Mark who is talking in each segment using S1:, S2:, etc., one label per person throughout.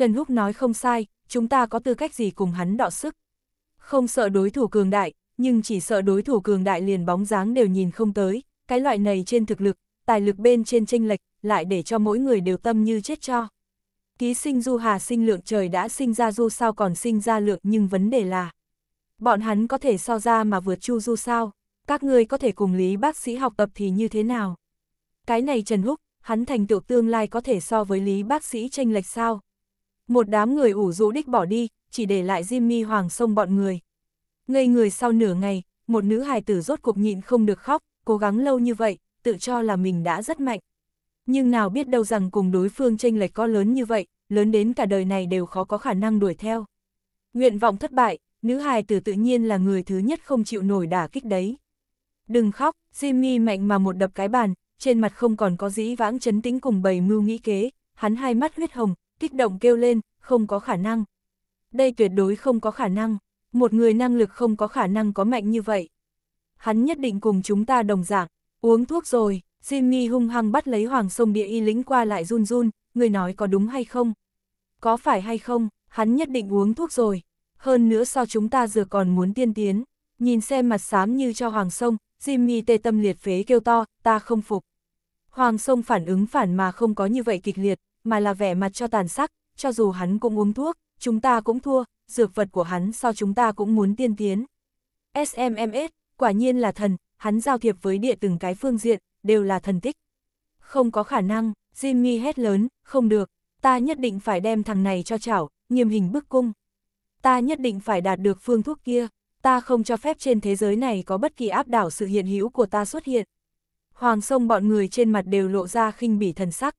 S1: Trần Húc nói không sai, chúng ta có tư cách gì cùng hắn đọ sức. Không sợ đối thủ cường đại, nhưng chỉ sợ đối thủ cường đại liền bóng dáng đều nhìn không tới, cái loại này trên thực lực, tài lực bên trên tranh lệch, lại để cho mỗi người đều tâm như chết cho. Ký sinh du hà sinh lượng trời đã sinh ra du sao còn sinh ra lượng nhưng vấn đề là bọn hắn có thể so ra mà vượt chu du sao, các ngươi có thể cùng lý bác sĩ học tập thì như thế nào. Cái này Trần Húc, hắn thành tựu tương lai có thể so với lý bác sĩ tranh lệch sao, một đám người ủ rũ đích bỏ đi, chỉ để lại Jimmy Hoàng sông bọn người. Ngây người sau nửa ngày, một nữ hài tử rốt cuộc nhịn không được khóc, cố gắng lâu như vậy, tự cho là mình đã rất mạnh. Nhưng nào biết đâu rằng cùng đối phương tranh lệch có lớn như vậy, lớn đến cả đời này đều khó có khả năng đuổi theo. Nguyện vọng thất bại, nữ hài tử tự nhiên là người thứ nhất không chịu nổi đả kích đấy. Đừng khóc, Jimmy mạnh mà một đập cái bàn, trên mặt không còn có dĩ vãng chấn tĩnh cùng bầy mưu nghĩ kế, hắn hai mắt huyết hồng, kích động kêu lên, không có khả năng. Đây tuyệt đối không có khả năng, một người năng lực không có khả năng có mạnh như vậy. Hắn nhất định cùng chúng ta đồng dạng, uống thuốc rồi, Jimmy hung hăng bắt lấy hoàng sông địa y lĩnh qua lại run run, người nói có đúng hay không? Có phải hay không, hắn nhất định uống thuốc rồi, hơn nữa sao chúng ta giờ còn muốn tiên tiến, nhìn xem mặt xám như cho hoàng sông, Jimmy tê tâm liệt phế kêu to, ta không phục. Hoàng sông phản ứng phản mà không có như vậy kịch liệt, mà là vẻ mặt cho tàn sắc, cho dù hắn cũng uống thuốc, chúng ta cũng thua, dược vật của hắn so chúng ta cũng muốn tiên tiến. SMMS, quả nhiên là thần, hắn giao thiệp với địa từng cái phương diện, đều là thần tích. Không có khả năng, Jimmy hét lớn, không được, ta nhất định phải đem thằng này cho chảo, nghiêm hình bức cung. Ta nhất định phải đạt được phương thuốc kia, ta không cho phép trên thế giới này có bất kỳ áp đảo sự hiện hữu của ta xuất hiện. Hoàng sông bọn người trên mặt đều lộ ra khinh bỉ thần sắc,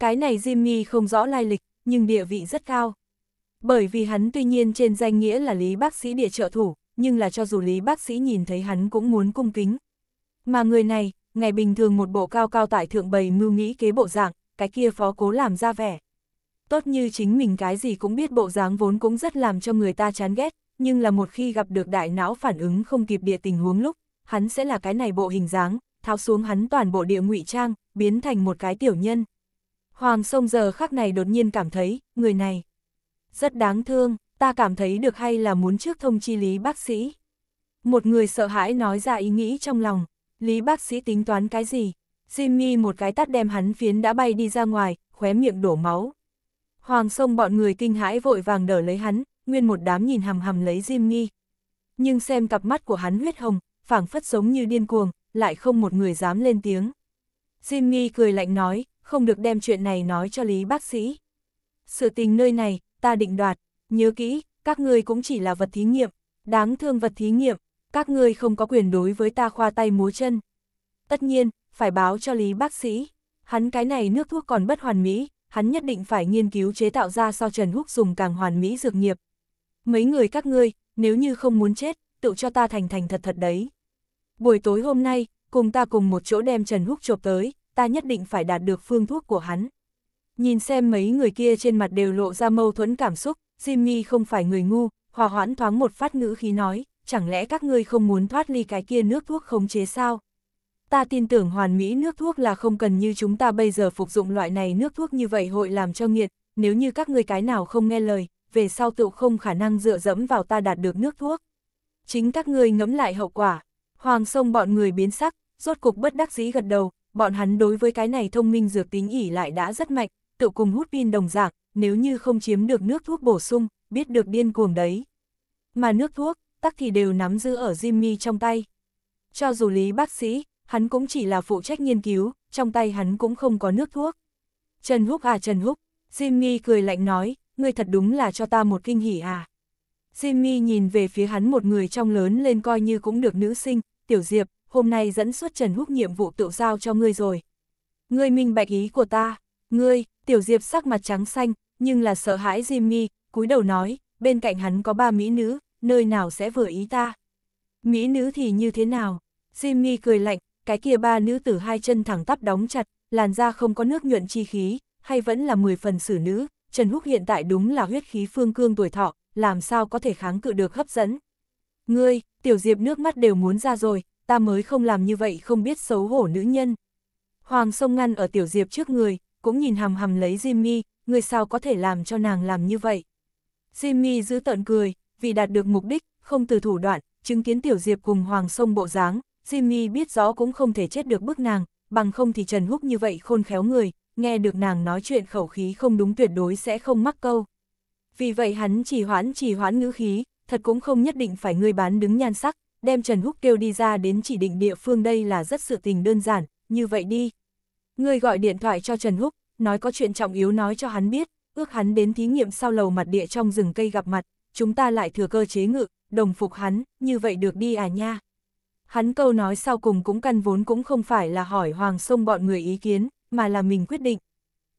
S1: cái này Jimmy không rõ lai lịch, nhưng địa vị rất cao. Bởi vì hắn tuy nhiên trên danh nghĩa là Lý bác sĩ địa trợ thủ, nhưng là cho dù Lý bác sĩ nhìn thấy hắn cũng muốn cung kính. Mà người này, ngày bình thường một bộ cao cao tại thượng bầy mưu nghĩ kế bộ dạng, cái kia phó cố làm ra vẻ. Tốt như chính mình cái gì cũng biết bộ dáng vốn cũng rất làm cho người ta chán ghét, nhưng là một khi gặp được đại não phản ứng không kịp địa tình huống lúc, hắn sẽ là cái này bộ hình dáng, tháo xuống hắn toàn bộ địa ngụy trang, biến thành một cái tiểu nhân, Hoàng Sông giờ khắc này đột nhiên cảm thấy, người này rất đáng thương, ta cảm thấy được hay là muốn trước thông chi lý bác sĩ. Một người sợ hãi nói ra ý nghĩ trong lòng, lý bác sĩ tính toán cái gì, Jimmy một cái tát đem hắn phiến đã bay đi ra ngoài, khóe miệng đổ máu. Hoàng Sông bọn người kinh hãi vội vàng đỡ lấy hắn, nguyên một đám nhìn hầm hầm lấy Jimmy. Nhưng xem cặp mắt của hắn huyết hồng, phảng phất giống như điên cuồng, lại không một người dám lên tiếng. Jimmy cười lạnh nói, không được đem chuyện này nói cho Lý bác sĩ. Sự tình nơi này, ta định đoạt, nhớ kỹ, các ngươi cũng chỉ là vật thí nghiệm, đáng thương vật thí nghiệm, các ngươi không có quyền đối với ta khoa tay múa chân. Tất nhiên, phải báo cho Lý bác sĩ, hắn cái này nước thuốc còn bất hoàn mỹ, hắn nhất định phải nghiên cứu chế tạo ra sao Trần Húc dùng càng hoàn mỹ dược nghiệp. Mấy người các ngươi, nếu như không muốn chết, tự cho ta thành thành thật thật đấy. Buổi tối hôm nay, cùng ta cùng một chỗ đem Trần Húc chộp tới, ta nhất định phải đạt được phương thuốc của hắn. Nhìn xem mấy người kia trên mặt đều lộ ra mâu thuẫn cảm xúc, Jimmy không phải người ngu, hòa hoãn thoáng một phát ngữ khí nói, chẳng lẽ các ngươi không muốn thoát ly cái kia nước thuốc khống chế sao? Ta tin tưởng hoàn mỹ nước thuốc là không cần như chúng ta bây giờ phục dụng loại này nước thuốc như vậy hội làm cho nghiệt, nếu như các ngươi cái nào không nghe lời, về sau tựu không khả năng dựa dẫm vào ta đạt được nước thuốc. Chính các ngươi ngẫm lại hậu quả. Hoàng sông bọn người biến sắc, rốt cục bất đắc dĩ gật đầu, bọn hắn đối với cái này thông minh dược tính ỉ lại đã rất mạnh, tự cùng hút pin đồng dạng, nếu như không chiếm được nước thuốc bổ sung, biết được điên cuồng đấy. Mà nước thuốc, tắc thì đều nắm giữ ở Jimmy trong tay. Cho dù lý bác sĩ, hắn cũng chỉ là phụ trách nghiên cứu, trong tay hắn cũng không có nước thuốc. Trần Húc à Trần Húc, Jimmy cười lạnh nói, ngươi thật đúng là cho ta một kinh hỉ à. Jimmy nhìn về phía hắn một người trong lớn lên coi như cũng được nữ sinh, Tiểu Diệp, hôm nay dẫn xuất Trần Húc nhiệm vụ tự giao cho ngươi rồi. Ngươi minh bạch ý của ta, ngươi, Tiểu Diệp sắc mặt trắng xanh, nhưng là sợ hãi Jimmy, cúi đầu nói, bên cạnh hắn có ba mỹ nữ, nơi nào sẽ vừa ý ta. Mỹ nữ thì như thế nào? Jimmy cười lạnh, cái kia ba nữ tử hai chân thẳng tắp đóng chặt, làn da không có nước nhuận chi khí, hay vẫn là mười phần xử nữ, Trần Húc hiện tại đúng là huyết khí phương cương tuổi thọ, làm sao có thể kháng cự được hấp dẫn. Ngươi, Tiểu Diệp nước mắt đều muốn ra rồi, ta mới không làm như vậy không biết xấu hổ nữ nhân. Hoàng sông ngăn ở Tiểu Diệp trước người, cũng nhìn hầm hầm lấy Jimmy, người sao có thể làm cho nàng làm như vậy. Jimmy giữ tợn cười, vì đạt được mục đích, không từ thủ đoạn, chứng kiến Tiểu Diệp cùng Hoàng sông bộ dáng, Jimmy biết rõ cũng không thể chết được bức nàng, bằng không thì Trần Húc như vậy khôn khéo người, nghe được nàng nói chuyện khẩu khí không đúng tuyệt đối sẽ không mắc câu. Vì vậy hắn chỉ hoãn chỉ hoãn ngữ khí, thật cũng không nhất định phải người bán đứng nhan sắc, đem Trần Húc kêu đi ra đến chỉ định địa phương đây là rất sự tình đơn giản, như vậy đi. người gọi điện thoại cho Trần Húc, nói có chuyện trọng yếu nói cho hắn biết, ước hắn đến thí nghiệm sau lầu mặt địa trong rừng cây gặp mặt, chúng ta lại thừa cơ chế ngự, đồng phục hắn, như vậy được đi à nha. Hắn câu nói sau cùng cũng căn vốn cũng không phải là hỏi Hoàng Sông bọn người ý kiến, mà là mình quyết định.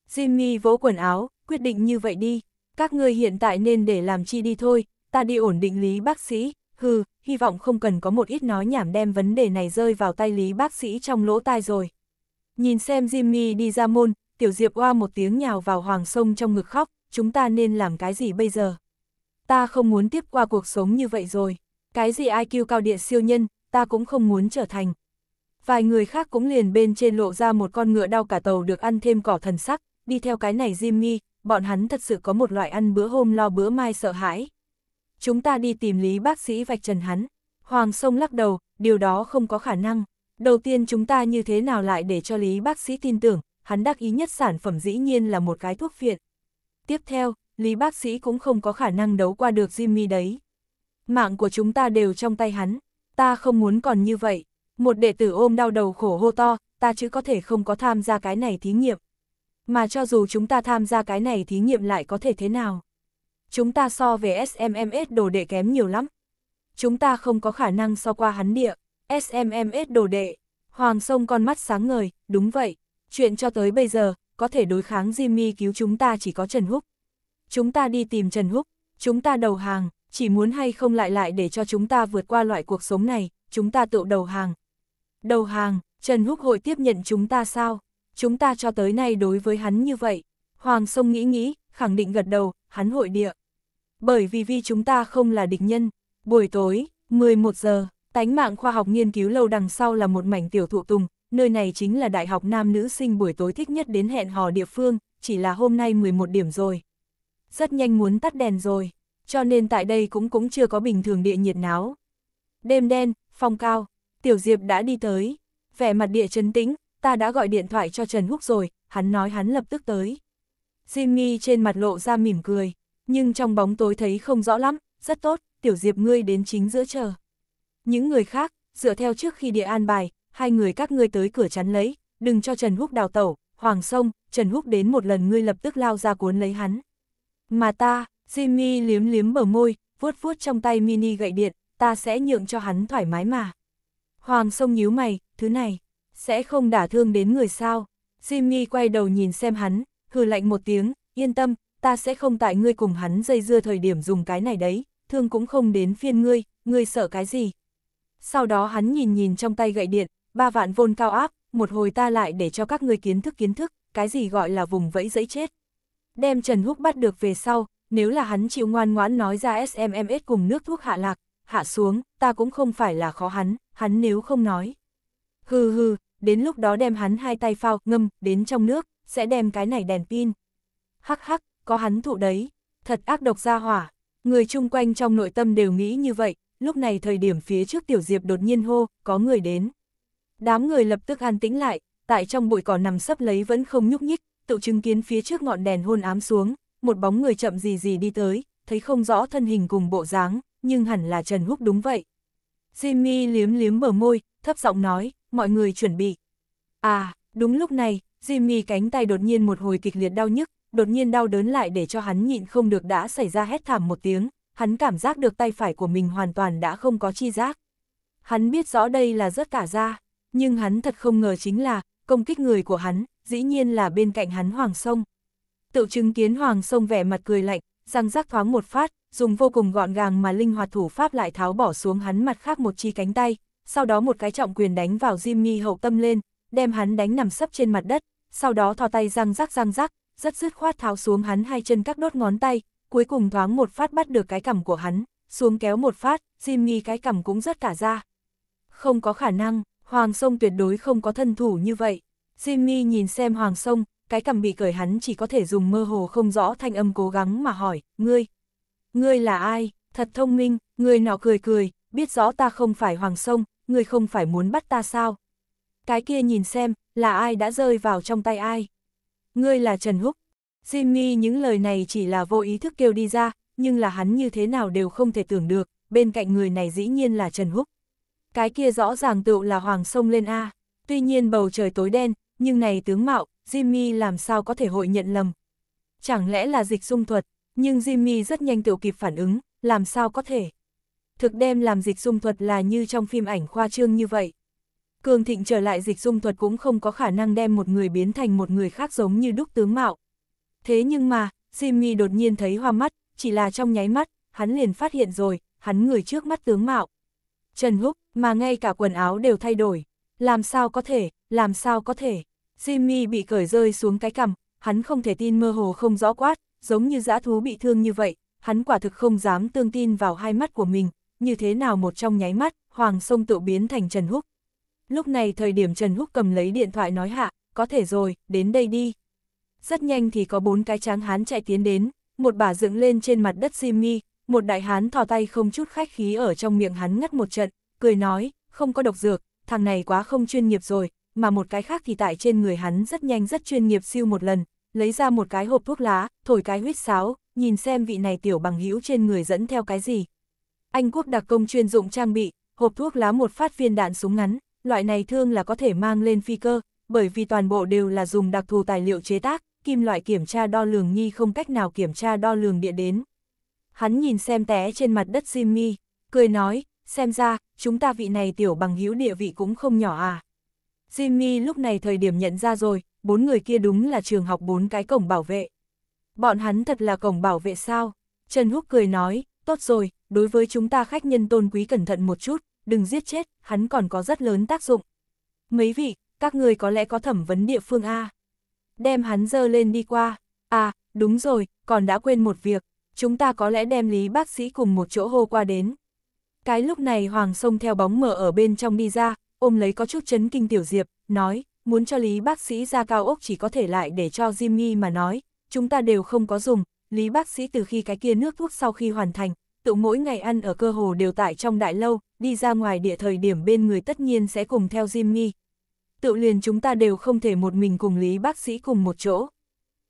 S1: Jimmy vỗ quần áo, quyết định như vậy đi, các ngươi hiện tại nên để làm chi đi thôi, ta đi ổn định lý bác sĩ, hừ, hy vọng không cần có một ít nói nhảm đem vấn đề này rơi vào tay lý bác sĩ trong lỗ tai rồi. Nhìn xem Jimmy đi ra môn, tiểu diệp oa một tiếng nhào vào hoàng sông trong ngực khóc, chúng ta nên làm cái gì bây giờ? Ta không muốn tiếp qua cuộc sống như vậy rồi, cái gì IQ cao địa siêu nhân, ta cũng không muốn trở thành. Vài người khác cũng liền bên trên lộ ra một con ngựa đau cả tàu được ăn thêm cỏ thần sắc, đi theo cái này Jimmy, bọn hắn thật sự có một loại ăn bữa hôm lo bữa mai sợ hãi chúng ta đi tìm Lý bác sĩ vạch trần hắn. Hoàng Sông lắc đầu, điều đó không có khả năng. Đầu tiên chúng ta như thế nào lại để cho Lý bác sĩ tin tưởng, hắn đắc ý nhất sản phẩm dĩ nhiên là một cái thuốc phiện. Tiếp theo, Lý bác sĩ cũng không có khả năng đấu qua được Jimmy đấy. Mạng của chúng ta đều trong tay hắn, ta không muốn còn như vậy. Một đệ tử ôm đau đầu khổ hô to, ta chứ có thể không có tham gia cái này thí nghiệm. Mà cho dù chúng ta tham gia cái này thí nghiệm lại có thể thế nào? chúng ta so về SMMS đồ đệ kém nhiều lắm. Chúng ta không có khả năng so qua hắn địa, SMMS đồ đệ. Hoàng Sông con mắt sáng ngời, đúng vậy, chuyện cho tới bây giờ, có thể đối kháng Jimmy cứu chúng ta chỉ có Trần Húc. Chúng ta đi tìm Trần Húc, chúng ta đầu hàng, chỉ muốn hay không lại lại để cho chúng ta vượt qua loại cuộc sống này, chúng ta tự đầu hàng. Đầu hàng, Trần Húc hội tiếp nhận chúng ta sao? Chúng ta cho tới nay đối với hắn như vậy. Hoàng Sông nghĩ nghĩ, khẳng định gật đầu, hắn hội địa bởi vì vi chúng ta không là địch nhân. Buổi tối, 11 giờ, tánh mạng khoa học nghiên cứu lâu đằng sau là một mảnh tiểu thụ tùng, nơi này chính là đại học nam nữ sinh buổi tối thích nhất đến hẹn hò địa phương, chỉ là hôm nay 11 điểm rồi. Rất nhanh muốn tắt đèn rồi, cho nên tại đây cũng cũng chưa có bình thường địa nhiệt náo. Đêm đen, phong cao, Tiểu Diệp đã đi tới, vẻ mặt địa chấn tĩnh, ta đã gọi điện thoại cho Trần Húc rồi, hắn nói hắn lập tức tới. Jimmy trên mặt lộ ra mỉm cười nhưng trong bóng tối thấy không rõ lắm, rất tốt, tiểu diệp ngươi đến chính giữa chờ. Những người khác, dựa theo trước khi địa an bài, hai người các ngươi tới cửa chắn lấy, đừng cho Trần Húc đào tẩu, Hoàng Sông, Trần Húc đến một lần ngươi lập tức lao ra cuốn lấy hắn. Mà ta, Jimmy liếm liếm bờ môi, vuốt vuốt trong tay mini gậy điện, ta sẽ nhượng cho hắn thoải mái mà. Hoàng Sông nhíu mày, thứ này, sẽ không đả thương đến người sao. Jimmy quay đầu nhìn xem hắn, hừ lạnh một tiếng, yên tâm, ta sẽ không tại ngươi cùng hắn dây dưa thời điểm dùng cái này đấy, thương cũng không đến phiên ngươi, ngươi sợ cái gì. Sau đó hắn nhìn nhìn trong tay gậy điện, ba vạn vôn cao áp, một hồi ta lại để cho các ngươi kiến thức kiến thức, cái gì gọi là vùng vẫy dẫy chết. Đem Trần Húc bắt được về sau, nếu là hắn chịu ngoan ngoãn nói ra SMMS cùng nước thuốc hạ lạc, hạ xuống, ta cũng không phải là khó hắn, hắn nếu không nói. Hừ hừ, đến lúc đó đem hắn hai tay phao ngâm đến trong nước, sẽ đem cái này đèn pin. Hắc hắc, có hắn thụ đấy, thật ác độc ra hỏa. Người chung quanh trong nội tâm đều nghĩ như vậy, lúc này thời điểm phía trước Tiểu Diệp đột nhiên hô, có người đến. Đám người lập tức an tĩnh lại, tại trong bụi cỏ nằm sấp lấy vẫn không nhúc nhích, tự chứng kiến phía trước ngọn đèn hôn ám xuống, một bóng người chậm gì gì đi tới, thấy không rõ thân hình cùng bộ dáng, nhưng hẳn là Trần Húc đúng vậy. Jimmy liếm liếm bờ môi, thấp giọng nói, mọi người chuẩn bị. À, đúng lúc này, Jimmy cánh tay đột nhiên một hồi kịch liệt đau nhức, đột nhiên đau đớn lại để cho hắn nhịn không được đã xảy ra hét thảm một tiếng, hắn cảm giác được tay phải của mình hoàn toàn đã không có chi giác. Hắn biết rõ đây là rất cả ra, nhưng hắn thật không ngờ chính là, công kích người của hắn, dĩ nhiên là bên cạnh hắn Hoàng Sông. Tự chứng kiến Hoàng Sông vẻ mặt cười lạnh, răng rắc thoáng một phát, dùng vô cùng gọn gàng mà linh hoạt thủ pháp lại tháo bỏ xuống hắn mặt khác một chi cánh tay, sau đó một cái trọng quyền đánh vào Jimmy hậu tâm lên, đem hắn đánh nằm sấp trên mặt đất, sau đó thò tay răng rắc răng rắc, rất dứt khoát tháo xuống hắn hai chân các đốt ngón tay, cuối cùng thoáng một phát bắt được cái cằm của hắn, xuống kéo một phát, Jimmy cái cằm cũng rất cả ra. Không có khả năng, Hoàng Sông tuyệt đối không có thân thủ như vậy. Jimmy nhìn xem Hoàng Sông, cái cằm bị cởi hắn chỉ có thể dùng mơ hồ không rõ thanh âm cố gắng mà hỏi, ngươi, ngươi là ai, thật thông minh, ngươi nọ cười cười, biết rõ ta không phải Hoàng Sông, ngươi không phải muốn bắt ta sao. Cái kia nhìn xem, là ai đã rơi vào trong tay ai. Ngươi là Trần Húc. Jimmy những lời này chỉ là vô ý thức kêu đi ra, nhưng là hắn như thế nào đều không thể tưởng được, bên cạnh người này dĩ nhiên là Trần Húc. Cái kia rõ ràng tựu là Hoàng sông lên A, tuy nhiên bầu trời tối đen, nhưng này tướng mạo, Jimmy làm sao có thể hội nhận lầm. Chẳng lẽ là dịch dung thuật, nhưng Jimmy rất nhanh tựu kịp phản ứng, làm sao có thể. Thực đem làm dịch dung thuật là như trong phim ảnh khoa trương như vậy. Cường thịnh trở lại dịch dung thuật cũng không có khả năng đem một người biến thành một người khác giống như đúc tướng mạo. Thế nhưng mà, Jimmy đột nhiên thấy hoa mắt, chỉ là trong nháy mắt, hắn liền phát hiện rồi, hắn người trước mắt tướng mạo. Trần Húc, mà ngay cả quần áo đều thay đổi. Làm sao có thể, làm sao có thể. Jimmy bị cởi rơi xuống cái cằm, hắn không thể tin mơ hồ không rõ quát, giống như dã thú bị thương như vậy, hắn quả thực không dám tương tin vào hai mắt của mình, như thế nào một trong nháy mắt, Hoàng Sông tự biến thành Trần Húc, Lúc này thời điểm Trần Húc cầm lấy điện thoại nói hạ, có thể rồi, đến đây đi. Rất nhanh thì có bốn cái tráng hán chạy tiến đến, một bà dựng lên trên mặt đất Jimmy, một đại hán thò tay không chút khách khí ở trong miệng hắn ngắt một trận, cười nói, không có độc dược, thằng này quá không chuyên nghiệp rồi, mà một cái khác thì tại trên người hắn rất nhanh rất chuyên nghiệp siêu một lần, lấy ra một cái hộp thuốc lá, thổi cái huyết sáo, nhìn xem vị này tiểu bằng hữu trên người dẫn theo cái gì. Anh quốc đặc công chuyên dụng trang bị, hộp thuốc lá một phát viên đạn súng ngắn, loại này thương là có thể mang lên phi cơ, bởi vì toàn bộ đều là dùng đặc thù tài liệu chế tác, kim loại kiểm tra đo lường nhi không cách nào kiểm tra đo lường địa đến. Hắn nhìn xem té trên mặt đất Jimmy, cười nói, xem ra, chúng ta vị này tiểu bằng hữu địa vị cũng không nhỏ à. Jimmy lúc này thời điểm nhận ra rồi, bốn người kia đúng là trường học bốn cái cổng bảo vệ. Bọn hắn thật là cổng bảo vệ sao? Trần Húc cười nói, tốt rồi, đối với chúng ta khách nhân tôn quý cẩn thận một chút, đừng giết chết, hắn còn có rất lớn tác dụng. Mấy vị, các người có lẽ có thẩm vấn địa phương A. Đem hắn dơ lên đi qua. À, đúng rồi, còn đã quên một việc. Chúng ta có lẽ đem lý bác sĩ cùng một chỗ hô qua đến. Cái lúc này Hoàng Sông theo bóng mở ở bên trong đi ra, ôm lấy có chút chấn kinh tiểu diệp, nói, muốn cho Lý bác sĩ ra cao ốc chỉ có thể lại để cho Jimmy mà nói, chúng ta đều không có dùng, Lý bác sĩ từ khi cái kia nước thuốc sau khi hoàn thành, tự mỗi ngày ăn ở cơ hồ đều tại trong đại lâu, đi ra ngoài địa thời điểm bên người tất nhiên sẽ cùng theo Jimmy. Tự liền chúng ta đều không thể một mình cùng Lý bác sĩ cùng một chỗ.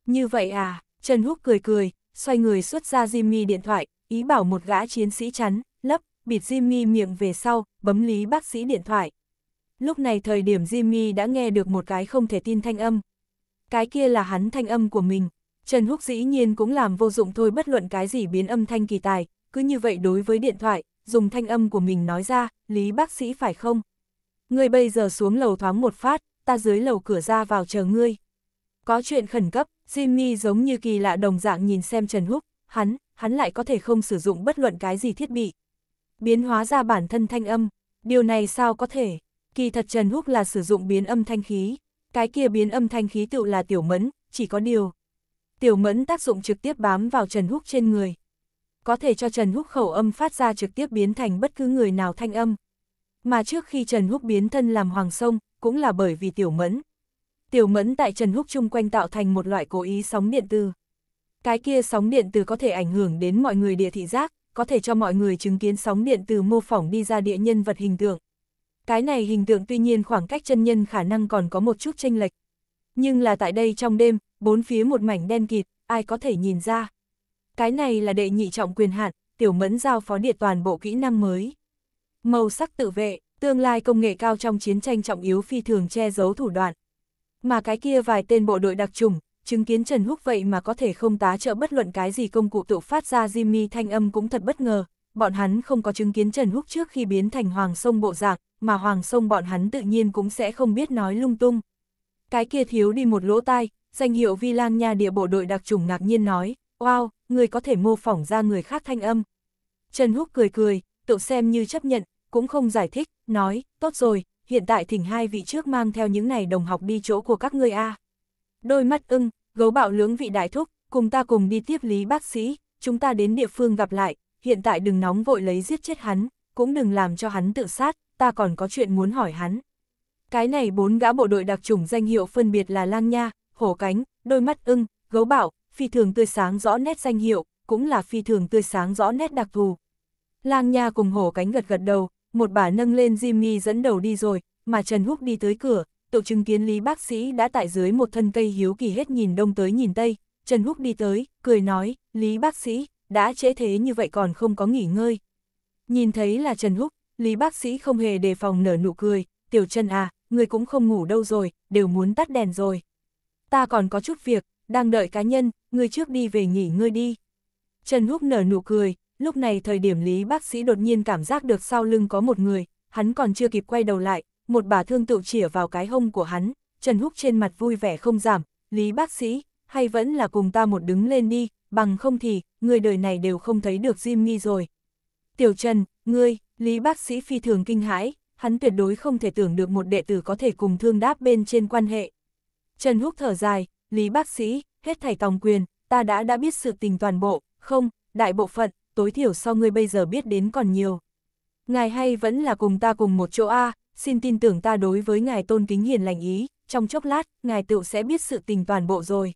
S1: Như vậy à, Trần Húc cười cười, xoay người xuất ra Jimmy điện thoại, ý bảo một gã chiến sĩ chắn, lấp, bịt Jimmy miệng về sau, bấm Lý bác sĩ điện thoại. Lúc này thời điểm Jimmy đã nghe được một cái không thể tin thanh âm. Cái kia là hắn thanh âm của mình. Trần Húc dĩ nhiên cũng làm vô dụng thôi bất luận cái gì biến âm thanh kỳ tài, cứ như vậy đối với điện thoại, dùng thanh âm của mình nói ra, Lý bác sĩ phải không? Ngươi bây giờ xuống lầu thoáng một phát, ta dưới lầu cửa ra vào chờ ngươi. Có chuyện khẩn cấp, Jimmy giống như kỳ lạ đồng dạng nhìn xem Trần Húc, hắn, hắn lại có thể không sử dụng bất luận cái gì thiết bị. Biến hóa ra bản thân thanh âm, điều này sao có thể? Kỳ thật Trần Húc là sử dụng biến âm thanh khí, cái kia biến âm thanh khí tự là tiểu mẫn, chỉ có điều. Tiểu mẫn tác dụng trực tiếp bám vào Trần Húc trên người có thể cho Trần Húc khẩu âm phát ra trực tiếp biến thành bất cứ người nào thanh âm. Mà trước khi Trần Húc biến thân làm Hoàng Sông, cũng là bởi vì Tiểu Mẫn. Tiểu Mẫn tại Trần Húc chung quanh tạo thành một loại cố ý sóng điện từ. Cái kia sóng điện từ có thể ảnh hưởng đến mọi người địa thị giác, có thể cho mọi người chứng kiến sóng điện từ mô phỏng đi ra địa nhân vật hình tượng. Cái này hình tượng tuy nhiên khoảng cách chân nhân khả năng còn có một chút chênh lệch. Nhưng là tại đây trong đêm, bốn phía một mảnh đen kịt, ai có thể nhìn ra. Cái này là đệ nhị trọng quyền hạn, tiểu mẫn giao phó địa toàn bộ kỹ năng mới. Màu sắc tự vệ, tương lai công nghệ cao trong chiến tranh trọng yếu phi thường che giấu thủ đoạn. Mà cái kia vài tên bộ đội đặc trùng, chứng kiến Trần Húc vậy mà có thể không tá trợ bất luận cái gì công cụ tự phát ra Jimmy thanh âm cũng thật bất ngờ, bọn hắn không có chứng kiến Trần Húc trước khi biến thành Hoàng Sông bộ dạng, mà Hoàng Sông bọn hắn tự nhiên cũng sẽ không biết nói lung tung. Cái kia thiếu đi một lỗ tai, danh hiệu Vi Lang Nha địa bộ đội đặc trùng ngạc nhiên nói, wow, người có thể mô phỏng ra người khác thanh âm. Trần Húc cười cười, tự xem như chấp nhận, cũng không giải thích, nói, tốt rồi, hiện tại thỉnh hai vị trước mang theo những này đồng học đi chỗ của các ngươi a. Đôi mắt ưng, gấu bạo lưỡng vị đại thúc, cùng ta cùng đi tiếp lý bác sĩ, chúng ta đến địa phương gặp lại, hiện tại đừng nóng vội lấy giết chết hắn, cũng đừng làm cho hắn tự sát, ta còn có chuyện muốn hỏi hắn. Cái này bốn gã bộ đội đặc chủng danh hiệu phân biệt là Lang Nha, Hổ Cánh, Đôi Mắt ưng, Gấu Bảo, phi thường tươi sáng rõ nét danh hiệu, cũng là phi thường tươi sáng rõ nét đặc thù. Lang Nha cùng hổ cánh gật gật đầu, một bà nâng lên Jimmy dẫn đầu đi rồi, mà Trần Húc đi tới cửa, tổ chứng kiến Lý bác sĩ đã tại dưới một thân cây hiếu kỳ hết nhìn đông tới nhìn tây, Trần Húc đi tới, cười nói, Lý bác sĩ, đã trễ thế như vậy còn không có nghỉ ngơi. Nhìn thấy là Trần Húc, Lý bác sĩ không hề đề phòng nở nụ cười, tiểu Trần à, người cũng không ngủ đâu rồi, đều muốn tắt đèn rồi. Ta còn có chút việc, đang đợi cá nhân, ngươi trước đi về nghỉ ngươi đi. Trần Húc nở nụ cười, lúc này thời điểm Lý bác sĩ đột nhiên cảm giác được sau lưng có một người, hắn còn chưa kịp quay đầu lại, một bà thương tự chỉa vào cái hông của hắn, Trần Húc trên mặt vui vẻ không giảm, Lý bác sĩ, hay vẫn là cùng ta một đứng lên đi, bằng không thì, người đời này đều không thấy được Diêm Nghi rồi. Tiểu Trần, ngươi, Lý bác sĩ phi thường kinh hãi, hắn tuyệt đối không thể tưởng được một đệ tử có thể cùng thương đáp bên trên quan hệ. Trần Húc thở dài, Lý bác sĩ, hết thảy tòng quyền, ta đã đã biết sự tình toàn bộ, không, đại bộ phận, tối thiểu so ngươi bây giờ biết đến còn nhiều. Ngài hay vẫn là cùng ta cùng một chỗ A, xin tin tưởng ta đối với ngài tôn kính hiền lành ý, trong chốc lát, ngài tựu sẽ biết sự tình toàn bộ rồi.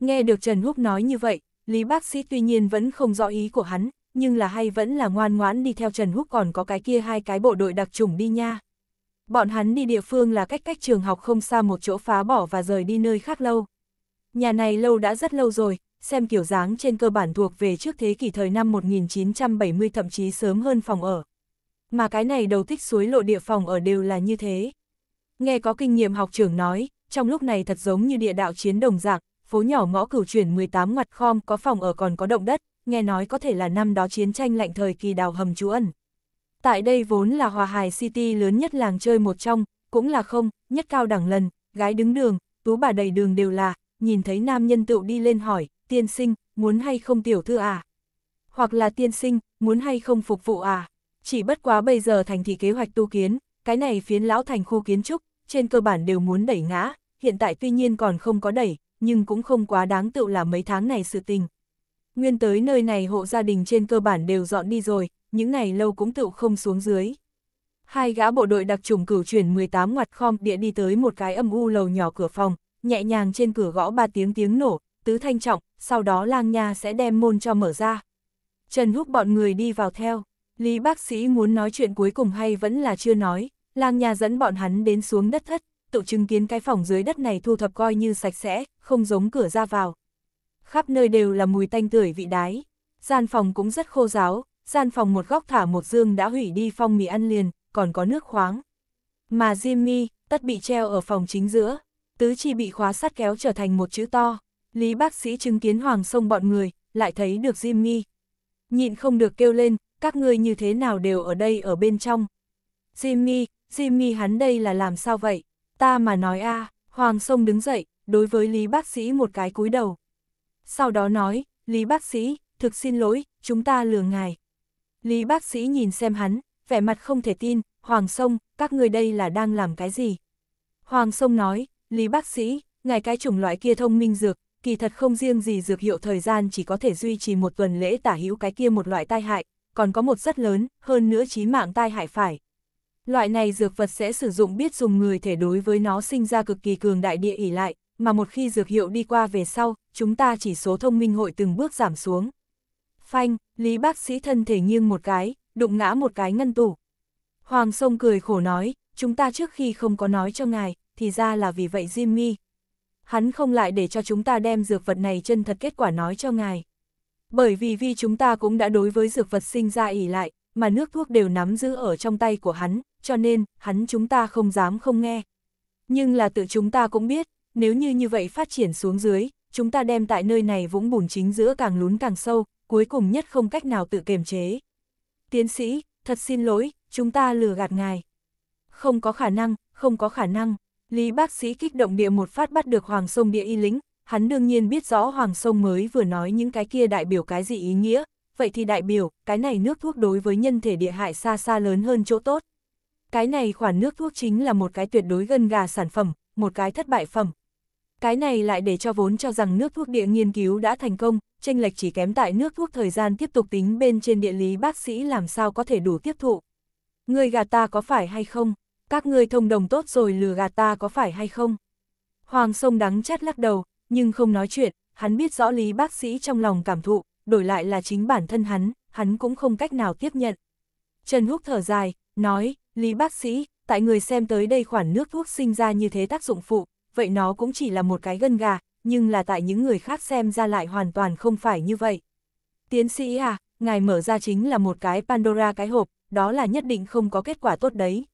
S1: Nghe được Trần Húc nói như vậy, Lý bác sĩ tuy nhiên vẫn không rõ ý của hắn, nhưng là hay vẫn là ngoan ngoãn đi theo Trần Húc còn có cái kia hai cái bộ đội đặc trùng đi nha. Bọn hắn đi địa phương là cách cách trường học không xa một chỗ phá bỏ và rời đi nơi khác lâu, Nhà này lâu đã rất lâu rồi, xem kiểu dáng trên cơ bản thuộc về trước thế kỷ thời năm 1970 thậm chí sớm hơn phòng ở. Mà cái này đầu thích suối lộ địa phòng ở đều là như thế. Nghe có kinh nghiệm học trưởng nói, trong lúc này thật giống như địa đạo chiến đồng dạng, phố nhỏ ngõ cửu chuyển 18 ngoặt khom có phòng ở còn có động đất, nghe nói có thể là năm đó chiến tranh lạnh thời kỳ đào hầm trú ẩn. Tại đây vốn là hòa hài city lớn nhất làng chơi một trong, cũng là không, nhất cao đẳng lần, gái đứng đường, tú bà đầy đường đều là, nhìn thấy nam nhân tựu đi lên hỏi, tiên sinh, muốn hay không tiểu thư à? Hoặc là tiên sinh, muốn hay không phục vụ à? Chỉ bất quá bây giờ thành thị kế hoạch tu kiến, cái này phiến lão thành khu kiến trúc, trên cơ bản đều muốn đẩy ngã, hiện tại tuy nhiên còn không có đẩy, nhưng cũng không quá đáng tựu là mấy tháng này sự tình. Nguyên tới nơi này hộ gia đình trên cơ bản đều dọn đi rồi, những này lâu cũng tựu không xuống dưới. Hai gã bộ đội đặc trùng cửu chuyển 18 ngoặt khom địa đi tới một cái âm u lầu nhỏ cửa phòng, nhẹ nhàng trên cửa gõ ba tiếng tiếng nổ, tứ thanh trọng, sau đó lang nha sẽ đem môn cho mở ra. Trần Húc bọn người đi vào theo, Lý bác sĩ muốn nói chuyện cuối cùng hay vẫn là chưa nói, lang nha dẫn bọn hắn đến xuống đất thất, tự chứng kiến cái phòng dưới đất này thu thập coi như sạch sẽ, không giống cửa ra vào. Khắp nơi đều là mùi tanh tưởi vị đái, gian phòng cũng rất khô ráo, gian phòng một góc thả một dương đã hủy đi phong mì ăn liền, còn có nước khoáng. Mà Jimmy, tất bị treo ở phòng chính giữa, tứ chi bị khóa sắt kéo trở thành một chữ to. Lý bác sĩ chứng kiến Hoàng Sông bọn người, lại thấy được jimmy Nhịn không được kêu lên, các ngươi như thế nào đều ở đây ở bên trong. Jimmy, Jimmy hắn đây là làm sao vậy? Ta mà nói a Hoàng Sông đứng dậy, đối với Lý bác sĩ một cái cúi đầu. Sau đó nói, Lý bác sĩ, thực xin lỗi, chúng ta lừa ngài. Lý bác sĩ nhìn xem hắn, vẻ mặt không thể tin, Hoàng Sông, các người đây là đang làm cái gì? Hoàng Sông nói, Lý bác sĩ, ngài cái chủng loại kia thông minh dược, kỳ thật không riêng gì dược hiệu thời gian chỉ có thể duy trì một tuần lễ tả hữu cái kia một loại tai hại, còn có một rất lớn, hơn nữa chí mạng tai hại phải. Loại này dược vật sẽ sử dụng biết dùng người thể đối với nó sinh ra cực kỳ cường đại địa ỉ lại, mà một khi dược hiệu đi qua về sau, chúng ta chỉ số thông minh hội từng bước giảm xuống. Phanh, Lý bác sĩ thân thể nghiêng một cái, đụng ngã một cái ngân tủ. Hoàng Sông cười khổ nói, chúng ta trước khi không có nói cho ngài, thì ra là vì vậy Jimmy. Hắn không lại để cho chúng ta đem dược vật này chân thật kết quả nói cho ngài. Bởi vì vì chúng ta cũng đã đối với dược vật sinh ra ỉ lại, mà nước thuốc đều nắm giữ ở trong tay của hắn, cho nên, hắn chúng ta không dám không nghe. Nhưng là tự chúng ta cũng biết, nếu như như vậy phát triển xuống dưới, chúng ta đem tại nơi này vũng bùn chính giữa càng lún càng sâu, cuối cùng nhất không cách nào tự kiềm chế. Tiến sĩ, thật xin lỗi, chúng ta lừa gạt ngài. Không có khả năng, không có khả năng. Lý bác sĩ kích động địa một phát bắt được Hoàng Sông địa y lính, hắn đương nhiên biết rõ Hoàng Sông mới vừa nói những cái kia đại biểu cái gì ý nghĩa, vậy thì đại biểu, cái này nước thuốc đối với nhân thể địa hại xa xa lớn hơn chỗ tốt. Cái này khoản nước thuốc chính là một cái tuyệt đối gân gà sản phẩm, một cái thất bại phẩm. Cái này lại để cho vốn cho rằng nước thuốc địa nghiên cứu đã thành công, tranh lệch chỉ kém tại nước thuốc thời gian tiếp tục tính bên trên địa lý bác sĩ làm sao có thể đủ tiếp thụ. Người gà ta có phải hay không? các ngươi thông đồng tốt rồi lừa gạt ta có phải hay không? Hoàng sông đắng chát lắc đầu, nhưng không nói chuyện, hắn biết rõ lý bác sĩ trong lòng cảm thụ, đổi lại là chính bản thân hắn, hắn cũng không cách nào tiếp nhận. Trần Húc thở dài, nói, lý bác sĩ, tại người xem tới đây khoản nước thuốc sinh ra như thế tác dụng phụ, vậy nó cũng chỉ là một cái gân gà, nhưng là tại những người khác xem ra lại hoàn toàn không phải như vậy. Tiến sĩ à, ngài mở ra chính là một cái Pandora cái hộp, đó là nhất định không có kết quả tốt đấy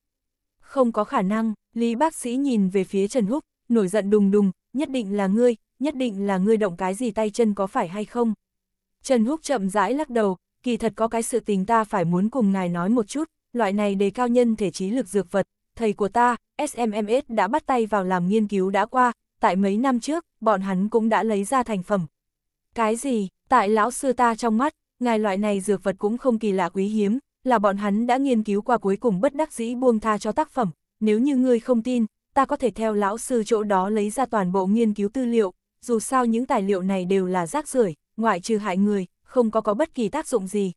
S1: không có khả năng, Lý bác sĩ nhìn về phía Trần Húc, nổi giận đùng đùng, nhất định là ngươi, nhất định là ngươi động cái gì tay chân có phải hay không. Trần Húc chậm rãi lắc đầu, kỳ thật có cái sự tình ta phải muốn cùng ngài nói một chút, loại này đề cao nhân thể trí lực dược vật, thầy của ta, SMMS đã bắt tay vào làm nghiên cứu đã qua, tại mấy năm trước, bọn hắn cũng đã lấy ra thành phẩm. Cái gì, tại lão sư ta trong mắt, ngài loại này dược vật cũng không kỳ lạ quý hiếm, là bọn hắn đã nghiên cứu qua cuối cùng bất đắc dĩ buông tha cho tác phẩm, nếu như ngươi không tin, ta có thể theo lão sư chỗ đó lấy ra toàn bộ nghiên cứu tư liệu, dù sao những tài liệu này đều là rác rưởi, ngoại trừ hại người, không có có bất kỳ tác dụng gì.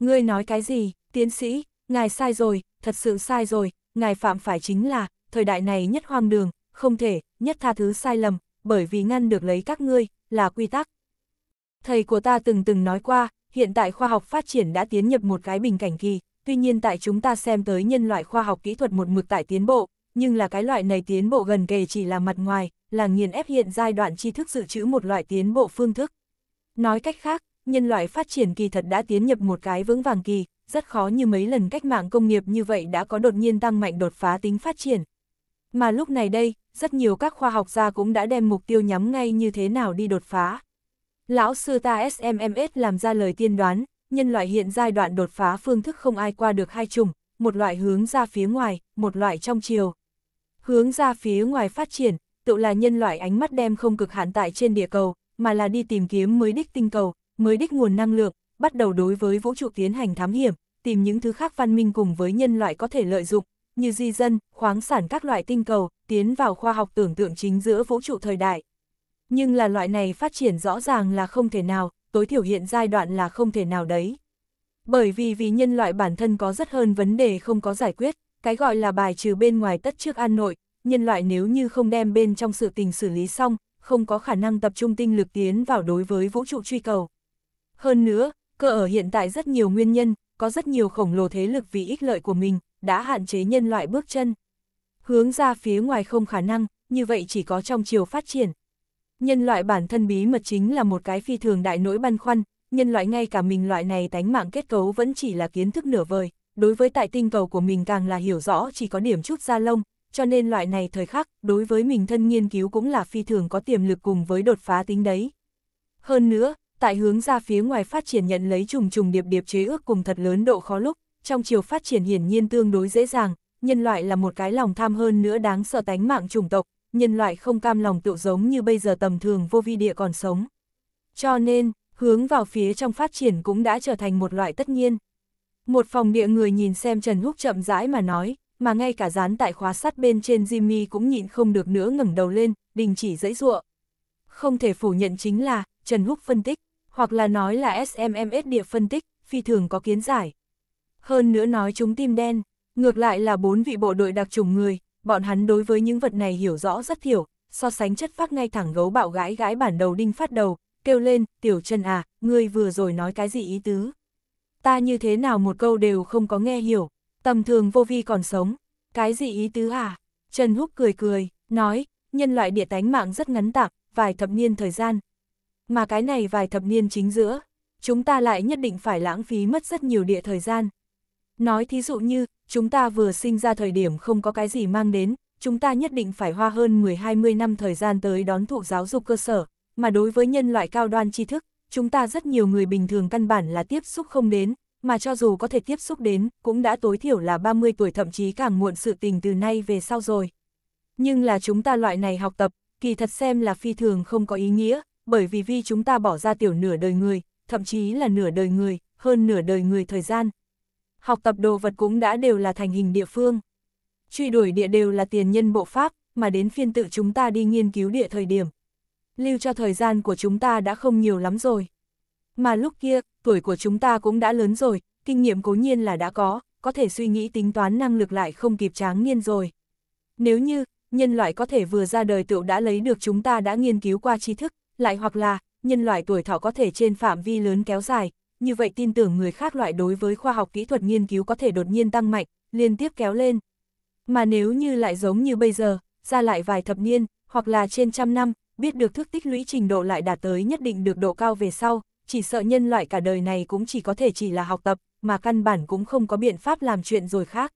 S1: Ngươi nói cái gì, tiến sĩ, ngài sai rồi, thật sự sai rồi, ngài phạm phải chính là, thời đại này nhất hoang đường, không thể, nhất tha thứ sai lầm, bởi vì ngăn được lấy các ngươi, là quy tắc. Thầy của ta từng từng nói qua, hiện tại khoa học phát triển đã tiến nhập một cái bình cảnh kỳ, tuy nhiên tại chúng ta xem tới nhân loại khoa học kỹ thuật một mực tại tiến bộ, nhưng là cái loại này tiến bộ gần kề chỉ là mặt ngoài, là nghiền ép hiện giai đoạn tri thức dự trữ một loại tiến bộ phương thức. Nói cách khác, nhân loại phát triển kỳ thật đã tiến nhập một cái vững vàng kỳ, rất khó như mấy lần cách mạng công nghiệp như vậy đã có đột nhiên tăng mạnh đột phá tính phát triển. Mà lúc này đây, rất nhiều các khoa học gia cũng đã đem mục tiêu nhắm ngay như thế nào đi đột phá. Lão sư ta SMMS làm ra lời tiên đoán, nhân loại hiện giai đoạn đột phá phương thức không ai qua được hai chủng, một loại hướng ra phía ngoài, một loại trong chiều. Hướng ra phía ngoài phát triển, tự là nhân loại ánh mắt đem không cực hạn tại trên địa cầu, mà là đi tìm kiếm mới đích tinh cầu, mới đích nguồn năng lượng, bắt đầu đối với vũ trụ tiến hành thám hiểm, tìm những thứ khác văn minh cùng với nhân loại có thể lợi dụng, như di dân, khoáng sản các loại tinh cầu, tiến vào khoa học tưởng tượng chính giữa vũ trụ thời đại. Nhưng là loại này phát triển rõ ràng là không thể nào, tối thiểu hiện giai đoạn là không thể nào đấy. Bởi vì vì nhân loại bản thân có rất hơn vấn đề không có giải quyết, cái gọi là bài trừ bên ngoài tất trước an nội, nhân loại nếu như không đem bên trong sự tình xử lý xong, không có khả năng tập trung tinh lực tiến vào đối với vũ trụ truy cầu. Hơn nữa, cơ ở hiện tại rất nhiều nguyên nhân, có rất nhiều khổng lồ thế lực vì ích lợi của mình, đã hạn chế nhân loại bước chân. Hướng ra phía ngoài không khả năng, như vậy chỉ có trong chiều phát triển, Nhân loại bản thân bí mật chính là một cái phi thường đại nỗi băn khoăn, nhân loại ngay cả mình loại này tánh mạng kết cấu vẫn chỉ là kiến thức nửa vời, đối với tại tinh cầu của mình càng là hiểu rõ chỉ có điểm chút ra lông, cho nên loại này thời khắc, đối với mình thân nghiên cứu cũng là phi thường có tiềm lực cùng với đột phá tính đấy. Hơn nữa, tại hướng ra phía ngoài phát triển nhận lấy trùng trùng điệp điệp chế ước cùng thật lớn độ khó lúc, trong chiều phát triển hiển nhiên tương đối dễ dàng, nhân loại là một cái lòng tham hơn nữa đáng sợ tánh mạng chủng tộc, nhân loại không cam lòng tự giống như bây giờ tầm thường vô vi địa còn sống. Cho nên, hướng vào phía trong phát triển cũng đã trở thành một loại tất nhiên. Một phòng địa người nhìn xem Trần Húc chậm rãi mà nói, mà ngay cả dán tại khóa sắt bên trên Jimmy cũng nhịn không được nữa ngẩng đầu lên, đình chỉ dãy ruộng. Không thể phủ nhận chính là, Trần Húc phân tích, hoặc là nói là SMMS địa phân tích, phi thường có kiến giải. Hơn nữa nói chúng tim đen, ngược lại là bốn vị bộ đội đặc trùng người, bọn hắn đối với những vật này hiểu rõ rất thiểu, so sánh chất phác ngay thẳng gấu bạo gãi gãi bản đầu đinh phát đầu, kêu lên, tiểu chân à, ngươi vừa rồi nói cái gì ý tứ. Ta như thế nào một câu đều không có nghe hiểu, tầm thường vô vi còn sống, cái gì ý tứ à? Trần Húc cười cười, nói, nhân loại địa tánh mạng rất ngắn tạp, vài thập niên thời gian. Mà cái này vài thập niên chính giữa, chúng ta lại nhất định phải lãng phí mất rất nhiều địa thời gian, Nói thí dụ như, chúng ta vừa sinh ra thời điểm không có cái gì mang đến, chúng ta nhất định phải hoa hơn 10-20 năm thời gian tới đón thụ giáo dục cơ sở, mà đối với nhân loại cao đoan tri thức, chúng ta rất nhiều người bình thường căn bản là tiếp xúc không đến, mà cho dù có thể tiếp xúc đến, cũng đã tối thiểu là 30 tuổi thậm chí càng muộn sự tình từ nay về sau rồi. Nhưng là chúng ta loại này học tập, kỳ thật xem là phi thường không có ý nghĩa, bởi vì vì chúng ta bỏ ra tiểu nửa đời người, thậm chí là nửa đời người, hơn nửa đời người thời gian, học tập đồ vật cũng đã đều là thành hình địa phương. Truy đuổi địa đều là tiền nhân bộ pháp, mà đến phiên tự chúng ta đi nghiên cứu địa thời điểm. Lưu cho thời gian của chúng ta đã không nhiều lắm rồi. Mà lúc kia, tuổi của chúng ta cũng đã lớn rồi, kinh nghiệm cố nhiên là đã có, có thể suy nghĩ tính toán năng lực lại không kịp tráng niên rồi. Nếu như, nhân loại có thể vừa ra đời tựu đã lấy được chúng ta đã nghiên cứu qua tri thức, lại hoặc là, nhân loại tuổi thọ có thể trên phạm vi lớn kéo dài, như vậy tin tưởng người khác loại đối với khoa học kỹ thuật nghiên cứu có thể đột nhiên tăng mạnh, liên tiếp kéo lên. Mà nếu như lại giống như bây giờ, ra lại vài thập niên, hoặc là trên trăm năm, biết được thức tích lũy trình độ lại đạt tới nhất định được độ cao về sau, chỉ sợ nhân loại cả đời này cũng chỉ có thể chỉ là học tập, mà căn bản cũng không có biện pháp làm chuyện rồi khác.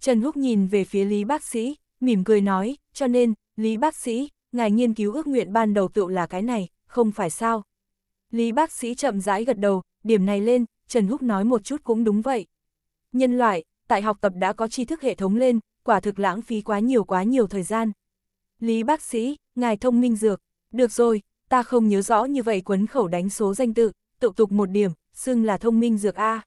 S1: Trần Húc nhìn về phía Lý bác sĩ, mỉm cười nói, cho nên, Lý bác sĩ, ngài nghiên cứu ước nguyện ban đầu tựu là cái này, không phải sao? Lý bác sĩ chậm rãi gật đầu, điểm này lên, Trần Húc nói một chút cũng đúng vậy. Nhân loại, tại học tập đã có tri thức hệ thống lên, quả thực lãng phí quá nhiều quá nhiều thời gian. Lý bác sĩ, ngài thông minh dược, được rồi, ta không nhớ rõ như vậy quấn khẩu đánh số danh tự, tự tục một điểm, xưng là thông minh dược A.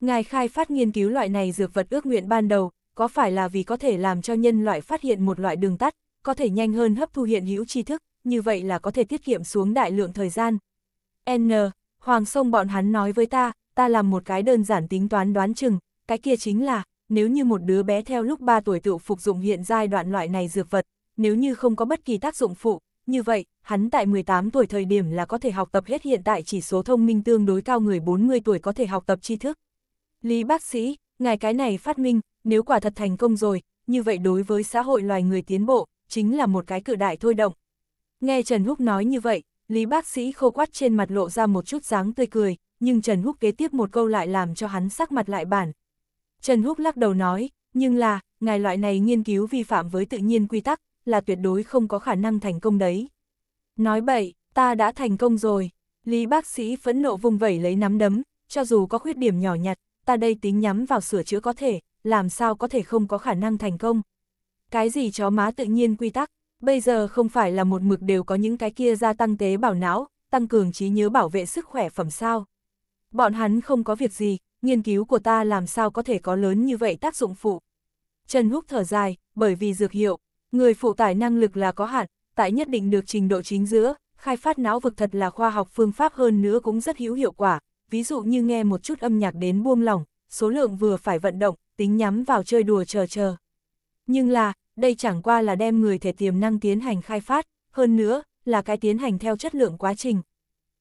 S1: Ngài khai phát nghiên cứu loại này dược vật ước nguyện ban đầu, có phải là vì có thể làm cho nhân loại phát hiện một loại đường tắt, có thể nhanh hơn hấp thu hiện hữu tri thức, như vậy là có thể tiết kiệm xuống đại lượng thời gian. N, Hoàng Sông bọn hắn nói với ta, ta làm một cái đơn giản tính toán đoán chừng, cái kia chính là, nếu như một đứa bé theo lúc 3 tuổi tự phục dụng hiện giai đoạn loại này dược vật, nếu như không có bất kỳ tác dụng phụ, như vậy, hắn tại 18 tuổi thời điểm là có thể học tập hết hiện tại chỉ số thông minh tương đối cao người 40 tuổi có thể học tập tri thức. Lý bác sĩ, ngài cái này phát minh, nếu quả thật thành công rồi, như vậy đối với xã hội loài người tiến bộ, chính là một cái cự đại thôi động. Nghe Trần Húc nói như vậy, Lý bác sĩ khô quát trên mặt lộ ra một chút dáng tươi cười, nhưng Trần Húc kế tiếp một câu lại làm cho hắn sắc mặt lại bản. Trần Húc lắc đầu nói, nhưng là, ngài loại này nghiên cứu vi phạm với tự nhiên quy tắc, là tuyệt đối không có khả năng thành công đấy. Nói bậy, ta đã thành công rồi. Lý bác sĩ phẫn nộ vùng vẩy lấy nắm đấm, cho dù có khuyết điểm nhỏ nhặt, ta đây tính nhắm vào sửa chữa có thể, làm sao có thể không có khả năng thành công. Cái gì chó má tự nhiên quy tắc, Bây giờ không phải là một mực đều có những cái kia gia tăng tế bào não, tăng cường trí nhớ bảo vệ sức khỏe phẩm sao. Bọn hắn không có việc gì, nghiên cứu của ta làm sao có thể có lớn như vậy tác dụng phụ. Trần Húc thở dài, bởi vì dược hiệu, người phụ tải năng lực là có hạn, tại nhất định được trình độ chính giữa, khai phát não vực thật là khoa học phương pháp hơn nữa cũng rất hữu hiệu quả, ví dụ như nghe một chút âm nhạc đến buông lỏng, số lượng vừa phải vận động, tính nhắm vào chơi đùa chờ chờ. Nhưng là, đây chẳng qua là đem người thể tiềm năng tiến hành khai phát, hơn nữa, là cái tiến hành theo chất lượng quá trình.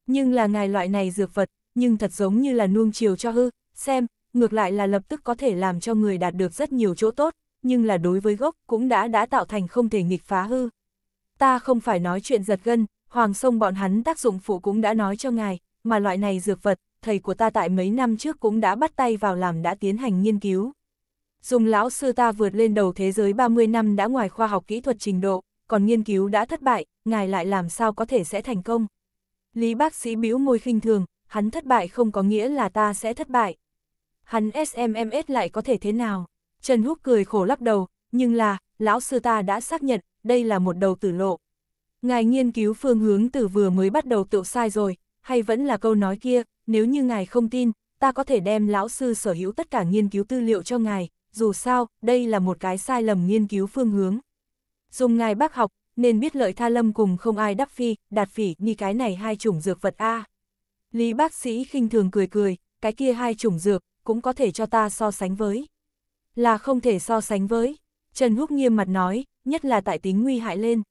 S1: Nhưng là ngài loại này dược vật, nhưng thật giống như là nuông chiều cho hư, xem, ngược lại là lập tức có thể làm cho người đạt được rất nhiều chỗ tốt, nhưng là đối với gốc cũng đã đã tạo thành không thể nghịch phá hư. Ta không phải nói chuyện giật gân, Hoàng Sông bọn hắn tác dụng phụ cũng đã nói cho ngài, mà loại này dược vật, thầy của ta tại mấy năm trước cũng đã bắt tay vào làm đã tiến hành nghiên cứu. Dùng lão sư ta vượt lên đầu thế giới 30 năm đã ngoài khoa học kỹ thuật trình độ, còn nghiên cứu đã thất bại, ngài lại làm sao có thể sẽ thành công. Lý bác sĩ bĩu môi khinh thường, hắn thất bại không có nghĩa là ta sẽ thất bại. Hắn SMMS lại có thể thế nào? Trần Húc cười khổ lắc đầu, nhưng là, lão sư ta đã xác nhận, đây là một đầu tử lộ. Ngài nghiên cứu phương hướng từ vừa mới bắt đầu tự sai rồi, hay vẫn là câu nói kia, nếu như ngài không tin, ta có thể đem lão sư sở hữu tất cả nghiên cứu tư liệu cho ngài, dù sao, đây là một cái sai lầm nghiên cứu phương hướng. Dùng ngài bác học, nên biết lợi tha lâm cùng không ai đắc phi, đạt phỉ như cái này hai chủng dược vật A. Lý bác sĩ khinh thường cười cười, cái kia hai chủng dược, cũng có thể cho ta so sánh với. Là không thể so sánh với. Trần Húc nghiêm mặt nói, nhất là tại tính nguy hại lên.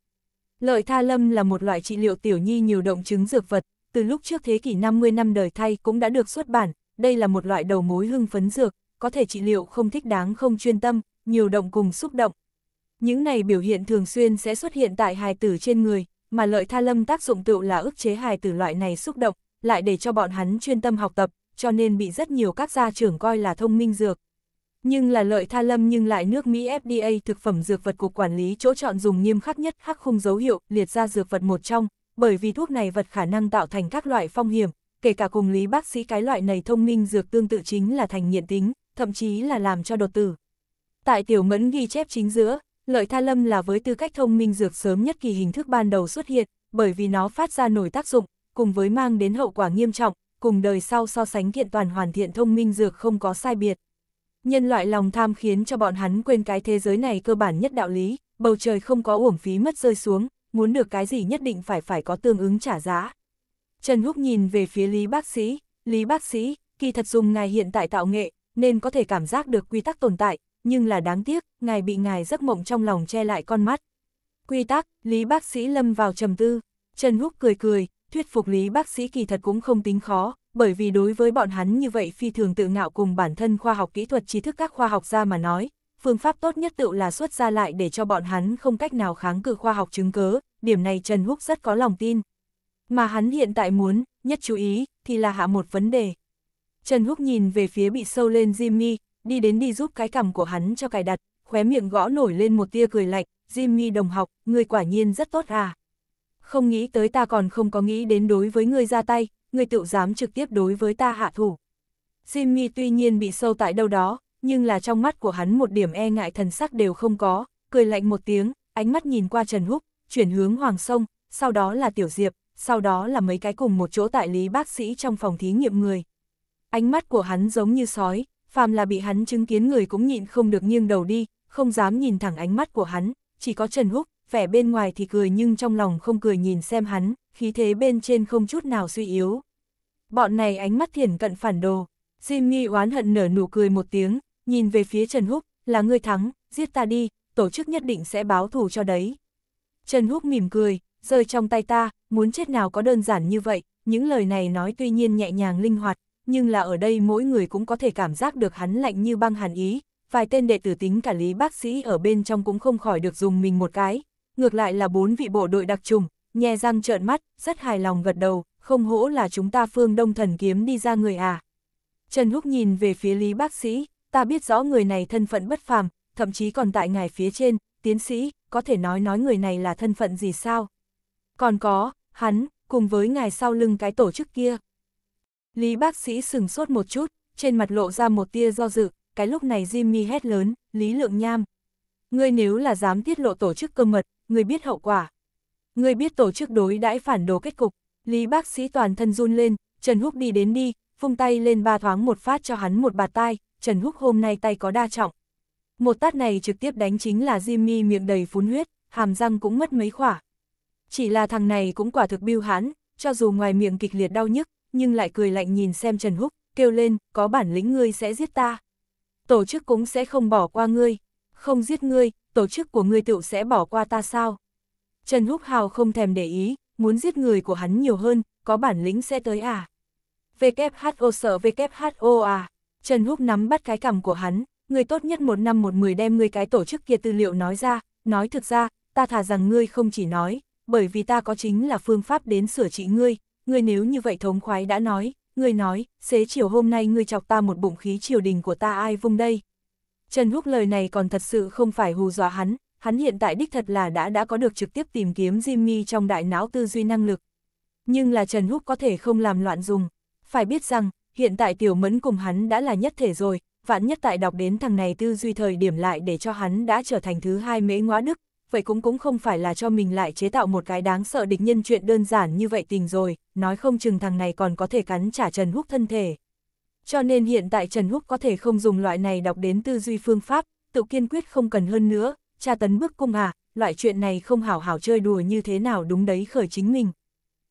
S1: Lợi tha lâm là một loại trị liệu tiểu nhi nhiều động chứng dược vật, từ lúc trước thế kỷ 50 năm đời thay cũng đã được xuất bản, đây là một loại đầu mối hưng phấn dược, có thể trị liệu không thích đáng không chuyên tâm, nhiều động cùng xúc động. Những này biểu hiện thường xuyên sẽ xuất hiện tại hài tử trên người, mà lợi tha lâm tác dụng tựu là ức chế hài tử loại này xúc động, lại để cho bọn hắn chuyên tâm học tập, cho nên bị rất nhiều các gia trưởng coi là thông minh dược. Nhưng là lợi tha lâm nhưng lại nước Mỹ FDA thực phẩm dược vật cục quản lý chỗ chọn dùng nghiêm khắc nhất hắc khung dấu hiệu liệt ra dược vật một trong, bởi vì thuốc này vật khả năng tạo thành các loại phong hiểm, kể cả cùng lý bác sĩ cái loại này thông minh dược tương tự chính là thành nghiện tính, thậm chí là làm cho đột tử. Tại tiểu mẫn ghi chép chính giữa, lợi tha lâm là với tư cách thông minh dược sớm nhất kỳ hình thức ban đầu xuất hiện, bởi vì nó phát ra nổi tác dụng, cùng với mang đến hậu quả nghiêm trọng, cùng đời sau so sánh kiện toàn hoàn thiện thông minh dược không có sai biệt. Nhân loại lòng tham khiến cho bọn hắn quên cái thế giới này cơ bản nhất đạo lý, bầu trời không có uổng phí mất rơi xuống, muốn được cái gì nhất định phải phải có tương ứng trả giá. Trần Húc nhìn về phía Lý bác sĩ, Lý bác sĩ, kỳ thật dùng ngài hiện tại tạo nghệ, nên có thể cảm giác được quy tắc tồn tại, nhưng là đáng tiếc, ngài bị ngài giấc mộng trong lòng che lại con mắt. Quy tắc, Lý bác sĩ lâm vào trầm tư, Trần Húc cười cười, thuyết phục Lý bác sĩ kỳ thật cũng không tính khó, bởi vì đối với bọn hắn như vậy phi thường tự ngạo cùng bản thân khoa học kỹ thuật trí thức các khoa học gia mà nói, phương pháp tốt nhất tự là xuất ra lại để cho bọn hắn không cách nào kháng cự khoa học chứng cớ, điểm này Trần Húc rất có lòng tin. Mà hắn hiện tại muốn, nhất chú ý, thì là hạ một vấn đề, Trần Húc nhìn về phía bị sâu lên Jimmy, đi đến đi giúp cái cằm của hắn cho cài đặt, khóe miệng gõ nổi lên một tia cười lạnh, Jimmy đồng học, người quả nhiên rất tốt à. Không nghĩ tới ta còn không có nghĩ đến đối với người ra tay, người tự dám trực tiếp đối với ta hạ thủ. Jimmy tuy nhiên bị sâu tại đâu đó, nhưng là trong mắt của hắn một điểm e ngại thần sắc đều không có, cười lạnh một tiếng, ánh mắt nhìn qua Trần Húc, chuyển hướng Hoàng Sông, sau đó là Tiểu Diệp, sau đó là mấy cái cùng một chỗ tại Lý Bác Sĩ trong phòng thí nghiệm người ánh mắt của hắn giống như sói, phàm là bị hắn chứng kiến người cũng nhịn không được nghiêng đầu đi, không dám nhìn thẳng ánh mắt của hắn, chỉ có Trần Húc, vẻ bên ngoài thì cười nhưng trong lòng không cười nhìn xem hắn, khí thế bên trên không chút nào suy yếu. Bọn này ánh mắt thiển cận phản đồ, Jimmy oán hận nở nụ cười một tiếng, nhìn về phía Trần Húc, là người thắng, giết ta đi, tổ chức nhất định sẽ báo thù cho đấy. Trần Húc mỉm cười, rơi trong tay ta, muốn chết nào có đơn giản như vậy, những lời này nói tuy nhiên nhẹ nhàng linh hoạt, nhưng là ở đây mỗi người cũng có thể cảm giác được hắn lạnh như băng hàn ý, vài tên đệ tử tính cả lý bác sĩ ở bên trong cũng không khỏi được dùng mình một cái, ngược lại là bốn vị bộ đội đặc trùng, nhè răng trợn mắt, rất hài lòng gật đầu, không hỗ là chúng ta phương đông thần kiếm đi ra người à. Trần Húc nhìn về phía lý bác sĩ, ta biết rõ người này thân phận bất phàm, thậm chí còn tại ngài phía trên, tiến sĩ, có thể nói nói người này là thân phận gì sao? Còn có, hắn, cùng với ngài sau lưng cái tổ chức kia. Lý bác sĩ sừng sốt một chút, trên mặt lộ ra một tia do dự, cái lúc này Jimmy hét lớn, Lý Lượng Nham. Ngươi nếu là dám tiết lộ tổ chức cơ mật, ngươi biết hậu quả. Ngươi biết tổ chức đối đãi phản đồ kết cục, Lý bác sĩ toàn thân run lên, Trần Húc đi đến đi, phung tay lên ba thoáng một phát cho hắn một bạt tai, Trần Húc hôm nay tay có đa trọng. Một tát này trực tiếp đánh chính là Jimmy miệng đầy phun huyết, hàm răng cũng mất mấy khỏa. Chỉ là thằng này cũng quả thực biêu hãn, cho dù ngoài miệng kịch liệt đau nhức, nhưng lại cười lạnh nhìn xem Trần Húc, kêu lên, có bản lĩnh ngươi sẽ giết ta. Tổ chức cũng sẽ không bỏ qua ngươi, không giết ngươi, tổ chức của ngươi tựu sẽ bỏ qua ta sao. Trần Húc Hào không thèm để ý, muốn giết người của hắn nhiều hơn, có bản lĩnh sẽ tới à. WHO sợ WHO à, Trần Húc nắm bắt cái cằm của hắn, ngươi tốt nhất một năm một mười đem ngươi cái tổ chức kia tư liệu nói ra, nói thực ra, ta thà rằng ngươi không chỉ nói, bởi vì ta có chính là phương pháp đến sửa trị ngươi, ngươi nếu như vậy thống khoái đã nói, ngươi nói, xế chiều hôm nay ngươi chọc ta một bụng khí triều đình của ta ai vung đây. Trần Húc lời này còn thật sự không phải hù dọa hắn, hắn hiện tại đích thật là đã đã có được trực tiếp tìm kiếm Jimmy trong đại não tư duy năng lực. Nhưng là Trần Húc có thể không làm loạn dùng, phải biết rằng, hiện tại tiểu mẫn cùng hắn đã là nhất thể rồi, vạn nhất tại đọc đến thằng này tư duy thời điểm lại để cho hắn đã trở thành thứ hai mễ ngóa đức, vậy cũng cũng không phải là cho mình lại chế tạo một cái đáng sợ địch nhân chuyện đơn giản như vậy tình rồi, nói không chừng thằng này còn có thể cắn trả Trần Húc thân thể. Cho nên hiện tại Trần Húc có thể không dùng loại này đọc đến tư duy phương pháp, tự kiên quyết không cần hơn nữa, cha tấn bức cung à, loại chuyện này không hảo hảo chơi đùa như thế nào đúng đấy khởi chính mình.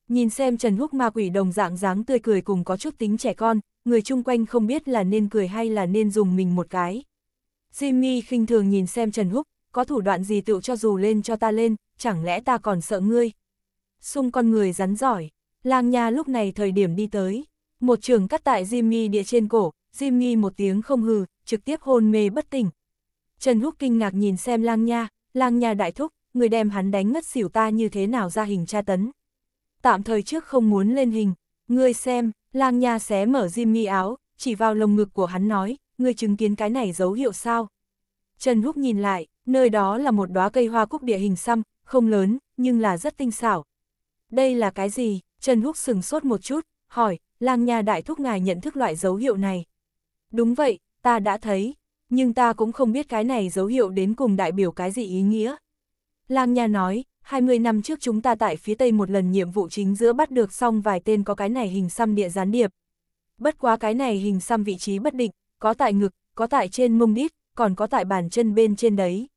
S1: Nhìn xem Trần Húc ma quỷ đồng dạng dáng tươi cười cùng có chút tính trẻ con, người chung quanh không biết là nên cười hay là nên dùng mình một cái. Jimmy khinh thường nhìn xem Trần Húc, có thủ đoạn gì tựu cho dù lên cho ta lên, chẳng lẽ ta còn sợ ngươi. Xung con người rắn giỏi, lang nha lúc này thời điểm đi tới, một trường cắt tại Jimmy địa trên cổ, Jimmy một tiếng không hừ, trực tiếp hôn mê bất tỉnh. Trần Húc kinh ngạc nhìn xem lang nha, lang nha đại thúc, người đem hắn đánh ngất xỉu ta như thế nào ra hình tra tấn. Tạm thời trước không muốn lên hình, ngươi xem, lang nha xé mở Jimmy áo, chỉ vào lồng ngực của hắn nói, ngươi chứng kiến cái này dấu hiệu sao. Trần Húc nhìn lại, Nơi đó là một đóa cây hoa cúc địa hình xăm, không lớn, nhưng là rất tinh xảo. Đây là cái gì? Trần Húc sừng sốt một chút, hỏi, lang nha đại thúc ngài nhận thức loại dấu hiệu này. Đúng vậy, ta đã thấy, nhưng ta cũng không biết cái này dấu hiệu đến cùng đại biểu cái gì ý nghĩa. Lang nha nói, 20 năm trước chúng ta tại phía Tây một lần nhiệm vụ chính giữa bắt được xong vài tên có cái này hình xăm địa gián điệp. Bất quá cái này hình xăm vị trí bất định, có tại ngực, có tại trên mông đít, còn có tại bàn chân bên trên đấy.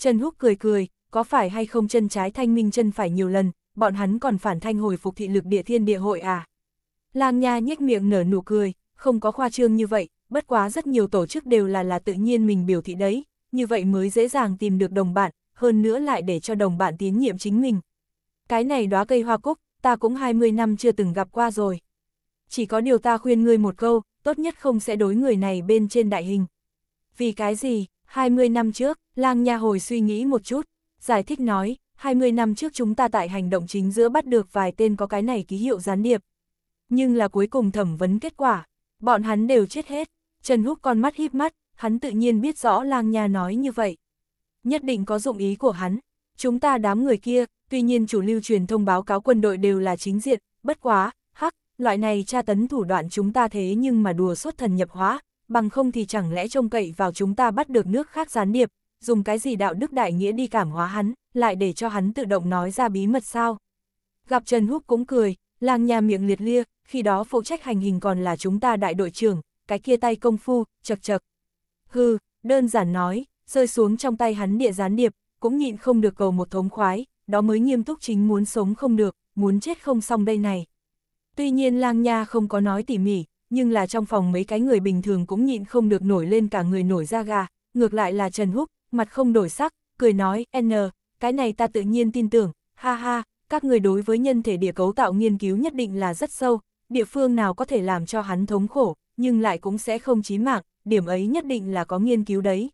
S1: Trần Húc cười cười, có phải hay không chân trái thanh minh chân phải nhiều lần, bọn hắn còn phản thanh hồi phục thị lực địa thiên địa hội à? Lang Nha nhếch miệng nở nụ cười, không có khoa trương như vậy, bất quá rất nhiều tổ chức đều là là tự nhiên mình biểu thị đấy, như vậy mới dễ dàng tìm được đồng bạn, hơn nữa lại để cho đồng bạn tín nhiệm chính mình. Cái này đóa cây hoa cúc, ta cũng 20 năm chưa từng gặp qua rồi. Chỉ có điều ta khuyên ngươi một câu, tốt nhất không sẽ đối người này bên trên đại hình. Vì cái gì, 20 năm trước, lang nha hồi suy nghĩ một chút, giải thích nói, 20 năm trước chúng ta tại hành động chính giữa bắt được vài tên có cái này ký hiệu gián điệp. Nhưng là cuối cùng thẩm vấn kết quả, bọn hắn đều chết hết. Trần Húc con mắt híp mắt, hắn tự nhiên biết rõ lang nha nói như vậy. Nhất định có dụng ý của hắn. Chúng ta đám người kia, tuy nhiên chủ lưu truyền thông báo cáo quân đội đều là chính diện, bất quá, hắc, loại này tra tấn thủ đoạn chúng ta thế nhưng mà đùa xuất thần nhập hóa, bằng không thì chẳng lẽ trông cậy vào chúng ta bắt được nước khác gián điệp, dùng cái gì đạo đức đại nghĩa đi cảm hóa hắn, lại để cho hắn tự động nói ra bí mật sao. Gặp Trần Húc cũng cười, làng nhà miệng liệt lia, khi đó phụ trách hành hình còn là chúng ta đại đội trưởng, cái kia tay công phu, chật chật. Hừ, đơn giản nói, rơi xuống trong tay hắn địa gián điệp, cũng nhịn không được cầu một thống khoái, đó mới nghiêm túc chính muốn sống không được, muốn chết không xong đây này. Tuy nhiên lang nha không có nói tỉ mỉ, nhưng là trong phòng mấy cái người bình thường cũng nhịn không được nổi lên cả người nổi da gà, ngược lại là Trần Húc, mặt không đổi sắc, cười nói, N, cái này ta tự nhiên tin tưởng, ha ha, các người đối với nhân thể địa cấu tạo nghiên cứu nhất định là rất sâu, địa phương nào có thể làm cho hắn thống khổ, nhưng lại cũng sẽ không chí mạng, điểm ấy nhất định là có nghiên cứu đấy.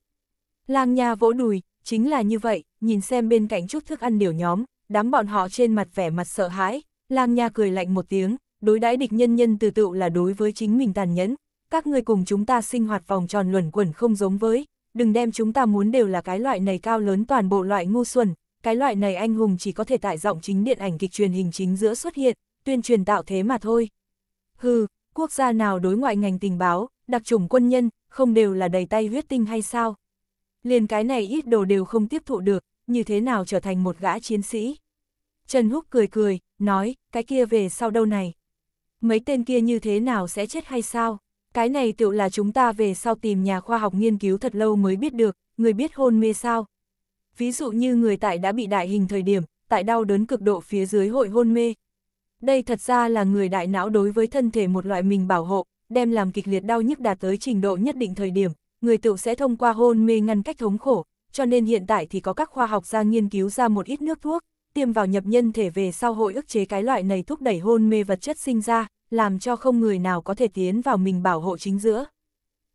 S1: Lang nha vỗ đùi, chính là như vậy, nhìn xem bên cạnh chút thức ăn điều nhóm, đám bọn họ trên mặt vẻ mặt sợ hãi, lang nha cười lạnh một tiếng, đối đãi địch nhân nhân từ tựu là đối với chính mình tàn nhẫn, các ngươi cùng chúng ta sinh hoạt vòng tròn luẩn quẩn không giống với, đừng đem chúng ta muốn đều là cái loại này cao lớn toàn bộ loại ngu xuẩn, cái loại này anh hùng chỉ có thể tại giọng chính điện ảnh kịch truyền hình chính giữa xuất hiện, tuyên truyền tạo thế mà thôi. Hừ, quốc gia nào đối ngoại ngành tình báo, đặc chủng quân nhân, không đều là đầy tay huyết tinh hay sao? Liền cái này ít đồ đều không tiếp thụ được, như thế nào trở thành một gã chiến sĩ? Trần Húc cười cười, nói, cái kia về sau đâu này? mấy tên kia như thế nào sẽ chết hay sao? Cái này tựu là chúng ta về sau tìm nhà khoa học nghiên cứu thật lâu mới biết được, người biết hôn mê sao? Ví dụ như người tại đã bị đại hình thời điểm, tại đau đớn cực độ phía dưới hội hôn mê. Đây thật ra là người đại não đối với thân thể một loại mình bảo hộ, đem làm kịch liệt đau nhức đạt tới trình độ nhất định thời điểm, người tựu sẽ thông qua hôn mê ngăn cách thống khổ, cho nên hiện tại thì có các khoa học gia nghiên cứu ra một ít nước thuốc, tiêm vào nhập nhân thể về sau hội ức chế cái loại này thúc đẩy hôn mê vật chất sinh ra, làm cho không người nào có thể tiến vào mình bảo hộ chính giữa.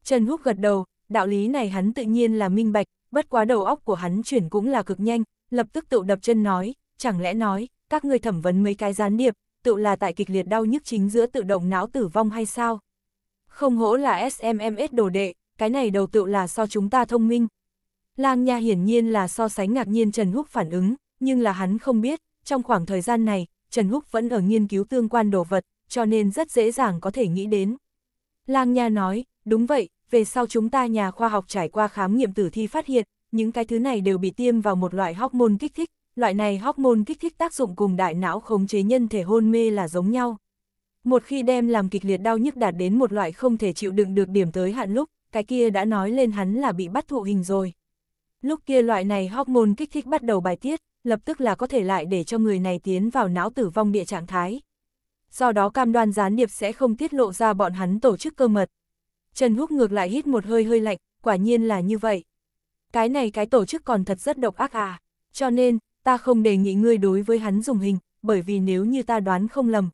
S1: Trần Húc gật đầu, đạo lý này hắn tự nhiên là minh bạch, bất quá đầu óc của hắn chuyển cũng là cực nhanh, lập tức tự đập chân nói, chẳng lẽ nói, các người thẩm vấn mấy cái gián điệp, tự là tại kịch liệt đau nhức chính giữa tự động não tử vong hay sao? Không hổ là SMMS đồ đệ, cái này đầu tự là so chúng ta thông minh. Lang Nha hiển nhiên là so sánh ngạc nhiên Trần Húc phản ứng, nhưng là hắn không biết, trong khoảng thời gian này, Trần Húc vẫn ở nghiên cứu tương quan đồ vật, cho nên rất dễ dàng có thể nghĩ đến. Lang Nha nói, đúng vậy, về sau chúng ta nhà khoa học trải qua khám nghiệm tử thi phát hiện, những cái thứ này đều bị tiêm vào một loại hormone kích thích, loại này hormone kích thích tác dụng cùng đại não khống chế nhân thể hôn mê là giống nhau. Một khi đem làm kịch liệt đau nhức đạt đến một loại không thể chịu đựng được điểm tới hạn lúc, cái kia đã nói lên hắn là bị bắt thụ hình rồi. Lúc kia loại này hormone kích thích bắt đầu bài tiết, lập tức là có thể lại để cho người này tiến vào não tử vong địa trạng thái do đó cam đoan gián điệp sẽ không tiết lộ ra bọn hắn tổ chức cơ mật. Trần Húc ngược lại hít một hơi hơi lạnh, quả nhiên là như vậy. Cái này cái tổ chức còn thật rất độc ác à, cho nên, ta không đề nghị ngươi đối với hắn dùng hình, bởi vì nếu như ta đoán không lầm.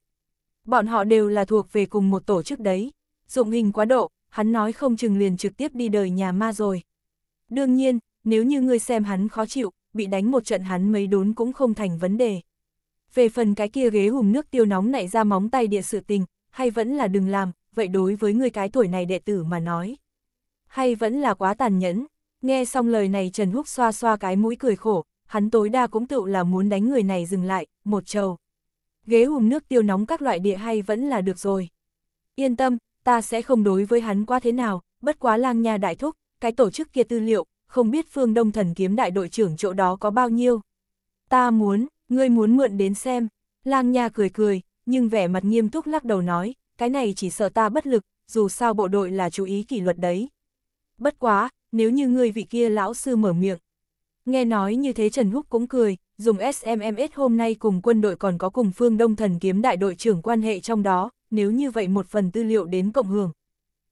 S1: Bọn họ đều là thuộc về cùng một tổ chức đấy, dụng hình quá độ, hắn nói không chừng liền trực tiếp đi đời nhà ma rồi. Đương nhiên, nếu như ngươi xem hắn khó chịu, bị đánh một trận hắn mấy đốn cũng không thành vấn đề về phần cái kia ghế hùm nước tiêu nóng nảy ra móng tay địa sự tình, hay vẫn là đừng làm, vậy đối với người cái tuổi này đệ tử mà nói. Hay vẫn là quá tàn nhẫn, nghe xong lời này Trần Húc xoa xoa cái mũi cười khổ, hắn tối đa cũng tự là muốn đánh người này dừng lại, một trầu. Ghế hùm nước tiêu nóng các loại địa hay vẫn là được rồi. Yên tâm, ta sẽ không đối với hắn quá thế nào, bất quá lang nha đại thúc, cái tổ chức kia tư liệu, không biết phương đông thần kiếm đại đội trưởng chỗ đó có bao nhiêu. Ta muốn, Ngươi muốn mượn đến xem, lang nha cười cười, nhưng vẻ mặt nghiêm túc lắc đầu nói, cái này chỉ sợ ta bất lực, dù sao bộ đội là chú ý kỷ luật đấy. Bất quá, nếu như ngươi vị kia lão sư mở miệng. Nghe nói như thế Trần Húc cũng cười, dùng SMMS hôm nay cùng quân đội còn có cùng phương Đông Thần Kiếm đại đội trưởng quan hệ trong đó, nếu như vậy một phần tư liệu đến cộng hưởng.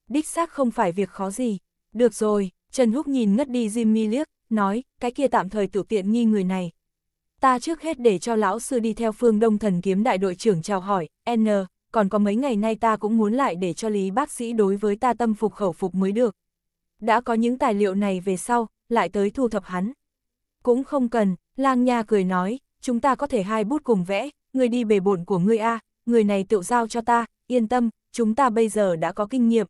S1: Đích xác không phải việc khó gì. Được rồi, Trần Húc nhìn ngất đi Jimmy liếc, nói, cái kia tạm thời tiểu tiện nghi người này, ta trước hết để cho lão sư đi theo phương đông thần kiếm đại đội trưởng chào hỏi, N, còn có mấy ngày nay ta cũng muốn lại để cho lý bác sĩ đối với ta tâm phục khẩu phục mới được. Đã có những tài liệu này về sau, lại tới thu thập hắn. Cũng không cần, lang nha cười nói, chúng ta có thể hai bút cùng vẽ, người đi bề bổn của ngươi A, người này tự giao cho ta, yên tâm, chúng ta bây giờ đã có kinh nghiệm.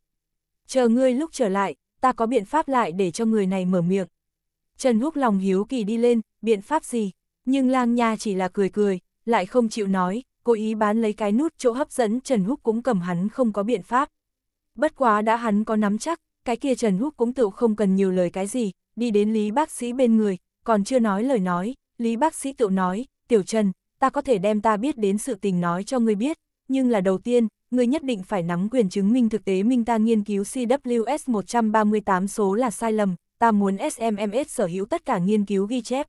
S1: Chờ ngươi lúc trở lại, ta có biện pháp lại để cho người này mở miệng. Trần Húc lòng hiếu kỳ đi lên, biện pháp gì? Nhưng lang nha chỉ là cười cười, lại không chịu nói, cố ý bán lấy cái nút chỗ hấp dẫn Trần Húc cũng cầm hắn không có biện pháp. Bất quá đã hắn có nắm chắc, cái kia Trần Húc cũng tự không cần nhiều lời cái gì, đi đến Lý bác sĩ bên người, còn chưa nói lời nói, Lý bác sĩ tự nói, Tiểu Trần, ta có thể đem ta biết đến sự tình nói cho ngươi biết, nhưng là đầu tiên, ngươi nhất định phải nắm quyền chứng minh thực tế minh ta nghiên cứu CWS 138 số là sai lầm, ta muốn SMMS sở hữu tất cả nghiên cứu ghi chép.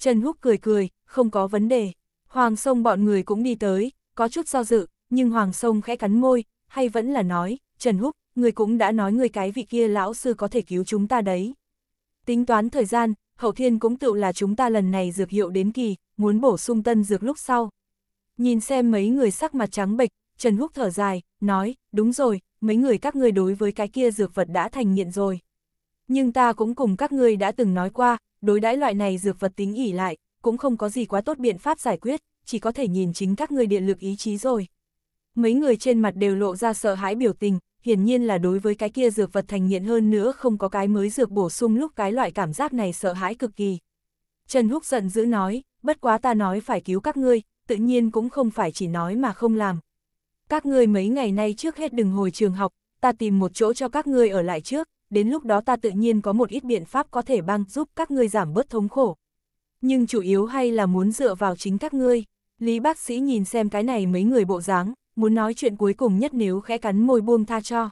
S1: Trần Húc cười cười, không có vấn đề. Hoàng Sông bọn người cũng đi tới, có chút do dự, nhưng Hoàng Sông khẽ cắn môi, hay vẫn là nói, Trần Húc, người cũng đã nói người cái vị kia lão sư có thể cứu chúng ta đấy. Tính toán thời gian, hậu thiên cũng tự là chúng ta lần này dược hiệu đến kỳ, muốn bổ sung tân dược lúc sau. Nhìn xem mấy người sắc mặt trắng bệch, Trần Húc thở dài, nói, đúng rồi, mấy người các ngươi đối với cái kia dược vật đã thành nghiện rồi. Nhưng ta cũng cùng các ngươi đã từng nói qua, đối đãi loại này dược vật tính ỉ lại, cũng không có gì quá tốt biện pháp giải quyết, chỉ có thể nhìn chính các người điện lực ý chí rồi. Mấy người trên mặt đều lộ ra sợ hãi biểu tình, hiển nhiên là đối với cái kia dược vật thành nghiện hơn nữa không có cái mới dược bổ sung lúc cái loại cảm giác này sợ hãi cực kỳ. Trần Húc giận dữ nói, bất quá ta nói phải cứu các ngươi, tự nhiên cũng không phải chỉ nói mà không làm. Các ngươi mấy ngày nay trước hết đừng hồi trường học, ta tìm một chỗ cho các ngươi ở lại trước đến lúc đó ta tự nhiên có một ít biện pháp có thể băng giúp các ngươi giảm bớt thống khổ. Nhưng chủ yếu hay là muốn dựa vào chính các ngươi. Lý bác sĩ nhìn xem cái này mấy người bộ dáng, muốn nói chuyện cuối cùng nhất nếu khẽ cắn môi buông tha cho.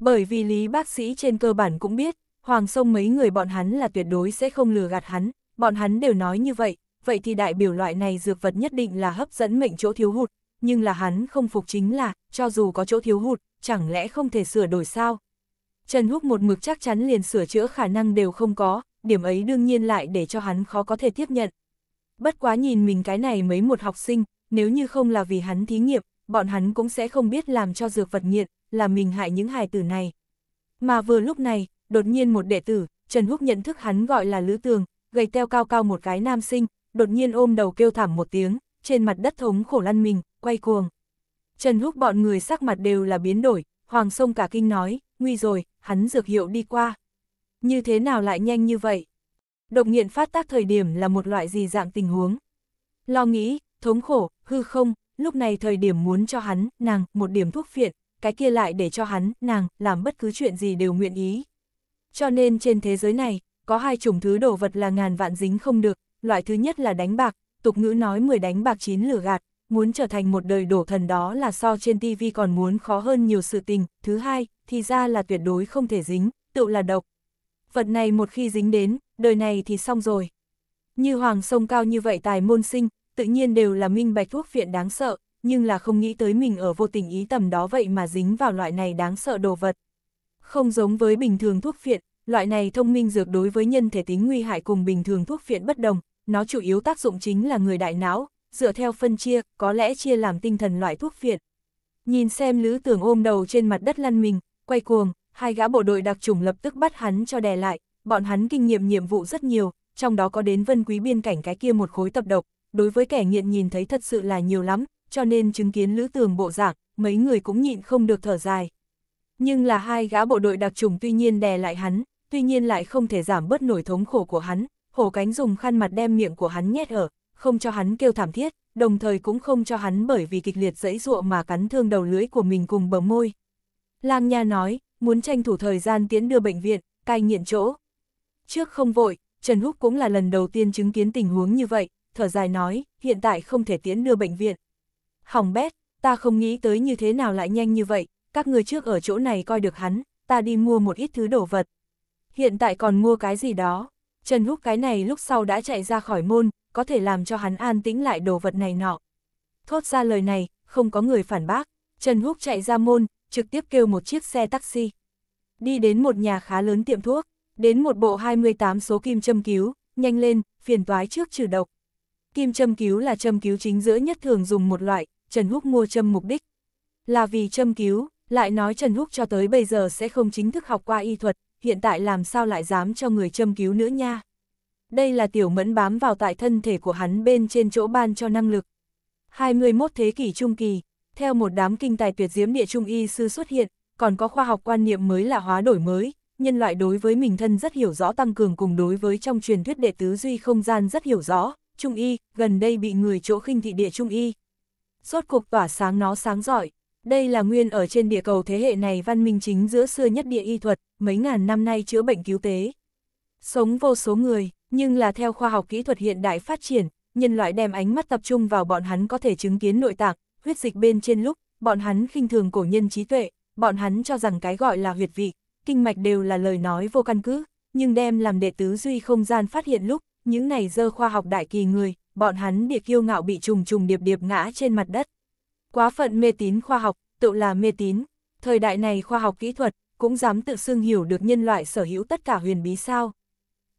S1: Bởi vì Lý bác sĩ trên cơ bản cũng biết, Hoàng Sông mấy người bọn hắn là tuyệt đối sẽ không lừa gạt hắn, bọn hắn đều nói như vậy, vậy thì đại biểu loại này dược vật nhất định là hấp dẫn mệnh chỗ thiếu hụt, nhưng là hắn không phục chính là, cho dù có chỗ thiếu hụt, chẳng lẽ không thể sửa đổi sao, Trần Húc một mực chắc chắn liền sửa chữa khả năng đều không có, điểm ấy đương nhiên lại để cho hắn khó có thể tiếp nhận. Bất quá nhìn mình cái này mấy một học sinh, nếu như không là vì hắn thí nghiệm, bọn hắn cũng sẽ không biết làm cho dược vật nghiện, là mình hại những hài tử này. Mà vừa lúc này, đột nhiên một đệ tử, Trần Húc nhận thức hắn gọi là Lữ Tường, gầy teo cao cao một cái nam sinh, đột nhiên ôm đầu kêu thảm một tiếng, trên mặt đất thống khổ lăn mình, quay cuồng. Trần Húc bọn người sắc mặt đều là biến đổi, Hoàng Sông cả kinh nói, nguy rồi, hắn dược hiệu đi qua. Như thế nào lại nhanh như vậy? Độc nghiện phát tác thời điểm là một loại gì dạng tình huống? Lo nghĩ, thống khổ, hư không, lúc này thời điểm muốn cho hắn, nàng, một điểm thuốc phiện, cái kia lại để cho hắn, nàng, làm bất cứ chuyện gì đều nguyện ý. Cho nên trên thế giới này, có hai chủng thứ đồ vật là ngàn vạn dính không được, loại thứ nhất là đánh bạc, tục ngữ nói 10 đánh bạc chín lửa gạt, muốn trở thành một đời đổ thần đó là so trên TV còn muốn khó hơn nhiều sự tình, thứ hai, thì ra là tuyệt đối không thể dính, tự là độc. Vật này một khi dính đến, đời này thì xong rồi. Như hoàng sông cao như vậy tài môn sinh, tự nhiên đều là minh bạch thuốc phiện đáng sợ, nhưng là không nghĩ tới mình ở vô tình ý tầm đó vậy mà dính vào loại này đáng sợ đồ vật. Không giống với bình thường thuốc phiện, loại này thông minh dược đối với nhân thể tính nguy hại cùng bình thường thuốc phiện bất đồng, nó chủ yếu tác dụng chính là người đại não, dựa theo phân chia, có lẽ chia làm tinh thần loại thuốc viện. Nhìn xem Lữ Tưởng ôm đầu trên mặt đất lăn mình, quay cuồng, hai gã bộ đội đặc trùng lập tức bắt hắn cho đè lại, bọn hắn kinh nghiệm nhiệm vụ rất nhiều, trong đó có đến vân quý biên cảnh cái kia một khối tập độc, đối với kẻ nghiện nhìn thấy thật sự là nhiều lắm, cho nên chứng kiến Lữ Tưởng bộ dạng, mấy người cũng nhịn không được thở dài. Nhưng là hai gã bộ đội đặc trùng tuy nhiên đè lại hắn, tuy nhiên lại không thể giảm bớt nổi thống khổ của hắn, hổ cánh dùng khăn mặt đem miệng của hắn nhét ở, không cho hắn kêu thảm thiết, đồng thời cũng không cho hắn bởi vì kịch liệt dẫy ruộng mà cắn thương đầu lưỡi của mình cùng bờ môi. Lang Nha nói, muốn tranh thủ thời gian tiến đưa bệnh viện, cai nghiện chỗ. Trước không vội, Trần Húc cũng là lần đầu tiên chứng kiến tình huống như vậy, thở dài nói, hiện tại không thể tiến đưa bệnh viện. Hỏng bét, ta không nghĩ tới như thế nào lại nhanh như vậy, các người trước ở chỗ này coi được hắn, ta đi mua một ít thứ đồ vật. Hiện tại còn mua cái gì đó. Trần Húc cái này lúc sau đã chạy ra khỏi môn, có thể làm cho hắn an tĩnh lại đồ vật này nọ. Thốt ra lời này, không có người phản bác, Trần Húc chạy ra môn, trực tiếp kêu một chiếc xe taxi. Đi đến một nhà khá lớn tiệm thuốc, đến một bộ 28 số kim châm cứu, nhanh lên, phiền toái trước trừ độc. Kim châm cứu là châm cứu chính giữa nhất thường dùng một loại, Trần Húc mua châm mục đích. Là vì châm cứu, lại nói Trần Húc cho tới bây giờ sẽ không chính thức học qua y thuật, hiện tại làm sao lại dám cho người châm cứu nữa nha. Đây là tiểu mẫn bám vào tại thân thể của hắn bên trên chỗ ban cho năng lực. 21 thế kỷ trung kỳ, theo một đám kinh tài tuyệt diễm địa trung y sư xuất hiện, còn có khoa học quan niệm mới là hóa đổi mới, nhân loại đối với mình thân rất hiểu rõ tăng cường cùng đối với trong truyền thuyết đệ tứ duy không gian rất hiểu rõ, trung y, gần đây bị người chỗ khinh thị địa trung y. suốt cuộc tỏa sáng nó sáng giỏi, đây là nguyên ở trên địa cầu thế hệ này văn minh chính giữa xưa nhất địa y thuật, mấy ngàn năm nay chữa bệnh cứu tế. Sống vô số người, nhưng là theo khoa học kỹ thuật hiện đại phát triển, nhân loại đem ánh mắt tập trung vào bọn hắn có thể chứng kiến nội tạng, huyết dịch bên trên lúc, bọn hắn khinh thường cổ nhân trí tuệ, bọn hắn cho rằng cái gọi là huyệt vị, kinh mạch đều là lời nói vô căn cứ, nhưng đem làm đệ tứ duy không gian phát hiện lúc, những này dơ khoa học đại kỳ người, bọn hắn địa kiêu ngạo bị trùng trùng điệp điệp ngã trên mặt đất. Quá phận mê tín khoa học, tự là mê tín. Thời đại này khoa học kỹ thuật, cũng dám tự xưng hiểu được nhân loại sở hữu tất cả huyền bí sao.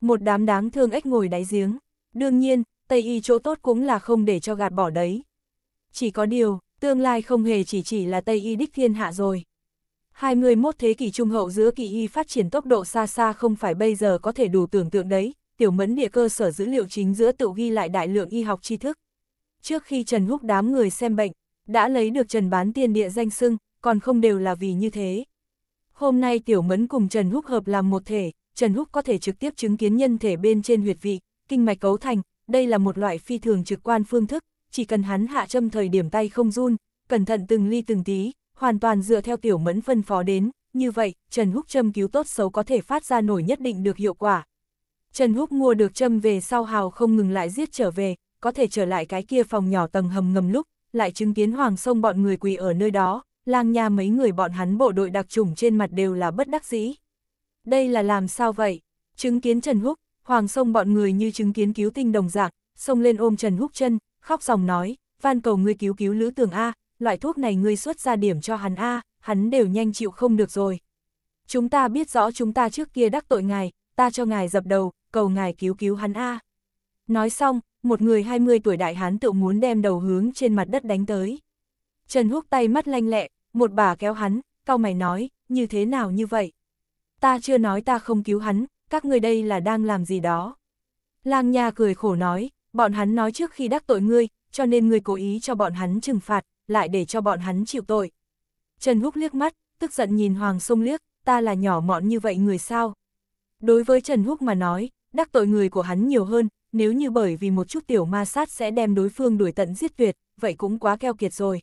S1: Một đám đáng thương ếch ngồi đáy giếng. Đương nhiên, Tây Y chỗ tốt cũng là không để cho gạt bỏ đấy. Chỉ có điều, tương lai không hề chỉ chỉ là Tây Y đích thiên hạ rồi. 21 thế kỷ trung hậu giữa kỳ y phát triển tốc độ xa xa không phải bây giờ có thể đủ tưởng tượng đấy, tiểu mẫn địa cơ sở dữ liệu chính giữa tự ghi lại đại lượng y học tri thức. Trước khi Trần Húc đám người xem bệnh, đã lấy được Trần Bán Tiên địa danh xưng, còn không đều là vì như thế. Hôm nay Tiểu Mẫn cùng Trần Húc hợp làm một thể, Trần Húc có thể trực tiếp chứng kiến nhân thể bên trên huyệt vị, kinh mạch cấu thành, đây là một loại phi thường trực quan phương thức, chỉ cần hắn hạ châm thời điểm tay không run, cẩn thận từng ly từng tí, hoàn toàn dựa theo Tiểu Mẫn phân phó đến, như vậy, Trần Húc châm cứu tốt xấu có thể phát ra nổi nhất định được hiệu quả. Trần Húc mua được châm về sau hào không ngừng lại giết trở về, có thể trở lại cái kia phòng nhỏ tầng hầm ngầm lúc, lại chứng kiến Hoàng Sông bọn người quỳ ở nơi đó, lang nha mấy người bọn hắn bộ đội đặc trùng trên mặt đều là bất đắc dĩ. Đây là làm sao vậy? Chứng kiến Trần Húc, Hoàng Sông bọn người như chứng kiến cứu tinh đồng dạng, sông lên ôm Trần Húc chân, khóc dòng nói, van cầu ngươi cứu cứu Lữ Tường A, loại thuốc này ngươi xuất ra điểm cho hắn A, hắn đều nhanh chịu không được rồi. Chúng ta biết rõ chúng ta trước kia đắc tội ngài, ta cho ngài dập đầu, cầu ngài cứu cứu hắn A. Nói xong, một người 20 tuổi đại hán tự muốn đem đầu hướng trên mặt đất đánh tới. Trần Húc tay mắt lanh lẹ, một bà kéo hắn, cau mày nói, như thế nào như vậy? Ta chưa nói ta không cứu hắn, các người đây là đang làm gì đó. Lang Nha cười khổ nói, bọn hắn nói trước khi đắc tội ngươi, cho nên ngươi cố ý cho bọn hắn trừng phạt, lại để cho bọn hắn chịu tội. Trần Húc liếc mắt, tức giận nhìn Hoàng Sông liếc, ta là nhỏ mọn như vậy người sao? Đối với Trần Húc mà nói, đắc tội người của hắn nhiều hơn, nếu như bởi vì một chút tiểu ma sát sẽ đem đối phương đuổi tận giết tuyệt, vậy cũng quá keo kiệt rồi.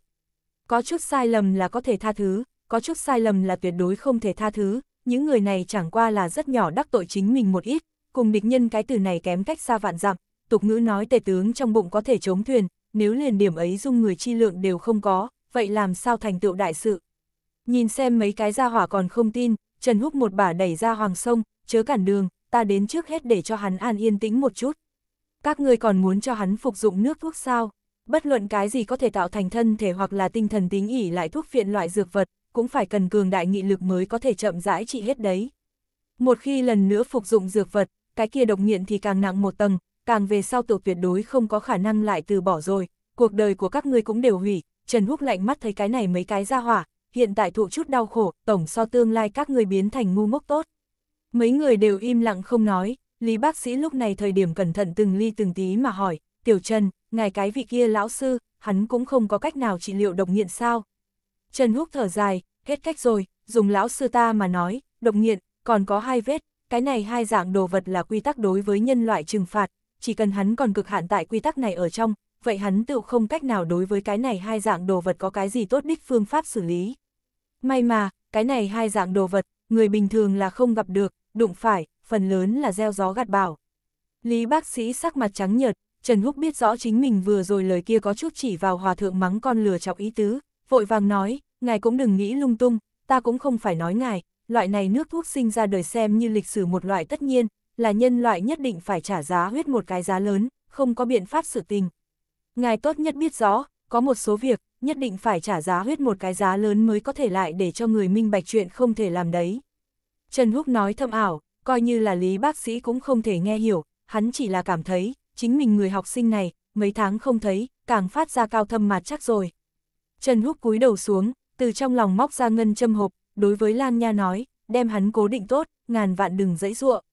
S1: Có chút sai lầm là có thể tha thứ, có chút sai lầm là tuyệt đối không thể tha thứ, những người này chẳng qua là rất nhỏ đắc tội chính mình một ít, cùng địch nhân cái từ này kém cách xa vạn dặm, tục ngữ nói tề tướng trong bụng có thể chống thuyền, nếu liền điểm ấy dung người chi lượng đều không có, vậy làm sao thành tựu đại sự. Nhìn xem mấy cái gia hỏa còn không tin, Trần Húc một bả đẩy ra hoàng sông, chớ cản đường, ta đến trước hết để cho hắn an yên tĩnh một chút các ngươi còn muốn cho hắn phục dụng nước thuốc sao? Bất luận cái gì có thể tạo thành thân thể hoặc là tinh thần tính ỉ lại thuốc phiện loại dược vật, cũng phải cần cường đại nghị lực mới có thể chậm rãi trị hết đấy. Một khi lần nữa phục dụng dược vật, cái kia độc nghiện thì càng nặng một tầng, càng về sau tổ tuyệt đối không có khả năng lại từ bỏ rồi, cuộc đời của các ngươi cũng đều hủy, Trần Húc lạnh mắt thấy cái này mấy cái ra hỏa, hiện tại thụ chút đau khổ, tổng so tương lai các ngươi biến thành ngu ngốc tốt. Mấy người đều im lặng không nói, Lý bác sĩ lúc này thời điểm cẩn thận từng ly từng tí mà hỏi, Tiểu Trần, ngài cái vị kia lão sư, hắn cũng không có cách nào trị liệu độc nghiện sao? Trần Húc thở dài, hết cách rồi, dùng lão sư ta mà nói, độc nghiện, còn có hai vết, cái này hai dạng đồ vật là quy tắc đối với nhân loại trừng phạt, chỉ cần hắn còn cực hạn tại quy tắc này ở trong, vậy hắn tự không cách nào đối với cái này hai dạng đồ vật có cái gì tốt đích phương pháp xử lý. May mà, cái này hai dạng đồ vật, người bình thường là không gặp được, đụng phải, phần lớn là gieo gió gạt bảo. Lý bác sĩ sắc mặt trắng nhợt, Trần Húc biết rõ chính mình vừa rồi lời kia có chút chỉ vào hòa thượng mắng con lừa chọc ý tứ, vội vàng nói, ngài cũng đừng nghĩ lung tung, ta cũng không phải nói ngài, loại này nước thuốc sinh ra đời xem như lịch sử một loại tất nhiên, là nhân loại nhất định phải trả giá huyết một cái giá lớn, không có biện pháp sự tình. Ngài tốt nhất biết rõ, có một số việc, nhất định phải trả giá huyết một cái giá lớn mới có thể lại để cho người minh bạch chuyện không thể làm đấy. Trần Húc nói thâm ảo, coi như là lý bác sĩ cũng không thể nghe hiểu, hắn chỉ là cảm thấy, chính mình người học sinh này, mấy tháng không thấy, càng phát ra cao thâm mà chắc rồi. Trần Húc cúi đầu xuống, từ trong lòng móc ra ngân châm hộp, đối với Lan Nha nói, đem hắn cố định tốt, ngàn vạn đừng dãy ruộng.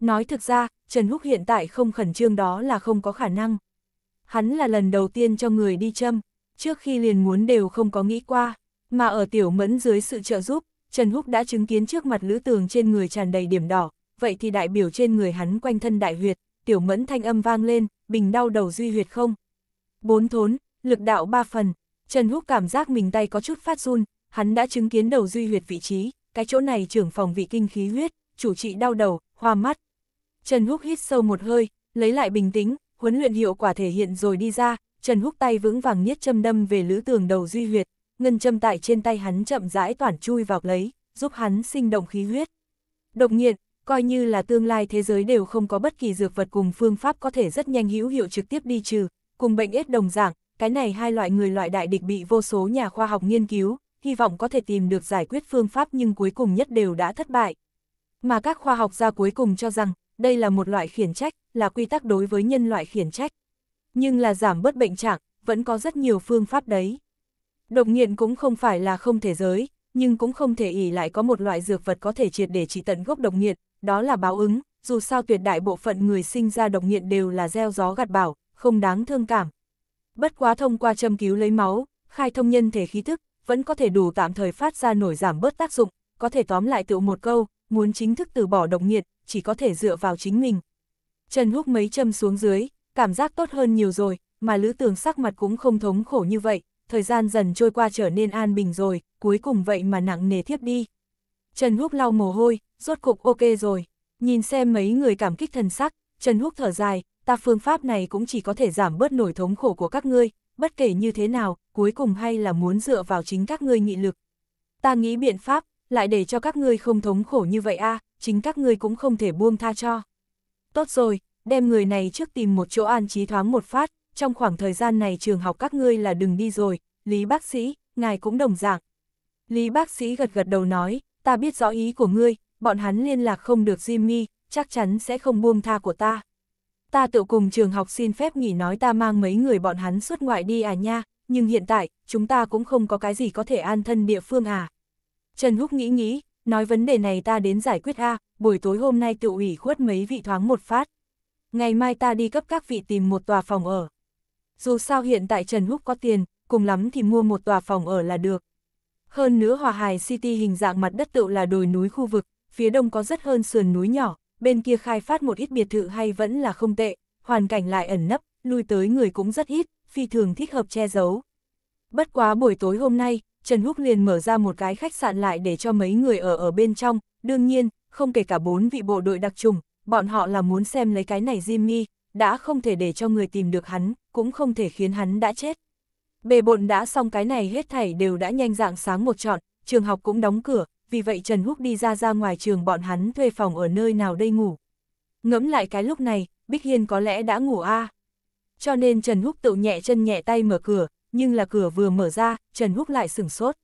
S1: Nói thực ra, Trần Húc hiện tại không khẩn trương đó là không có khả năng. Hắn là lần đầu tiên cho người đi châm, trước khi liền muốn đều không có nghĩ qua, mà ở tiểu mẫn dưới sự trợ giúp, Trần Húc đã chứng kiến trước mặt Lữ Tường trên người tràn đầy điểm đỏ, vậy thì đại biểu trên người hắn quanh thân đại huyệt, tiểu mẫn thanh âm vang lên, bình đau đầu duy huyệt không. Bốn thốn, lực đạo ba phần, Trần Húc cảm giác mình tay có chút phát run, hắn đã chứng kiến đầu duy huyệt vị trí, cái chỗ này trưởng phòng vị kinh khí huyết, chủ trị đau đầu, hoa mắt. Trần Húc hít sâu một hơi, lấy lại bình tĩnh, huấn luyện hiệu quả thể hiện rồi đi ra, Trần Húc tay vững vàng niết châm đâm về lữ tường đầu duy huyệt, ngân châm tại trên tay hắn chậm rãi toàn chui vào lấy, giúp hắn sinh động khí huyết. Độc nhiên coi như là tương lai thế giới đều không có bất kỳ dược vật cùng phương pháp có thể rất nhanh hữu hiệu trực tiếp đi trừ, cùng bệnh ếch đồng dạng, cái này hai loại người loại đại địch bị vô số nhà khoa học nghiên cứu, hy vọng có thể tìm được giải quyết phương pháp nhưng cuối cùng nhất đều đã thất bại. Mà các khoa học gia cuối cùng cho rằng, đây là một loại khiển trách, là quy tắc đối với nhân loại khiển trách. Nhưng là giảm bớt bệnh trạng, vẫn có rất nhiều phương pháp đấy. Độc nghiện cũng không phải là không thể giới, nhưng cũng không thể ỉ lại có một loại dược vật có thể triệt để trị tận gốc độc nghiện, đó là báo ứng, dù sao tuyệt đại bộ phận người sinh ra độc nghiện đều là gieo gió gặt bảo, không đáng thương cảm. Bất quá thông qua châm cứu lấy máu, khai thông nhân thể khí thức, vẫn có thể đủ tạm thời phát ra nổi giảm bớt tác dụng, có thể tóm lại tựu một câu, muốn chính thức từ bỏ độc nghiện chỉ có thể dựa vào chính mình. Trần Húc mấy châm xuống dưới, cảm giác tốt hơn nhiều rồi, mà Lữ Tường sắc mặt cũng không thống khổ như vậy, thời gian dần trôi qua trở nên an bình rồi, cuối cùng vậy mà nặng nề thiếp đi. Trần Húc lau mồ hôi, rốt cục ok rồi. Nhìn xem mấy người cảm kích thần sắc, Trần Húc thở dài, ta phương pháp này cũng chỉ có thể giảm bớt nổi thống khổ của các ngươi, bất kể như thế nào, cuối cùng hay là muốn dựa vào chính các ngươi nghị lực. Ta nghĩ biện pháp, lại để cho các ngươi không thống khổ như vậy a, à, chính các ngươi cũng không thể buông tha cho. Tốt rồi, đem người này trước tìm một chỗ an trí thoáng một phát, trong khoảng thời gian này trường học các ngươi là đừng đi rồi, Lý bác sĩ, ngài cũng đồng dạng. Lý bác sĩ gật gật đầu nói, ta biết rõ ý của ngươi, bọn hắn liên lạc không được Jimmy, chắc chắn sẽ không buông tha của ta. Ta tự cùng trường học xin phép nghỉ nói ta mang mấy người bọn hắn xuất ngoại đi à nha, nhưng hiện tại, chúng ta cũng không có cái gì có thể an thân địa phương à. Trần Húc nghĩ nghĩ, nói vấn đề này ta đến giải quyết a buổi tối hôm nay tự ủy khuất mấy vị thoáng một phát. Ngày mai ta đi cấp các vị tìm một tòa phòng ở dù sao hiện tại Trần Húc có tiền, cùng lắm thì mua một tòa phòng ở là được. Hơn nữa Hòa Hải City hình dạng mặt đất tựu là đồi núi khu vực, phía đông có rất hơn sườn núi nhỏ, bên kia khai phát một ít biệt thự hay vẫn là không tệ, hoàn cảnh lại ẩn nấp, lui tới người cũng rất ít, phi thường thích hợp che giấu. Bất quá buổi tối hôm nay, Trần Húc liền mở ra một cái khách sạn lại để cho mấy người ở ở bên trong, đương nhiên, không kể cả bốn vị bộ đội đặc trùng, bọn họ là muốn xem lấy cái này Jimmy, đã không thể để cho người tìm được hắn, cũng không thể khiến hắn đã chết. Bề bộn đã xong cái này hết thảy đều đã nhanh dạng sáng một trọn, trường học cũng đóng cửa, vì vậy Trần Húc đi ra ra ngoài trường bọn hắn thuê phòng ở nơi nào đây ngủ. Ngẫm lại cái lúc này, Bích Hiên có lẽ đã ngủ a. Cho nên Trần Húc tự nhẹ chân nhẹ tay mở cửa, nhưng là cửa vừa mở ra, Trần Húc lại sửng sốt.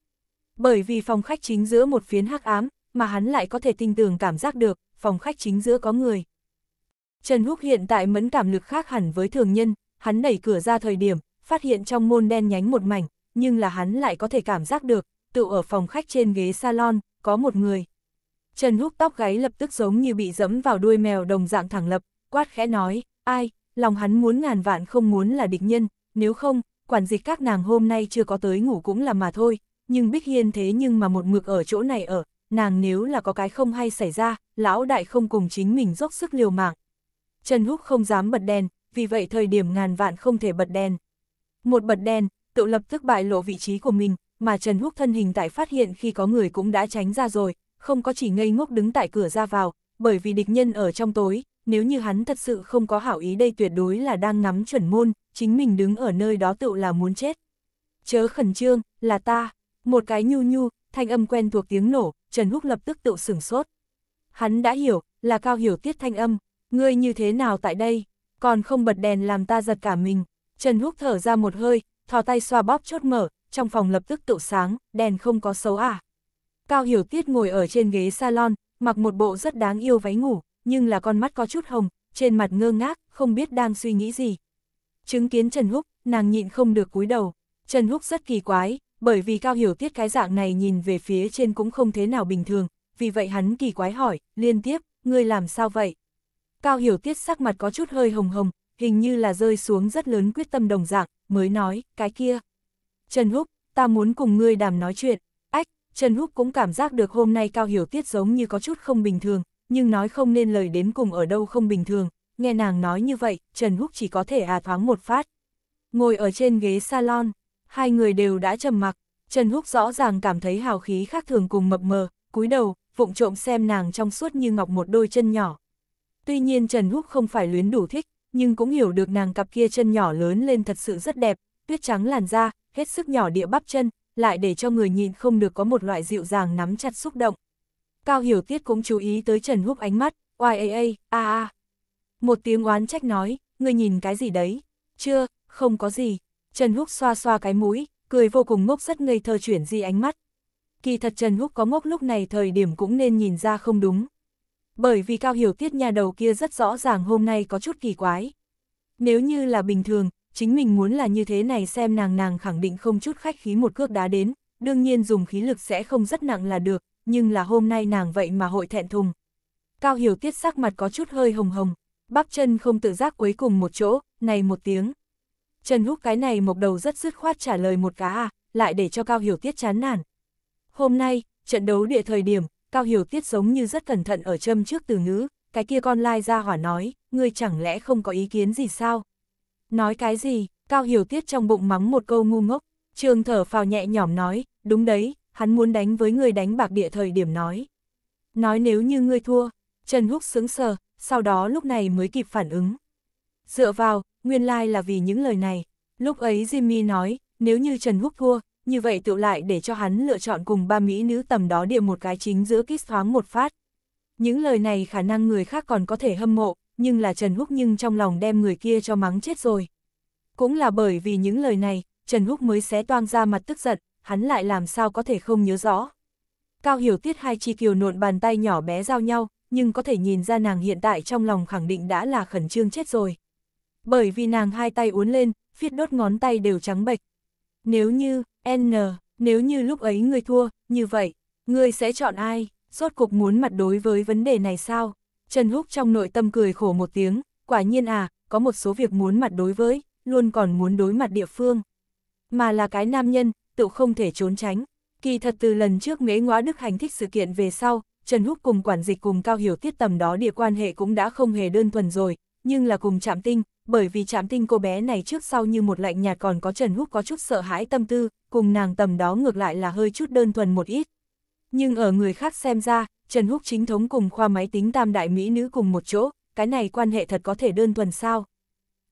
S1: Bởi vì phòng khách chính giữa một phiến hắc ám, mà hắn lại có thể tinh tường cảm giác được, phòng khách chính giữa có người. Trần Húc hiện tại mẫn cảm lực khác hẳn với thường nhân, hắn đẩy cửa ra thời điểm, phát hiện trong môn đen nhánh một mảnh, nhưng là hắn lại có thể cảm giác được, tự ở phòng khách trên ghế salon, có một người. Trần Húc tóc gáy lập tức giống như bị dẫm vào đuôi mèo đồng dạng thẳng lập, quát khẽ nói, ai, lòng hắn muốn ngàn vạn không muốn là địch nhân, nếu không, quản dịch các nàng hôm nay chưa có tới ngủ cũng là mà thôi, nhưng Bích Hiên thế nhưng mà một mực ở chỗ này ở, nàng nếu là có cái không hay xảy ra, lão đại không cùng chính mình dốc sức liều mạng, Trần Húc không dám bật đèn, vì vậy thời điểm ngàn vạn không thể bật đèn. Một bật đèn, tự lập tức bại lộ vị trí của mình, mà Trần Húc thân hình tại phát hiện khi có người cũng đã tránh ra rồi, không có chỉ ngây ngốc đứng tại cửa ra vào, bởi vì địch nhân ở trong tối, nếu như hắn thật sự không có hảo ý đây tuyệt đối là đang ngắm chuẩn môn, chính mình đứng ở nơi đó tự là muốn chết. Chớ khẩn trương, là ta, một cái nhu nhu, thanh âm quen thuộc tiếng nổ, Trần Húc lập tức tự sửng sốt. Hắn đã hiểu, là cao hiểu tiết thanh âm ngươi như thế nào tại đây, còn không bật đèn làm ta giật cả mình. Trần Húc thở ra một hơi, thò tay xoa bóp chốt mở, trong phòng lập tức tự sáng, đèn không có xấu à. Cao Hiểu Tiết ngồi ở trên ghế salon, mặc một bộ rất đáng yêu váy ngủ, nhưng là con mắt có chút hồng, trên mặt ngơ ngác, không biết đang suy nghĩ gì. Chứng kiến Trần Húc, nàng nhịn không được cúi đầu. Trần Húc rất kỳ quái, bởi vì Cao Hiểu Tiết cái dạng này nhìn về phía trên cũng không thế nào bình thường, vì vậy hắn kỳ quái hỏi, liên tiếp, ngươi làm sao vậy? Cao Hiểu Tiết sắc mặt có chút hơi hồng hồng, hình như là rơi xuống rất lớn quyết tâm đồng dạng, mới nói, cái kia. Trần Húc, ta muốn cùng ngươi đàm nói chuyện. Ách, Trần Húc cũng cảm giác được hôm nay Cao Hiểu Tiết giống như có chút không bình thường, nhưng nói không nên lời đến cùng ở đâu không bình thường. Nghe nàng nói như vậy, Trần Húc chỉ có thể à thoáng một phát. Ngồi ở trên ghế salon, hai người đều đã trầm mặc. Trần Húc rõ ràng cảm thấy hào khí khác thường cùng mập mờ, cúi đầu, vụng trộm xem nàng trong suốt như ngọc một đôi chân nhỏ, Tuy nhiên Trần Húc không phải luyến đủ thích, nhưng cũng hiểu được nàng cặp kia chân nhỏ lớn lên thật sự rất đẹp, tuyết trắng làn da, hết sức nhỏ địa bắp chân, lại để cho người nhìn không được có một loại dịu dàng nắm chặt xúc động. Cao Hiểu Tiết cũng chú ý tới Trần Húc ánh mắt, oai a a. Một tiếng oán trách nói, người nhìn cái gì đấy? Chưa, không có gì. Trần Húc xoa xoa cái mũi, cười vô cùng ngốc rất ngây thơ chuyển di ánh mắt. Kỳ thật Trần Húc có ngốc lúc này thời điểm cũng nên nhìn ra không đúng bởi vì Cao Hiểu Tiết nhà đầu kia rất rõ ràng hôm nay có chút kỳ quái. Nếu như là bình thường, chính mình muốn là như thế này xem nàng nàng khẳng định không chút khách khí một cước đá đến, đương nhiên dùng khí lực sẽ không rất nặng là được, nhưng là hôm nay nàng vậy mà hội thẹn thùng. Cao Hiểu Tiết sắc mặt có chút hơi hồng hồng, bắp chân không tự giác cuối cùng một chỗ, này một tiếng. Trần Húc cái này mộc đầu rất dứt khoát trả lời một cá à, lại để cho Cao Hiểu Tiết chán nản. Hôm nay, trận đấu địa thời điểm, Cao Hiểu Tiết giống như rất cẩn thận ở châm trước từ ngữ, cái kia con lai ra hỏa nói, ngươi chẳng lẽ không có ý kiến gì sao? Nói cái gì? Cao Hiểu Tiết trong bụng mắng một câu ngu ngốc, trường thở phào nhẹ nhõm nói, đúng đấy, hắn muốn đánh với người đánh bạc địa thời điểm nói. Nói nếu như ngươi thua, Trần Húc sướng sờ, sau đó lúc này mới kịp phản ứng. Dựa vào, nguyên lai like là vì những lời này. Lúc ấy Jimmy nói, nếu như Trần Húc thua, như vậy tựu lại để cho hắn lựa chọn cùng ba mỹ nữ tầm đó địa một cái chính giữa kít thoáng một phát. Những lời này khả năng người khác còn có thể hâm mộ, nhưng là Trần Húc nhưng trong lòng đem người kia cho mắng chết rồi. Cũng là bởi vì những lời này, Trần Húc mới xé toang ra mặt tức giận, hắn lại làm sao có thể không nhớ rõ. Cao hiểu tiết hai chi kiều nộn bàn tay nhỏ bé giao nhau, nhưng có thể nhìn ra nàng hiện tại trong lòng khẳng định đã là khẩn trương chết rồi. Bởi vì nàng hai tay uốn lên, phiết đốt ngón tay đều trắng bệch. Nếu như, N, nếu như lúc ấy ngươi thua, như vậy, ngươi sẽ chọn ai? Rốt cục muốn mặt đối với vấn đề này sao? Trần Húc trong nội tâm cười khổ một tiếng, quả nhiên à, có một số việc muốn mặt đối với, luôn còn muốn đối mặt địa phương. Mà là cái nam nhân, tự không thể trốn tránh. Kỳ thật từ lần trước mễ ngóa Đức hành thích sự kiện về sau, Trần Húc cùng quản dịch cùng Cao Hiểu Tiết tầm đó địa quan hệ cũng đã không hề đơn thuần rồi, nhưng là cùng chạm tinh, bởi vì chạm tinh cô bé này trước sau như một lạnh nhạt còn có Trần Húc có chút sợ hãi tâm tư, cùng nàng tầm đó ngược lại là hơi chút đơn thuần một ít. Nhưng ở người khác xem ra, Trần Húc chính thống cùng khoa máy tính tam đại mỹ nữ cùng một chỗ, cái này quan hệ thật có thể đơn thuần sao.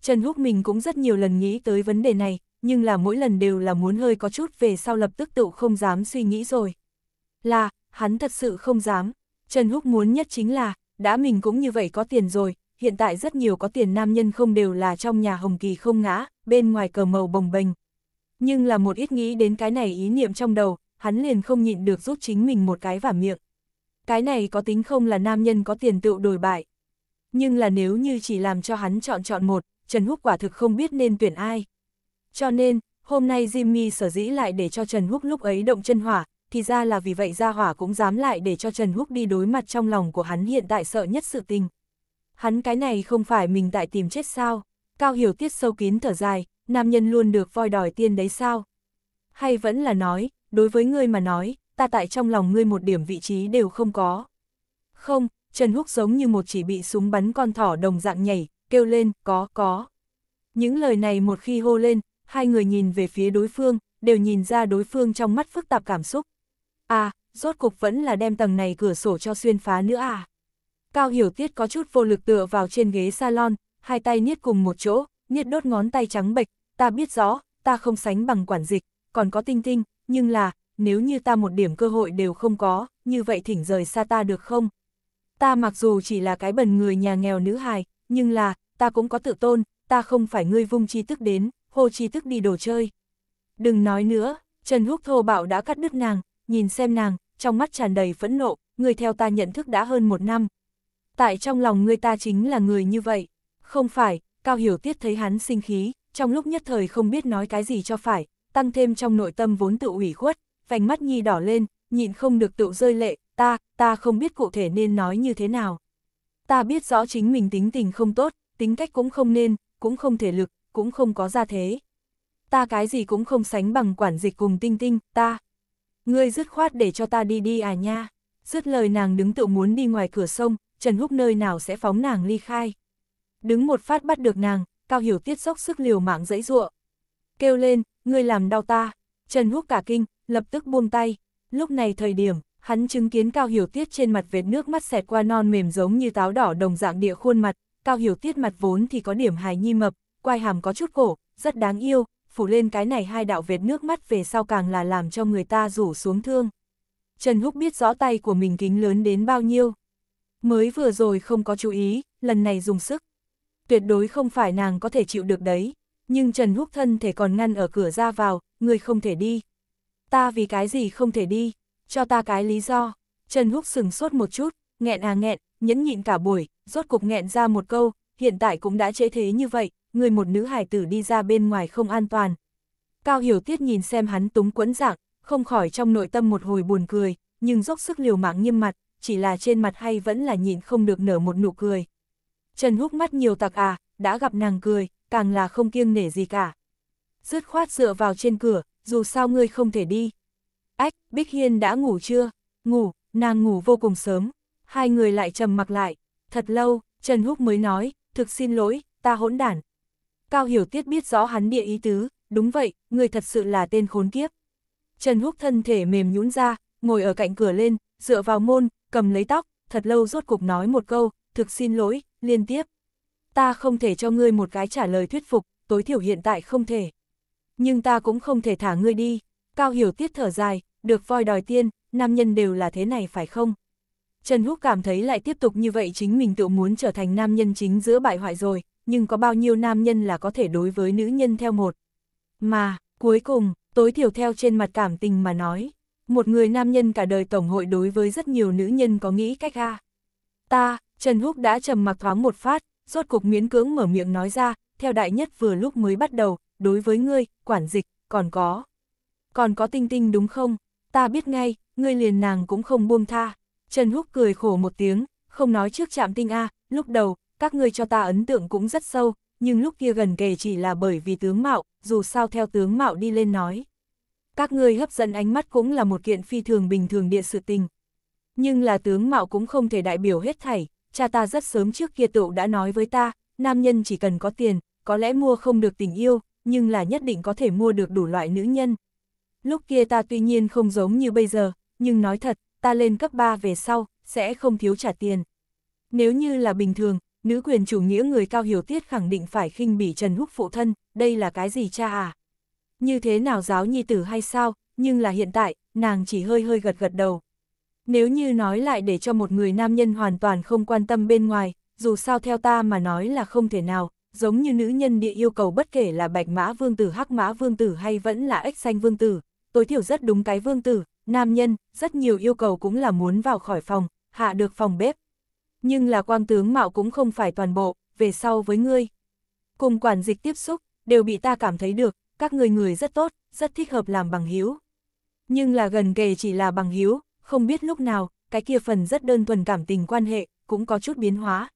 S1: Trần Húc mình cũng rất nhiều lần nghĩ tới vấn đề này, nhưng là mỗi lần đều là muốn hơi có chút về sau lập tức tự không dám suy nghĩ rồi. Là, hắn thật sự không dám. Trần Húc muốn nhất chính là, đã mình cũng như vậy có tiền rồi, hiện tại rất nhiều có tiền nam nhân không đều là trong nhà hồng kỳ không ngã, bên ngoài cờ màu bồng bềnh. Nhưng là một ít nghĩ đến cái này ý niệm trong đầu, hắn liền không nhịn được rút chính mình một cái vả miệng. Cái này có tính không là nam nhân có tiền tựu đổi bại. Nhưng là nếu như chỉ làm cho hắn chọn chọn một, Trần Húc quả thực không biết nên tuyển ai. Cho nên, hôm nay Jimmy sở dĩ lại để cho Trần Húc lúc ấy động chân hỏa, thì ra là vì vậy ra hỏa cũng dám lại để cho Trần Húc đi đối mặt trong lòng của hắn hiện tại sợ nhất sự tình hắn cái này không phải mình tại tìm chết sao, cao hiểu tiết sâu kín thở dài, nam nhân luôn được voi đòi tiên đấy sao. Hay vẫn là nói, đối với ngươi mà nói, ta tại trong lòng ngươi một điểm vị trí đều không có. Không, Trần Húc giống như một chỉ bị súng bắn con thỏ đồng dạng nhảy, kêu lên, có, có. Những lời này một khi hô lên, hai người nhìn về phía đối phương, đều nhìn ra đối phương trong mắt phức tạp cảm xúc. À, rốt cục vẫn là đem tầng này cửa sổ cho xuyên phá nữa à. Cao Hiểu Tiết có chút vô lực tựa vào trên ghế salon, hai tay niết cùng một chỗ, niết đốt ngón tay trắng bệch, ta biết rõ, ta không sánh bằng quản dịch, còn có tinh tinh, nhưng là, nếu như ta một điểm cơ hội đều không có, như vậy thỉnh rời xa ta được không? Ta mặc dù chỉ là cái bần người nhà nghèo nữ hài, nhưng là, ta cũng có tự tôn, ta không phải ngươi vung chi tức đến, hô chi tức đi đồ chơi. Đừng nói nữa, Trần Húc thô bạo đã cắt đứt nàng, nhìn xem nàng, trong mắt tràn đầy phẫn nộ, người theo ta nhận thức đã hơn một năm, tại trong lòng người ta chính là người như vậy. Không phải, Cao Hiểu Tiết thấy hắn sinh khí, trong lúc nhất thời không biết nói cái gì cho phải, tăng thêm trong nội tâm vốn tự ủy khuất, vành mắt Nhi đỏ lên, nhịn không được tự rơi lệ, ta, ta không biết cụ thể nên nói như thế nào. Ta biết rõ chính mình tính tình không tốt, tính cách cũng không nên, cũng không thể lực, cũng không có ra thế. Ta cái gì cũng không sánh bằng quản dịch cùng tinh tinh, ta. Ngươi dứt khoát để cho ta đi đi à nha. Dứt lời nàng đứng tự muốn đi ngoài cửa sông, Trần Húc nơi nào sẽ phóng nàng ly khai. Đứng một phát bắt được nàng, Cao Hiểu Tiết sốc sức liều mạng dẫy dụa. Kêu lên, ngươi làm đau ta. Trần Húc cả kinh, lập tức buông tay. Lúc này thời điểm, hắn chứng kiến Cao Hiểu Tiết trên mặt vệt nước mắt xẹt qua non mềm giống như táo đỏ đồng dạng địa khuôn mặt. Cao Hiểu Tiết mặt vốn thì có điểm hài nhi mập, quai hàm có chút cổ, rất đáng yêu, phủ lên cái này hai đạo vệt nước mắt về sau càng là làm cho người ta rủ xuống thương. Trần Húc biết rõ tay của mình kính lớn đến bao nhiêu. Mới vừa rồi không có chú ý, lần này dùng sức. Tuyệt đối không phải nàng có thể chịu được đấy, nhưng Trần Húc thân thể còn ngăn ở cửa ra vào, người không thể đi. Ta vì cái gì không thể đi, cho ta cái lý do. Trần Húc sừng sốt một chút, nghẹn à nghẹn, nhẫn nhịn cả buổi, rốt cục nghẹn ra một câu, hiện tại cũng đã chế thế như vậy, người một nữ hải tử đi ra bên ngoài không an toàn. Cao Hiểu Tiết nhìn xem hắn túng quẫn dạng, không khỏi trong nội tâm một hồi buồn cười, nhưng dốc sức liều mạng nghiêm mặt, chỉ là trên mặt hay vẫn là nhịn không được nở một nụ cười. Trần hút mắt nhiều tặc à, đã gặp nàng cười, càng là không kiêng nể gì cả. Dứt khoát dựa vào trên cửa, dù sao ngươi không thể đi. Ách, Bích Hiên đã ngủ chưa? Ngủ, nàng ngủ vô cùng sớm. Hai người lại trầm mặc lại. Thật lâu, Trần Húc mới nói, thực xin lỗi, ta hỗn đản. Cao Hiểu Tiết biết rõ hắn địa ý tứ, đúng vậy, người thật sự là tên khốn kiếp. Trần Húc thân thể mềm nhũn ra, ngồi ở cạnh cửa lên, dựa vào môn, cầm lấy tóc, thật lâu rốt cục nói một câu, thực xin lỗi, liên tiếp. Ta không thể cho ngươi một cái trả lời thuyết phục, tối thiểu hiện tại không thể. Nhưng ta cũng không thể thả ngươi đi. Cao hiểu tiết thở dài, được voi đòi tiên, nam nhân đều là thế này phải không? Trần Húc cảm thấy lại tiếp tục như vậy chính mình tự muốn trở thành nam nhân chính giữa bại hoại rồi, nhưng có bao nhiêu nam nhân là có thể đối với nữ nhân theo một. Mà, cuối cùng, tối thiểu theo trên mặt cảm tình mà nói, một người nam nhân cả đời tổng hội đối với rất nhiều nữ nhân có nghĩ cách a. Ta, Trần Húc đã trầm mặc thoáng một phát, rốt cục miễn cưỡng mở miệng nói ra, theo đại nhất vừa lúc mới bắt đầu, đối với ngươi, quản dịch, còn có. Còn có tinh tinh đúng không? Ta biết ngay, ngươi liền nàng cũng không buông tha. Trần Húc cười khổ một tiếng, không nói trước chạm tinh a, lúc đầu, các ngươi cho ta ấn tượng cũng rất sâu, nhưng lúc kia gần kề chỉ là bởi vì tướng mạo, dù sao theo tướng mạo đi lên nói các ngươi hấp dẫn ánh mắt cũng là một kiện phi thường bình thường địa sự tình. Nhưng là tướng mạo cũng không thể đại biểu hết thảy, cha ta rất sớm trước kia tựu đã nói với ta, nam nhân chỉ cần có tiền, có lẽ mua không được tình yêu, nhưng là nhất định có thể mua được đủ loại nữ nhân. Lúc kia ta tuy nhiên không giống như bây giờ, nhưng nói thật, ta lên cấp 3 về sau, sẽ không thiếu trả tiền. Nếu như là bình thường, nữ quyền chủ nghĩa người cao hiểu tiết khẳng định phải khinh bỉ Trần Húc phụ thân, đây là cái gì cha à? như thế nào giáo nhi tử hay sao, nhưng là hiện tại, nàng chỉ hơi hơi gật gật đầu. Nếu như nói lại để cho một người nam nhân hoàn toàn không quan tâm bên ngoài, dù sao theo ta mà nói là không thể nào, giống như nữ nhân địa yêu cầu bất kể là bạch mã vương tử hắc mã vương tử hay vẫn là ếch xanh vương tử, tối thiểu rất đúng cái vương tử, nam nhân, rất nhiều yêu cầu cũng là muốn vào khỏi phòng, hạ được phòng bếp. Nhưng là quang tướng mạo cũng không phải toàn bộ, về sau với ngươi. Cùng quản dịch tiếp xúc, đều bị ta cảm thấy được, các người người rất tốt, rất thích hợp làm bằng hiếu. Nhưng là gần kề chỉ là bằng hiếu, không biết lúc nào, cái kia phần rất đơn thuần cảm tình quan hệ, cũng có chút biến hóa.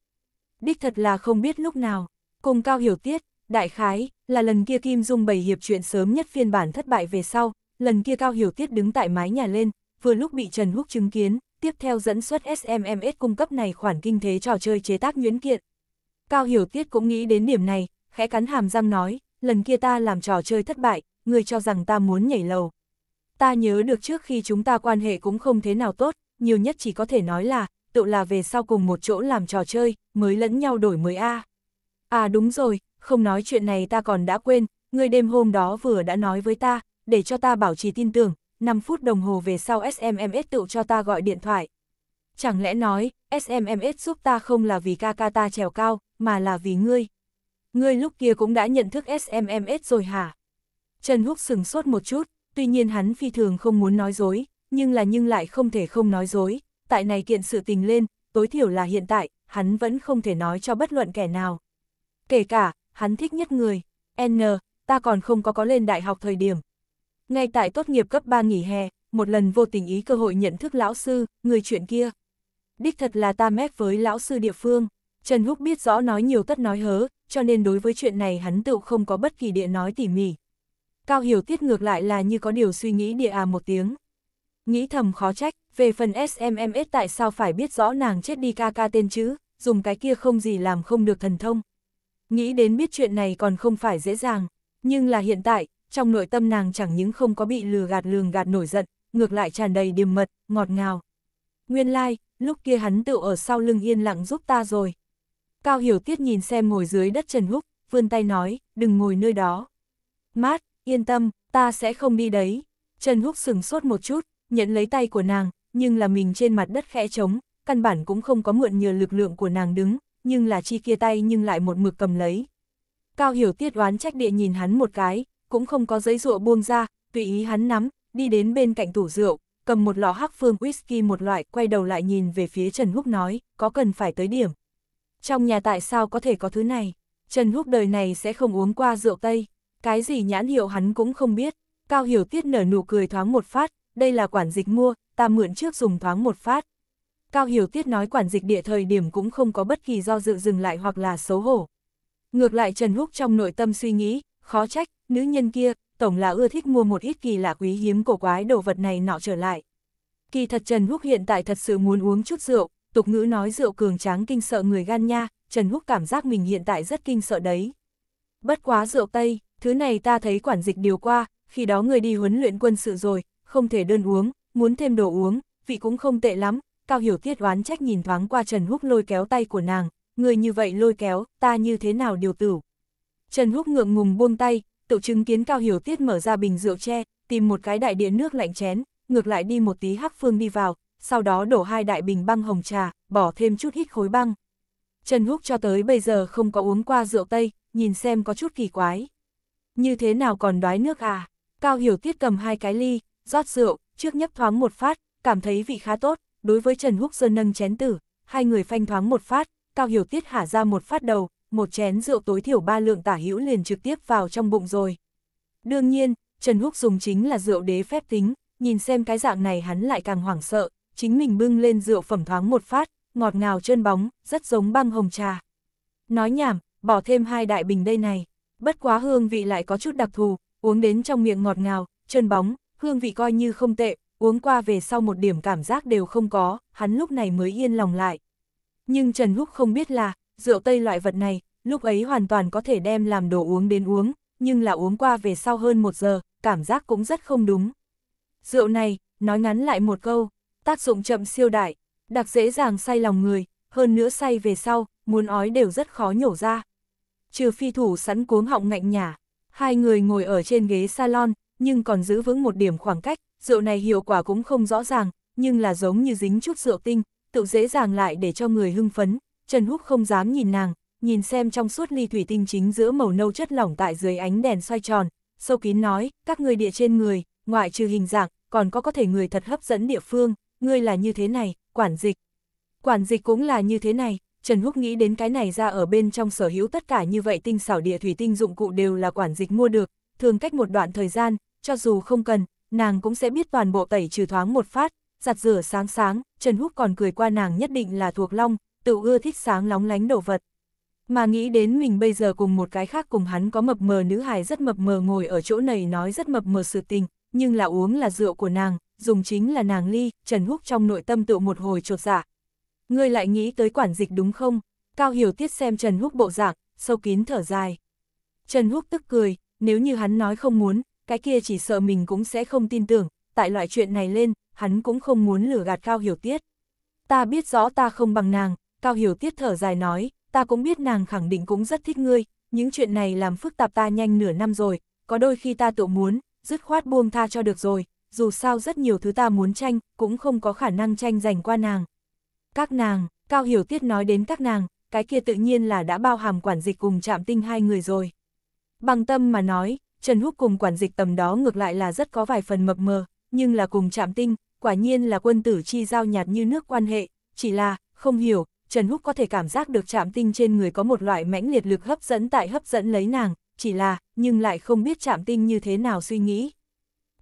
S1: Đích thật là không biết lúc nào, cùng cao hiểu tiết, đại khái, là lần kia Kim Dung bày hiệp chuyện sớm nhất phiên bản thất bại về sau, lần kia cao hiểu tiết đứng tại mái nhà lên, vừa lúc bị Trần Húc chứng kiến, tiếp theo dẫn xuất SMMS cung cấp này khoản kinh thế trò chơi chế tác nhuyễn kiện. Cao hiểu tiết cũng nghĩ đến điểm này, khẽ cắn hàm răng nói, lần kia ta làm trò chơi thất bại, người cho rằng ta muốn nhảy lầu. Ta nhớ được trước khi chúng ta quan hệ cũng không thế nào tốt, nhiều nhất chỉ có thể nói là, tự là về sau cùng một chỗ làm trò chơi, mới lẫn nhau đổi mới A. À. à đúng rồi, không nói chuyện này ta còn đã quên, người đêm hôm đó vừa đã nói với ta, để cho ta bảo trì tin tưởng, 5 phút đồng hồ về sau SMMS tự cho ta gọi điện thoại. Chẳng lẽ nói, SMMS giúp ta không là vì ca ca ta trèo cao, mà là vì ngươi. Ngươi lúc kia cũng đã nhận thức SMMS rồi hả? Trần Húc sừng sốt một chút, tuy nhiên hắn phi thường không muốn nói dối, nhưng là nhưng lại không thể không nói dối, tại này kiện sự tình lên, tối thiểu là hiện tại, hắn vẫn không thể nói cho bất luận kẻ nào. Kể cả, hắn thích nhất người, N, ta còn không có có lên đại học thời điểm. Ngay tại tốt nghiệp cấp 3 nghỉ hè, một lần vô tình ý cơ hội nhận thức lão sư, người chuyện kia. Đích thật là ta mép với lão sư địa phương, Trần Húc biết rõ nói nhiều tất nói hớ, cho nên đối với chuyện này hắn tự không có bất kỳ địa nói tỉ mỉ. Cao Hiểu Tiết ngược lại là như có điều suy nghĩ địa à một tiếng. Nghĩ thầm khó trách, về phần SMMS tại sao phải biết rõ nàng chết đi ca ca tên chứ, dùng cái kia không gì làm không được thần thông. Nghĩ đến biết chuyện này còn không phải dễ dàng, nhưng là hiện tại, trong nội tâm nàng chẳng những không có bị lừa gạt lường gạt nổi giận, ngược lại tràn đầy điềm mật, ngọt ngào. Nguyên lai, like, lúc kia hắn tự ở sau lưng yên lặng giúp ta rồi, Cao Hiểu Tiết nhìn xem ngồi dưới đất Trần Húc, vươn tay nói, đừng ngồi nơi đó. Mát, yên tâm, ta sẽ không đi đấy. Trần Húc sừng sốt một chút, nhận lấy tay của nàng, nhưng là mình trên mặt đất khẽ trống, căn bản cũng không có mượn nhờ lực lượng của nàng đứng, nhưng là chi kia tay nhưng lại một mực cầm lấy. Cao Hiểu Tiết oán trách địa nhìn hắn một cái, cũng không có giấy rụa buông ra, tùy ý hắn nắm, đi đến bên cạnh tủ rượu, cầm một lọ hắc phương whisky một loại, quay đầu lại nhìn về phía Trần Húc nói, có cần phải tới điểm. Trong nhà tại sao có thể có thứ này? Trần Húc đời này sẽ không uống qua rượu Tây. Cái gì nhãn hiệu hắn cũng không biết. Cao Hiểu Tiết nở nụ cười thoáng một phát, đây là quản dịch mua, ta mượn trước dùng thoáng một phát. Cao Hiểu Tiết nói quản dịch địa thời điểm cũng không có bất kỳ do dự dừng lại hoặc là xấu hổ. Ngược lại Trần Húc trong nội tâm suy nghĩ, khó trách, nữ nhân kia, tổng là ưa thích mua một ít kỳ lạ quý hiếm cổ quái đồ vật này nọ trở lại. Kỳ thật Trần Húc hiện tại thật sự muốn uống chút rượu, tục ngữ nói rượu cường tráng kinh sợ người gan nha, Trần Húc cảm giác mình hiện tại rất kinh sợ đấy. Bất quá rượu Tây, thứ này ta thấy quản dịch điều qua, khi đó người đi huấn luyện quân sự rồi, không thể đơn uống, muốn thêm đồ uống, vị cũng không tệ lắm, Cao Hiểu Tiết oán trách nhìn thoáng qua Trần Húc lôi kéo tay của nàng, người như vậy lôi kéo, ta như thế nào điều tử. Trần Húc ngượng ngùng buông tay, tự chứng kiến Cao Hiểu Tiết mở ra bình rượu tre, tìm một cái đại điện nước lạnh chén, ngược lại đi một tí hắc phương đi vào, sau đó đổ hai đại bình băng hồng trà, bỏ thêm chút hít khối băng. Trần Húc cho tới bây giờ không có uống qua rượu Tây, nhìn xem có chút kỳ quái. Như thế nào còn đói nước à? Cao Hiểu Tiết cầm hai cái ly, rót rượu, trước nhấp thoáng một phát, cảm thấy vị khá tốt, đối với Trần Húc Sơn nâng chén tử, hai người phanh thoáng một phát, Cao Hiểu Tiết hả ra một phát đầu, một chén rượu tối thiểu ba lượng tả hữu liền trực tiếp vào trong bụng rồi. Đương nhiên, Trần Húc dùng chính là rượu đế phép tính, nhìn xem cái dạng này hắn lại càng hoảng sợ, chính mình bưng lên rượu phẩm thoáng một phát, ngọt ngào chân bóng, rất giống băng hồng trà. Nói nhảm, bỏ thêm hai đại bình đây này, bất quá hương vị lại có chút đặc thù, uống đến trong miệng ngọt ngào, chân bóng, hương vị coi như không tệ, uống qua về sau một điểm cảm giác đều không có, hắn lúc này mới yên lòng lại. Nhưng Trần Húc không biết là, rượu tây loại vật này, lúc ấy hoàn toàn có thể đem làm đồ uống đến uống, nhưng là uống qua về sau hơn một giờ, cảm giác cũng rất không đúng. Rượu này, nói ngắn lại một câu, tác dụng chậm siêu đại, đặc dễ dàng say lòng người, hơn nữa say về sau, muốn ói đều rất khó nhổ ra. Trừ phi thủ sẵn cuống họng ngạnh nhả, hai người ngồi ở trên ghế salon, nhưng còn giữ vững một điểm khoảng cách, rượu này hiệu quả cũng không rõ ràng, nhưng là giống như dính chút rượu tinh, tự dễ dàng lại để cho người hưng phấn, Trần Húc không dám nhìn nàng, nhìn xem trong suốt ly thủy tinh chính giữa màu nâu chất lỏng tại dưới ánh đèn xoay tròn, sâu kín nói, các người địa trên người, ngoại trừ hình dạng, còn có có thể người thật hấp dẫn địa phương, ngươi là như thế này, quản dịch. Quản dịch cũng là như thế này, Trần Húc nghĩ đến cái này ra ở bên trong sở hữu tất cả như vậy tinh xảo địa thủy tinh dụng cụ đều là quản dịch mua được, thường cách một đoạn thời gian, cho dù không cần, nàng cũng sẽ biết toàn bộ tẩy trừ thoáng một phát, giặt rửa sáng sáng, Trần Húc còn cười qua nàng nhất định là thuộc long, tự ưa thích sáng lóng lánh đồ vật. Mà nghĩ đến mình bây giờ cùng một cái khác cùng hắn có mập mờ nữ hài rất mập mờ ngồi ở chỗ này nói rất mập mờ sự tình, nhưng là uống là rượu của nàng, dùng chính là nàng ly, Trần Húc trong nội tâm tự một hồi trột dạ. Ngươi lại nghĩ tới quản dịch đúng không? Cao Hiểu Tiết xem Trần Húc bộ dạng, sâu kín thở dài. Trần Húc tức cười, nếu như hắn nói không muốn, cái kia chỉ sợ mình cũng sẽ không tin tưởng, tại loại chuyện này lên, hắn cũng không muốn lừa gạt Cao Hiểu Tiết. Ta biết rõ ta không bằng nàng, Cao Hiểu Tiết thở dài nói, ta cũng biết nàng khẳng định cũng rất thích ngươi, những chuyện này làm phức tạp ta nhanh nửa năm rồi, có đôi khi ta tự muốn, dứt khoát buông tha cho được rồi, dù sao rất nhiều thứ ta muốn tranh, cũng không có khả năng tranh giành qua nàng. Các nàng, Cao Hiểu Tiết nói đến các nàng, cái kia tự nhiên là đã bao hàm quản dịch cùng chạm tinh hai người rồi. Bằng tâm mà nói, Trần Húc cùng quản dịch tầm đó ngược lại là rất có vài phần mập mờ, nhưng là cùng chạm tinh, quả nhiên là quân tử chi giao nhạt như nước quan hệ, chỉ là, không hiểu, Trần Húc có thể cảm giác được chạm tinh trên người có một loại mãnh liệt lực hấp dẫn tại hấp dẫn lấy nàng, chỉ là, nhưng lại không biết chạm tinh như thế nào suy nghĩ,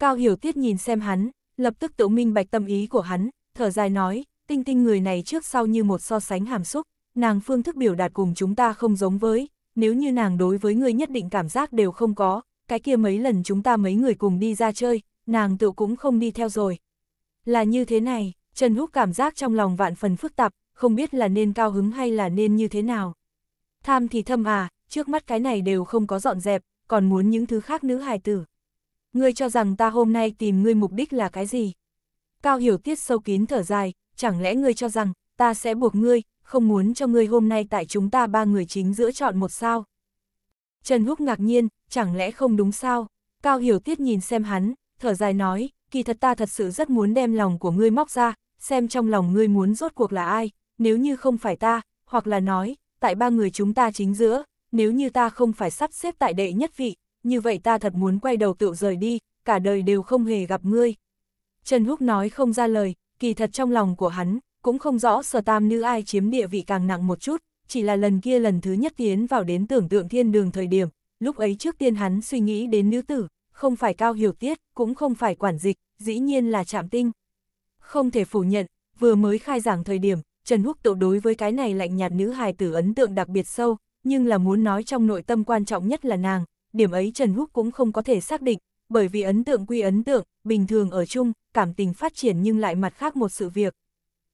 S1: Cao Hiểu Tiết nhìn xem hắn, lập tức tự minh bạch tâm ý của hắn, thở dài nói, tinh tinh người này trước sau như một so sánh hàm xúc, nàng phương thức biểu đạt cùng chúng ta không giống với, nếu như nàng đối với người nhất định cảm giác đều không có, cái kia mấy lần chúng ta mấy người cùng đi ra chơi, nàng tự cũng không đi theo rồi. Là như thế này, Trần Húc cảm giác trong lòng vạn phần phức tạp, không biết là nên cao hứng hay là nên như thế nào. Tham thì thâm à, trước mắt cái này đều không có dọn dẹp, còn muốn những thứ khác nữ hài tử ngươi cho rằng ta hôm nay tìm ngươi mục đích là cái gì? Cao hiểu tiết sâu kín thở dài, chẳng lẽ ngươi cho rằng, ta sẽ buộc ngươi, không muốn cho ngươi hôm nay tại chúng ta ba người chính giữa chọn một sao? Trần Húc ngạc nhiên, chẳng lẽ không đúng sao? Cao hiểu tiết nhìn xem hắn, thở dài nói, kỳ thật ta thật sự rất muốn đem lòng của ngươi móc ra, xem trong lòng ngươi muốn rốt cuộc là ai, nếu như không phải ta, hoặc là nói, tại ba người chúng ta chính giữa, nếu như ta không phải sắp xếp tại đệ nhất vị, như vậy ta thật muốn quay đầu tự rời đi, cả đời đều không hề gặp ngươi. Trần Húc nói không ra lời, kỳ thật trong lòng của hắn, cũng không rõ sở tam nữ ai chiếm địa vị càng nặng một chút, chỉ là lần kia lần thứ nhất tiến vào đến tưởng tượng thiên đường thời điểm, lúc ấy trước tiên hắn suy nghĩ đến nữ tử, không phải cao hiểu tiết, cũng không phải quản dịch, dĩ nhiên là chạm tinh. Không thể phủ nhận, vừa mới khai giảng thời điểm, Trần Húc tự đối với cái này lạnh nhạt nữ hài tử ấn tượng đặc biệt sâu, nhưng là muốn nói trong nội tâm quan trọng nhất là nàng, điểm ấy Trần Húc cũng không có thể xác định, bởi vì ấn tượng quy ấn tượng, bình thường ở chung, cảm tình phát triển nhưng lại mặt khác một sự việc.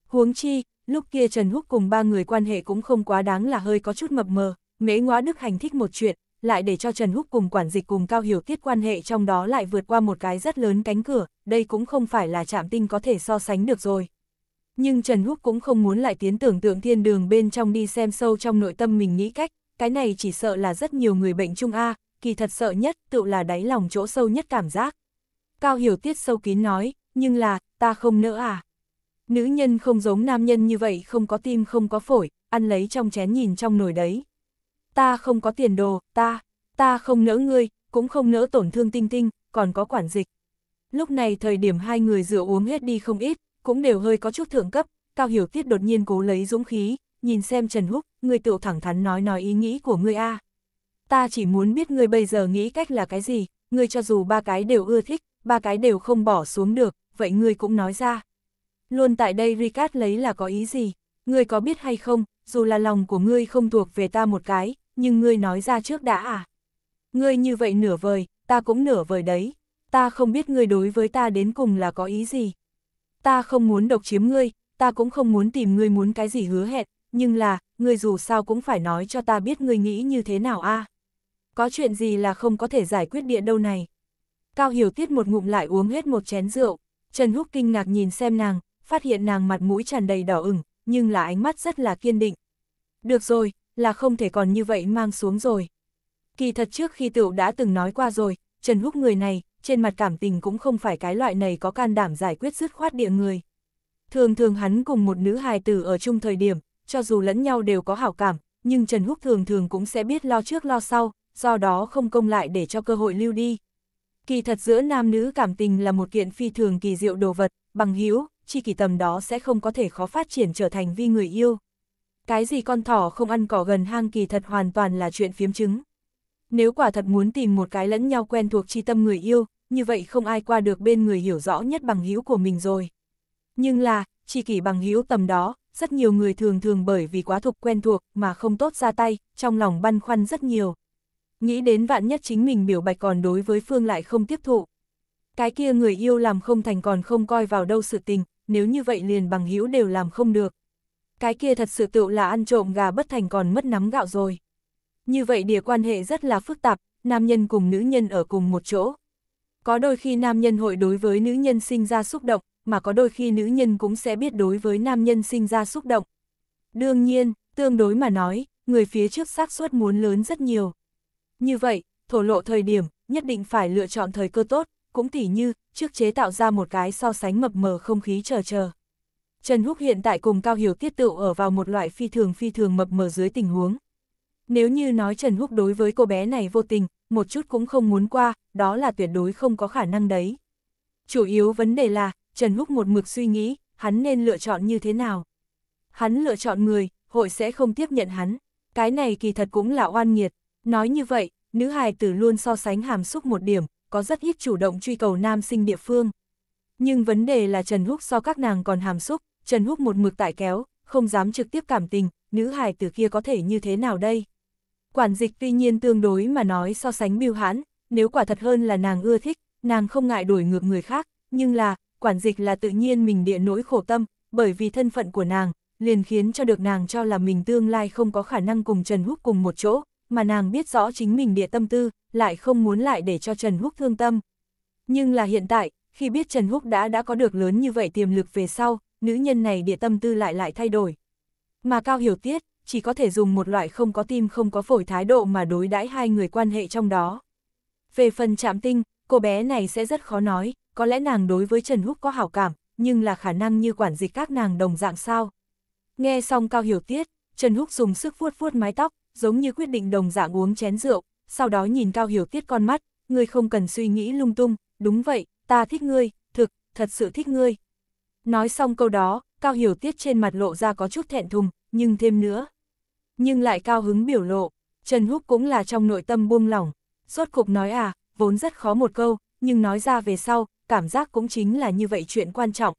S1: Huống chi, lúc kia Trần Húc cùng ba người quan hệ cũng không quá đáng là hơi có chút mập mờ, mễ ngóa đức hành thích một chuyện, lại để cho Trần Húc cùng quản dịch cùng cao hiểu tiết quan hệ trong đó lại vượt qua một cái rất lớn cánh cửa, đây cũng không phải là chạm tinh có thể so sánh được rồi. Nhưng Trần Húc cũng không muốn lại tiến tưởng tượng thiên đường bên trong đi xem sâu trong nội tâm mình nghĩ cách, cái này chỉ sợ là rất nhiều người bệnh chung A, kỳ thật sợ nhất tự là đáy lòng chỗ sâu nhất cảm giác. Cao hiểu tiết sâu kín nói, nhưng là, ta không nỡ à. Nữ nhân không giống nam nhân như vậy không có tim không có phổi, ăn lấy trong chén nhìn trong nồi đấy. Ta không có tiền đồ, ta, ta không nỡ ngươi, cũng không nỡ tổn thương tinh tinh, còn có quản dịch. Lúc này thời điểm hai người rượu uống hết đi không ít, cũng đều hơi có chút thượng cấp, Cao Hiểu Tiết đột nhiên cố lấy dũng khí, nhìn xem Trần Húc, người tự thẳng thắn nói nói ý nghĩ của ngươi a. À ta chỉ muốn biết ngươi bây giờ nghĩ cách là cái gì, ngươi cho dù ba cái đều ưa thích, ba cái đều không bỏ xuống được, vậy ngươi cũng nói ra. Luôn tại đây Ricard lấy là có ý gì, ngươi có biết hay không, dù là lòng của ngươi không thuộc về ta một cái, nhưng ngươi nói ra trước đã à. Ngươi như vậy nửa vời, ta cũng nửa vời đấy, ta không biết ngươi đối với ta đến cùng là có ý gì. Ta không muốn độc chiếm ngươi, ta cũng không muốn tìm ngươi muốn cái gì hứa hẹn, nhưng là, ngươi dù sao cũng phải nói cho ta biết ngươi nghĩ như thế nào a. À có chuyện gì là không có thể giải quyết địa đâu này. Cao Hiểu Tiết một ngụm lại uống hết một chén rượu, Trần Húc kinh ngạc nhìn xem nàng, phát hiện nàng mặt mũi tràn đầy đỏ ửng, nhưng là ánh mắt rất là kiên định. Được rồi, là không thể còn như vậy mang xuống rồi. Kỳ thật trước khi tựu đã từng nói qua rồi, Trần Húc người này, trên mặt cảm tình cũng không phải cái loại này có can đảm giải quyết dứt khoát địa người. Thường thường hắn cùng một nữ hài tử ở chung thời điểm, cho dù lẫn nhau đều có hảo cảm, nhưng Trần Húc thường thường cũng sẽ biết lo trước lo sau, do đó không công lại để cho cơ hội lưu đi. Kỳ thật giữa nam nữ cảm tình là một kiện phi thường kỳ diệu đồ vật, bằng hữu chi kỳ tầm đó sẽ không có thể khó phát triển trở thành vi người yêu. Cái gì con thỏ không ăn cỏ gần hang kỳ thật hoàn toàn là chuyện phiếm chứng. Nếu quả thật muốn tìm một cái lẫn nhau quen thuộc chi tâm người yêu, như vậy không ai qua được bên người hiểu rõ nhất bằng hữu của mình rồi. Nhưng là, chi kỷ bằng hữu tầm đó, rất nhiều người thường thường bởi vì quá thục quen thuộc mà không tốt ra tay, trong lòng băn khoăn rất nhiều nghĩ đến vạn nhất chính mình biểu bạch còn đối với Phương lại không tiếp thụ. Cái kia người yêu làm không thành còn không coi vào đâu sự tình, nếu như vậy liền bằng hữu đều làm không được. Cái kia thật sự tựu là ăn trộm gà bất thành còn mất nắm gạo rồi. Như vậy địa quan hệ rất là phức tạp, nam nhân cùng nữ nhân ở cùng một chỗ. Có đôi khi nam nhân hội đối với nữ nhân sinh ra xúc động, mà có đôi khi nữ nhân cũng sẽ biết đối với nam nhân sinh ra xúc động. Đương nhiên, tương đối mà nói, người phía trước xác suất muốn lớn rất nhiều. Như vậy, thổ lộ thời điểm, nhất định phải lựa chọn thời cơ tốt, cũng tỉ như, trước chế tạo ra một cái so sánh mập mờ không khí chờ chờ. Trần Húc hiện tại cùng Cao Hiểu Tiết Tựu ở vào một loại phi thường phi thường mập mờ dưới tình huống. Nếu như nói Trần Húc đối với cô bé này vô tình, một chút cũng không muốn qua, đó là tuyệt đối không có khả năng đấy. Chủ yếu vấn đề là, Trần Húc một mực suy nghĩ, hắn nên lựa chọn như thế nào. Hắn lựa chọn người, hội sẽ không tiếp nhận hắn. Cái này kỳ thật cũng là oan nghiệt, Nói như vậy, nữ hài tử luôn so sánh hàm xúc một điểm, có rất ít chủ động truy cầu nam sinh địa phương. Nhưng vấn đề là Trần Húc so các nàng còn hàm xúc, Trần Húc một mực tại kéo, không dám trực tiếp cảm tình, nữ hài tử kia có thể như thế nào đây? Quản dịch tuy nhiên tương đối mà nói so sánh biêu hãn, nếu quả thật hơn là nàng ưa thích, nàng không ngại đổi ngược người khác, nhưng là, quản dịch là tự nhiên mình địa nỗi khổ tâm, bởi vì thân phận của nàng, liền khiến cho được nàng cho là mình tương lai không có khả năng cùng Trần Húc cùng một chỗ, mà nàng biết rõ chính mình địa tâm tư, lại không muốn lại để cho Trần Húc thương tâm. Nhưng là hiện tại, khi biết Trần Húc đã đã có được lớn như vậy tiềm lực về sau, nữ nhân này địa tâm tư lại lại thay đổi. Mà Cao Hiểu Tiết, chỉ có thể dùng một loại không có tim không có phổi thái độ mà đối đãi hai người quan hệ trong đó. Về phần chạm tinh, cô bé này sẽ rất khó nói, có lẽ nàng đối với Trần Húc có hảo cảm, nhưng là khả năng như quản dịch các nàng đồng dạng sao. Nghe xong Cao Hiểu Tiết, Trần Húc dùng sức vuốt vuốt mái tóc, giống như quyết định đồng dạng uống chén rượu, sau đó nhìn Cao Hiểu Tiết con mắt, ngươi không cần suy nghĩ lung tung, đúng vậy, ta thích ngươi, thực, thật sự thích ngươi. Nói xong câu đó, Cao Hiểu Tiết trên mặt lộ ra có chút thẹn thùng, nhưng thêm nữa. Nhưng lại cao hứng biểu lộ, Trần Húc cũng là trong nội tâm buông lỏng, suốt cục nói à, vốn rất khó một câu, nhưng nói ra về sau, cảm giác cũng chính là như vậy chuyện quan trọng.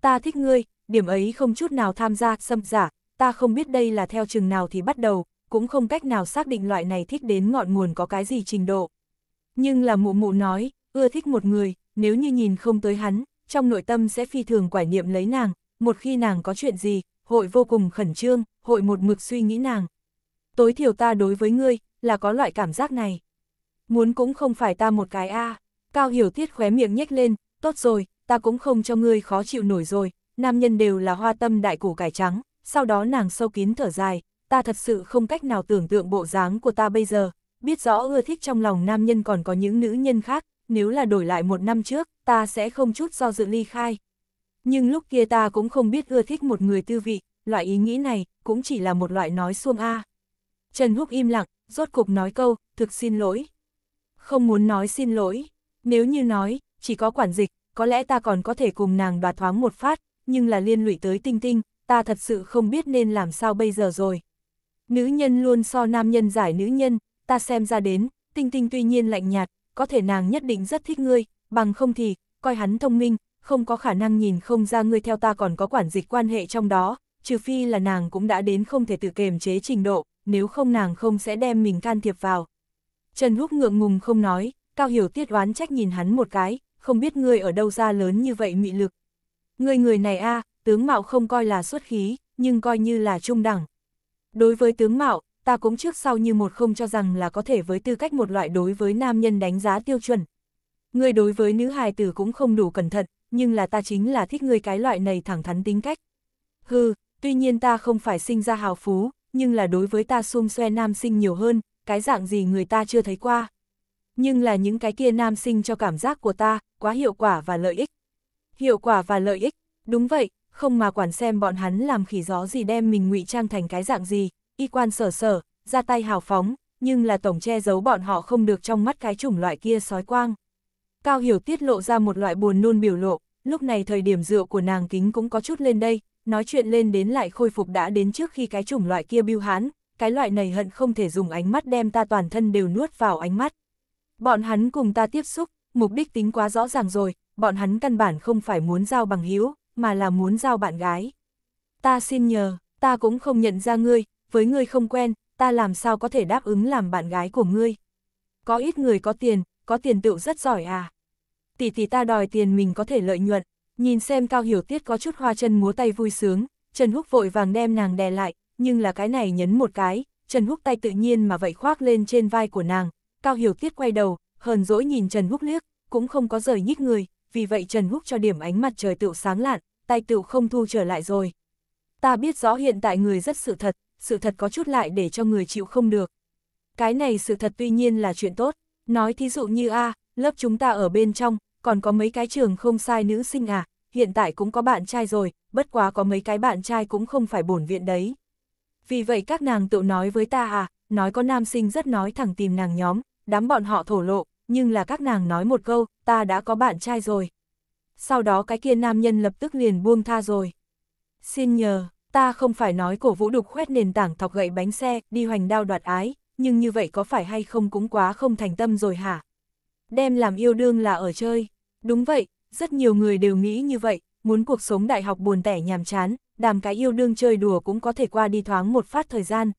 S1: Ta thích ngươi, điểm ấy không chút nào tham gia xâm giả, ta không biết đây là theo chừng nào thì bắt đầu, cũng không cách nào xác định loại này thích đến ngọn nguồn có cái gì trình độ. Nhưng là mụ mụ nói, ưa thích một người, nếu như nhìn không tới hắn, trong nội tâm sẽ phi thường quải niệm lấy nàng, một khi nàng có chuyện gì, hội vô cùng khẩn trương, hội một mực suy nghĩ nàng. Tối thiểu ta đối với ngươi, là có loại cảm giác này. Muốn cũng không phải ta một cái a Cao hiểu tiết khóe miệng nhếch lên, tốt rồi, ta cũng không cho ngươi khó chịu nổi rồi, nam nhân đều là hoa tâm đại củ cải trắng, sau đó nàng sâu kín thở dài, ta thật sự không cách nào tưởng tượng bộ dáng của ta bây giờ, biết rõ ưa thích trong lòng nam nhân còn có những nữ nhân khác, nếu là đổi lại một năm trước, ta sẽ không chút do dự ly khai. Nhưng lúc kia ta cũng không biết ưa thích một người tư vị, loại ý nghĩ này cũng chỉ là một loại nói xuông a. À. Trần Húc im lặng, rốt cục nói câu, thực xin lỗi. Không muốn nói xin lỗi, nếu như nói, chỉ có quản dịch, có lẽ ta còn có thể cùng nàng đoạt thoáng một phát, nhưng là liên lụy tới tinh tinh, ta thật sự không biết nên làm sao bây giờ rồi. Nữ nhân luôn so nam nhân giải nữ nhân, ta xem ra đến, tinh tinh tuy nhiên lạnh nhạt, có thể nàng nhất định rất thích ngươi, bằng không thì, coi hắn thông minh, không có khả năng nhìn không ra ngươi theo ta còn có quản dịch quan hệ trong đó, trừ phi là nàng cũng đã đến không thể tự kềm chế trình độ, nếu không nàng không sẽ đem mình can thiệp vào. Trần Húc ngượng ngùng không nói, Cao Hiểu Tiết oán trách nhìn hắn một cái, không biết ngươi ở đâu ra lớn như vậy mị lực. Ngươi người này a, tướng mạo không coi là xuất khí, nhưng coi như là trung đẳng, Đối với tướng mạo, ta cũng trước sau như một không cho rằng là có thể với tư cách một loại đối với nam nhân đánh giá tiêu chuẩn. Người đối với nữ hài tử cũng không đủ cẩn thận, nhưng là ta chính là thích người cái loại này thẳng thắn tính cách. Hừ, tuy nhiên ta không phải sinh ra hào phú, nhưng là đối với ta xung xoe nam sinh nhiều hơn, cái dạng gì người ta chưa thấy qua. Nhưng là những cái kia nam sinh cho cảm giác của ta, quá hiệu quả và lợi ích. Hiệu quả và lợi ích, đúng vậy, không mà quản xem bọn hắn làm khỉ gió gì đem mình ngụy trang thành cái dạng gì, y quan sở sở, ra tay hào phóng, nhưng là tổng che giấu bọn họ không được trong mắt cái chủng loại kia sói quang. Cao Hiểu tiết lộ ra một loại buồn nôn biểu lộ, lúc này thời điểm rượu của nàng kính cũng có chút lên đây, nói chuyện lên đến lại khôi phục đã đến trước khi cái chủng loại kia biêu hán, cái loại này hận không thể dùng ánh mắt đem ta toàn thân đều nuốt vào ánh mắt. Bọn hắn cùng ta tiếp xúc, mục đích tính quá rõ ràng rồi, bọn hắn căn bản không phải muốn giao bằng hữu mà là muốn giao bạn gái. Ta xin nhờ, ta cũng không nhận ra ngươi, với ngươi không quen, ta làm sao có thể đáp ứng làm bạn gái của ngươi. Có ít người có tiền, có tiền tựu rất giỏi à. Tỷ tỷ ta đòi tiền mình có thể lợi nhuận, nhìn xem Cao Hiểu Tiết có chút hoa chân múa tay vui sướng, Trần Húc vội vàng đem nàng đè lại, nhưng là cái này nhấn một cái, Trần Húc tay tự nhiên mà vậy khoác lên trên vai của nàng, Cao Hiểu Tiết quay đầu, hờn dỗi nhìn Trần Húc liếc, cũng không có rời nhích người, vì vậy Trần Húc cho điểm ánh mặt trời tựu sáng lạn, tay tựu không thu trở lại rồi. Ta biết rõ hiện tại người rất sự thật, sự thật có chút lại để cho người chịu không được. Cái này sự thật tuy nhiên là chuyện tốt, nói thí dụ như a lớp chúng ta ở bên trong, còn có mấy cái trường không sai nữ sinh à, hiện tại cũng có bạn trai rồi, bất quá có mấy cái bạn trai cũng không phải bổn viện đấy. Vì vậy các nàng tự nói với ta à, nói có nam sinh rất nói thẳng tìm nàng nhóm, đám bọn họ thổ lộ, nhưng là các nàng nói một câu, ta đã có bạn trai rồi sau đó cái kia nam nhân lập tức liền buông tha rồi. Xin nhờ, ta không phải nói cổ vũ đục khoét nền tảng thọc gậy bánh xe, đi hoành đao đoạt ái, nhưng như vậy có phải hay không cũng quá không thành tâm rồi hả? Đem làm yêu đương là ở chơi. Đúng vậy, rất nhiều người đều nghĩ như vậy, muốn cuộc sống đại học buồn tẻ nhàm chán, đàm cái yêu đương chơi đùa cũng có thể qua đi thoáng một phát thời gian.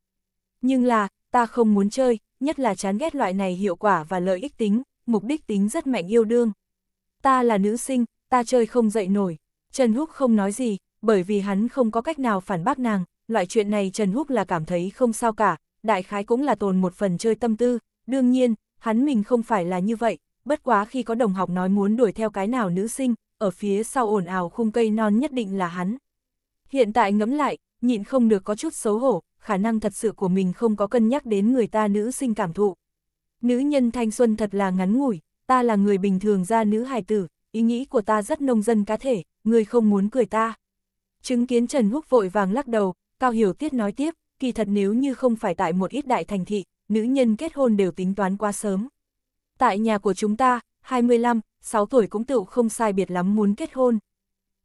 S1: Nhưng là, ta không muốn chơi, nhất là chán ghét loại này hiệu quả và lợi ích tính, mục đích tính rất mạnh yêu đương. Ta là nữ sinh, ta chơi không dậy nổi. Trần Húc không nói gì, bởi vì hắn không có cách nào phản bác nàng, loại chuyện này Trần Húc là cảm thấy không sao cả, đại khái cũng là tồn một phần chơi tâm tư, đương nhiên, hắn mình không phải là như vậy, bất quá khi có đồng học nói muốn đuổi theo cái nào nữ sinh, ở phía sau ồn ào khung cây non nhất định là hắn. Hiện tại ngẫm lại, nhịn không được có chút xấu hổ, khả năng thật sự của mình không có cân nhắc đến người ta nữ sinh cảm thụ. Nữ nhân thanh xuân thật là ngắn ngủi, ta là người bình thường ra nữ hài tử, ý nghĩ của ta rất nông dân cá thể, người không muốn cười ta. Chứng kiến Trần Húc vội vàng lắc đầu, Cao Hiểu Tiết nói tiếp, kỳ thật nếu như không phải tại một ít đại thành thị, nữ nhân kết hôn đều tính toán quá sớm. Tại nhà của chúng ta, 25, 6 tuổi cũng tựu không sai biệt lắm muốn kết hôn.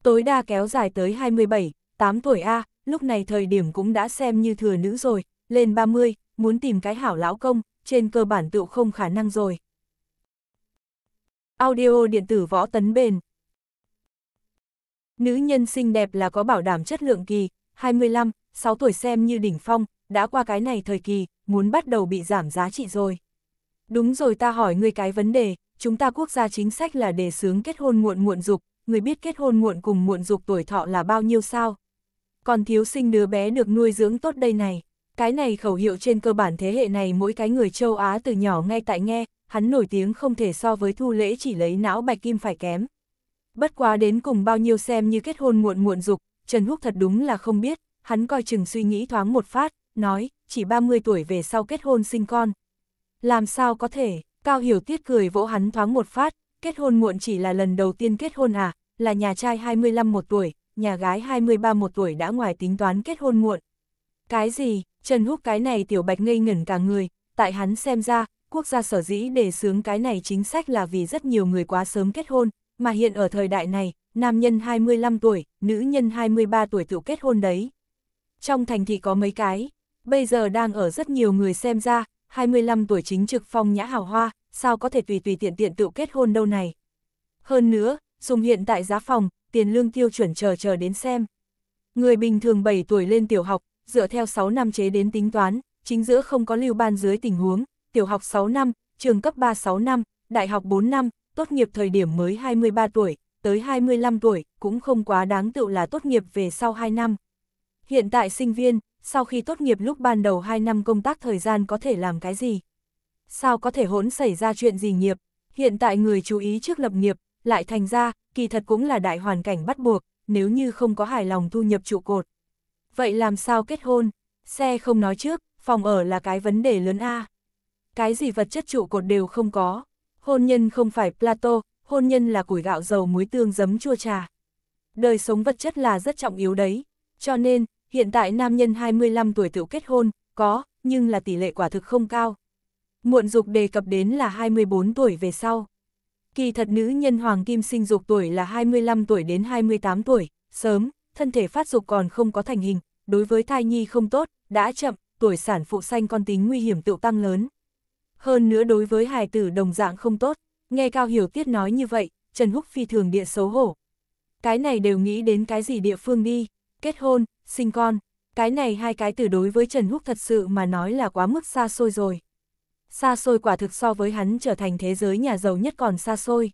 S1: Tối đa kéo dài tới 27, 8 tuổi A, lúc này thời điểm cũng đã xem như thừa nữ rồi, lên 30, muốn tìm cái hảo lão công, trên cơ bản tựu không khả năng rồi. Audio điện tử võ tấn bền. Nữ nhân xinh đẹp là có bảo đảm chất lượng kỳ, 25, 6 tuổi xem như đỉnh phong, đã qua cái này thời kỳ, muốn bắt đầu bị giảm giá trị rồi. Đúng rồi ta hỏi ngươi cái vấn đề, chúng ta quốc gia chính sách là đề xướng kết hôn muộn muộn dục, người biết kết hôn muộn cùng muộn dục tuổi thọ là bao nhiêu sao? Còn thiếu sinh đứa bé được nuôi dưỡng tốt đây này. Cái này khẩu hiệu trên cơ bản thế hệ này mỗi cái người châu Á từ nhỏ ngay tại nghe, hắn nổi tiếng không thể so với thu lễ chỉ lấy não bạch kim phải kém. Bất quá đến cùng bao nhiêu xem như kết hôn muộn muộn dục, Trần Húc thật đúng là không biết, hắn coi chừng suy nghĩ thoáng một phát, nói, chỉ 30 tuổi về sau kết hôn sinh con. Làm sao có thể, Cao Hiểu Tiết cười vỗ hắn thoáng một phát, kết hôn muộn chỉ là lần đầu tiên kết hôn à, là nhà trai 25 một tuổi, nhà gái 23 một tuổi đã ngoài tính toán kết hôn muộn. Cái gì, Trần Húc cái này tiểu bạch ngây ngẩn cả người, tại hắn xem ra, quốc gia sở dĩ đề xướng cái này chính sách là vì rất nhiều người quá sớm kết hôn, mà hiện ở thời đại này, nam nhân 25 tuổi, nữ nhân 23 tuổi tự kết hôn đấy. Trong thành thị có mấy cái, bây giờ đang ở rất nhiều người xem ra, 25 tuổi chính trực phong nhã hào hoa, sao có thể tùy tùy tiện tiện tự kết hôn đâu này. Hơn nữa, dùng hiện tại giá phòng, tiền lương tiêu chuẩn chờ chờ đến xem. Người bình thường 7 tuổi lên tiểu học, dựa theo 6 năm chế đến tính toán, chính giữa không có lưu ban dưới tình huống, tiểu học 6 năm, trường cấp 3 6 năm, đại học 4 năm, tốt nghiệp thời điểm mới 23 tuổi, tới 25 tuổi, cũng không quá đáng tự là tốt nghiệp về sau 2 năm. Hiện tại sinh viên, sau khi tốt nghiệp lúc ban đầu 2 năm công tác thời gian có thể làm cái gì? Sao có thể hỗn xảy ra chuyện gì nghiệp? Hiện tại người chú ý trước lập nghiệp, lại thành ra, kỳ thật cũng là đại hoàn cảnh bắt buộc, nếu như không có hài lòng thu nhập trụ cột. Vậy làm sao kết hôn? Xe không nói trước, phòng ở là cái vấn đề lớn A cái gì vật chất trụ cột đều không có. Hôn nhân không phải plato, hôn nhân là củi gạo dầu muối tương giấm chua trà. Đời sống vật chất là rất trọng yếu đấy, cho nên, hiện tại nam nhân 25 tuổi tự kết hôn, có, nhưng là tỷ lệ quả thực không cao. Muộn dục đề cập đến là 24 tuổi về sau. Kỳ thật nữ nhân hoàng kim sinh dục tuổi là 25 tuổi đến 28 tuổi, sớm, thân thể phát dục còn không có thành hình, đối với thai nhi không tốt, đã chậm, tuổi sản phụ xanh con tính nguy hiểm tự tăng lớn hơn nữa đối với hài tử đồng dạng không tốt, nghe Cao Hiểu Tiết nói như vậy, Trần Húc phi thường địa xấu hổ. Cái này đều nghĩ đến cái gì địa phương đi, kết hôn, sinh con, cái này hai cái tử đối với Trần Húc thật sự mà nói là quá mức xa xôi rồi. Xa xôi quả thực so với hắn trở thành thế giới nhà giàu nhất còn xa xôi.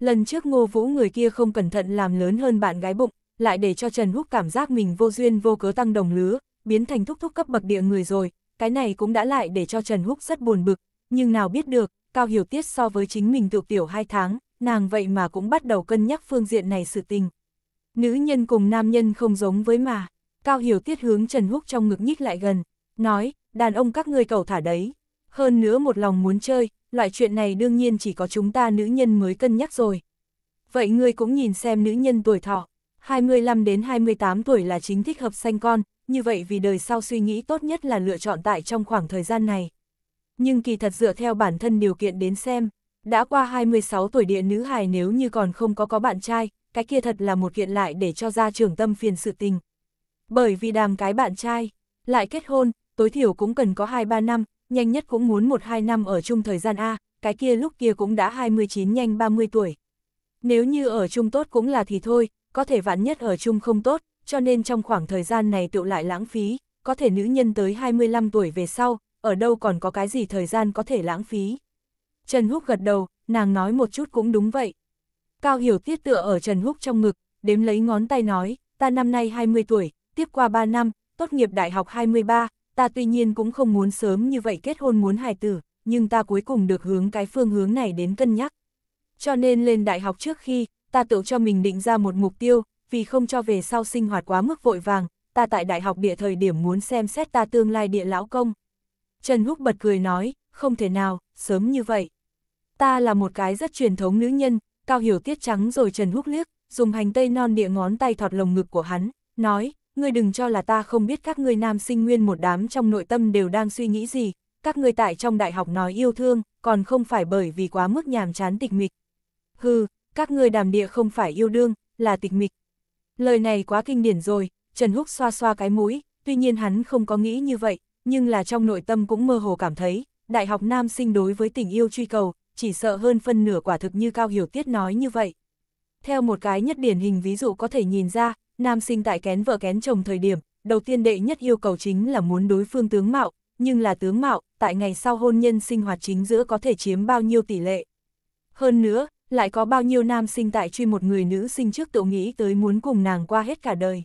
S1: Lần trước ngô vũ người kia không cẩn thận làm lớn hơn bạn gái bụng, lại để cho Trần Húc cảm giác mình vô duyên vô cớ tăng đồng lứa, biến thành thúc thúc cấp bậc địa người rồi, cái này cũng đã lại để cho Trần Húc rất buồn bực, nhưng nào biết được, Cao Hiểu Tiết so với chính mình tự tiểu hai tháng, nàng vậy mà cũng bắt đầu cân nhắc phương diện này sự tình. Nữ nhân cùng nam nhân không giống với mà, Cao Hiểu Tiết hướng Trần Húc trong ngực nhích lại gần, nói, đàn ông các ngươi cầu thả đấy, hơn nữa một lòng muốn chơi, loại chuyện này đương nhiên chỉ có chúng ta nữ nhân mới cân nhắc rồi. Vậy ngươi cũng nhìn xem nữ nhân tuổi thọ, 25 đến 28 tuổi là chính thích hợp sanh con, như vậy vì đời sau suy nghĩ tốt nhất là lựa chọn tại trong khoảng thời gian này nhưng kỳ thật dựa theo bản thân điều kiện đến xem, đã qua 26 tuổi địa nữ hài nếu như còn không có có bạn trai, cái kia thật là một kiện lại để cho ra trường tâm phiền sự tình. Bởi vì đàm cái bạn trai, lại kết hôn, tối thiểu cũng cần có 2-3 năm, nhanh nhất cũng muốn 1-2 năm ở chung thời gian A, cái kia lúc kia cũng đã 29 nhanh 30 tuổi. Nếu như ở chung tốt cũng là thì thôi, có thể vạn nhất ở chung không tốt, cho nên trong khoảng thời gian này tựu lại lãng phí, có thể nữ nhân tới 25 tuổi về sau, ở đâu còn có cái gì thời gian có thể lãng phí. Trần Húc gật đầu, nàng nói một chút cũng đúng vậy. Cao Hiểu Tiết tựa ở Trần Húc trong ngực, đếm lấy ngón tay nói, ta năm nay 20 tuổi, tiếp qua 3 năm, tốt nghiệp đại học 23, ta tuy nhiên cũng không muốn sớm như vậy kết hôn muốn hài tử, nhưng ta cuối cùng được hướng cái phương hướng này đến cân nhắc. Cho nên lên đại học trước khi, ta tự cho mình định ra một mục tiêu, vì không cho về sau sinh hoạt quá mức vội vàng, ta tại đại học địa thời điểm muốn xem xét ta tương lai địa lão công. Trần Húc bật cười nói, không thể nào, sớm như vậy. Ta là một cái rất truyền thống nữ nhân, Cao Hiểu tiết trắng rồi Trần Húc liếc, dùng hành tây non địa ngón tay thọt lồng ngực của hắn, nói, ngươi đừng cho là ta không biết các ngươi nam sinh nguyên một đám trong nội tâm đều đang suy nghĩ gì, các ngươi tại trong đại học nói yêu thương, còn không phải bởi vì quá mức nhàm chán tịch mịch. Hừ, các ngươi đàm địa không phải yêu đương, là tịch mịch. Lời này quá kinh điển rồi, Trần Húc xoa xoa cái mũi, tuy nhiên hắn không có nghĩ như vậy, nhưng là trong nội tâm cũng mơ hồ cảm thấy, đại học nam sinh đối với tình yêu truy cầu, chỉ sợ hơn phân nửa quả thực như Cao Hiểu Tiết nói như vậy. Theo một cái nhất điển hình ví dụ có thể nhìn ra, nam sinh tại kén vợ kén chồng thời điểm, đầu tiên đệ nhất yêu cầu chính là muốn đối phương tướng mạo, nhưng là tướng mạo, tại ngày sau hôn nhân sinh hoạt chính giữa có thể chiếm bao nhiêu tỷ lệ. Hơn nữa, lại có bao nhiêu nam sinh tại truy một người nữ sinh trước tự nghĩ tới muốn cùng nàng qua hết cả đời.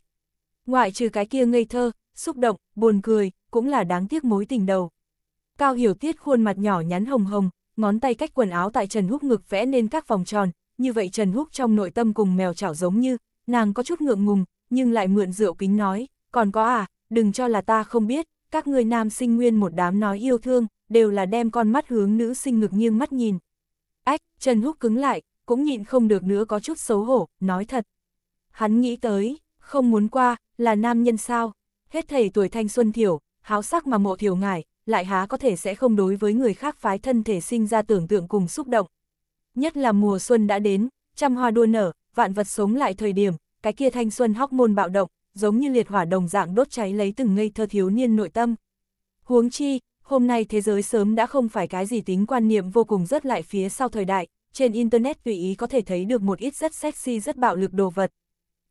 S1: Ngoại trừ cái kia ngây thơ, xúc động, buồn cười, cũng là đáng tiếc mối tình đầu. Cao Hiểu Tiết khuôn mặt nhỏ nhắn hồng hồng, ngón tay cách quần áo tại Trần Húc ngực vẽ nên các vòng tròn, như vậy Trần Húc trong nội tâm cùng mèo chảo giống như, nàng có chút ngượng ngùng, nhưng lại mượn rượu kính nói, còn có à, đừng cho là ta không biết, các người nam sinh nguyên một đám nói yêu thương, đều là đem con mắt hướng nữ sinh ngực nghiêng mắt nhìn. Ách, Trần Húc cứng lại, cũng nhịn không được nữa có chút xấu hổ, nói thật. Hắn nghĩ tới, không muốn qua, là nam nhân sao, hết thầy tuổi thanh xuân thiểu, háo sắc mà mộ thiểu ngải, lại há có thể sẽ không đối với người khác phái thân thể sinh ra tưởng tượng cùng xúc động. Nhất là mùa xuân đã đến, trăm hoa đua nở, vạn vật sống lại thời điểm, cái kia thanh xuân hóc môn bạo động, giống như liệt hỏa đồng dạng đốt cháy lấy từng ngây thơ thiếu niên nội tâm. Huống chi, hôm nay thế giới sớm đã không phải cái gì tính quan niệm vô cùng rất lại phía sau thời đại, trên Internet tùy ý có thể thấy được một ít rất sexy rất bạo lực đồ vật.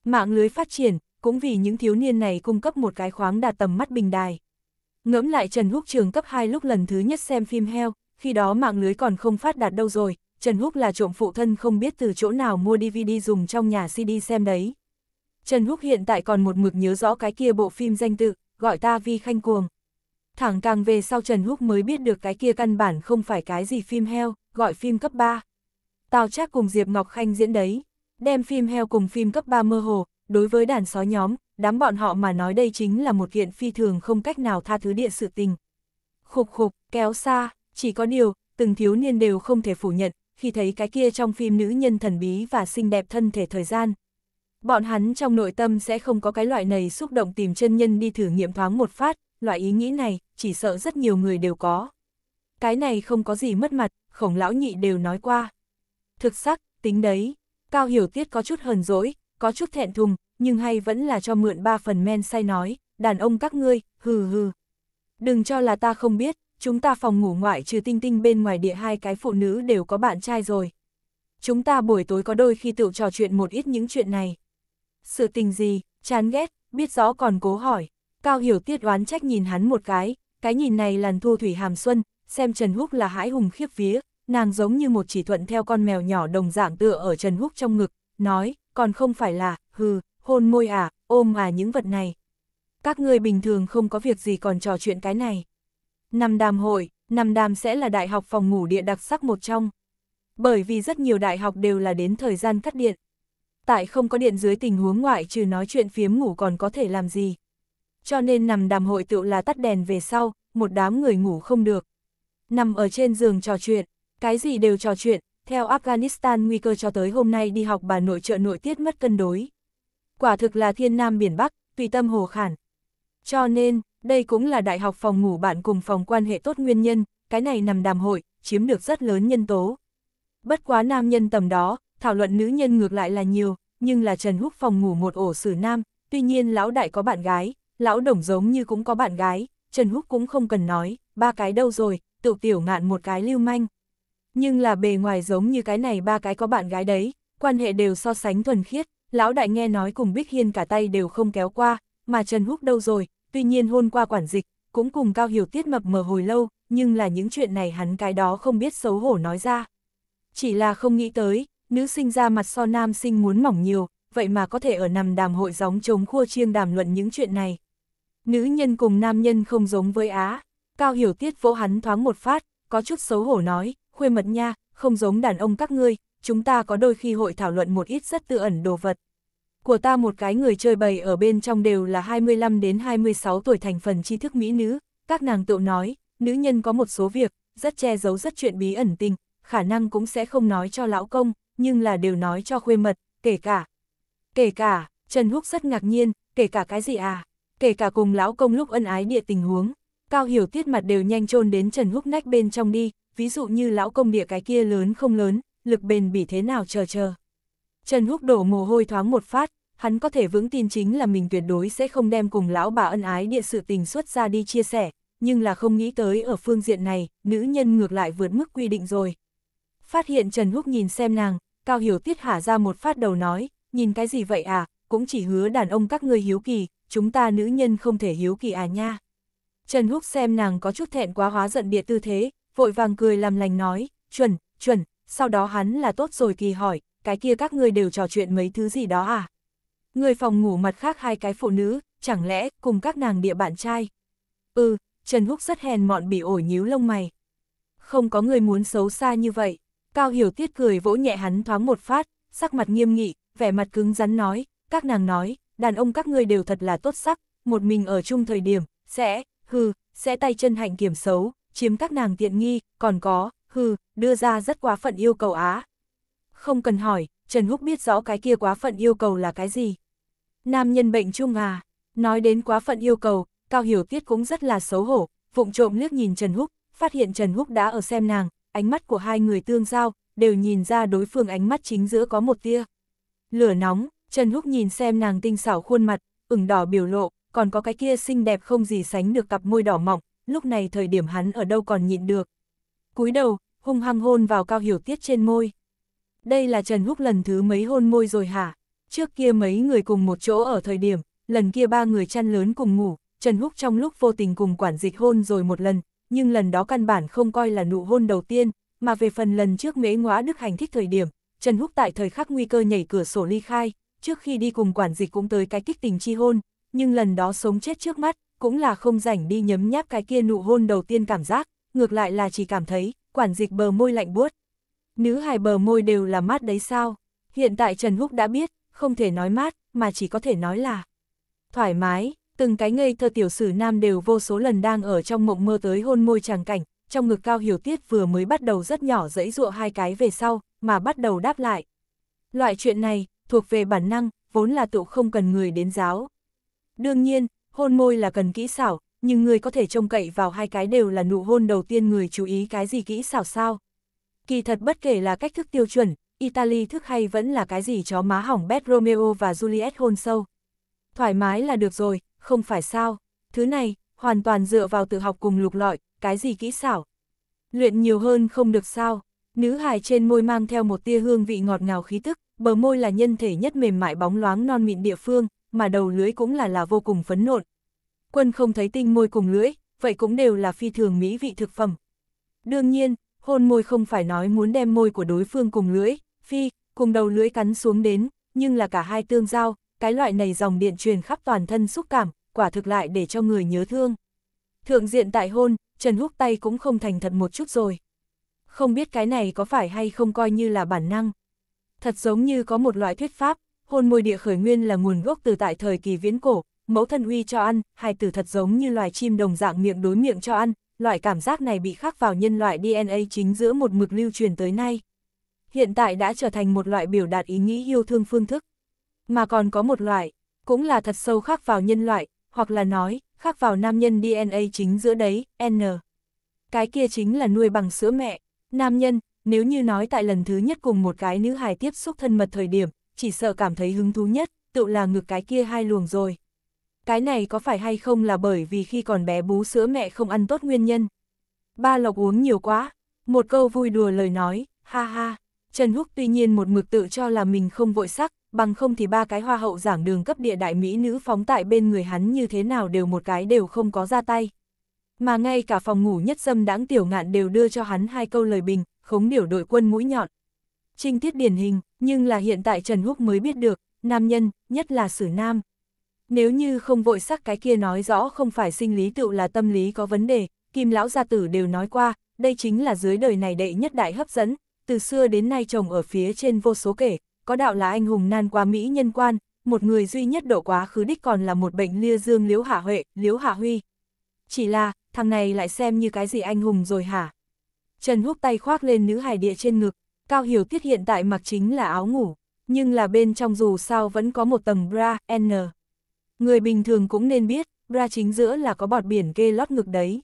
S1: Mạng lưới phát triển, cũng vì những thiếu niên này cung cấp một cái khoáng đạt tầm mắt bình đài. Ngẫm lại Trần Húc trường cấp 2 lúc lần thứ nhất xem phim heo, khi đó mạng lưới còn không phát đạt đâu rồi, Trần Húc là trộm phụ thân không biết từ chỗ nào mua DVD dùng trong nhà CD xem đấy. Trần Húc hiện tại còn một mực nhớ rõ cái kia bộ phim danh tự, gọi ta vi khanh cuồng. Thẳng càng về sau Trần Húc mới biết được cái kia căn bản không phải cái gì phim heo, gọi phim cấp 3. Tào Trác cùng Diệp Ngọc Khanh diễn đấy, đem phim heo cùng phim cấp 3 mơ hồ, đối với đàn sói nhóm, đám bọn họ mà nói đây chính là một kiện phi thường không cách nào tha thứ địa sự tình. Khục khục, kéo xa, chỉ có điều, từng thiếu niên đều không thể phủ nhận, khi thấy cái kia trong phim nữ nhân thần bí và xinh đẹp thân thể thời gian. Bọn hắn trong nội tâm sẽ không có cái loại này xúc động tìm chân nhân đi thử nghiệm thoáng một phát, loại ý nghĩ này, chỉ sợ rất nhiều người đều có. Cái này không có gì mất mặt, khổng lão nhị đều nói qua. Thực sắc, tính đấy, Cao Hiểu Tiết có chút hờn dỗi, có chút thẹn thùng, nhưng hay vẫn là cho mượn ba phần men say nói, đàn ông các ngươi, hừ hừ. Đừng cho là ta không biết, chúng ta phòng ngủ ngoại trừ tinh tinh bên ngoài địa hai cái phụ nữ đều có bạn trai rồi. Chúng ta buổi tối có đôi khi tự trò chuyện một ít những chuyện này. Sự tình gì, chán ghét, biết rõ còn cố hỏi. Cao Hiểu Tiết oán trách nhìn hắn một cái, cái nhìn này làn thu thủy hàm xuân, xem Trần Húc là hãi hùng khiếp vía, nàng giống như một chỉ thuận theo con mèo nhỏ đồng dạng tựa ở Trần Húc trong ngực, nói, còn không phải là, hừ, hôn môi à, ôm à những vật này. Các ngươi bình thường không có việc gì còn trò chuyện cái này. Năm đàm hội, năm đàm sẽ là đại học phòng ngủ địa đặc sắc một trong. Bởi vì rất nhiều đại học đều là đến thời gian cắt điện. Tại không có điện dưới tình huống ngoại trừ nói chuyện phiếm ngủ còn có thể làm gì. Cho nên nằm đàm hội tựu là tắt đèn về sau, một đám người ngủ không được. Nằm ở trên giường trò chuyện, cái gì đều trò chuyện, theo Afghanistan nguy cơ cho tới hôm nay đi học bà nội trợ nội tiết mất cân đối. Quả thực là thiên nam biển Bắc, tùy tâm hồ khản. Cho nên, đây cũng là đại học phòng ngủ bạn cùng phòng quan hệ tốt nguyên nhân, cái này nằm đàm hội, chiếm được rất lớn nhân tố. Bất quá nam nhân tầm đó, thảo luận nữ nhân ngược lại là nhiều, nhưng là Trần Húc phòng ngủ một ổ xử nam, tuy nhiên lão đại có bạn gái, lão đồng giống như cũng có bạn gái, Trần Húc cũng không cần nói, ba cái đâu rồi, tự tiểu ngạn một cái lưu manh, nhưng là bề ngoài giống như cái này ba cái có bạn gái đấy, quan hệ đều so sánh thuần khiết, lão đại nghe nói cùng Bích Hiên cả tay đều không kéo qua, mà Trần Húc đâu rồi, tuy nhiên hôn qua quản dịch, cũng cùng Cao Hiểu Tiết mập mờ hồi lâu, nhưng là những chuyện này hắn cái đó không biết xấu hổ nói ra. Chỉ là không nghĩ tới, nữ sinh ra mặt so nam sinh muốn mỏng nhiều, vậy mà có thể ở nằm đàm hội gióng chống khua chiêng đàm luận những chuyện này. Nữ nhân cùng nam nhân không giống với Á, Cao Hiểu Tiết vỗ hắn thoáng một phát, có chút xấu hổ nói, khuê mật nha, không giống đàn ông các ngươi, chúng ta có đôi khi hội thảo luận một ít rất tư ẩn đồ vật. Của ta một cái người chơi bầy ở bên trong đều là 25 đến 26 tuổi thành phần tri thức mỹ nữ, các nàng tự nói, nữ nhân có một số việc, rất che giấu rất chuyện bí ẩn tình, khả năng cũng sẽ không nói cho lão công, nhưng là đều nói cho khuê mật, kể cả. Kể cả, Trần Húc rất ngạc nhiên, kể cả cái gì à? Kể cả cùng lão công lúc ân ái địa tình huống. Cao hiểu tiết mặt đều nhanh chôn đến Trần Húc nách bên trong đi, ví dụ như lão công địa cái kia lớn không lớn, lực bền bỉ thế nào chờ chờ. Trần Húc đổ mồ hôi thoáng một phát, hắn có thể vững tin chính là mình tuyệt đối sẽ không đem cùng lão bà ân ái địa sự tình xuất ra đi chia sẻ, nhưng là không nghĩ tới ở phương diện này, nữ nhân ngược lại vượt mức quy định rồi. Phát hiện Trần Húc nhìn xem nàng, Cao Hiểu Tiết hả ra một phát đầu nói, nhìn cái gì vậy à, cũng chỉ hứa đàn ông các ngươi hiếu kỳ, chúng ta nữ nhân không thể hiếu kỳ à nha. Trần Húc xem nàng có chút thẹn quá hóa giận địa tư thế, vội vàng cười làm lành nói, chuẩn, chuẩn, sau đó hắn là tốt rồi kỳ hỏi, cái kia các người đều trò chuyện mấy thứ gì đó à? Người phòng ngủ mặt khác hai cái phụ nữ, chẳng lẽ cùng các nàng địa bạn trai? Ừ, Trần Húc rất hèn mọn bị ổi nhíu lông mày. Không có người muốn xấu xa như vậy. Cao Hiểu Tiết cười vỗ nhẹ hắn thoáng một phát, sắc mặt nghiêm nghị, vẻ mặt cứng rắn nói, các nàng nói, đàn ông các người đều thật là tốt sắc, một mình ở chung thời điểm, sẽ, hừ, sẽ tay chân hạnh kiểm xấu, chiếm các nàng tiện nghi, còn có, hừ, đưa ra rất quá phận yêu cầu á. Không cần hỏi, Trần Húc biết rõ cái kia quá phận yêu cầu là cái gì. Nam nhân bệnh chung à, nói đến quá phận yêu cầu, Cao Hiểu Tiết cũng rất là xấu hổ, vụng trộm liếc nhìn Trần Húc, phát hiện Trần Húc đã ở xem nàng, ánh mắt của hai người tương giao, đều nhìn ra đối phương ánh mắt chính giữa có một tia. Lửa nóng, Trần Húc nhìn xem nàng tinh xảo khuôn mặt, ửng đỏ biểu lộ, còn có cái kia xinh đẹp không gì sánh được cặp môi đỏ mọng, lúc này thời điểm hắn ở đâu còn nhịn được. cúi đầu, hung hăng hôn vào cao hiểu tiết trên môi. Đây là Trần Húc lần thứ mấy hôn môi rồi hả? Trước kia mấy người cùng một chỗ ở thời điểm, lần kia ba người chăn lớn cùng ngủ, Trần Húc trong lúc vô tình cùng quản dịch hôn rồi một lần, nhưng lần đó căn bản không coi là nụ hôn đầu tiên, mà về phần lần trước mễ ngóa đức hành thích thời điểm, Trần Húc tại thời khắc nguy cơ nhảy cửa sổ ly khai, trước khi đi cùng quản dịch cũng tới cái kích tình chi hôn, nhưng lần đó sống chết trước mắt, cũng là không rảnh đi nhấm nháp cái kia nụ hôn đầu tiên cảm giác, ngược lại là chỉ cảm thấy, quản dịch bờ môi lạnh buốt. Nữ hài bờ môi đều là mát đấy sao? Hiện tại Trần Húc đã biết, không thể nói mát, mà chỉ có thể nói là thoải mái, từng cái ngây thơ tiểu sử nam đều vô số lần đang ở trong mộng mơ tới hôn môi chàng cảnh, trong ngực cao hiểu tiết vừa mới bắt đầu rất nhỏ dẫy dụa hai cái về sau, mà bắt đầu đáp lại. Loại chuyện này, thuộc về bản năng, vốn là tụ không cần người đến giáo. Đương nhiên, hôn môi là cần kỹ xảo, nhưng người có thể trông cậy vào hai cái đều là nụ hôn đầu tiên người chú ý cái gì kỹ xảo sao. Kỳ thật bất kể là cách thức tiêu chuẩn, Italy thức hay vẫn là cái gì chó má hỏng bét Romeo và Juliet hôn sâu. Thoải mái là được rồi, không phải sao. Thứ này, hoàn toàn dựa vào tự học cùng lục lọi, cái gì kỹ xảo. Luyện nhiều hơn không được sao. Nữ hài trên môi mang theo một tia hương vị ngọt ngào khí tức, bờ môi là nhân thể nhất mềm mại bóng loáng non mịn địa phương, mà đầu lưỡi cũng là là vô cùng phấn nộn. Quân không thấy tinh môi cùng lưỡi, vậy cũng đều là phi thường mỹ vị thực phẩm. Đương nhiên, hôn môi không phải nói muốn đem môi của đối phương cùng lưỡi, phi, cùng đầu lưỡi cắn xuống đến, nhưng là cả hai tương giao, cái loại này dòng điện truyền khắp toàn thân xúc cảm, quả thực lại để cho người nhớ thương. Thượng diện tại hôn, Trần Húc tay cũng không thành thật một chút rồi. Không biết cái này có phải hay không coi như là bản năng. Thật giống như có một loại thuyết pháp, hôn môi địa khởi nguyên là nguồn gốc từ tại thời kỳ viễn cổ, mẫu thân uy cho ăn, hai từ thật giống như loài chim đồng dạng miệng đối miệng cho ăn, loại cảm giác này bị khắc vào nhân loại DNA chính giữa một mực lưu truyền tới nay. Hiện tại đã trở thành một loại biểu đạt ý nghĩ yêu thương phương thức. Mà còn có một loại, cũng là thật sâu khắc vào nhân loại, hoặc là nói, khắc vào nam nhân DNA chính giữa đấy, N. Cái kia chính là nuôi bằng sữa mẹ. Nam nhân, nếu như nói tại lần thứ nhất cùng một cái nữ hài tiếp xúc thân mật thời điểm, chỉ sợ cảm thấy hứng thú nhất, tự là ngực cái kia hai luồng rồi. Cái này có phải hay không là bởi vì khi còn bé bú sữa mẹ không ăn tốt nguyên nhân. Ba lộc uống nhiều quá, một câu vui đùa lời nói, ha ha, Trần Húc tuy nhiên một mực tự cho là mình không vội sắc, bằng không thì ba cái hoa hậu giảng đường cấp địa đại mỹ nữ phóng tại bên người hắn như thế nào đều một cái đều không có ra tay. Mà ngay cả phòng ngủ nhất dâm đáng tiểu ngạn đều đưa cho hắn hai câu lời bình, khống điểu đội quân mũi nhọn trinh tiết điển hình, nhưng là hiện tại Trần Húc mới biết được, nam nhân, nhất là sử nam. Nếu như không vội sắc cái kia nói rõ không phải sinh lý tựu là tâm lý có vấn đề, Kim Lão Gia Tử đều nói qua, đây chính là dưới đời này đệ nhất đại hấp dẫn, từ xưa đến nay chồng ở phía trên vô số kể, có đạo là anh hùng nan qua Mỹ nhân quan, một người duy nhất độ quá khứ đích còn là một bệnh lia dương liếu hạ huệ, liếu hạ huy. Chỉ là, thằng này lại xem như cái gì anh hùng rồi hả? Trần Húc tay khoác lên nữ hải địa trên ngực, Cao Hiểu Tiết hiện tại mặc chính là áo ngủ, nhưng là bên trong dù sao vẫn có một tầng bra, N. Người bình thường cũng nên biết, bra chính giữa là có bọt biển kê lót ngực đấy.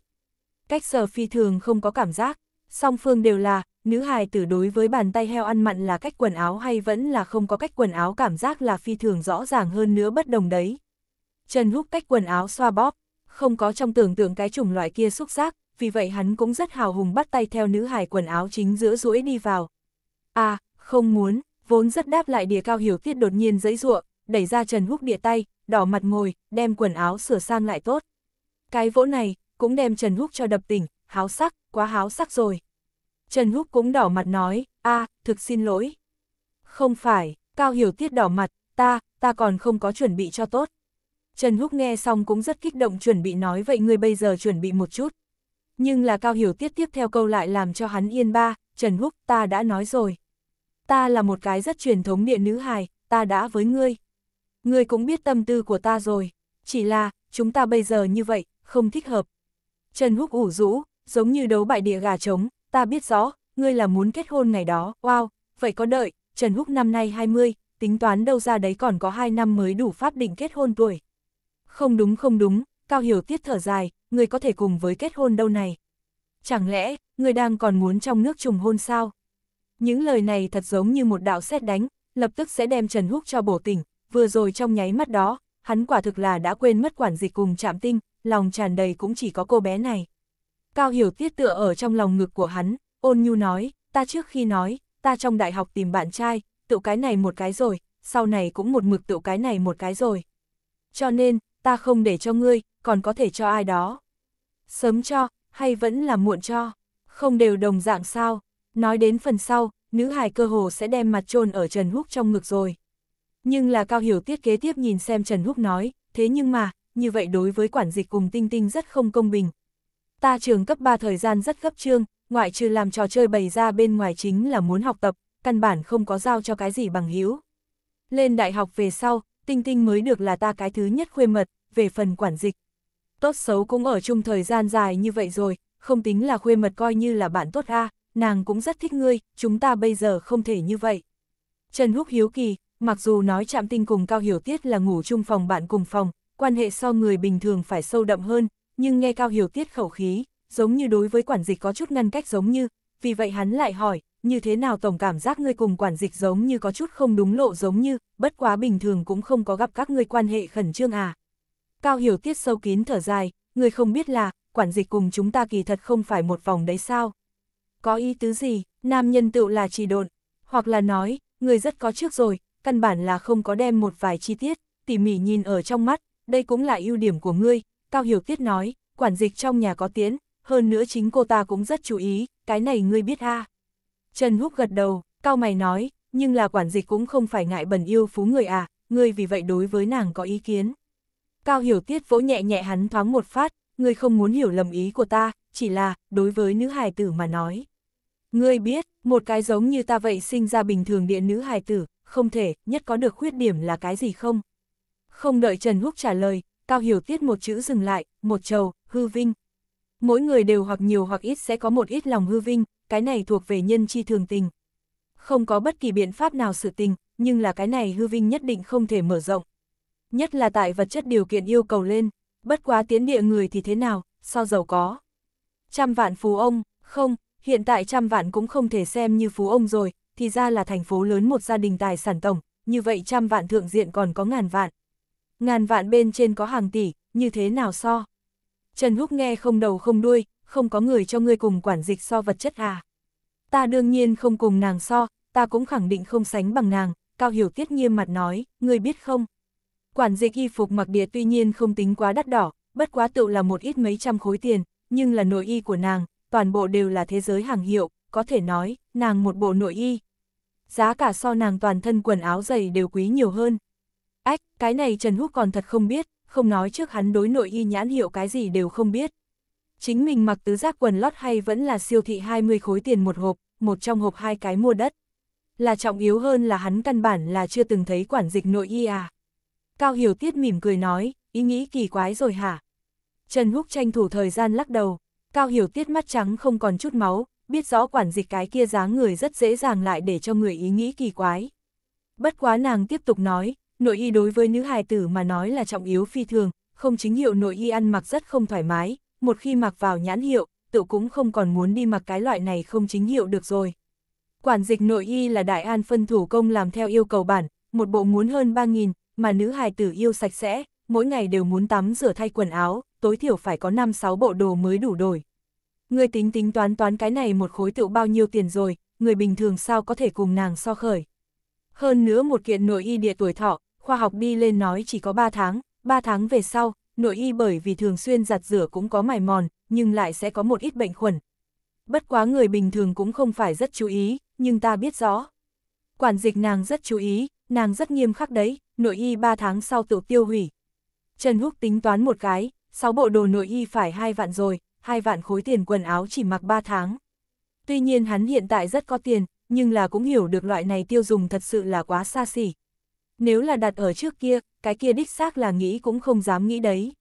S1: Cách sờ phi thường không có cảm giác, song phương đều là, nữ hài tử đối với bàn tay heo ăn mặn là cách quần áo hay vẫn là không có cách quần áo cảm giác là phi thường rõ ràng hơn nữa bất đồng đấy. Trần Húc cách quần áo xoa bóp, không có trong tưởng tượng cái chủng loại kia xúc giác, vì vậy hắn cũng rất hào hùng bắt tay theo nữ hài quần áo chính giữa rũi đi vào, À, không muốn, vốn rất đáp lại địa cao hiểu tiết đột nhiên dãy ruộng, đẩy ra Trần Húc địa tay, đỏ mặt ngồi, đem quần áo sửa sang lại tốt. Cái vỗ này, cũng đem Trần Húc cho đập tỉnh, háo sắc, quá háo sắc rồi. Trần Húc cũng đỏ mặt nói, a thực xin lỗi. Không phải, Cao Hiểu Tiết đỏ mặt, ta, ta còn không có chuẩn bị cho tốt. Trần Húc nghe xong cũng rất kích động chuẩn bị nói vậy ngươi bây giờ chuẩn bị một chút. Nhưng là Cao Hiểu Tiết tiếp theo câu lại làm cho hắn yên ba, Trần Húc ta đã nói rồi ta là một cái rất truyền thống địa nữ hài, ta đã với ngươi. Ngươi cũng biết tâm tư của ta rồi, chỉ là, chúng ta bây giờ như vậy, không thích hợp. Trần Húc ủ rũ, giống như đấu bại địa gà trống, ta biết rõ, ngươi là muốn kết hôn ngày đó, wow, vậy có đợi, Trần Húc năm nay 20, tính toán đâu ra đấy còn có 2 năm mới đủ pháp định kết hôn tuổi. Không đúng không đúng, Cao Hiểu Tiết thở dài, ngươi có thể cùng với kết hôn đâu này. Chẳng lẽ, ngươi đang còn muốn trong nước trùng hôn sao? Những lời này thật giống như một đạo xét đánh, lập tức sẽ đem Trần Húc cho bổ tỉnh, vừa rồi trong nháy mắt đó, hắn quả thực là đã quên mất quản dịch cùng chạm tinh, lòng tràn đầy cũng chỉ có cô bé này. Cao Hiểu Tiết tựa ở trong lòng ngực của hắn, ôn nhu nói, ta trước khi nói, ta trong đại học tìm bạn trai, tựu cái này một cái rồi, sau này cũng một mực tựu cái này một cái rồi. Cho nên, ta không để cho ngươi, còn có thể cho ai đó. Sớm cho, hay vẫn là muộn cho, không đều đồng dạng sao. Nói đến phần sau, nữ hài cơ hồ sẽ đem mặt chôn ở Trần Húc trong ngực rồi. Nhưng là Cao Hiểu Tiết kế tiếp nhìn xem Trần Húc nói, thế nhưng mà, như vậy đối với quản dịch cùng Tinh Tinh rất không công bình. Ta trường cấp 3 thời gian rất gấp trương, ngoại trừ làm trò chơi bày ra bên ngoài chính là muốn học tập, căn bản không có giao cho cái gì bằng hữu. Lên đại học về sau, Tinh Tinh mới được là ta cái thứ nhất khuê mật, về phần quản dịch. Tốt xấu cũng ở chung thời gian dài như vậy rồi, không tính là khuê mật coi như là bạn tốt a nàng cũng rất thích ngươi, chúng ta bây giờ không thể như vậy. Trần Húc hiếu kỳ, mặc dù nói chạm tinh cùng Cao Hiểu Tiết là ngủ chung phòng bạn cùng phòng, quan hệ so người bình thường phải sâu đậm hơn, nhưng nghe Cao Hiểu Tiết khẩu khí, giống như đối với quản dịch có chút ngăn cách giống như, vì vậy hắn lại hỏi, như thế nào tổng cảm giác ngươi cùng quản dịch giống như có chút không đúng lộ giống như, bất quá bình thường cũng không có gặp các ngươi quan hệ khẩn trương à. Cao Hiểu Tiết sâu kín thở dài, người không biết là, quản dịch cùng chúng ta kỳ thật không phải một vòng đấy sao có ý tứ gì, nam nhân tựu là chỉ độn, hoặc là nói, người rất có trước rồi, căn bản là không có đem một vài chi tiết, tỉ mỉ nhìn ở trong mắt, đây cũng là ưu điểm của ngươi, Cao Hiểu Tiết nói, quản dịch trong nhà có tiến, hơn nữa chính cô ta cũng rất chú ý, cái này ngươi biết ha Trần Húc gật đầu, Cao Mày nói, nhưng là quản dịch cũng không phải ngại bẩn yêu phú người à, ngươi vì vậy đối với nàng có ý kiến. Cao Hiểu Tiết vỗ nhẹ nhẹ hắn thoáng một phát, ngươi không muốn hiểu lầm ý của ta, chỉ là, đối với nữ hài tử mà nói. Ngươi biết, một cái giống như ta vậy sinh ra bình thường địa nữ hài tử, không thể, nhất có được khuyết điểm là cái gì không? Không đợi Trần Húc trả lời, Cao Hiểu Tiết một chữ dừng lại, một trầu, hư vinh. Mỗi người đều hoặc nhiều hoặc ít sẽ có một ít lòng hư vinh, cái này thuộc về nhân chi thường tình. Không có bất kỳ biện pháp nào sự tình, nhưng là cái này hư vinh nhất định không thể mở rộng. Nhất là tại vật chất điều kiện yêu cầu lên, bất quá tiến địa người thì thế nào, sao giàu có. Trăm vạn phú ông, không, hiện tại trăm vạn cũng không thể xem như phú ông rồi, thì ra là thành phố lớn một gia đình tài sản tổng, như vậy trăm vạn thượng diện còn có ngàn vạn. Ngàn vạn bên trên có hàng tỷ, như thế nào so? Trần Húc nghe không đầu không đuôi, không có người cho ngươi cùng quản dịch so vật chất à. Ta đương nhiên không cùng nàng so, ta cũng khẳng định không sánh bằng nàng, Cao Hiểu Tiết nghiêm mặt nói, ngươi biết không? Quản dịch y phục mặc địa tuy nhiên không tính quá đắt đỏ, bất quá tự là một ít mấy trăm khối tiền, nhưng là nội y của nàng, toàn bộ đều là thế giới hàng hiệu, có thể nói, nàng một bộ nội y. Giá cả so nàng toàn thân quần áo giày đều quý nhiều hơn. Ách, cái này Trần Húc còn thật không biết, không nói trước hắn đối nội y nhãn hiệu cái gì đều không biết. Chính mình mặc tứ giác quần lót hay vẫn là siêu thị 20 khối tiền một hộp, một trong hộp hai cái mua đất. Là trọng yếu hơn là hắn căn bản là chưa từng thấy quản dịch nội y à. Cao Hiểu Tiết mỉm cười nói, ý nghĩ kỳ quái rồi hả? Trần Húc tranh thủ thời gian lắc đầu, Cao Hiểu Tiết mắt trắng không còn chút máu, biết rõ quản dịch cái kia dáng người rất dễ dàng lại để cho người ý nghĩ kỳ quái. Bất quá nàng tiếp tục nói, nội y đối với nữ hài tử mà nói là trọng yếu phi thường, không chính hiệu nội y ăn mặc rất không thoải mái, một khi mặc vào nhãn hiệu, tự cũng không còn muốn đi mặc cái loại này không chính hiệu được rồi. Quản dịch nội y là đại an phân thủ công làm theo yêu cầu bản, một bộ muốn hơn 3.000, mà nữ hài tử yêu sạch sẽ, mỗi ngày đều muốn tắm rửa thay quần áo, tối thiểu phải có 5-6 bộ đồ mới đủ đổi. Người tính tính toán toán cái này một khối tựu bao nhiêu tiền rồi, người bình thường sao có thể cùng nàng so khởi. Hơn nữa một kiện nội y địa tuổi thọ, khoa học đi lên nói chỉ có 3 tháng, 3 tháng về sau, nội y bởi vì thường xuyên giặt rửa cũng có mài mòn, nhưng lại sẽ có một ít bệnh khuẩn. Bất quá người bình thường cũng không phải rất chú ý, nhưng ta biết rõ. Quản dịch nàng rất chú ý, nàng rất nghiêm khắc đấy, nội y 3 tháng sau tự tiêu hủy. Trần Húc tính toán một cái, 6 bộ đồ nội y phải 2 vạn rồi, 2 vạn khối tiền quần áo chỉ mặc 3 tháng. Tuy nhiên hắn hiện tại rất có tiền, nhưng là cũng hiểu được loại này tiêu dùng thật sự là quá xa xỉ. Nếu là đặt ở trước kia, cái kia đích xác là nghĩ cũng không dám nghĩ đấy.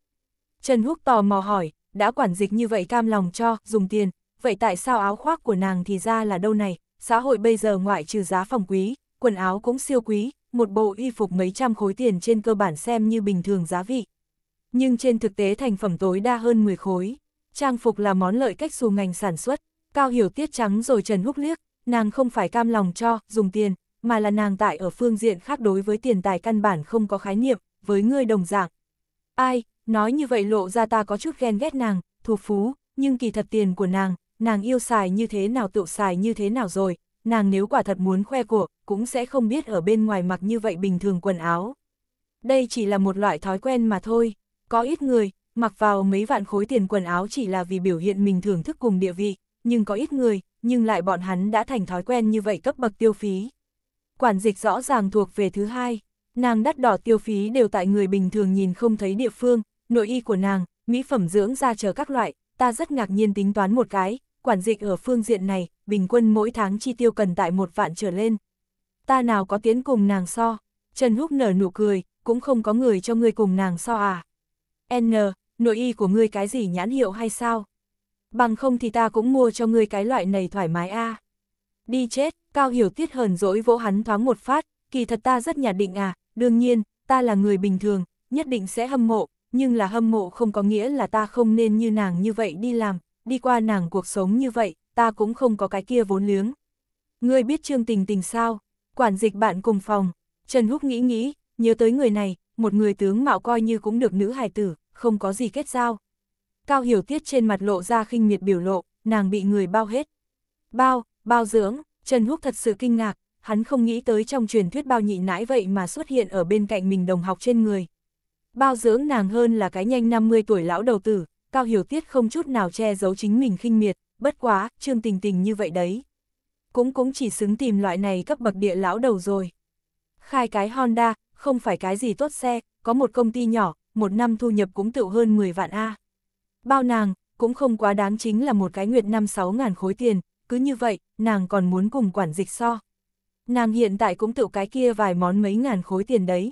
S1: Trần Húc tò mò hỏi, đã quản dịch như vậy cam lòng cho, dùng tiền, vậy tại sao áo khoác của nàng thì ra là đâu này, xã hội bây giờ ngoại trừ giá phòng quý, quần áo cũng siêu quý, một bộ y phục mấy trăm khối tiền trên cơ bản xem như bình thường giá vị nhưng trên thực tế thành phẩm tối đa hơn 10 khối. Trang phục là món lợi cách xù ngành sản xuất, cao hiểu tiết trắng rồi Trần Húc liếc, nàng không phải cam lòng cho, dùng tiền, mà là nàng tại ở phương diện khác đối với tiền tài căn bản không có khái niệm, với người đồng dạng. Ai, nói như vậy lộ ra ta có chút ghen ghét nàng, thuộc phú, nhưng kỳ thật tiền của nàng, nàng yêu xài như thế nào tự xài như thế nào rồi, nàng nếu quả thật muốn khoe của, cũng sẽ không biết ở bên ngoài mặc như vậy bình thường quần áo. Đây chỉ là một loại thói quen mà thôi. Có ít người, mặc vào mấy vạn khối tiền quần áo chỉ là vì biểu hiện mình thưởng thức cùng địa vị, nhưng có ít người, nhưng lại bọn hắn đã thành thói quen như vậy cấp bậc tiêu phí. Quản dịch rõ ràng thuộc về thứ hai, nàng đắt đỏ tiêu phí đều tại người bình thường nhìn không thấy địa phương, nội y của nàng, mỹ phẩm dưỡng ra chờ các loại, ta rất ngạc nhiên tính toán một cái, quản dịch ở phương diện này, bình quân mỗi tháng chi tiêu cần tại một vạn trở lên. Ta nào có tiến cùng nàng so, Trần Húc nở nụ cười, cũng không có người cho người cùng nàng so à. N, nội y của ngươi cái gì nhãn hiệu hay sao? Bằng không thì ta cũng mua cho ngươi cái loại này thoải mái a. Đi chết, Cao Hiểu Tiết hờn dỗi vỗ hắn thoáng một phát, kỳ thật ta rất nhạt định à, đương nhiên, ta là người bình thường, nhất định sẽ hâm mộ, nhưng là hâm mộ không có nghĩa là ta không nên như nàng như vậy đi làm, đi qua nàng cuộc sống như vậy, ta cũng không có cái kia vốn liếng. Ngươi biết Trương Tình Tình sao? Quản dịch bạn cùng phòng, Trần Húc nghĩ nghĩ, nhớ tới người này, một người tướng mạo coi như cũng được nữ hài tử, không có gì kết giao. Cao hiểu tiết trên mặt lộ ra khinh miệt biểu lộ, nàng bị người bao hết. Bao, bao dưỡng, Trần Húc thật sự kinh ngạc, hắn không nghĩ tới trong truyền thuyết bao nhị nãi vậy mà xuất hiện ở bên cạnh mình đồng học trên người. Bao dưỡng nàng hơn là cái nhanh 50 tuổi lão đầu tử, Cao Hiểu Tiết không chút nào che giấu chính mình khinh miệt, bất quá, Trương Tình Tình như vậy đấy. Cũng cũng chỉ xứng tìm loại này cấp bậc địa lão đầu rồi. Khai cái Honda, không phải cái gì tốt xe, có một công ty nhỏ, một năm thu nhập cũng tự hơn 10 vạn A. Bao nàng, cũng không quá đáng chính là một cái nguyệt năm 6 ngàn khối tiền, cứ như vậy, nàng còn muốn cùng quản dịch so. Nàng hiện tại cũng tự cái kia vài món mấy ngàn khối tiền đấy.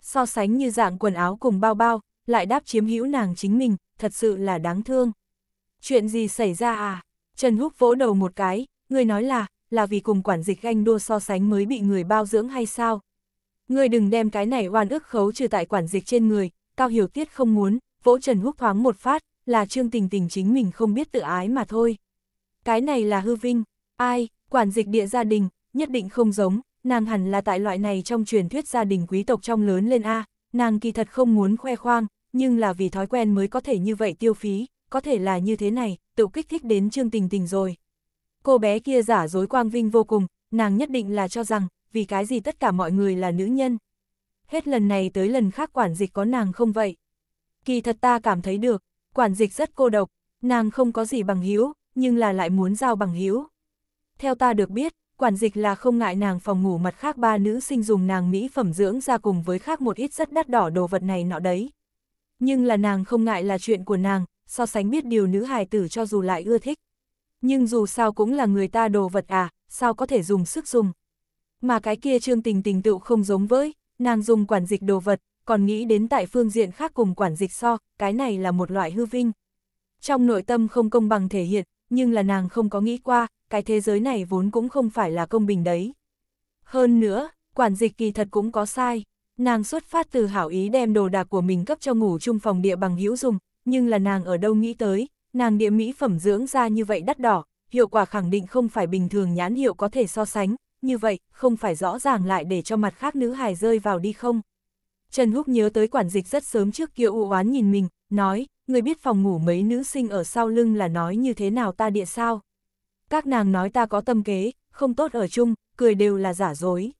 S1: So sánh như dạng quần áo cùng bao bao, lại đáp chiếm hữu nàng chính mình, thật sự là đáng thương. Chuyện gì xảy ra à? Trần Húc vỗ đầu một cái, người nói là, là vì cùng quản dịch ganh đua so sánh mới bị người bao dưỡng hay sao, Ngươi đừng đem cái này oan ức khấu trừ tại quản dịch trên người, Cao Hiểu Tiết không muốn, vỗ Trần Húc thoáng một phát, là Trương Tình Tình chính mình không biết tự ái mà thôi. Cái này là hư vinh, ai, quản dịch địa gia đình, nhất định không giống, nàng hẳn là tại loại này trong truyền thuyết gia đình quý tộc trong lớn lên A, nàng kỳ thật không muốn khoe khoang, nhưng là vì thói quen mới có thể như vậy tiêu phí, có thể là như thế này, tự kích thích đến Trương Tình Tình rồi. Cô bé kia giả dối quang vinh vô cùng, nàng nhất định là cho rằng, vì cái gì tất cả mọi người là nữ nhân. Hết lần này tới lần khác quản dịch có nàng không vậy. Kỳ thật ta cảm thấy được, quản dịch rất cô độc, nàng không có gì bằng hiếu, nhưng là lại muốn giao bằng hiếu. Theo ta được biết, quản dịch là không ngại nàng phòng ngủ mặt khác ba nữ sinh dùng nàng mỹ phẩm dưỡng ra cùng với khác một ít rất đắt đỏ đồ vật này nọ đấy. Nhưng là nàng không ngại là chuyện của nàng, so sánh biết điều nữ hài tử cho dù lại ưa thích. Nhưng dù sao cũng là người ta đồ vật à, sao có thể dùng sức dùng mà cái kia trương tình tình tựu không giống với, nàng dùng quản dịch đồ vật, còn nghĩ đến tại phương diện khác cùng quản dịch so, cái này là một loại hư vinh. Trong nội tâm không công bằng thể hiện, nhưng là nàng không có nghĩ qua, cái thế giới này vốn cũng không phải là công bình đấy. Hơn nữa, quản dịch kỳ thật cũng có sai, nàng xuất phát từ hảo ý đem đồ đạc của mình cấp cho ngủ chung phòng địa bằng hữu dùng, nhưng là nàng ở đâu nghĩ tới, nàng địa mỹ phẩm dưỡng ra như vậy đắt đỏ, hiệu quả khẳng định không phải bình thường nhãn hiệu có thể so sánh, như vậy, không phải rõ ràng lại để cho mặt khác nữ hài rơi vào đi không? Trần Húc nhớ tới quản dịch rất sớm trước kia u oán nhìn mình, nói, người biết phòng ngủ mấy nữ sinh ở sau lưng là nói như thế nào ta địa sao? Các nàng nói ta có tâm kế, không tốt ở chung, cười đều là giả dối.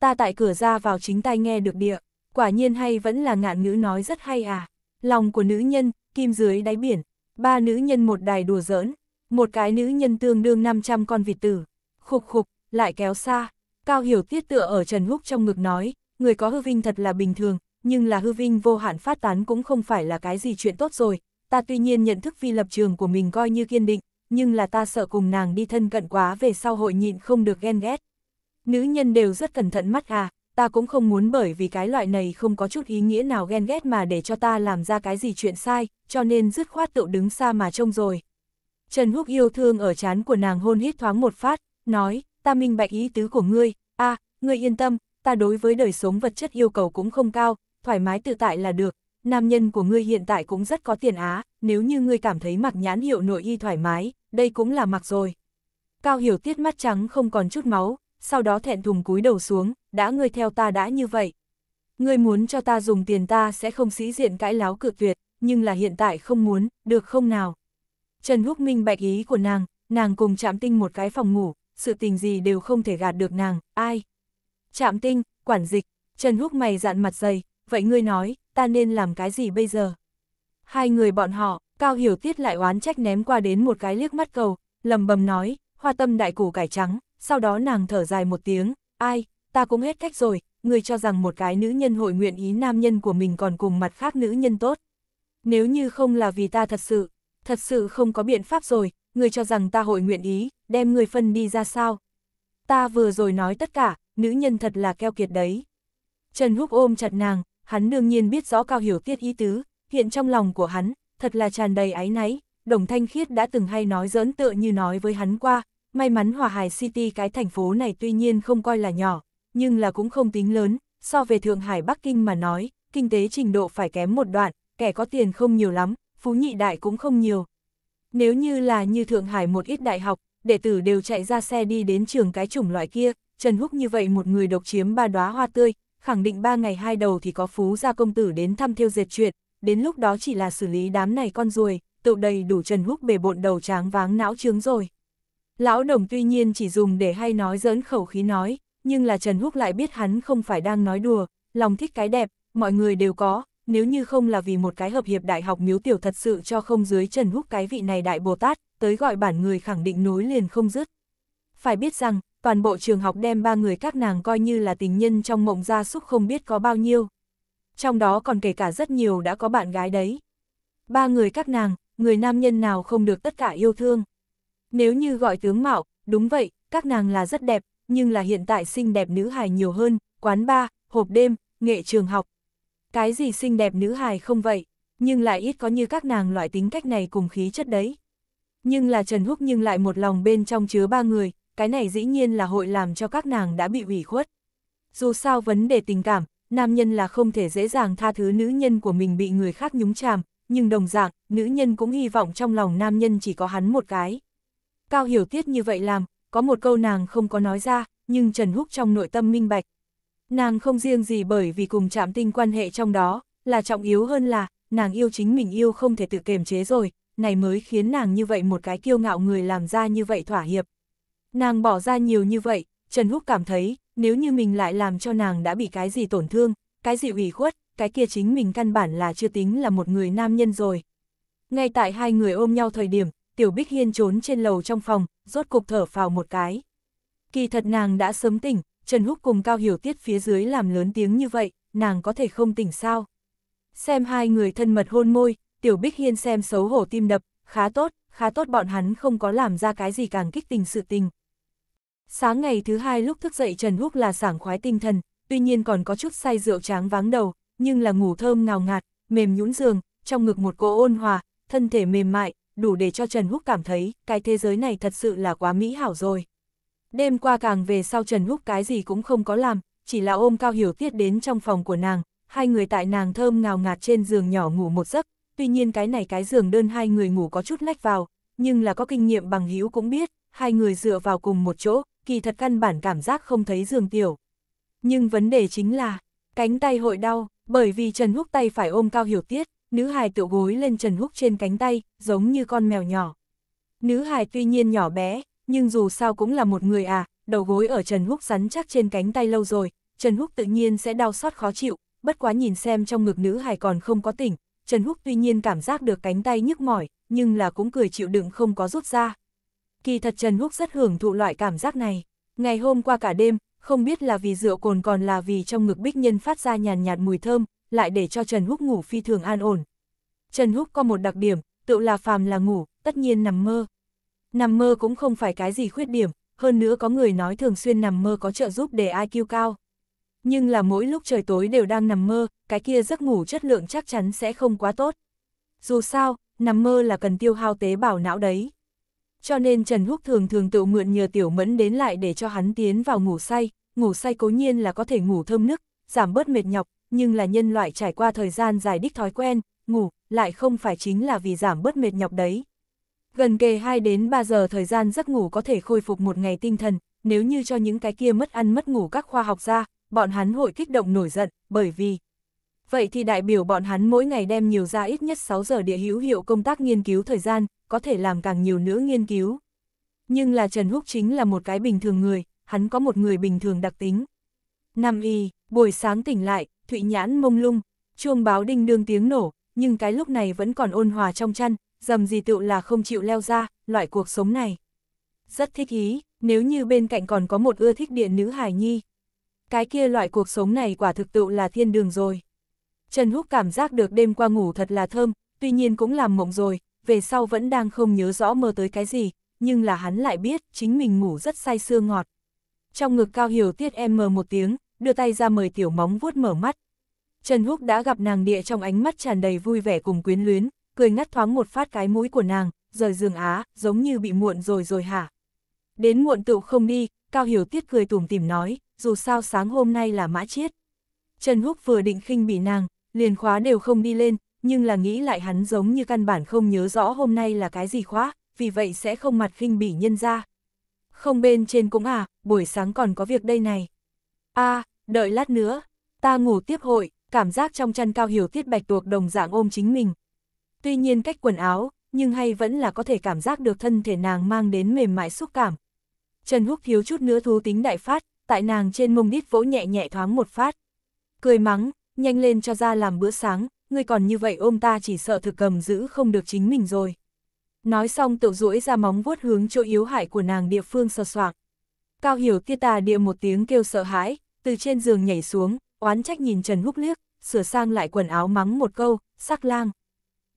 S1: Ta tại cửa ra vào chính tay nghe được địa, quả nhiên hay vẫn là ngạn ngữ nói rất hay à. Lòng của nữ nhân, kim dưới đáy biển, ba nữ nhân một đài đùa giỡn, một cái nữ nhân tương đương 500 con vịt tử. Khục khục, lại kéo xa. Cao Hiểu Tiết tựa ở Trần Húc trong ngực nói, người có hư vinh thật là bình thường, nhưng là hư vinh vô hạn phát tán cũng không phải là cái gì chuyện tốt rồi. Ta tuy nhiên nhận thức phi lập trường của mình coi như kiên định, nhưng là ta sợ cùng nàng đi thân cận quá về sau hội nhịn không được ghen ghét. Nữ nhân đều rất cẩn thận mắt à, ta cũng không muốn bởi vì cái loại này không có chút ý nghĩa nào ghen ghét mà để cho ta làm ra cái gì chuyện sai, cho nên dứt khoát tự đứng xa mà trông rồi. Trần Húc yêu thương ở chán của nàng hôn hít thoáng một phát, nói, ta minh bạch ý tứ của ngươi, a, à, ngươi yên tâm, ta đối với đời sống vật chất yêu cầu cũng không cao, thoải mái tự tại là được, nam nhân của ngươi hiện tại cũng rất có tiền á, nếu như ngươi cảm thấy mặc nhãn hiệu nội y thoải mái, đây cũng là mặc rồi. Cao hiểu tiết mắt trắng không còn chút máu, sau đó thẹn thùng cúi đầu xuống, đã ngươi theo ta đã như vậy. Ngươi muốn cho ta dùng tiền ta sẽ không sĩ diện cãi láo cự tuyệt, nhưng là hiện tại không muốn, được không nào? Trần Húc Minh bạch ý của nàng, nàng cùng chạm tinh một cái phòng ngủ, sự tình gì đều không thể gạt được nàng, ai? Trạm tinh, quản dịch, Trần Húc mày dặn mặt dày, vậy ngươi nói, ta nên làm cái gì bây giờ? Hai người bọn họ, Cao Hiểu Tiết lại oán trách ném qua đến một cái liếc mắt cầu, lầm bầm nói, hoa tâm đại củ cải trắng, sau đó nàng thở dài một tiếng, ai, ta cũng hết cách rồi, Ngươi cho rằng một cái nữ nhân hội nguyện ý nam nhân của mình còn cùng mặt khác nữ nhân tốt. Nếu như không là vì ta thật sự, thật sự không có biện pháp rồi, ngươi cho rằng ta hội nguyện ý, đem ngươi phân đi ra sao? Ta vừa rồi nói tất cả, nữ nhân thật là keo kiệt đấy. Trần Húc ôm chặt nàng, hắn đương nhiên biết rõ Cao Hiểu Tiết ý tứ, hiện trong lòng của hắn, thật là tràn đầy áy náy, Đồng Thanh Khiết đã từng hay nói giỡn tựa như nói với hắn qua, may mắn Hòa Hải City cái thành phố này tuy nhiên không coi là nhỏ, nhưng là cũng không tính lớn, so về Thượng Hải Bắc Kinh mà nói, kinh tế trình độ phải kém một đoạn, kẻ có tiền không nhiều lắm, phú nhị đại cũng không nhiều, nếu như là như Thượng Hải một ít đại học, đệ tử đều chạy ra xe đi đến trường cái chủng loại kia, Trần Húc như vậy một người độc chiếm ba đóa hoa tươi, khẳng định ba ngày hai đầu thì có phú gia công tử đến thăm theo dệt chuyện, đến lúc đó chỉ là xử lý đám này con ruồi, tựu đầy đủ Trần Húc bề bộn đầu tráng váng não trướng rồi. Lão đồng tuy nhiên chỉ dùng để hay nói giỡn khẩu khí nói, nhưng là Trần Húc lại biết hắn không phải đang nói đùa, lòng thích cái đẹp, mọi người đều có, nếu như không là vì một cái hợp hiệp đại học miếu tiểu thật sự cho không dưới Trần hút cái vị này đại Bồ Tát, tới gọi bản người khẳng định nối liền không dứt. Phải biết rằng, toàn bộ trường học đem ba người các nàng coi như là tình nhân trong mộng gia súc không biết có bao nhiêu. Trong đó còn kể cả rất nhiều đã có bạn gái đấy. Ba người các nàng, người nam nhân nào không được tất cả yêu thương. Nếu như gọi tướng mạo, đúng vậy, các nàng là rất đẹp, nhưng là hiện tại xinh đẹp nữ hài nhiều hơn, quán ba hộp đêm, nghệ trường học, cái gì xinh đẹp nữ hài không vậy, nhưng lại ít có như các nàng loại tính cách này cùng khí chất đấy. Nhưng là Trần Húc nhưng lại một lòng bên trong chứa ba người, cái này dĩ nhiên là hội làm cho các nàng đã bị ủy khuất. Dù sao vấn đề tình cảm, nam nhân là không thể dễ dàng tha thứ nữ nhân của mình bị người khác nhúng chàm, nhưng đồng dạng, nữ nhân cũng hy vọng trong lòng nam nhân chỉ có hắn một cái. Cao hiểu tiết như vậy làm, có một câu nàng không có nói ra, nhưng Trần Húc trong nội tâm minh bạch, Nàng không riêng gì bởi vì cùng chạm tinh quan hệ trong đó, là trọng yếu hơn là, nàng yêu chính mình yêu không thể tự kiềm chế rồi, này mới khiến nàng như vậy một cái kiêu ngạo người làm ra như vậy thỏa hiệp. Nàng bỏ ra nhiều như vậy, Trần Húc cảm thấy, nếu như mình lại làm cho nàng đã bị cái gì tổn thương, cái gì ủy khuất, cái kia chính mình căn bản là chưa tính là một người nam nhân rồi. Ngay tại hai người ôm nhau thời điểm, Tiểu Bích Hiên trốn trên lầu trong phòng, rốt cục thở phào một cái. Kỳ thật nàng đã sớm tỉnh, Trần Húc cùng Cao Hiểu Tiết phía dưới làm lớn tiếng như vậy, nàng có thể không tỉnh sao. Xem hai người thân mật hôn môi, Tiểu Bích Hiên xem xấu hổ tim đập, khá tốt, khá tốt bọn hắn không có làm ra cái gì càng kích tình sự tình. Sáng ngày thứ hai lúc thức dậy Trần Húc là sảng khoái tinh thần, tuy nhiên còn có chút say rượu tráng váng đầu, nhưng là ngủ thơm ngào ngạt, mềm nhũn giường, trong ngực một cỗ ôn hòa, thân thể mềm mại, đủ để cho Trần Húc cảm thấy cái thế giới này thật sự là quá mỹ hảo rồi. Đêm qua càng về sau Trần Húc cái gì cũng không có làm, chỉ là ôm Cao Hiểu Tiết đến trong phòng của nàng, hai người tại nàng thơm ngào ngạt trên giường nhỏ ngủ một giấc, tuy nhiên cái này cái giường đơn hai người ngủ có chút lách vào, nhưng là có kinh nghiệm bằng hữu cũng biết, hai người dựa vào cùng một chỗ, kỳ thật căn bản cảm giác không thấy giường tiểu. Nhưng vấn đề chính là, cánh tay hội đau, bởi vì Trần Húc tay phải ôm Cao Hiểu Tiết, nữ hài tự gối lên Trần Húc trên cánh tay, giống như con mèo nhỏ. Nữ hài tuy nhiên nhỏ bé, nhưng dù sao cũng là một người à, đầu gối ở Trần Húc rắn chắc trên cánh tay lâu rồi, Trần Húc tự nhiên sẽ đau xót khó chịu, bất quá nhìn xem trong ngực nữ hài còn không có tỉnh, Trần Húc tuy nhiên cảm giác được cánh tay nhức mỏi, nhưng là cũng cười chịu đựng không có rút ra. Kỳ thật Trần Húc rất hưởng thụ loại cảm giác này, ngày hôm qua cả đêm, không biết là vì rượu cồn còn là vì trong ngực bích nhân phát ra nhàn nhạt mùi thơm, lại để cho Trần Húc ngủ phi thường an ổn. Trần Húc có một đặc điểm, tự là phàm là ngủ, tất nhiên nằm mơ. Nằm mơ cũng không phải cái gì khuyết điểm, hơn nữa có người nói thường xuyên nằm mơ có trợ giúp để IQ cao. Nhưng là mỗi lúc trời tối đều đang nằm mơ, cái kia giấc ngủ chất lượng chắc chắn sẽ không quá tốt. Dù sao, nằm mơ là cần tiêu hao tế bào não đấy. Cho nên Trần Húc thường thường tự mượn nhờ Tiểu Mẫn đến lại để cho hắn tiến vào ngủ say, ngủ say cố nhiên là có thể ngủ thơm nức, giảm bớt mệt nhọc, nhưng là nhân loại trải qua thời gian dài đích thói quen, ngủ lại không phải chính là vì giảm bớt mệt nhọc đấy. Gần kề 2 đến 3 giờ thời gian giấc ngủ có thể khôi phục một ngày tinh thần, nếu như cho những cái kia mất ăn mất ngủ các khoa học gia bọn hắn hội kích động nổi giận, bởi vì... Vậy thì đại biểu bọn hắn mỗi ngày đem nhiều ra ít nhất 6 giờ địa hữu hiệu công tác nghiên cứu thời gian, có thể làm càng nhiều nữa nghiên cứu. Nhưng là Trần Húc chính là một cái bình thường người, hắn có một người bình thường đặc tính. Năm y, buổi sáng tỉnh lại, thụy nhãn mông lung, chuông báo đinh đương tiếng nổ, nhưng cái lúc này vẫn còn ôn hòa trong chăn, dầm gì tựu là không chịu leo ra, loại cuộc sống này. Rất thích ý, nếu như bên cạnh còn có một ưa thích điện nữ hải nhi. Cái kia loại cuộc sống này quả thực tựu là thiên đường rồi. Trần Húc cảm giác được đêm qua ngủ thật là thơm, tuy nhiên cũng làm mộng rồi, về sau vẫn đang không nhớ rõ mơ tới cái gì, nhưng là hắn lại biết chính mình ngủ rất say sưa ngọt. Trong ngực Cao Hiểu Tiết em mờ một tiếng, đưa tay ra mời tiểu móng vuốt mở mắt. Trần Húc đã gặp nàng địa trong ánh mắt tràn đầy vui vẻ cùng quyến luyến, cười ngắt thoáng một phát cái mũi của nàng, rời giường á, giống như bị muộn rồi rồi hả. Đến muộn tựu không đi, Cao Hiểu Tiết cười tủm tỉm nói, dù sao sáng hôm nay là mã chiết. Trần Húc vừa định khinh bị nàng, liền khóa đều không đi lên, nhưng là nghĩ lại hắn giống như căn bản không nhớ rõ hôm nay là cái gì khóa, vì vậy sẽ không mặt khinh bỉ nhân ra. Không bên trên cũng à, buổi sáng còn có việc đây này. a đợi lát nữa, ta ngủ tiếp hội, cảm giác trong chăn cao hiểu tiết bạch tuộc đồng dạng ôm chính mình, Tuy nhiên cách quần áo, nhưng hay vẫn là có thể cảm giác được thân thể nàng mang đến mềm mại xúc cảm. Trần Húc thiếu chút nữa thú tính đại phát, tại nàng trên mông đít vỗ nhẹ nhẹ thoáng một phát. Cười mắng, nhanh lên cho ra làm bữa sáng, ngươi còn như vậy ôm ta chỉ sợ thực cầm giữ không được chính mình rồi. Nói xong tự duỗi ra móng vuốt hướng chỗ yếu hại của nàng địa phương sờ soạc. Cao hiểu kia tà địa một tiếng kêu sợ hãi, từ trên giường nhảy xuống, oán trách nhìn Trần Húc liếc, sửa sang lại quần áo mắng một câu, sắc lang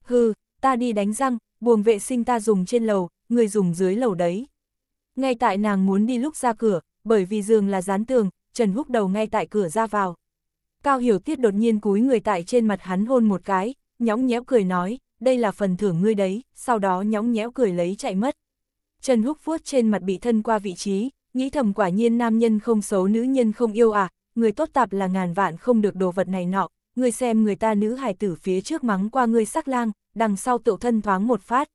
S1: hừ, ta đi đánh răng, buồng vệ sinh ta dùng trên lầu, người dùng dưới lầu đấy. Ngay tại nàng muốn đi lúc ra cửa, bởi vì giường là dán tường, Trần Húc đầu ngay tại cửa ra vào. Cao Hiểu Tiết đột nhiên cúi người tại trên mặt hắn hôn một cái, nhõng nhẽo cười nói, đây là phần thưởng ngươi đấy, sau đó nhõng nhẽo cười lấy chạy mất. Trần Húc vuốt trên mặt bị thân qua vị trí, nghĩ thầm quả nhiên nam nhân không xấu nữ nhân không yêu à, người tốt tạp là ngàn vạn không được đồ vật này nọ, ngươi xem người ta nữ hài tử phía trước mắng qua ngươi sắc lang, đằng sau tự thân thoáng một phát.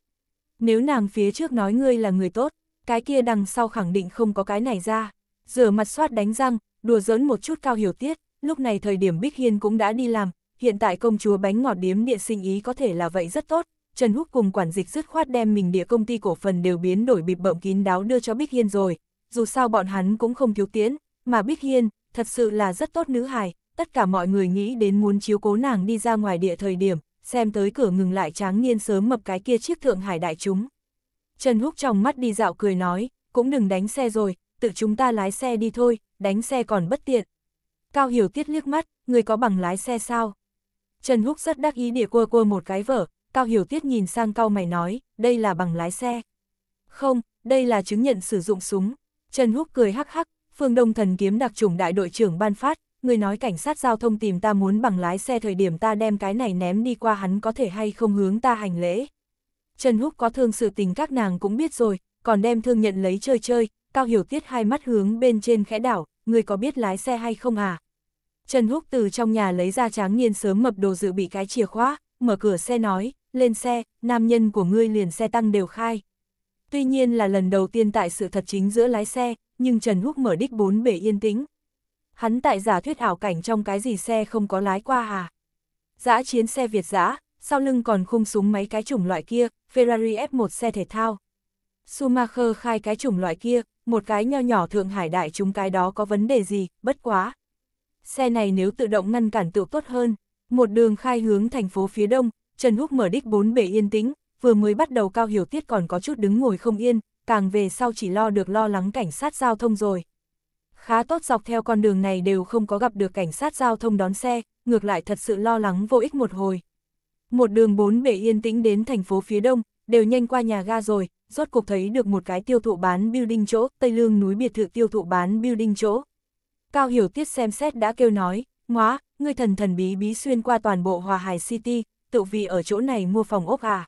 S1: Nếu nàng phía trước nói ngươi là người tốt, cái kia đằng sau khẳng định không có cái này ra. rửa mặt soát đánh răng, đùa giỡn một chút cao hiểu tiết, lúc này thời điểm Bích Hiên cũng đã đi làm, hiện tại công chúa bánh ngọt điếm địa sinh ý có thể là vậy rất tốt. Trần Húc cùng quản dịch dứt khoát đem mình địa công ty cổ phần đều biến đổi bịp bậm kín đáo đưa cho Bích Hiên rồi, dù sao bọn hắn cũng không thiếu tiến, mà Bích Hiên, thật sự là rất tốt nữ hài, tất cả mọi người nghĩ đến muốn chiếu cố nàng đi ra ngoài địa thời điểm, xem tới cửa ngừng lại tráng niên sớm mập cái kia chiếc thượng hải đại chúng. Trần Húc trong mắt đi dạo cười nói, cũng đừng đánh xe rồi, tự chúng ta lái xe đi thôi, đánh xe còn bất tiện. Cao Hiểu Tiết liếc mắt, người có bằng lái xe sao? Trần Húc rất đắc ý địa cua cua một cái vở, Cao Hiểu Tiết nhìn sang cao mày nói, đây là bằng lái xe. Không, đây là chứng nhận sử dụng súng. Trần Húc cười hắc hắc, phương Đông thần kiếm đặc trùng đại đội trưởng ban phát, người nói cảnh sát giao thông tìm ta muốn bằng lái xe thời điểm ta đem cái này ném đi qua hắn có thể hay không hướng ta hành lễ. Trần Húc có thương sự tình các nàng cũng biết rồi, còn đem thương nhận lấy chơi chơi, Cao Hiểu Tiết hai mắt hướng bên trên khẽ đảo, người có biết lái xe hay không à? Trần Húc từ trong nhà lấy ra tráng niên sớm mập đồ dự bị cái chìa khóa, mở cửa xe nói, lên xe, nam nhân của ngươi liền xe tăng đều khai. Tuy nhiên là lần đầu tiên tại sự thật chính giữa lái xe, nhưng Trần Húc mở đích bốn bể yên tĩnh, hắn tại giả thuyết ảo cảnh trong cái gì xe không có lái qua à? Giã chiến xe Việt giã, sau lưng còn khung súng mấy cái chủng loại kia, Ferrari F1 xe thể thao. Schumacher khai cái chủng loại kia, một cái nho nhỏ Thượng Hải đại chúng cái đó có vấn đề gì, bất quá. Xe này nếu tự động ngăn cản tự tốt hơn, một đường khai hướng thành phố phía đông, Trần Húc mở đích bốn bể yên tĩnh, vừa mới bắt đầu cao hiểu tiết còn có chút đứng ngồi không yên, càng về sau chỉ lo được lo lắng cảnh sát giao thông rồi khá tốt dọc theo con đường này đều không có gặp được cảnh sát giao thông đón xe, ngược lại thật sự lo lắng vô ích một hồi. Một đường bốn bể yên tĩnh đến thành phố phía đông, đều nhanh qua nhà ga rồi, rốt cuộc thấy được một cái tiêu thụ bán building chỗ, Tây Lương núi biệt thự tiêu thụ bán building chỗ. Cao Hiểu Tiết xem xét đã kêu nói, ngóa, ngươi thần thần bí bí xuyên qua toàn bộ Hòa Hải City, tự vì ở chỗ này mua phòng ốc à.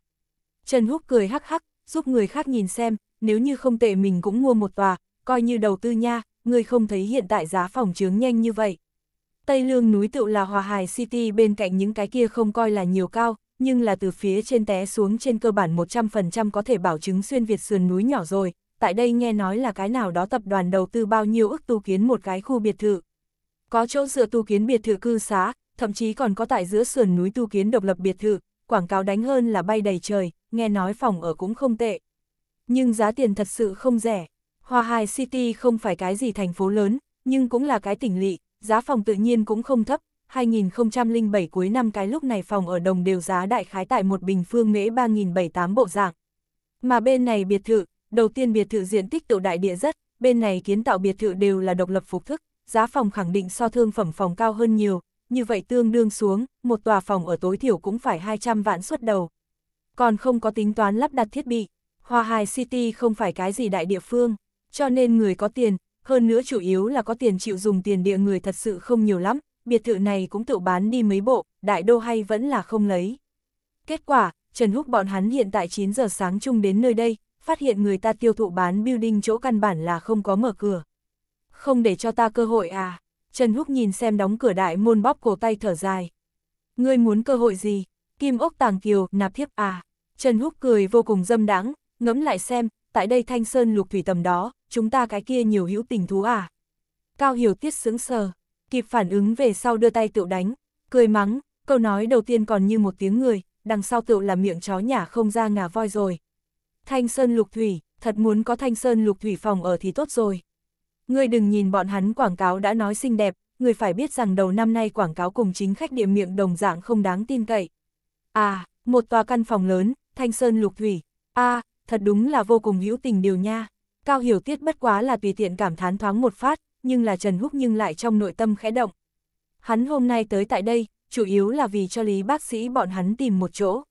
S1: Trần Húc cười hắc hắc, giúp người khác nhìn xem, nếu như không tệ mình cũng mua một tòa, coi như đầu tư nha, ngươi không thấy hiện tại giá phòng chướng nhanh như vậy. Tây lương núi tựu là hòa hài city bên cạnh những cái kia không coi là nhiều cao, nhưng là từ phía trên té xuống trên cơ bản 100% có thể bảo chứng xuyên Việt sườn núi nhỏ rồi, tại đây nghe nói là cái nào đó tập đoàn đầu tư bao nhiêu ức tu kiến một cái khu biệt thự. Có chỗ dựa tu kiến biệt thự cư xá, thậm chí còn có tại giữa sườn núi tu kiến độc lập biệt thự, quảng cáo đánh hơn là bay đầy trời, nghe nói phòng ở cũng không tệ. Nhưng giá tiền thật sự không rẻ. Hoa Hải City không phải cái gì thành phố lớn, nhưng cũng là cái tỉnh lỵ, giá phòng tự nhiên cũng không thấp. 2007 cuối năm cái lúc này phòng ở đồng đều giá đại khái tại một bình phương mễ 3.078 bộ dạng. Mà bên này biệt thự, đầu tiên biệt thự diện tích tiểu đại địa rất, bên này kiến tạo biệt thự đều là độc lập phục thức, giá phòng khẳng định so thương phẩm phòng cao hơn nhiều, như vậy tương đương xuống, một tòa phòng ở tối thiểu cũng phải 200 vạn xuất đầu. Còn không có tính toán lắp đặt thiết bị, Hoa Hải City không phải cái gì đại địa phương cho nên người có tiền, hơn nữa chủ yếu là có tiền chịu dùng tiền địa người thật sự không nhiều lắm, biệt thự này cũng tự bán đi mấy bộ, đại đô hay vẫn là không lấy. Kết quả, Trần Húc bọn hắn hiện tại 9 giờ sáng chung đến nơi đây, phát hiện người ta tiêu thụ bán building chỗ căn bản là không có mở cửa. Không để cho ta cơ hội à? Trần Húc nhìn xem đóng cửa đại môn bóp cổ tay thở dài. Ngươi muốn cơ hội gì? Kim ốc tàng kiều, nạp thiếp à? Trần Húc cười vô cùng dâm đãng ngẫm lại xem, tại đây thanh sơn lục thủy tầm đó, chúng ta cái kia nhiều hữu tình thú à. Cao Hiểu Tiết sững sờ, kịp phản ứng về sau đưa tay tựu đánh, cười mắng, câu nói đầu tiên còn như một tiếng người, đằng sau tựu là miệng chó nhả không ra ngà voi rồi. Thanh Sơn Lục Thủy, thật muốn có Thanh Sơn Lục Thủy phòng ở thì tốt rồi. Ngươi đừng nhìn bọn hắn quảng cáo đã nói xinh đẹp, người phải biết rằng đầu năm nay quảng cáo cùng chính khách địa miệng đồng dạng không đáng tin cậy. À, một tòa căn phòng lớn, Thanh Sơn Lục Thủy, a thật đúng là vô cùng hữu tình điều nha. Cao Hiểu Tiết bất quá là tùy tiện cảm thán thoáng một phát, nhưng là Trần Húc nhưng lại trong nội tâm khẽ động. Hắn hôm nay tới tại đây, chủ yếu là vì cho Lý bác sĩ bọn hắn tìm một chỗ.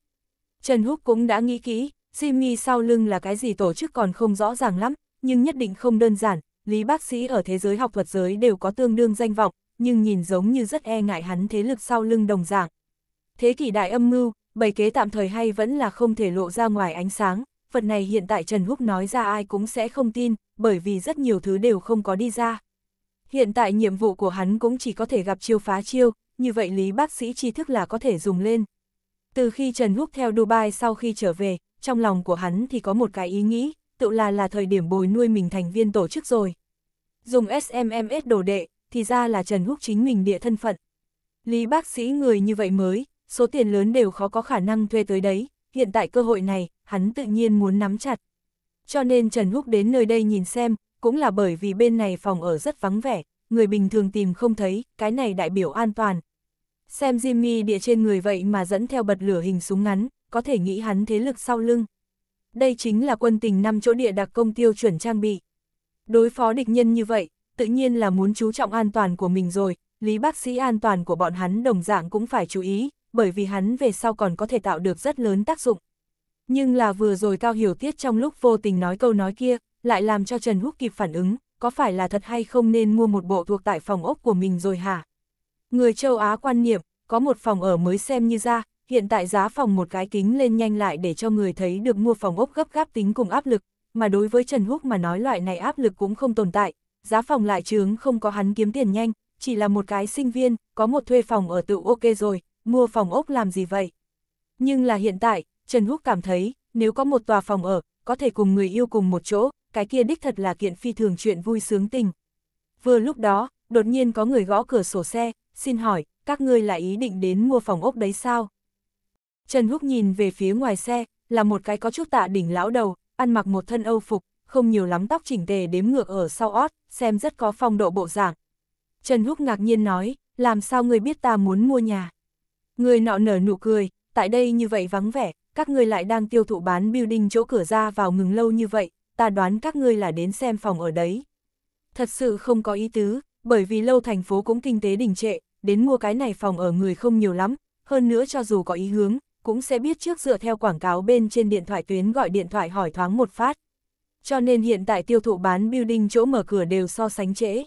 S1: Trần Húc cũng đã nghĩ kỹ, Jimmy sau lưng là cái gì tổ chức còn không rõ ràng lắm, nhưng nhất định không đơn giản, Lý bác sĩ ở thế giới học thuật giới đều có tương đương danh vọng, nhưng nhìn giống như rất e ngại hắn thế lực sau lưng đồng dạng. Thế kỷ đại âm mưu, bày kế tạm thời hay vẫn là không thể lộ ra ngoài ánh sáng, phần này hiện tại Trần Húc nói ra ai cũng sẽ không tin, bởi vì rất nhiều thứ đều không có đi ra. Hiện tại nhiệm vụ của hắn cũng chỉ có thể gặp chiêu phá chiêu, như vậy lý bác sĩ tri thức là có thể dùng lên. Từ khi Trần Húc theo Dubai sau khi trở về, trong lòng của hắn thì có một cái ý nghĩ, tự là là thời điểm bồi nuôi mình thành viên tổ chức rồi. Dùng SMMS đồ đệ, thì ra là Trần Húc chính mình địa thân phận. Lý bác sĩ người như vậy mới, số tiền lớn đều khó có khả năng thuê tới đấy, hiện tại cơ hội này, hắn tự nhiên muốn nắm chặt. Cho nên Trần Húc đến nơi đây nhìn xem, cũng là bởi vì bên này phòng ở rất vắng vẻ, người bình thường tìm không thấy, cái này đại biểu an toàn. Xem Jimmy địa trên người vậy mà dẫn theo bật lửa hình súng ngắn, có thể nghĩ hắn thế lực sau lưng. Đây chính là quân tình năm chỗ địa đặc công tiêu chuẩn trang bị. Đối phó địch nhân như vậy, tự nhiên là muốn chú trọng an toàn của mình rồi, Lý bác sĩ an toàn của bọn hắn đồng dạng cũng phải chú ý, bởi vì hắn về sau còn có thể tạo được rất lớn tác dụng. Nhưng là vừa rồi Cao Hiểu Tiết trong lúc vô tình nói câu nói kia, lại làm cho Trần Húc kịp phản ứng, có phải là thật hay không nên mua một bộ thuộc tại phòng ốc của mình rồi hả? Người châu Á quan niệm, có một phòng ở mới xem như ra, hiện tại giá phòng một cái kính lên nhanh lại để cho người thấy được mua phòng ốc gấp gáp tính cùng áp lực, mà đối với Trần Húc mà nói loại này áp lực cũng không tồn tại, giá phòng lại chướng không có hắn kiếm tiền nhanh, chỉ là một cái sinh viên, có một thuê phòng ở tự ok rồi, mua phòng ốc làm gì vậy? Nhưng là hiện tại, Trần Húc cảm thấy, nếu có một tòa phòng ở, có thể cùng người yêu cùng một chỗ, cái kia đích thật là kiện phi thường chuyện vui sướng tình. Vừa lúc đó, đột nhiên có người gõ cửa sổ xe, xin hỏi, các ngươi là ý định đến mua phòng ốc đấy sao? Trần Húc nhìn về phía ngoài xe, là một cái có chút tạ đỉnh lão đầu, ăn mặc một thân âu phục, không nhiều lắm tóc chỉnh tề đếm ngược ở sau ót, xem rất có phong độ bộ dạng. Trần Húc ngạc nhiên nói, làm sao ngươi biết ta muốn mua nhà? Người nọ nở nụ cười, tại đây như vậy vắng vẻ, các người lại đang tiêu thụ bán building chỗ cửa ra vào ngừng lâu như vậy, ta đoán các ngươi là đến xem phòng ở đấy. Thật sự không có ý tứ, bởi vì lâu thành phố cũng kinh tế đình trệ, đến mua cái này phòng ở người không nhiều lắm, hơn nữa cho dù có ý hướng, cũng sẽ biết trước dựa theo quảng cáo bên trên điện thoại tuyến gọi điện thoại hỏi thoáng một phát. Cho nên hiện tại tiêu thụ bán building chỗ mở cửa đều so sánh trễ.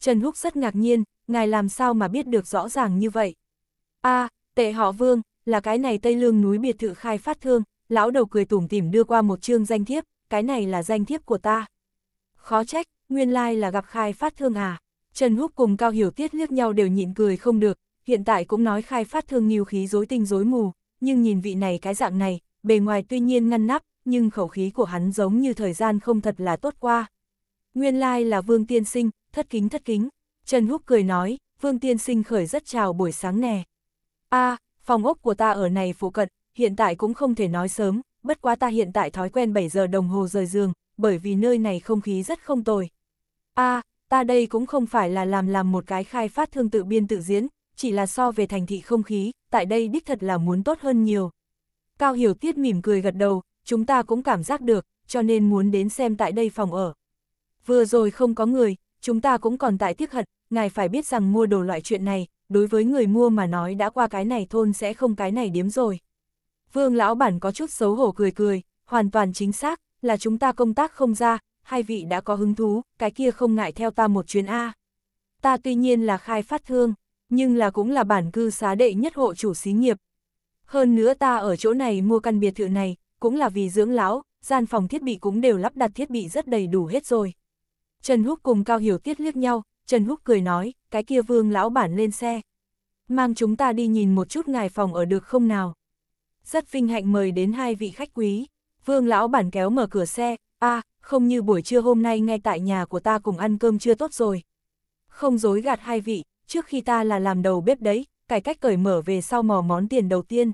S1: Trần Húc rất ngạc nhiên, ngài làm sao mà biết được rõ ràng như vậy a à, tệ họ vương, là cái này Tây Lương núi biệt thự khai phát thương, lão đầu cười tủm tỉm đưa qua một chương danh thiếp, cái này là danh thiếp của ta. Khó trách, nguyên lai là gặp khai phát thương à. Trần Húc cùng Cao Hiểu Tiết liếc nhau đều nhịn cười không được, hiện tại cũng nói khai phát thương nhiều khí rối tinh rối mù, nhưng nhìn vị này cái dạng này, bề ngoài tuy nhiên ngăn nắp, nhưng khẩu khí của hắn giống như thời gian không thật là tốt qua. Nguyên lai là Vương Tiên Sinh, thất kính thất kính. Trần Húc cười nói, Vương Tiên Sinh khởi rất chào buổi sáng nè a à, phòng ốc của ta ở này phụ cận, hiện tại cũng không thể nói sớm, bất quá ta hiện tại thói quen 7 giờ đồng hồ rời giường, bởi vì nơi này không khí rất không tồi. a à, ta đây cũng không phải là làm làm một cái khai phát thương tự biên tự diễn, chỉ là so về thành thị không khí, tại đây đích thật là muốn tốt hơn nhiều. Cao Hiểu Tiết mỉm cười gật đầu, chúng ta cũng cảm giác được, cho nên muốn đến xem tại đây phòng ở. Vừa rồi không có người, chúng ta cũng còn tại tiếc hận, ngài phải biết rằng mua đồ loại chuyện này, đối với người mua mà nói đã qua cái này thôn sẽ không cái này điếm rồi. Vương lão bản có chút xấu hổ cười cười, hoàn toàn chính xác, là chúng ta công tác không ra, hai vị đã có hứng thú, cái kia không ngại theo ta một chuyến A. Ta tuy nhiên là khai phát thương, nhưng là cũng là bản cư xá đệ nhất hộ chủ xí nghiệp. Hơn nữa ta ở chỗ này mua căn biệt thự này, cũng là vì dưỡng lão, gian phòng thiết bị cũng đều lắp đặt thiết bị rất đầy đủ hết rồi. Trần Húc cùng Cao Hiểu Tiết liếc nhau, Trần Húc cười nói, cái kia vương lão bản lên xe. Mang chúng ta đi nhìn một chút ngài phòng ở được không nào. Rất vinh hạnh mời đến hai vị khách quý. Vương lão bản kéo mở cửa xe, a không như buổi trưa hôm nay ngay tại nhà của ta cùng ăn cơm chưa tốt rồi. Không dối gạt hai vị, trước khi ta là làm đầu bếp đấy, cải cách cởi mở về sau mò món tiền đầu tiên.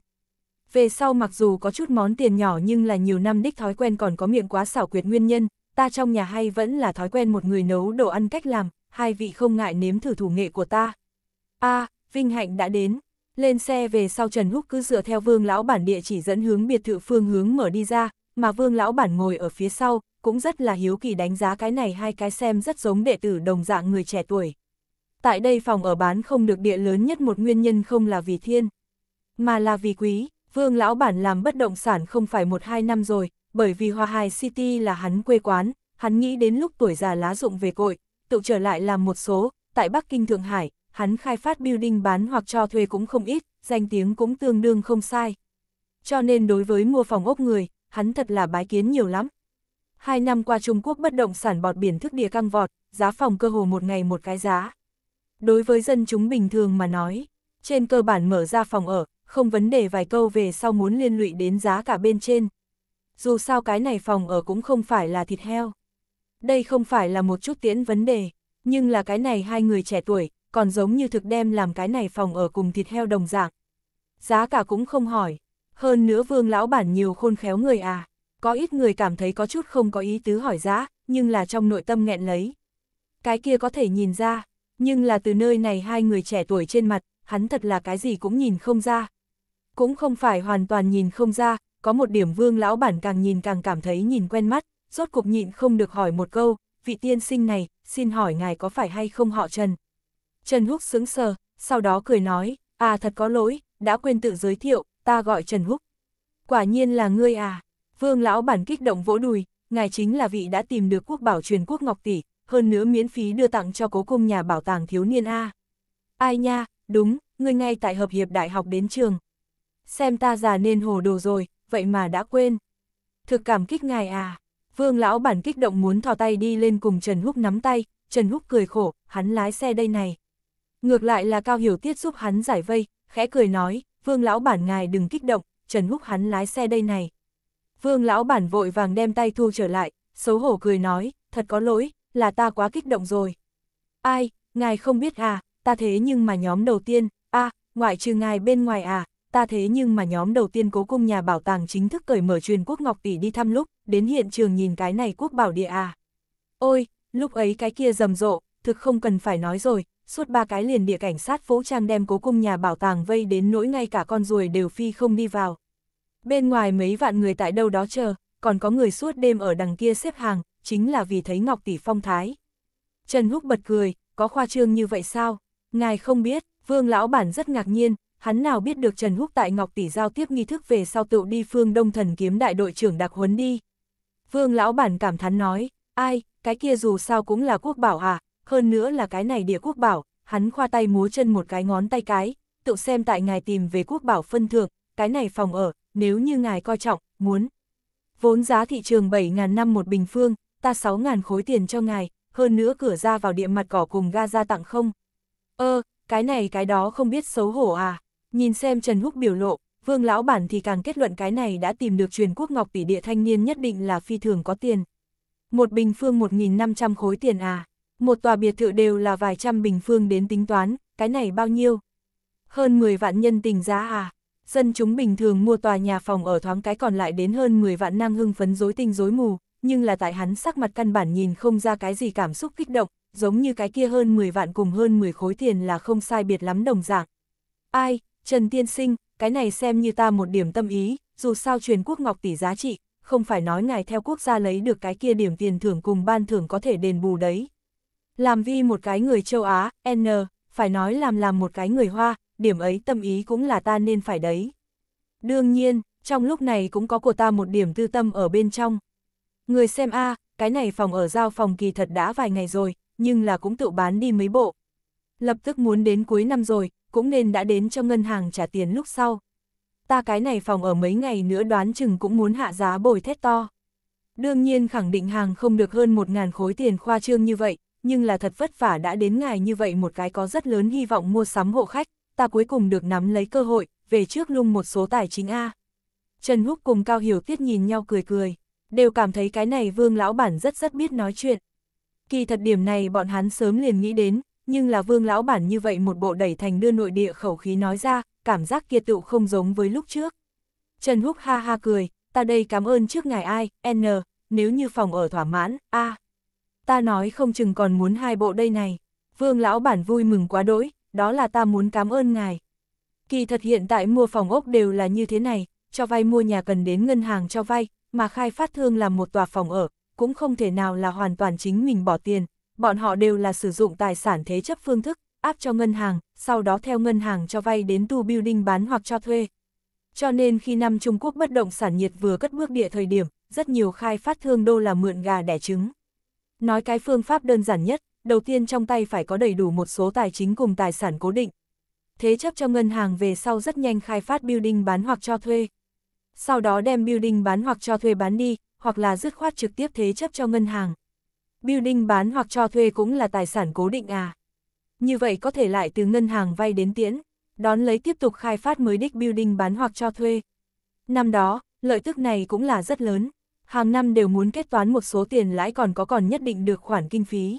S1: Về sau mặc dù có chút món tiền nhỏ nhưng là nhiều năm đích thói quen còn có miệng quá xảo quyệt nguyên nhân, ta trong nhà hay vẫn là thói quen một người nấu đồ ăn cách làm, hai vị không ngại nếm thử thủ nghệ của ta. a vinh hạnh đã đến. Lên xe về sau Trần Húc cứ dựa theo vương lão bản địa chỉ dẫn hướng biệt thự phương hướng mở đi ra, mà vương lão bản ngồi ở phía sau, cũng rất là hiếu kỳ đánh giá cái này hai cái xem rất giống đệ tử đồng dạng người trẻ tuổi. Tại đây phòng ở bán không được địa lớn nhất một nguyên nhân không là vì thiên, mà là vì quý, vương lão bản làm bất động sản không phải một hai năm rồi, bởi vì Hoa Hải City là hắn quê quán, hắn nghĩ đến lúc tuổi già lá dụng về cội, tự trở lại làm một số, tại Bắc Kinh Thượng Hải, hắn khai phát building bán hoặc cho thuê cũng không ít, danh tiếng cũng tương đương không sai. Cho nên đối với mua phòng ốc người, hắn thật là bái kiến nhiều lắm. Hai năm qua Trung Quốc bất động sản bọt biển thức địa căng vọt, giá phòng cơ hồ một ngày một cái giá. Đối với dân chúng bình thường mà nói, trên cơ bản mở ra phòng ở, không vấn đề vài câu về sau muốn liên lụy đến giá cả bên trên. Dù sao cái này phòng ở cũng không phải là thịt heo. Đây không phải là một chút tiễn vấn đề, nhưng là cái này hai người trẻ tuổi, còn giống như thực đem làm cái này phòng ở cùng thịt heo đồng dạng. Giá cả cũng không hỏi, hơn nữa vương lão bản nhiều khôn khéo người à, có ít người cảm thấy có chút không có ý tứ hỏi giá, nhưng là trong nội tâm nghẹn lấy. Cái kia có thể nhìn ra, nhưng là từ nơi này hai người trẻ tuổi trên mặt, hắn thật là cái gì cũng nhìn không ra. Cũng không phải hoàn toàn nhìn không ra, có một điểm vương lão bản càng nhìn càng cảm thấy nhìn quen mắt, rốt cuộc nhịn không được hỏi một câu, vị tiên sinh này, xin hỏi ngài có phải hay không họ Trần? Trần Húc sững sờ, sau đó cười nói, à thật có lỗi, đã quên tự giới thiệu, ta gọi Trần Húc. Quả nhiên là ngươi à, vương lão bản kích động vỗ đùi, ngài chính là vị đã tìm được quốc bảo truyền quốc ngọc tỷ, hơn nữa miễn phí đưa tặng cho cố cung nhà bảo tàng thiếu niên A. Ai nha, đúng, ngươi ngay tại Hợp hiệp Đại học đến trường. Xem ta già nên hồ đồ rồi, vậy mà đã quên. Thực cảm kích ngài à, Vương lão bản kích động muốn thò tay đi lên cùng Trần Húc nắm tay, Trần Húc cười khổ, hắn lái xe đây này. Ngược lại là Cao Hiểu Tiết giúp hắn giải vây, khẽ cười nói, Vương lão bản ngài đừng kích động, Trần Húc hắn lái xe đây này. Vương lão bản vội vàng đem tay thu trở lại, xấu hổ cười nói, thật có lỗi, là ta quá kích động rồi. Ai, ngài không biết à, ta thế nhưng mà nhóm đầu tiên, a ngoại trừ ngài bên ngoài à, ta thế nhưng mà nhóm đầu tiên cố cung nhà bảo tàng chính thức cởi mở truyền quốc ngọc tỷ đi thăm lúc, đến hiện trường nhìn cái này quốc bảo địa à. Ôi, lúc ấy cái kia rầm rộ, thực không cần phải nói rồi, suốt ba cái liền địa cảnh sát vũ trang đem cố cung nhà bảo tàng vây đến nỗi ngay cả con ruồi đều phi không đi vào. Bên ngoài mấy vạn người tại đâu đó chờ, còn có người suốt đêm ở đằng kia xếp hàng, chính là vì thấy Ngọc Tỷ phong thái. Trần Húc bật cười, có khoa trương như vậy sao? Ngài không biết, Vương Lão Bản rất ngạc nhiên, hắn nào biết được Trần Húc tại Ngọc Tỷ giao tiếp nghi thức về sau tựu đi phương Đông Thần Kiếm đại đội trưởng đặc huấn đi. Vương lão bản cảm thán nói, ai, cái kia dù sao cũng là quốc bảo à, hơn nữa là cái này địa quốc bảo, hắn khoa tay múa chân một cái ngón tay cái, Tựu xem tại ngài tìm về quốc bảo phân thượng, cái này phòng ở, nếu như ngài coi trọng, muốn. Vốn giá thị trường 7.000 năm một bình phương, ta 6.000 khối tiền cho ngài, hơn nữa cửa ra vào địa mặt cỏ cùng ga ra tặng không. Ơ, cái này cái đó không biết xấu hổ à. Nhìn xem Trần Húc biểu lộ, Vương lão bản thì càng kết luận cái này đã tìm được truyền quốc ngọc tỷ địa thanh niên nhất định là phi thường có tiền. Một bình phương 1.500 khối tiền à, một tòa biệt thự đều là vài trăm bình phương đến tính toán, cái này bao nhiêu? Hơn 10 vạn nhân tình giá à, dân chúng bình thường mua tòa nhà phòng ở thoáng cái còn lại đến hơn 10 vạn năng hưng phấn dối tinh dối mù, nhưng là tại hắn sắc mặt căn bản nhìn không ra cái gì cảm xúc kích động, giống như cái kia hơn 10 vạn cùng hơn 10 khối tiền là không sai biệt lắm đồng dạng. Ai, Trần Tiên Sinh, cái này xem như ta một điểm tâm ý, dù sao truyền quốc ngọc tỷ giá trị, không phải nói ngài theo quốc gia lấy được cái kia điểm tiền thưởng cùng ban thưởng có thể đền bù đấy. Làm vi một cái người châu Á, N, phải nói làm làm một cái người Hoa, điểm ấy tâm ý cũng là ta nên phải đấy. Đương nhiên, trong lúc này cũng có của ta một điểm tư tâm ở bên trong. Người xem a cái này phòng ở giao phòng kỳ thật đã vài ngày rồi, nhưng là cũng tự bán đi mấy bộ. Lập tức muốn đến cuối năm rồi, cũng nên đã đến cho ngân hàng trả tiền lúc sau. Ta cái này phòng ở mấy ngày nữa đoán chừng cũng muốn hạ giá bồi thét to. Đương nhiên khẳng định hàng không được hơn 1.000 khối tiền khoa trương như vậy, nhưng là thật vất vả đã đến ngài như vậy một cái có rất lớn hy vọng mua sắm hộ khách, ta cuối cùng được nắm lấy cơ hội, về trước lung một số tài chính A. Trần Húc cùng Cao Hiểu Tiết nhìn nhau cười cười, đều cảm thấy cái này vương lão bản rất rất biết nói chuyện. Kỳ thật điểm này bọn hắn sớm liền nghĩ đến, nhưng là vương lão bản như vậy một bộ đẩy thành đưa nội địa khẩu khí nói ra, cảm giác kia tựu không giống với lúc trước. Trần Húc ha ha cười, ta đây cảm ơn trước ngài ai, n, nếu như phòng ở thỏa mãn, a Ta nói không chừng còn muốn hai bộ đây này. Vương lão bản vui mừng quá đỗi, đó là ta muốn cảm ơn ngài. Kỳ thật hiện tại mua phòng ốc đều là như thế này, cho vay mua nhà cần đến ngân hàng cho vay, mà khai phát thương làm một tòa phòng ở, cũng không thể nào là hoàn toàn chính mình bỏ tiền, bọn họ đều là sử dụng tài sản thế chấp phương thức, áp cho ngân hàng, sau đó theo ngân hàng cho vay đến tu building bán hoặc cho thuê. Cho nên khi năm Trung Quốc bất động sản nhiệt vừa cất bước địa thời điểm, rất nhiều khai phát thương đô là mượn gà đẻ trứng. Nói cái phương pháp đơn giản nhất, đầu tiên trong tay phải có đầy đủ một số tài chính cùng tài sản cố định. Thế chấp cho ngân hàng về sau rất nhanh khai phát building bán hoặc cho thuê. Sau đó đem building bán hoặc cho thuê bán đi, hoặc là dứt khoát trực tiếp thế chấp cho ngân hàng building bán hoặc cho thuê cũng là tài sản cố định à. Như vậy có thể lại từ ngân hàng vay đến tiễn, đón lấy tiếp tục khai phát mới đích building bán hoặc cho thuê. Năm đó, lợi tức này cũng là rất lớn, hàng năm đều muốn kết toán một số tiền lãi còn có còn nhất định được khoản kinh phí.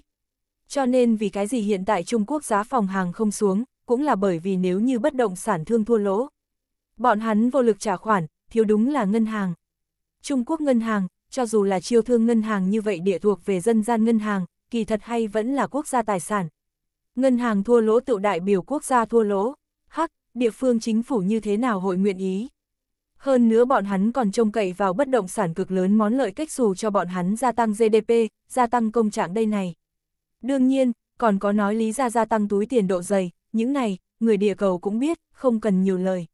S1: Cho nên vì cái gì hiện tại Trung Quốc giá phòng hàng không xuống, cũng là bởi vì nếu như bất động sản thương thua lỗ. Bọn hắn vô lực trả khoản, thiếu đúng là ngân hàng. Trung Quốc ngân hàng, cho dù là chiêu thương ngân hàng như vậy địa thuộc về dân gian ngân hàng, kỳ thật hay vẫn là quốc gia tài sản. Ngân hàng thua lỗ tự đại biểu quốc gia thua lỗ, hắc, địa phương chính phủ như thế nào hội nguyện ý. Hơn nữa bọn hắn còn trông cậy vào bất động sản cực lớn món lợi cách xù cho bọn hắn gia tăng GDP, gia tăng công trạng đây này. Đương nhiên, còn có nói lý ra gia tăng túi tiền độ dày, những này, người địa cầu cũng biết, không cần nhiều lời.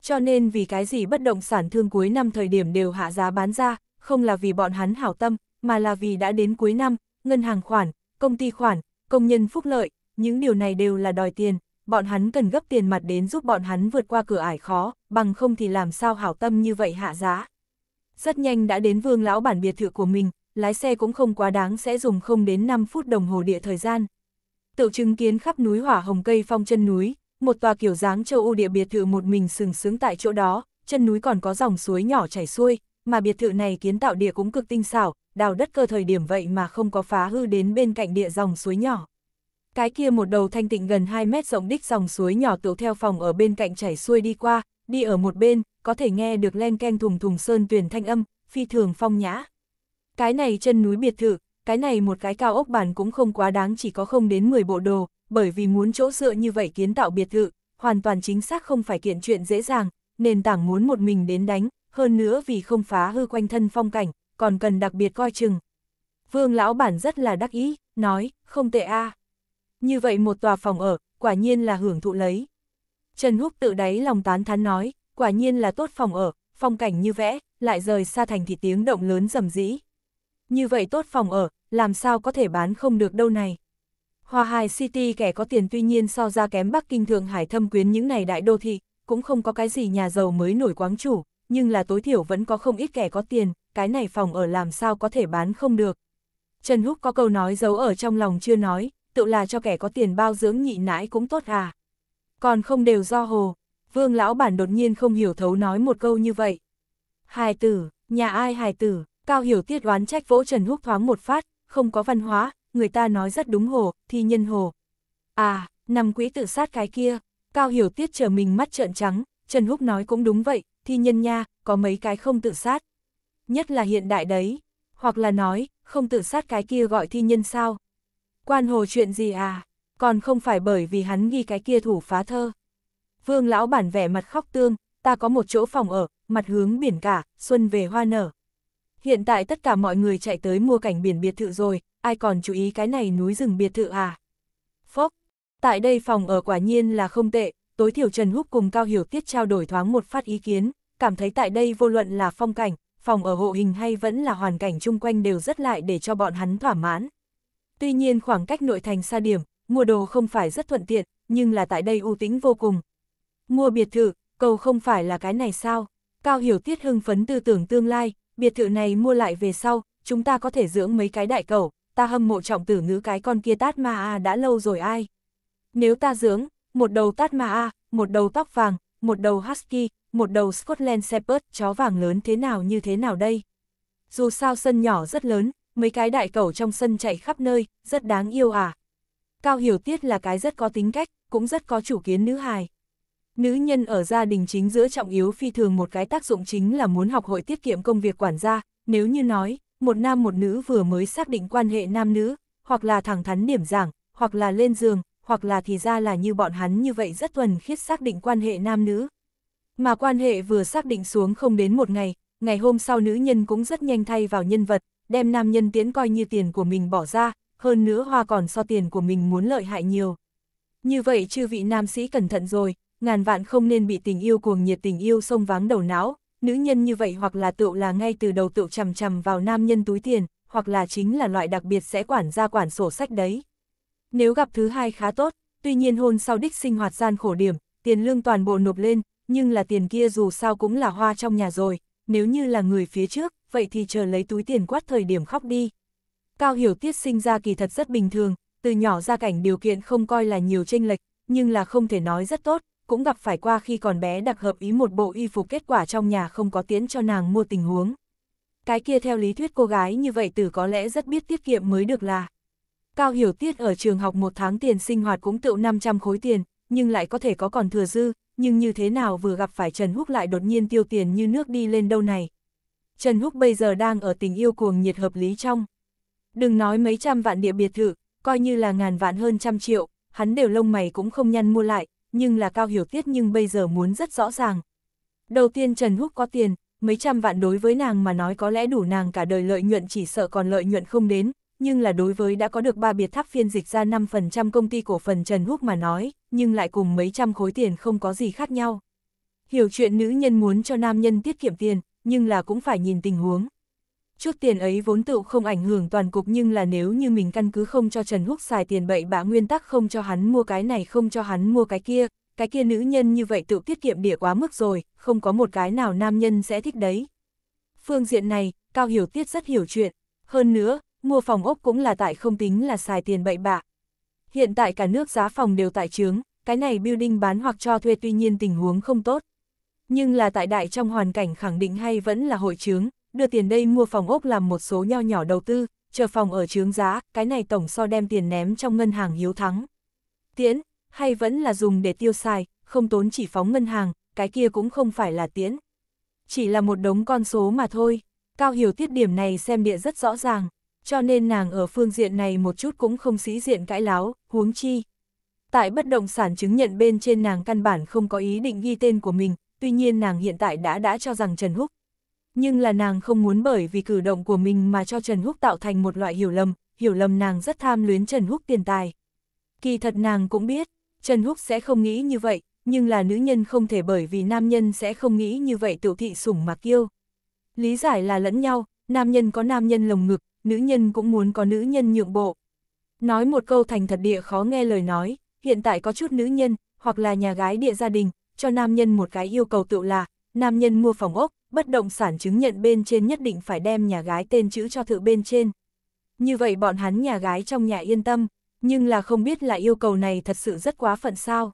S1: Cho nên vì cái gì bất động sản thương cuối năm thời điểm đều hạ giá bán ra, không là vì bọn hắn hảo tâm, mà là vì đã đến cuối năm, ngân hàng khoản, công ty khoản, công nhân phúc lợi, những điều này đều là đòi tiền, bọn hắn cần gấp tiền mặt đến giúp bọn hắn vượt qua cửa ải khó, bằng không thì làm sao hảo tâm như vậy hạ giá. Rất nhanh đã đến vương lão bản biệt thự của mình, lái xe cũng không quá đáng sẽ dùng không đến 5 phút đồng hồ địa thời gian. Tự chứng kiến khắp núi hỏa hồng cây phong chân núi, một tòa kiểu dáng châu Âu địa biệt thự một mình sừng sướng tại chỗ đó, chân núi còn có dòng suối nhỏ chảy xuôi, mà biệt thự này kiến tạo địa cũng cực tinh xảo, đào đất cơ thời điểm vậy mà không có phá hư đến bên cạnh địa dòng suối nhỏ. Cái kia một đầu thanh tịnh gần 2 mét rộng đích dòng suối nhỏ tựu theo phòng ở bên cạnh chảy xuôi đi qua, đi ở một bên, có thể nghe được len keng thùng thùng sơn tuyển thanh âm, phi thường phong nhã. Cái này chân núi biệt thự, cái này một cái cao ốc bản cũng không quá đáng chỉ có không đến 10 bộ đồ, bởi vì muốn chỗ dựa như vậy kiến tạo biệt thự, hoàn toàn chính xác không phải kiện chuyện dễ dàng, nền tảng muốn một mình đến đánh, hơn nữa vì không phá hư quanh thân phong cảnh, còn cần đặc biệt coi chừng. Vương lão bản rất là đắc ý, nói, không tệ a. Như vậy một tòa phòng ở, quả nhiên là hưởng thụ lấy. Trần Húc tự đáy lòng tán thán nói, quả nhiên là tốt phòng ở, phong cảnh như vẽ, lại rời xa thành thì tiếng động lớn rầm rĩ. Như vậy tốt phòng ở, làm sao có thể bán không được đâu này. hòa Hải City kẻ có tiền tuy nhiên so ra kém Bắc Kinh Thượng Hải thâm quyến những này đại đô thị, cũng không có cái gì nhà giàu mới nổi quáng chủ, nhưng là tối thiểu vẫn có không ít kẻ có tiền, cái này phòng ở làm sao có thể bán không được. Trần Húc có câu nói giấu ở trong lòng chưa nói, tự là cho kẻ có tiền bao dưỡng nhị nãi cũng tốt à. Còn không đều do hồ, vương lão bản đột nhiên không hiểu thấu nói một câu như vậy. Hài tử, nhà ai hài tử, cao hiểu tiết oán trách vỗ Trần Húc thoáng một phát, không có văn hóa, người ta nói rất đúng hồ, thì nhân hồ. À, nằm quỹ tự sát cái kia, cao hiểu tiết chờ mình mắt trợn trắng, Trần Húc nói cũng đúng vậy, thi nhân nha, có mấy cái không tự sát. Nhất là hiện đại đấy, hoặc là nói, không tự sát cái kia gọi thi nhân sao. Quan hồ chuyện gì à, còn không phải bởi vì hắn ghi cái kia thủ phá thơ. Vương lão bản vẻ mặt khóc tương, ta có một chỗ phòng ở, mặt hướng biển cả, xuân về hoa nở. Hiện tại tất cả mọi người chạy tới mua cảnh biển biệt thự rồi, ai còn chú ý cái này núi rừng biệt thự à? Phốc, tại đây phòng ở quả nhiên là không tệ, tối thiểu Trần Húc cùng Cao Hiểu Tiết trao đổi thoáng một phát ý kiến, cảm thấy tại đây vô luận là phong cảnh, phòng ở hộ hình hay vẫn là hoàn cảnh chung quanh đều rất lại để cho bọn hắn thỏa mãn. Tuy nhiên khoảng cách nội thành xa điểm, mua đồ không phải rất thuận tiện, nhưng là tại đây ưu tĩnh vô cùng. Mua biệt thự, cầu không phải là cái này sao? Cao Hiểu Tiết hưng phấn tư tưởng tương lai, biệt thự này mua lại về sau, chúng ta có thể dưỡng mấy cái đại cầu, ta hâm mộ trọng tử ngữ cái con kia tát ma à đã lâu rồi ai. Nếu ta dưỡng, một đầu tát ma a, một đầu tóc vàng, một đầu husky, một đầu Scotland Shepherd chó vàng lớn thế nào như thế nào đây. Dù sao sân nhỏ rất lớn, mấy cái đại cẩu trong sân chạy khắp nơi, rất đáng yêu à. Cao Hiểu Tiết là cái rất có tính cách, cũng rất có chủ kiến nữ hài. Nữ nhân ở gia đình chính giữa trọng yếu phi thường một cái tác dụng chính là muốn học hội tiết kiệm công việc quản gia, nếu như nói, một nam một nữ vừa mới xác định quan hệ nam nữ, hoặc là thẳng thắn điểm giảng, hoặc là lên giường, hoặc là thì ra là như bọn hắn như vậy rất thuần khiết xác định quan hệ nam nữ. Mà quan hệ vừa xác định xuống không đến một ngày, ngày hôm sau nữ nhân cũng rất nhanh thay vào nhân vật, đem nam nhân tiến coi như tiền của mình bỏ ra, hơn nữa hoa còn so tiền của mình muốn lợi hại nhiều. Như vậy chư vị nam sĩ cẩn thận rồi, ngàn vạn không nên bị tình yêu cuồng nhiệt tình yêu sông váng đầu não, nữ nhân như vậy hoặc là tựu là ngay từ đầu tựu chầm chầm vào nam nhân túi tiền, hoặc là chính là loại đặc biệt sẽ quản gia quản sổ sách đấy. Nếu gặp thứ hai khá tốt, tuy nhiên hôn sau đích sinh hoạt gian khổ điểm, tiền lương toàn bộ nộp lên, nhưng là tiền kia dù sao cũng là hoa trong nhà rồi, nếu như là người phía trước, vậy thì chờ lấy túi tiền quát thời điểm khóc đi. Cao hiểu tiết sinh ra kỳ thật rất bình thường, từ nhỏ ra cảnh điều kiện không coi là nhiều tranh lệch, nhưng là không thể nói rất tốt, cũng gặp phải qua khi còn bé đặc hợp ý một bộ y phục kết quả trong nhà không có tiến cho nàng mua tình huống. Cái kia theo lý thuyết cô gái như vậy từ có lẽ rất biết tiết kiệm mới được là. Cao Hiểu Tiết ở trường học một tháng tiền sinh hoạt cũng tựu 500 khối tiền, nhưng lại có thể có còn thừa dư, nhưng như thế nào vừa gặp phải Trần Húc lại đột nhiên tiêu tiền như nước đi lên đâu này. Trần Húc bây giờ đang ở tình yêu cuồng nhiệt hợp lý trong. Đừng nói mấy trăm vạn địa biệt thự, coi như là ngàn vạn hơn trăm triệu, hắn đều lông mày cũng không nhăn mua lại, nhưng là Cao Hiểu Tiết nhưng bây giờ muốn rất rõ ràng. Đầu tiên Trần Húc có tiền, mấy trăm vạn đối với nàng mà nói có lẽ đủ nàng cả đời lợi nhuận chỉ sợ còn lợi nhuận không đến, nhưng là đối với đã có được ba biệt tháp phiên dịch ra 5% công ty cổ phần Trần Húc mà nói, nhưng lại cùng mấy trăm khối tiền không có gì khác nhau. Hiểu chuyện nữ nhân muốn cho nam nhân tiết kiệm tiền, nhưng là cũng phải nhìn tình huống. Chút tiền ấy vốn tự không ảnh hưởng toàn cục nhưng là nếu như mình căn cứ không cho Trần Húc xài tiền bậy bạ nguyên tắc không cho hắn mua cái này không cho hắn mua cái kia, cái kia nữ nhân như vậy tự tiết kiệm địa quá mức rồi, không có một cái nào nam nhân sẽ thích đấy. Phương diện này, Cao Hiểu Tiết rất hiểu chuyện. Hơn nữa, mua phòng ốc cũng là tại không tính là xài tiền bậy bạ. Hiện tại cả nước giá phòng đều tại trướng, cái này building bán hoặc cho thuê tuy nhiên tình huống không tốt. Nhưng là tại đại trong hoàn cảnh khẳng định hay vẫn là hội trướng, đưa tiền đây mua phòng ốc làm một số nho nhỏ đầu tư, chờ phòng ở trướng giá, cái này tổng so đem tiền ném trong ngân hàng hiếu thắng. Tiễn, hay vẫn là dùng để tiêu xài, không tốn chỉ phóng ngân hàng, cái kia cũng không phải là tiễn. Chỉ là một đống con số mà thôi, Cao Hiểu tiết điểm này xem địa rất rõ ràng cho nên nàng ở phương diện này một chút cũng không sĩ diện cãi láo, huống chi. Tại bất động sản chứng nhận bên trên nàng căn bản không có ý định ghi tên của mình, tuy nhiên nàng hiện tại đã đã cho rằng Trần Húc. Nhưng là nàng không muốn bởi vì cử động của mình mà cho Trần Húc tạo thành một loại hiểu lầm, hiểu lầm nàng rất tham luyến Trần Húc tiền tài. Kỳ thật nàng cũng biết, Trần Húc sẽ không nghĩ như vậy, nhưng là nữ nhân không thể bởi vì nam nhân sẽ không nghĩ như vậy tiểu thị sủng mà kiêu. Lý giải là lẫn nhau, nam nhân có nam nhân lồng ngực, nữ nhân cũng muốn có nữ nhân nhượng bộ. Nói một câu thành thật địa khó nghe lời nói, hiện tại có chút nữ nhân, hoặc là nhà gái địa gia đình, cho nam nhân một cái yêu cầu tự là, nam nhân mua phòng ốc, bất động sản chứng nhận bên trên nhất định phải đem nhà gái tên chữ cho thự bên trên. Như vậy bọn hắn nhà gái trong nhà yên tâm, nhưng là không biết là yêu cầu này thật sự rất quá phận sao.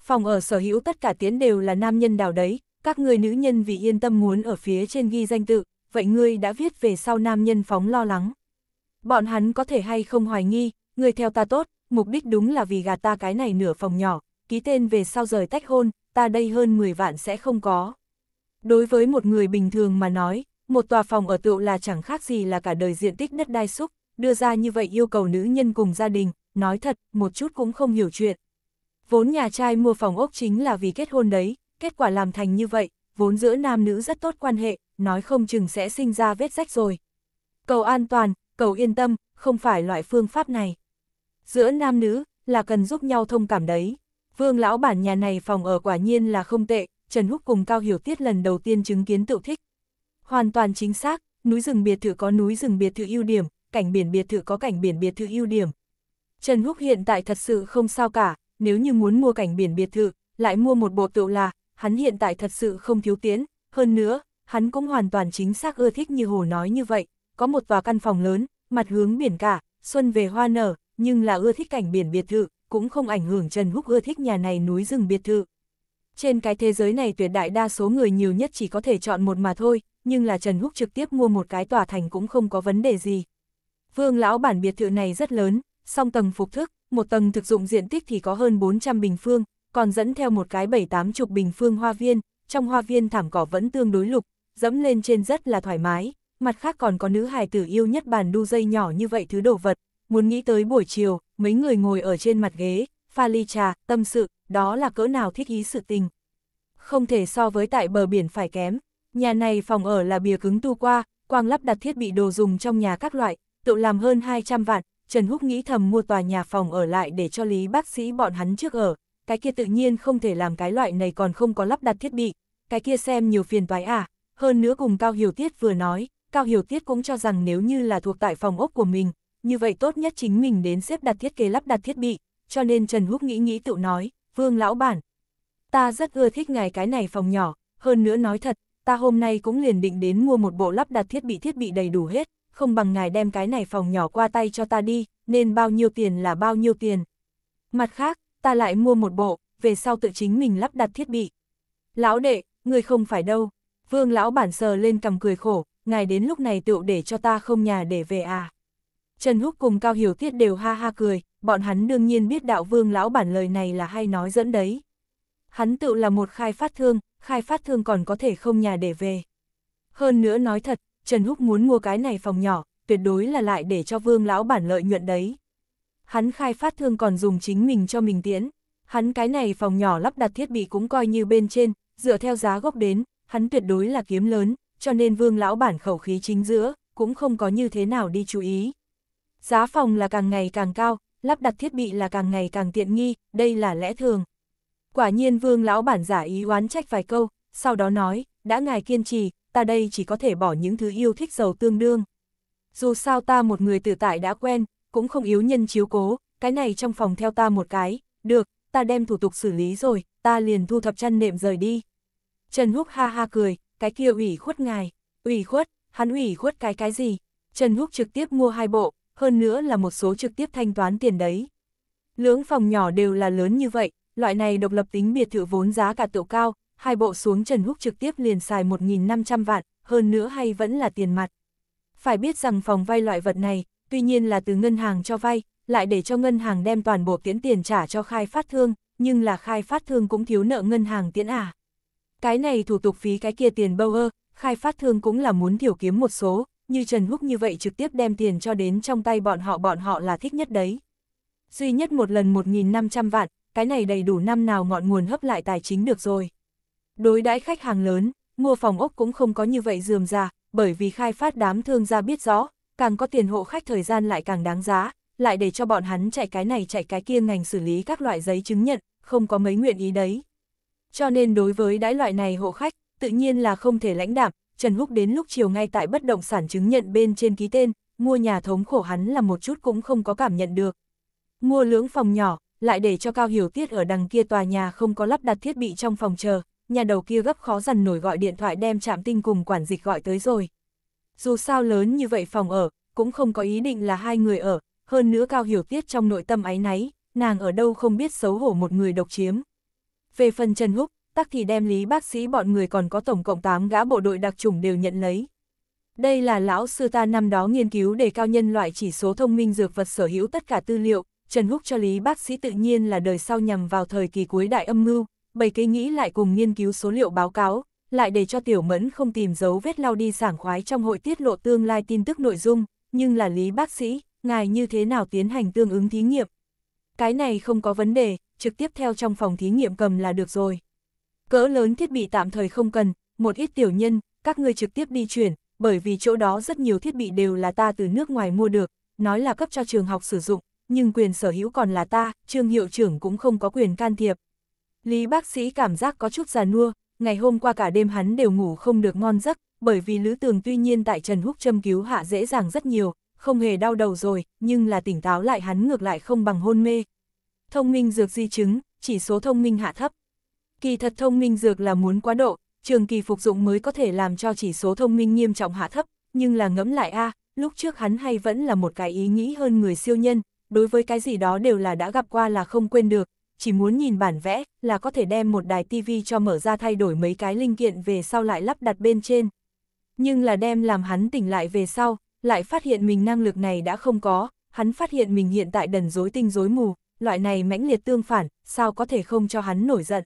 S1: Phòng ở sở hữu tất cả tiến đều là nam nhân đào đấy, các người nữ nhân vì yên tâm muốn ở phía trên ghi danh tự, vậy ngươi đã viết về sau nam nhân phóng lo lắng. Bọn hắn có thể hay không hoài nghi, ngươi theo ta tốt, mục đích đúng là vì gạt ta cái này nửa phòng nhỏ, ký tên về sau rời tách hôn, ta đây hơn 10 vạn sẽ không có. Đối với một người bình thường mà nói, một tòa phòng ở tựu là chẳng khác gì là cả đời diện tích đất đai súc, đưa ra như vậy yêu cầu nữ nhân cùng gia đình, nói thật, một chút cũng không hiểu chuyện. Vốn nhà trai mua phòng ốc chính là vì kết hôn đấy, kết quả làm thành như vậy, vốn giữa nam nữ rất tốt quan hệ, nói không chừng sẽ sinh ra vết rách rồi. Cầu an toàn, cầu yên tâm, không phải loại phương pháp này. Giữa nam nữ, là cần giúp nhau thông cảm đấy. Vương lão bản nhà này phòng ở quả nhiên là không tệ, Trần Húc cùng Cao Hiểu Tiết lần đầu tiên chứng kiến tự thích. Hoàn toàn chính xác, núi rừng biệt thự có núi rừng biệt thự ưu điểm, cảnh biển biệt thự có cảnh biển biệt thự ưu điểm. Trần Húc hiện tại thật sự không sao cả, nếu như muốn mua cảnh biển biệt thự, lại mua một bộ tựu là, hắn hiện tại thật sự không thiếu tiến, hơn nữa, hắn cũng hoàn toàn chính xác ưa thích như Hồ nói như vậy, có một tòa căn phòng lớn, mặt hướng biển cả, xuân về hoa nở, nhưng là ưa thích cảnh biển biệt thự, cũng không ảnh hưởng Trần Húc ưa thích nhà này núi rừng biệt thự. Trên cái thế giới này tuyệt đại đa số người nhiều nhất chỉ có thể chọn một mà thôi, nhưng là Trần Húc trực tiếp mua một cái tòa thành cũng không có vấn đề gì. Vương lão bản biệt thự này rất lớn, song tầng phục thức, một tầng thực dụng diện tích thì có hơn 400 bình phương, còn dẫn theo một cái 7-8 chục bình phương hoa viên, trong hoa viên thảm cỏ vẫn tương đối lục, dẫm lên trên rất là thoải mái, mặt khác còn có nữ hài tử yêu nhất bàn đu dây nhỏ như vậy thứ đồ vật, muốn nghĩ tới buổi chiều, mấy người ngồi ở trên mặt ghế, pha ly trà, tâm sự, đó là cỡ nào thích ý sự tình. Không thể so với tại bờ biển phải kém, nhà này phòng ở là bìa cứng tu qua, quang lắp đặt thiết bị đồ dùng trong nhà các loại, tự làm hơn 200 vạn, Trần Húc nghĩ thầm mua tòa nhà phòng ở lại để cho lý bác sĩ bọn hắn trước ở, cái kia tự nhiên không thể làm cái loại này còn không có lắp đặt thiết bị, cái kia xem nhiều phiền toái à, hơn nữa cùng Cao Hiểu Tiết vừa nói, Cao Hiểu Tiết cũng cho rằng nếu như là thuộc tại phòng ốc của mình, như vậy tốt nhất chính mình đến xếp đặt thiết kế lắp đặt thiết bị, cho nên Trần Húc nghĩ nghĩ tự nói, Vương lão bản. Ta rất ưa thích ngài cái này phòng nhỏ, hơn nữa nói thật, ta hôm nay cũng liền định đến mua một bộ lắp đặt thiết bị thiết bị đầy đủ hết, không bằng ngài đem cái này phòng nhỏ qua tay cho ta đi, nên bao nhiêu tiền là bao nhiêu tiền. Mặt khác, ta lại mua một bộ, về sau tự chính mình lắp đặt thiết bị. Lão đệ, người không phải đâu, Vương lão bản sờ lên cầm cười khổ, ngài đến lúc này tựu để cho ta không nhà để về à. Trần Húc cùng Cao Hiểu Tiết đều ha ha cười, bọn hắn đương nhiên biết đạo vương lão bản lời này là hay nói dẫn đấy. Hắn tựu là một khai phát thương, khai phát thương còn có thể không nhà để về. Hơn nữa nói thật, Trần Húc muốn mua cái này phòng nhỏ, tuyệt đối là lại để cho vương lão bản lợi nhuận đấy. Hắn khai phát thương còn dùng chính mình cho mình tiễn. Hắn cái này phòng nhỏ lắp đặt thiết bị cũng coi như bên trên, dựa theo giá gốc đến, hắn tuyệt đối là kiếm lớn, cho nên vương lão bản khẩu khí chính giữa, cũng không có như thế nào đi chú ý. Giá phòng là càng ngày càng cao, lắp đặt thiết bị là càng ngày càng tiện nghi, đây là lẽ thường. Quả nhiên vương lão bản giả ý oán trách vài câu, sau đó nói, đã ngài kiên trì, ta đây chỉ có thể bỏ những thứ yêu thích giàu tương đương. Dù sao ta một người tự tại đã quen, cũng không yếu nhân chiếu cố, cái này trong phòng theo ta một cái, được, ta đem thủ tục xử lý rồi, ta liền thu thập chăn nệm rời đi. Trần Húc ha ha cười, cái kia ủy khuất ngài, ủy khuất, hắn ủy khuất cái cái gì? Trần Húc trực tiếp mua hai bộ, hơn nữa là một số trực tiếp thanh toán tiền đấy. Lưỡng phòng nhỏ đều là lớn như vậy, loại này độc lập tính biệt thự vốn giá cả tiểu cao, hai bộ xuống Trần Húc trực tiếp liền xài 1.500 vạn, hơn nữa hay vẫn là tiền mặt. Phải biết rằng phòng vay loại vật này, tuy nhiên là từ ngân hàng cho vay, lại để cho ngân hàng đem toàn bộ tiễn tiền trả cho khai phát thương, nhưng là khai phát thương cũng thiếu nợ ngân hàng tiễn à. Cái này thủ tục phí cái kia tiền bâu ơ, khai phát thương cũng là muốn thiểu kiếm một số, như Trần Húc như vậy trực tiếp đem tiền cho đến trong tay bọn họ bọn họ là thích nhất đấy. Duy nhất một lần 1.500 vạn, cái này đầy đủ năm nào ngọn nguồn hấp lại tài chính được rồi. Đối đãi khách hàng lớn, mua phòng ốc cũng không có như vậy dườm ra, bởi vì khai phát đám thương gia biết rõ, càng có tiền hộ khách thời gian lại càng đáng giá, lại để cho bọn hắn chạy cái này chạy cái kia ngành xử lý các loại giấy chứng nhận, không có mấy nguyện ý đấy cho nên đối với đãi loại này hộ khách, tự nhiên là không thể lãnh đạm, Trần Húc đến lúc chiều ngay tại bất động sản chứng nhận bên trên ký tên, mua nhà thống khổ hắn là một chút cũng không có cảm nhận được. Mua lưỡng phòng nhỏ, lại để cho Cao Hiểu Tiết ở đằng kia tòa nhà không có lắp đặt thiết bị trong phòng chờ, nhà đầu kia gấp khó dằn nổi gọi điện thoại đem chạm tinh cùng quản dịch gọi tới rồi. Dù sao lớn như vậy phòng ở, cũng không có ý định là hai người ở, hơn nữa Cao Hiểu Tiết trong nội tâm áy náy, nàng ở đâu không biết xấu hổ một người độc chiếm, về phần Trần Húc, tắc thì đem lý bác sĩ bọn người còn có tổng cộng 8 gã bộ đội đặc chủng đều nhận lấy. Đây là lão sư ta năm đó nghiên cứu để cao nhân loại chỉ số thông minh dược vật sở hữu tất cả tư liệu, Trần Húc cho lý bác sĩ tự nhiên là đời sau nhằm vào thời kỳ cuối đại âm mưu, bày cây nghĩ lại cùng nghiên cứu số liệu báo cáo, lại để cho tiểu mẫn không tìm dấu vết lao đi sảng khoái trong hội tiết lộ tương lai tin tức nội dung, nhưng là lý bác sĩ, ngài như thế nào tiến hành tương ứng thí nghiệm. Cái này không có vấn đề, trực tiếp theo trong phòng thí nghiệm cầm là được rồi. Cỡ lớn thiết bị tạm thời không cần, một ít tiểu nhân, các ngươi trực tiếp đi chuyển, bởi vì chỗ đó rất nhiều thiết bị đều là ta từ nước ngoài mua được, nói là cấp cho trường học sử dụng, nhưng quyền sở hữu còn là ta, trương hiệu trưởng cũng không có quyền can thiệp. Lý bác sĩ cảm giác có chút già nua, ngày hôm qua cả đêm hắn đều ngủ không được ngon giấc, bởi vì lữ tường tuy nhiên tại Trần Húc châm cứu hạ dễ dàng rất nhiều, không hề đau đầu rồi, nhưng là tỉnh táo lại hắn ngược lại không bằng hôn mê, thông minh dược di chứng, chỉ số thông minh hạ thấp. Kỳ thật thông minh dược là muốn quá độ, trường kỳ phục dụng mới có thể làm cho chỉ số thông minh nghiêm trọng hạ thấp, nhưng là ngẫm lại a, lúc trước hắn hay vẫn là một cái ý nghĩ hơn người siêu nhân, đối với cái gì đó đều là đã gặp qua là không quên được, chỉ muốn nhìn bản vẽ là có thể đem một đài tivi cho mở ra thay đổi mấy cái linh kiện về sau lại lắp đặt bên trên. Nhưng là đem làm hắn tỉnh lại về sau, lại phát hiện mình năng lực này đã không có, hắn phát hiện mình hiện tại đần dối tinh dối mù, loại này mãnh liệt tương phản, sao có thể không cho hắn nổi giận.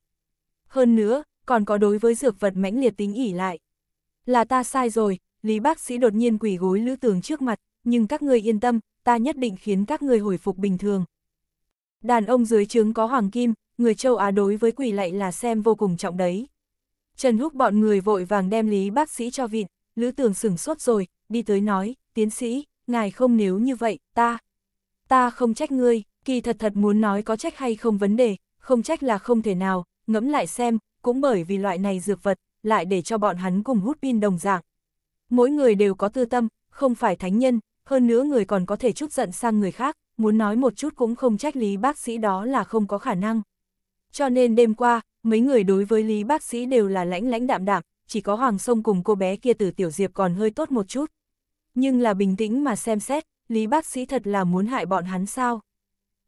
S1: Hơn nữa, còn có đối với dược vật mãnh liệt tính ỉ lại. Là ta sai rồi, Lý bác sĩ đột nhiên quỳ gối lữ tường trước mặt, nhưng các người yên tâm, ta nhất định khiến các người hồi phục bình thường. Đàn ông dưới trướng có hoàng kim, người châu Á đối với quỷ lạy là xem vô cùng trọng đấy. Trần Húc bọn người vội vàng đem Lý bác sĩ cho vịn, Lữ Tường sửng sốt rồi, đi tới nói, tiến sĩ, ngài không nếu như vậy, ta, ta không trách ngươi kỳ thật thật muốn nói có trách hay không vấn đề, không trách là không thể nào, ngẫm lại xem, cũng bởi vì loại này dược vật, lại để cho bọn hắn cùng hút pin đồng dạng. Mỗi người đều có tư tâm, không phải thánh nhân, hơn nữa người còn có thể chút giận sang người khác, muốn nói một chút cũng không trách lý bác sĩ đó là không có khả năng. Cho nên đêm qua, mấy người đối với lý bác sĩ đều là lãnh lãnh đạm đạm, chỉ có Hoàng Sông cùng cô bé kia từ Tiểu Diệp còn hơi tốt một chút. Nhưng là bình tĩnh mà xem xét, lý bác sĩ thật là muốn hại bọn hắn sao?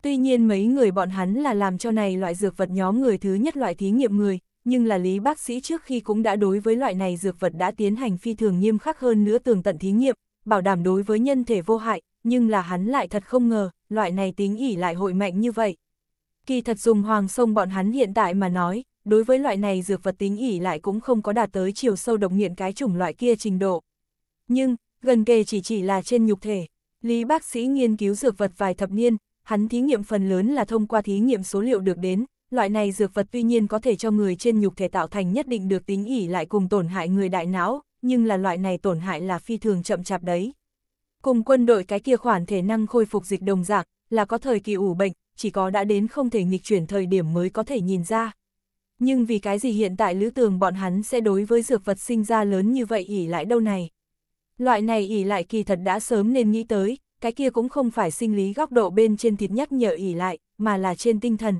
S1: Tuy nhiên mấy người bọn hắn là làm cho này loại dược vật nhóm người thứ nhất loại thí nghiệm người, nhưng là lý bác sĩ trước khi cũng đã đối với loại này dược vật đã tiến hành phi thường nghiêm khắc hơn nữa tường tận thí nghiệm, bảo đảm đối với nhân thể vô hại, nhưng là hắn lại thật không ngờ, loại này tính ỉ lại hội mạnh như vậy. Kỳ thật dùng hoàng sông bọn hắn hiện tại mà nói, đối với loại này dược vật tính ỉ lại cũng không có đạt tới chiều sâu độc nghiện cái chủng loại kia trình độ. Nhưng, gần kề chỉ chỉ là trên nhục thể. Lý bác sĩ nghiên cứu dược vật vài thập niên, hắn thí nghiệm phần lớn là thông qua thí nghiệm số liệu được đến, loại này dược vật tuy nhiên có thể cho người trên nhục thể tạo thành nhất định được tính ỉ lại cùng tổn hại người đại não, nhưng là loại này tổn hại là phi thường chậm chạp đấy. Cùng quân đội cái kia khoản thể năng khôi phục dịch đồng dạng là có thời kỳ ủ bệnh, chỉ có đã đến không thể nghịch chuyển thời điểm mới có thể nhìn ra. Nhưng vì cái gì hiện tại lữ tường bọn hắn sẽ đối với dược vật sinh ra lớn như vậy ỉ lại đâu này? Loại này ỉ lại kỳ thật đã sớm nên nghĩ tới, cái kia cũng không phải sinh lý góc độ bên trên thịt nhắc nhở ỉ lại, mà là trên tinh thần.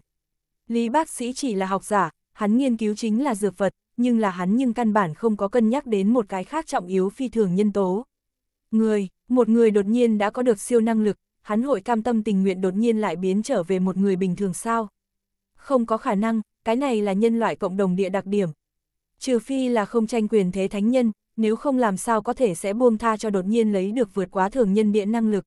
S1: Lý bác sĩ chỉ là học giả, hắn nghiên cứu chính là dược vật, nhưng là hắn nhưng căn bản không có cân nhắc đến một cái khác trọng yếu phi thường nhân tố. Người, một người đột nhiên đã có được siêu năng lực, hắn hội cam tâm tình nguyện đột nhiên lại biến trở về một người bình thường sao? Không có khả năng, cái này là nhân loại cộng đồng địa đặc điểm. Trừ phi là không tranh quyền thế thánh nhân, nếu không làm sao có thể sẽ buông tha cho đột nhiên lấy được vượt quá thường nhân địa năng lực.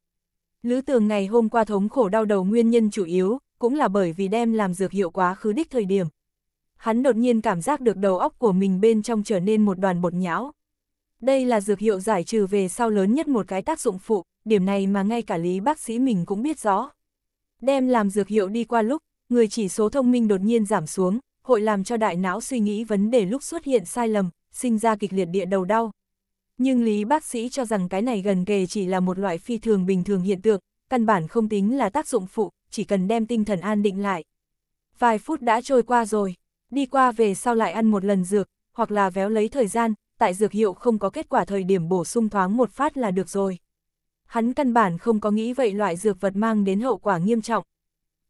S1: Lữ tường ngày hôm qua thống khổ đau đầu nguyên nhân chủ yếu, cũng là bởi vì đem làm dược hiệu quá khứ đích thời điểm. Hắn đột nhiên cảm giác được đầu óc của mình bên trong trở nên một đoàn bột nhão. Đây là dược hiệu giải trừ về sau lớn nhất một cái tác dụng phụ, điểm này mà ngay cả lý bác sĩ mình cũng biết rõ. Đem làm dược hiệu đi qua lúc, người chỉ số thông minh đột nhiên giảm xuống, hội làm cho đại não suy nghĩ vấn đề lúc xuất hiện sai lầm, sinh ra kịch liệt địa đầu đau. Nhưng lý bác sĩ cho rằng cái này gần kề chỉ là một loại phi thường bình thường hiện tượng, căn bản không tính là tác dụng phụ, chỉ cần đem tinh thần an định lại. Vài phút đã trôi qua rồi, đi qua về sau lại ăn một lần dược, hoặc là véo lấy thời gian, tại dược hiệu không có kết quả thời điểm bổ sung thoáng một phát là được rồi. Hắn căn bản không có nghĩ vậy loại dược vật mang đến hậu quả nghiêm trọng.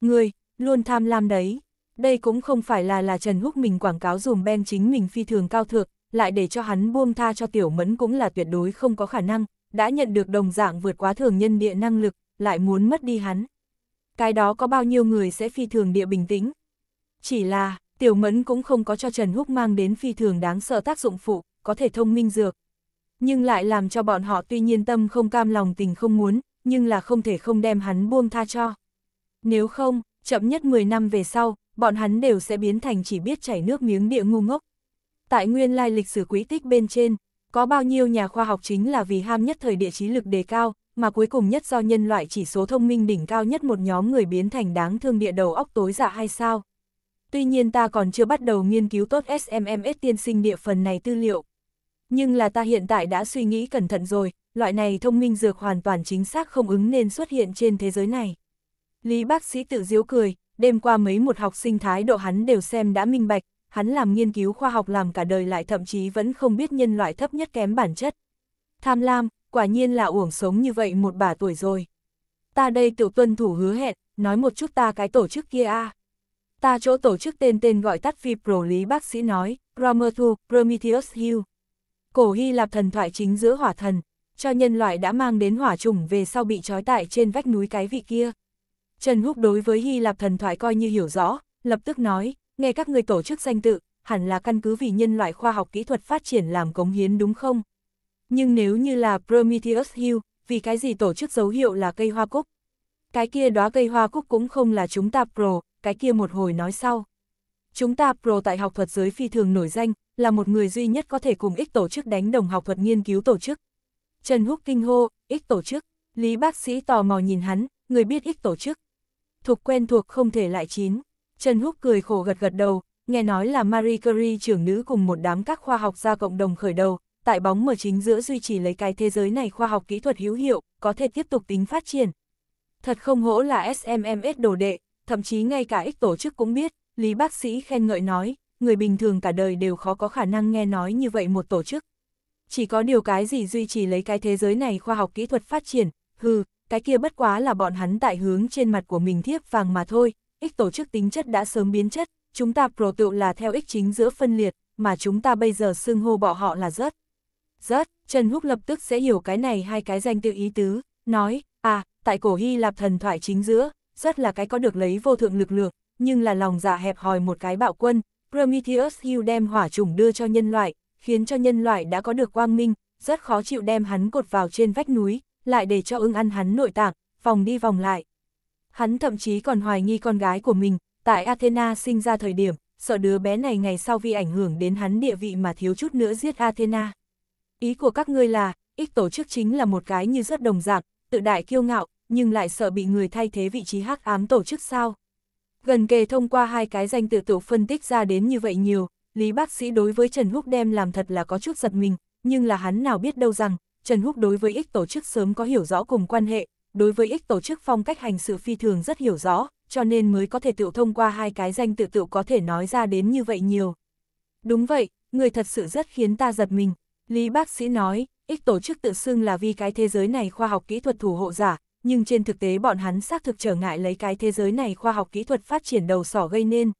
S1: Người, luôn tham lam đấy. Đây cũng không phải là là Trần Húc mình quảng cáo dùm Ben chính mình phi thường cao thượng, lại để cho hắn buông tha cho tiểu mẫn cũng là tuyệt đối không có khả năng, đã nhận được đồng dạng vượt quá thường nhân địa năng lực, lại muốn mất đi hắn. Cái đó có bao nhiêu người sẽ phi thường địa bình tĩnh. Chỉ là, tiểu mẫn cũng không có cho Trần Húc mang đến phi thường đáng sợ tác dụng phụ, có thể thông minh dược. Nhưng lại làm cho bọn họ tuy nhiên tâm không cam lòng tình không muốn, nhưng là không thể không đem hắn buông tha cho. Nếu không, chậm nhất 10 năm về sau, bọn hắn đều sẽ biến thành chỉ biết chảy nước miếng địa ngu ngốc tại nguyên lai lịch sử quý tích bên trên, có bao nhiêu nhà khoa học chính là vì ham nhất thời địa trí lực đề cao, mà cuối cùng nhất do nhân loại chỉ số thông minh đỉnh cao nhất một nhóm người biến thành đáng thương địa đầu óc tối dạ hay sao. Tuy nhiên ta còn chưa bắt đầu nghiên cứu tốt SMMS tiên sinh địa phần này tư liệu. Nhưng là ta hiện tại đã suy nghĩ cẩn thận rồi, loại này thông minh dược hoàn toàn chính xác không ứng nên xuất hiện trên thế giới này. Lý bác sĩ tự diếu cười, đêm qua mấy một học sinh thái độ hắn đều xem đã minh bạch, hắn làm nghiên cứu khoa học làm cả đời lại thậm chí vẫn không biết nhân loại thấp nhất kém bản chất. Tham lam, quả nhiên là uổng sống như vậy một bà tuổi rồi. Ta đây tiểu tuân thủ hứa hẹn, nói một chút ta cái tổ chức kia a. Ta chỗ tổ chức tên tên gọi tắt phi pro lý bác sĩ nói, prometheus Prometheus Hill. Cổ Hy Lạp thần thoại chính giữa hỏa thần, cho nhân loại đã mang đến hỏa trùng về sau bị trói tại trên vách núi cái vị kia. Trần Húc đối với Hy Lạp thần thoại coi như hiểu rõ, lập tức nói, nghe các người tổ chức danh tự, hẳn là căn cứ vì nhân loại khoa học kỹ thuật phát triển làm cống hiến đúng không? Nhưng nếu như là Prometheus Hill, vì cái gì tổ chức dấu hiệu là cây hoa cúc? Cái kia đóa cây hoa cúc cũng không là chúng ta pro, cái kia một hồi nói sau. Chúng ta pro tại học thuật giới phi thường nổi danh, là một người duy nhất có thể cùng ích tổ chức đánh đồng học thuật nghiên cứu tổ chức. Trần Húc kinh hô, ích tổ chức, Lý bác sĩ tò mò nhìn hắn, người biết ích tổ chức. Thuộc quen thuộc không thể lại chín. Trần Húc cười khổ gật gật đầu, nghe nói là Marie Curie trưởng nữ cùng một đám các khoa học gia cộng đồng khởi đầu, tại bóng mở chính giữa duy trì lấy cái thế giới này khoa học kỹ thuật hữu hiệu, có thể tiếp tục tính phát triển. Thật không hổ là SMMS đồ đệ, thậm chí ngay cả ích tổ chức cũng biết, Lý bác sĩ khen ngợi nói, người bình thường cả đời đều khó có khả năng nghe nói như vậy một tổ chức. Chỉ có điều cái gì duy trì lấy cái thế giới này khoa học kỹ thuật phát triển, hừ, cái kia bất quá là bọn hắn tại hướng trên mặt của mình thiếp vàng mà thôi, ích tổ chức tính chất đã sớm biến chất, chúng ta pro tựu là theo ích chính giữa phân liệt, mà chúng ta bây giờ xưng hô bỏ họ là rớt. Rớt, Trần Húc lập tức sẽ hiểu cái này hai cái danh tự ý tứ, nói, à, tại cổ Hy Lạp thần thoại chính giữa, rất là cái có được lấy vô thượng lực lượng, nhưng là lòng dạ hẹp hòi một cái bạo quân, Prometheus Hill đem hỏa chủng đưa cho nhân loại, khiến cho nhân loại đã có được quang minh, rất khó chịu đem hắn cột vào trên vách núi, lại để cho ưng ăn hắn nội tạng, vòng đi vòng lại hắn thậm chí còn hoài nghi con gái của mình, tại Athena sinh ra thời điểm, sợ đứa bé này ngày sau vì ảnh hưởng đến hắn địa vị mà thiếu chút nữa giết Athena. Ý của các ngươi là, ích tổ chức chính là một cái như rất đồng dạng, tự đại kiêu ngạo, nhưng lại sợ bị người thay thế vị trí hắc ám tổ chức sao. Gần kề thông qua hai cái danh tự tổ phân tích ra đến như vậy nhiều, Lý bác sĩ đối với Trần Húc đem làm thật là có chút giật mình, nhưng là hắn nào biết đâu rằng, Trần Húc đối với ích tổ chức sớm có hiểu rõ cùng quan hệ, đối với ích tổ chức phong cách hành sự phi thường rất hiểu rõ, cho nên mới có thể tự thông qua hai cái danh tự tự có thể nói ra đến như vậy nhiều. Đúng vậy, người thật sự rất khiến ta giật mình. Lý bác sĩ nói, ích tổ chức tự xưng là vì cái thế giới này khoa học kỹ thuật thủ hộ giả, nhưng trên thực tế bọn hắn xác thực trở ngại lấy cái thế giới này khoa học kỹ thuật phát triển đầu sỏ gây nên.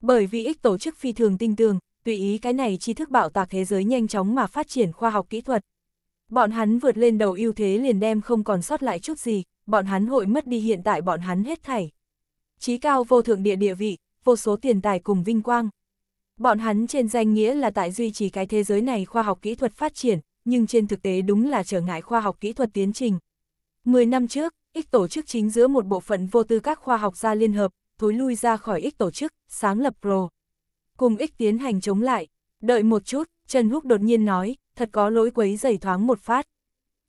S1: Bởi vì ích tổ chức phi thường tinh tường, tùy ý cái này tri thức bạo tạc thế giới nhanh chóng mà phát triển khoa học kỹ thuật. Bọn hắn vượt lên đầu ưu thế liền đem không còn sót lại chút gì, bọn hắn hội mất đi hiện tại bọn hắn hết thảy. Chí cao vô thượng địa địa vị, vô số tiền tài cùng vinh quang. Bọn hắn trên danh nghĩa là tại duy trì cái thế giới này khoa học kỹ thuật phát triển, nhưng trên thực tế đúng là trở ngại khoa học kỹ thuật tiến trình. Mười năm trước, ích tổ chức chính giữa một bộ phận vô tư các khoa học gia liên hợp, thối lui ra khỏi ích tổ chức, sáng lập Pro. Cùng ích tiến hành chống lại. Đợi một chút, Trần Húc đột nhiên nói, thật có lỗi quấy giày thoáng một phát.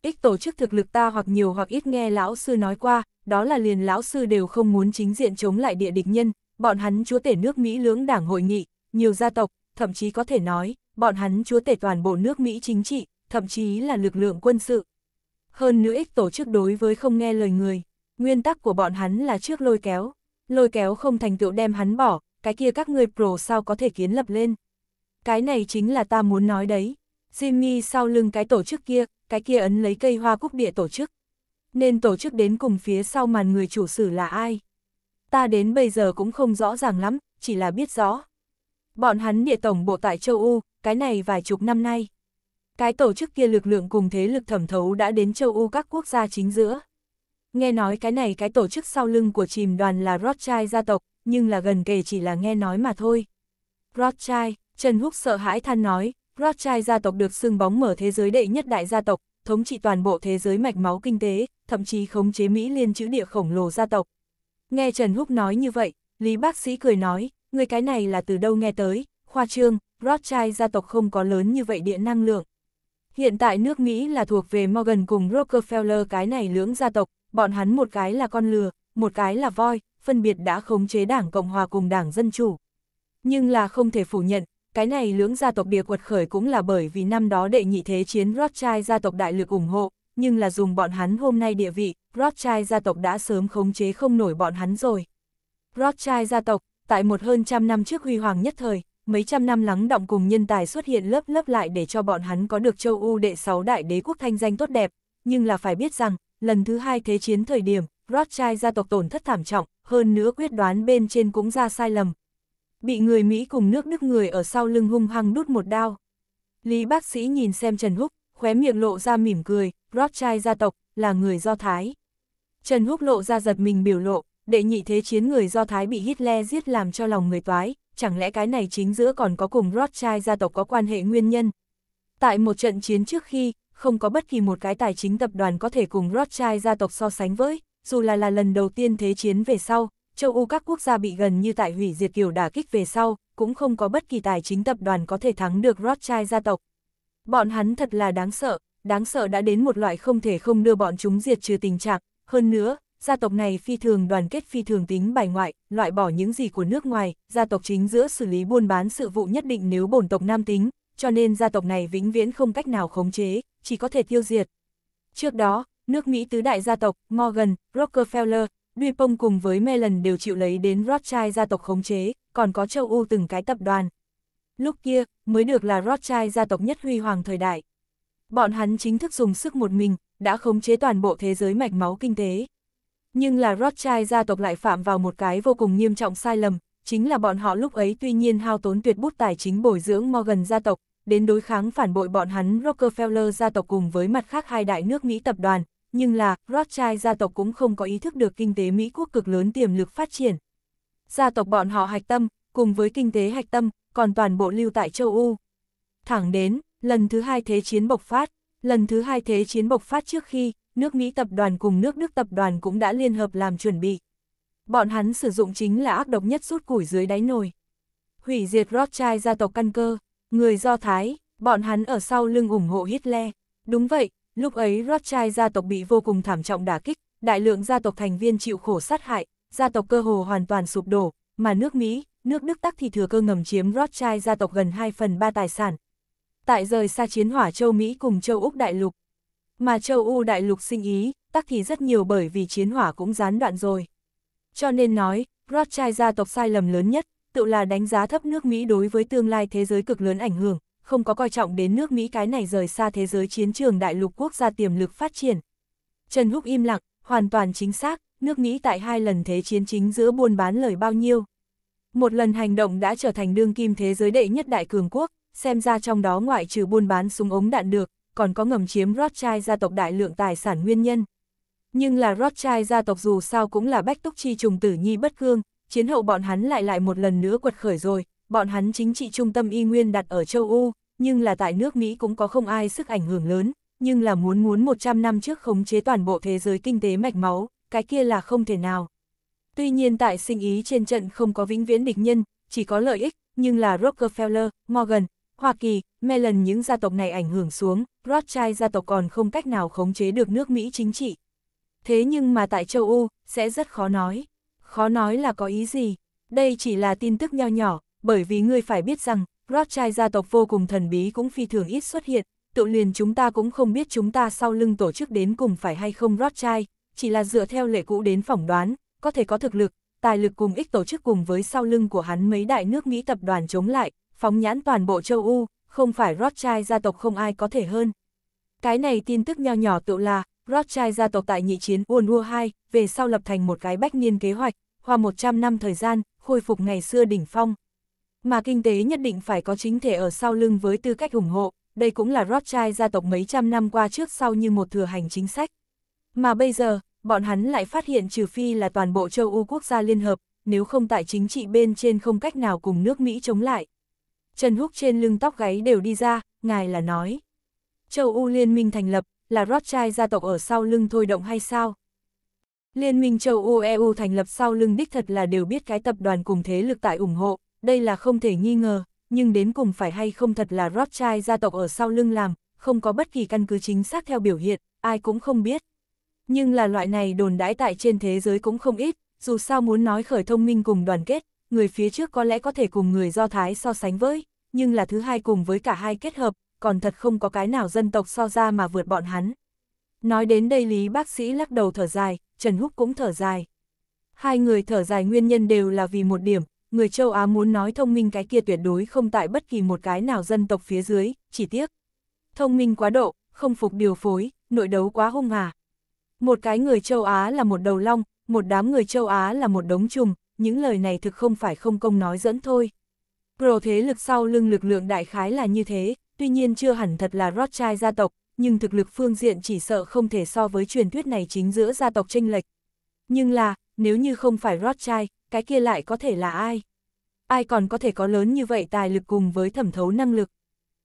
S1: Ích tổ chức thực lực ta hoặc nhiều hoặc ít nghe lão sư nói qua, đó là liền lão sư đều không muốn chính diện chống lại địa địch nhân, bọn hắn chúa tể nước Mỹ lưỡng đảng hội nghị, nhiều gia tộc, thậm chí có thể nói, bọn hắn chúa tể toàn bộ nước Mỹ chính trị, thậm chí là lực lượng quân sự. Hơn nữa ích tổ chức đối với không nghe lời người, nguyên tắc của bọn hắn là trước lôi kéo, lôi kéo không thành tựu đem hắn bỏ, cái kia các người pro sao có thể kiến lập lên. Cái này chính là ta muốn nói đấy, Jimmy sau lưng cái tổ chức kia, cái kia ấn lấy cây hoa cúc địa tổ chức. Nên tổ chức đến cùng phía sau màn người chủ sử là ai? Ta đến bây giờ cũng không rõ ràng lắm, chỉ là biết rõ. Bọn hắn địa tổng bộ tại châu U, cái này vài chục năm nay. Cái tổ chức kia lực lượng cùng thế lực thẩm thấu đã đến châu U các quốc gia chính giữa. Nghe nói cái này cái tổ chức sau lưng của chìm đoàn là Rothschild gia tộc, nhưng là gần kề chỉ là nghe nói mà thôi. Rothschild, Trần Húc sợ hãi than nói, Rothschild gia tộc được xưng bóng mở thế giới đệ nhất đại gia tộc, thống trị toàn bộ thế giới mạch máu kinh tế, thậm chí khống chế Mỹ liên chữ địa khổng lồ gia tộc. Nghe Trần Húc nói như vậy, Lý bác sĩ cười nói, người cái này là từ đâu nghe tới, khoa trương, Rothschild gia tộc không có lớn như vậy địa năng lượng. Hiện tại nước Mỹ là thuộc về Morgan cùng Rockefeller cái này lưỡng gia tộc, bọn hắn một cái là con lừa, một cái là voi, phân biệt đã khống chế đảng Cộng Hòa cùng đảng Dân Chủ. Nhưng là không thể phủ nhận, cái này lưỡng gia tộc bìa quật khởi cũng là bởi vì năm đó đệ nhị thế chiến Rothschild gia tộc đại lực ủng hộ, nhưng là dùng bọn hắn hôm nay địa vị, Rothschild gia tộc đã sớm khống chế không nổi bọn hắn rồi. Rothschild gia tộc, tại một hơn trăm năm trước huy hoàng nhất thời, mấy trăm năm lắng động cùng nhân tài xuất hiện lớp lớp lại để cho bọn hắn có được châu U đệ sáu đại đế quốc thanh danh tốt đẹp, nhưng là phải biết rằng, lần thứ hai thế chiến thời điểm, Rothschild gia tộc tổn thất thảm trọng, hơn nữa quyết đoán bên trên cũng ra sai lầm, bị người Mỹ cùng nước Đức người ở sau lưng hung hăng đút một đao. Lý bác sĩ nhìn xem Trần Húc, khóe miệng lộ ra mỉm cười, Rothschild gia tộc, là người Do Thái. Trần Húc lộ ra giật mình biểu lộ, đệ nhị thế chiến người Do Thái bị Hitler giết làm cho lòng người toái, chẳng lẽ cái này chính giữa còn có cùng Rothschild gia tộc có quan hệ nguyên nhân. Tại một trận chiến trước khi, không có bất kỳ một cái tài chính tập đoàn có thể cùng Rothschild gia tộc so sánh với, dù là là lần đầu tiên thế chiến về sau, châu Âu các quốc gia bị gần như tại hủy diệt kiểu đả kích về sau, cũng không có bất kỳ tài chính tập đoàn có thể thắng được Rothschild gia tộc. Bọn hắn thật là đáng sợ, đáng sợ đã đến một loại không thể không đưa bọn chúng diệt trừ tình trạng, hơn nữa, gia tộc này phi thường đoàn kết phi thường tính bài ngoại, loại bỏ những gì của nước ngoài, gia tộc chính giữa xử lý buôn bán sự vụ nhất định nếu bổn tộc nam tính, cho nên gia tộc này vĩnh viễn không cách nào khống chế, chỉ có thể tiêu diệt. Trước đó, nước Mỹ tứ đại gia tộc Morgan, Rockefeller, Dupont cùng với Mellon đều chịu lấy đến Rothschild gia tộc khống chế, còn có châu Âu từng cái tập đoàn. Lúc kia, mới được là Rothschild gia tộc nhất huy hoàng thời đại. Bọn hắn chính thức dùng sức một mình, đã khống chế toàn bộ thế giới mạch máu kinh tế. Nhưng là Rothschild gia tộc lại phạm vào một cái vô cùng nghiêm trọng sai lầm, chính là bọn họ lúc ấy tuy nhiên hao tốn tuyệt bút tài chính bồi dưỡng Morgan gia tộc, đến đối kháng phản bội bọn hắn Rockefeller gia tộc cùng với mặt khác hai đại nước Mỹ tập đoàn, nhưng là, Rothschild gia tộc cũng không có ý thức được kinh tế Mỹ quốc cực lớn tiềm lực phát triển. Gia tộc bọn họ hạch tâm, cùng với kinh tế hạch tâm, còn toàn bộ lưu tại châu Âu. Thẳng đến, lần thứ hai thế chiến bộc phát, lần thứ hai thế chiến bộc phát trước khi, nước Mỹ tập đoàn cùng nước Đức tập đoàn cũng đã liên hợp làm chuẩn bị. Bọn hắn sử dụng chính là ác độc nhất rút củi dưới đáy nồi. Hủy diệt Rothschild gia tộc căn cơ, người Do Thái, bọn hắn ở sau lưng ủng hộ Hitler. Đúng vậy, Lúc ấy Rothschild gia tộc bị vô cùng thảm trọng đả kích, đại lượng gia tộc thành viên chịu khổ sát hại, gia tộc cơ hồ hoàn toàn sụp đổ, mà nước Mỹ, nước Đức tắc thì thừa cơ ngầm chiếm Rothschild gia tộc gần 2 phần 3 tài sản. Tại rời xa chiến hỏa châu Mỹ cùng châu Úc đại lục. Mà châu U đại lục sinh ý, tắc thì rất nhiều bởi vì chiến hỏa cũng gián đoạn rồi. Cho nên nói, Rothschild gia tộc sai lầm lớn nhất, tự là đánh giá thấp nước Mỹ đối với tương lai thế giới cực lớn ảnh hưởng, không có coi trọng đến nước Mỹ cái này rời xa thế giới chiến trường đại lục quốc gia tiềm lực phát triển. Trần Húc im lặng, hoàn toàn chính xác, nước Mỹ tại hai lần thế chiến chính giữa buôn bán lời bao nhiêu. Một lần hành động đã trở thành đương kim thế giới đệ nhất đại cường quốc, xem ra trong đó ngoại trừ buôn bán súng ống đạn được, còn có ngầm chiếm Rothschild gia tộc đại lượng tài sản nguyên nhân. Nhưng là Rothschild gia tộc dù sao cũng là bách túc chi trùng tử nhi bất cương, chiến hậu bọn hắn lại lại một lần nữa quật khởi rồi, bọn hắn chính trị trung tâm y nguyên đặt ở châu Âu, nhưng là tại nước Mỹ cũng có không ai sức ảnh hưởng lớn, nhưng là muốn muốn 100 năm trước khống chế toàn bộ thế giới kinh tế mạch máu, cái kia là không thể nào. Tuy nhiên tại sinh ý trên trận không có vĩnh viễn địch nhân, chỉ có lợi ích, nhưng là Rockefeller, Morgan, Hoa Kỳ, Mellon những gia tộc này ảnh hưởng xuống, Rothschild gia tộc còn không cách nào khống chế được nước Mỹ chính trị. Thế nhưng mà tại châu Âu, sẽ rất khó nói. Khó nói là có ý gì. Đây chỉ là tin tức nho nhỏ, bởi vì ngươi phải biết rằng, Rothschild gia tộc vô cùng thần bí cũng phi thường ít xuất hiện, tự liền chúng ta cũng không biết chúng ta sau lưng tổ chức đến cùng phải hay không Rothschild, chỉ là dựa theo lệ cũ đến phỏng đoán, có thể có thực lực, tài lực cùng ích tổ chức cùng với sau lưng của hắn mấy đại nước Mỹ tập đoàn chống lại, phóng nhãn toàn bộ châu u không phải Rothschild gia tộc không ai có thể hơn. Cái này tin tức nho nhỏ tự là, Rothschild gia tộc tại nhị chiến World War 2, về sau lập thành một cái bách niên kế hoạch, hòa 100 năm thời gian, khôi phục ngày xưa đỉnh phong, mà kinh tế nhất định phải có chính thể ở sau lưng với tư cách ủng hộ, đây cũng là Rothschild gia tộc mấy trăm năm qua trước sau như một thừa hành chính sách. Mà bây giờ, bọn hắn lại phát hiện trừ phi là toàn bộ châu Âu quốc gia liên hợp, nếu không tại chính trị bên trên không cách nào cùng nước Mỹ chống lại. Trần Húc trên lưng tóc gáy đều đi ra, ngài là nói. Châu Âu liên minh thành lập, là Rothschild gia tộc ở sau lưng thôi động hay sao? Liên minh châu Âu EU thành lập sau lưng đích thật là đều biết cái tập đoàn cùng thế lực tại ủng hộ, đây là không thể nghi ngờ, nhưng đến cùng phải hay không thật là Rothschild gia tộc ở sau lưng làm, không có bất kỳ căn cứ chính xác theo biểu hiện, ai cũng không biết. Nhưng là loại này đồn đãi tại trên thế giới cũng không ít, dù sao muốn nói khởi thông minh cùng đoàn kết, người phía trước có lẽ có thể cùng người Do Thái so sánh với, nhưng là thứ hai cùng với cả hai kết hợp, còn thật không có cái nào dân tộc so ra mà vượt bọn hắn. Nói đến đây Lý bác sĩ lắc đầu thở dài, Trần Húc cũng thở dài. Hai người thở dài nguyên nhân đều là vì một điểm, người châu Á muốn nói thông minh cái kia tuyệt đối không tại bất kỳ một cái nào dân tộc phía dưới, chỉ tiếc. Thông minh quá độ, không phục điều phối, nội đấu quá hung hà. Một cái người châu Á là một đầu long, một đám người châu Á là một đống trùng, những lời này thực không phải không công nói dẫn thôi. Pro thế lực sau lưng lực lượng đại khái là như thế, tuy nhiên chưa hẳn thật là Rothschild gia tộc, nhưng thực lực phương diện chỉ sợ không thể so với truyền thuyết này chính giữa gia tộc tranh lệch. Nhưng là, nếu như không phải Rothschild, cái kia lại có thể là ai? Ai còn có thể có lớn như vậy tài lực cùng với thẩm thấu năng lực?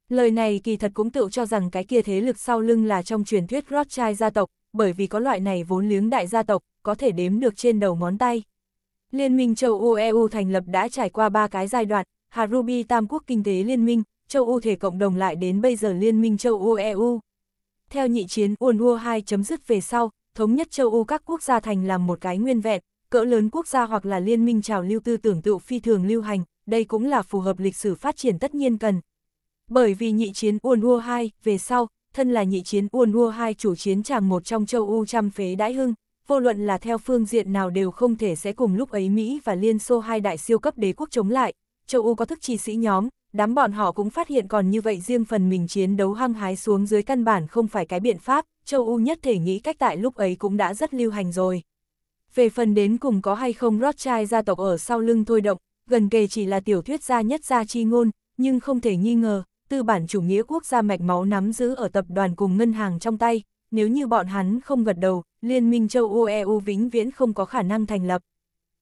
S1: Lời này kỳ thật cũng tự cho rằng cái kia thế lực sau lưng là trong truyền thuyết Rothschild gia tộc, bởi vì có loại này vốn liếng đại gia tộc, có thể đếm được trên đầu ngón tay. Liên minh châu Âu EU thành lập đã trải qua ba cái giai đoạn, Harubi Tam Quốc Kinh tế Liên minh, châu Âu thể cộng đồng lại đến bây giờ Liên minh châu Âu EU. Theo nhị chiến World War II chấm dứt về sau, thống nhất châu Âu các quốc gia thành làm một cái nguyên vẹn, cỡ lớn quốc gia hoặc là liên minh trào lưu tư tưởng tựu phi thường lưu hành, đây cũng là phù hợp lịch sử phát triển tất nhiên cần. Bởi vì nhị chiến Uôn Ua II về sau, thân là nhị chiến Uôn Ua II chủ chiến chàng một trong châu u trăm phế đãi hưng, vô luận là theo phương diện nào đều không thể sẽ cùng lúc ấy Mỹ và Liên Xô hai đại siêu cấp đế quốc chống lại, châu u có thức chi sĩ nhóm, đám bọn họ cũng phát hiện còn như vậy riêng phần mình chiến đấu hăng hái xuống dưới căn bản không phải cái biện pháp, châu u nhất thể nghĩ cách tại lúc ấy cũng đã rất lưu hành rồi về phần đến cùng có hay không Rothschild gia tộc ở sau lưng thôi động, gần kề chỉ là tiểu thuyết gia nhất gia chi ngôn, nhưng không thể nghi ngờ, tư bản chủ nghĩa quốc gia mạch máu nắm giữ ở tập đoàn cùng ngân hàng trong tay, nếu như bọn hắn không gật đầu, Liên minh châu Âu EU vĩnh viễn không có khả năng thành lập.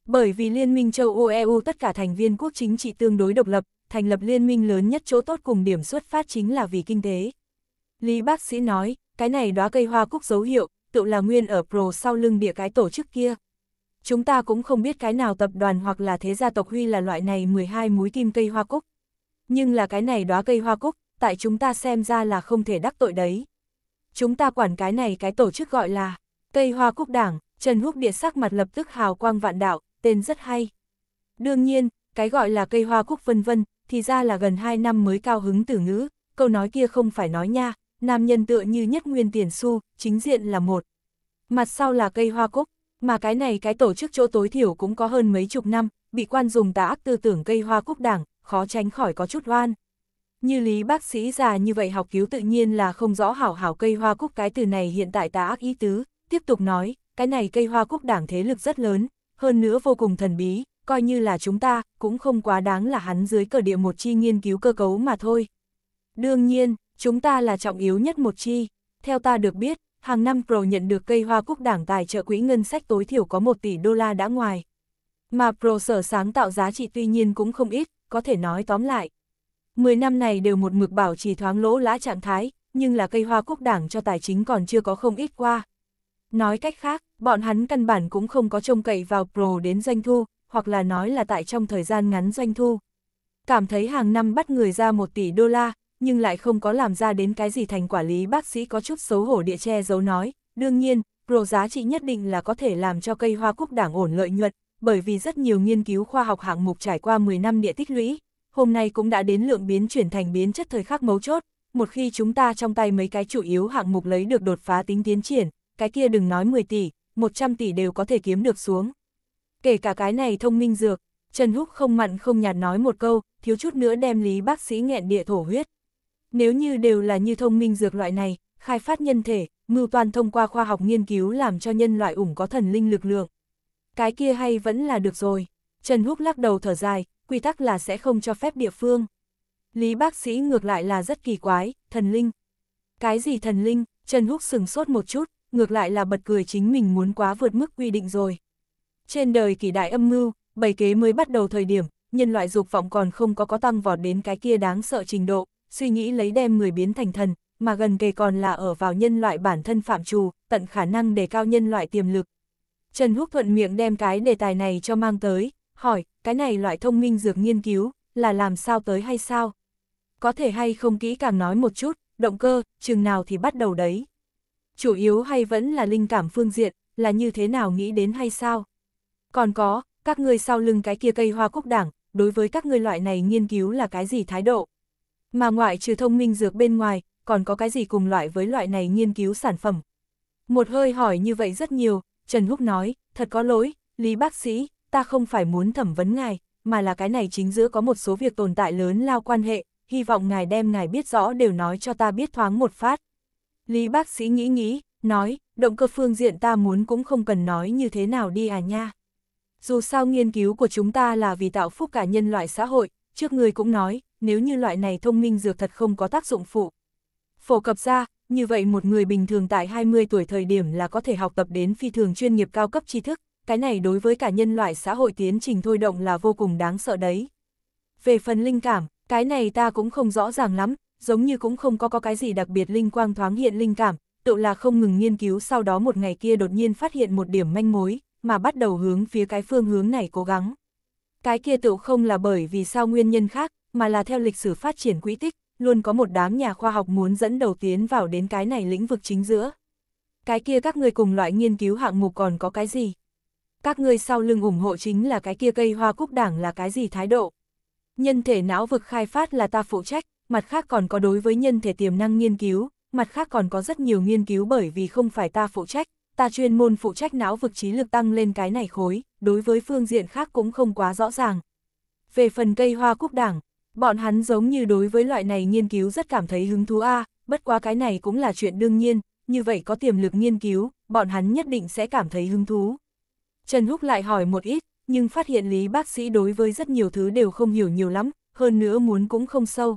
S1: Bởi vì Liên minh châu Âu EU tất cả thành viên quốc chính trị tương đối độc lập, thành lập liên minh lớn nhất chỗ tốt cùng điểm xuất phát chính là vì kinh tế. Lý bác sĩ nói, cái này đóa cây hoa cúc dấu hiệu, tự là nguyên ở Pro sau lưng địa cái tổ chức kia. Chúng ta cũng không biết cái nào tập đoàn hoặc là thế gia tộc Huy là loại này 12 múi kim cây hoa cúc. Nhưng là cái này đóa cây hoa cúc, tại chúng ta xem ra là không thể đắc tội đấy. Chúng ta quản cái này cái tổ chức gọi là cây hoa cúc đảng, Trần Húc địa sắc mặt lập tức hào quang vạn đạo, tên rất hay. Đương nhiên, cái gọi là cây hoa cúc vân vân, thì ra là gần 2 năm mới cao hứng từ ngữ, câu nói kia không phải nói nha, nam nhân tựa như nhất nguyên tiền xu, chính diện là một. Mặt sau là cây hoa cúc, mà cái này cái tổ chức chỗ tối thiểu cũng có hơn mấy chục năm, bị quan dùng tà ác tư tưởng cây hoa cúc đảng, khó tránh khỏi có chút oan. Như lý bác sĩ già như vậy học cứu tự nhiên là không rõ hảo hảo cây hoa cúc cái từ này hiện tại tà ác ý tứ, tiếp tục nói, cái này cây hoa cúc đảng thế lực rất lớn, hơn nữa vô cùng thần bí, coi như là chúng ta, cũng không quá đáng là hắn dưới cờ địa một chi nghiên cứu cơ cấu mà thôi. Đương nhiên, chúng ta là trọng yếu nhất một chi. Theo ta được biết, hàng năm Pro nhận được cây hoa cúc đảng tài trợ quỹ ngân sách tối thiểu có 1 tỷ đô la đã ngoài. Mà Pro sở sáng tạo giá trị tuy nhiên cũng không ít, có thể nói tóm lại. 10 năm này đều một mực bảo trì thoáng lỗ lã trạng thái, nhưng là cây hoa cúc đảng cho tài chính còn chưa có không ít qua. Nói cách khác, bọn hắn căn bản cũng không có trông cậy vào Pro đến doanh thu, hoặc là nói là tại trong thời gian ngắn doanh thu. Cảm thấy hàng năm bắt người ra 1 tỷ đô la, nhưng lại không có làm ra đến cái gì thành quả lý bác sĩ có chút xấu hổ địa che giấu nói, đương nhiên, pro giá trị nhất định là có thể làm cho cây hoa cúc đảng ổn lợi nhuận, bởi vì rất nhiều nghiên cứu khoa học hạng mục trải qua 10 năm địa tích lũy, hôm nay cũng đã đến lượng biến chuyển thành biến chất thời khắc mấu chốt, một khi chúng ta trong tay mấy cái chủ yếu hạng mục lấy được đột phá tính tiến triển, cái kia đừng nói 10 tỷ, 100 tỷ đều có thể kiếm được xuống. Kể cả cái này thông minh dược, Trần Húc không mặn không nhạt nói một câu, thiếu chút nữa đem lý bác sĩ nghẹn địa thổ huyết. Nếu như đều là như thông minh dược loại này, khai phát nhân thể, mưu toàn thông qua khoa học nghiên cứu làm cho nhân loại ủng có thần linh lực lượng. Cái kia hay vẫn là được rồi. Trần Húc lắc đầu thở dài, quy tắc là sẽ không cho phép địa phương. Lý bác sĩ ngược lại là rất kỳ quái, thần linh. Cái gì thần linh, Trần Húc sừng sốt một chút, ngược lại là bật cười chính mình muốn quá vượt mức quy định rồi. Trên đời kỳ đại âm mưu, bảy kế mới bắt đầu thời điểm, nhân loại dục vọng còn không có có tăng vọt đến cái kia đáng sợ trình độ, suy nghĩ lấy đem người biến thành thần, mà gần kề còn là ở vào nhân loại bản thân phạm trù, tận khả năng để cao nhân loại tiềm lực. Trần Húc thuận miệng đem cái đề tài này cho mang tới, hỏi, cái này loại thông minh dược nghiên cứu, là làm sao tới hay sao? Có thể hay không kỹ càng nói một chút, động cơ, chừng nào thì bắt đầu đấy. Chủ yếu hay vẫn là linh cảm phương diện, là như thế nào nghĩ đến hay sao? Còn có, các ngươi sau lưng cái kia cây hoa cúc đảng, đối với các ngươi loại này nghiên cứu là cái gì thái độ? Mà ngoại trừ thông minh dược bên ngoài, còn có cái gì cùng loại với loại này nghiên cứu sản phẩm? Một hơi hỏi như vậy rất nhiều, Trần Húc nói, thật có lỗi, Lý bác sĩ, ta không phải muốn thẩm vấn ngài, mà là cái này chính giữa có một số việc tồn tại lớn lao quan hệ, hy vọng ngài đem ngài biết rõ đều nói cho ta biết thoáng một phát. Lý bác sĩ nghĩ nghĩ, nói, động cơ phương diện ta muốn cũng không cần nói như thế nào đi à nha. Dù sao nghiên cứu của chúng ta là vì tạo phúc cả nhân loại xã hội, trước người cũng nói, nếu như loại này thông minh dược thật không có tác dụng phụ. Phổ cập ra, như vậy một người bình thường tại 20 tuổi thời điểm là có thể học tập đến phi thường chuyên nghiệp cao cấp tri thức, cái này đối với cả nhân loại xã hội tiến trình thôi động là vô cùng đáng sợ đấy. Về phần linh cảm, cái này ta cũng không rõ ràng lắm, giống như cũng không có có cái gì đặc biệt linh quang thoáng hiện linh cảm, tự là không ngừng nghiên cứu sau đó một ngày kia đột nhiên phát hiện một điểm manh mối, mà bắt đầu hướng phía cái phương hướng này cố gắng. Cái kia tự không là bởi vì sao nguyên nhân khác, mà là theo lịch sử phát triển quỹ tích, luôn có một đám nhà khoa học muốn dẫn đầu tiến vào đến cái này lĩnh vực chính giữa. Cái kia các người cùng loại nghiên cứu hạng mục còn có cái gì? Các người sau lưng ủng hộ chính là cái kia cây hoa cúc đảng là cái gì thái độ? Nhân thể não vực khai phát là ta phụ trách, mặt khác còn có đối với nhân thể tiềm năng nghiên cứu, mặt khác còn có rất nhiều nghiên cứu bởi vì không phải ta phụ trách, ta chuyên môn phụ trách não vực trí lực tăng lên cái này khối, đối với phương diện khác cũng không quá rõ ràng. Về phần cây hoa cúc đảng, Bọn hắn giống như đối với loại này nghiên cứu rất cảm thấy hứng thú a, bất quá cái này cũng là chuyện đương nhiên, như vậy có tiềm lực nghiên cứu, bọn hắn nhất định sẽ cảm thấy hứng thú. Trần Húc lại hỏi một ít, nhưng phát hiện lý bác sĩ đối với rất nhiều thứ đều không hiểu nhiều lắm, hơn nữa muốn cũng không sâu.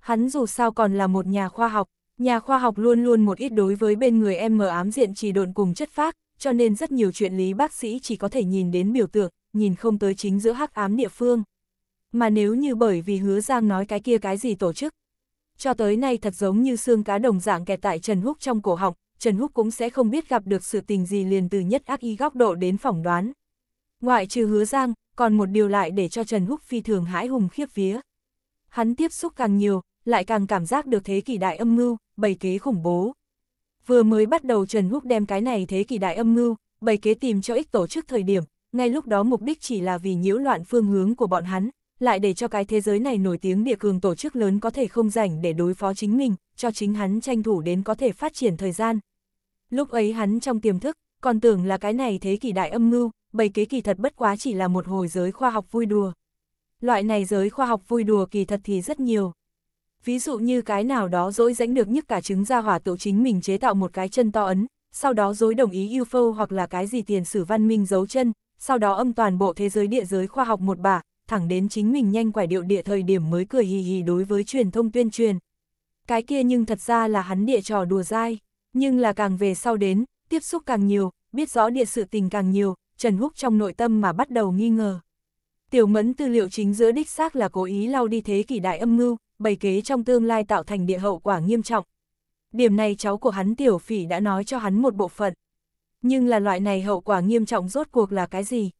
S1: Hắn dù sao còn là một nhà khoa học, nhà khoa học luôn luôn một ít đối với bên người em mờ ám diện chỉ độn cùng chất phác, cho nên rất nhiều chuyện lý bác sĩ chỉ có thể nhìn đến biểu tượng, nhìn không tới chính giữa hắc ám địa phương mà nếu như bởi vì hứa Giang nói cái kia cái gì tổ chức. Cho tới nay thật giống như xương cá đồng dạng kẹt tại Trần Húc trong cổ họng, Trần Húc cũng sẽ không biết gặp được sự tình gì liền từ nhất ác y góc độ đến phỏng đoán. Ngoại trừ hứa Giang, còn một điều lại để cho Trần Húc phi thường hãi hùng khiếp vía. Hắn tiếp xúc càng nhiều, lại càng cảm giác được thế kỷ đại âm mưu, bày kế khủng bố. Vừa mới bắt đầu Trần Húc đem cái này thế kỷ đại âm mưu, bày kế tìm cho ích tổ chức thời điểm, ngay lúc đó mục đích chỉ là vì nhiễu loạn phương hướng của bọn hắn, lại để cho cái thế giới này nổi tiếng địa cường tổ chức lớn có thể không rảnh để đối phó chính mình, cho chính hắn tranh thủ đến có thể phát triển thời gian. Lúc ấy hắn trong tiềm thức, còn tưởng là cái này thế kỷ đại âm mưu, bày kế kỳ thật bất quá chỉ là một hồi giới khoa học vui đùa. Loại này giới khoa học vui đùa kỳ thật thì rất nhiều. Ví dụ như cái nào đó dỗi rãnh được nhất cả trứng ra hỏa tụ chính mình chế tạo một cái chân to ấn, sau đó dối đồng ý UFO hoặc là cái gì tiền sử văn minh giấu chân, sau đó âm toàn bộ thế giới địa giới khoa học một bà, thẳng đến chính mình nhanh quải điệu địa thời điểm mới cười hì hì đối với truyền thông tuyên truyền. Cái kia nhưng thật ra là hắn địa trò đùa dai, nhưng là càng về sau đến, tiếp xúc càng nhiều, biết rõ địa sự tình càng nhiều, Trần Húc trong nội tâm mà bắt đầu nghi ngờ. Tiểu mẫn tư liệu chính giữa đích xác là cố ý lau đi thế kỷ đại âm mưu, bày kế trong tương lai tạo thành địa hậu quả nghiêm trọng. Điểm này cháu của hắn tiểu phỉ đã nói cho hắn một bộ phận. Nhưng là loại này hậu quả nghiêm trọng rốt cuộc là cái gì?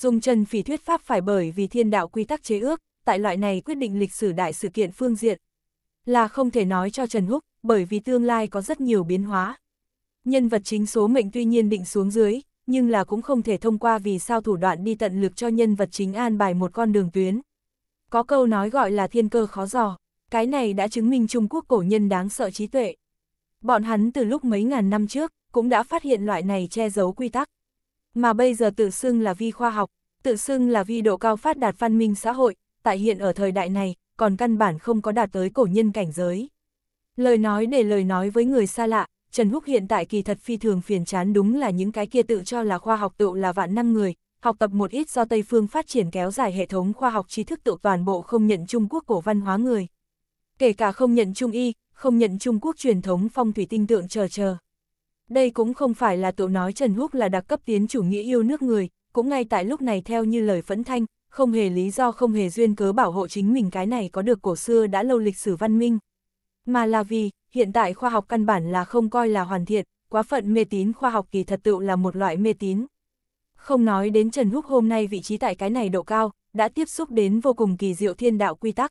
S1: Dùng Trần Phỉ thuyết pháp phải bởi vì thiên đạo quy tắc chế ước, tại loại này quyết định lịch sử đại sự kiện phương diện. Là không thể nói cho Trần Húc, bởi vì tương lai có rất nhiều biến hóa. Nhân vật chính số mệnh tuy nhiên định xuống dưới, nhưng là cũng không thể thông qua vì sao thủ đoạn đi tận lực cho nhân vật chính an bài một con đường tuyến. Có câu nói gọi là thiên cơ khó dò, cái này đã chứng minh Trung Quốc cổ nhân đáng sợ trí tuệ. Bọn hắn từ lúc mấy ngàn năm trước, cũng đã phát hiện loại này che giấu quy tắc mà bây giờ tự xưng là vi khoa học, tự xưng là vi độ cao phát đạt văn minh xã hội, tại hiện ở thời đại này, còn căn bản không có đạt tới cổ nhân cảnh giới. Lời nói để lời nói với người xa lạ, Trần Húc hiện tại kỳ thật phi thường phiền chán đúng là những cái kia tự cho là khoa học tự là vạn năng người, học tập một ít do Tây Phương phát triển kéo dài hệ thống khoa học tri thức tự toàn bộ không nhận Trung Quốc cổ văn hóa người. Kể cả không nhận Trung Y, không nhận Trung Quốc truyền thống phong thủy tinh tượng chờ chờ. Đây cũng không phải là tụ nói Trần Húc là đặc cấp tiến chủ nghĩa yêu nước người, cũng ngay tại lúc này theo như lời phẫn thanh, không hề lý do không hề duyên cớ bảo hộ chính mình cái này có được cổ xưa đã lâu lịch sử văn minh. Mà là vì, hiện tại khoa học căn bản là không coi là hoàn thiện, quá phận mê tín khoa học kỳ thật tự là một loại mê tín. Không nói đến Trần Húc hôm nay vị trí tại cái này độ cao, đã tiếp xúc đến vô cùng kỳ diệu thiên đạo quy tắc.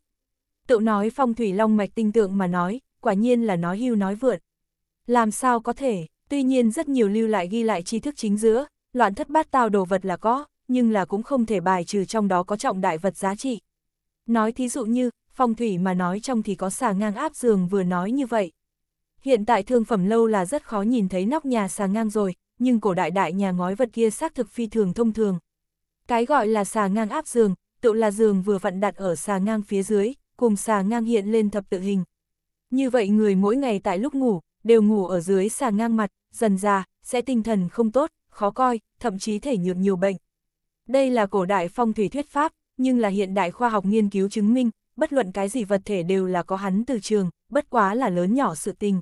S1: Tự nói phong thủy long mạch tinh tượng mà nói, quả nhiên là nói hưu nói vượt. Làm sao có thể? Tuy nhiên rất nhiều lưu lại ghi lại tri thức chính giữa, loạn thất bát tao đồ vật là có, nhưng là cũng không thể bài trừ trong đó có trọng đại vật giá trị. Nói thí dụ như, phong thủy mà nói trong thì có xà ngang áp giường vừa nói như vậy. Hiện tại thương phẩm lâu là rất khó nhìn thấy nóc nhà xà ngang rồi, nhưng cổ đại đại nhà ngói vật kia xác thực phi thường thông thường. Cái gọi là xà ngang áp giường, tự là giường vừa vặn đặt ở xà ngang phía dưới, cùng xà ngang hiện lên thập tự hình. Như vậy người mỗi ngày tại lúc ngủ, đều ngủ ở dưới xà ngang mặt, dần già, sẽ tinh thần không tốt, khó coi, thậm chí thể nhược nhiều bệnh. Đây là cổ đại phong thủy thuyết pháp, nhưng là hiện đại khoa học nghiên cứu chứng minh, bất luận cái gì vật thể đều là có hắn từ trường, bất quá là lớn nhỏ sự tình.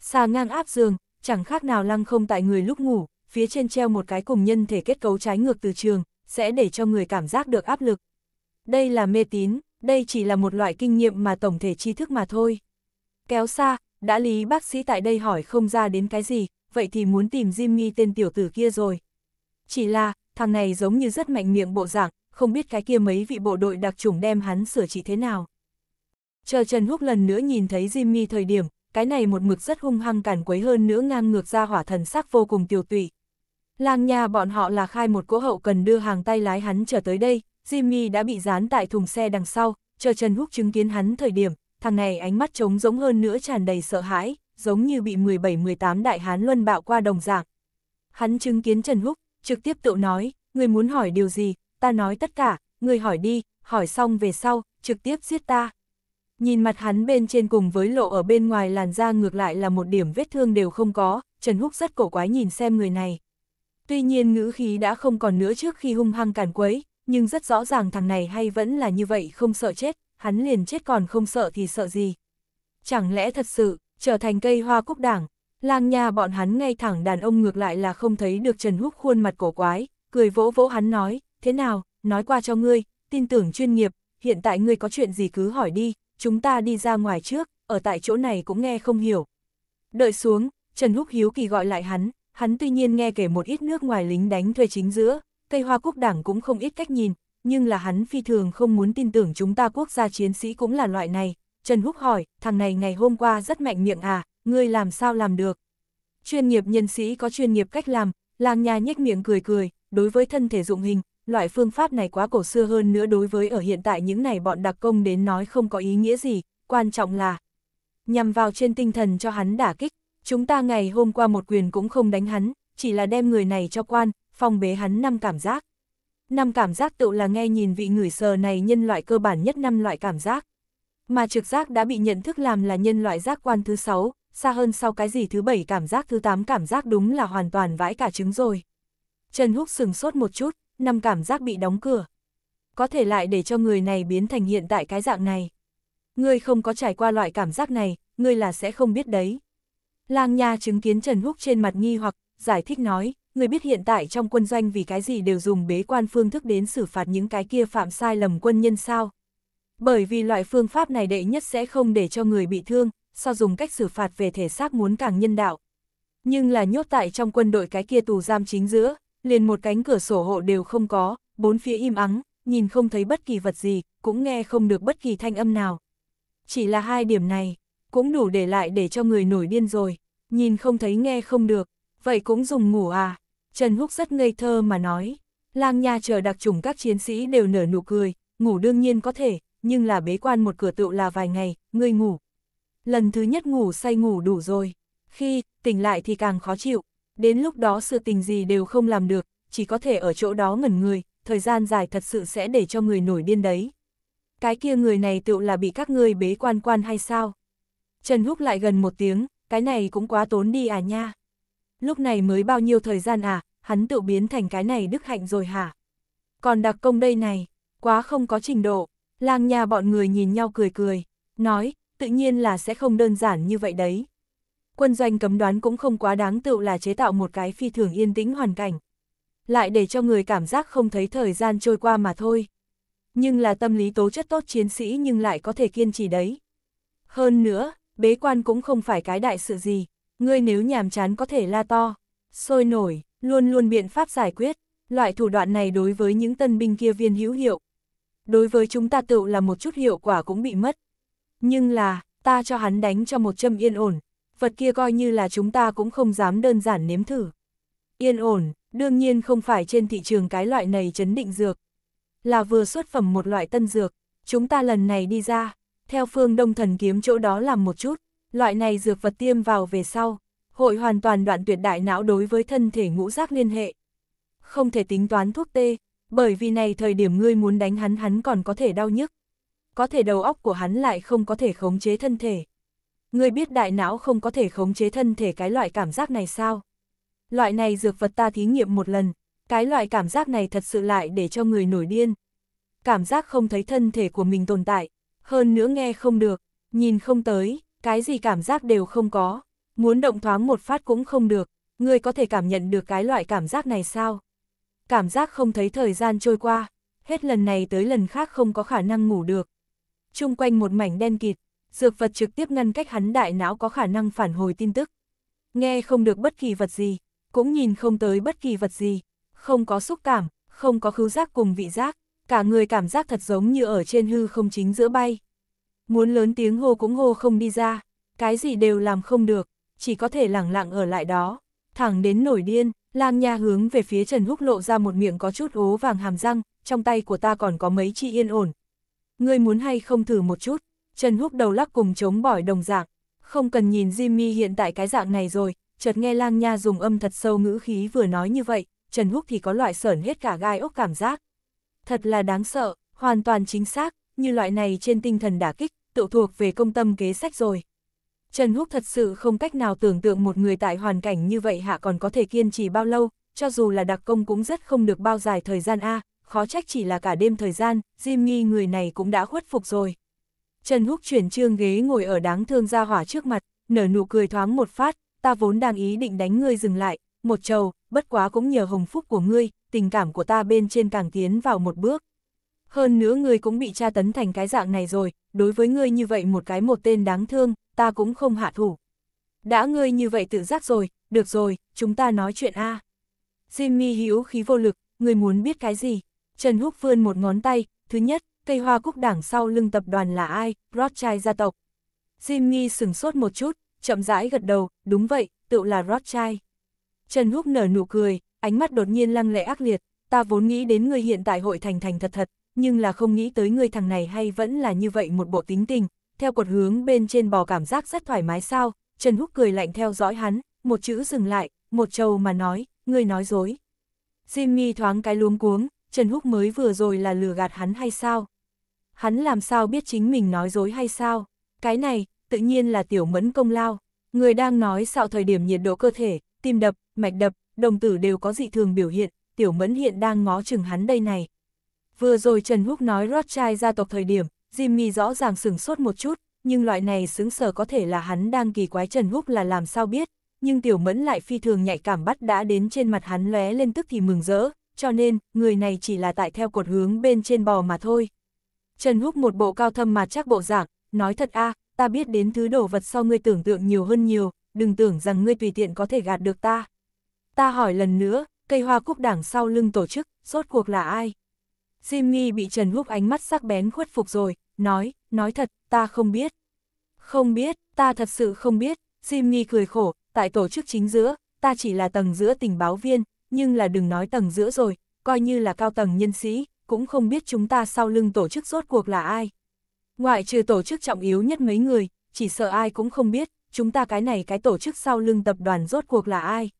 S1: Xà ngang áp giường, chẳng khác nào lăng không tại người lúc ngủ, phía trên treo một cái cùng nhân thể kết cấu trái ngược từ trường, sẽ để cho người cảm giác được áp lực. Đây là mê tín, đây chỉ là một loại kinh nghiệm mà tổng thể tri thức mà thôi. Kéo xa, đã lý bác sĩ tại đây hỏi không ra đến cái gì, vậy thì muốn tìm Jimmy tên tiểu tử kia rồi. Chỉ là, thằng này giống như rất mạnh miệng bộ dạng, không biết cái kia mấy vị bộ đội đặc chủng đem hắn sửa trị thế nào. Chờ Trần Húc lần nữa nhìn thấy Jimmy thời điểm, cái này một mực rất hung hăng cản quấy hơn nữa ngang ngược ra hỏa thần sắc vô cùng tiêu tụy. Lang nhà bọn họ là khai một cỗ hậu cần đưa hàng tay lái hắn trở tới đây, Jimmy đã bị dán tại thùng xe đằng sau, chờ Trần Húc chứng kiến hắn thời điểm, thằng này ánh mắt trống giống hơn nữa tràn đầy sợ hãi, giống như bị 17-18 đại hán luân bạo qua đồng dạng. Hắn chứng kiến Trần Húc, trực tiếp tự nói, người muốn hỏi điều gì, ta nói tất cả, người hỏi đi, hỏi xong về sau, trực tiếp giết ta. Nhìn mặt hắn bên trên cùng với lộ ở bên ngoài làn da ngược lại là một điểm vết thương đều không có, Trần Húc rất cổ quái nhìn xem người này. Tuy nhiên ngữ khí đã không còn nữa trước khi hung hăng càn quấy, nhưng rất rõ ràng thằng này hay vẫn là như vậy không sợ chết, hắn liền chết còn không sợ thì sợ gì. Chẳng lẽ thật sự, trở thành cây hoa cúc đảng, lang nhà bọn hắn ngay thẳng đàn ông ngược lại là không thấy được Trần Húc khuôn mặt cổ quái, cười vỗ vỗ hắn nói, thế nào, nói qua cho ngươi, tin tưởng chuyên nghiệp, hiện tại ngươi có chuyện gì cứ hỏi đi, chúng ta đi ra ngoài trước, ở tại chỗ này cũng nghe không hiểu. Đợi xuống, Trần Húc hiếu kỳ gọi lại hắn, hắn tuy nhiên nghe kể một ít nước ngoài lính đánh thuê chính giữa, cây hoa cúc đảng cũng không ít cách nhìn, nhưng là hắn phi thường không muốn tin tưởng chúng ta quốc gia chiến sĩ cũng là loại này. Trần Húc hỏi, thằng này ngày hôm qua rất mạnh miệng à, ngươi làm sao làm được? Chuyên nghiệp nhân sĩ có chuyên nghiệp cách làm, làng nhà nhếch miệng cười cười, đối với thân thể dụng hình, loại phương pháp này quá cổ xưa hơn nữa đối với ở hiện tại những này bọn đặc công đến nói không có ý nghĩa gì, quan trọng là nhằm vào trên tinh thần cho hắn đả kích, chúng ta ngày hôm qua một quyền cũng không đánh hắn, chỉ là đem người này cho quan, phòng bế hắn năm cảm giác. Năm cảm giác tự là nghe nhìn vị người sờ này nhân loại cơ bản nhất năm loại cảm giác. Mà trực giác đã bị nhận thức làm là nhân loại giác quan thứ 6, xa hơn sau cái gì thứ 7 cảm giác thứ 8 cảm giác đúng là hoàn toàn vãi cả trứng rồi. Trần Húc sừng sốt một chút, năm cảm giác bị đóng cửa. Có thể lại để cho người này biến thành hiện tại cái dạng này. người không có trải qua loại cảm giác này, người là sẽ không biết đấy. Lang Nha chứng kiến Trần Húc trên mặt nghi hoặc, giải thích nói, người biết hiện tại trong quân doanh vì cái gì đều dùng bế quan phương thức đến xử phạt những cái kia phạm sai lầm quân nhân sao. Bởi vì loại phương pháp này đệ nhất sẽ không để cho người bị thương, so dùng cách xử phạt về thể xác muốn càng nhân đạo. Nhưng là nhốt tại trong quân đội cái kia tù giam chính giữa, liền một cánh cửa sổ hộ đều không có, bốn phía im ắng, nhìn không thấy bất kỳ vật gì, cũng nghe không được bất kỳ thanh âm nào. Chỉ là hai điểm này, cũng đủ để lại để cho người nổi điên rồi, nhìn không thấy nghe không được, vậy cũng dùng ngủ à. Trần Húc rất ngây thơ mà nói, lang nha chờ đặc trùng các chiến sĩ đều nở nụ cười, ngủ đương nhiên có thể, nhưng là bế quan một cửa tựu là vài ngày, ngươi ngủ. Lần thứ nhất ngủ say ngủ đủ rồi, khi tỉnh lại thì càng khó chịu, đến lúc đó sự tình gì đều không làm được, chỉ có thể ở chỗ đó ngẩn người, thời gian dài thật sự sẽ để cho người nổi điên đấy. Cái kia người này tựu là bị các ngươi bế quan quan hay sao? Trần Húc lại gần một tiếng, cái này cũng quá tốn đi à nha lúc này mới bao nhiêu thời gian à, hắn tự biến thành cái này đức hạnh rồi hả? Còn đặc công đây này, quá không có trình độ, lang nhà bọn người nhìn nhau cười cười, nói, tự nhiên là sẽ không đơn giản như vậy đấy. Quân doanh cấm đoán cũng không quá đáng tự là chế tạo một cái phi thường yên tĩnh hoàn cảnh. Lại để cho người cảm giác không thấy thời gian trôi qua mà thôi. Nhưng là tâm lý tố chất tốt chiến sĩ nhưng lại có thể kiên trì đấy. Hơn nữa, bế quan cũng không phải cái đại sự gì, Ngươi nếu nhàm chán có thể la to, sôi nổi, luôn luôn biện pháp giải quyết, loại thủ đoạn này đối với những tân binh kia viên hữu hiệu. Đối với chúng ta tự là một chút hiệu quả cũng bị mất. Nhưng là, ta cho hắn đánh cho một châm yên ổn, vật kia coi như là chúng ta cũng không dám đơn giản nếm thử. Yên ổn, đương nhiên không phải trên thị trường cái loại này chấn định dược. Là vừa xuất phẩm một loại tân dược, chúng ta lần này đi ra, theo phương đông thần kiếm chỗ đó làm một chút, Loại này dược vật tiêm vào về sau, hội hoàn toàn đoạn tuyệt đại não đối với thân thể ngũ giác liên hệ. Không thể tính toán thuốc tê, bởi vì này thời điểm ngươi muốn đánh hắn hắn còn có thể đau nhức. Có thể đầu óc của hắn lại không có thể khống chế thân thể. Ngươi biết đại não không có thể khống chế thân thể cái loại cảm giác này sao? Loại này dược vật ta thí nghiệm một lần, cái loại cảm giác này thật sự lại để cho người nổi điên. Cảm giác không thấy thân thể của mình tồn tại, hơn nữa nghe không được, nhìn không tới, cái gì cảm giác đều không có, muốn động thoáng một phát cũng không được, ngươi có thể cảm nhận được cái loại cảm giác này sao? Cảm giác không thấy thời gian trôi qua, hết lần này tới lần khác không có khả năng ngủ được. Trung quanh một mảnh đen kịt, dược vật trực tiếp ngăn cách hắn đại não có khả năng phản hồi tin tức. Nghe không được bất kỳ vật gì, cũng nhìn không tới bất kỳ vật gì, không có xúc cảm, không có khứ giác cùng vị giác, cả người cảm giác thật giống như ở trên hư không chính giữa bay. Muốn lớn tiếng hô cũng hô không đi ra, cái gì đều làm không được, chỉ có thể lẳng lặng ở lại đó. Thẳng đến nổi điên, Lang Nha hướng về phía Trần Húc lộ ra một miệng có chút ố vàng hàm răng, trong tay của ta còn có mấy chi yên ổn. Ngươi muốn hay không thử một chút? Trần Húc đầu lắc cùng chống bỏi đồng dạng. Không cần nhìn Jimmy hiện tại cái dạng này rồi, chợt nghe Lang Nha dùng âm thật sâu ngữ khí vừa nói như vậy, Trần Húc thì có loại sởn hết cả gai ốc cảm giác. Thật là đáng sợ, hoàn toàn chính xác, như loại này trên tinh thần đả kích, tự thuộc về công tâm kế sách rồi. Trần Húc thật sự không cách nào tưởng tượng một người tại hoàn cảnh như vậy hạ còn có thể kiên trì bao lâu, cho dù là đặc công cũng rất không được bao dài thời gian A, khó trách chỉ là cả đêm thời gian, Jim nghi người này cũng đã khuất phục rồi. Trần Húc chuyển trương ghế ngồi ở đáng thương ra hỏa trước mặt, nở nụ cười thoáng một phát, ta vốn đang ý định đánh ngươi dừng lại, một trầu, bất quá cũng nhờ hồng phúc của ngươi, tình cảm của ta bên trên càng tiến vào một bước hơn nữa ngươi cũng bị tra tấn thành cái dạng này rồi, đối với ngươi như vậy một cái một tên đáng thương, ta cũng không hạ thủ. Đã ngươi như vậy tự giác rồi, được rồi, chúng ta nói chuyện A. Jimmy hữu khí vô lực, ngươi muốn biết cái gì? Trần Húc vươn một ngón tay, thứ nhất, cây hoa cúc đảng sau lưng tập đoàn là ai, Rothschild gia tộc. Jimmy sừng sốt một chút, chậm rãi gật đầu, đúng vậy, tự là Rothschild. Trần Húc nở nụ cười, ánh mắt đột nhiên lăng lệ ác liệt, ta vốn nghĩ đến ngươi hiện tại hội thành thành thật thật, nhưng là không nghĩ tới người thằng này hay vẫn là như vậy một bộ tính tình, theo cột hướng bên trên bò cảm giác rất thoải mái sao, Trần Húc cười lạnh theo dõi hắn, một chữ dừng lại, một trầu mà nói, người nói dối. Jimmy thoáng cái luống cuống, Trần Húc mới vừa rồi là lừa gạt hắn hay sao? Hắn làm sao biết chính mình nói dối hay sao? Cái này, tự nhiên là tiểu mẫn công lao. Người đang nói sao thời điểm nhiệt độ cơ thể, tim đập, mạch đập, đồng tử đều có dị thường biểu hiện, tiểu mẫn hiện đang ngó chừng hắn đây này, Vừa rồi Trần Húc nói Rothschild gia tộc thời điểm, Jimmy rõ ràng sửng sốt một chút, nhưng loại này xứng sở có thể là hắn đang kỳ quái Trần Húc là làm sao biết, nhưng Tiểu Mẫn lại phi thường nhạy cảm bắt đã đến trên mặt hắn lóe lên tức thì mừng rỡ, cho nên, người này chỉ là tại theo cột hướng bên trên bò mà thôi. Trần Húc một bộ cao thâm mà chắc bộ giảng, nói thật a ta biết đến thứ đồ vật sau ngươi tưởng tượng nhiều hơn nhiều, đừng tưởng rằng ngươi tùy tiện có thể gạt được ta. Ta hỏi lần nữa, cây hoa cúc đảng sau lưng tổ chức, rốt cuộc là ai? Diêm bị Trần Húc ánh mắt sắc bén khuất phục rồi, nói, nói thật, ta không biết. Không biết, ta thật sự không biết, Diêm cười khổ, tại tổ chức chính giữa, ta chỉ là tầng giữa tình báo viên, nhưng là đừng nói tầng giữa rồi, coi như là cao tầng nhân sĩ, cũng không biết chúng ta sau lưng tổ chức rốt cuộc là ai. Ngoại trừ tổ chức trọng yếu nhất mấy người, chỉ sợ ai cũng không biết, chúng ta cái này cái tổ chức sau lưng tập đoàn rốt cuộc là ai.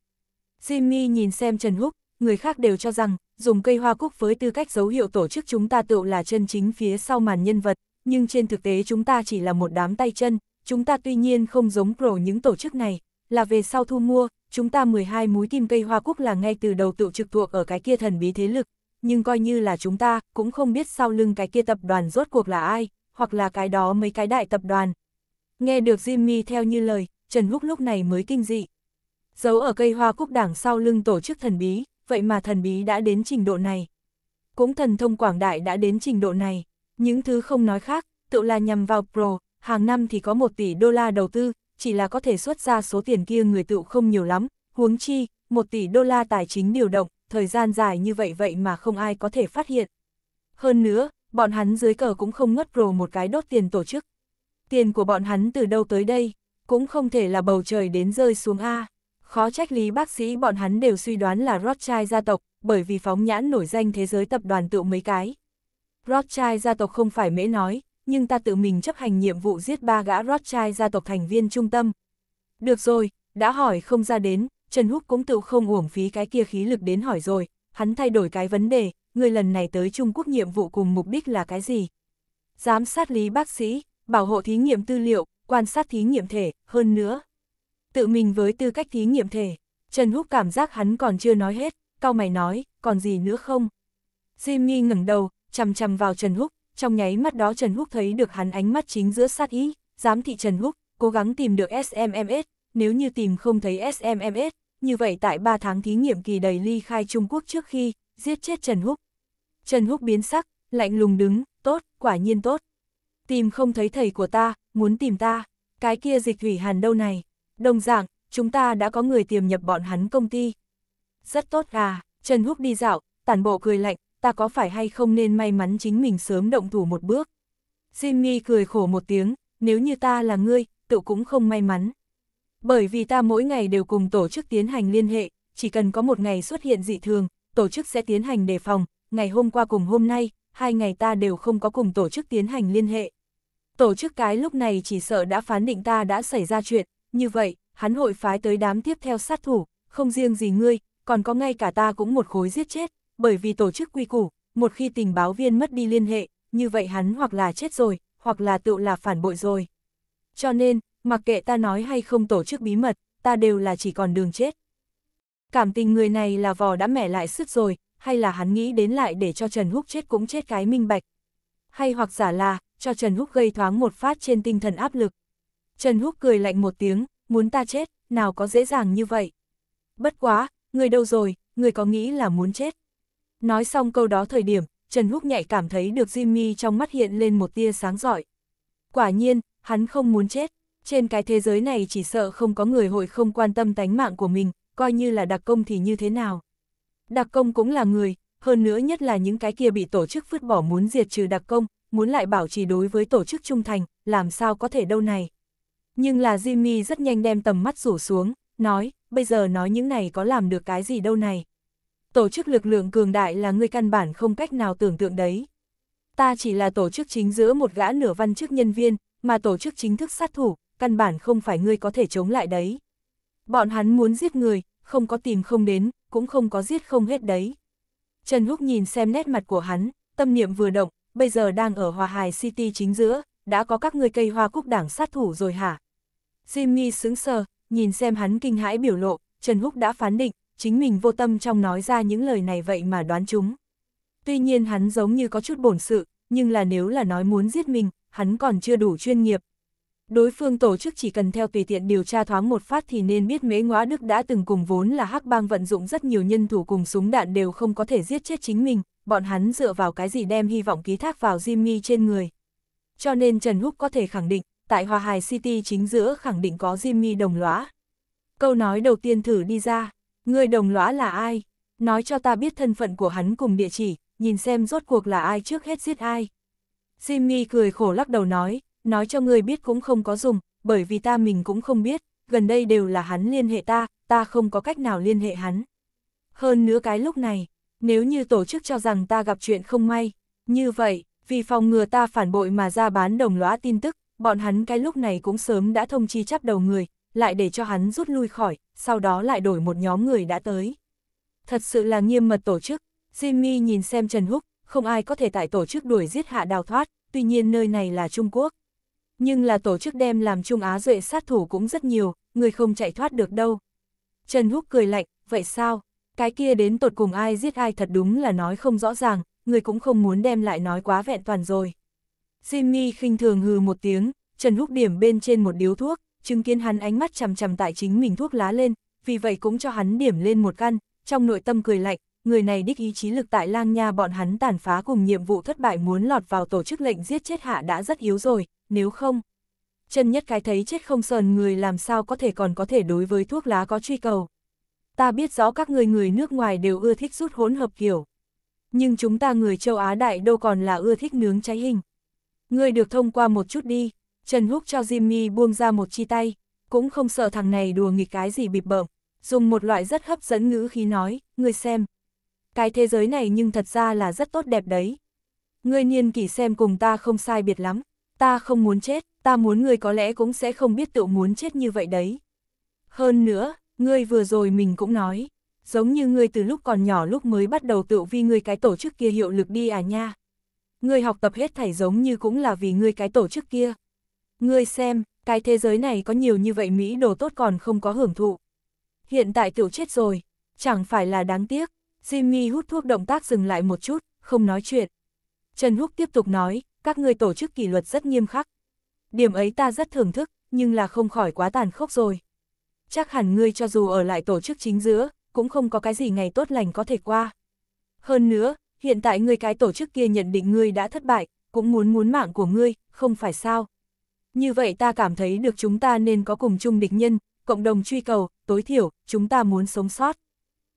S1: Jimmy nhìn xem Trần Húc, người khác đều cho rằng, dùng cây hoa cúc với tư cách dấu hiệu tổ chức chúng ta tựu là chân chính phía sau màn nhân vật, nhưng trên thực tế chúng ta chỉ là một đám tay chân, chúng ta tuy nhiên không giống pro những tổ chức này, là về sau thu mua, chúng ta 12 múi kim cây hoa cúc là ngay từ đầu tự trực thuộc ở cái kia thần bí thế lực, nhưng coi như là chúng ta cũng không biết sau lưng cái kia tập đoàn rốt cuộc là ai, hoặc là cái đó mấy cái đại tập đoàn. Nghe được Jimmy theo như lời, Trần Húc lúc này mới kinh dị. Giấu ở cây hoa cúc đảng sau lưng tổ chức thần bí, vậy mà thần bí đã đến trình độ này. Cũng thần thông quảng đại đã đến trình độ này, những thứ không nói khác, tự là nhằm vào Pro, hàng năm thì có 1 tỷ đô la đầu tư, chỉ là có thể xuất ra số tiền kia người tự không nhiều lắm, huống chi, 1 tỷ đô la tài chính điều động, thời gian dài như vậy vậy mà không ai có thể phát hiện. Hơn nữa, bọn hắn dưới cờ cũng không ngất Pro một cái đốt tiền tổ chức. Tiền của bọn hắn từ đâu tới đây, cũng không thể là bầu trời đến rơi xuống A. Khó trách lý bác sĩ bọn hắn đều suy đoán là Rothschild gia tộc, bởi vì phóng nhãn nổi danh thế giới tập đoàn tự mấy cái. Rothschild gia tộc không phải mễ nói, nhưng ta tự mình chấp hành nhiệm vụ giết ba gã Rothschild gia tộc thành viên trung tâm. Được rồi, đã hỏi không ra đến, Trần Húc cũng tự không uổng phí cái kia khí lực đến hỏi rồi, hắn thay đổi cái vấn đề, người lần này tới Trung Quốc nhiệm vụ cùng mục đích là cái gì? Giám sát lý bác sĩ, bảo hộ thí nghiệm tư liệu, quan sát thí nghiệm thể, hơn nữa, tự mình với tư cách thí nghiệm thể. Trần Húc cảm giác hắn còn chưa nói hết, cao mày nói, còn gì nữa không? Jimmy ngẩng đầu, chằm chằm vào Trần Húc, trong nháy mắt đó Trần Húc thấy được hắn ánh mắt chính giữa sát ý, giám thị Trần Húc, cố gắng tìm được SMMS, nếu như tìm không thấy SMMS, như vậy tại 3 tháng thí nghiệm kỳ đầy ly khai Trung Quốc trước khi, giết chết Trần Húc. Trần Húc biến sắc, lạnh lùng đứng, tốt, quả nhiên tốt. Tìm không thấy thầy của ta, muốn tìm ta, cái kia dịch thủy hàn đâu này đồng dạng, chúng ta đã có người tiềm nhập bọn hắn công ty. Rất tốt à, Trần Húc đi dạo, tản bộ cười lạnh, ta có phải hay không nên may mắn chính mình sớm động thủ một bước. Jimmy cười khổ một tiếng, nếu như ta là ngươi, tự cũng không may mắn. Bởi vì ta mỗi ngày đều cùng tổ chức tiến hành liên hệ, chỉ cần có một ngày xuất hiện dị thường, tổ chức sẽ tiến hành đề phòng, ngày hôm qua cùng hôm nay, hai ngày ta đều không có cùng tổ chức tiến hành liên hệ. Tổ chức cái lúc này chỉ sợ đã phán định ta đã xảy ra chuyện, như vậy, hắn hội phái tới đám tiếp theo sát thủ, không riêng gì ngươi, còn có ngay cả ta cũng một khối giết chết, bởi vì tổ chức quy củ, một khi tình báo viên mất đi liên hệ, như vậy hắn hoặc là chết rồi, hoặc là tự là phản bội rồi. Cho nên, mặc kệ ta nói hay không tổ chức bí mật, ta đều là chỉ còn đường chết. Cảm tình người này là vò đã mẻ lại sức rồi, hay là hắn nghĩ đến lại để cho Trần Húc chết cũng chết cái minh bạch. Hay hoặc giả là, cho Trần Húc gây thoáng một phát trên tinh thần áp lực. Trần Húc cười lạnh một tiếng, muốn ta chết, nào có dễ dàng như vậy. Bất quá, người đâu rồi, người có nghĩ là muốn chết. Nói xong câu đó thời điểm, Trần Húc nhạy cảm thấy được Jimmy trong mắt hiện lên một tia sáng giỏi. Quả nhiên, hắn không muốn chết. Trên cái thế giới này chỉ sợ không có người hội không quan tâm tánh mạng của mình, coi như là đặc công thì như thế nào. Đặc công cũng là người, hơn nữa nhất là những cái kia bị tổ chức vứt bỏ muốn diệt trừ đặc công, muốn lại bảo trì đối với tổ chức trung thành, làm sao có thể đâu này. Nhưng là Jimmy rất nhanh đem tầm mắt rủ xuống, nói, bây giờ nói những này có làm được cái gì đâu này. Tổ chức lực lượng cường đại là người căn bản không cách nào tưởng tượng đấy. Ta chỉ là tổ chức chính giữa một gã nửa văn chức nhân viên, mà tổ chức chính thức sát thủ, căn bản không phải ngươi có thể chống lại đấy. Bọn hắn muốn giết người, không có tìm không đến, cũng không có giết không hết đấy. Trần Húc nhìn xem nét mặt của hắn, tâm niệm vừa động, bây giờ đang ở Hòa Hải City chính giữa, đã có các ngươi cây hoa cúc đảng sát thủ rồi hả, Jimmy sững sờ, nhìn xem hắn kinh hãi biểu lộ, Trần Húc đã phán định, chính mình vô tâm trong nói ra những lời này vậy mà đoán chúng. Tuy nhiên hắn giống như có chút bổn sự, nhưng là nếu là nói muốn giết mình, hắn còn chưa đủ chuyên nghiệp. Đối phương tổ chức chỉ cần theo tùy tiện điều tra thoáng một phát thì nên biết Mễ Ngoã Đức đã từng cùng vốn là hắc bang vận dụng rất nhiều nhân thủ cùng súng đạn đều không có thể giết chết chính mình, bọn hắn dựa vào cái gì đem hy vọng ký thác vào Jimmy trên người. Cho nên Trần Húc có thể khẳng định, tại Hòa Hải City chính giữa khẳng định có Jimmy đồng lõa. Câu nói đầu tiên thử đi ra, người đồng lõa là ai? Nói cho ta biết thân phận của hắn cùng địa chỉ, nhìn xem rốt cuộc là ai trước hết giết ai. Jimmy cười khổ lắc đầu nói, nói cho người biết cũng không có dùng, bởi vì ta mình cũng không biết, gần đây đều là hắn liên hệ ta, ta không có cách nào liên hệ hắn. Hơn nữa cái lúc này, nếu như tổ chức cho rằng ta gặp chuyện không may, như vậy, vì phòng ngừa ta phản bội mà ra bán đồng lõa tin tức, bọn hắn cái lúc này cũng sớm đã thông chi chắp đầu người, lại để cho hắn rút lui khỏi, sau đó lại đổi một nhóm người đã tới. Thật sự là nghiêm mật tổ chức, Jimmy nhìn xem Trần Húc, không ai có thể tại tổ chức đuổi giết hạ đào thoát, tuy nhiên nơi này là Trung Quốc. Nhưng là tổ chức đem làm Trung Á duệ sát thủ cũng rất nhiều, người không chạy thoát được đâu. Trần Húc cười lạnh, vậy sao? Cái kia đến tột cùng ai giết ai thật đúng là nói không rõ ràng, người cũng không muốn đem lại nói quá vẹn toàn rồi. Jimmy khinh thường hừ một tiếng, Trần Húc điểm bên trên một điếu thuốc, chứng kiến hắn ánh mắt chằm chằm tại chính mình thuốc lá lên, vì vậy cũng cho hắn điểm lên một căn, trong nội tâm cười lạnh, người này đích ý chí lực tại lang nha bọn hắn tàn phá cùng nhiệm vụ thất bại muốn lọt vào tổ chức lệnh giết chết hạ đã rất yếu rồi, nếu không. Trần nhất cái thấy chết không sờn người làm sao có thể còn có thể đối với thuốc lá có truy cầu. Ta biết rõ các người người nước ngoài đều ưa thích rút hỗn hợp kiểu. Nhưng chúng ta người châu Á đại đâu còn là ưa thích nướng cháy hình ngươi được thông qua một chút đi, Trần Húc cho Jimmy buông ra một chi tay, cũng không sợ thằng này đùa nghịch cái gì bịp bợm, dùng một loại rất hấp dẫn ngữ khí nói, ngươi xem. Cái thế giới này nhưng thật ra là rất tốt đẹp đấy. Ngươi niên kỷ xem cùng ta không sai biệt lắm, ta không muốn chết, ta muốn ngươi có lẽ cũng sẽ không biết tự muốn chết như vậy đấy. Hơn nữa, ngươi vừa rồi mình cũng nói, giống như ngươi từ lúc còn nhỏ lúc mới bắt đầu tự vi ngươi cái tổ chức kia hiệu lực đi à nha ngươi học tập hết thảy giống như cũng là vì ngươi cái tổ chức kia. Ngươi xem, cái thế giới này có nhiều như vậy Mỹ đồ tốt còn không có hưởng thụ. Hiện tại tiểu chết rồi, chẳng phải là đáng tiếc. Jimmy hút thuốc động tác dừng lại một chút, không nói chuyện. Trần Húc tiếp tục nói, các ngươi tổ chức kỷ luật rất nghiêm khắc. Điểm ấy ta rất thưởng thức, nhưng là không khỏi quá tàn khốc rồi. Chắc hẳn ngươi cho dù ở lại tổ chức chính giữa, cũng không có cái gì ngày tốt lành có thể qua. Hơn nữa, hiện tại người cái tổ chức kia nhận định ngươi đã thất bại, cũng muốn muốn mạng của ngươi, không phải sao. Như vậy ta cảm thấy được chúng ta nên có cùng chung địch nhân, cộng đồng truy cầu, tối thiểu, chúng ta muốn sống sót.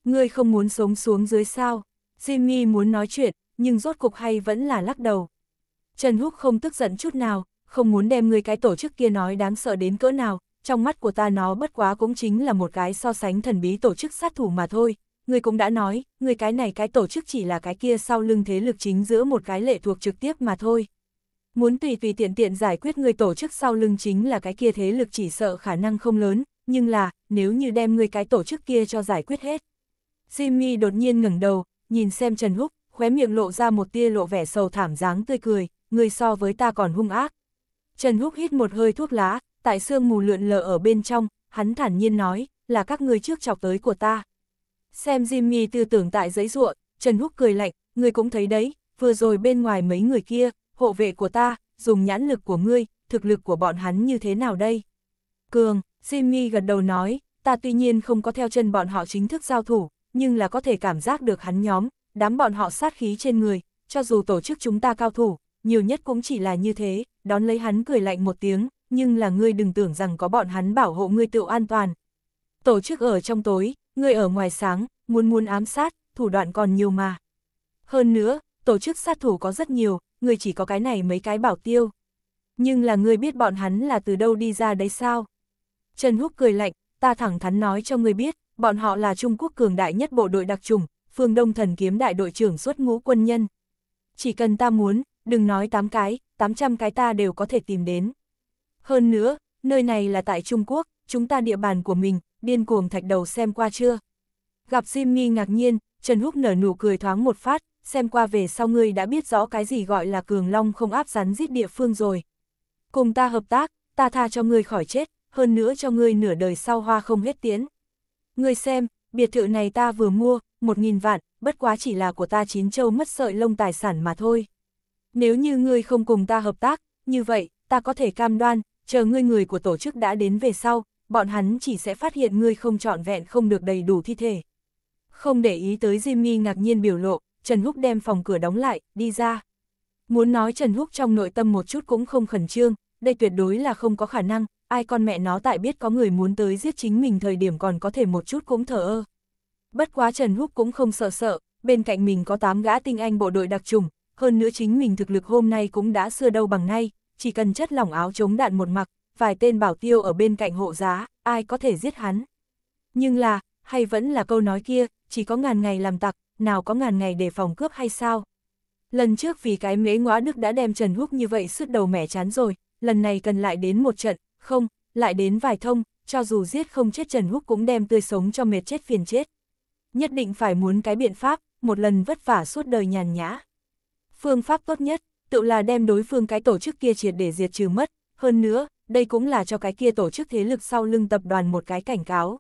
S1: Ngươi không muốn sống xuống dưới sao? Jimmy muốn nói chuyện, nhưng rốt cục hay vẫn là lắc đầu. Trần Húc không tức giận chút nào, không muốn đem người cái tổ chức kia nói đáng sợ đến cỡ nào, trong mắt của ta nó bất quá cũng chính là một cái so sánh thần bí tổ chức sát thủ mà thôi, người cũng đã nói, người cái này cái tổ chức chỉ là cái kia sau lưng thế lực chính giữa một cái lệ thuộc trực tiếp mà thôi. Muốn tùy tùy tiện tiện giải quyết người tổ chức sau lưng chính là cái kia thế lực chỉ sợ khả năng không lớn, nhưng là, nếu như đem người cái tổ chức kia cho giải quyết hết. Jimmy đột nhiên ngẩng đầu, nhìn xem Trần Húc, khóe miệng lộ ra một tia lộ vẻ sầu thảm dáng tươi cười, người so với ta còn hung ác. Trần Húc hít một hơi thuốc lá, tại sương mù lượn lờ ở bên trong, hắn thản nhiên nói, là các người trước chọc tới của ta. Xem Jimmy tư tưởng tại giấy ruộng, Trần Húc cười lạnh, ngươi cũng thấy đấy, vừa rồi bên ngoài mấy người kia, hộ vệ của ta, dùng nhãn lực của ngươi, thực lực của bọn hắn như thế nào đây? Cường, Jimmy gật đầu nói, ta tuy nhiên không có theo chân bọn họ chính thức giao thủ, nhưng là có thể cảm giác được hắn nhóm, đám bọn họ sát khí trên người, cho dù tổ chức chúng ta cao thủ, nhiều nhất cũng chỉ là như thế, đón lấy hắn cười lạnh một tiếng, nhưng là ngươi đừng tưởng rằng có bọn hắn bảo hộ ngươi tự an toàn. Tổ chức ở trong tối, người ở ngoài sáng, muốn muốn ám sát, thủ đoạn còn nhiều mà. Hơn nữa, tổ chức sát thủ có rất nhiều, người chỉ có cái này mấy cái bảo tiêu. Nhưng là người biết bọn hắn là từ đâu đi ra đấy sao? Trần Húc cười lạnh, ta thẳng thắn nói cho người biết, bọn họ là Trung Quốc cường đại nhất bộ đội đặc trùng, phương Đông thần kiếm đại đội trưởng xuất ngũ quân nhân. Chỉ cần ta muốn, đừng nói 8 cái, 800 cái ta đều có thể tìm đến. Hơn nữa, nơi này là tại Trung Quốc, chúng ta địa bàn của mình, điên cuồng thạch đầu xem qua chưa? Gặp Jimmy ngạc nhiên, Trần Húc nở nụ cười thoáng một phát, xem qua về sau ngươi đã biết rõ cái gì gọi là cường long không áp rắn giết địa phương rồi. Cùng ta hợp tác, ta tha cho ngươi khỏi chết, hơn nữa cho ngươi nửa đời sau hoa không hết tiến. Ngươi xem, biệt thự này ta vừa mua, một nghìn vạn, bất quá chỉ là của ta chín châu mất sợi lông tài sản mà thôi. Nếu như ngươi không cùng ta hợp tác, như vậy, ta có thể cam đoan, chờ ngươi người của tổ chức đã đến về sau, bọn hắn chỉ sẽ phát hiện ngươi không trọn vẹn không được đầy đủ thi thể. Không để ý tới Jimmy ngạc nhiên biểu lộ, Trần Húc đem phòng cửa đóng lại, đi ra. Muốn nói Trần Húc trong nội tâm một chút cũng không khẩn trương, đây tuyệt đối là không có khả năng, ai con mẹ nó tại biết có người muốn tới giết chính mình thời điểm còn có thể một chút cũng thở ơ. Bất quá Trần Húc cũng không sợ sợ, bên cạnh mình có 8 gã tinh anh bộ đội đặc trùng, hơn nữa chính mình thực lực hôm nay cũng đã xưa đâu bằng nay, chỉ cần chất lỏng áo chống đạn một mặc, vài tên bảo tiêu ở bên cạnh hộ giá, ai có thể giết hắn. Nhưng là, hay vẫn là câu nói kia, chỉ có ngàn ngày làm tặc, nào có ngàn ngày để phòng cướp hay sao? Lần trước vì cái mế ngõa đức đã đem Trần Húc như vậy suốt đầu mẻ chán rồi, lần này cần lại đến một trận, không, lại đến vài thông, cho dù giết không chết Trần Húc cũng đem tươi sống cho mệt chết phiền chết. Nhất định phải muốn cái biện pháp, một lần vất vả suốt đời nhàn nhã. Phương pháp tốt nhất, tự là đem đối phương cái tổ chức kia triệt để diệt trừ mất, hơn nữa, đây cũng là cho cái kia tổ chức thế lực sau lưng tập đoàn một cái cảnh cáo.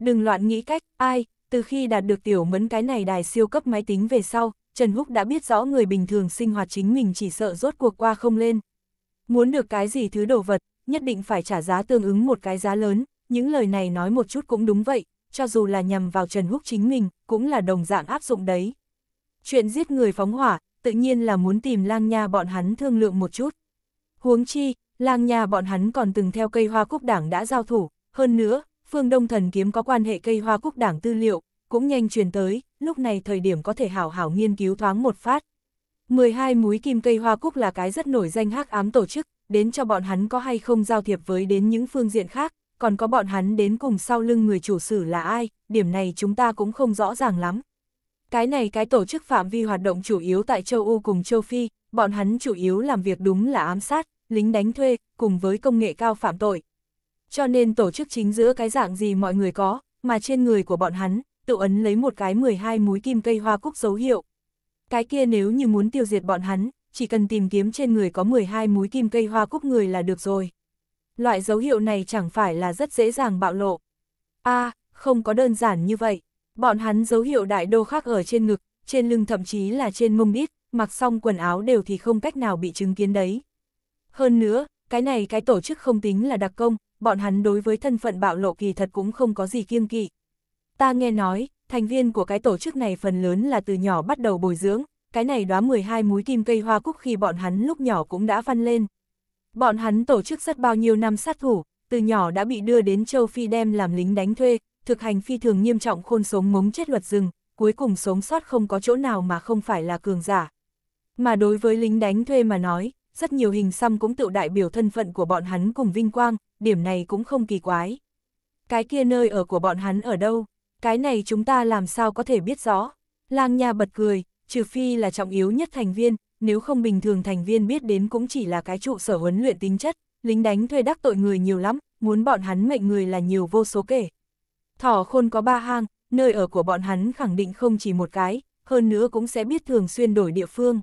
S1: Đừng loạn nghĩ cách, ai, từ khi đạt được tiểu mẫn cái này đài siêu cấp máy tính về sau, Trần Húc đã biết rõ người bình thường sinh hoạt chính mình chỉ sợ rốt cuộc qua không lên. Muốn được cái gì thứ đồ vật, nhất định phải trả giá tương ứng một cái giá lớn, những lời này nói một chút cũng đúng vậy, cho dù là nhằm vào Trần Húc chính mình, cũng là đồng dạng áp dụng đấy. Chuyện giết người phóng hỏa, tự nhiên là muốn tìm lang nha bọn hắn thương lượng một chút. Huống chi, lang nhà bọn hắn còn từng theo cây hoa cúc đảng đã giao thủ, hơn nữa, phương Đông Thần Kiếm có quan hệ cây hoa cúc đảng tư liệu, cũng nhanh truyền tới, lúc này thời điểm có thể hảo hảo nghiên cứu thoáng một phát. 12 múi kim cây hoa cúc là cái rất nổi danh hắc ám tổ chức, đến cho bọn hắn có hay không giao thiệp với đến những phương diện khác, còn có bọn hắn đến cùng sau lưng người chủ sử là ai, điểm này chúng ta cũng không rõ ràng lắm. Cái này cái tổ chức phạm vi hoạt động chủ yếu tại châu Âu cùng châu Phi, bọn hắn chủ yếu làm việc đúng là ám sát, lính đánh thuê, cùng với công nghệ cao phạm tội. Cho nên tổ chức chính giữa cái dạng gì mọi người có, mà trên người của bọn hắn, tự ấn lấy một cái 12 múi kim cây hoa cúc dấu hiệu. Cái kia nếu như muốn tiêu diệt bọn hắn, chỉ cần tìm kiếm trên người có 12 múi kim cây hoa cúc người là được rồi. Loại dấu hiệu này chẳng phải là rất dễ dàng bạo lộ. a không có đơn giản như vậy. Bọn hắn dấu hiệu đại đô khác ở trên ngực, trên lưng thậm chí là trên mông ít, mặc xong quần áo đều thì không cách nào bị chứng kiến đấy. Hơn nữa, cái này cái tổ chức không tính là đặc công, bọn hắn đối với thân phận bạo lộ kỳ thật cũng không có gì kiêng kỵ. Ta nghe nói, thành viên của cái tổ chức này phần lớn là từ nhỏ bắt đầu bồi dưỡng, cái này đóa 12 múi kim cây hoa cúc khi bọn hắn lúc nhỏ cũng đã văn lên. Bọn hắn tổ chức rất bao nhiêu năm sát thủ, từ nhỏ đã bị đưa đến châu Phi đem làm lính đánh thuê, thực hành phi thường nghiêm trọng khôn sống mống chết luật rừng, cuối cùng sống sót không có chỗ nào mà không phải là cường giả. Mà đối với lính đánh thuê mà nói, rất nhiều hình xăm cũng tự đại biểu thân phận của bọn hắn cùng vinh quang, điểm này cũng không kỳ quái. Cái kia nơi ở của bọn hắn ở đâu, cái này chúng ta làm sao có thể biết rõ. Lang Nha bật cười, trừ phi là trọng yếu nhất thành viên, nếu không bình thường thành viên biết đến cũng chỉ là cái trụ sở huấn luyện tính chất, lính đánh thuê đắc tội người nhiều lắm, muốn bọn hắn mệnh người là nhiều vô số kể. Thỏ khôn có ba hang, nơi ở của bọn hắn khẳng định không chỉ một cái, hơn nữa cũng sẽ biết thường xuyên đổi địa phương.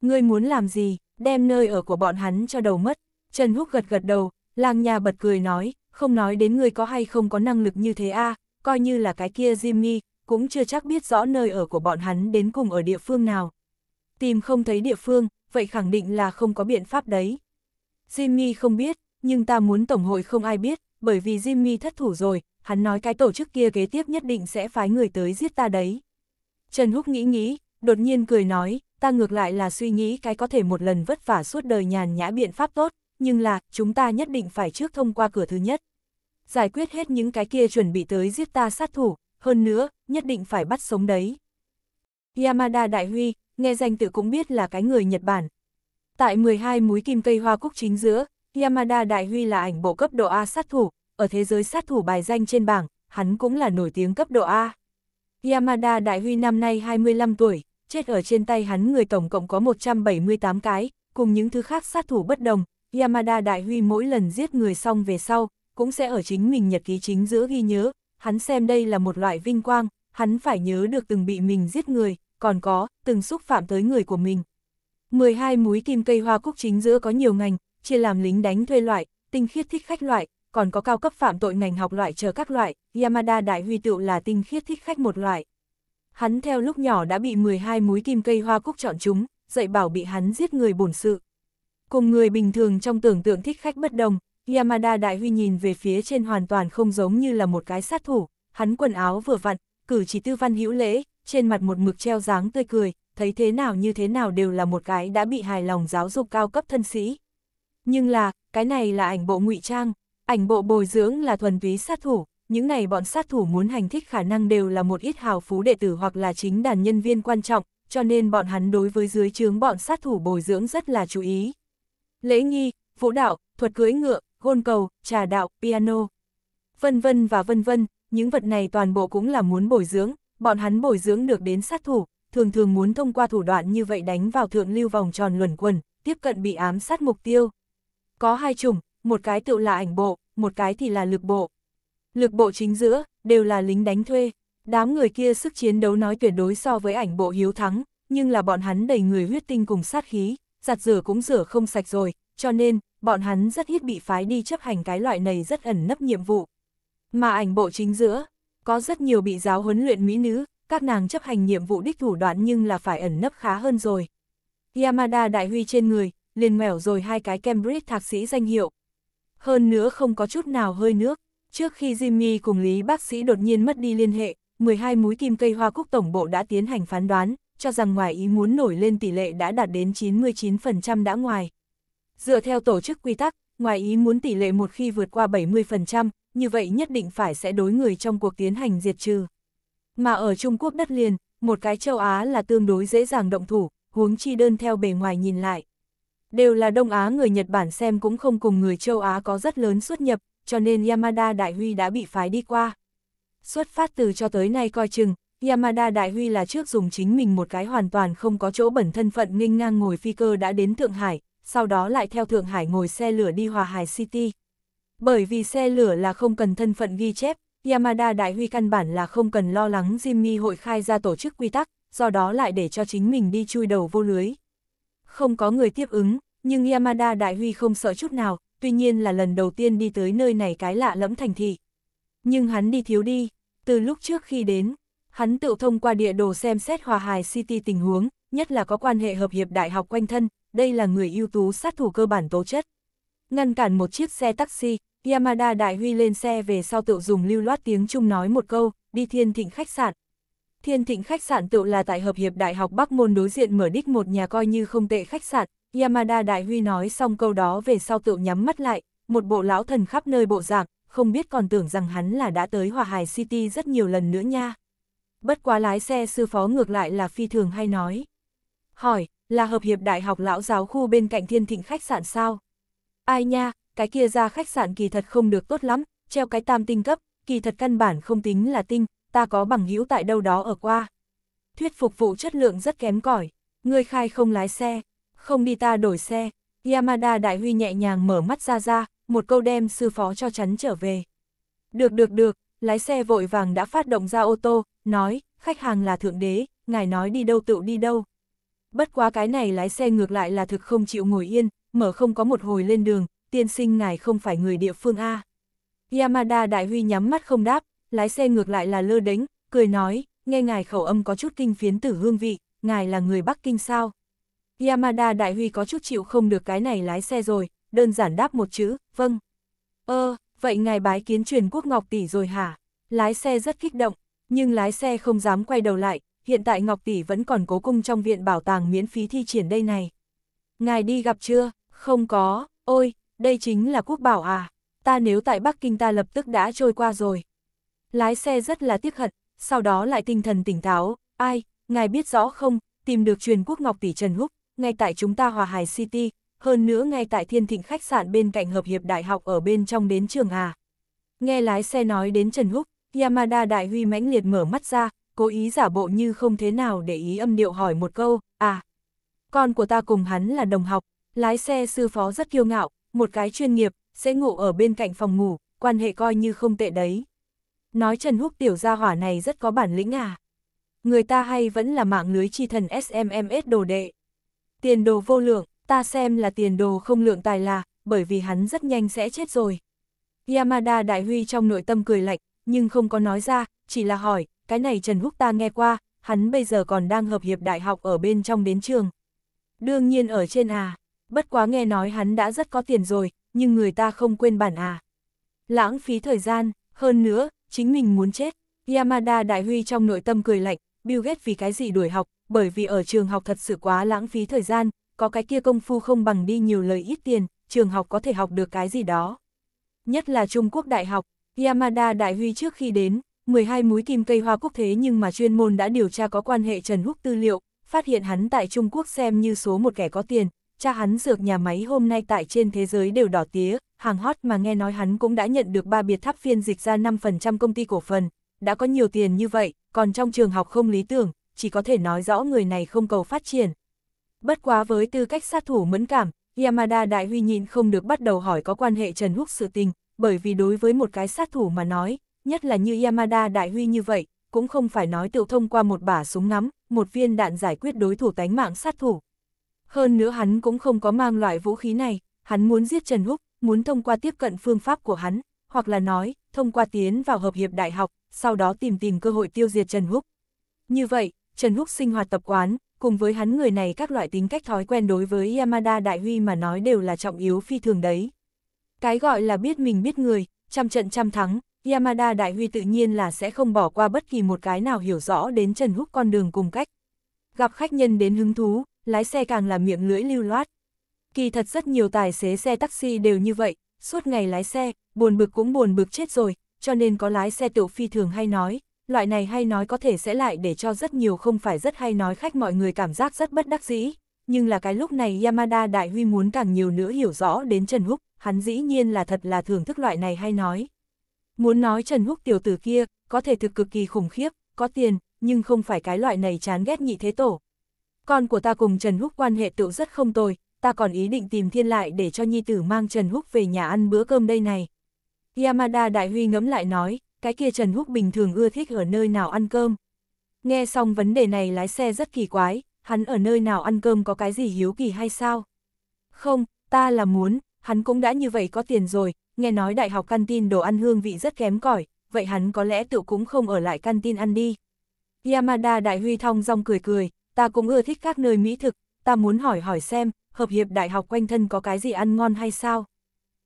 S1: Ngươi muốn làm gì, đem nơi ở của bọn hắn cho đầu mất. Trần Húc gật gật đầu, làng nhà bật cười nói, không nói đến người có hay không có năng lực như thế a coi như là cái kia Jimmy, cũng chưa chắc biết rõ nơi ở của bọn hắn đến cùng ở địa phương nào. Tìm không thấy địa phương, vậy khẳng định là không có biện pháp đấy. Jimmy không biết, nhưng ta muốn Tổng hội không ai biết, bởi vì Jimmy thất thủ rồi, hắn nói cái tổ chức kia kế tiếp nhất định sẽ phái người tới giết ta đấy. Trần Húc nghĩ nghĩ, đột nhiên cười nói, ta ngược lại là suy nghĩ cái có thể một lần vất vả suốt đời nhàn nhã biện pháp tốt, nhưng là, chúng ta nhất định phải trước thông qua cửa thứ nhất. Giải quyết hết những cái kia chuẩn bị tới giết ta sát thủ, hơn nữa, nhất định phải bắt sống đấy. Yamada Đại Huy, nghe danh tự cũng biết là cái người Nhật Bản. Tại 12 múi kim cây hoa cúc chính giữa, Yamada Đại Huy là ảnh bộ cấp độ A sát thủ, ở thế giới sát thủ bài danh trên bảng, hắn cũng là nổi tiếng cấp độ A. Yamada Đại Huy năm nay 25 tuổi, chết ở trên tay hắn người tổng cộng có 178 cái, cùng những thứ khác sát thủ bất đồng, Yamada Đại Huy mỗi lần giết người xong về sau, cũng sẽ ở chính mình nhật ký chính giữa ghi nhớ, hắn xem đây là một loại vinh quang, hắn phải nhớ được từng bị mình giết người, còn có, từng xúc phạm tới người của mình. 12 múi kim cây hoa cúc chính giữa có nhiều ngành, chia làm lính đánh thuê loại, tinh khiết thích khách loại, còn có cao cấp phạm tội ngành học loại chờ các loại, Yamada Đại Huy tựu là tinh khiết thích khách một loại. Hắn theo lúc nhỏ đã bị 12 múi kim cây hoa cúc chọn chúng, dạy bảo bị hắn giết người bổn sự. Cùng người bình thường trong tưởng tượng thích khách bất đồng, Yamada Đại Huy nhìn về phía trên hoàn toàn không giống như là một cái sát thủ, hắn quần áo vừa vặn, cử chỉ tư văn hữu lễ, trên mặt một mực treo dáng tươi cười, thấy thế nào như thế nào đều là một cái đã bị hài lòng giáo dục cao cấp thân sĩ. Nhưng là, cái này là ảnh bộ ngụy trang, ảnh bộ bồi dưỡng là thuần túy sát thủ, những này bọn sát thủ muốn hành thích khả năng đều là một ít hào phú đệ tử hoặc là chính đàn nhân viên quan trọng, cho nên bọn hắn đối với dưới chướng bọn sát thủ bồi dưỡng rất là chú ý. Lễ nghi, vũ đạo, thuật cưới ngựa, gôn cầu, trà đạo, piano, vân vân và vân vân, những vật này toàn bộ cũng là muốn bồi dưỡng, bọn hắn bồi dưỡng được đến sát thủ, thường thường muốn thông qua thủ đoạn như vậy đánh vào thượng lưu vòng tròn luẩn quẩn, tiếp cận bị ám sát mục tiêu. Có hai chủng, một cái tự là ảnh bộ, một cái thì là lực bộ. Lực bộ chính giữa, đều là lính đánh thuê. Đám người kia sức chiến đấu nói tuyệt đối so với ảnh bộ hiếu thắng, nhưng là bọn hắn đầy người huyết tinh cùng sát khí, giặt rửa cũng rửa không sạch rồi, cho nên, bọn hắn rất ít bị phái đi chấp hành cái loại này rất ẩn nấp nhiệm vụ. Mà ảnh bộ chính giữa, có rất nhiều bị giáo huấn luyện mỹ nữ, các nàng chấp hành nhiệm vụ đích thủ đoạn nhưng là phải ẩn nấp khá hơn rồi. Yamada đại huy trên người, liền ngoẻo rồi hai cái Cambridge thạc sĩ danh hiệu. Hơn nữa không có chút nào hơi nước. Trước khi Jimmy cùng Lý bác sĩ đột nhiên mất đi liên hệ, 12 múi kim cây hoa cúc tổng bộ đã tiến hành phán đoán, cho rằng ngoài ý muốn nổi lên tỷ lệ đã đạt đến 99% đã ngoài. Dựa theo tổ chức quy tắc, ngoài ý muốn tỷ lệ một khi vượt qua 70%, như vậy nhất định phải sẽ đối người trong cuộc tiến hành diệt trừ. Mà ở Trung Quốc đất liền, một cái châu Á là tương đối dễ dàng động thủ, huống chi đơn theo bề ngoài nhìn lại. Đều là Đông Á người Nhật Bản xem cũng không cùng người châu Á có rất lớn xuất nhập, cho nên Yamada Đại Huy đã bị phái đi qua. Xuất phát từ cho tới nay coi chừng, Yamada Đại Huy là trước dùng chính mình một cái hoàn toàn không có chỗ bẩn thân phận nghênh ngang ngồi phi cơ đã đến Thượng Hải, sau đó lại theo Thượng Hải ngồi xe lửa đi Hòa Hải City. Bởi vì xe lửa là không cần thân phận ghi chép, Yamada Đại Huy căn bản là không cần lo lắng Jimmy hội khai ra tổ chức quy tắc, do đó lại để cho chính mình đi chui đầu vô lưới. Không có người tiếp ứng, nhưng Yamada Đại Huy không sợ chút nào, tuy nhiên là lần đầu tiên đi tới nơi này cái lạ lẫm thành thị. Nhưng hắn đi thiếu đi, từ lúc trước khi đến, hắn tự thông qua địa đồ xem xét hòa hài City tình huống, nhất là có quan hệ hợp hiệp đại học quanh thân, đây là người ưu tú sát thủ cơ bản tố chất. Ngăn cản một chiếc xe taxi, Yamada Đại Huy lên xe về sau tự dùng lưu loát tiếng Trung nói một câu, đi thiên thịnh khách sạn. Thiên thịnh khách sạn tự là tại Hợp hiệp Đại học Bắc Môn đối diện mở đích một nhà coi như không tệ khách sạn, Yamada Đại Huy nói xong câu đó về sau tự nhắm mắt lại, một bộ lão thần khắp nơi bộ dạng, không biết còn tưởng rằng hắn là đã tới Hòa Hải City rất nhiều lần nữa nha. Bất quá lái xe sư phó ngược lại là phi thường hay nói. Hỏi, là hợp hiệp đại học lão giáo khu bên cạnh thiên thịnh khách sạn sao? Ai nha, cái kia ra khách sạn kỳ thật không được tốt lắm, treo cái tam tinh cấp, kỳ thật căn bản không tính là tinh, ta có bằng hữu tại đâu đó ở qua. Thuyết phục vụ chất lượng rất kém cỏi, người khai không lái xe, không đi ta đổi xe. Yamada Đại Huy nhẹ nhàng mở mắt ra ra, một câu đem sư phó cho chắn trở về. Được được được, lái xe vội vàng đã phát động ra ô tô, nói, khách hàng là thượng đế, ngài nói đi đâu tựu đi đâu. Bất quá cái này lái xe ngược lại là thực không chịu ngồi yên, mở không có một hồi lên đường, tiên sinh ngài không phải người địa phương A. Yamada Đại Huy nhắm mắt không đáp, lái xe ngược lại là lơ đánh, cười nói, nghe ngài khẩu âm có chút kinh phiến tử hương vị, ngài là người Bắc Kinh sao? Yamada Đại Huy có chút chịu không được cái này lái xe rồi, đơn giản đáp một chữ, vâng. Ơ, vậy ngài bái kiến truyền quốc Ngọc Tỷ rồi hả? Lái xe rất kích động, nhưng lái xe không dám quay đầu lại, hiện tại Ngọc Tỷ vẫn còn cố cung trong viện bảo tàng miễn phí thi triển đây này. Ngài đi gặp chưa? Không có, ôi, đây chính là quốc bảo à, ta nếu tại Bắc Kinh ta lập tức đã trôi qua rồi. Lái xe rất là tiếc hận, sau đó lại tinh thần tỉnh táo, ai, ngài biết rõ không, tìm được truyền quốc Ngọc Tỷ Trần Húc, ngay tại chúng ta Hòa Hải City, hơn nữa ngay tại thiên thịnh khách sạn bên cạnh hợp hiệp đại học ở bên trong đến trường à. Nghe lái xe nói đến Trần Húc, Yamada Đại Huy mãnh liệt mở mắt ra, cố ý giả bộ như không thế nào để ý âm điệu hỏi một câu, à. Con của ta cùng hắn là đồng học, lái xe sư phó rất kiêu ngạo, một cái chuyên nghiệp, sẽ ngủ ở bên cạnh phòng ngủ, quan hệ coi như không tệ đấy. Nói Trần Húc tiểu gia hỏa này rất có bản lĩnh à. Người ta hay vẫn là mạng lưới chi thần SMMS đồ đệ. Tiền đồ vô lượng, ta xem là tiền đồ không lượng tài là, bởi vì hắn rất nhanh sẽ chết rồi. Yamada đại huy trong nội tâm cười lạnh, nhưng không có nói ra, chỉ là hỏi, cái này Trần Húc ta nghe qua, hắn bây giờ còn đang hợp hiệp đại học ở bên trong đến trường. Đương nhiên ở trên à, bất quá nghe nói hắn đã rất có tiền rồi, nhưng người ta không quên bản à. Lãng phí thời gian, hơn nữa, chính mình muốn chết. Yamada đại huy trong nội tâm cười lạnh, Bill Gates vì cái gì đuổi học, bởi vì ở trường học thật sự quá lãng phí thời gian, có cái kia công phu không bằng đi nhiều lời ít tiền, trường học có thể học được cái gì đó. Nhất là Trung Quốc Đại học, Yamada Đại Huy trước khi đến, 12 múi kim cây hoa quốc thế nhưng mà chuyên môn đã điều tra có quan hệ Trần Húc tư liệu, phát hiện hắn tại Trung Quốc xem như số một kẻ có tiền, cha hắn dược nhà máy hôm nay tại trên thế giới đều đỏ tía, hàng hot mà nghe nói hắn cũng đã nhận được ba biệt tháp phiên dịch ra 5% công ty cổ phần, đã có nhiều tiền như vậy, còn trong trường học không lý tưởng, chỉ có thể nói rõ người này không cầu phát triển. Bất quá với tư cách sát thủ mẫn cảm, Yamada Đại Huy nhịn không được bắt đầu hỏi có quan hệ Trần Húc sự tình, bởi vì đối với một cái sát thủ mà nói, nhất là như Yamada Đại Huy như vậy, cũng không phải nói tự thông qua một bả súng ngắm, một viên đạn giải quyết đối thủ tánh mạng sát thủ. Hơn nữa hắn cũng không có mang loại vũ khí này, hắn muốn giết Trần Húc, muốn thông qua tiếp cận phương pháp của hắn, hoặc là nói, thông qua tiến vào hợp hiệp đại học, sau đó tìm tìm cơ hội tiêu diệt Trần Húc. Như vậy, Trần Húc sinh hoạt tập quán, cùng với hắn người này các loại tính cách thói quen đối với Yamada Đại Huy mà nói đều là trọng yếu phi thường đấy. Cái gọi là biết mình biết người, trăm trận trăm thắng, Yamada Đại Huy tự nhiên là sẽ không bỏ qua bất kỳ một cái nào hiểu rõ đến Trần Húc con đường cùng cách. Gặp khách nhân đến hứng thú, lái xe càng là miệng lưỡi lưu loát. Kỳ thật rất nhiều tài xế xe taxi đều như vậy, suốt ngày lái xe, buồn bực cũng buồn bực chết rồi, cho nên có lái xe tiểu phi thường hay nói, loại này hay nói có thể sẽ lại để cho rất nhiều không phải rất hay nói khách mọi người cảm giác rất bất đắc dĩ, nhưng là cái lúc này Yamada Đại Huy muốn càng nhiều nữa hiểu rõ đến Trần Húc, hắn dĩ nhiên là thật là thưởng thức loại này hay nói. Muốn nói Trần Húc tiểu tử kia, có thể thực cực kỳ khủng khiếp, có tiền, nhưng không phải cái loại này chán ghét nhị thế tổ. Con của ta cùng Trần Húc quan hệ tựu rất không tồi, ta còn ý định tìm thiên lại để cho nhi tử mang Trần Húc về nhà ăn bữa cơm đây này. Yamada Đại Huy ngẫm lại nói, cái kia Trần Húc bình thường ưa thích ở nơi nào ăn cơm. Nghe xong vấn đề này lái xe rất kỳ quái, hắn ở nơi nào ăn cơm có cái gì hiếu kỳ hay sao? Không, ta là muốn, hắn cũng đã như vậy có tiền rồi, nghe nói đại học canteen đồ ăn hương vị rất kém cỏi, vậy hắn có lẽ tự cũng không ở lại canteen ăn đi. Yamada Đại Huy thong rong cười cười, ta cũng ưa thích các nơi mỹ thực, ta muốn hỏi hỏi xem, hợp hiệp đại học quanh thân có cái gì ăn ngon hay sao?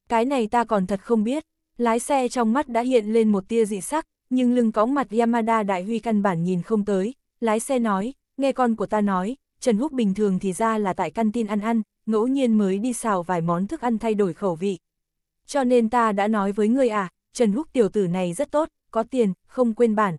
S1: Cái này ta còn thật không biết, Lái xe trong mắt đã hiện lên một tia dị sắc, nhưng lưng cóng mặt Yamada Đại Huy căn bản nhìn không tới. Lái xe nói, nghe con của ta nói, Trần Húc bình thường thì ra là tại căn tin ăn ăn, ngẫu nhiên mới đi xào vài món thức ăn thay đổi khẩu vị. Cho nên ta đã nói với ngươi à, Trần Húc tiểu tử này rất tốt, có tiền, không quên bản.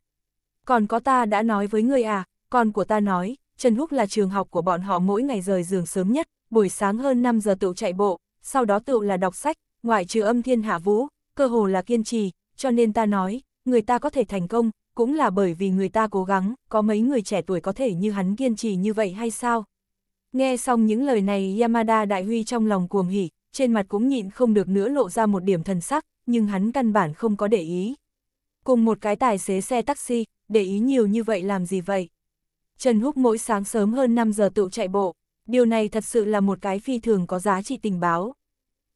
S1: Còn có ta đã nói với ngươi à, con của ta nói, Trần Húc là trường học của bọn họ mỗi ngày rời giường sớm nhất, buổi sáng hơn 5 giờ tựu chạy bộ, sau đó tựu là đọc sách, ngoại trừ âm thiên hạ vũ, cơ hồ là kiên trì, cho nên ta nói, người ta có thể thành công, cũng là bởi vì người ta cố gắng, có mấy người trẻ tuổi có thể như hắn kiên trì như vậy hay sao? Nghe xong những lời này Yamada Đại Huy trong lòng cuồng hỉ, trên mặt cũng nhịn không được nữa lộ ra một điểm thần sắc, nhưng hắn căn bản không có để ý. Cùng một cái tài xế xe taxi, để ý nhiều như vậy làm gì vậy? Trần Húc mỗi sáng sớm hơn 5 giờ tự chạy bộ, điều này thật sự là một cái phi thường có giá trị tình báo.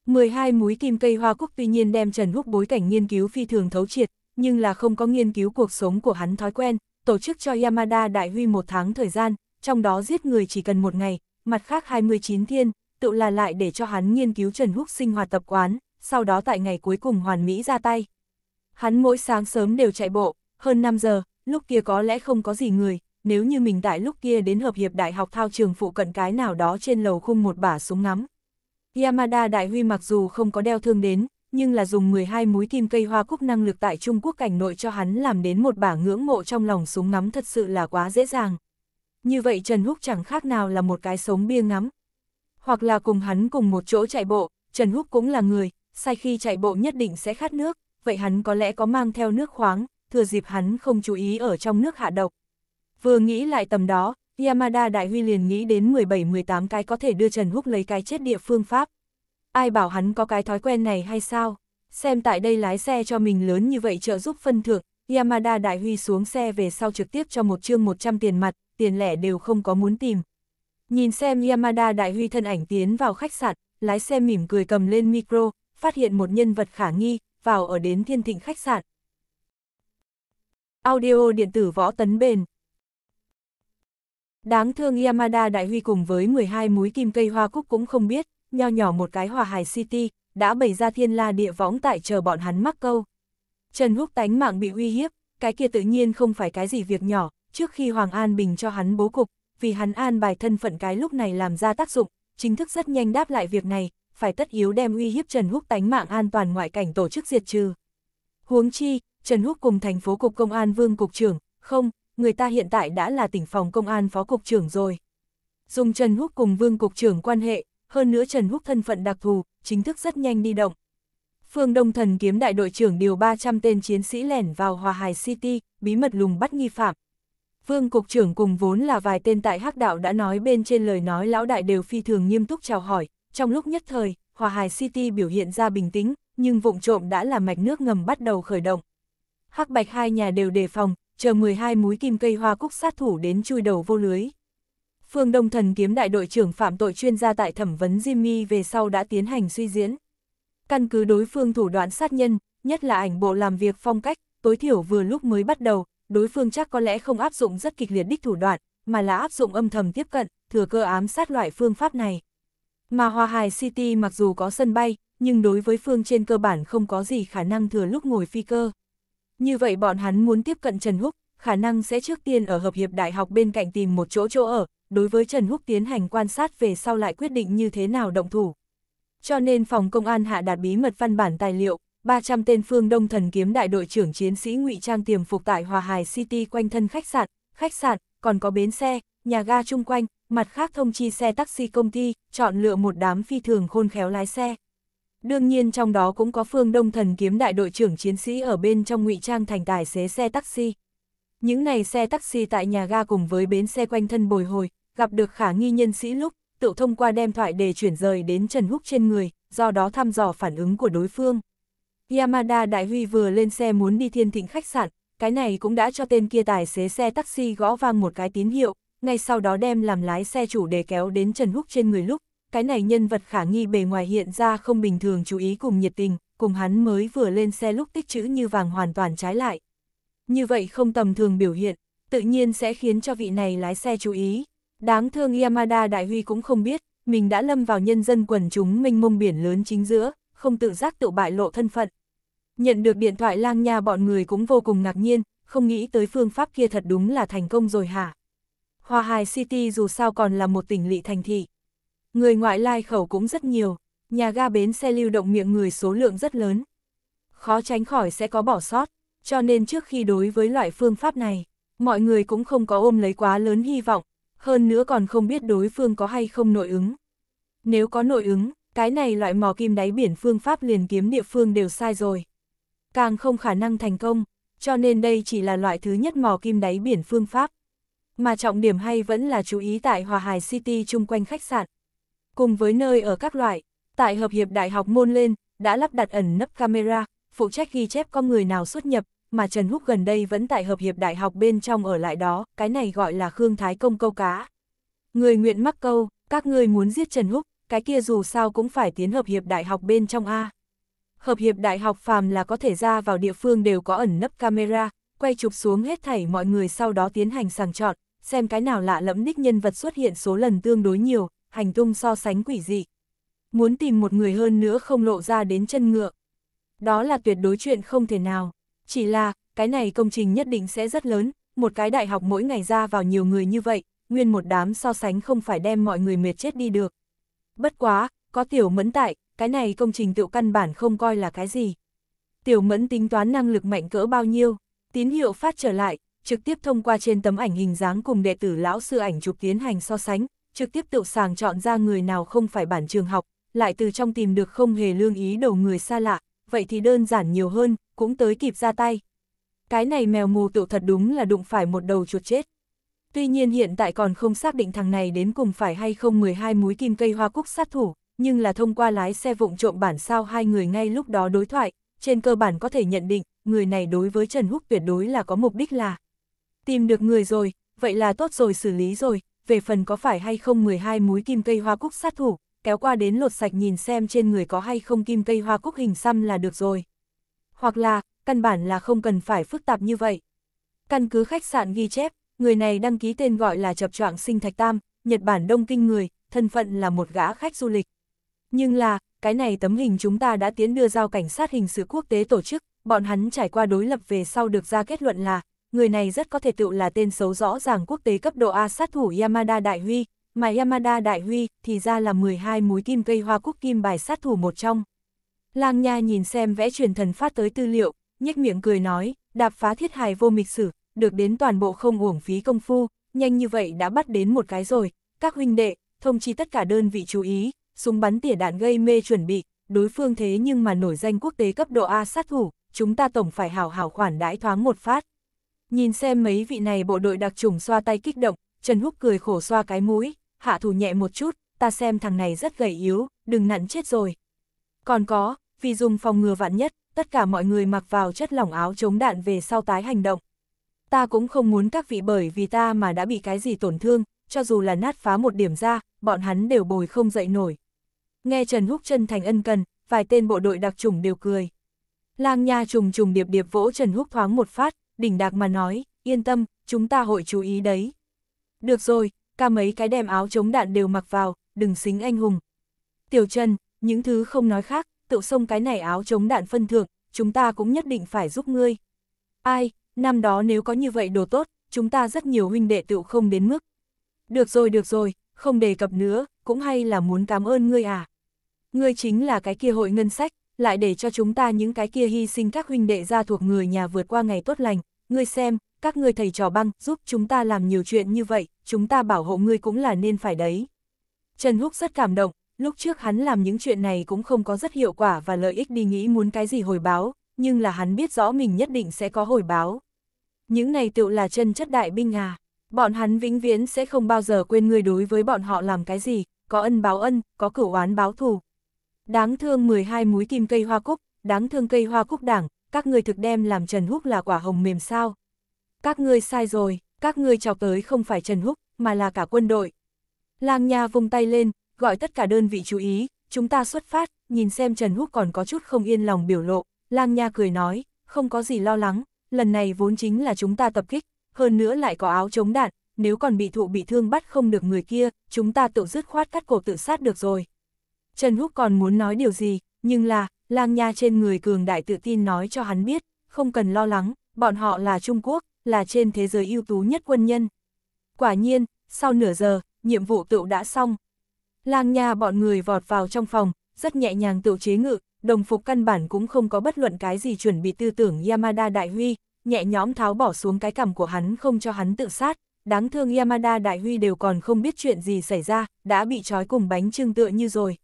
S1: 12 múi kim cây hoa cúc tuy nhiên đem Trần Húc bối cảnh nghiên cứu phi thường thấu triệt, nhưng là không có nghiên cứu cuộc sống của hắn thói quen, tổ chức cho Yamada đại huy một tháng thời gian, trong đó giết người chỉ cần một ngày, mặt khác 29 thiên, tự là lại để cho hắn nghiên cứu Trần Húc sinh hoạt tập quán, sau đó tại ngày cuối cùng hoàn mỹ ra tay. Hắn mỗi sáng sớm đều chạy bộ, hơn 5 giờ, lúc kia có lẽ không có gì người, nếu như mình tại lúc kia đến hợp hiệp đại học thao trường phụ cận cái nào đó trên lầu khung một bả súng ngắm, Yamada Đại Huy mặc dù không có đeo thương đến, nhưng là dùng 12 múi kim cây hoa cúc năng lực tại Trung Quốc cảnh nội cho hắn làm đến một bả ngưỡng mộ trong lòng súng ngắm thật sự là quá dễ dàng. Như vậy Trần Húc chẳng khác nào là một cái sống bia ngắm. Hoặc là cùng hắn cùng một chỗ chạy bộ, Trần Húc cũng là người, sai khi chạy bộ nhất định sẽ khát nước, vậy hắn có lẽ có mang theo nước khoáng, thừa dịp hắn không chú ý ở trong nước hạ độc. Vừa nghĩ lại tầm đó, Yamada Đại Huy liền nghĩ đến 17-18 cái có thể đưa Trần Húc lấy cái chết địa phương pháp. Ai bảo hắn có cái thói quen này hay sao? Xem tại đây lái xe cho mình lớn như vậy trợ giúp phân thưởng, Yamada Đại Huy xuống xe về sau trực tiếp cho một chương 100 tiền mặt, tiền lẻ đều không có muốn tìm. Nhìn xem Yamada Đại Huy thân ảnh tiến vào khách sạn, lái xe mỉm cười cầm lên micro, phát hiện một nhân vật khả nghi, vào ở đến thiên thịnh khách sạn. Audio điện tử võ tấn bền Đáng thương Yamada Đại Huy cùng với 12 múi kim cây hoa cúc cũng không biết, nho nhỏ một cái hòa hải city, đã bày ra thiên la địa võng tại chờ bọn hắn mắc câu. Trần Húc tánh mạng bị uy hiếp, cái kia tự nhiên không phải cái gì việc nhỏ, trước khi Hoàng An Bình cho hắn bố cục, vì hắn an bài thân phận cái lúc này làm ra tác dụng, chính thức rất nhanh đáp lại việc này, phải tất yếu đem uy hiếp Trần Húc tánh mạng an toàn ngoại cảnh tổ chức diệt trừ. Huống chi, Trần Húc cùng thành phố cục công an vương cục trưởng, không, người ta hiện tại đã là tỉnh phòng công an phó cục trưởng rồi. Dùng Trần Húc cùng Vương cục trưởng quan hệ, hơn nữa Trần Húc thân phận đặc thù, chính thức rất nhanh đi động. Phương Đông Thần kiếm đại đội trưởng điều 300 tên chiến sĩ lẻn vào Hòa Hải City, bí mật lùng bắt nghi phạm. Vương cục trưởng cùng vốn là vài tên tại Hắc đạo đã nói bên trên lời nói lão đại đều phi thường nghiêm túc chào hỏi, trong lúc nhất thời, Hòa Hải City biểu hiện ra bình tĩnh, nhưng vụng trộm đã là mạch nước ngầm bắt đầu khởi động. Hắc Bạch hai nhà đều đề phòng, chờ 12 múi kim cây hoa cúc sát thủ đến chui đầu vô lưới. Phương Đông Thần kiếm đại đội trưởng phạm tội chuyên gia tại thẩm vấn Jimmy về sau đã tiến hành suy diễn. Căn cứ đối phương thủ đoạn sát nhân, nhất là ảnh bộ làm việc phong cách, tối thiểu vừa lúc mới bắt đầu, đối phương chắc có lẽ không áp dụng rất kịch liệt đích thủ đoạn, mà là áp dụng âm thầm tiếp cận, thừa cơ ám sát loại phương pháp này. Mà Hòa Hải City mặc dù có sân bay, nhưng đối với phương trên cơ bản không có gì khả năng thừa lúc ngồi phi cơ. Như vậy bọn hắn muốn tiếp cận Trần Húc, khả năng sẽ trước tiên ở Hợp hiệp Đại học bên cạnh tìm một chỗ chỗ ở, đối với Trần Húc tiến hành quan sát về sau lại quyết định như thế nào động thủ. Cho nên phòng công an hạ đạt bí mật văn bản tài liệu, 300 tên phương Đông thần kiếm đại đội trưởng chiến sĩ ngụy trang tiềm phục tại Hòa Hải City quanh thân khách sạn, khách sạn, còn có bến xe, nhà ga chung quanh, mặt khác thông chi xe taxi công ty, chọn lựa một đám phi thường khôn khéo lái xe. Đương nhiên trong đó cũng có phương đông thần kiếm đại đội trưởng chiến sĩ ở bên trong ngụy trang thành tài xế xe taxi. Những này xe taxi tại nhà ga cùng với bến xe quanh thân bồi hồi, gặp được khả nghi nhân sĩ lúc, tự thông qua đem thoại để chuyển rời đến Trần Húc trên người, do đó thăm dò phản ứng của đối phương. Yamada Đại Huy vừa lên xe muốn đi thiên thịnh khách sạn, cái này cũng đã cho tên kia tài xế xe taxi gõ vang một cái tín hiệu, ngay sau đó đem làm lái xe chủ để kéo đến Trần Húc trên người lúc, cái này nhân vật khả nghi bề ngoài hiện ra không bình thường chú ý cùng nhiệt tình, cùng hắn mới vừa lên xe lúc tích chữ như vàng hoàn toàn trái lại. Như vậy không tầm thường biểu hiện, tự nhiên sẽ khiến cho vị này lái xe chú ý. Đáng thương Yamada Đại Huy cũng không biết, mình đã lâm vào nhân dân quần chúng minh mông biển lớn chính giữa, không tự giác tự bại lộ thân phận. Nhận được điện thoại lang nha bọn người cũng vô cùng ngạc nhiên, không nghĩ tới phương pháp kia thật đúng là thành công rồi hả. Hoa Hải City dù sao còn là một tỉnh lỵ thành thị, Người ngoại lai khẩu cũng rất nhiều, nhà ga bến xe lưu động miệng người số lượng rất lớn. Khó tránh khỏi sẽ có bỏ sót, cho nên trước khi đối với loại phương pháp này, mọi người cũng không có ôm lấy quá lớn hy vọng, hơn nữa còn không biết đối phương có hay không nội ứng. Nếu có nội ứng, cái này loại mò kim đáy biển phương pháp liền kiếm địa phương đều sai rồi. Càng không khả năng thành công, cho nên đây chỉ là loại thứ nhất mò kim đáy biển phương pháp. Mà trọng điểm hay vẫn là chú ý tại Hòa Hải City chung quanh khách sạn cùng với nơi ở các loại. Tại Hợp hiệp Đại học môn lên, đã lắp đặt ẩn nấp camera, phụ trách ghi chép con người nào xuất nhập, mà Trần Húc gần đây vẫn tại Hợp hiệp Đại học bên trong ở lại đó, cái này gọi là Khương Thái Công câu cá. Người nguyện mắc câu, các ngươi muốn giết Trần Húc, cái kia dù sao cũng phải tiến Hợp hiệp Đại học bên trong A. Hợp hiệp Đại học phàm là có thể ra vào địa phương đều có ẩn nấp camera, quay chụp xuống hết thảy mọi người sau đó tiến hành sàng chọn, xem cái nào lạ lẫm đích nhân vật xuất hiện số lần tương đối nhiều, hành tung so sánh quỷ dị. Muốn tìm một người hơn nữa không lộ ra đến chân ngựa. Đó là tuyệt đối chuyện không thể nào. Chỉ là, cái này công trình nhất định sẽ rất lớn, một cái đại học mỗi ngày ra vào nhiều người như vậy, nguyên một đám so sánh không phải đem mọi người mệt chết đi được. Bất quá, có tiểu mẫn tại, cái này công trình tựu căn bản không coi là cái gì. Tiểu mẫn tính toán năng lực mạnh cỡ bao nhiêu, tín hiệu phát trở lại, trực tiếp thông qua trên tấm ảnh hình dáng cùng đệ tử lão sư ảnh chụp tiến hành so sánh, trực tiếp tự sàng chọn ra người nào không phải bản trường học, lại từ trong tìm được không hề lương ý đầu người xa lạ, vậy thì đơn giản nhiều hơn, cũng tới kịp ra tay. Cái này mèo mù tự thật đúng là đụng phải một đầu chuột chết. Tuy nhiên hiện tại còn không xác định thằng này đến cùng phải hay không 12 múi kim cây hoa cúc sát thủ, nhưng là thông qua lái xe vụng trộm bản sao hai người ngay lúc đó đối thoại, trên cơ bản có thể nhận định, người này đối với Trần Húc tuyệt đối là có mục đích là tìm được người rồi, vậy là tốt rồi xử lý rồi, về phần có phải hay không 12 múi kim cây hoa cúc sát thủ, kéo qua đến lột sạch nhìn xem trên người có hay không kim cây hoa cúc hình xăm là được rồi. Hoặc là, căn bản là không cần phải phức tạp như vậy. Căn cứ khách sạn ghi chép, người này đăng ký tên gọi là Chập Choạng Sinh Thạch Tam, Nhật Bản Đông Kinh người, thân phận là một gã khách du lịch. Nhưng là, cái này tấm hình chúng ta đã tiến đưa giao cảnh sát hình sự quốc tế tổ chức, bọn hắn trải qua đối lập về sau được ra kết luận là, người này rất có thể tự là tên xấu rõ ràng quốc tế cấp độ A sát thủ Yamada Đại Huy, mà Yamada Đại Huy thì ra là 12 mũi kim cây hoa quốc kim bài sát thủ một trong. Lang Nha nhìn xem vẽ truyền thần phát tới tư liệu, nhếch miệng cười nói, đạp phá thiết hài vô mịch sử, được đến toàn bộ không uổng phí công phu, nhanh như vậy đã bắt đến một cái rồi, các huynh đệ, thông chi tất cả đơn vị chú ý, súng bắn tỉa đạn gây mê chuẩn bị, đối phương thế nhưng mà nổi danh quốc tế cấp độ A sát thủ, chúng ta tổng phải hào hào khoản đãi thoáng một phát. Nhìn xem mấy vị này bộ đội đặc chủng xoa tay kích động, Trần Húc cười khổ xoa cái mũi, hạ thủ nhẹ một chút, ta xem thằng này rất gầy yếu, đừng nặn chết rồi. Còn có, vì dùng phòng ngừa vạn nhất, tất cả mọi người mặc vào chất lỏng áo chống đạn về sau tái hành động. Ta cũng không muốn các vị bởi vì ta mà đã bị cái gì tổn thương, cho dù là nát phá một điểm ra, bọn hắn đều bồi không dậy nổi. Nghe Trần Húc chân thành ân cần, vài tên bộ đội đặc chủng đều cười. Lang nha trùng trùng điệp điệp vỗ Trần Húc thoáng một phát, đỉnh đạc mà nói, yên tâm, chúng ta hội chú ý đấy. Được rồi, ca mấy cái đem áo chống đạn đều mặc vào, đừng xính anh hùng. Tiểu Trần, những thứ không nói khác, tựu xông cái này áo chống đạn phân thượng, chúng ta cũng nhất định phải giúp ngươi. Ai, năm đó nếu có như vậy đồ tốt, chúng ta rất nhiều huynh đệ tựu không đến mức. Được rồi được rồi, không đề cập nữa, cũng hay là muốn cảm ơn ngươi à. Ngươi chính là cái kia hội ngân sách, lại để cho chúng ta những cái kia hy sinh các huynh đệ ra thuộc người nhà vượt qua ngày tốt lành, ngươi xem, các ngươi thầy trò băng giúp chúng ta làm nhiều chuyện như vậy, chúng ta bảo hộ ngươi cũng là nên phải đấy. Trần Húc rất cảm động, lúc trước hắn làm những chuyện này cũng không có rất hiệu quả và lợi ích đi nghĩ muốn cái gì hồi báo, nhưng là hắn biết rõ mình nhất định sẽ có hồi báo. Những này tựu là chân chất đại binh à, bọn hắn vĩnh viễn sẽ không bao giờ quên người đối với bọn họ làm cái gì, có ân báo ân, có cửu oán báo thù, Đáng thương 12 múi kim cây hoa cúc, đáng thương cây hoa cúc đảng, các người thực đem làm Trần Húc là quả hồng mềm sao. Các ngươi sai rồi, các ngươi chọc tới không phải Trần Húc, mà là cả quân đội. Lang Nha vùng tay lên, gọi tất cả đơn vị chú ý, chúng ta xuất phát, nhìn xem Trần Húc còn có chút không yên lòng biểu lộ. Lang Nha cười nói, không có gì lo lắng, lần này vốn chính là chúng ta tập kích, hơn nữa lại có áo chống đạn, nếu còn bị thụ bị thương bắt không được người kia, chúng ta tự dứt khoát cắt cổ tự sát được rồi. Trần Húc còn muốn nói điều gì, nhưng là, lang nha trên người cường đại tự tin nói cho hắn biết, không cần lo lắng, bọn họ là Trung Quốc, là trên thế giới ưu tú nhất quân nhân. Quả nhiên, sau nửa giờ, nhiệm vụ tựu đã xong. Lang nha bọn người vọt vào trong phòng, rất nhẹ nhàng tựu chế ngự, đồng phục căn bản cũng không có bất luận cái gì chuẩn bị tư tưởng Yamada Đại Huy, nhẹ nhõm tháo bỏ xuống cái cằm của hắn không cho hắn tự sát. Đáng thương Yamada Đại Huy đều còn không biết chuyện gì xảy ra, đã bị trói cùng bánh trưng tựa như rồi.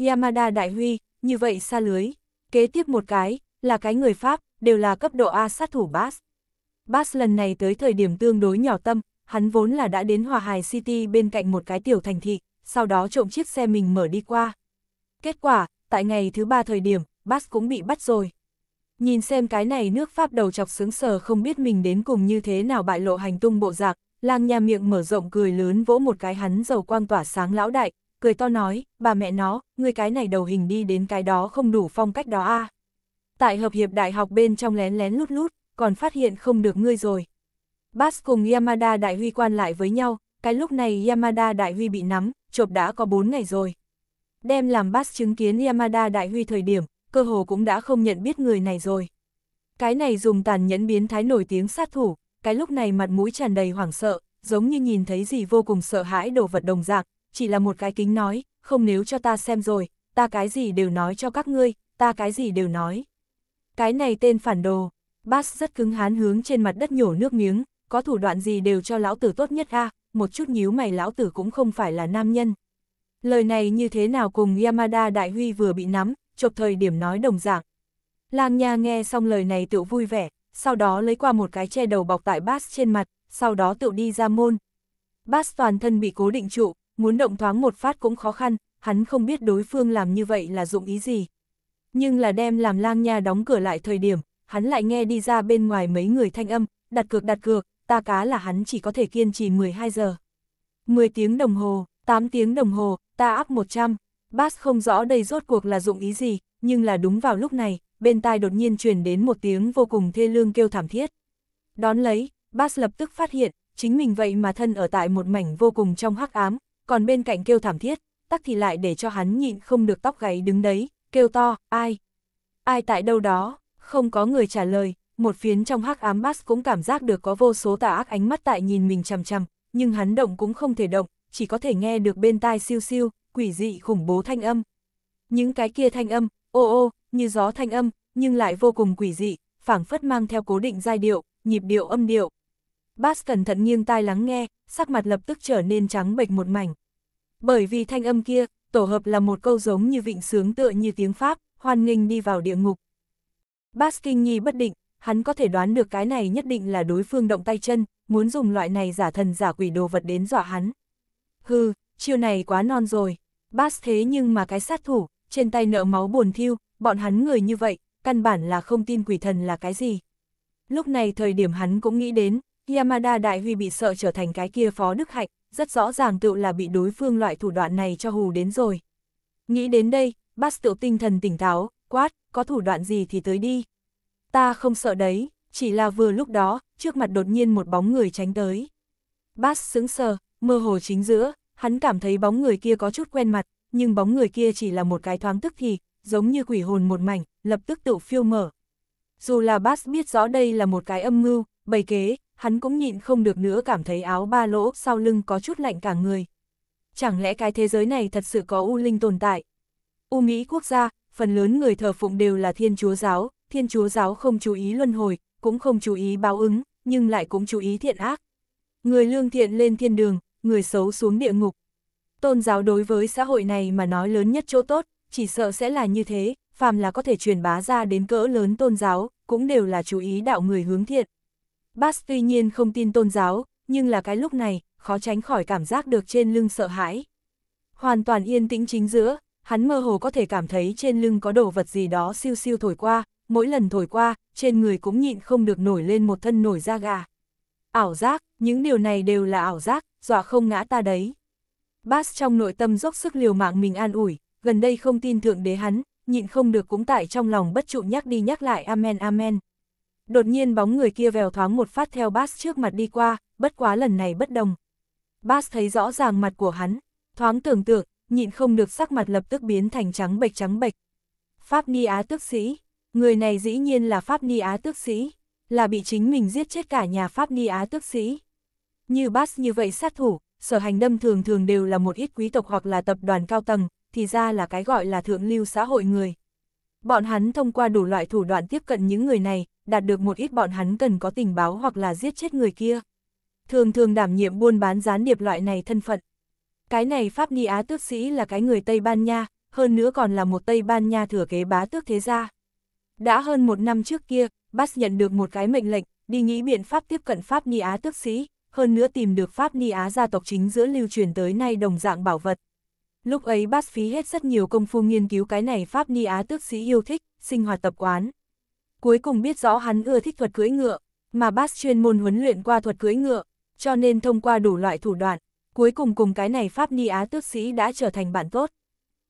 S1: Yamada đại huy, như vậy xa lưới. Kế tiếp một cái, là cái người Pháp, đều là cấp độ A sát thủ Bass. Bass lần này tới thời điểm tương đối nhỏ tâm, hắn vốn là đã đến Hòa Hải City bên cạnh một cái tiểu thành thị, sau đó trộm chiếc xe mình mở đi qua. Kết quả, tại ngày thứ ba thời điểm, Bass cũng bị bắt rồi. Nhìn xem cái này nước Pháp đầu chọc sướng sờ không biết mình đến cùng như thế nào bại lộ hành tung bộ giạc, lang nhà miệng mở rộng cười lớn vỗ một cái hắn dầu quang tỏa sáng lão đại, cười to nói, bà mẹ nó, người cái này đầu hình đi đến cái đó không đủ phong cách đó a. À. Tại hợp hiệp đại học bên trong lén lén lút lút, còn phát hiện không được ngươi rồi. Bass cùng Yamada đại huy quan lại với nhau, cái lúc này Yamada đại huy bị nắm, chộp đã có 4 ngày rồi. Đem làm Bass chứng kiến Yamada đại huy thời điểm, cơ hồ cũng đã không nhận biết người này rồi. Cái này dùng tàn nhẫn biến thái nổi tiếng sát thủ, cái lúc này mặt mũi tràn đầy hoảng sợ, giống như nhìn thấy gì vô cùng sợ hãi đồ vật đồng dạng, chỉ là một cái kính nói, không nếu cho ta xem rồi, ta cái gì đều nói cho các ngươi, ta cái gì đều nói. Cái này tên phản đồ, Bass rất cứng hán hướng trên mặt đất nhổ nước miếng, có thủ đoạn gì đều cho lão tử tốt nhất ha, một chút nhíu mày lão tử cũng không phải là nam nhân. Lời này như thế nào cùng Yamada Đại Huy vừa bị nắm, chộp thời điểm nói đồng dạng. Lang Nha nghe xong lời này tự vui vẻ, sau đó lấy qua một cái che đầu bọc tại Bass trên mặt, sau đó tự đi ra môn. Bass toàn thân bị cố định trụ, muốn động thoáng một phát cũng khó khăn, hắn không biết đối phương làm như vậy là dụng ý gì. Nhưng là đem làm lang nha đóng cửa lại thời điểm, hắn lại nghe đi ra bên ngoài mấy người thanh âm, đặt cược đặt cược, ta cá là hắn chỉ có thể kiên trì 12 giờ. 10 tiếng đồng hồ, 8 tiếng đồng hồ, ta áp 100. Bass không rõ đây rốt cuộc là dụng ý gì, nhưng là đúng vào lúc này, bên tai đột nhiên truyền đến một tiếng vô cùng thê lương kêu thảm thiết. Đón lấy, Bass lập tức phát hiện, chính mình vậy mà thân ở tại một mảnh vô cùng trong hắc ám, còn bên cạnh kêu thảm thiết, tắc thì lại để cho hắn nhịn không được tóc gáy đứng đấy, kêu to, ai? Ai tại đâu đó? Không có người trả lời, một phiến trong hắc ám bát cũng cảm giác được có vô số tà ác ánh mắt tại nhìn mình chằm chằm, nhưng hắn động cũng không thể động, chỉ có thể nghe được bên tai siêu siêu, quỷ dị khủng bố thanh âm. Những cái kia thanh âm, ô ô, như gió thanh âm, nhưng lại vô cùng quỷ dị, phảng phất mang theo cố định giai điệu, nhịp điệu âm điệu. Bass cẩn thận nghiêng tai lắng nghe, sắc mặt lập tức trở nên trắng bệch một mảnh. Bởi vì thanh âm kia, tổ hợp là một câu giống như vịnh sướng tựa như tiếng Pháp, hoan nghênh đi vào địa ngục. Baskin Nhi bất định, hắn có thể đoán được cái này nhất định là đối phương động tay chân, muốn dùng loại này giả thần giả quỷ đồ vật đến dọa hắn. Hừ, chiêu này quá non rồi. Bass thế nhưng mà cái sát thủ, trên tay nợ máu buồn thiêu, bọn hắn người như vậy, căn bản là không tin quỷ thần là cái gì. Lúc này thời điểm hắn cũng nghĩ đến, Yamada Đại Huy bị sợ trở thành cái kia phó đức hạnh, rất rõ ràng tựu là bị đối phương loại thủ đoạn này cho hù đến rồi. Nghĩ đến đây, bác tựu tinh thần tỉnh táo, quát, có thủ đoạn gì thì tới đi. Ta không sợ đấy, chỉ là vừa lúc đó, trước mặt đột nhiên một bóng người tránh tới. Bác sững sờ, mơ hồ chính giữa, hắn cảm thấy bóng người kia có chút quen mặt, nhưng bóng người kia chỉ là một cái thoáng tức thì, giống như quỷ hồn một mảnh, lập tức tự phiêu mở. Dù là Bass biết rõ đây là một cái âm mưu, bày kế, hắn cũng nhịn không được nữa cảm thấy áo ba lỗ sau lưng có chút lạnh cả người. Chẳng lẽ cái thế giới này thật sự có U Linh tồn tại? U Mỹ quốc gia, phần lớn người thờ phụng đều là thiên chúa giáo, thiên chúa giáo không chú ý luân hồi, cũng không chú ý báo ứng, nhưng lại cũng chú ý thiện ác. Người lương thiện lên thiên đường, người xấu xuống địa ngục. Tôn giáo đối với xã hội này mà nói lớn nhất chỗ tốt, chỉ sợ sẽ là như thế, phàm là có thể truyền bá ra đến cỡ lớn tôn giáo, cũng đều là chú ý đạo người hướng thiện. Bass tuy nhiên không tin tôn giáo, nhưng là cái lúc này, khó tránh khỏi cảm giác được trên lưng sợ hãi. Hoàn toàn yên tĩnh chính giữa, hắn mơ hồ có thể cảm thấy trên lưng có đồ vật gì đó siêu siêu thổi qua, mỗi lần thổi qua, trên người cũng nhịn không được nổi lên một thân nổi da gà. Ảo giác, những điều này đều là ảo giác, dọa không ngã ta đấy. Bass trong nội tâm dốc sức liều mạng mình an ủi, gần đây không tin thượng đế hắn, nhịn không được cũng tại trong lòng bất trụ nhắc đi nhắc lại amen amen đột nhiên bóng người kia vèo thoáng một phát theo Bass trước mặt đi qua, bất quá lần này bất đồng. Bass thấy rõ ràng mặt của hắn, thoáng tưởng tượng, nhịn không được sắc mặt lập tức biến thành trắng bệch trắng bệch. Pháp Ni Á tước sĩ, người này dĩ nhiên là Pháp Ni Á tước sĩ, là bị chính mình giết chết cả nhà Pháp Ni Á tước sĩ. Như Bass như vậy sát thủ, sở hành đâm thường thường đều là một ít quý tộc hoặc là tập đoàn cao tầng, thì ra là cái gọi là thượng lưu xã hội người. Bọn hắn thông qua đủ loại thủ đoạn tiếp cận những người này, đạt được một ít bọn hắn cần có tình báo hoặc là giết chết người kia. Thường thường đảm nhiệm buôn bán gián điệp loại này thân phận. Cái này Pháp Ni Á tước sĩ là cái người Tây Ban Nha, hơn nữa còn là một Tây Ban Nha thừa kế bá tước thế gia. Đã hơn một năm trước kia, Bass nhận được một cái mệnh lệnh, đi nghĩ biện pháp tiếp cận Pháp Ni Á tước sĩ, hơn nữa tìm được Pháp Ni Á gia tộc chính giữa lưu truyền tới nay đồng dạng bảo vật. Lúc ấy bác phí hết rất nhiều công phu nghiên cứu cái này Pháp Ni Á tước sĩ yêu thích, sinh hoạt tập quán. Cuối cùng biết rõ hắn ưa thích thuật cưỡi ngựa, mà bác chuyên môn huấn luyện qua thuật cưỡi ngựa, cho nên thông qua đủ loại thủ đoạn, cuối cùng cùng cái này Pháp Ni Á tước sĩ đã trở thành bạn tốt.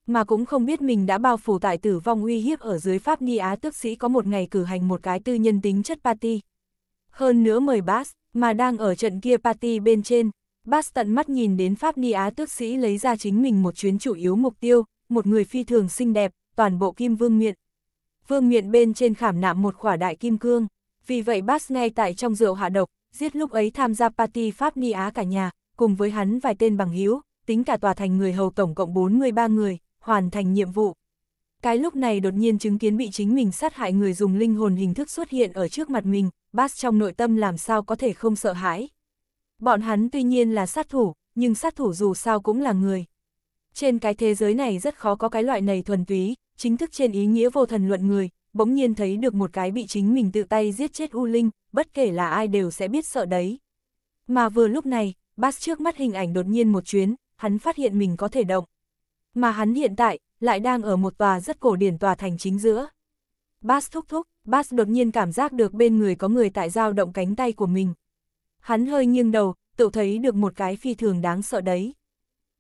S1: Mà cũng không biết mình đã bao phủ tại tử vong uy hiếp ở dưới Pháp Ni Á tước sĩ có một ngày cử hành một cái tư nhân tính chất party. Hơn nữa mời bác, mà đang ở trận kia party bên trên, Bass tận mắt nhìn đến Pháp Ni Á tước sĩ lấy ra chính mình một chuyến chủ yếu mục tiêu, một người phi thường xinh đẹp, toàn bộ kim vương nguyện, Vương nguyện bên trên khảm nạm một khỏa đại kim cương, vì vậy Bass ngay tại trong rượu hạ độc, giết lúc ấy tham gia party Pháp Ni Á cả nhà, cùng với hắn vài tên bằng hữu tính cả tòa thành người hầu tổng cộng 43 người, hoàn thành nhiệm vụ. Cái lúc này đột nhiên chứng kiến bị chính mình sát hại người dùng linh hồn hình thức xuất hiện ở trước mặt mình, Bass trong nội tâm làm sao có thể không sợ hãi. Bọn hắn tuy nhiên là sát thủ, nhưng sát thủ dù sao cũng là người. Trên cái thế giới này rất khó có cái loại này thuần túy, chính thức trên ý nghĩa vô thần luận người, bỗng nhiên thấy được một cái bị chính mình tự tay giết chết U Linh, bất kể là ai đều sẽ biết sợ đấy. Mà vừa lúc này, Bass trước mắt hình ảnh đột nhiên một chuyến, hắn phát hiện mình có thể động. Mà hắn hiện tại, lại đang ở một tòa rất cổ điển tòa thành chính giữa. Bass thúc thúc, Bass đột nhiên cảm giác được bên người có người tại giao động cánh tay của mình hắn hơi nghiêng đầu, tự thấy được một cái phi thường đáng sợ đấy.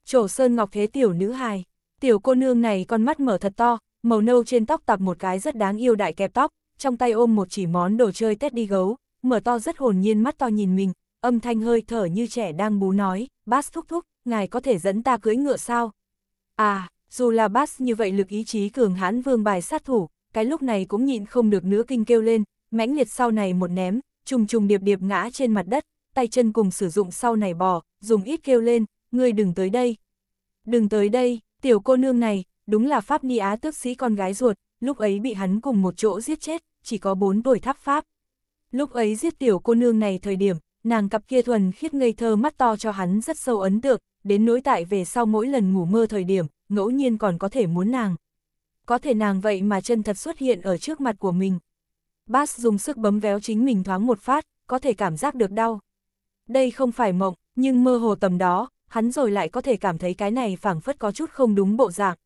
S1: Trổ sơn ngọc thế tiểu nữ hài, tiểu cô nương này con mắt mở thật to, màu nâu trên tóc tạp một cái rất đáng yêu đại kẹp tóc, trong tay ôm một chỉ món đồ chơi tét đi gấu, mở to rất hồn nhiên mắt to nhìn mình, âm thanh hơi thở như trẻ đang bú nói, Bass thúc thúc, ngài có thể dẫn ta cưới ngựa sao? À, dù là Bass như vậy lực ý chí cường hãn vương bài sát thủ, cái lúc này cũng nhịn không được nữa kinh kêu lên, mãnh liệt sau này một ném, trùng trùng điệp điệp ngã trên mặt đất, tay chân cùng sử dụng sau này bò, dùng ít kêu lên, ngươi đừng tới đây. Đừng tới đây, tiểu cô nương này, đúng là Pháp Ni Á tước sĩ con gái ruột, lúc ấy bị hắn cùng một chỗ giết chết, chỉ có bốn tuổi tháp Pháp. Lúc ấy giết tiểu cô nương này thời điểm, nàng cặp kia thuần khiết ngây thơ mắt to cho hắn rất sâu ấn tượng, đến nỗi tại về sau mỗi lần ngủ mơ thời điểm, ngẫu nhiên còn có thể muốn nàng. Có thể nàng vậy mà chân thật xuất hiện ở trước mặt của mình, Bass dùng sức bấm véo chính mình thoáng một phát, có thể cảm giác được đau. Đây không phải mộng, nhưng mơ hồ tầm đó, hắn rồi lại có thể cảm thấy cái này phảng phất có chút không đúng bộ dạng.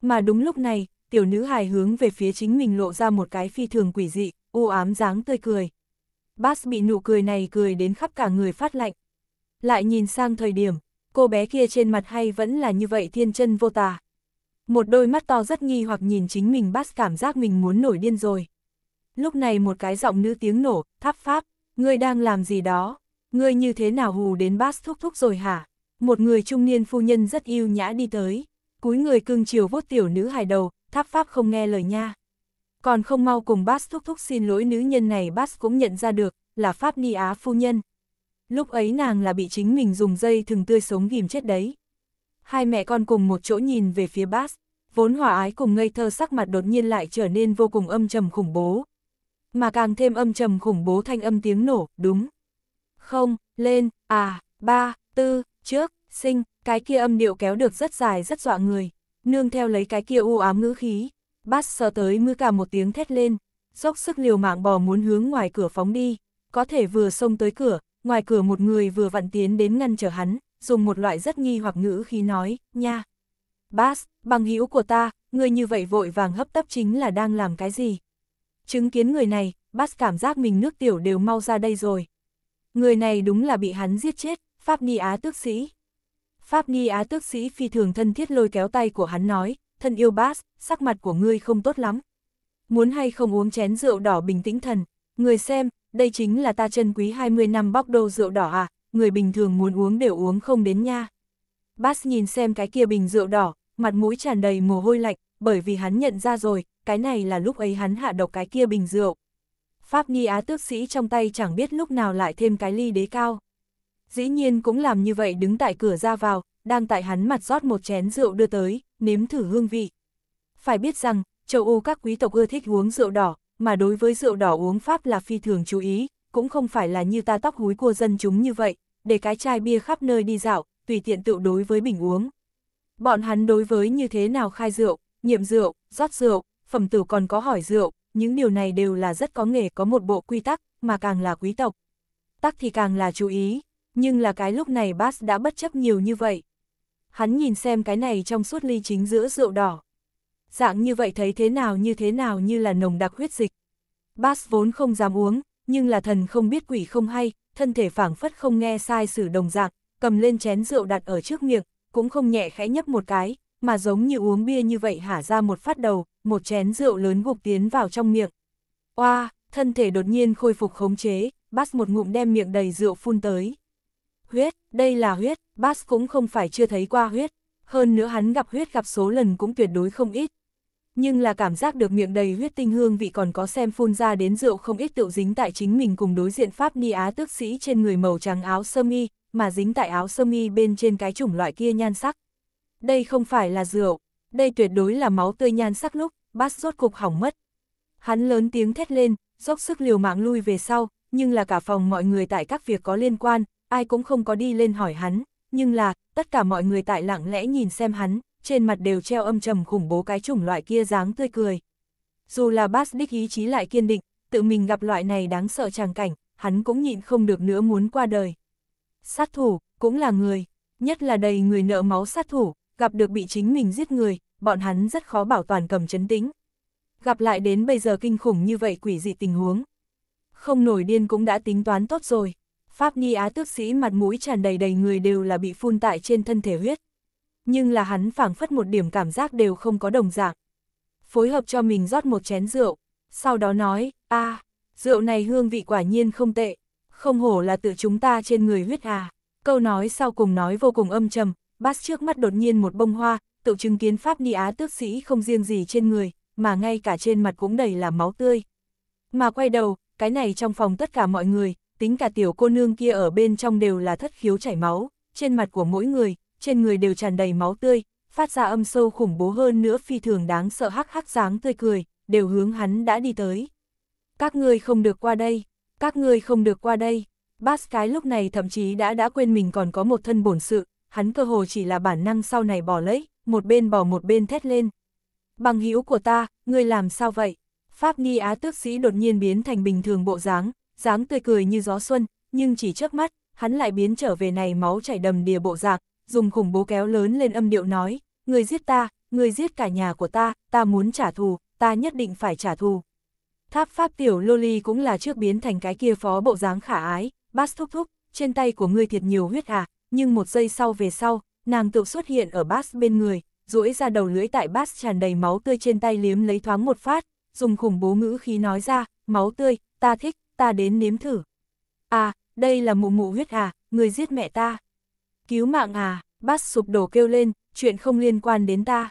S1: Mà đúng lúc này, tiểu nữ hài hướng về phía chính mình lộ ra một cái phi thường quỷ dị, u ám dáng tươi cười. Bass bị nụ cười này cười đến khắp cả người phát lạnh. Lại nhìn sang thời điểm, cô bé kia trên mặt hay vẫn là như vậy thiên chân vô tà. Một đôi mắt to rất nghi hoặc nhìn chính mình Bass cảm giác mình muốn nổi điên rồi. Lúc này một cái giọng nữ tiếng nổ, tháp pháp, ngươi đang làm gì đó, ngươi như thế nào hù đến bát thúc thúc rồi hả? Một người trung niên phu nhân rất yêu nhã đi tới, cúi người cưng chiều vuốt tiểu nữ hài đầu, tháp pháp không nghe lời nha. Còn không mau cùng bát thúc thúc xin lỗi nữ nhân này bát cũng nhận ra được, là pháp ni á phu nhân. Lúc ấy nàng là bị chính mình dùng dây thừng tươi sống ghim chết đấy. Hai mẹ con cùng một chỗ nhìn về phía bát vốn hòa ái cùng ngây thơ sắc mặt đột nhiên lại trở nên vô cùng âm trầm khủng bố, mà càng thêm âm trầm khủng bố thanh âm tiếng nổ, đúng. Không, lên, à, ba, tư, trước, sinh, cái kia âm điệu kéo được rất dài rất dọa người, nương theo lấy cái kia u ám ngữ khí, bát sờ tới mưa cả một tiếng thét lên, dốc sức liều mạng bò muốn hướng ngoài cửa phóng đi, có thể vừa xông tới cửa, ngoài cửa một người vừa vặn tiến đến ngăn trở hắn, dùng một loại rất nghi hoặc ngữ khí nói, nha. Bass, bằng hữu của ta, người như vậy vội vàng hấp tấp chính là đang làm cái gì? Chứng kiến người này, Bas cảm giác mình nước tiểu đều mau ra đây rồi. Người này đúng là bị hắn giết chết, Pháp Ni Á tước sĩ. Pháp Ni Á tước sĩ phi thường thân thiết lôi kéo tay của hắn nói, thân yêu Bas, sắc mặt của ngươi không tốt lắm. Muốn hay không uống chén rượu đỏ bình tĩnh thần, người xem, đây chính là ta chân quý 20 năm bóc đô rượu đỏ à, người bình thường muốn uống đều uống không đến nha. Bas nhìn xem cái kia bình rượu đỏ, mặt mũi tràn đầy mồ hôi lạnh, bởi vì hắn nhận ra rồi, cái này là lúc ấy hắn hạ độc cái kia bình rượu. Pháp Ni Á tước sĩ trong tay chẳng biết lúc nào lại thêm cái ly đế cao. Dĩ nhiên cũng làm như vậy đứng tại cửa ra vào, đang tại hắn mặt rót một chén rượu đưa tới, nếm thử hương vị. Phải biết rằng, châu Âu các quý tộc ưa thích uống rượu đỏ, mà đối với rượu đỏ uống Pháp là phi thường chú ý, cũng không phải là như ta tóc húi cua dân chúng như vậy, để cái chai bia khắp nơi đi dạo, tùy tiện tự đối với bình uống. Bọn hắn đối với như thế nào khai rượu, nghiệm rượu, rót rượu, phẩm tử còn có hỏi rượu, những điều này đều là rất có nghề có một bộ quy tắc, mà càng là quý tộc. Tắc thì càng là chú ý, nhưng là cái lúc này Bass đã bất chấp nhiều như vậy. Hắn nhìn xem cái này trong suốt ly chính giữa rượu đỏ. Dạng như vậy thấy thế nào như thế nào như là nồng đặc huyết dịch. Bass vốn không dám uống, nhưng là thần không biết quỷ không hay, thân thể phảng phất không nghe sai sử đồng dạng, cầm lên chén rượu đặt ở trước miệng, cũng không nhẹ khẽ nhấp một cái, mà giống như uống bia như vậy hả ra một phát đầu, một chén rượu lớn gục tiến vào trong miệng. Oa, wow, thân thể đột nhiên khôi phục khống chế, Bass một ngụm đem miệng đầy rượu phun tới. Huyết, đây là huyết, Bass cũng không phải chưa thấy qua huyết, hơn nữa hắn gặp huyết gặp số lần cũng tuyệt đối không ít. Nhưng là cảm giác được miệng đầy huyết tinh hương vị còn có xem phun ra đến rượu không ít tựu dính tại chính mình cùng đối diện Pháp Ni Á tước sĩ trên người màu trắng áo sơ mi, mà dính tại áo sơ mi bên trên cái chủng loại kia nhan sắc. Đây không phải là rượu, đây tuyệt đối là máu tươi nhan sắc lúc bát rốt cục hỏng mất. Hắn lớn tiếng thét lên, dốc sức liều mạng lui về sau, nhưng là cả phòng mọi người tại các việc có liên quan, ai cũng không có đi lên hỏi hắn, nhưng là, tất cả mọi người tại lặng lẽ nhìn xem hắn, trên mặt đều treo âm trầm khủng bố cái chủng loại kia dáng tươi cười. Dù là bát đích ý chí lại kiên định, tự mình gặp loại này đáng sợ tràng cảnh, hắn cũng nhịn không được nữa muốn qua đời. Sát thủ, cũng là người, nhất là đầy người nợ máu sát thủ, gặp được bị chính mình giết người, bọn hắn rất khó bảo toàn cầm chấn tĩnh. Gặp lại đến bây giờ kinh khủng như vậy quỷ dị tình huống. Không nổi điên cũng đã tính toán tốt rồi. Pháp Nhi Á tước sĩ mặt mũi tràn đầy đầy người đều là bị phun tại trên thân thể huyết. Nhưng là hắn phảng phất một điểm cảm giác đều không có đồng dạng. Phối hợp cho mình rót một chén rượu, sau đó nói, a à, rượu này hương vị quả nhiên không tệ, không hổ là tự chúng ta trên người huyết à. Câu nói sau cùng nói vô cùng âm trầm, Bas trước mắt đột nhiên một bông hoa, tự chứng kiến Pháp Ni Á tước sĩ không riêng gì trên người, mà ngay cả trên mặt cũng đầy là máu tươi. Mà quay đầu, cái này trong phòng tất cả mọi người, tính cả tiểu cô nương kia ở bên trong đều là thất khiếu chảy máu, trên mặt của mỗi người, trên người đều tràn đầy máu tươi, phát ra âm sâu khủng bố hơn nữa phi thường đáng sợ hắc hắc dáng tươi cười, đều hướng hắn đã đi tới. Các ngươi không được qua đây, các ngươi không được qua đây. Bas cái lúc này thậm chí đã đã quên mình còn có một thân bổn sự, hắn cơ hồ chỉ là bản năng sau này bỏ lấy, một bên bỏ một bên thét lên. Bằng hữu của ta, ngươi làm sao vậy? Pháp ni Á tước sĩ đột nhiên biến thành bình thường bộ dáng, dáng tươi cười như gió xuân, nhưng chỉ trước mắt, hắn lại biến trở về này máu chảy đầm đìa bộ dạng, dùng khủng bố kéo lớn lên âm điệu nói, người giết ta, người giết cả nhà của ta, ta muốn trả thù, ta nhất định phải trả thù. Tháp Pháp Tiểu Loli cũng là trước biến thành cái kia phó bộ dáng khả ái, bát thúc thúc, trên tay của ngươi thiệt nhiều huyết à, nhưng một giây sau về sau, nàng tự xuất hiện ở Bass bên người, duỗi ra đầu lưỡi tại Bass tràn đầy máu tươi trên tay liếm lấy thoáng một phát, dùng khủng bố ngữ khí nói ra, máu tươi, ta thích, ta đến nếm thử. À, đây là mụ mụ huyết à, người giết mẹ ta. Cứu mạng à, Bass sụp đổ kêu lên, chuyện không liên quan đến ta.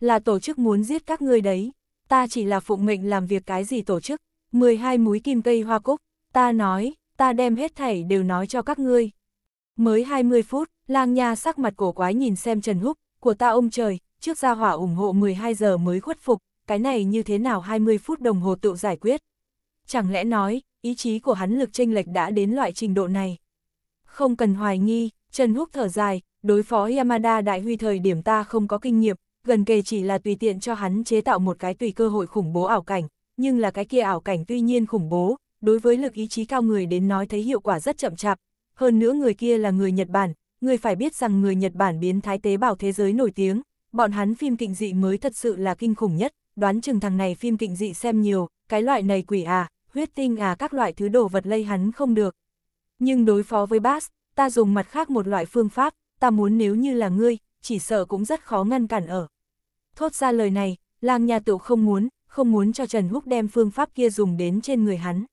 S1: Là tổ chức muốn giết các ngươi đấy, ta chỉ là phụng mệnh làm việc cái gì tổ chức, 12 múi kim cây hoa cúc, ta nói, ta đem hết thảy đều nói cho các ngươi. Mới 20 phút, lang nha sắc mặt cổ quái nhìn xem Trần Húc, của ta ông trời, trước gia hỏa ủng hộ 12 giờ mới khuất phục, cái này như thế nào 20 phút đồng hồ tự giải quyết. Chẳng lẽ nói, ý chí của hắn lực chênh lệch đã đến loại trình độ này. Không cần hoài nghi, Trần Húc thở dài, đối phó Yamada đại huy thời điểm ta không có kinh nghiệm, gần kề chỉ là tùy tiện cho hắn chế tạo một cái tùy cơ hội khủng bố ảo cảnh, nhưng là cái kia ảo cảnh tuy nhiên khủng bố, đối với lực ý chí cao người đến nói thấy hiệu quả rất chậm chạp, hơn nữa người kia là người Nhật Bản, người phải biết rằng người Nhật Bản biến thái tế bào thế giới nổi tiếng, bọn hắn phim kinh dị mới thật sự là kinh khủng nhất, đoán chừng thằng này phim kinh dị xem nhiều, cái loại này quỷ à, huyết tinh à các loại thứ đồ vật lây hắn không được. Nhưng đối phó với Bass, ta dùng mặt khác một loại phương pháp, ta muốn nếu như là ngươi, chỉ sợ cũng rất khó ngăn cản ở. Thốt ra lời này, làng nhà tựu không muốn, không muốn cho Trần Húc đem phương pháp kia dùng đến trên người hắn.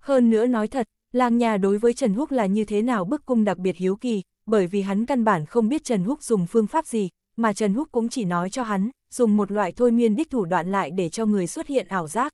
S1: Hơn nữa nói thật, Lang Nha đối với Trần Húc là như thế nào bức cung đặc biệt hiếu kỳ, bởi vì hắn căn bản không biết Trần Húc dùng phương pháp gì, mà Trần Húc cũng chỉ nói cho hắn, dùng một loại thôi miên đích thủ đoạn lại để cho người xuất hiện ảo giác.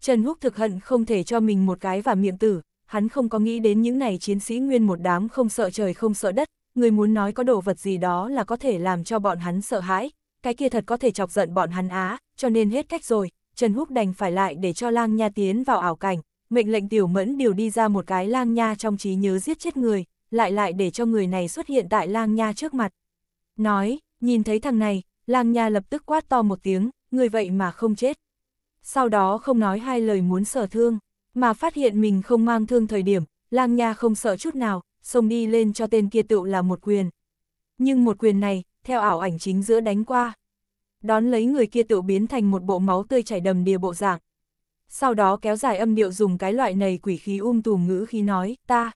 S1: Trần Húc thực hận không thể cho mình một cái và miệng tử, hắn không có nghĩ đến những này chiến sĩ nguyên một đám không sợ trời không sợ đất, người muốn nói có đồ vật gì đó là có thể làm cho bọn hắn sợ hãi, cái kia thật có thể chọc giận bọn hắn á, cho nên hết cách rồi, Trần Húc đành phải lại để cho lang nha tiến vào ảo cảnh, mệnh lệnh tiểu mẫn điều đi ra một cái lang nha trong trí nhớ giết chết người, lại lại để cho người này xuất hiện tại lang nha trước mặt. Nói, nhìn thấy thằng này, lang nha lập tức quát to một tiếng, người vậy mà không chết. Sau đó không nói hai lời muốn sở thương, mà phát hiện mình không mang thương thời điểm, lang nha không sợ chút nào, xông đi lên cho tên kia tựu là một quyền. Nhưng một quyền này, theo ảo ảnh chính giữa đánh qua. Đón lấy người kia tựu biến thành một bộ máu tươi chảy đầm đìa bộ dạng, sau đó kéo dài âm điệu dùng cái loại này quỷ khí um tùm ngữ khi nói, ta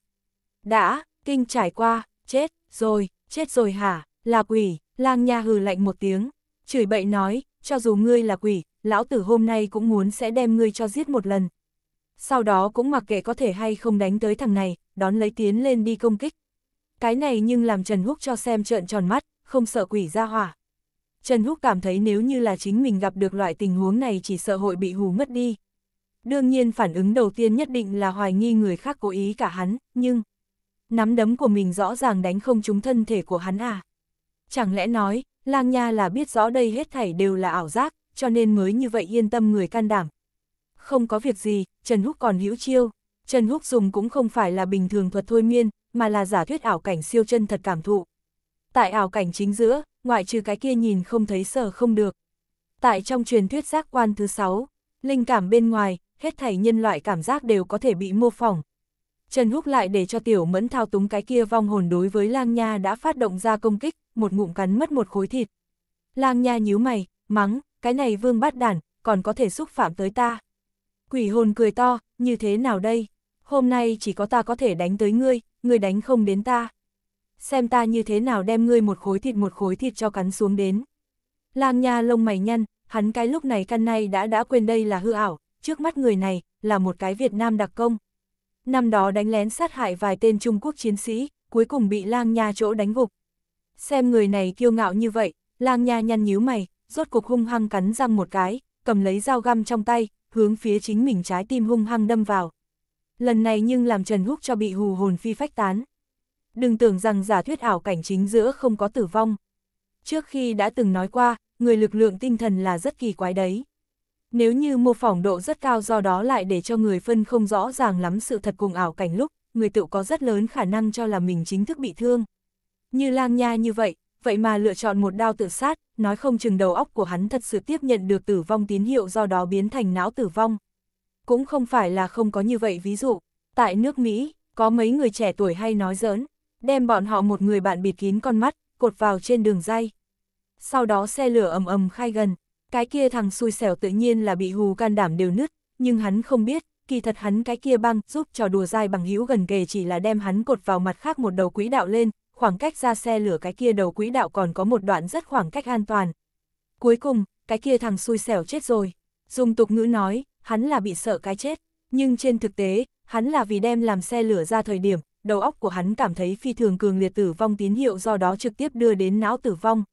S1: đã, kinh trải qua, chết, rồi, chết rồi hả, là quỷ, lang nha hừ lạnh một tiếng, chửi bậy nói, cho dù ngươi là quỷ, lão tử hôm nay cũng muốn sẽ đem ngươi cho giết một lần. Sau đó cũng mặc kệ có thể hay không đánh tới thằng này, đón lấy tiến lên đi công kích. Cái này nhưng làm Trần Húc cho xem trợn tròn mắt, không sợ quỷ ra hỏa. Trần Húc cảm thấy nếu như là chính mình gặp được loại tình huống này chỉ sợ hội bị hù mất đi, Đương nhiên phản ứng đầu tiên nhất định là hoài nghi người khác cố ý cả hắn, nhưng... Nắm đấm của mình rõ ràng đánh không trúng thân thể của hắn à? Chẳng lẽ nói, lang nha là biết rõ đây hết thảy đều là ảo giác, cho nên mới như vậy yên tâm người can đảm. Không có việc gì, Trần Húc còn hữu chiêu. Trần Húc dùng cũng không phải là bình thường thuật thôi miên, mà là giả thuyết ảo cảnh siêu chân thật cảm thụ. Tại ảo cảnh chính giữa, ngoại trừ cái kia nhìn không thấy sờ không được. Tại trong truyền thuyết giác quan thứ 6, linh cảm bên ngoài, hết thảy nhân loại cảm giác đều có thể bị mô phỏng. Trần Húc lại để cho Tiểu Mẫn thao túng cái kia vong hồn đối với Lang Nha đã phát động ra công kích, một ngụm cắn mất một khối thịt. Lang Nha nhíu mày, mắng, cái này vương bát đản, còn có thể xúc phạm tới ta. Quỷ hồn cười to, như thế nào đây? Hôm nay chỉ có ta có thể đánh tới ngươi, ngươi đánh không đến ta. Xem ta như thế nào đem ngươi một khối thịt một khối thịt cho cắn xuống đến. Lang Nha lông mày nhăn, hắn cái lúc này căn này đã đã quên đây là hư ảo, trước mắt người này là một cái Việt Nam đặc công. Năm đó đánh lén sát hại vài tên Trung Quốc chiến sĩ, cuối cùng bị lang nha chỗ đánh gục. Xem người này kiêu ngạo như vậy, lang nha nhăn nhíu mày, rốt cuộc hung hăng cắn răng một cái, cầm lấy dao găm trong tay, hướng phía chính mình trái tim hung hăng đâm vào. Lần này nhưng làm Trần Húc cho bị hù hồn phi phách tán. Đừng tưởng rằng giả thuyết ảo cảnh chính giữa không có tử vong. Trước khi đã từng nói qua, người lực lượng tinh thần là rất kỳ quái đấy. Nếu như mô phỏng độ rất cao do đó lại để cho người phân không rõ ràng lắm sự thật cùng ảo cảnh lúc, người tự có rất lớn khả năng cho là mình chính thức bị thương. Như lang nha như vậy, vậy mà lựa chọn một đao tự sát, nói không chừng đầu óc của hắn thật sự tiếp nhận được tử vong tín hiệu do đó biến thành não tử vong. Cũng không phải là không có như vậy ví dụ, tại nước Mỹ, có mấy người trẻ tuổi hay nói giỡn, đem bọn họ một người bạn bịt kín con mắt, cột vào trên đường dây. Sau đó xe lửa ầm ầm khai gần, cái kia thằng xui xẻo tự nhiên là bị hù can đảm đều nứt, nhưng hắn không biết, kỳ thật hắn cái kia băng giúp trò đùa dai bằng hữu gần kề chỉ là đem hắn cột vào mặt khác một đầu quỹ đạo lên, khoảng cách ra xe lửa cái kia đầu quỹ đạo còn có một đoạn rất khoảng cách an toàn. Cuối cùng, cái kia thằng xui xẻo chết rồi. Dùng tục ngữ nói, hắn là bị sợ cái chết, nhưng trên thực tế, hắn là vì đem làm xe lửa ra thời điểm, đầu óc của hắn cảm thấy phi thường cường liệt tử vong tín hiệu do đó trực tiếp đưa đến não tử vong.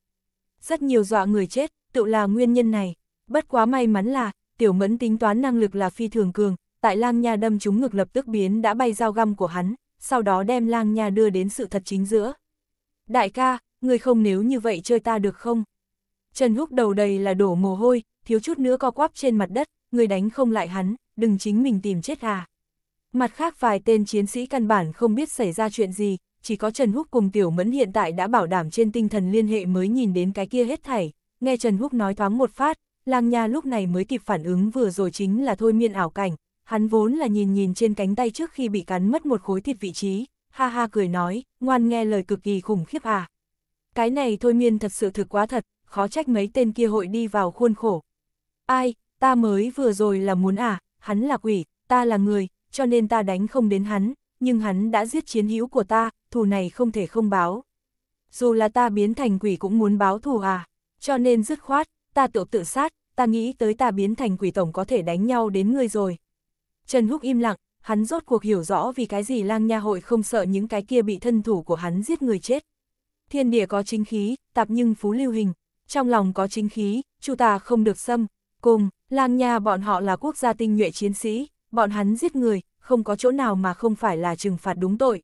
S1: Rất nhiều dọa người chết, tự là nguyên nhân này. Bất quá may mắn là, tiểu mẫn tính toán năng lực là phi thường cường, tại lang nha đâm chúng ngực lập tức biến đã bay dao găm của hắn, sau đó đem lang nha đưa đến sự thật chính giữa. Đại ca, người không nếu như vậy chơi ta được không? Trần Húc đầu đầy là đổ mồ hôi, thiếu chút nữa co quắp trên mặt đất, người đánh không lại hắn, đừng chính mình tìm chết à. Mặt khác vài tên chiến sĩ căn bản không biết xảy ra chuyện gì, chỉ có Trần Húc cùng Tiểu Mẫn hiện tại đã bảo đảm trên tinh thần liên hệ mới nhìn đến cái kia hết thảy, nghe Trần Húc nói thoáng một phát, Lang Nha lúc này mới kịp phản ứng vừa rồi chính là thôi miên ảo cảnh, hắn vốn là nhìn nhìn trên cánh tay trước khi bị cắn mất một khối thịt vị trí, ha ha cười nói, ngoan nghe lời cực kỳ khủng khiếp à. Cái này thôi miên thật sự thực quá thật, khó trách mấy tên kia hội đi vào khuôn khổ. Ai, ta mới vừa rồi là muốn à, hắn là quỷ, ta là người, cho nên ta đánh không đến hắn, nhưng hắn đã giết chiến hữu của ta, thù này không thể không báo. Dù là ta biến thành quỷ cũng muốn báo thù à cho nên dứt khoát, ta tự tự sát, ta nghĩ tới ta biến thành quỷ tổng có thể đánh nhau đến ngươi rồi. Trần Húc im lặng, hắn rốt cuộc hiểu rõ vì cái gì lang nha hội không sợ những cái kia bị thân thủ của hắn giết người chết. Thiên địa có chính khí, tạp nhưng phú lưu hình, trong lòng có chính khí, chu ta không được xâm, cùng, lang nha bọn họ là quốc gia tinh nhuệ chiến sĩ, bọn hắn giết người, không có chỗ nào mà không phải là trừng phạt đúng tội.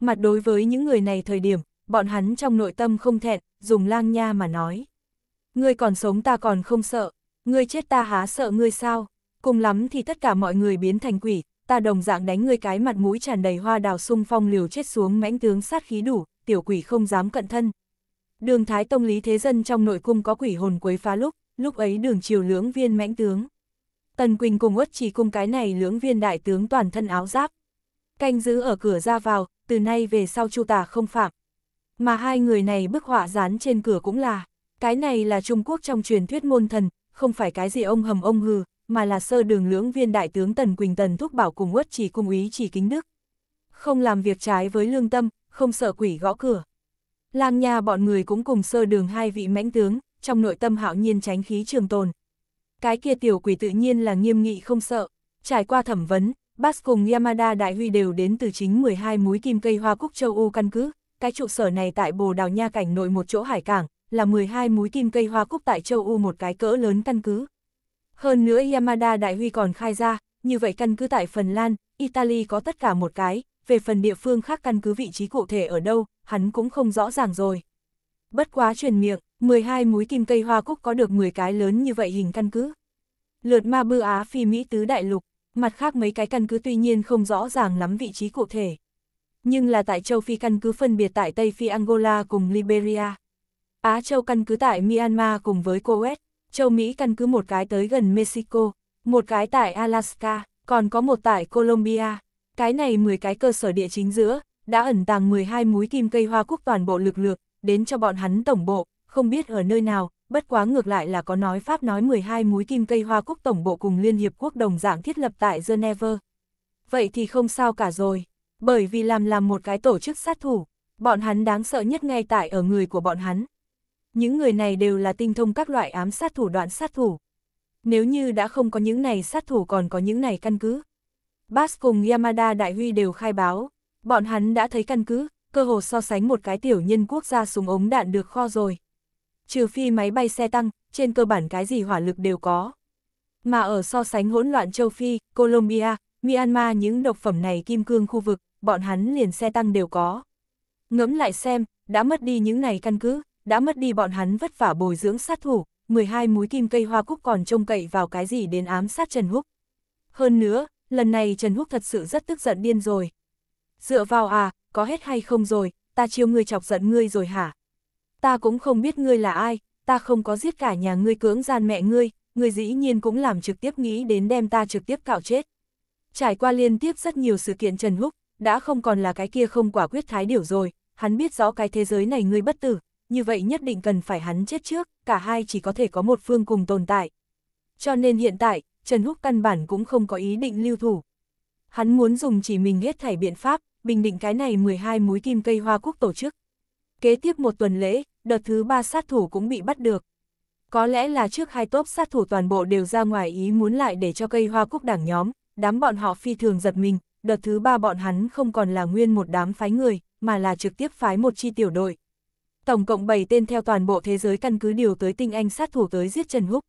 S1: Mặt đối với những người này thời điểm, bọn hắn trong nội tâm không thẹn, dùng lang nha mà nói. Ngươi còn sống ta còn không sợ, ngươi chết ta há sợ ngươi sao? Cùng lắm thì tất cả mọi người biến thành quỷ, ta đồng dạng đánh ngươi cái mặt mũi tràn đầy hoa đào sung phong liều chết xuống mãnh tướng sát khí đủ, tiểu quỷ không dám cận thân. Đường Thái Tông Lý Thế Dân trong nội cung có quỷ hồn quấy phá lúc, lúc ấy đường triều lưỡng viên mãnh tướng. Tần Quỳnh cùng uất chỉ cung cái này lưỡng viên đại tướng toàn thân áo giáp. Canh giữ ở cửa ra vào, từ nay về sau chu tà không phạm. Mà hai người này bức họa dán trên cửa cũng là cái này là Trung Quốc trong truyền thuyết môn thần, không phải cái gì ông hầm ông hừ, mà là sơ đường lưỡng viên đại tướng Tần Quỳnh Tần thúc bảo cùng uất chỉ cung ý chỉ kính đức. Không làm việc trái với lương tâm, không sợ quỷ gõ cửa. Lang nha bọn người cũng cùng sơ đường hai vị mãnh tướng, trong nội tâm hạo nhiên tránh khí trường tồn. Cái kia tiểu quỷ tự nhiên là nghiêm nghị không sợ, trải qua thẩm vấn, Bas cùng Yamada Đại Huy đều đến từ chính 12 múi kim cây hoa cúc châu U căn cứ, cái trụ sở này tại Bồ Đào Nha cảnh nội một chỗ hải cảng, là 12 múi kim cây hoa cúc tại châu U một cái cỡ lớn căn cứ. Hơn nữa Yamada Đại Huy còn khai ra, như vậy căn cứ tại Phần Lan, Italy có tất cả một cái, về phần địa phương khác căn cứ vị trí cụ thể ở đâu, hắn cũng không rõ ràng rồi. Bất quá truyền miệng, 12 múi kim cây hoa cúc có được 10 cái lớn như vậy hình căn cứ. Lượt ma bư Á phi Mỹ tứ đại lục, mặt khác mấy cái căn cứ tuy nhiên không rõ ràng lắm vị trí cụ thể. Nhưng là tại châu Phi căn cứ phân biệt tại Tây Phi Angola cùng Liberia. Á Châu căn cứ tại Myanmar cùng với Kuwait, châu Mỹ căn cứ một cái tới gần Mexico, một cái tại Alaska, còn có một tại Colombia. Cái này 10 cái cơ sở địa chính giữa, đã ẩn tàng 12 múi kim cây hoa quốc toàn bộ lực lượng, đến cho bọn hắn tổng bộ, không biết ở nơi nào, bất quá ngược lại là có nói Pháp nói 12 múi kim cây hoa quốc tổng bộ cùng Liên Hiệp Quốc đồng dạng thiết lập tại Geneva. Vậy thì không sao cả rồi, bởi vì làm làm một cái tổ chức sát thủ, bọn hắn đáng sợ nhất ngay tại ở người của bọn hắn những người này đều là tinh thông các loại ám sát thủ đoạn sát thủ. Nếu như đã không có những này sát thủ còn có những này căn cứ. Bas cùng Yamada Đại Huy đều khai báo, bọn hắn đã thấy căn cứ, cơ hồ so sánh một cái tiểu nhân quốc gia súng ống đạn được kho rồi. Trừ phi máy bay xe tăng, trên cơ bản cái gì hỏa lực đều có. Mà ở so sánh hỗn loạn châu Phi, Colombia, Myanmar những độc phẩm này kim cương khu vực, bọn hắn liền xe tăng đều có. Ngẫm lại xem, đã mất đi những này căn cứ, đã mất đi bọn hắn vất vả bồi dưỡng sát thủ, 12 múi kim cây hoa cúc còn trông cậy vào cái gì đến ám sát Trần Húc. Hơn nữa, lần này Trần Húc thật sự rất tức giận điên rồi. Dựa vào à, có hết hay không rồi, ta chiêu ngươi chọc giận ngươi rồi hả? Ta cũng không biết ngươi là ai, ta không có giết cả nhà ngươi cưỡng gian mẹ ngươi, ngươi dĩ nhiên cũng làm trực tiếp nghĩ đến đem ta trực tiếp cạo chết. Trải qua liên tiếp rất nhiều sự kiện Trần Húc, đã không còn là cái kia không quả quyết thái điểu rồi, hắn biết rõ cái thế giới này ngươi bất tử, như vậy nhất định cần phải hắn chết trước, cả hai chỉ có thể có một phương cùng tồn tại. Cho nên hiện tại, Trần Húc căn bản cũng không có ý định lưu thủ. Hắn muốn dùng chỉ mình hết thảy biện pháp, bình định cái này 12 múi kim cây hoa quốc tổ chức. Kế tiếp một tuần lễ, đợt thứ ba sát thủ cũng bị bắt được. Có lẽ là trước hai tốp sát thủ toàn bộ đều ra ngoài ý muốn lại để cho cây hoa quốc đảng nhóm, đám bọn họ phi thường giật mình, đợt thứ ba bọn hắn không còn là nguyên một đám phái người, mà là trực tiếp phái một chi tiểu đội tổng cộng 7 tên theo toàn bộ thế giới căn cứ điều tới tinh anh sát thủ tới giết Trần Húc.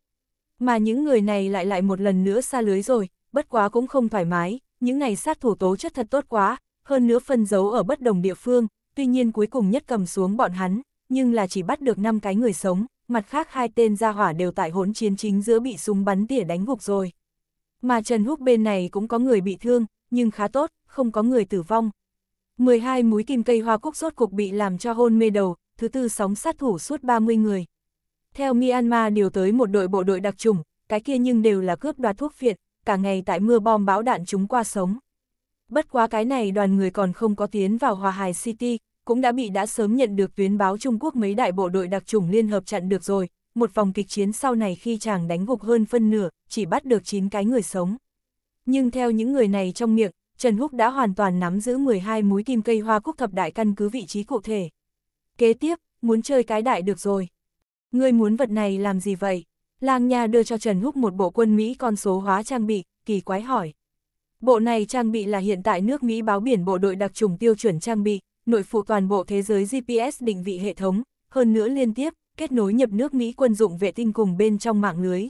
S1: Mà những người này lại lại một lần nữa xa lưới rồi, bất quá cũng không thoải mái, những này sát thủ tố chất thật tốt quá, hơn nữa phân giấu ở bất đồng địa phương, tuy nhiên cuối cùng nhất cầm xuống bọn hắn, nhưng là chỉ bắt được 5 cái người sống, mặt khác hai tên gia hỏa đều tại hỗn chiến chính giữa bị súng bắn tỉa đánh gục rồi. Mà Trần Húc bên này cũng có người bị thương, nhưng khá tốt, không có người tử vong. 12 múi kim cây hoa cúc rốt cục bị làm cho hôn mê đầu, thứ tư sóng sát thủ suốt 30 người. Theo Myanmar điều tới một đội bộ đội đặc trùng, cái kia nhưng đều là cướp đoạt thuốc viện, cả ngày tại mưa bom bão đạn chúng qua sống. Bất quá cái này đoàn người còn không có tiến vào Hòa Hải City, cũng đã bị đã sớm nhận được tuyến báo Trung Quốc mấy đại bộ đội đặc trùng liên hợp chặn được rồi, một vòng kịch chiến sau này khi chàng đánh gục hơn phân nửa, chỉ bắt được 9 cái người sống. Nhưng theo những người này trong miệng, Trần Húc đã hoàn toàn nắm giữ 12 múi kim cây hoa quốc thập đại căn cứ vị trí cụ thể. Kế tiếp, muốn chơi cái đại được rồi. Ngươi muốn vật này làm gì vậy? Lang Nha đưa cho Trần Húc một bộ quân Mỹ con số hóa trang bị, kỳ quái hỏi. Bộ này trang bị là hiện tại nước Mỹ báo biển bộ đội đặc trùng tiêu chuẩn trang bị, nội phụ toàn bộ thế giới GPS định vị hệ thống, hơn nữa liên tiếp, kết nối nhập nước Mỹ quân dụng vệ tinh cùng bên trong mạng lưới.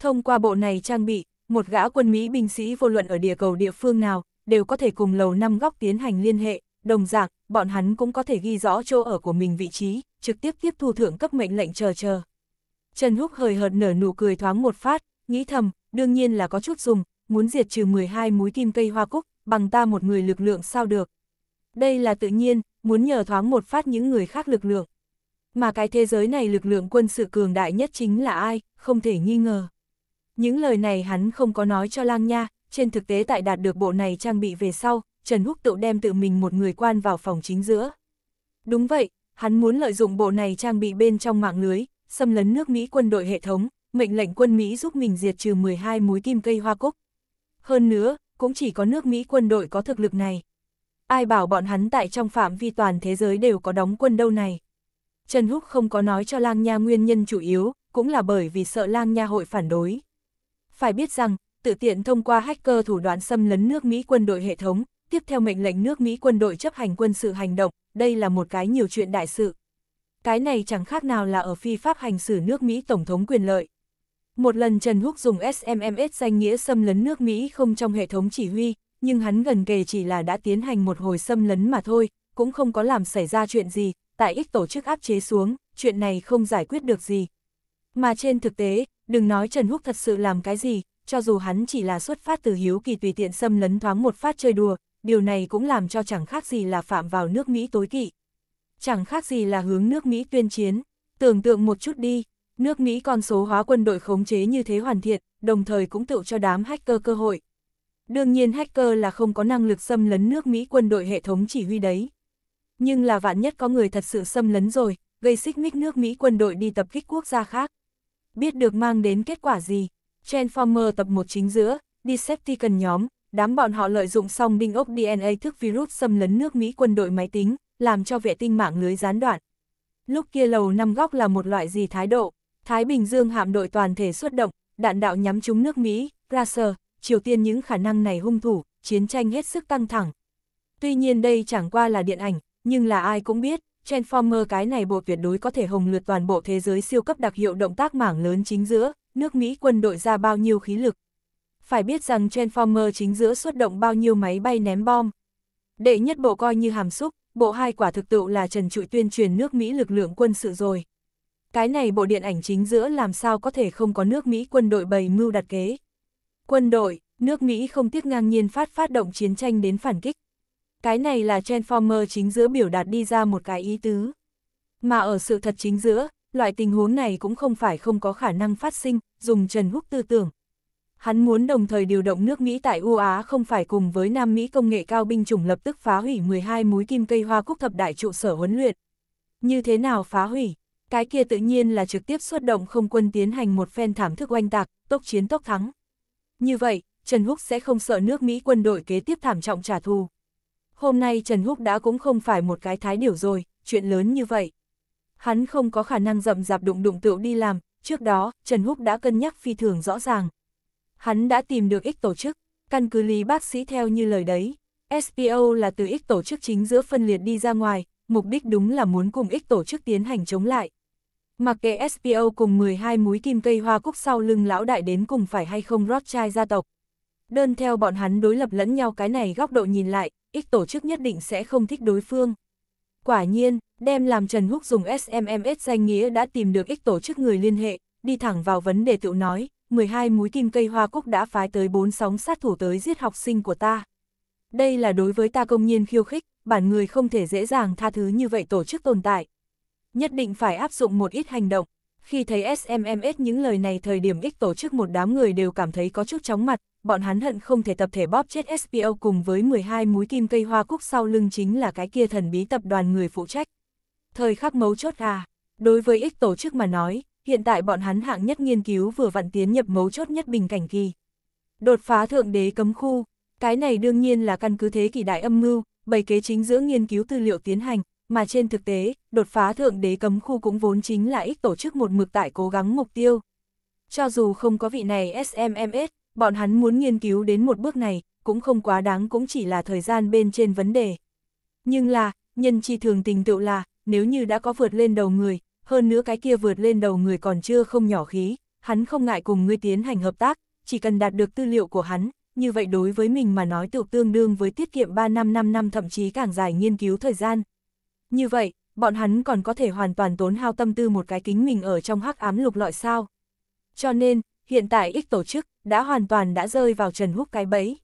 S1: Thông qua bộ này trang bị, một gã quân Mỹ binh sĩ vô luận ở địa cầu địa phương nào, đều có thể cùng lầu năm góc tiến hành liên hệ, đồng dạng, bọn hắn cũng có thể ghi rõ chỗ ở của mình vị trí, trực tiếp tiếp thu thượng cấp mệnh lệnh chờ chờ. Trần Húc hời hợt nở nụ cười thoáng một phát, nghĩ thầm, đương nhiên là có chút dùng, muốn diệt trừ 12 múi kim cây hoa cúc, bằng ta một người lực lượng sao được. Đây là tự nhiên, muốn nhờ thoáng một phát những người khác lực lượng. Mà cái thế giới này lực lượng quân sự cường đại nhất chính là ai, không thể nghi ngờ. Những lời này hắn không có nói cho lang nha, trên thực tế tại đạt được bộ này trang bị về sau, Trần Húc tự đem tự mình một người quan vào phòng chính giữa. Đúng vậy, hắn muốn lợi dụng bộ này trang bị bên trong mạng lưới, xâm lấn nước Mỹ quân đội hệ thống, mệnh lệnh quân Mỹ giúp mình diệt trừ 12 múi kim cây hoa cúc. Hơn nữa, cũng chỉ có nước Mỹ quân đội có thực lực này. Ai bảo bọn hắn tại trong phạm vi toàn thế giới đều có đóng quân đâu này. Trần Húc không có nói cho Lang Nha nguyên nhân chủ yếu, cũng là bởi vì sợ Lang Nha hội phản đối. Phải biết rằng, tự tiện thông qua hacker thủ đoạn xâm lấn nước Mỹ quân đội hệ thống, tiếp theo mệnh lệnh nước Mỹ quân đội chấp hành quân sự hành động, đây là một cái nhiều chuyện đại sự. Cái này chẳng khác nào là ở phi pháp hành xử nước Mỹ Tổng thống quyền lợi. Một lần Trần Húc dùng SMMS danh nghĩa xâm lấn nước Mỹ không trong hệ thống chỉ huy, nhưng hắn gần kề chỉ là đã tiến hành một hồi xâm lấn mà thôi, cũng không có làm xảy ra chuyện gì, tại ích tổ chức áp chế xuống, chuyện này không giải quyết được gì. Mà trên thực tế, đừng nói Trần Húc thật sự làm cái gì, cho dù hắn chỉ là xuất phát từ hiếu kỳ tùy tiện xâm lấn thoáng một phát chơi đùa, điều này cũng làm cho chẳng khác gì là phạm vào nước Mỹ tối kỵ. Chẳng khác gì là hướng nước Mỹ tuyên chiến, tưởng tượng một chút đi, nước Mỹ con số hóa quân đội khống chế như thế hoàn thiện, đồng thời cũng tự cho đám hacker cơ hội. Đương nhiên hacker là không có năng lực xâm lấn nước Mỹ quân đội hệ thống chỉ huy đấy. Nhưng là vạn nhất có người thật sự xâm lấn rồi, gây xích mích nước Mỹ quân đội đi tập kích quốc gia khác. Biết được mang đến kết quả gì? Transformer tập 1 chính giữa, Decepticon nhóm, đám bọn họ lợi dụng song binh ốc DNA thức virus xâm lấn nước Mỹ quân đội máy tính, làm cho vệ tinh mạng lưới gián đoạn. Lúc kia lầu năm góc là một loại gì thái độ? Thái Bình Dương hạm đội toàn thể xuất động, đạn đạo nhắm trúng nước Mỹ, Russia, Triều Tiên những khả năng này hung thủ, chiến tranh hết sức căng thẳng. Tuy nhiên đây chẳng qua là điện ảnh, nhưng là ai cũng biết, Transformer cái này bộ tuyệt đối có thể hồng lượt toàn bộ thế giới siêu cấp đặc hiệu động tác mảng lớn chính giữa, nước Mỹ quân đội ra bao nhiêu khí lực, phải biết rằng Transformer chính giữa xuất động bao nhiêu máy bay ném bom. Đệ nhất bộ coi như hàm xúc, bộ hai quả thực tựu là trần trụi tuyên truyền nước Mỹ lực lượng quân sự rồi. Cái này bộ điện ảnh chính giữa làm sao có thể không có nước Mỹ quân đội bày mưu đặt kế. Quân đội, nước Mỹ không tiếc ngang nhiên phát phát động chiến tranh đến phản kích. Cái này là Transformer chính giữa biểu đạt đi ra một cái ý tứ. Mà ở sự thật chính giữa, loại tình huống này cũng không phải không có khả năng phát sinh, dùng Trần Húc tư tưởng, Hắn muốn đồng thời điều động nước Mỹ tại Âu Á không phải cùng với Nam Mỹ công nghệ cao binh chủng lập tức phá hủy 12 múi kim cây hoa cúc thập đại trụ sở huấn luyện. Như thế nào phá hủy? Cái kia tự nhiên là trực tiếp xuất động không quân tiến hành một phen thảm thức oanh tạc, tốc chiến tốc thắng. Như vậy, Trần Húc sẽ không sợ nước Mỹ quân đội kế tiếp thảm trọng trả thù. Hôm nay Trần Húc đã cũng không phải một cái thái điểu rồi, chuyện lớn như vậy. Hắn không có khả năng rậm rạp đụng đụng tựu đi làm, trước đó, Trần Húc đã cân nhắc phi thường rõ ràng, hắn đã tìm được ích tổ chức, căn cứ lý bác sĩ theo như lời đấy. SPO là từ ích tổ chức chính giữa phân liệt đi ra ngoài, mục đích đúng là muốn cùng ích tổ chức tiến hành chống lại. Mặc kệ SPO cùng 12 múi kim cây hoa cúc sau lưng lão đại đến cùng phải hay không Rothschild gia tộc. Đơn theo bọn hắn đối lập lẫn nhau cái này góc độ nhìn lại, ích tổ chức nhất định sẽ không thích đối phương. Quả nhiên, đem làm Trần Húc dùng SMMS danh nghĩa đã tìm được ích tổ chức người liên hệ, đi thẳng vào vấn đề tự nói, 12 múi kim cây hoa cúc đã phái tới bốn sóng sát thủ tới giết học sinh của ta. Đây là đối với ta công nhiên khiêu khích, bản người không thể dễ dàng tha thứ như vậy tổ chức tồn tại. Nhất định phải áp dụng một ít hành động. Khi thấy SMMS những lời này thời điểm ích tổ chức một đám người đều cảm thấy có chút chóng mặt, bọn hắn hận không thể tập thể bóp chết SPO cùng với 12 múi kim cây hoa cúc sau lưng chính là cái kia thần bí tập đoàn người phụ trách. Thời khắc mấu chốt à, đối với ích tổ chức mà nói, hiện tại bọn hắn hạng nhất nghiên cứu vừa vặn tiến nhập mấu chốt nhất bình cảnh kỳ. Đột phá thượng đế cấm khu, cái này đương nhiên là căn cứ thế kỷ đại âm mưu, bày kế chính giữa nghiên cứu tư liệu tiến hành, mà trên thực tế, đột phá thượng đế cấm khu cũng vốn chính là ích tổ chức một mực tại cố gắng mục tiêu. Cho dù không có vị này SMMS, bọn hắn muốn nghiên cứu đến một bước này, cũng không quá đáng cũng chỉ là thời gian bên trên vấn đề. Nhưng là, nhân chi thường tình tựu là, nếu như đã có vượt lên đầu người, hơn nữa cái kia vượt lên đầu người còn chưa không nhỏ khí, hắn không ngại cùng ngươi tiến hành hợp tác, chỉ cần đạt được tư liệu của hắn, như vậy đối với mình mà nói tựu tương đương với tiết kiệm 3 năm 5 năm thậm chí càng dài nghiên cứu thời gian. Như vậy, bọn hắn còn có thể hoàn toàn tốn hao tâm tư một cái kính mình ở trong hắc ám lục lọi sao. Cho nên, hiện tại ích tổ chức đã hoàn toàn đã rơi vào Trần Húc cái bẫy.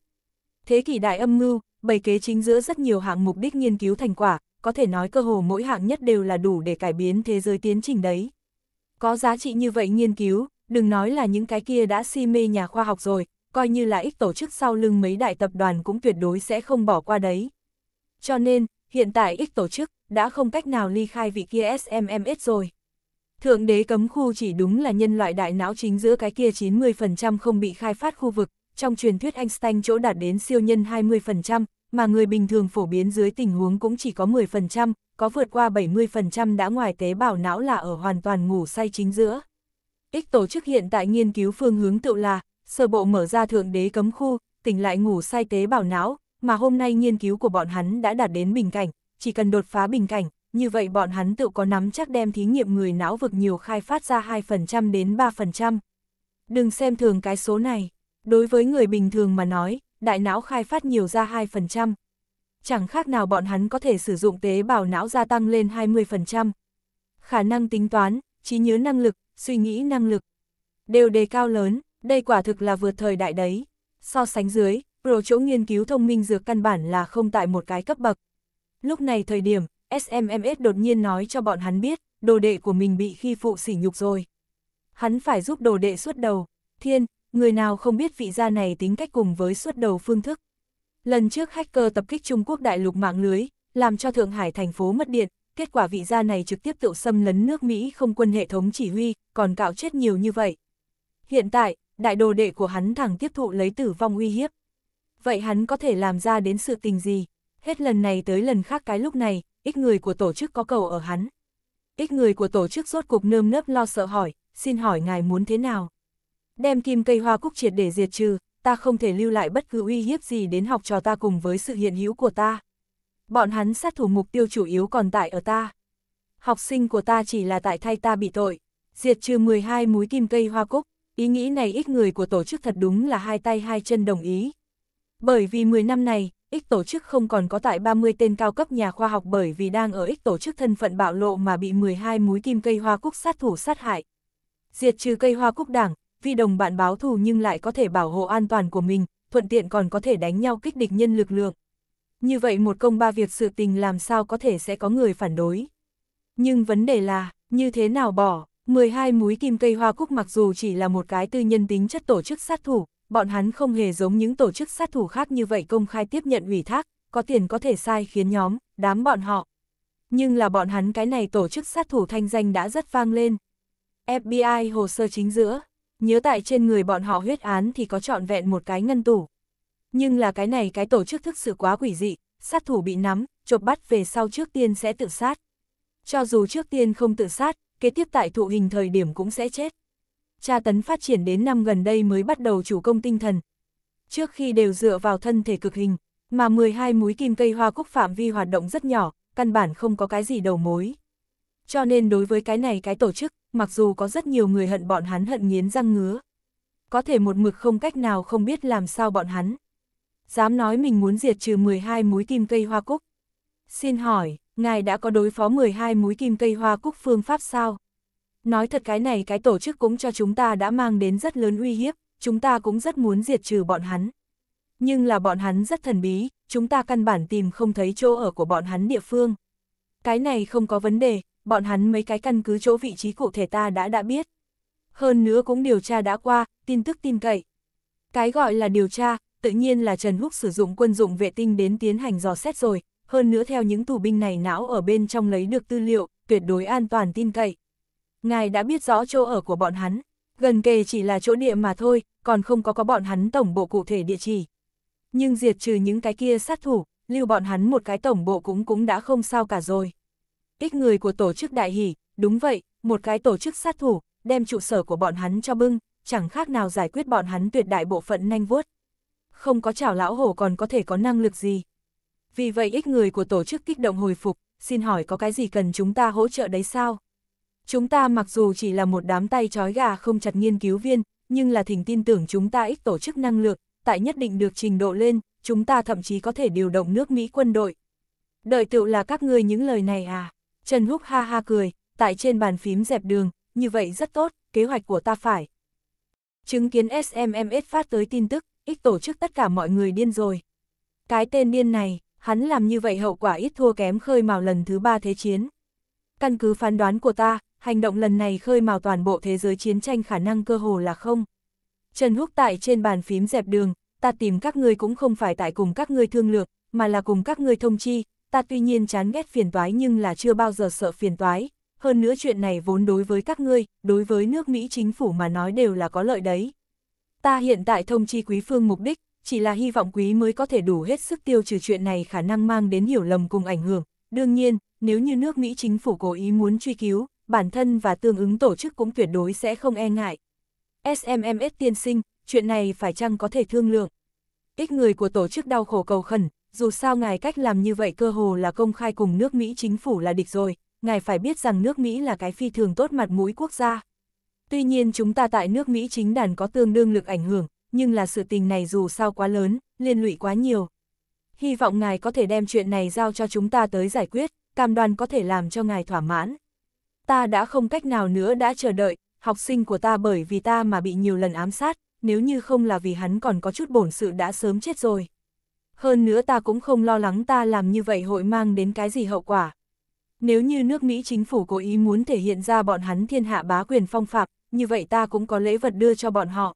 S1: Thế kỷ đại âm mưu, bày kế chính giữa rất nhiều hạng mục đích nghiên cứu thành quả, có thể nói cơ hồ mỗi hạng nhất đều là đủ để cải biến thế giới tiến trình đấy. Có giá trị như vậy nghiên cứu, đừng nói là những cái kia đã si mê nhà khoa học rồi, coi như là ích tổ chức sau lưng mấy đại tập đoàn cũng tuyệt đối sẽ không bỏ qua đấy. Cho nên, hiện tại ích tổ chức đã không cách nào ly khai vị kia SMMS rồi. Thượng đế cấm khu chỉ đúng là nhân loại đại não chính giữa cái kia 90% không bị khai phát khu vực, trong truyền thuyết Einstein chỗ đạt đến siêu nhân 20%, mà người bình thường phổ biến dưới tình huống cũng chỉ có 10%, có vượt qua 70% đã ngoài tế bào não là ở hoàn toàn ngủ say chính giữa. Ích tổ chức hiện tại nghiên cứu phương hướng tự là, sơ bộ mở ra thượng đế cấm khu, tỉnh lại ngủ say tế bào não, mà hôm nay nghiên cứu của bọn hắn đã đạt đến bình cảnh, chỉ cần đột phá bình cảnh, như vậy bọn hắn tự có nắm chắc đem thí nghiệm người não vực nhiều khai phát ra 2% đến 3%. Đừng xem thường cái số này, đối với người bình thường mà nói, đại não khai phát nhiều ra 2%. Chẳng khác nào bọn hắn có thể sử dụng tế bào não gia tăng lên 20%. Khả năng tính toán, trí nhớ năng lực, suy nghĩ năng lực đều đề cao lớn, đây quả thực là vượt thời đại đấy. So sánh dưới, Pro chỗ nghiên cứu thông minh dược căn bản là không tại một cái cấp bậc. Lúc này thời điểm, SMMS đột nhiên nói cho bọn hắn biết, đồ đệ của mình bị khi phụ sỉ nhục rồi. Hắn phải giúp đồ đệ suốt đầu. Thiên, người nào không biết vị gia này tính cách cùng với suốt đầu phương thức. Lần trước hacker tập kích Trung Quốc đại lục mạng lưới, làm cho Thượng Hải thành phố mất điện, kết quả vị gia này trực tiếp tự xâm lấn nước Mỹ không quân hệ thống chỉ huy, còn cạo chết nhiều như vậy. Hiện tại, đại đồ đệ của hắn thẳng tiếp thụ lấy tử vong uy hiếp. Vậy hắn có thể làm ra đến sự tình gì? Hết lần này tới lần khác cái lúc này, ít người của tổ chức có cầu ở hắn. Ít người của tổ chức rốt cục nơm nớp lo sợ hỏi, xin hỏi ngài muốn thế nào? đem kim cây hoa cúc triệt để diệt trừ, ta không thể lưu lại bất cứ uy hiếp gì đến học trò ta cùng với sự hiện hữu của ta. Bọn hắn sát thủ mục tiêu chủ yếu còn tại ở ta. Học sinh của ta chỉ là tại thay ta bị tội, diệt trừ 12 múi kim cây hoa cúc, ý nghĩ này ít người của tổ chức thật đúng là hai tay hai chân đồng ý. Bởi vì 10 năm này, ít tổ chức không còn có tại 30 tên cao cấp nhà khoa học bởi vì đang ở ít tổ chức thân phận bạo lộ mà bị 12 múi kim cây hoa cúc sát thủ sát hại. Diệt trừ cây hoa cúc đảng, vì đồng bạn báo thù nhưng lại có thể bảo hộ an toàn của mình, thuận tiện còn có thể đánh nhau kích địch nhân lực lượng. Như vậy một công ba việc sự tình làm sao có thể sẽ có người phản đối. Nhưng vấn đề là, như thế nào bỏ, 12 múi kim cây hoa cúc mặc dù chỉ là một cái tư nhân tính chất tổ chức sát thủ, bọn hắn không hề giống những tổ chức sát thủ khác như vậy công khai tiếp nhận ủy thác, có tiền có thể sai khiến nhóm, đám bọn họ. Nhưng là bọn hắn cái này tổ chức sát thủ thanh danh đã rất vang lên. FBI hồ sơ chính giữa, nhớ tại trên người bọn họ huyết án thì có trọn vẹn một cái ngân tủ. Nhưng là cái này cái tổ chức thức sự quá quỷ dị, sát thủ bị nắm, chộp bắt về sau trước tiên sẽ tự sát. Cho dù trước tiên không tự sát, kế tiếp tại thụ hình thời điểm cũng sẽ chết. cha tấn phát triển đến năm gần đây mới bắt đầu chủ công tinh thần. Trước khi đều dựa vào thân thể cực hình, mà 12 múi kim cây hoa cúc phạm vi hoạt động rất nhỏ, căn bản không có cái gì đầu mối. Cho nên đối với cái này cái tổ chức, mặc dù có rất nhiều người hận bọn hắn hận nghiến răng ngứa. Có thể một mực không cách nào không biết làm sao bọn hắn. Dám nói mình muốn diệt trừ 12 múi kim cây hoa cúc. Xin hỏi, ngài đã có đối phó 12 múi kim cây hoa cúc phương pháp sao? Nói thật cái này cái tổ chức cũng cho chúng ta đã mang đến rất lớn uy hiếp, chúng ta cũng rất muốn diệt trừ bọn hắn. Nhưng là bọn hắn rất thần bí, chúng ta căn bản tìm không thấy chỗ ở của bọn hắn địa phương. Cái này không có vấn đề, bọn hắn mấy cái căn cứ chỗ vị trí cụ thể ta đã đã biết. Hơn nữa cũng điều tra đã qua, tin tức tin cậy. Cái gọi là điều tra, tự nhiên là Trần Húc sử dụng quân dụng vệ tinh đến tiến hành dò xét rồi, hơn nữa theo những tù binh này não ở bên trong lấy được tư liệu, tuyệt đối an toàn tin cậy. Ngài đã biết rõ chỗ ở của bọn hắn, gần kề chỉ là chỗ địa mà thôi, còn không có có bọn hắn tổng bộ cụ thể địa chỉ. Nhưng diệt trừ những cái kia sát thủ, lưu bọn hắn một cái tổng bộ cũng cũng đã không sao cả rồi ít người của tổ chức đại hỷ, đúng vậy, một cái tổ chức sát thủ, đem trụ sở của bọn hắn cho bưng, chẳng khác nào giải quyết bọn hắn tuyệt đại bộ phận nhanh vuốt. Không có chảo lão hổ còn có thể có năng lực gì. Vì vậy ít người của tổ chức kích động hồi phục, xin hỏi có cái gì cần chúng ta hỗ trợ đấy sao? Chúng ta mặc dù chỉ là một đám tay trói gà không chặt nghiên cứu viên, nhưng là thỉnh tin tưởng chúng ta ít tổ chức năng lượng, tại nhất định được trình độ lên, chúng ta thậm chí có thể điều động nước Mỹ quân đội. Đợi tựu là các ngươi những lời này à? Trần Húc ha ha cười, tại trên bàn phím dẹp đường, như vậy rất tốt, kế hoạch của ta phải. Chứng kiến SMMS phát tới tin tức, ít tổ chức tất cả mọi người điên rồi. Cái tên điên này, hắn làm như vậy hậu quả ít thua kém khơi mào lần thứ ba thế chiến. Căn cứ phán đoán của ta, hành động lần này khơi mào toàn bộ thế giới chiến tranh khả năng cơ hồ là không. Trần Húc tại trên bàn phím dẹp đường, ta tìm các ngươi cũng không phải tại cùng các ngươi thương lược, mà là cùng các ngươi thông chi, ta tuy nhiên chán ghét phiền toái nhưng là chưa bao giờ sợ phiền toái, hơn nữa chuyện này vốn đối với các ngươi, đối với nước Mỹ chính phủ mà nói đều là có lợi đấy. Ta hiện tại thông chi quý phương mục đích, chỉ là hy vọng quý mới có thể đủ hết sức tiêu trừ chuyện này khả năng mang đến hiểu lầm cùng ảnh hưởng. Đương nhiên, nếu như nước Mỹ chính phủ cố ý muốn truy cứu, bản thân và tương ứng tổ chức cũng tuyệt đối sẽ không e ngại. SMMS tiên sinh, chuyện này phải chăng có thể thương lượng? Ít người của tổ chức đau khổ cầu khẩn, dù sao ngài cách làm như vậy cơ hồ là công khai cùng nước Mỹ chính phủ là địch rồi, ngài phải biết rằng nước Mỹ là cái phi thường tốt mặt mũi quốc gia. Tuy nhiên chúng ta tại nước Mỹ chính đàn có tương đương lực ảnh hưởng, nhưng là sự tình này dù sao quá lớn, liên lụy quá nhiều. Hy vọng ngài có thể đem chuyện này giao cho chúng ta tới giải quyết, cam đoan có thể làm cho ngài thỏa mãn. Ta đã không cách nào nữa đã chờ đợi, học sinh của ta bởi vì ta mà bị nhiều lần ám sát, nếu như không là vì hắn còn có chút bổn sự đã sớm chết rồi. Hơn nữa ta cũng không lo lắng ta làm như vậy hội mang đến cái gì hậu quả. Nếu như nước Mỹ chính phủ cố ý muốn thể hiện ra bọn hắn thiên hạ bá quyền phong phạc, như vậy ta cũng có lễ vật đưa cho bọn họ.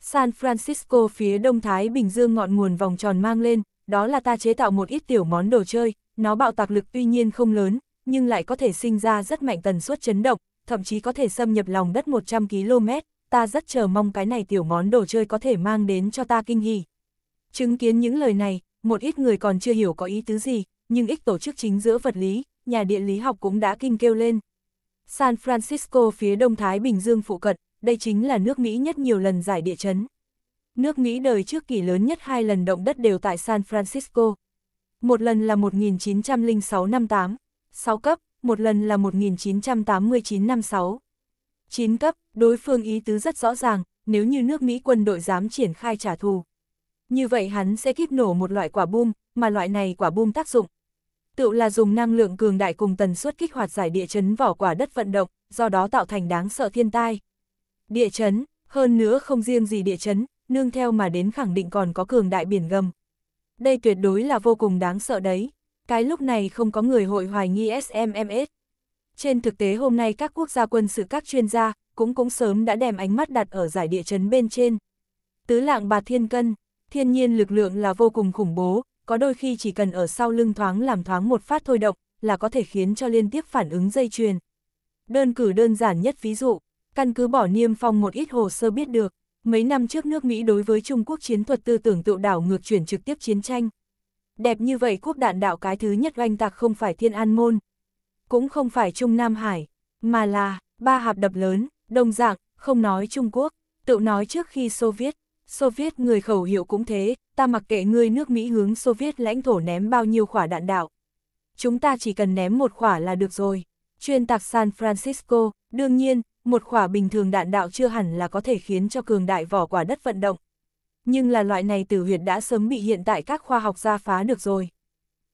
S1: San Francisco phía đông Thái Bình Dương ngọn nguồn vòng tròn mang lên, đó là ta chế tạo một ít tiểu món đồ chơi, nó bạo tạc lực tuy nhiên không lớn, nhưng lại có thể sinh ra rất mạnh tần suất chấn động, thậm chí có thể xâm nhập lòng đất 100 km, ta rất chờ mong cái này tiểu món đồ chơi có thể mang đến cho ta kinh hỉ. Chứng kiến những lời này, một ít người còn chưa hiểu có ý tứ gì, nhưng ít tổ chức chính giữa vật lý, nhà địa lý học cũng đã kinh kêu lên. San Francisco phía đông Thái Bình Dương phụ cận, đây chính là nước Mỹ nhất nhiều lần giải địa chấn. Nước Mỹ đời trước kỷ lớn nhất hai lần động đất đều tại San Francisco. Một lần là 1906 năm 8, 6 cấp, một lần là 1989 năm 6. 9 cấp, đối phương ý tứ rất rõ ràng, nếu như nước Mỹ quân đội dám triển khai trả thù, như vậy hắn sẽ kíp nổ một loại quả bom, mà loại này quả bom tác dụng. Tự là dùng năng lượng cường đại cùng tần suất kích hoạt giải địa chấn vỏ quả đất vận động, do đó tạo thành đáng sợ thiên tai. Địa chấn, hơn nữa không riêng gì địa chấn, nương theo mà đến khẳng định còn có cường đại biển gầm. Đây tuyệt đối là vô cùng đáng sợ đấy. Cái lúc này không có người hội hoài nghi SMMS. Trên thực tế hôm nay các quốc gia quân sự các chuyên gia cũng cũng sớm đã đem ánh mắt đặt ở giải địa chấn bên trên. Tứ lạng bạt thiên cân, thiên nhiên lực lượng là vô cùng khủng bố, có đôi khi chỉ cần ở sau lưng thoáng làm thoáng một phát thôi động, là có thể khiến cho liên tiếp phản ứng dây chuyền. Đơn cử đơn giản nhất ví dụ, căn cứ bỏ niêm phong một ít hồ sơ biết được, mấy năm trước nước Mỹ đối với Trung Quốc chiến thuật tư tưởng tự đảo ngược chuyển trực tiếp chiến tranh. Đẹp như vậy quốc đạn đạo cái thứ nhất oanh tạc không phải Thiên An Môn, cũng không phải Trung Nam Hải, mà là ba hạp đập lớn, đồng dạng, không nói Trung Quốc, tự nói trước khi Xô Viết, Xô viết người khẩu hiệu cũng thế, ta mặc kệ ngươi nước Mỹ hướng Xô viết lãnh thổ ném bao nhiêu quả đạn đạo. Chúng ta chỉ cần ném một quả là được rồi. Chuyên tạc San Francisco, đương nhiên, một quả bình thường đạn đạo chưa hẳn là có thể khiến cho cường đại vỏ quả đất vận động. Nhưng là loại này tử huyệt đã sớm bị hiện tại các khoa học gia phá được rồi.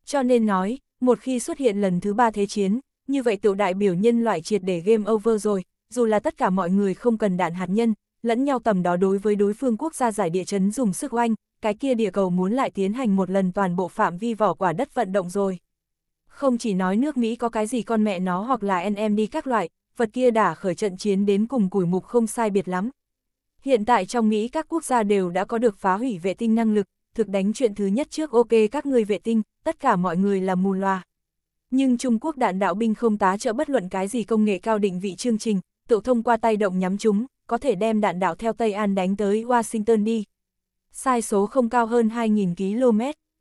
S1: Cho nên nói, một khi xuất hiện lần thứ ba thế chiến, như vậy tiểu đại biểu nhân loại triệt để game over rồi, dù là tất cả mọi người không cần đạn hạt nhân, lẫn nhau tầm đó đối với đối phương quốc gia giải địa chấn dùng sức oanh, cái kia địa cầu muốn lại tiến hành một lần toàn bộ phạm vi vỏ quả đất vận động rồi. Không chỉ nói nước Mỹ có cái gì con mẹ nó hoặc là nmd các loại, vật kia đã khởi trận chiến đến cùng củi mục không sai biệt lắm. Hiện tại trong Mỹ các quốc gia đều đã có được phá hủy vệ tinh năng lực, thực đánh chuyện thứ nhất trước ok các người vệ tinh, tất cả mọi người là mù loa. Nhưng Trung Quốc đạn đạo binh không tá trợ bất luận cái gì công nghệ cao định vị chương trình, tự thông qua tay động nhắm chúng, có thể đem đạn đạo theo Tây An đánh tới Washington đi. Sai số không cao hơn 2.000 km,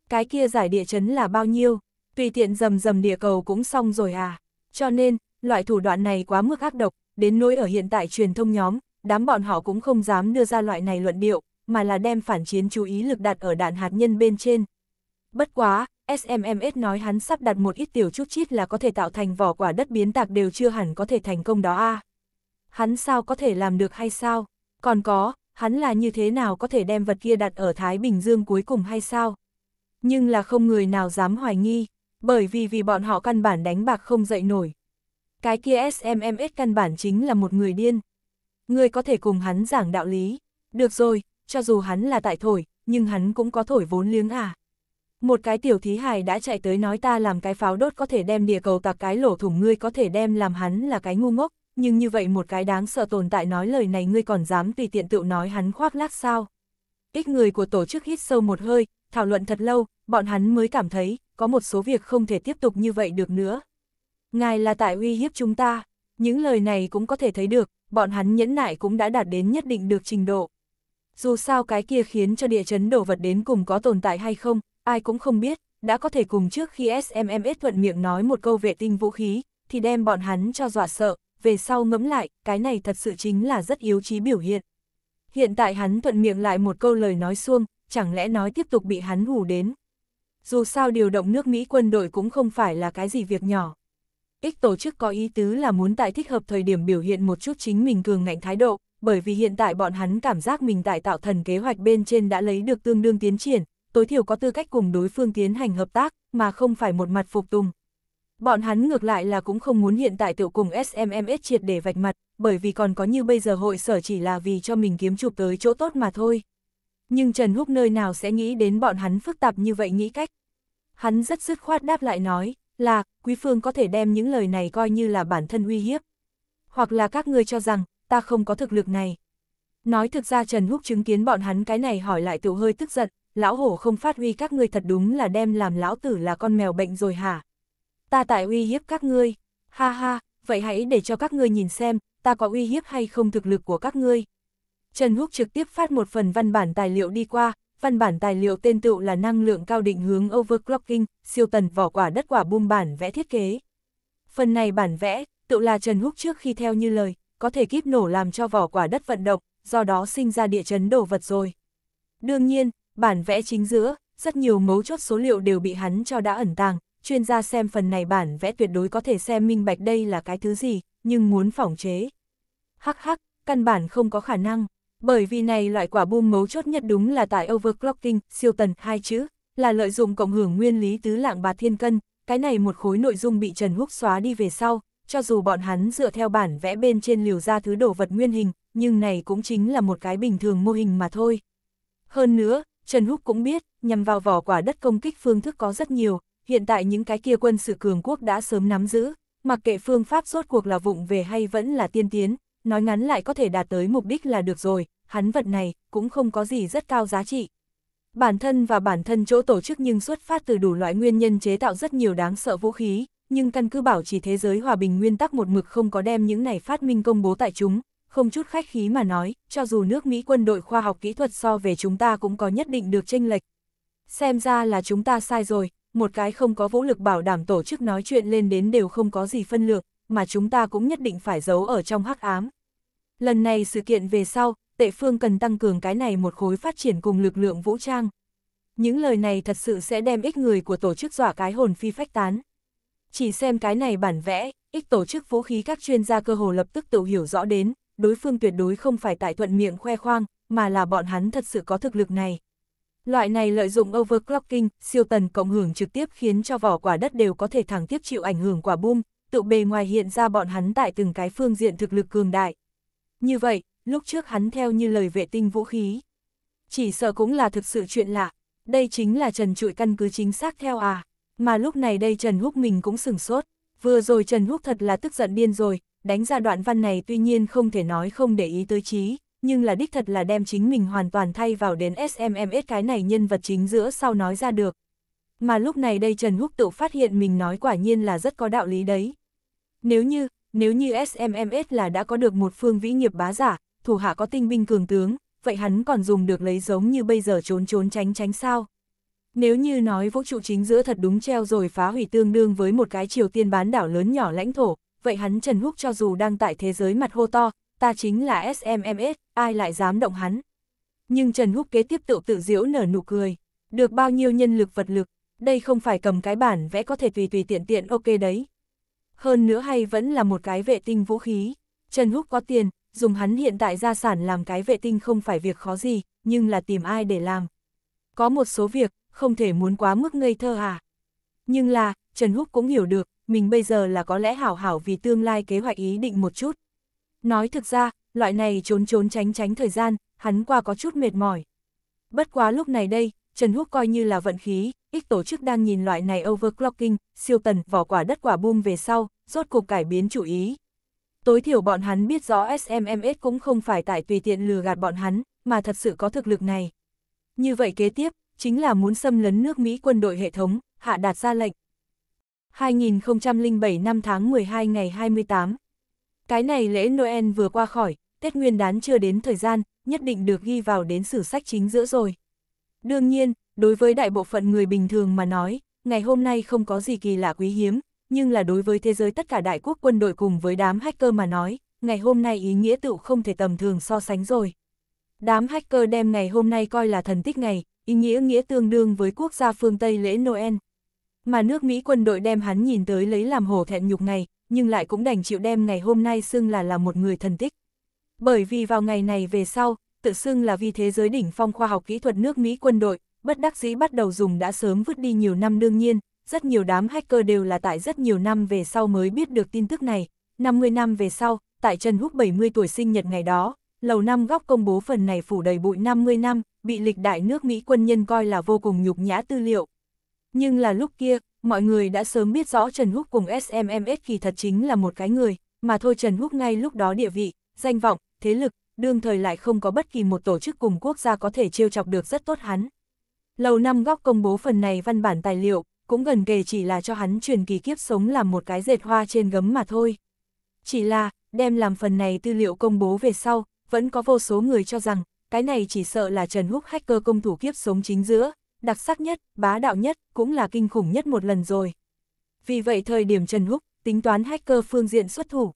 S1: cái kia giải địa chấn là bao nhiêu, tùy tiện dầm dầm địa cầu cũng xong rồi à. Cho nên, loại thủ đoạn này quá mức ác độc, đến nỗi ở hiện tại truyền thông nhóm, đám bọn họ cũng không dám đưa ra loại này luận điệu, mà là đem phản chiến chú ý lực đặt ở đạn hạt nhân bên trên. Bất quá, SMMS nói hắn sắp đặt một ít tiểu chút chít là có thể tạo thành vỏ quả đất biến tạc đều chưa hẳn có thể thành công đó a. À hắn sao có thể làm được hay sao? Còn có, hắn là như thế nào có thể đem vật kia đặt ở Thái Bình Dương cuối cùng hay sao? Nhưng là không người nào dám hoài nghi, bởi vì vì bọn họ căn bản đánh bạc không dậy nổi. Cái kia SMMS căn bản chính là một người điên. Người có thể cùng hắn giảng đạo lý. Được rồi, cho dù hắn là tại thổi, nhưng hắn cũng có thổi vốn liếng à. Một cái tiểu thí hài đã chạy tới nói ta làm cái pháo đốt có thể đem địa cầu tạc cái lỗ thủng ngươi có thể đem làm hắn là cái ngu ngốc, nhưng như vậy một cái đáng sợ tồn tại nói lời này ngươi còn dám tùy tiện tự nói hắn khoác lác sao. Ít người của tổ chức hít sâu một hơi, thảo luận thật lâu, bọn hắn mới cảm thấy, có một số việc không thể tiếp tục như vậy được nữa. Ngài là tại uy hiếp chúng ta, những lời này cũng có thể thấy được, bọn hắn nhẫn nại cũng đã đạt đến nhất định được trình độ. Dù sao cái kia khiến cho địa chấn đổ vật đến cùng có tồn tại hay không, ai cũng không biết, đã có thể cùng trước khi SMMS thuận miệng nói một câu vệ tinh vũ khí, thì đem bọn hắn cho dọa sợ, về sau ngẫm lại, cái này thật sự chính là rất yếu trí biểu hiện. Hiện tại hắn thuận miệng lại một câu lời nói xuông, chẳng lẽ nói tiếp tục bị hắn hù đến. Dù sao điều động nước Mỹ quân đội cũng không phải là cái gì việc nhỏ. Ích tổ chức có ý tứ là muốn tại thích hợp thời điểm biểu hiện một chút chính mình cường ngạnh thái độ, bởi vì hiện tại bọn hắn cảm giác mình tại tạo thần kế hoạch bên trên đã lấy được tương đương tiến triển, tối thiểu có tư cách cùng đối phương tiến hành hợp tác, mà không phải một mặt phục tùng. Bọn hắn ngược lại là cũng không muốn hiện tại tiểu cùng SMMS triệt để vạch mặt, bởi vì còn có như bây giờ hội sở chỉ là vì cho mình kiếm chụp tới chỗ tốt mà thôi. Nhưng Trần Húc nơi nào sẽ nghĩ đến bọn hắn phức tạp như vậy nghĩ cách. Hắn rất dứt khoát đáp lại nói, là, quý phương có thể đem những lời này coi như là bản thân uy hiếp. Hoặc là các ngươi cho rằng, ta không có thực lực này. Nói thực ra Trần Húc chứng kiến bọn hắn cái này hỏi lại tiểu hơi tức giận, lão hổ không phát huy các ngươi thật đúng là đem làm lão tử là con mèo bệnh rồi hả? ta tại uy hiếp các ngươi. Ha ha, vậy hãy để cho các ngươi nhìn xem, ta có uy hiếp hay không thực lực của các ngươi. Trần Húc trực tiếp phát một phần văn bản tài liệu đi qua, văn bản tài liệu tên tựu là năng lượng cao định hướng overclocking, siêu tần vỏ quả đất quả bung bản vẽ thiết kế. Phần này bản vẽ, tựu là Trần Húc trước khi theo như lời, có thể kíp nổ làm cho vỏ quả đất vận động, do đó sinh ra địa chấn đồ vật rồi. Đương nhiên, bản vẽ chính giữa, rất nhiều mấu chốt số liệu đều bị hắn cho đã ẩn tàng, chuyên gia xem phần này bản vẽ tuyệt đối có thể xem minh bạch đây là cái thứ gì, nhưng muốn phỏng chế. Hắc hắc, căn bản không có khả năng, bởi vì này loại quả bom mấu chốt nhất đúng là tại overclocking, siêu tần, hai chữ, là lợi dụng cộng hưởng nguyên lý tứ lạng bạt thiên cân, cái này một khối nội dung bị Trần Húc xóa đi về sau, cho dù bọn hắn dựa theo bản vẽ bên trên liều ra thứ đồ vật nguyên hình, nhưng này cũng chính là một cái bình thường mô hình mà thôi. Hơn nữa, Trần Húc cũng biết, nhằm vào vỏ quả đất công kích phương thức có rất nhiều, hiện tại những cái kia quân sự cường quốc đã sớm nắm giữ, mặc kệ phương pháp rốt cuộc là vụng về hay vẫn là tiên tiến, nói ngắn lại có thể đạt tới mục đích là được rồi, hắn vật này cũng không có gì rất cao giá trị. Bản thân và bản thân chỗ tổ chức nhưng xuất phát từ đủ loại nguyên nhân chế tạo rất nhiều đáng sợ vũ khí, nhưng căn cứ bảo trì thế giới hòa bình nguyên tắc một mực không có đem những này phát minh công bố tại chúng, không chút khách khí mà nói, cho dù nước Mỹ quân đội khoa học kỹ thuật so về chúng ta cũng có nhất định được tranh lệch. Xem ra là chúng ta sai rồi, một cái không có vũ lực bảo đảm tổ chức nói chuyện lên đến đều không có gì phân lược, mà chúng ta cũng nhất định phải giấu ở trong hắc ám. Lần này sự kiện về sau, tệ phương cần tăng cường cái này một khối phát triển cùng lực lượng vũ trang. Những lời này thật sự sẽ đem ích người của tổ chức dọa cái hồn phi phách tán. Chỉ xem cái này bản vẽ, ích tổ chức vũ khí các chuyên gia cơ hồ lập tức tự hiểu rõ đến, đối phương tuyệt đối không phải tại thuận miệng khoe khoang, mà là bọn hắn thật sự có thực lực này. Loại này lợi dụng overclocking, siêu tần cộng hưởng trực tiếp khiến cho vỏ quả đất đều có thể thẳng tiếp chịu ảnh hưởng quả boom, tự bề ngoài hiện ra bọn hắn tại từng cái phương diện thực lực cường đại. Như vậy, lúc trước hắn theo như lời vệ tinh vũ khí. Chỉ sợ cũng là thực sự chuyện lạ, đây chính là Trần Trụi căn cứ chính xác theo à. Mà lúc này đây Trần Húc mình cũng sừng sốt, vừa rồi Trần Húc thật là tức giận điên rồi, đánh ra đoạn văn này tuy nhiên không thể nói không để ý tới trí, nhưng là đích thật là đem chính mình hoàn toàn thay vào đến SMMS cái này nhân vật chính giữa sau nói ra được. Mà lúc này đây Trần Húc tự phát hiện mình nói quả nhiên là rất có đạo lý đấy. Nếu như, nếu như SMMS là đã có được một phương vĩ nghiệp bá giả, thủ hạ có tinh binh cường tướng, vậy hắn còn dùng được lấy giống như bây giờ trốn trốn tránh tránh sao? Nếu như nói vũ trụ chính giữa thật đúng treo rồi phá hủy tương đương với một cái triều tiên bán đảo lớn nhỏ lãnh thổ, vậy hắn Trần Húc cho dù đang tại thế giới mặt hô to, ta chính là SMMS, ai lại dám động hắn. Nhưng Trần Húc kế tiếp tự tự diễu nở nụ cười, được bao nhiêu nhân lực vật lực, đây không phải cầm cái bản vẽ có thể tùy tùy tiện tiện ok đấy. Hơn nữa hay vẫn là một cái vệ tinh vũ khí, Trần Húc có tiền, dùng hắn hiện tại gia sản làm cái vệ tinh không phải việc khó gì, nhưng là tìm ai để làm. Có một số việc, không thể muốn quá mức ngây thơ à. Nhưng là, Trần Húc cũng hiểu được, mình bây giờ là có lẽ hảo hảo vì tương lai kế hoạch ý định một chút. Nói thực ra, loại này trốn trốn tránh tránh thời gian, hắn qua có chút mệt mỏi. Bất quá lúc này đây, Trần Húc coi như là vận khí, ít tổ chức đang nhìn loại này overclocking, siêu tần, vỏ quả đất quả bung về sau, rốt cuộc cải biến chủ ý. Tối thiểu bọn hắn biết rõ SMMS cũng không phải tại tùy tiện lừa gạt bọn hắn, mà thật sự có thực lực này. Như vậy kế tiếp, chính là muốn xâm lấn nước Mỹ quân đội hệ thống, hạ đạt ra lệnh. 2007 năm tháng 12 ngày 28, cái này lễ Noel vừa qua khỏi, Tết Nguyên đán chưa đến thời gian, nhất định được ghi vào đến sử sách chính giữa rồi. Đương nhiên, đối với đại bộ phận người bình thường mà nói, ngày hôm nay không có gì kỳ lạ quý hiếm, nhưng là đối với thế giới tất cả đại quốc quân đội cùng với đám hacker mà nói, ngày hôm nay ý nghĩa tựu không thể tầm thường so sánh rồi. Đám hacker đem ngày hôm nay coi là thần tích ngày, ý nghĩa nghĩa tương đương với quốc gia phương Tây lễ Noel. Mà nước Mỹ quân đội đem hắn nhìn tới lấy làm hổ thẹn nhục ngày, nhưng lại cũng đành chịu đem ngày hôm nay xưng là là một người thần tích. Bởi vì vào ngày này về sau, tự xưng là vì thế giới đỉnh phong khoa học kỹ thuật nước Mỹ quân đội, bất đắc dĩ bắt đầu dùng đã sớm vứt đi nhiều năm đương nhiên, rất nhiều đám hacker đều là tại rất nhiều năm về sau mới biết được tin tức này. 50 năm về sau, tại Trần Húc 70 tuổi sinh nhật ngày đó, lầu năm góc công bố phần này phủ đầy bụi 50 năm, bị lịch đại nước Mỹ quân nhân coi là vô cùng nhục nhã tư liệu. Nhưng là lúc kia, mọi người đã sớm biết rõ Trần Húc cùng SMMS kỳ thật chính là một cái người, mà thôi Trần Húc ngay lúc đó địa vị, danh vọng, thế lực, đương thời lại không có bất kỳ một tổ chức cùng quốc gia có thể trêu chọc được rất tốt hắn. Lầu năm góc công bố phần này văn bản tài liệu, cũng gần kề chỉ là cho hắn truyền kỳ kiếp sống làm một cái dệt hoa trên gấm mà thôi. Chỉ là, đem làm phần này tư liệu công bố về sau, vẫn có vô số người cho rằng, cái này chỉ sợ là Trần Húc hacker công thủ kiếp sống chính giữa, đặc sắc nhất, bá đạo nhất, cũng là kinh khủng nhất một lần rồi. Vì vậy thời điểm Trần Húc, tính toán hacker phương diện xuất thủ.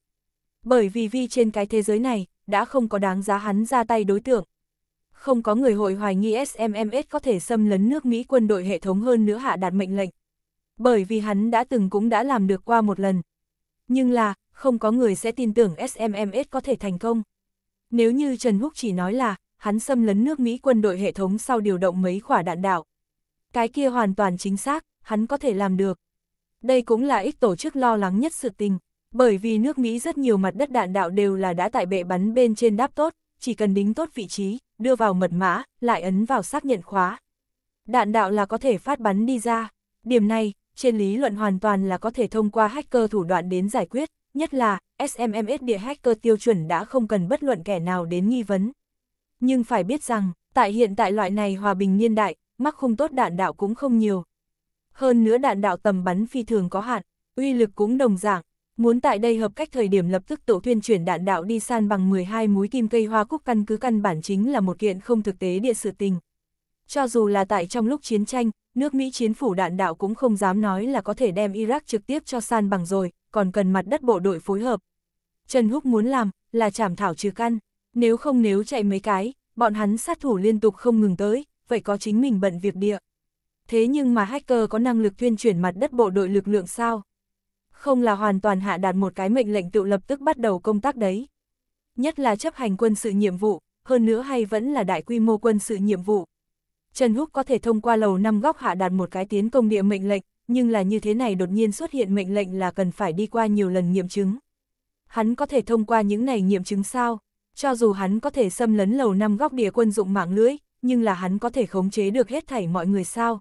S1: Bởi vì vi trên cái thế giới này, đã không có đáng giá hắn ra tay đối tượng. Không có người hội hoài nghi SMMS có thể xâm lấn nước Mỹ quân đội hệ thống hơn nữa hạ đạt mệnh lệnh. Bởi vì hắn đã từng cũng đã làm được qua một lần. Nhưng là, không có người sẽ tin tưởng SMMS có thể thành công. Nếu như Trần Húc chỉ nói là, hắn xâm lấn nước Mỹ quân đội hệ thống sau điều động mấy quả đạn đạo, cái kia hoàn toàn chính xác, hắn có thể làm được. Đây cũng là ích tổ chức lo lắng nhất sự tình, bởi vì nước Mỹ rất nhiều mặt đất đạn đạo đều là đã tại bệ bắn bên trên đáp tốt, chỉ cần đính tốt vị trí, đưa vào mật mã, lại ấn vào xác nhận khóa. Đạn đạo là có thể phát bắn đi ra. Điểm này, trên lý luận hoàn toàn là có thể thông qua hacker thủ đoạn đến giải quyết, nhất là SMMS địa hacker tiêu chuẩn đã không cần bất luận kẻ nào đến nghi vấn. Nhưng phải biết rằng, tại hiện tại loại này hòa bình niên đại, mắc không tốt đạn đạo cũng không nhiều. Hơn nữa đạn đạo tầm bắn phi thường có hạn, uy lực cũng đồng dạng, muốn tại đây hợp cách thời điểm lập tức tổ tuyên chuyển đạn đạo đi san bằng 12 múi kim cây hoa cúc căn cứ căn bản chính là một kiện không thực tế địa sự tình. Cho dù là tại trong lúc chiến tranh, nước Mỹ chiến phủ đạn đạo cũng không dám nói là có thể đem Iraq trực tiếp cho san bằng rồi, còn cần mặt đất bộ đội phối hợp. Trần Húc muốn làm, là chảm thảo trừ căn, nếu không nếu chạy mấy cái, bọn hắn sát thủ liên tục không ngừng tới, vậy có chính mình bận việc địa. Thế nhưng mà hacker có năng lực tuyên truyền mặt đất bộ đội lực lượng sao? Không là hoàn toàn hạ đạt một cái mệnh lệnh tự lập tức bắt đầu công tác đấy. Nhất là chấp hành quân sự nhiệm vụ, hơn nữa hay vẫn là đại quy mô quân sự nhiệm vụ. Trần Húc có thể thông qua lầu năm góc hạ đạt một cái tiến công địa mệnh lệnh, nhưng là như thế này đột nhiên xuất hiện mệnh lệnh là cần phải đi qua nhiều lần nghiệm chứng. Hắn có thể thông qua những này nghiệm chứng sao? Cho dù hắn có thể xâm lấn lầu năm góc địa quân dụng mạng lưới, nhưng là hắn có thể khống chế được hết thảy mọi người sao.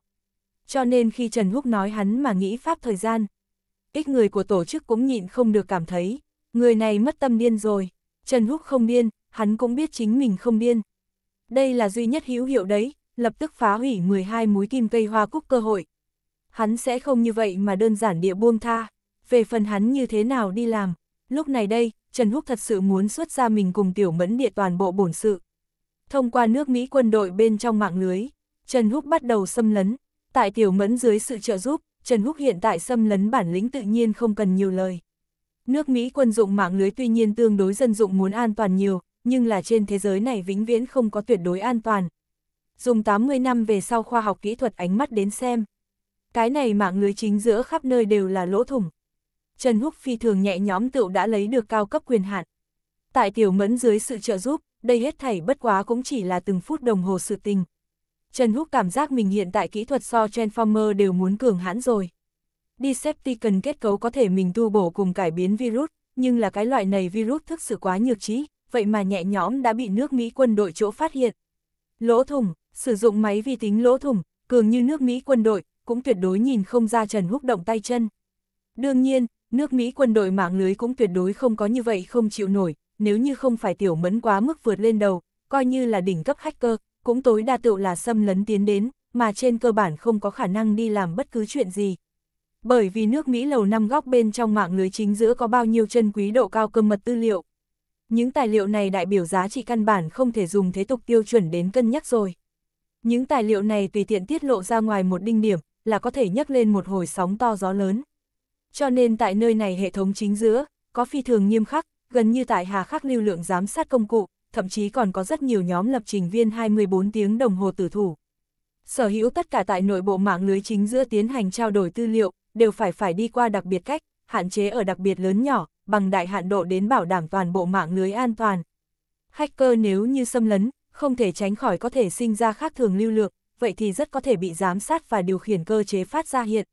S1: Cho nên khi Trần Húc nói hắn mà nghĩ pháp thời gian, ít người của tổ chức cũng nhịn không được cảm thấy, người này mất tâm điên rồi, Trần Húc không điên, hắn cũng biết chính mình không điên. Đây là duy nhất hữu hiệu đấy, lập tức phá hủy 12 múi kim cây hoa cúc cơ hội. Hắn sẽ không như vậy mà đơn giản địa buông tha, về phần hắn như thế nào đi làm, lúc này đây, Trần Húc thật sự muốn xuất ra mình cùng tiểu mẫn địa toàn bộ bổn sự thông qua nước Mỹ quân đội bên trong mạng lưới, Trần Húc bắt đầu xâm lấn. Tại Tiểu Mẫn dưới sự trợ giúp, Trần Húc hiện tại xâm lấn bản lĩnh tự nhiên không cần nhiều lời. Nước Mỹ quân dụng mạng lưới tuy nhiên tương đối dân dụng muốn an toàn nhiều, nhưng là trên thế giới này vĩnh viễn không có tuyệt đối an toàn. Dùng 80 năm về sau khoa học kỹ thuật ánh mắt đến xem. Cái này mạng lưới chính giữa khắp nơi đều là lỗ thủng. Trần Húc phi thường nhẹ nhóm tựu đã lấy được cao cấp quyền hạn. Tại tiểu mẫn dưới sự trợ giúp, đây hết thảy bất quá cũng chỉ là từng phút đồng hồ sự tình. Trần Húc cảm giác mình hiện tại kỹ thuật so Transformer đều muốn cường hãn rồi. Decepticon kết cấu có thể mình tu bổ cùng cải biến virus, nhưng là cái loại này virus thực sự quá nhược trí, vậy mà nhẹ nhõm đã bị nước Mỹ quân đội chỗ phát hiện. Lỗ thủng, sử dụng máy vi tính lỗ thủng, cường như nước Mỹ quân đội, cũng tuyệt đối nhìn không ra Trần Húc động tay chân. Đương nhiên, nước Mỹ quân đội mạng lưới cũng tuyệt đối không có như vậy không chịu nổi, nếu như không phải tiểu mẫn quá mức vượt lên đầu, coi như là đỉnh cấp hacker, cũng tối đa tựu là xâm lấn tiến đến, mà trên cơ bản không có khả năng đi làm bất cứ chuyện gì. Bởi vì nước Mỹ lầu năm góc bên trong mạng lưới chính giữa có bao nhiêu chân quý độ cao cơ mật tư liệu. Những tài liệu này đại biểu giá trị căn bản không thể dùng thế tục tiêu chuẩn đến cân nhắc rồi. Những tài liệu này tùy tiện tiết lộ ra ngoài một đinh điểm là có thể nhấc lên một hồi sóng to gió lớn. Cho nên tại nơi này hệ thống chính giữa, có phi thường nghiêm khắc, gần như tại Hà Khắc lưu lượng giám sát công cụ, thậm chí còn có rất nhiều nhóm lập trình viên 24 tiếng đồng hồ tử thủ. Sở hữu tất cả tại nội bộ mạng lưới chính giữa tiến hành trao đổi tư liệu, đều phải phải đi qua đặc biệt cách, hạn chế ở đặc biệt lớn nhỏ, bằng đại hạn độ đến bảo đảm toàn bộ mạng lưới an toàn. Hacker nếu như xâm lấn, không thể tránh khỏi có thể sinh ra khác thường lưu lượng, vậy thì rất có thể bị giám sát và điều khiển cơ chế phát ra hiện.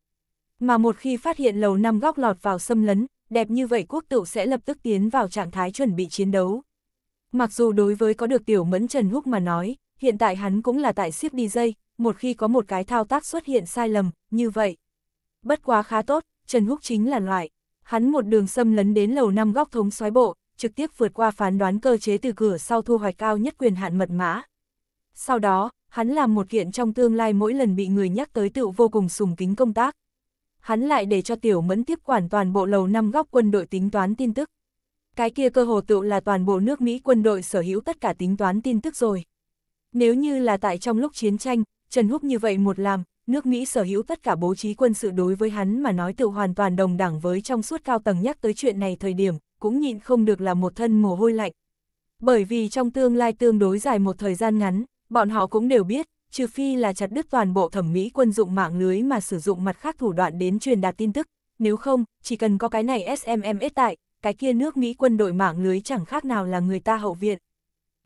S1: Mà một khi phát hiện lầu năm góc lọt vào xâm lấn, đẹp như vậy quốc tựu sẽ lập tức tiến vào trạng thái chuẩn bị chiến đấu. Mặc dù đối với có được tiểu mẫn Trần Húc mà nói, hiện tại hắn cũng là tại siếp DJ, một khi có một cái thao tác xuất hiện sai lầm, như vậy. Bất quá khá tốt, Trần Húc chính là loại. Hắn một đường xâm lấn đến lầu năm góc thống xoái bộ, trực tiếp vượt qua phán đoán cơ chế từ cửa sau thu hoạch cao nhất quyền hạn mật mã. Sau đó, hắn làm một kiện trong tương lai mỗi lần bị người nhắc tới tựu vô cùng sùng kính công tác hắn lại để cho Tiểu Mẫn tiếp quản toàn bộ lầu năm góc quân đội tính toán tin tức. Cái kia cơ hồ tựu là toàn bộ nước Mỹ quân đội sở hữu tất cả tính toán tin tức rồi. Nếu như là tại trong lúc chiến tranh, Trần Húc như vậy một làm, nước Mỹ sở hữu tất cả bố trí quân sự đối với hắn mà nói tự hoàn toàn đồng đẳng với trong suốt cao tầng nhắc tới chuyện này thời điểm, cũng nhịn không được là một thân mồ hôi lạnh. Bởi vì trong tương lai tương đối dài một thời gian ngắn, bọn họ cũng đều biết, trừ phi là chặt đứt toàn bộ thẩm mỹ quân dụng mạng lưới mà sử dụng mặt khác thủ đoạn đến truyền đạt tin tức, nếu không, chỉ cần có cái này SMMS tại, cái kia nước Mỹ quân đội mạng lưới chẳng khác nào là người ta hậu viện.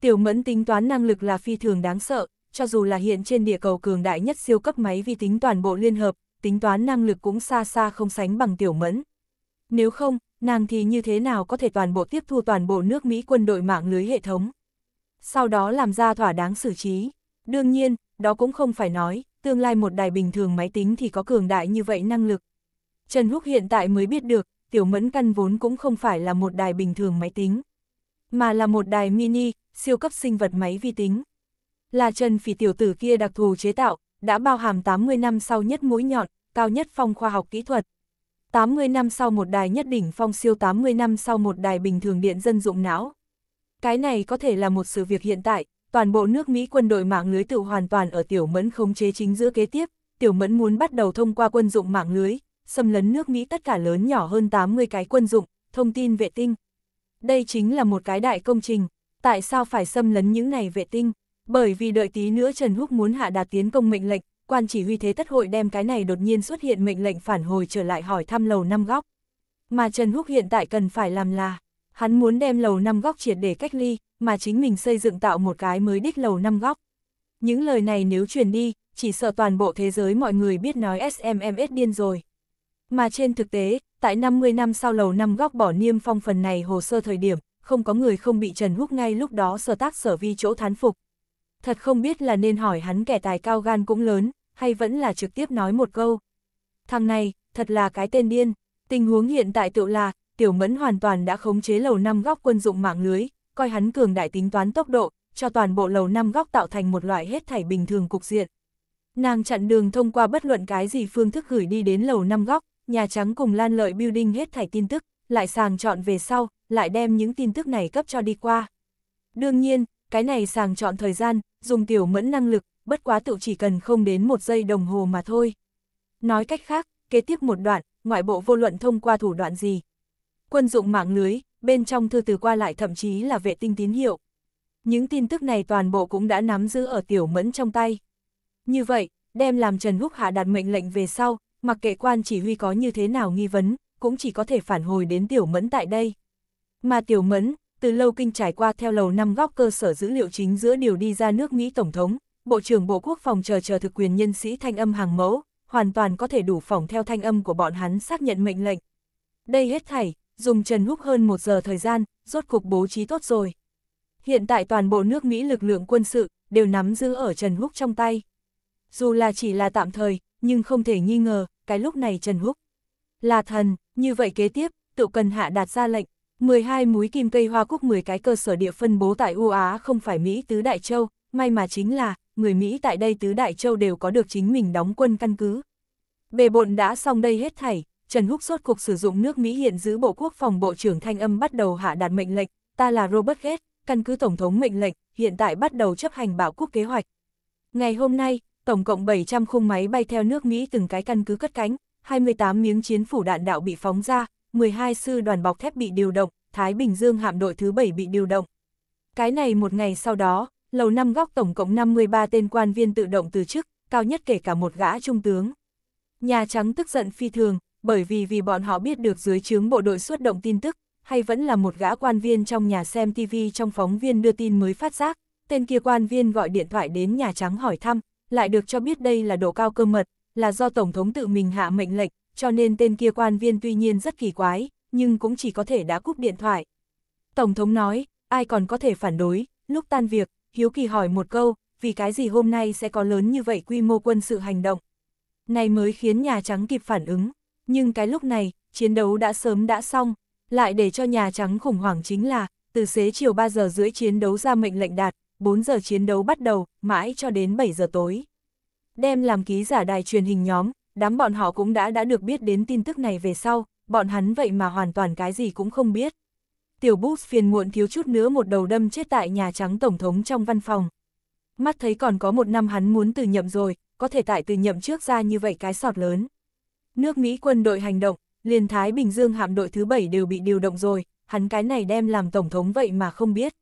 S1: Tiểu mẫn tính toán năng lực là phi thường đáng sợ, cho dù là hiện trên địa cầu cường đại nhất siêu cấp máy vi tính toàn bộ liên hợp, tính toán năng lực cũng xa xa không sánh bằng tiểu mẫn. Nếu không, nàng thì như thế nào có thể toàn bộ tiếp thu toàn bộ nước Mỹ quân đội mạng lưới hệ thống. Sau đó làm ra thỏa đáng xử trí. Đương nhiên, đó cũng không phải nói, tương lai một đài bình thường máy tính thì có cường đại như vậy năng lực. Trần Húc hiện tại mới biết được, Tiểu Mẫn căn vốn cũng không phải là một đài bình thường máy tính, mà là một đài mini, siêu cấp sinh vật máy vi tính. Là Trần Phỉ tiểu tử kia đặc thù chế tạo, đã bao hàm 80 năm sau nhất mũi nhọn, cao nhất phong khoa học kỹ thuật. 80 năm sau một đài nhất đỉnh phong siêu 80 năm sau một đài bình thường điện dân dụng não. Cái này có thể là một sự việc hiện tại, toàn bộ nước Mỹ quân đội mạng lưới tự hoàn toàn ở Tiểu Mẫn khống chế chính giữa kế tiếp, Tiểu Mẫn muốn bắt đầu thông qua quân dụng mạng lưới, xâm lấn nước Mỹ tất cả lớn nhỏ hơn 80 cái quân dụng, thông tin vệ tinh. Đây chính là một cái đại công trình, tại sao phải xâm lấn những này vệ tinh? Bởi vì đợi tí nữa Trần Húc muốn hạ đạt tiến công mệnh lệnh, quan chỉ huy thế tất hội đem cái này đột nhiên xuất hiện mệnh lệnh phản hồi trở lại hỏi thăm lầu năm góc. Mà Trần Húc hiện tại cần phải làm là, hắn muốn đem lầu năm góc triệt để cách ly, mà chính mình xây dựng tạo một cái mới đích lầu năm góc. Những lời này nếu truyền đi, chỉ sợ toàn bộ thế giới mọi người biết nói SMMS điên rồi. Mà trên thực tế, tại 50 năm sau lầu năm góc bỏ niêm phong phần này hồ sơ thời điểm, không có người không bị Trần Húc ngay lúc đó sở tác sở vi chỗ thán phục. Thật không biết là nên hỏi hắn kẻ tài cao gan cũng lớn, hay vẫn là trực tiếp nói một câu. Thằng này, thật là cái tên điên. Tình huống hiện tại tự là, Tiểu Mẫn hoàn toàn đã khống chế lầu năm góc quân dụng mạng lưới, coi hắn cường đại tính toán tốc độ, cho toàn bộ lầu năm góc tạo thành một loại hết thảy bình thường cục diện. Nàng chặn đường thông qua bất luận cái gì phương thức gửi đi đến lầu năm góc, Nhà Trắng cùng lan lợi building hết thảy tin tức, lại sàng chọn về sau, lại đem những tin tức này cấp cho đi qua. Đương nhiên, cái này sàng chọn thời gian, dùng tiểu mẫn năng lực, bất quá tự chỉ cần không đến một giây đồng hồ mà thôi. Nói cách khác, kế tiếp một đoạn, ngoại bộ vô luận thông qua thủ đoạn gì. Quân dụng mạng lưới, bên trong thư từ qua lại thậm chí là vệ tinh tín hiệu. Những tin tức này toàn bộ cũng đã nắm giữ ở tiểu mẫn trong tay. Như vậy, đem làm Trần Húc Hạ đặt mệnh lệnh về sau, mặc kệ quan chỉ huy có như thế nào nghi vấn, cũng chỉ có thể phản hồi đến tiểu mẫn tại đây. Mà tiểu mẫn, từ lâu kinh trải qua theo lầu năm góc cơ sở dữ liệu chính giữa điều đi ra nước Mỹ Tổng thống, Bộ trưởng Bộ Quốc phòng chờ chờ thực quyền nhân sĩ thanh âm hàng mẫu, hoàn toàn có thể đủ phỏng theo thanh âm của bọn hắn xác nhận mệnh lệnh. Đây hết thảy, dùng Trần Húc hơn một giờ thời gian, rốt cục bố trí tốt rồi. Hiện tại toàn bộ nước Mỹ lực lượng quân sự đều nắm giữ ở Trần Húc trong tay. Dù là chỉ là tạm thời, nhưng không thể nghi ngờ, cái lúc này Trần Húc là thần, như vậy kế tiếp, tự cần hạ đạt ra lệnh, 12 múi kim cây hoa cúc 10 cái cơ sở địa phân bố tại U Á không phải Mỹ tứ đại châu, may mà chính là, người Mỹ tại đây tứ đại châu đều có được chính mình đóng quân căn cứ. Bề bộn đã xong đây hết thảy, Trần Húc sốt cuộc sử dụng nước Mỹ hiện giữ Bộ Quốc phòng Bộ trưởng Thanh Âm bắt đầu hạ đạt mệnh lệnh, ta là Robert Gates, căn cứ Tổng thống mệnh lệnh, hiện tại bắt đầu chấp hành bảo quốc kế hoạch. Ngày hôm nay, tổng cộng 700 khung máy bay theo nước Mỹ từng cái căn cứ cất cánh, 28 miếng chiến phủ đạn đạo bị phóng ra, 12 sư đoàn bọc thép bị điều động, Thái Bình Dương hạm đội thứ 7 bị điều động. Cái này một ngày sau đó, lầu năm góc tổng cộng 53 tên quan viên tự động từ chức, cao nhất kể cả một gã trung tướng. Nhà Trắng tức giận phi thường, bởi vì vì bọn họ biết được dưới chướng bộ đội xuất động tin tức, hay vẫn là một gã quan viên trong nhà xem TV trong phóng viên đưa tin mới phát giác, tên kia quan viên gọi điện thoại đến Nhà Trắng hỏi thăm, lại được cho biết đây là độ cao cơ mật, là do Tổng thống tự mình hạ mệnh lệnh, cho nên tên kia quan viên tuy nhiên rất kỳ quái, nhưng cũng chỉ có thể đã cúp điện thoại. Tổng thống nói, ai còn có thể phản đối, lúc tan việc, Hiếu Kỳ hỏi một câu, vì cái gì hôm nay sẽ có lớn như vậy quy mô quân sự hành động. Này mới khiến Nhà Trắng kịp phản ứng. Nhưng cái lúc này, chiến đấu đã sớm đã xong, lại để cho Nhà Trắng khủng hoảng chính là, từ xế chiều 3 giờ rưỡi chiến đấu ra mệnh lệnh đạt, 4 giờ chiến đấu bắt đầu, mãi cho đến 7 giờ tối. Đem làm ký giả đài truyền hình nhóm, đám bọn họ cũng đã đã được biết đến tin tức này về sau, bọn hắn vậy mà hoàn toàn cái gì cũng không biết. Tiểu Bush phiền muộn thiếu chút nữa một đầu đâm chết tại Nhà Trắng Tổng thống trong văn phòng. Mắt thấy còn có một năm hắn muốn từ nhậm rồi, có thể tại từ nhậm trước ra như vậy cái sọt lớn. Nước Mỹ quân đội hành động, liền Thái Bình Dương hạm đội thứ 7 đều bị điều động rồi, hắn cái này đem làm tổng thống vậy mà không biết.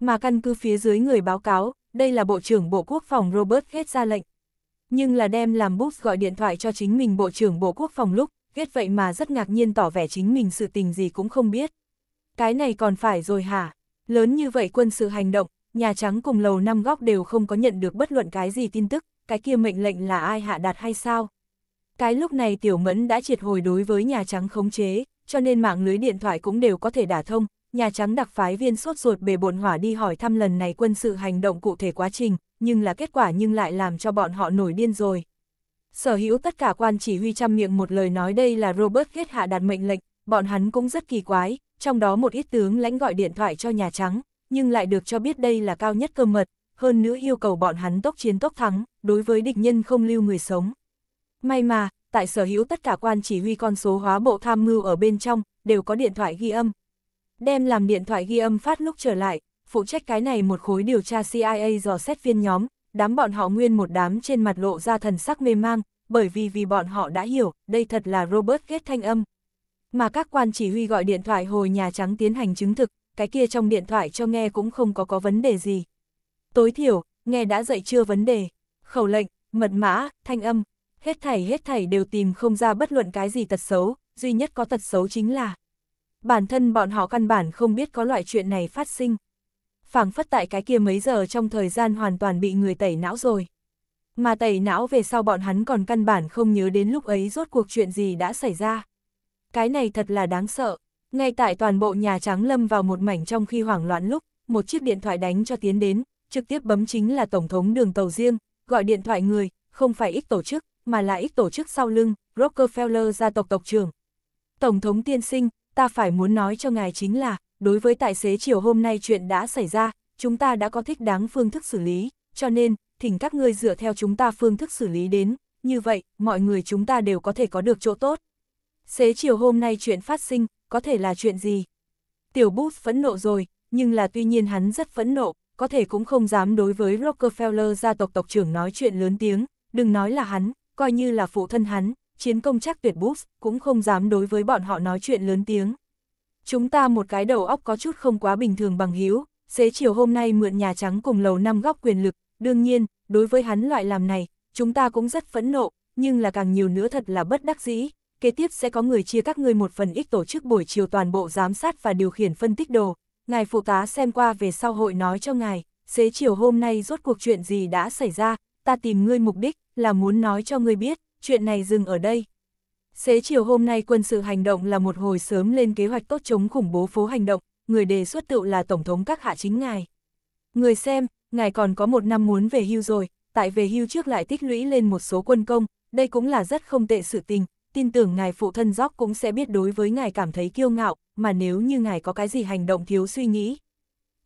S1: Mà căn cứ phía dưới người báo cáo, đây là Bộ trưởng Bộ Quốc phòng Robert Gates ra lệnh. Nhưng là đem làm Bush gọi điện thoại cho chính mình Bộ trưởng Bộ Quốc phòng lúc, Gates vậy mà rất ngạc nhiên tỏ vẻ chính mình sự tình gì cũng không biết. Cái này còn phải rồi hả? Lớn như vậy quân sự hành động, Nhà Trắng cùng Lầu Năm Góc đều không có nhận được bất luận cái gì tin tức, cái kia mệnh lệnh là ai hạ đạt hay sao? Cái lúc này Tiểu Mẫn đã triệt hồi đối với Nhà Trắng khống chế, cho nên mạng lưới điện thoại cũng đều có thể đả thông. Nhà Trắng đặc phái viên sốt ruột bề bộn hỏa đi hỏi thăm lần này quân sự hành động cụ thể quá trình, nhưng là kết quả nhưng lại làm cho bọn họ nổi điên rồi. Sở hữu tất cả quan chỉ huy trăm miệng một lời nói đây là Robert Gates hạ đạt mệnh lệnh, bọn hắn cũng rất kỳ quái, trong đó một ít tướng lãnh gọi điện thoại cho Nhà Trắng, nhưng lại được cho biết đây là cao nhất cơ mật, hơn nữa yêu cầu bọn hắn tốc chiến tốc thắng, đối với địch nhân không lưu người sống. May mà, tại sở hữu tất cả quan chỉ huy con số hóa bộ tham mưu ở bên trong, đều có điện thoại ghi âm. Đem làm điện thoại ghi âm phát lúc trở lại, phụ trách cái này một khối điều tra CIA dò xét viên nhóm, đám bọn họ nguyên một đám trên mặt lộ ra thần sắc mê mang, bởi vì vì bọn họ đã hiểu, đây thật là Robert Gates thanh âm. Mà các quan chỉ huy gọi điện thoại hồi Nhà Trắng tiến hành chứng thực, cái kia trong điện thoại cho nghe cũng không có có vấn đề gì. Tối thiểu, nghe đã dậy chưa vấn đề, khẩu lệnh, mật mã, thanh âm, hết thảy hết thảy đều tìm không ra bất luận cái gì tật xấu, duy nhất có tật xấu chính là bản thân bọn họ căn bản không biết có loại chuyện này phát sinh. phảng phất tại cái kia mấy giờ trong thời gian hoàn toàn bị người tẩy não rồi. Mà tẩy não về sau bọn hắn còn căn bản không nhớ đến lúc ấy rốt cuộc chuyện gì đã xảy ra. Cái này thật là đáng sợ. Ngay tại toàn bộ nhà trắng lâm vào một mảnh trong khi hoảng loạn lúc, một chiếc điện thoại đánh cho tiến đến, trực tiếp bấm chính là Tổng thống đường tàu riêng, gọi điện thoại người, không phải ít tổ chức, mà là ích tổ chức sau lưng, Rockefeller gia tộc tộc trưởng. Tổng thống tiên sinh, ta phải muốn nói cho ngài chính là, đối với tài xế chiều hôm nay chuyện đã xảy ra, chúng ta đã có thích đáng phương thức xử lý, cho nên, thỉnh các ngươi dựa theo chúng ta phương thức xử lý đến, như vậy, mọi người chúng ta đều có thể có được chỗ tốt. Xế chiều hôm nay chuyện phát sinh, có thể là chuyện gì? Tiểu bút phẫn nộ rồi, nhưng là tuy nhiên hắn rất phẫn nộ, có thể cũng không dám đối với Rockefeller gia tộc tộc trưởng nói chuyện lớn tiếng, đừng nói là hắn, coi như là phụ thân hắn, chiến công chắc tuyệt bút cũng không dám đối với bọn họ nói chuyện lớn tiếng. Chúng ta một cái đầu óc có chút không quá bình thường bằng hiếu, xế chiều hôm nay mượn Nhà Trắng cùng lầu năm góc quyền lực, đương nhiên, đối với hắn loại làm này, chúng ta cũng rất phẫn nộ, nhưng là càng nhiều nữa thật là bất đắc dĩ. Kế tiếp sẽ có người chia các ngươi một phần ít tổ chức buổi chiều toàn bộ giám sát và điều khiển phân tích đồ. Ngài phụ tá xem qua về sau hội nói cho ngài, xế chiều hôm nay rốt cuộc chuyện gì đã xảy ra, ta tìm ngươi mục đích là muốn nói cho ngươi biết, chuyện này dừng ở đây. Xế chiều hôm nay quân sự hành động là một hồi sớm lên kế hoạch tốt chống khủng bố phố hành động, người đề xuất tự là Tổng thống các hạ chính ngài. Người xem, ngài còn có một năm muốn về hưu rồi, tại về hưu trước lại tích lũy lên một số quân công, đây cũng là rất không tệ sự tình, tin tưởng ngài phụ thân gióc cũng sẽ biết đối với ngài cảm thấy kiêu ngạo, mà nếu như ngài có cái gì hành động thiếu suy nghĩ.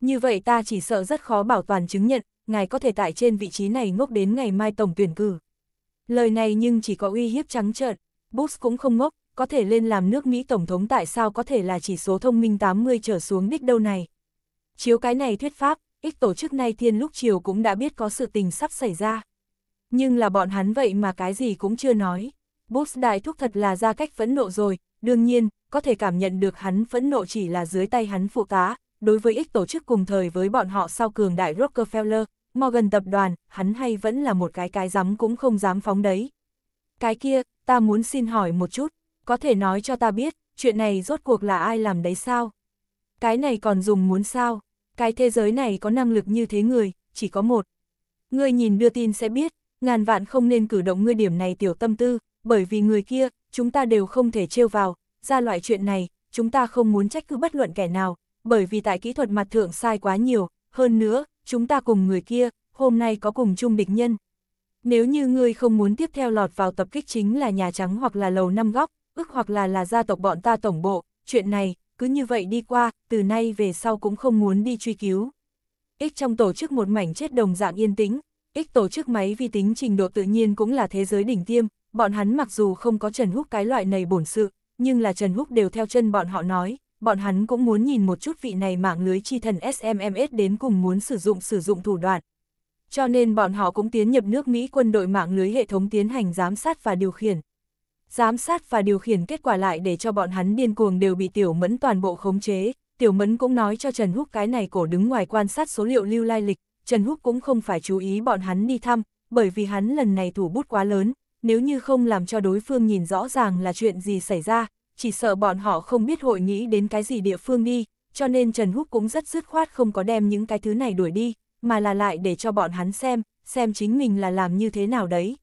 S1: Như vậy ta chỉ sợ rất khó bảo toàn chứng nhận, ngài có thể tại trên vị trí này ngốc đến ngày mai tổng tuyển cử. Lời này nhưng chỉ có uy hiếp trắng trợn, Bush cũng không ngốc, có thể lên làm nước Mỹ tổng thống tại sao có thể là chỉ số thông minh 80 trở xuống đích đâu này. Chiếu cái này thuyết pháp, ít tổ chức nay thiên lúc chiều cũng đã biết có sự tình sắp xảy ra. Nhưng là bọn hắn vậy mà cái gì cũng chưa nói. Bush đại thúc thật là ra cách phẫn nộ rồi, đương nhiên, có thể cảm nhận được hắn phẫn nộ chỉ là dưới tay hắn phụ tá, đối với ích tổ chức cùng thời với bọn họ sau cường đại Rockefeller, Morgan tập đoàn, hắn hay vẫn là một cái cái dám cũng không dám phóng đấy. Cái kia, ta muốn xin hỏi một chút, có thể nói cho ta biết, chuyện này rốt cuộc là ai làm đấy sao? Cái này còn dùng muốn sao? Cái thế giới này có năng lực như thế người, chỉ có một. người nhìn đưa tin sẽ biết, ngàn vạn không nên cử động ngươi điểm này tiểu tâm tư, bởi vì người kia, chúng ta đều không thể trêu vào, ra loại chuyện này, chúng ta không muốn trách cứ bất luận kẻ nào, bởi vì tại kỹ thuật mặt thượng sai quá nhiều, hơn nữa, chúng ta cùng người kia, hôm nay có cùng chung địch nhân. Nếu như ngươi không muốn tiếp theo lọt vào tập kích chính là Nhà Trắng hoặc là Lầu Năm Góc, ức hoặc là là gia tộc bọn ta tổng bộ, chuyện này, cứ như vậy đi qua, từ nay về sau cũng không muốn đi truy cứu. Ích trong tổ chức một mảnh chết đồng dạng yên tĩnh, ích tổ chức máy vi tính trình độ tự nhiên cũng là thế giới đỉnh tiêm, bọn hắn mặc dù không có Trần Húc cái loại này bổn sự, nhưng là Trần Húc đều theo chân bọn họ nói, bọn hắn cũng muốn nhìn một chút vị này mạng lưới chi thần SMMS đến cùng muốn sử dụng sử dụng thủ đoạn. Cho nên bọn họ cũng tiến nhập nước Mỹ quân đội mạng lưới hệ thống tiến hành giám sát và điều khiển. Giám sát và điều khiển kết quả lại để cho bọn hắn điên cuồng đều bị tiểu mẫn toàn bộ khống chế. Tiểu mẫn cũng nói cho Trần Húc cái này cổ đứng ngoài quan sát số liệu lưu lai lịch, Trần Húc cũng không phải chú ý bọn hắn đi thăm, bởi vì hắn lần này thủ bút quá lớn, nếu như không làm cho đối phương nhìn rõ ràng là chuyện gì xảy ra, chỉ sợ bọn họ không biết hội nghĩ đến cái gì địa phương đi, cho nên Trần Húc cũng rất dứt khoát không có đem những cái thứ này đuổi đi, mà là lại để cho bọn hắn xem, xem chính mình là làm như thế nào đấy.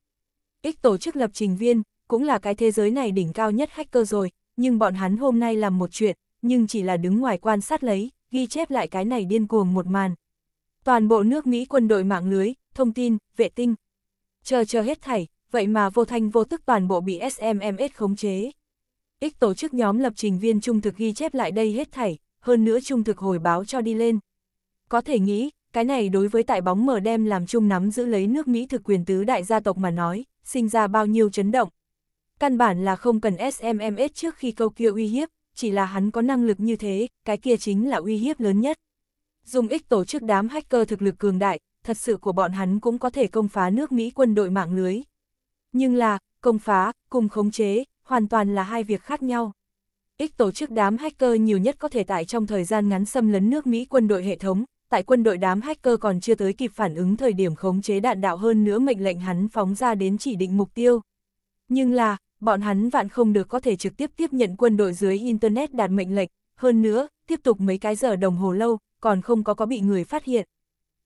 S1: Ích tổ chức lập trình viên, cũng là cái thế giới này đỉnh cao nhất hacker rồi, nhưng bọn hắn hôm nay làm một chuyện, nhưng chỉ là đứng ngoài quan sát lấy, ghi chép lại cái này điên cuồng một màn. Toàn bộ nước Mỹ quân đội mạng lưới, thông tin, vệ tinh. Chờ chờ hết thảy, vậy mà vô thanh vô tức toàn bộ bị SMMS khống chế ích tổ chức nhóm lập trình viên trung thực ghi chép lại đây hết thảy, hơn nữa trung thực hồi báo cho đi lên. Có thể nghĩ, cái này đối với tại bóng mở đem làm chung nắm giữ lấy nước Mỹ thực quyền tứ đại gia tộc mà nói, sinh ra bao nhiêu chấn động. Căn bản là không cần SMMS trước khi câu kia uy hiếp, chỉ là hắn có năng lực như thế, cái kia chính là uy hiếp lớn nhất. Dùng ích tổ chức đám hacker thực lực cường đại, thật sự của bọn hắn cũng có thể công phá nước Mỹ quân đội mạng lưới. Nhưng là, công phá, cùng khống chế, hoàn toàn là hai việc khác nhau. Ích tổ chức đám hacker nhiều nhất có thể tại trong thời gian ngắn xâm lấn nước Mỹ quân đội hệ thống, tại quân đội đám hacker còn chưa tới kịp phản ứng thời điểm khống chế đạn đạo hơn nữa mệnh lệnh hắn phóng ra đến chỉ định mục tiêu. Nhưng là, bọn hắn vạn không được có thể trực tiếp tiếp nhận quân đội dưới Internet đạt mệnh lệnh, hơn nữa, tiếp tục mấy cái giờ đồng hồ lâu, còn không có có bị người phát hiện.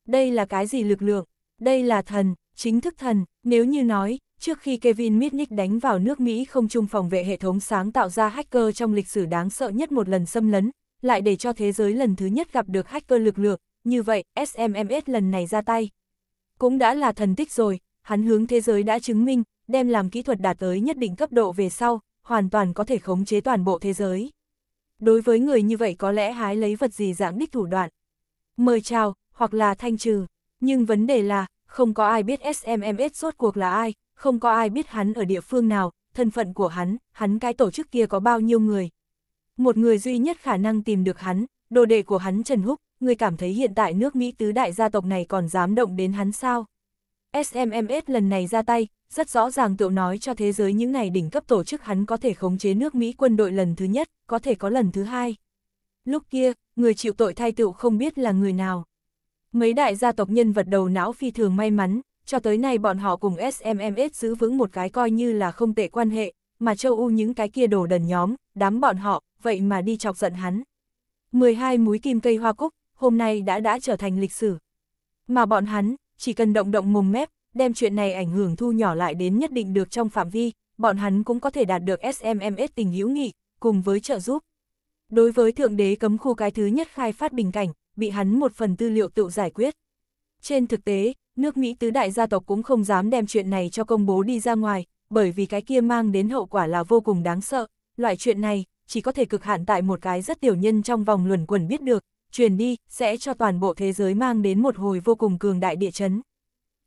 S1: Đây là cái gì lực lượng? Đây là thần, chính thức thần, nếu như nói, Trước khi Kevin Mitnick đánh vào nước Mỹ không trung phòng vệ hệ thống sáng tạo ra hacker trong lịch sử đáng sợ nhất một lần xâm lấn, lại để cho thế giới lần thứ nhất gặp được hacker lực lượng, như vậy SMMS lần này ra tay. Cũng đã là thần tích rồi, hắn hướng thế giới đã chứng minh, đem làm kỹ thuật đạt tới nhất định cấp độ về sau, hoàn toàn có thể khống chế toàn bộ thế giới. Đối với người như vậy có lẽ hái lấy vật gì dạng đích thủ đoạn. Mời chào, hoặc là thanh trừ. Nhưng vấn đề là, không có ai biết SMMS suốt cuộc là ai, không có ai biết hắn ở địa phương nào, thân phận của hắn, hắn cái tổ chức kia có bao nhiêu người. Một người duy nhất khả năng tìm được hắn, đồ đệ của hắn Trần Húc, người cảm thấy hiện tại nước Mỹ tứ đại gia tộc này còn dám động đến hắn sao? SMMS lần này ra tay, rất rõ ràng tựu nói cho thế giới những này đỉnh cấp tổ chức hắn có thể khống chế nước Mỹ quân đội lần thứ nhất, có thể có lần thứ hai. Lúc kia, người chịu tội thay tựu không biết là người nào. Mấy đại gia tộc nhân vật đầu não phi thường may mắn, cho tới nay bọn họ cùng SMMS giữ vững một cái coi như là không tệ quan hệ, mà châu U những cái kia đổ đần nhóm, đám bọn họ, vậy mà đi chọc giận hắn. 12 múi kim cây hoa cúc, hôm nay đã đã trở thành lịch sử. Mà bọn hắn, chỉ cần động động mồm mép, đem chuyện này ảnh hưởng thu nhỏ lại đến nhất định được trong phạm vi, bọn hắn cũng có thể đạt được SMMS tình hữu nghị, cùng với trợ giúp. Đối với Thượng Đế cấm khu cái thứ nhất khai phát bình cảnh, bị hắn một phần tư liệu tự giải quyết. Trên thực tế, nước Mỹ tứ đại gia tộc cũng không dám đem chuyện này cho công bố đi ra ngoài, bởi vì cái kia mang đến hậu quả là vô cùng đáng sợ. Loại chuyện này, chỉ có thể cực hạn tại một cái rất tiểu nhân trong vòng luẩn quẩn biết được, truyền đi, sẽ cho toàn bộ thế giới mang đến một hồi vô cùng cường đại địa chấn.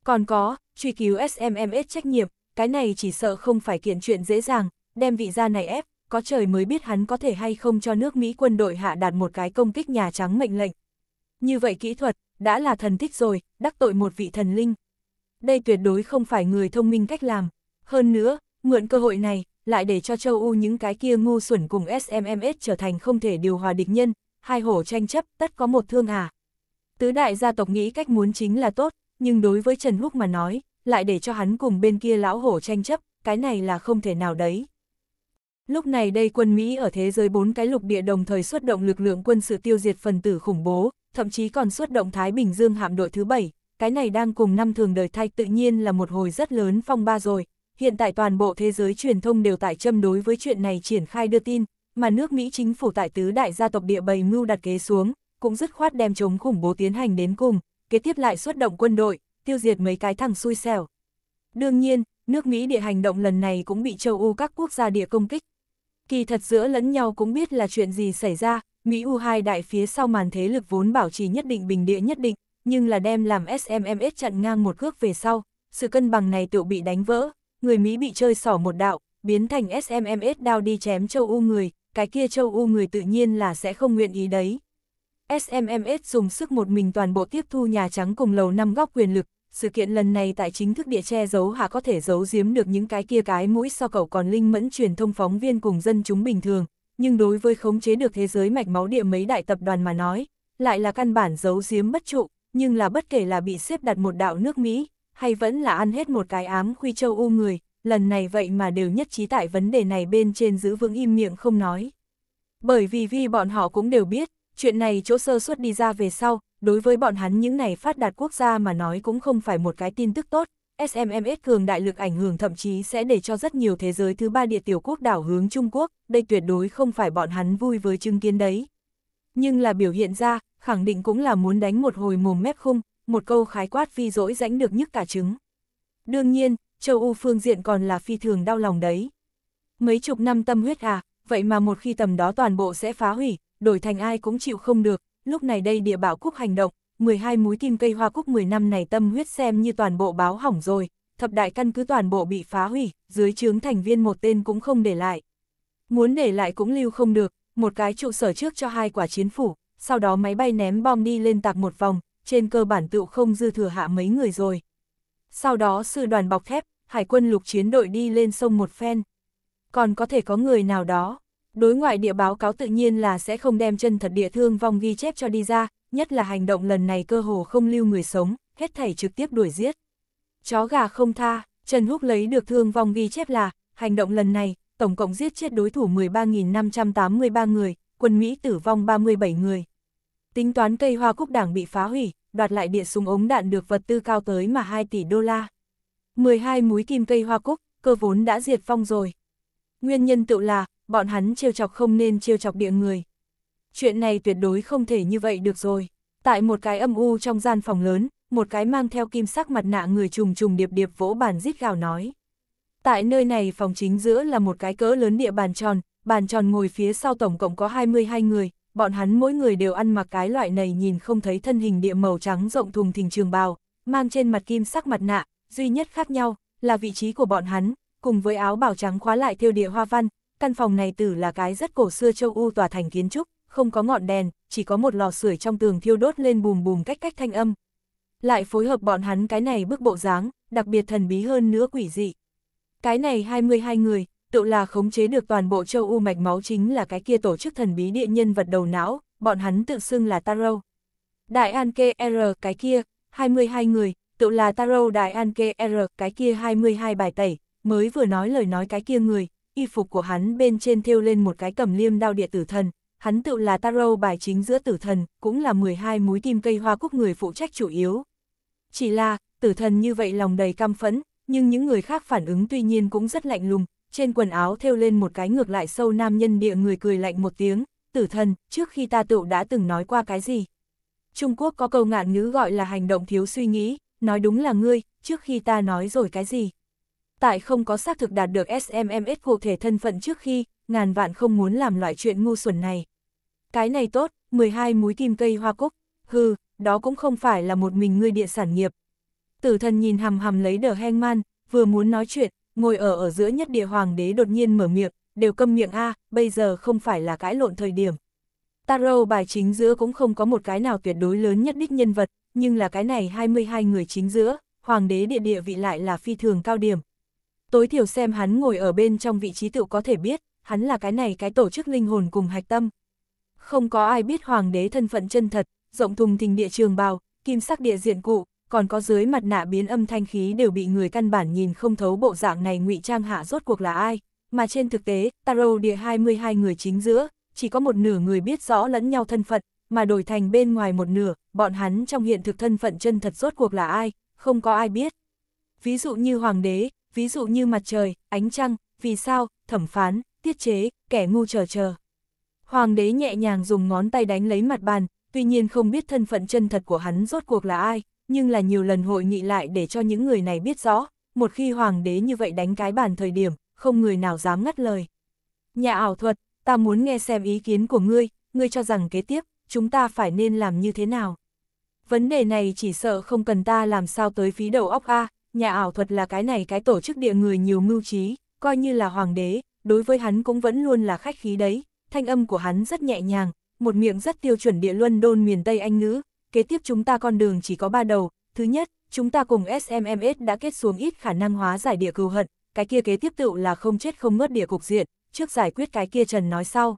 S1: Còn có, truy cứu SMMS trách nhiệm, cái này chỉ sợ không phải kiện chuyện dễ dàng, đem vị gia này ép, có trời mới biết hắn có thể hay không cho nước Mỹ quân đội hạ đạt một cái công kích Nhà Trắng mệnh lệnh. Như vậy kỹ thuật, đã là thần tích rồi, đắc tội một vị thần linh. Đây tuyệt đối không phải người thông minh cách làm. Hơn nữa, mượn cơ hội này, lại để cho châu U những cái kia ngu xuẩn cùng SMMS trở thành không thể điều hòa địch nhân, hai hổ tranh chấp tất có một thương à. Tứ đại gia tộc nghĩ cách muốn chính là tốt, nhưng đối với Trần Húc mà nói, lại để cho hắn cùng bên kia lão hổ tranh chấp, cái này là không thể nào đấy. Lúc này đây quân Mỹ ở thế giới bốn cái lục địa đồng thời xuất động lực lượng quân sự tiêu diệt phần tử khủng bố, thậm chí còn xuất động Thái Bình Dương hạm đội thứ bảy cái này đang cùng năm thường đời thạch tự nhiên là một hồi rất lớn phong ba rồi. Hiện tại toàn bộ thế giới truyền thông đều tại châm đối với chuyện này triển khai đưa tin, mà nước Mỹ chính phủ tại tứ đại gia tộc địa bày mưu đặt kế xuống, cũng dứt khoát đem chống khủng bố tiến hành đến cùng, kế tiếp lại xuất động quân đội, tiêu diệt mấy cái thằng xui xẻo. Đương nhiên, nước Mỹ địa hành động lần này cũng bị châu Âu các quốc gia địa công kích. Kỳ thật giữa lẫn nhau cũng biết là chuyện gì xảy ra, Mỹ U2 đại phía sau màn thế lực vốn bảo trì nhất định bình địa nhất định, nhưng là đem làm SMMS chặn ngang một cước về sau, sự cân bằng này tự bị đánh vỡ, người Mỹ bị chơi sỏ một đạo, biến thành SMMS đao đi chém châu U người, cái kia châu U người tự nhiên là sẽ không nguyện ý đấy. SMMS dùng sức một mình toàn bộ tiếp thu Nhà Trắng cùng lầu năm góc quyền lực, sự kiện lần này tại chính thức địa che giấu hạ có thể giấu giếm được những cái kia cái mũi so cậu còn linh mẫn truyền thông phóng viên cùng dân chúng bình thường, nhưng đối với khống chế được thế giới mạch máu địa mấy đại tập đoàn mà nói, lại là căn bản giấu giếm bất trụ, nhưng là bất kể là bị xếp đặt một đạo nước Mỹ, hay vẫn là ăn hết một cái ám khuy châu u người, lần này vậy mà đều nhất trí tại vấn đề này bên trên giữ vững im miệng không nói. Bởi vì vì bọn họ cũng đều biết, chuyện này chỗ sơ suất đi ra về sau, đối với bọn hắn những này phát đạt quốc gia mà nói cũng không phải một cái tin tức tốt, SMMS cường đại lực ảnh hưởng thậm chí sẽ để cho rất nhiều thế giới thứ ba địa tiểu quốc đảo hướng Trung Quốc, đây tuyệt đối không phải bọn hắn vui với chứng kiến đấy. Nhưng là biểu hiện ra, khẳng định cũng là muốn đánh một hồi mồm mép khung, một câu khái quát vi dỗi rãnh được nhất cả trứng. Đương nhiên, châu U phương diện còn là phi thường đau lòng đấy. Mấy chục năm tâm huyết à, vậy mà một khi tầm đó toàn bộ sẽ phá hủy, đổi thành ai cũng chịu không được, lúc này đây địa bảo quốc hành động, 12 múi kim cây hoa cúc 10 năm này tâm huyết xem như toàn bộ báo hỏng rồi, thập đại căn cứ toàn bộ bị phá hủy, dưới chướng thành viên một tên cũng không để lại. Muốn để lại cũng lưu không được, một cái trụ sở trước cho hai quả chiến phủ, sau đó máy bay ném bom đi lên tạc một vòng, trên cơ bản tựu không dư thừa hạ mấy người rồi. Sau đó sư đoàn bọc thép, hải quân lục chiến đội đi lên sông một phen. Còn có thể có người nào đó, đối ngoại địa báo cáo tự nhiên là sẽ không đem chân thật địa thương vong ghi chép cho đi ra, nhất là hành động lần này cơ hồ không lưu người sống, hết thảy trực tiếp đuổi giết. Chó gà không tha, Trần Húc lấy được thương vong ghi chép là, hành động lần này, tổng cộng giết chết đối thủ 13.583 người, quân Mỹ tử vong 37 người. Tính toán cây hoa cúc đảng bị phá hủy, đoạt lại địa súng ống đạn được vật tư cao tới mà 2 tỷ đô la. 12 múi kim cây hoa cúc, cơ vốn đã diệt phong rồi. Nguyên nhân tự là, bọn hắn trêu chọc không nên trêu chọc địa người. Chuyện này tuyệt đối không thể như vậy được rồi. Tại một cái âm u trong gian phòng lớn, một cái mang theo kim sắc mặt nạ người trùng trùng điệp điệp vỗ bàn rít gào nói. Tại nơi này phòng chính giữa là một cái cỡ lớn địa bàn tròn, bàn tròn ngồi phía sau tổng cộng có 22 người, bọn hắn mỗi người đều ăn mặc cái loại này nhìn không thấy thân hình địa màu trắng rộng thùng thình trường bào, mang trên mặt kim sắc mặt nạ, duy nhất khác nhau là vị trí của bọn hắn, cùng với áo bảo trắng khóa lại theo địa hoa văn, căn phòng này tử là cái rất cổ xưa châu U tòa thành kiến trúc, không có ngọn đèn, chỉ có một lò sưởi trong tường thiêu đốt lên bùm bùm cách cách thanh âm. Lại phối hợp bọn hắn cái này bức bộ dáng, đặc biệt thần bí hơn nữa quỷ dị. Cái này 22 người, tự là khống chế được toàn bộ châu U mạch máu chính là cái kia tổ chức thần bí địa nhân vật đầu não, bọn hắn tự xưng là Taro. Đại An r cái kia, 22 người, tự là Taro Đại An r cái kia 22 bài tẩy, mới vừa nói lời nói cái kia người, y phục của hắn bên trên thêu lên một cái cầm liêm đao địa tử thần, hắn tự là tarot bài chính giữa tử thần, cũng là 12 múi kim cây hoa cúc người phụ trách chủ yếu. Chỉ là, tử thần như vậy lòng đầy cam phẫn, nhưng những người khác phản ứng tuy nhiên cũng rất lạnh lùng, trên quần áo thêu lên một cái ngược lại sâu nam nhân địa người cười lạnh một tiếng, tử thần, trước khi ta tựu đã từng nói qua cái gì. Trung Quốc có câu ngạn ngữ gọi là hành động thiếu suy nghĩ, nói đúng là ngươi, trước khi ta nói rồi cái gì tại không có xác thực đạt được SMMS cụ thể thân phận trước khi, ngàn vạn không muốn làm loại chuyện ngu xuẩn này. Cái này tốt, 12 múi kim cây hoa cúc, hừ, đó cũng không phải là một mình ngươi địa sản nghiệp. Tử thần nhìn hầm hầm lấy đờ heng man, vừa muốn nói chuyện, ngồi ở ở giữa nhất địa hoàng đế đột nhiên mở miệng, đều câm miệng a, bây giờ không phải là cãi lộn thời điểm. Tarot bài chính giữa cũng không có một cái nào tuyệt đối lớn nhất đích nhân vật, nhưng là cái này 22 người chính giữa, hoàng đế địa địa vị lại là phi thường cao điểm, tối thiểu xem hắn ngồi ở bên trong vị trí tự có thể biết, hắn là cái này cái tổ chức linh hồn cùng hạch tâm. Không có ai biết hoàng đế thân phận chân thật, rộng thùng thình địa trường bào, kim sắc địa diện cụ, còn có dưới mặt nạ biến âm thanh khí đều bị người căn bản nhìn không thấu bộ dạng này ngụy trang hạ rốt cuộc là ai. Mà trên thực tế, Taro địa 22 người chính giữa, chỉ có một nửa người biết rõ lẫn nhau thân phận, mà đổi thành bên ngoài một nửa, bọn hắn trong hiện thực thân phận chân thật rốt cuộc là ai, không có ai biết. Ví dụ như hoàng đế, ví dụ như mặt trời, ánh trăng, vì sao, thẩm phán, tiết chế, kẻ ngu chờ chờ. Hoàng đế nhẹ nhàng dùng ngón tay đánh lấy mặt bàn, tuy nhiên không biết thân phận chân thật của hắn rốt cuộc là ai, nhưng là nhiều lần hội nghị lại để cho những người này biết rõ, một khi hoàng đế như vậy đánh cái bàn thời điểm, không người nào dám ngắt lời. Nhà ảo thuật, ta muốn nghe xem ý kiến của ngươi, ngươi cho rằng kế tiếp, chúng ta phải nên làm như thế nào? Vấn đề này chỉ sợ không cần ta làm sao tới phí đầu óc a, nhà ảo thuật là cái này cái tổ chức địa người nhiều mưu trí, coi như là hoàng đế, đối với hắn cũng vẫn luôn là khách khí đấy, thanh âm của hắn rất nhẹ nhàng, một miệng rất tiêu chuẩn địa luân đôn miền Tây Anh ngữ, kế tiếp chúng ta con đường chỉ có ba đầu, thứ nhất, chúng ta cùng SMMS đã kết xuống ít khả năng hóa giải địa cừu hận, cái kia kế tiếp tựu là không chết không mất địa cục diện, trước giải quyết cái kia Trần nói sau.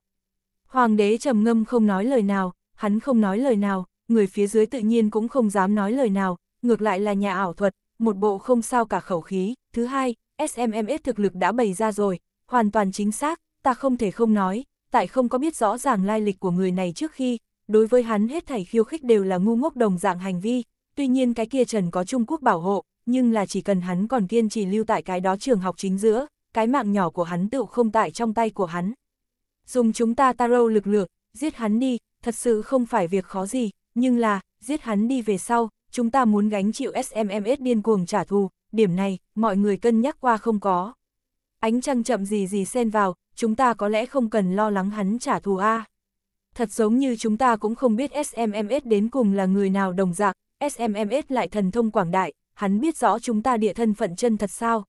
S1: Hoàng đế trầm ngâm không nói lời nào, hắn không nói lời nào, người phía dưới tự nhiên cũng không dám nói lời nào, ngược lại là nhà ảo thuật, một bộ không sao cả khẩu khí, thứ hai, SMMS thực lực đã bày ra rồi, hoàn toàn chính xác, ta không thể không nói, tại không có biết rõ ràng lai lịch của người này trước khi, đối với hắn hết thảy khiêu khích đều là ngu ngốc đồng dạng hành vi, tuy nhiên cái kia Trần có Trung Quốc bảo hộ, nhưng là chỉ cần hắn còn kiên trì lưu tại cái đó trường học chính giữa, cái mạng nhỏ của hắn tự không tại trong tay của hắn. Dùng chúng ta taro lực lượng, giết hắn đi, thật sự không phải việc khó gì, nhưng là, giết hắn đi về sau, chúng ta muốn gánh chịu SMMS điên cuồng trả thù, điểm này, mọi người cân nhắc qua không có. Ánh trăng chậm gì gì xen vào, chúng ta có lẽ không cần lo lắng hắn trả thù a. Thật giống như chúng ta cũng không biết SMMS đến cùng là người nào đồng dạng, SMMS lại thần thông quảng đại, hắn biết rõ chúng ta địa thân phận chân thật sao.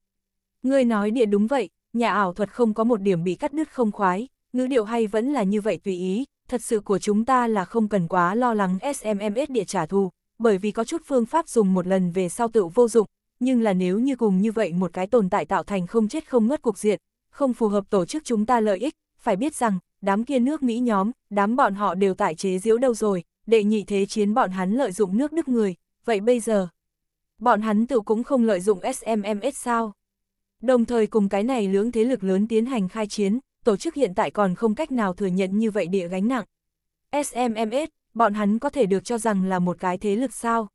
S1: Ngươi nói địa đúng vậy, nhà ảo thuật không có một điểm bị cắt đứt không khoái, ngữ điệu hay vẫn là như vậy tùy ý, thật sự của chúng ta là không cần quá lo lắng SMMS địa trả thù, bởi vì có chút phương pháp dùng một lần về sau tự vô dụng, nhưng là nếu như cùng như vậy một cái tồn tại tạo thành không chết không ngất cuộc diện, không phù hợp tổ chức chúng ta lợi ích, phải biết rằng, đám kia nước Mỹ nhóm, đám bọn họ đều tại chế diễu đâu rồi, đệ nhị thế chiến bọn hắn lợi dụng nước Đức người, vậy bây giờ, bọn hắn tự cũng không lợi dụng SMMS sao? Đồng thời cùng cái này lưỡng thế lực lớn tiến hành khai chiến, tổ chức hiện tại còn không cách nào thừa nhận như vậy địa gánh nặng. SMMS bọn hắn có thể được cho rằng là một cái thế lực sao.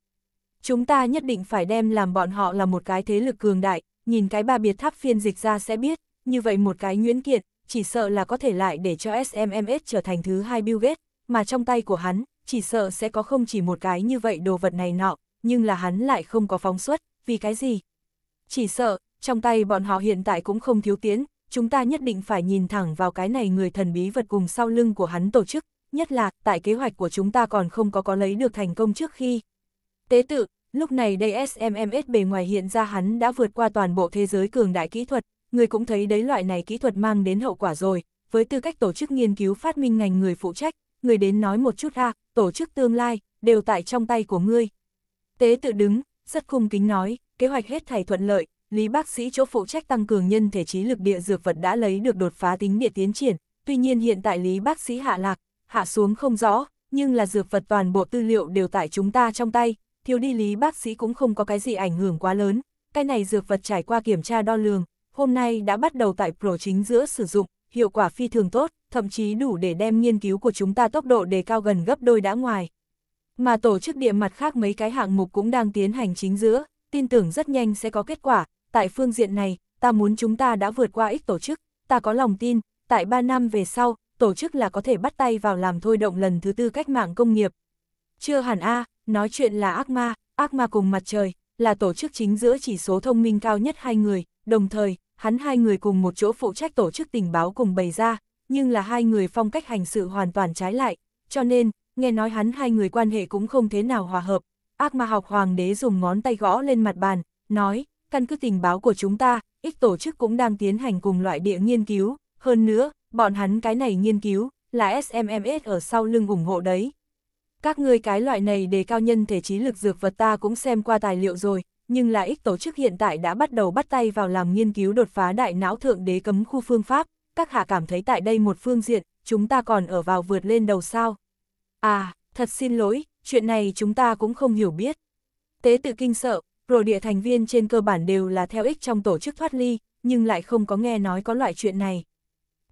S1: Chúng ta nhất định phải đem làm bọn họ là một cái thế lực cường đại, nhìn cái ba biệt tháp phiên dịch ra sẽ biết, như vậy một cái nguyễn kiện chỉ sợ là có thể lại để cho SMMS trở thành thứ hai Bill Gates, mà trong tay của hắn, chỉ sợ sẽ có không chỉ một cái như vậy đồ vật này nọ, nhưng là hắn lại không có phóng xuất, vì cái gì? Chỉ sợ, trong tay bọn họ hiện tại cũng không thiếu tiến, chúng ta nhất định phải nhìn thẳng vào cái này người thần bí vật cùng sau lưng của hắn tổ chức, nhất là tại kế hoạch của chúng ta còn không có có lấy được thành công trước khi. Tế tự, lúc này đây SMMS bề ngoài hiện ra hắn đã vượt qua toàn bộ thế giới cường đại kỹ thuật, người cũng thấy đấy loại này kỹ thuật mang đến hậu quả rồi, với tư cách tổ chức nghiên cứu phát minh ngành người phụ trách, người đến nói một chút ha, tổ chức tương lai, đều tại trong tay của ngươi. Tế tự đứng, rất khung kính nói, kế hoạch hết thảy thuận lợi, Lý bác sĩ chỗ phụ trách tăng cường nhân thể trí lực địa dược vật đã lấy được đột phá tính địa tiến triển, tuy nhiên hiện tại Lý bác sĩ hạ lạc, hạ xuống không rõ, nhưng là dược vật toàn bộ tư liệu đều tại chúng ta trong tay, thiếu đi lý bác sĩ cũng không có cái gì ảnh hưởng quá lớn, cái này dược vật trải qua kiểm tra đo lường, hôm nay đã bắt đầu tại pro chính giữa sử dụng, hiệu quả phi thường tốt, thậm chí đủ để đem nghiên cứu của chúng ta tốc độ đề cao gần gấp đôi đã ngoài. Mà tổ chức địa mặt khác mấy cái hạng mục cũng đang tiến hành chính giữa, tin tưởng rất nhanh sẽ có kết quả, tại phương diện này, ta muốn chúng ta đã vượt qua ít tổ chức, ta có lòng tin, tại 3 năm về sau, tổ chức là có thể bắt tay vào làm thôi động lần thứ tư cách mạng công nghiệp. Chưa hẳn A, nói chuyện là ác ma, ác ma cùng mặt trời, là tổ chức chính giữa chỉ số thông minh cao nhất hai người, đồng thời, hắn hai người cùng một chỗ phụ trách tổ chức tình báo cùng bày ra, nhưng là hai người phong cách hành sự hoàn toàn trái lại, cho nên, nghe nói hắn hai người quan hệ cũng không thế nào hòa hợp. Ác ma học hoàng đế dùng ngón tay gõ lên mặt bàn, nói, căn cứ tình báo của chúng ta, ít tổ chức cũng đang tiến hành cùng loại địa nghiên cứu, hơn nữa, bọn hắn cái này nghiên cứu, là SMMS ở sau lưng ủng hộ đấy. Các ngươi cái loại này đề cao nhân thể trí lực dược vật ta cũng xem qua tài liệu rồi, nhưng là ích tổ chức hiện tại đã bắt đầu bắt tay vào làm nghiên cứu đột phá đại não thượng đế cấm khu phương pháp, các hạ cảm thấy tại đây một phương diện, chúng ta còn ở vào vượt lên đầu sao. À, thật xin lỗi, chuyện này chúng ta cũng không hiểu biết. Tế tự kinh sợ, rồi địa thành viên trên cơ bản đều là theo ích trong tổ chức thoát ly, nhưng lại không có nghe nói có loại chuyện này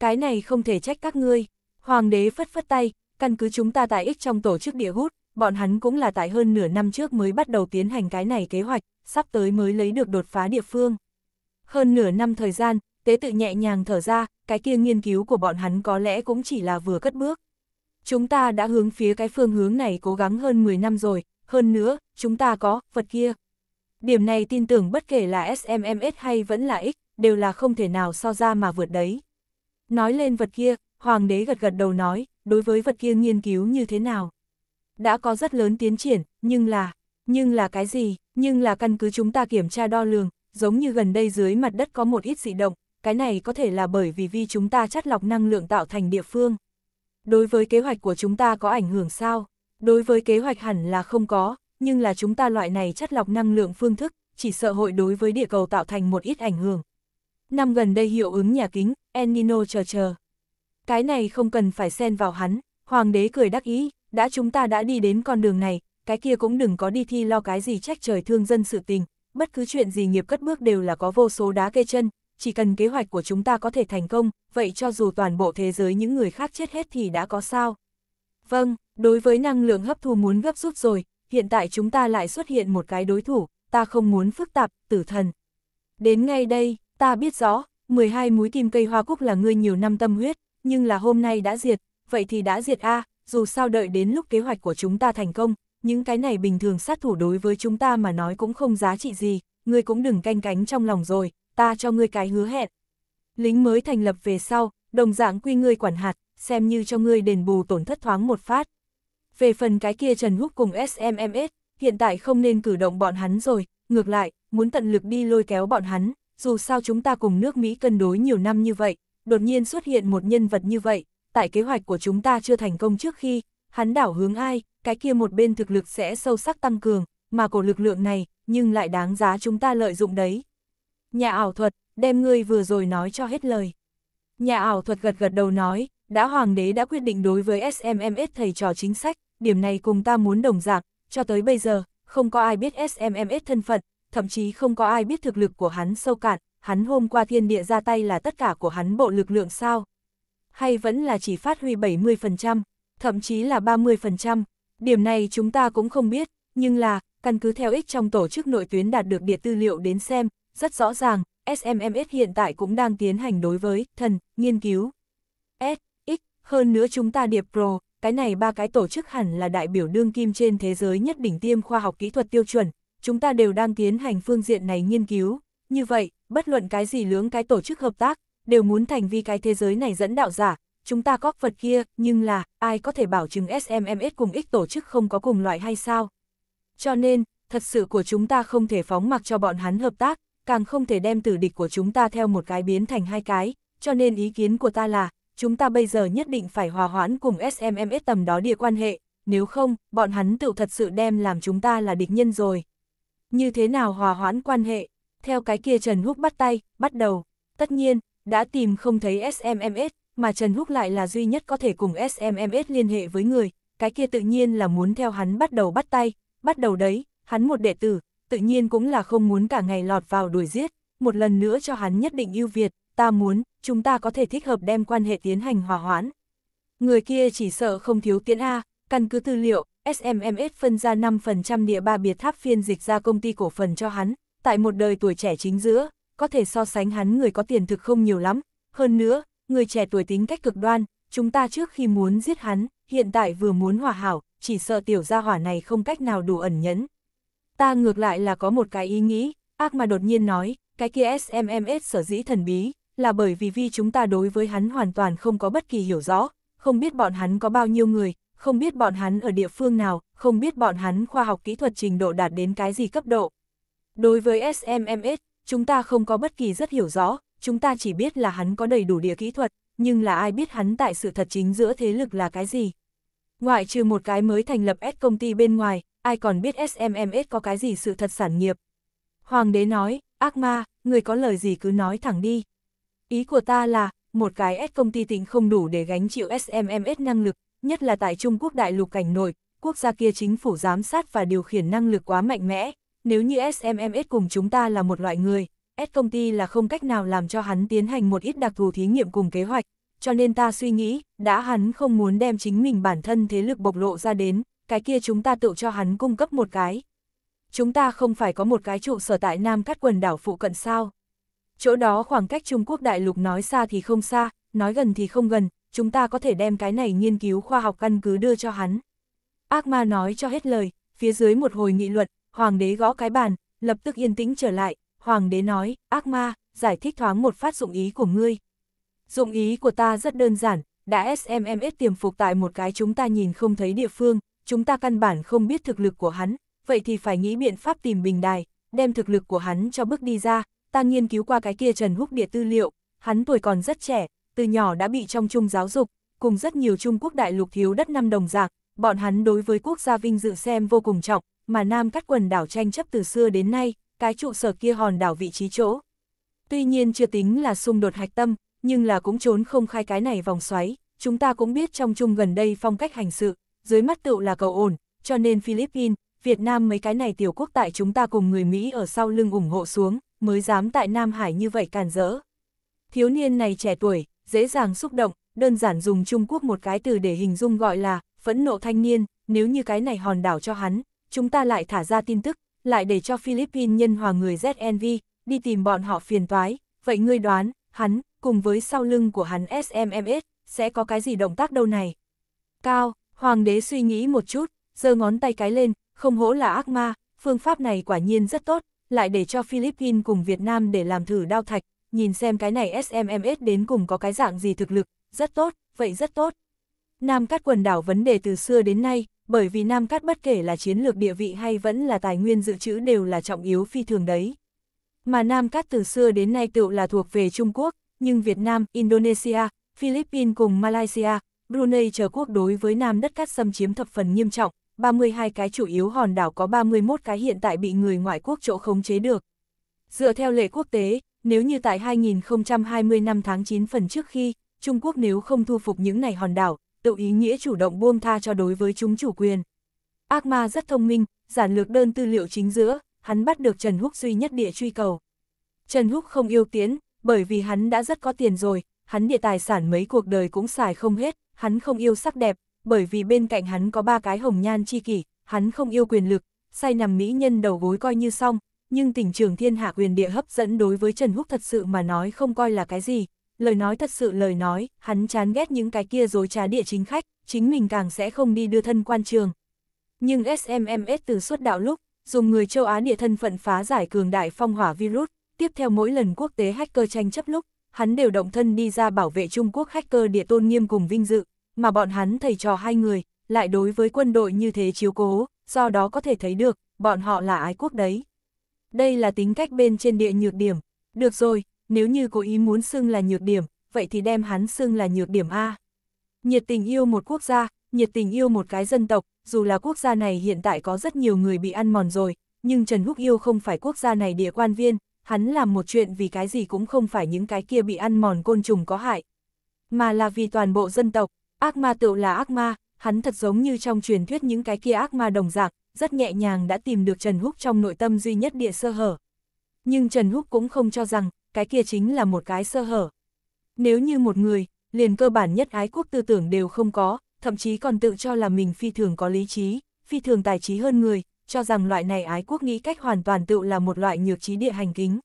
S1: cái này không thể trách các ngươi. Hoàng đế phất phất tay, căn cứ chúng ta tại ích trong tổ chức địa hút, bọn hắn cũng là tại hơn nửa năm trước mới bắt đầu tiến hành cái này kế hoạch, sắp tới mới lấy được đột phá địa phương. Hơn nửa năm thời gian, tế tự nhẹ nhàng thở ra, cái kia nghiên cứu của bọn hắn có lẽ cũng chỉ là vừa cất bước. Chúng ta đã hướng phía cái phương hướng này cố gắng hơn 10 năm rồi, hơn nữa, chúng ta có, vật kia. Điểm này tin tưởng bất kể là SMMS hay vẫn là X, đều là không thể nào so ra mà vượt đấy. Nói lên vật kia, hoàng đế gật gật đầu nói, đối với vật kia nghiên cứu như thế nào? Đã có rất lớn tiến triển, nhưng là, nhưng là cái gì, nhưng là căn cứ chúng ta kiểm tra đo lường, giống như gần đây dưới mặt đất có một ít dị động, cái này có thể là bởi vì vi chúng ta chắt lọc năng lượng tạo thành địa phương. Đối với kế hoạch của chúng ta có ảnh hưởng sao? Đối với kế hoạch hẳn là không có, nhưng là chúng ta loại này chắt lọc năng lượng phương thức, chỉ sợ hội đối với địa cầu tạo thành một ít ảnh hưởng năm gần đây hiệu ứng nhà kính, El Nino chờ chờ. Cái này không cần phải xen vào hắn, hoàng đế cười đắc ý, đã chúng ta đã đi đến con đường này, cái kia cũng đừng có đi thi lo cái gì trách trời thương dân sự tình, bất cứ chuyện gì nghiệp cất bước đều là có vô số đá kê chân, chỉ cần kế hoạch của chúng ta có thể thành công, vậy cho dù toàn bộ thế giới những người khác chết hết thì đã có sao. Vâng, đối với năng lượng hấp thu muốn gấp rút rồi, hiện tại chúng ta lại xuất hiện một cái đối thủ, ta không muốn phức tạp, tử thần. Đến ngay đây, Ta biết rõ, 12 múi kim cây hoa cúc là ngươi nhiều năm tâm huyết, nhưng là hôm nay đã diệt, vậy thì đã diệt a dù sao đợi đến lúc kế hoạch của chúng ta thành công, những cái này bình thường sát thủ đối với chúng ta mà nói cũng không giá trị gì, ngươi cũng đừng canh cánh trong lòng rồi, ta cho ngươi cái hứa hẹn. Lính mới thành lập về sau, đồng dạng quy ngươi quản hạt, xem như cho ngươi đền bù tổn thất thoáng một phát. Về phần cái kia Trần Húc cùng SMMS, hiện tại không nên cử động bọn hắn rồi, ngược lại, muốn tận lực đi lôi kéo bọn hắn, dù sao chúng ta cùng nước Mỹ cân đối nhiều năm như vậy, đột nhiên xuất hiện một nhân vật như vậy, tại kế hoạch của chúng ta chưa thành công trước khi, hắn đảo hướng ai, cái kia một bên thực lực sẽ sâu sắc tăng cường, mà cổ lực lượng này, nhưng lại đáng giá chúng ta lợi dụng đấy. Nhà ảo thuật, đem ngươi vừa rồi nói cho hết lời. Nhà ảo thuật gật gật đầu nói, đã hoàng đế đã quyết định đối với SMMS thầy trò chính sách, điểm này cùng ta muốn đồng dạng, cho tới bây giờ, không có ai biết SMMS thân phận, thậm chí không có ai biết thực lực của hắn sâu cạn, hắn hôm qua thiên địa ra tay là tất cả của hắn bộ lực lượng sao? Hay vẫn là chỉ phát huy 70%, thậm chí là 30%, điểm này chúng ta cũng không biết, nhưng là, căn cứ theo ích trong tổ chức nội tuyến đạt được địa tư liệu đến xem, rất rõ ràng, SMMS hiện tại cũng đang tiến hành đối với thần, nghiên cứu. S, X, hơn nữa chúng ta điệp pro, cái này ba cái tổ chức hẳn là đại biểu đương kim trên thế giới nhất đỉnh tiêm khoa học kỹ thuật tiêu chuẩn, chúng ta đều đang tiến hành phương diện này nghiên cứu, như vậy, bất luận cái gì lưỡng cái tổ chức hợp tác, đều muốn thành vi cái thế giới này dẫn đạo giả, chúng ta có vật kia, nhưng là, ai có thể bảo chứng SMMS cùng ích tổ chức không có cùng loại hay sao? Cho nên, thật sự của chúng ta không thể phóng mặc cho bọn hắn hợp tác, càng không thể đem tử địch của chúng ta theo một cái biến thành hai cái, cho nên ý kiến của ta là, chúng ta bây giờ nhất định phải hòa hoãn cùng SMMS tầm đó địa quan hệ, nếu không, bọn hắn tự thật sự đem làm chúng ta là địch nhân rồi. Như thế nào hòa hoãn quan hệ? Theo cái kia Trần Húc bắt tay, bắt đầu. Tất nhiên, đã tìm không thấy SMMS, mà Trần Húc lại là duy nhất có thể cùng SMMS liên hệ với người. Cái kia tự nhiên là muốn theo hắn bắt đầu bắt tay, bắt đầu đấy, hắn một đệ tử, tự nhiên cũng là không muốn cả ngày lọt vào đuổi giết, một lần nữa cho hắn nhất định ưu việt, ta muốn, chúng ta có thể thích hợp đem quan hệ tiến hành hòa hoãn. Người kia chỉ sợ không thiếu tiễn A, căn cứ tư liệu, SMMS phân ra 5% địa ba biệt tháp phiên dịch ra công ty cổ phần cho hắn, tại một đời tuổi trẻ chính giữa, có thể so sánh hắn người có tiền thực không nhiều lắm. Hơn nữa, người trẻ tuổi tính cách cực đoan, chúng ta trước khi muốn giết hắn, hiện tại vừa muốn hòa hảo, chỉ sợ tiểu gia hỏa này không cách nào đủ ẩn nhẫn. Ta ngược lại là có một cái ý nghĩ, ác mà đột nhiên nói, cái kia SMMS sở dĩ thần bí, là bởi vì vi chúng ta đối với hắn hoàn toàn không có bất kỳ hiểu rõ, không biết bọn hắn có bao nhiêu người, không biết bọn hắn ở địa phương nào, không biết bọn hắn khoa học kỹ thuật trình độ đạt đến cái gì cấp độ. Đối với SMMS, chúng ta không có bất kỳ rất hiểu rõ, chúng ta chỉ biết là hắn có đầy đủ địa kỹ thuật, nhưng là ai biết hắn tại sự thật chính giữa thế lực là cái gì. Ngoại trừ một cái mới thành lập S công ty bên ngoài, ai còn biết SMMS có cái gì sự thật sản nghiệp. Hoàng đế nói, ác ma, người có lời gì cứ nói thẳng đi. Ý của ta là, một cái S công ty tỉnh không đủ để gánh chịu SMMS năng lực, nhất là tại Trung Quốc đại lục cảnh nội, quốc gia kia chính phủ giám sát và điều khiển năng lực quá mạnh mẽ, nếu như SMMS cùng chúng ta là một loại người, S công ty là không cách nào làm cho hắn tiến hành một ít đặc thù thí nghiệm cùng kế hoạch, cho nên ta suy nghĩ, đã hắn không muốn đem chính mình bản thân thế lực bộc lộ ra đến, cái kia chúng ta tự cho hắn cung cấp một cái. Chúng ta không phải có một cái trụ sở tại Nam Cát quần đảo phụ cận sao. Chỗ đó khoảng cách Trung Quốc đại lục nói xa thì không xa, nói gần thì không gần, chúng ta có thể đem cái này nghiên cứu khoa học căn cứ đưa cho hắn. Ác ma nói cho hết lời, phía dưới một hồi nghị luận, hoàng đế gõ cái bàn, lập tức yên tĩnh trở lại, hoàng đế nói, ác ma, giải thích thoáng một phát dụng ý của ngươi. Dụng ý của ta rất đơn giản, đã SMMS tiềm phục tại một cái chúng ta nhìn không thấy địa phương, chúng ta căn bản không biết thực lực của hắn, vậy thì phải nghĩ biện pháp tìm bình đài, đem thực lực của hắn cho bước đi ra, ta nghiên cứu qua cái kia Trần Húc địa tư liệu, hắn tuổi còn rất trẻ, từ nhỏ đã bị trong chung giáo dục, cùng rất nhiều Trung Quốc đại lục thiếu đất năm đồng giạc, bọn hắn đối với quốc gia vinh dự xem vô cùng trọng, mà Nam cắt quần đảo tranh chấp từ xưa đến nay, cái trụ sở kia hòn đảo vị trí chỗ. Tuy nhiên chưa tính là xung đột hạch tâm, nhưng là cũng trốn không khai cái này vòng xoáy, chúng ta cũng biết trong chung gần đây phong cách hành sự, dưới mắt tựu là cầu ổn, cho nên Philippines, Việt Nam mấy cái này tiểu quốc tại chúng ta cùng người Mỹ ở sau lưng ủng hộ xuống, mới dám tại Nam Hải như vậy càn rỡ. Thiếu niên này trẻ tuổi, dễ dàng xúc động, đơn giản dùng Trung Quốc một cái từ để hình dung gọi là phẫn nộ thanh niên, nếu như cái này hòn đảo cho hắn, chúng ta lại thả ra tin tức, lại để cho Philippines nhân hòa người ZNV, đi tìm bọn họ phiền toái, vậy ngươi đoán, hắn, cùng với sau lưng của hắn SMMS, sẽ có cái gì động tác đâu này? Cao, hoàng đế suy nghĩ một chút, giơ ngón tay cái lên, không hổ là ác ma, phương pháp này quả nhiên rất tốt, lại để cho Philippines cùng Việt Nam để làm thử đao thạch, nhìn xem cái này SMMS đến cùng có cái dạng gì thực lực, rất tốt, vậy rất tốt. Nam Cát quần đảo vấn đề từ xưa đến nay, bởi vì Nam Cát bất kể là chiến lược địa vị hay vẫn là tài nguyên dự trữ đều là trọng yếu phi thường đấy. Mà Nam Cát từ xưa đến nay tựu là thuộc về Trung Quốc, nhưng Việt Nam, Indonesia, Philippines cùng Malaysia, Brunei chờ quốc đối với Nam đất cát xâm chiếm thập phần nghiêm trọng, 32 cái chủ yếu hòn đảo có 31 cái hiện tại bị người ngoại quốc chỗ khống chế được. Dựa theo lệ quốc tế, nếu như tại 2020 năm tháng 9 phần trước khi, Trung Quốc nếu không thu phục những này hòn đảo, tự ý nghĩa chủ động buông tha cho đối với chúng chủ quyền. Ác ma rất thông minh, giản lược đơn tư liệu chính giữa, hắn bắt được Trần Húc duy nhất địa truy cầu. Trần Húc không yêu tiến, bởi vì hắn đã rất có tiền rồi, hắn địa tài sản mấy cuộc đời cũng xài không hết, hắn không yêu sắc đẹp, bởi vì bên cạnh hắn có ba cái hồng nhan chi kỷ, hắn không yêu quyền lực, say nằm mỹ nhân đầu gối coi như xong, nhưng tình trường thiên hạ quyền địa hấp dẫn đối với Trần Húc thật sự mà nói không coi là cái gì. Lời nói thật sự lời nói, hắn chán ghét những cái kia dối trá địa chính khách, chính mình càng sẽ không đi đưa thân quan trường. Nhưng SMMS từ suốt đạo lúc, dùng người châu Á địa thân phận phá giải cường đại phong hỏa virus, tiếp theo mỗi lần quốc tế hacker tranh chấp lúc, hắn đều động thân đi ra bảo vệ Trung Quốc hacker địa tôn nghiêm cùng vinh dự, mà bọn hắn thầy trò hai người, lại đối với quân đội như thế chiếu cố, do đó có thể thấy được, bọn họ là ái quốc đấy đây là tính cách bên trên địa nhược điểm. Được rồi, nếu như cố ý muốn xưng là nhược điểm, vậy thì đem hắn xưng là nhược điểm A. Nhiệt tình yêu một quốc gia, nhiệt tình yêu một cái dân tộc, dù là quốc gia này hiện tại có rất nhiều người bị ăn mòn rồi, nhưng Trần Húc Yêu không phải quốc gia này địa quan viên, hắn làm một chuyện vì cái gì cũng không phải những cái kia bị ăn mòn côn trùng có hại, mà là vì toàn bộ dân tộc, ác ma tựu là ác ma, hắn thật giống như trong truyền thuyết những cái kia ác ma đồng dạng, rất nhẹ nhàng đã tìm được Trần Húc trong nội tâm duy nhất địa sơ hở. Nhưng Trần Húc cũng không cho rằng, cái kia chính là một cái sơ hở. Nếu như một người, liền cơ bản nhất ái quốc tư tưởng đều không có, thậm chí còn tự cho là mình phi thường có lý trí, phi thường tài trí hơn người, cho rằng loại này ái quốc nghĩ cách hoàn toàn tự là một loại nhược trí địa hành kính.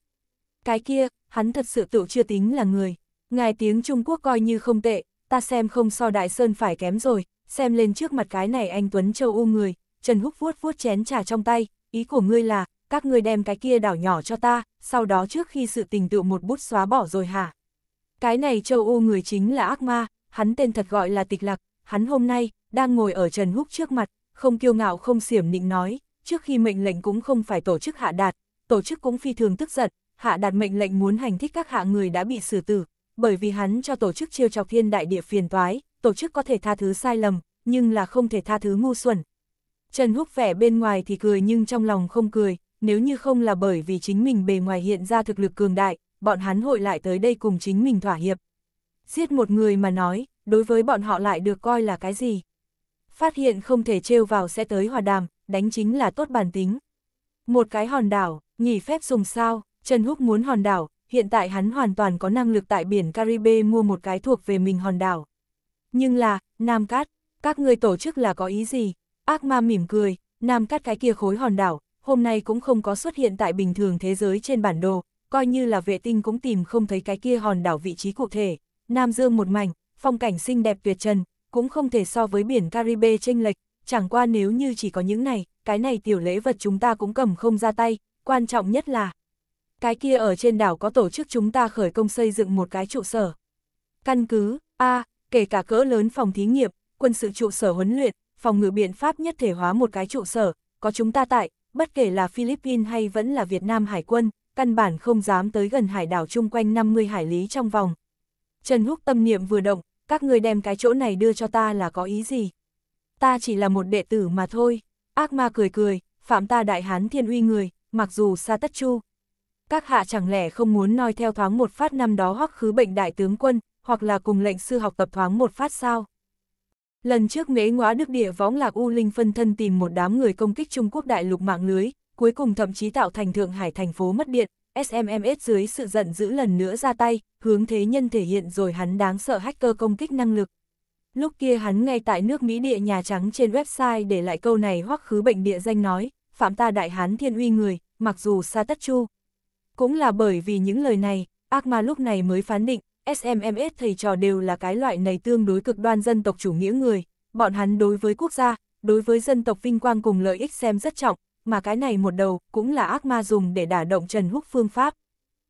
S1: Cái kia, hắn thật sự tự chưa tính là người. Ngài tiếng Trung Quốc coi như không tệ, ta xem không so Đại Sơn phải kém rồi, xem lên trước mặt cái này anh Tuấn Châu U người, Trần Húc vuốt vuốt chén trà trong tay, ý của ngươi là, các ngươi đem cái kia đảo nhỏ cho ta, sau đó trước khi sự tình tự một bút xóa bỏ rồi hả? Cái này châu U người chính là ác ma, hắn tên thật gọi là tịch lạc, hắn hôm nay, đang ngồi ở Trần Húc trước mặt, không kiêu ngạo không xiểm nịnh nói, trước khi mệnh lệnh cũng không phải tổ chức hạ đạt, tổ chức cũng phi thường tức giận, hạ đạt mệnh lệnh muốn hành thích các hạ người đã bị xử tử, bởi vì hắn cho tổ chức chiêu chọc thiên đại địa phiền toái, tổ chức có thể tha thứ sai lầm, nhưng là không thể tha thứ ngu xuẩn, Trần Húc vẻ bên ngoài thì cười nhưng trong lòng không cười, nếu như không là bởi vì chính mình bề ngoài hiện ra thực lực cường đại, bọn hắn hội lại tới đây cùng chính mình thỏa hiệp. Giết một người mà nói, đối với bọn họ lại được coi là cái gì? Phát hiện không thể trêu vào sẽ tới hòa đàm, đánh chính là tốt bản tính. Một cái hòn đảo, nghỉ phép dùng sao, Trần Húc muốn hòn đảo, hiện tại hắn hoàn toàn có năng lực tại biển Caribe mua một cái thuộc về mình hòn đảo. Nhưng là, Nam Cát, các ngươi tổ chức là có ý gì? Ác ma mỉm cười, Nam cắt cái kia khối hòn đảo, hôm nay cũng không có xuất hiện tại bình thường thế giới trên bản đồ, coi như là vệ tinh cũng tìm không thấy cái kia hòn đảo vị trí cụ thể. Nam Dương một mảnh, phong cảnh xinh đẹp tuyệt trần, cũng không thể so với biển Caribe chênh lệch, chẳng qua nếu như chỉ có những này, cái này tiểu lễ vật chúng ta cũng cầm không ra tay, quan trọng nhất là cái kia ở trên đảo có tổ chức chúng ta khởi công xây dựng một cái trụ sở. Căn cứ, A, kể cả cỡ lớn phòng thí nghiệm, quân sự trụ sở huấn luyện, phòng ngự biện pháp nhất thể hóa một cái trụ sở, có chúng ta tại, bất kể là Philippines hay vẫn là Việt Nam Hải quân, căn bản không dám tới gần hải đảo chung quanh 50 hải lý trong vòng. Trần Húc tâm niệm vừa động, các người đem cái chỗ này đưa cho ta là có ý gì? Ta chỉ là một đệ tử mà thôi, ác ma cười cười, phạm ta đại hán thiên uy người, mặc dù xa tất chu. Các hạ chẳng lẽ không muốn noi theo thoáng một phát năm đó hoặc khứ bệnh đại tướng quân, hoặc là cùng lệnh sư học tập thoáng một phát sao? Lần trước ngế ngóa đức địa võng lạc U Linh phân thân tìm một đám người công kích Trung Quốc đại lục mạng lưới, cuối cùng thậm chí tạo thành Thượng Hải thành phố mất điện, SMMS dưới sự giận dữ lần nữa ra tay, hướng thế nhân thể hiện rồi hắn đáng sợ hacker công kích năng lực. Lúc kia hắn ngay tại nước Mỹ địa Nhà Trắng trên website để lại câu này hoắc khứ bệnh địa danh nói, phạm ta đại hán thiên uy người, mặc dù xa tất chu. Cũng là bởi vì những lời này, ác ma lúc này mới phán định, SMMS thầy trò đều là cái loại này tương đối cực đoan dân tộc chủ nghĩa người, bọn hắn đối với quốc gia, đối với dân tộc vinh quang cùng lợi ích xem rất trọng, mà cái này một đầu cũng là ác ma dùng để đả động Trần Húc phương pháp.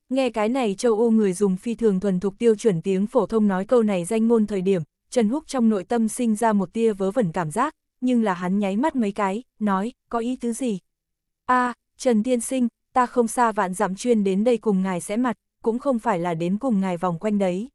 S1: Nghe cái này châu Âu người dùng phi thường thuần thục tiêu chuẩn tiếng phổ thông nói câu này danh ngôn thời điểm, Trần Húc trong nội tâm sinh ra một tia vớ vẩn cảm giác, nhưng là hắn nháy mắt mấy cái, nói, có ý tứ gì? a Trần Tiên Sinh, ta không xa vạn dặm chuyên đến đây cùng ngài sẽ mặt, cũng không phải là đến cùng ngài vòng quanh đấy.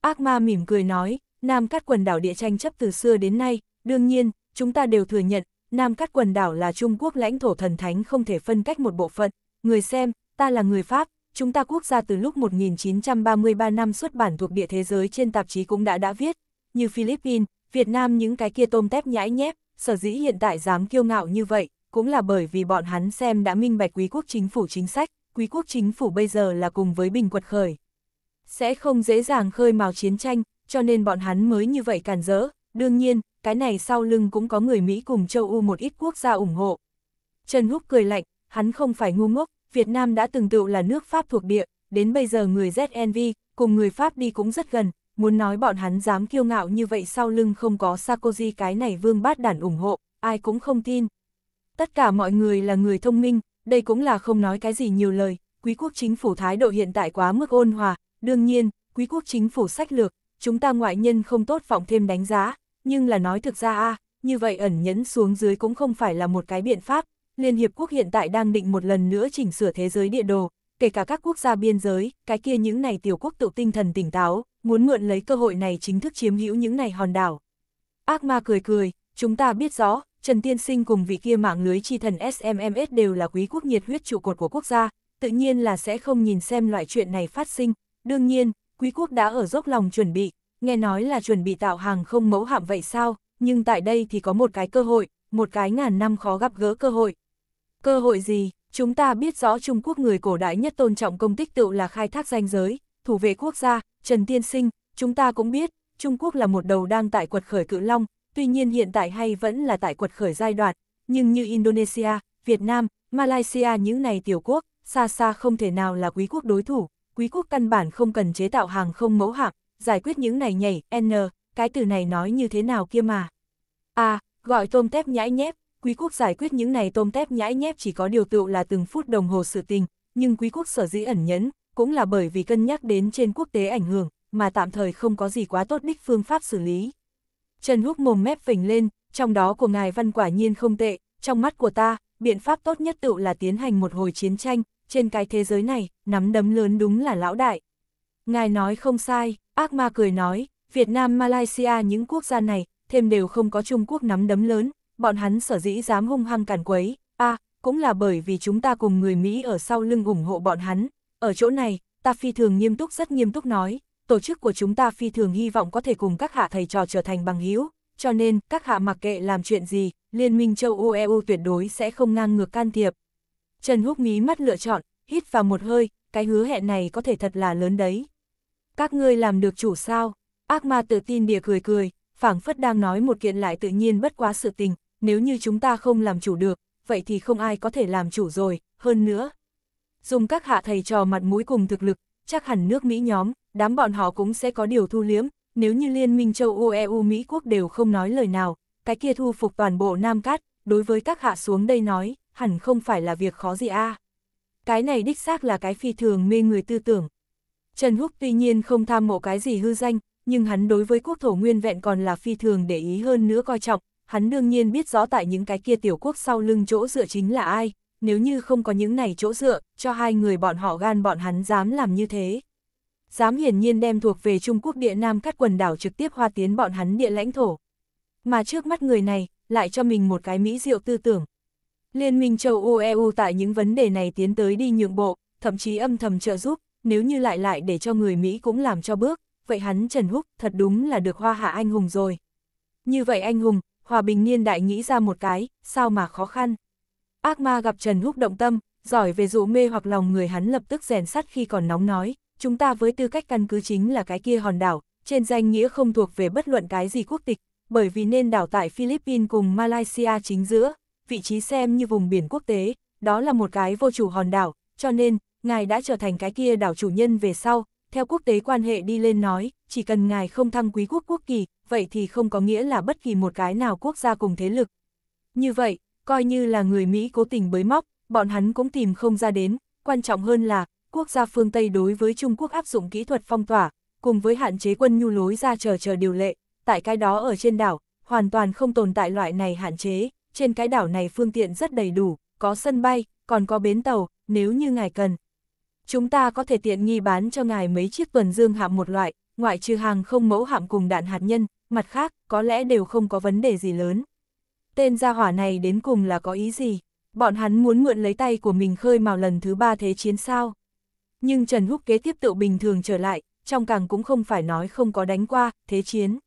S1: Ác ma mỉm cười nói, Nam Cát quần đảo địa tranh chấp từ xưa đến nay, đương nhiên, chúng ta đều thừa nhận, Nam Cát quần đảo là Trung Quốc lãnh thổ thần thánh không thể phân cách một bộ phận. Người xem, ta là người Pháp, chúng ta quốc gia từ lúc 1933 năm xuất bản thuộc địa thế giới trên tạp chí cũng đã đã viết, như Philippines, Việt Nam những cái kia tôm tép nhãi nhép, sở dĩ hiện tại dám kiêu ngạo như vậy, cũng là bởi vì bọn hắn xem đã minh bạch quý quốc chính phủ chính sách, quý quốc chính phủ bây giờ là cùng với bình quật khởi. Sẽ không dễ dàng khơi mào chiến tranh, cho nên bọn hắn mới như vậy cản rỡ. Đương nhiên, cái này sau lưng cũng có người Mỹ cùng châu U một ít quốc gia ủng hộ. Trần Húc cười lạnh, hắn không phải ngu ngốc, Việt Nam đã từng tựu là nước Pháp thuộc địa, đến bây giờ người ZNV cùng người Pháp đi cũng rất gần, muốn nói bọn hắn dám kiêu ngạo như vậy sau lưng không có Sarkozy cái này vương bát đản ủng hộ, ai cũng không tin. Tất cả mọi người là người thông minh, đây cũng là không nói cái gì nhiều lời, quý quốc chính phủ thái độ hiện tại quá mức ôn hòa, đương nhiên, quý quốc chính phủ sách lược, chúng ta ngoại nhân không tốt vọng thêm đánh giá, nhưng là nói thực ra a như vậy ẩn nhẫn xuống dưới cũng không phải là một cái biện pháp, Liên Hiệp Quốc hiện tại đang định một lần nữa chỉnh sửa thế giới địa đồ, kể cả các quốc gia biên giới, cái kia những này tiểu quốc tự tinh thần tỉnh táo, muốn mượn lấy cơ hội này chính thức chiếm hữu những này hòn đảo. Ác ma cười cười, chúng ta biết rõ, Trần Tiên Sinh cùng vị kia mạng lưới chi thần SMMS đều là quý quốc nhiệt huyết trụ cột của quốc gia, tự nhiên là sẽ không nhìn xem loại chuyện này phát sinh. Đương nhiên, quý quốc đã ở dốc lòng chuẩn bị, nghe nói là chuẩn bị tạo hàng không mẫu hạm vậy sao, nhưng tại đây thì có một cái cơ hội, một cái ngàn năm khó gặp gỡ cơ hội. Cơ hội gì? Chúng ta biết rõ Trung Quốc người cổ đại nhất tôn trọng công tích tựu là khai thác danh giới, thủ vệ quốc gia, Trần Tiên Sinh, chúng ta cũng biết, Trung Quốc là một đầu đang tại quật khởi cự long, tuy nhiên hiện tại hay vẫn là tại quật khởi giai đoạn, nhưng như Indonesia, Việt Nam, Malaysia những này tiểu quốc, xa xa không thể nào là quý quốc đối thủ, quý quốc căn bản không cần chế tạo hàng không mẫu hạng, giải quyết những này nhảy, n, cái từ này nói như thế nào kia mà. À, gọi tôm tép nhãi nhép, quý quốc giải quyết những này tôm tép nhãi nhép chỉ có điều tựu là từng phút đồng hồ sự tình, nhưng quý quốc sở dĩ ẩn nhẫn, cũng là bởi vì cân nhắc đến trên quốc tế ảnh hưởng, mà tạm thời không có gì quá tốt đích phương pháp xử lý. Trần Húc mồm mép vỉnh lên, trong đó của ngài văn quả nhiên không tệ, trong mắt của ta, biện pháp tốt nhất tựu là tiến hành một hồi chiến tranh, trên cái thế giới này, nắm đấm lớn đúng là lão đại. Ngài nói không sai, ác ma cười nói, Việt Nam Malaysia những quốc gia này, thêm đều không có Trung Quốc nắm đấm lớn, bọn hắn sở dĩ dám hung hăng cản quấy, a cũng là bởi vì chúng ta cùng người Mỹ ở sau lưng ủng hộ bọn hắn, ở chỗ này, ta phi thường nghiêm túc rất nghiêm túc nói, tổ chức của chúng ta phi thường hy vọng có thể cùng các hạ thầy trò trở thành bằng hữu, cho nên các hạ mặc kệ làm chuyện gì, Liên minh châu Âu EU tuyệt đối sẽ không ngang ngược can thiệp. Trần Húc mí mắt lựa chọn, hít vào một hơi, cái hứa hẹn này có thể thật là lớn đấy. Các ngươi làm được chủ sao? Ác ma tự tin địa cười cười, phảng phất đang nói một kiện lại tự nhiên bất quá sự tình, nếu như chúng ta không làm chủ được, vậy thì không ai có thể làm chủ rồi, hơn nữa. Dùng các hạ thầy trò mặt mũi cùng thực lực, chắc hẳn nước Mỹ nhóm, đám bọn họ cũng sẽ có điều thu liếm, nếu như Liên minh châu Âu EU Mỹ quốc đều không nói lời nào, cái kia thu phục toàn bộ Nam Cát, đối với các hạ xuống đây nói, hẳn không phải là việc khó gì a. Cái này đích xác là cái phi thường mê người tư tưởng. Trần Húc tuy nhiên không tham mộ cái gì hư danh, nhưng hắn đối với quốc thổ nguyên vẹn còn là phi thường để ý hơn nữa coi trọng, hắn đương nhiên biết rõ tại những cái kia tiểu quốc sau lưng chỗ dựa chính là ai, nếu như không có những này chỗ dựa, cho hai người bọn họ gan bọn hắn dám làm như thế. Dám hiển nhiên đem thuộc về Trung Quốc địa Nam cắt quần đảo trực tiếp hoa tiến bọn hắn địa lãnh thổ. Mà trước mắt người này, lại cho mình một cái mỹ diệu tư tưởng. Liên minh châu EU e tại những vấn đề này tiến tới đi nhượng bộ, thậm chí âm thầm trợ giúp, nếu như lại lại để cho người Mỹ cũng làm cho bước, vậy hắn Trần Húc thật đúng là được hoa hạ anh hùng rồi. Như vậy anh hùng, hòa bình niên đại nghĩ ra một cái, sao mà khó khăn. Ác ma gặp Trần Húc động tâm, giỏi về dụ mê hoặc lòng người hắn lập tức rèn sắt khi còn nóng nói, chúng ta với tư cách căn cứ chính là cái kia hòn đảo, trên danh nghĩa không thuộc về bất luận cái gì quốc tịch, bởi vì nên đảo tại Philippines cùng Malaysia chính giữa, vị trí xem như vùng biển quốc tế, đó là một cái vô chủ hòn đảo, cho nên, ngài đã trở thành cái kia đảo chủ nhân về sau, theo quốc tế quan hệ đi lên nói, chỉ cần ngài không thăng quý quốc quốc kỳ, vậy thì không có nghĩa là bất kỳ một cái nào quốc gia cùng thế lực. Như vậy, coi như là người Mỹ cố tình bới móc, bọn hắn cũng tìm không ra đến, quan trọng hơn là, quốc gia phương Tây đối với Trung Quốc áp dụng kỹ thuật phong tỏa, cùng với hạn chế quân nhu lối ra chờ chờ điều lệ, tại cái đó ở trên đảo, hoàn toàn không tồn tại loại này hạn chế, trên cái đảo này phương tiện rất đầy đủ, có sân bay, còn có bến tàu, nếu như ngài cần. Chúng ta có thể tiện nghi bán cho ngài mấy chiếc tuần dương hạm một loại, ngoại trừ hàng không mẫu hạm cùng đạn hạt nhân, mặt khác, có lẽ đều không có vấn đề gì lớn tên gia hỏa này đến cùng là có ý gì? Bọn hắn muốn mượn lấy tay của mình khơi mào lần thứ ba thế chiến sao? Nhưng Trần Húc kế tiếp tự bình thường trở lại, trong càng cũng không phải nói không có đánh qua, thế chiến.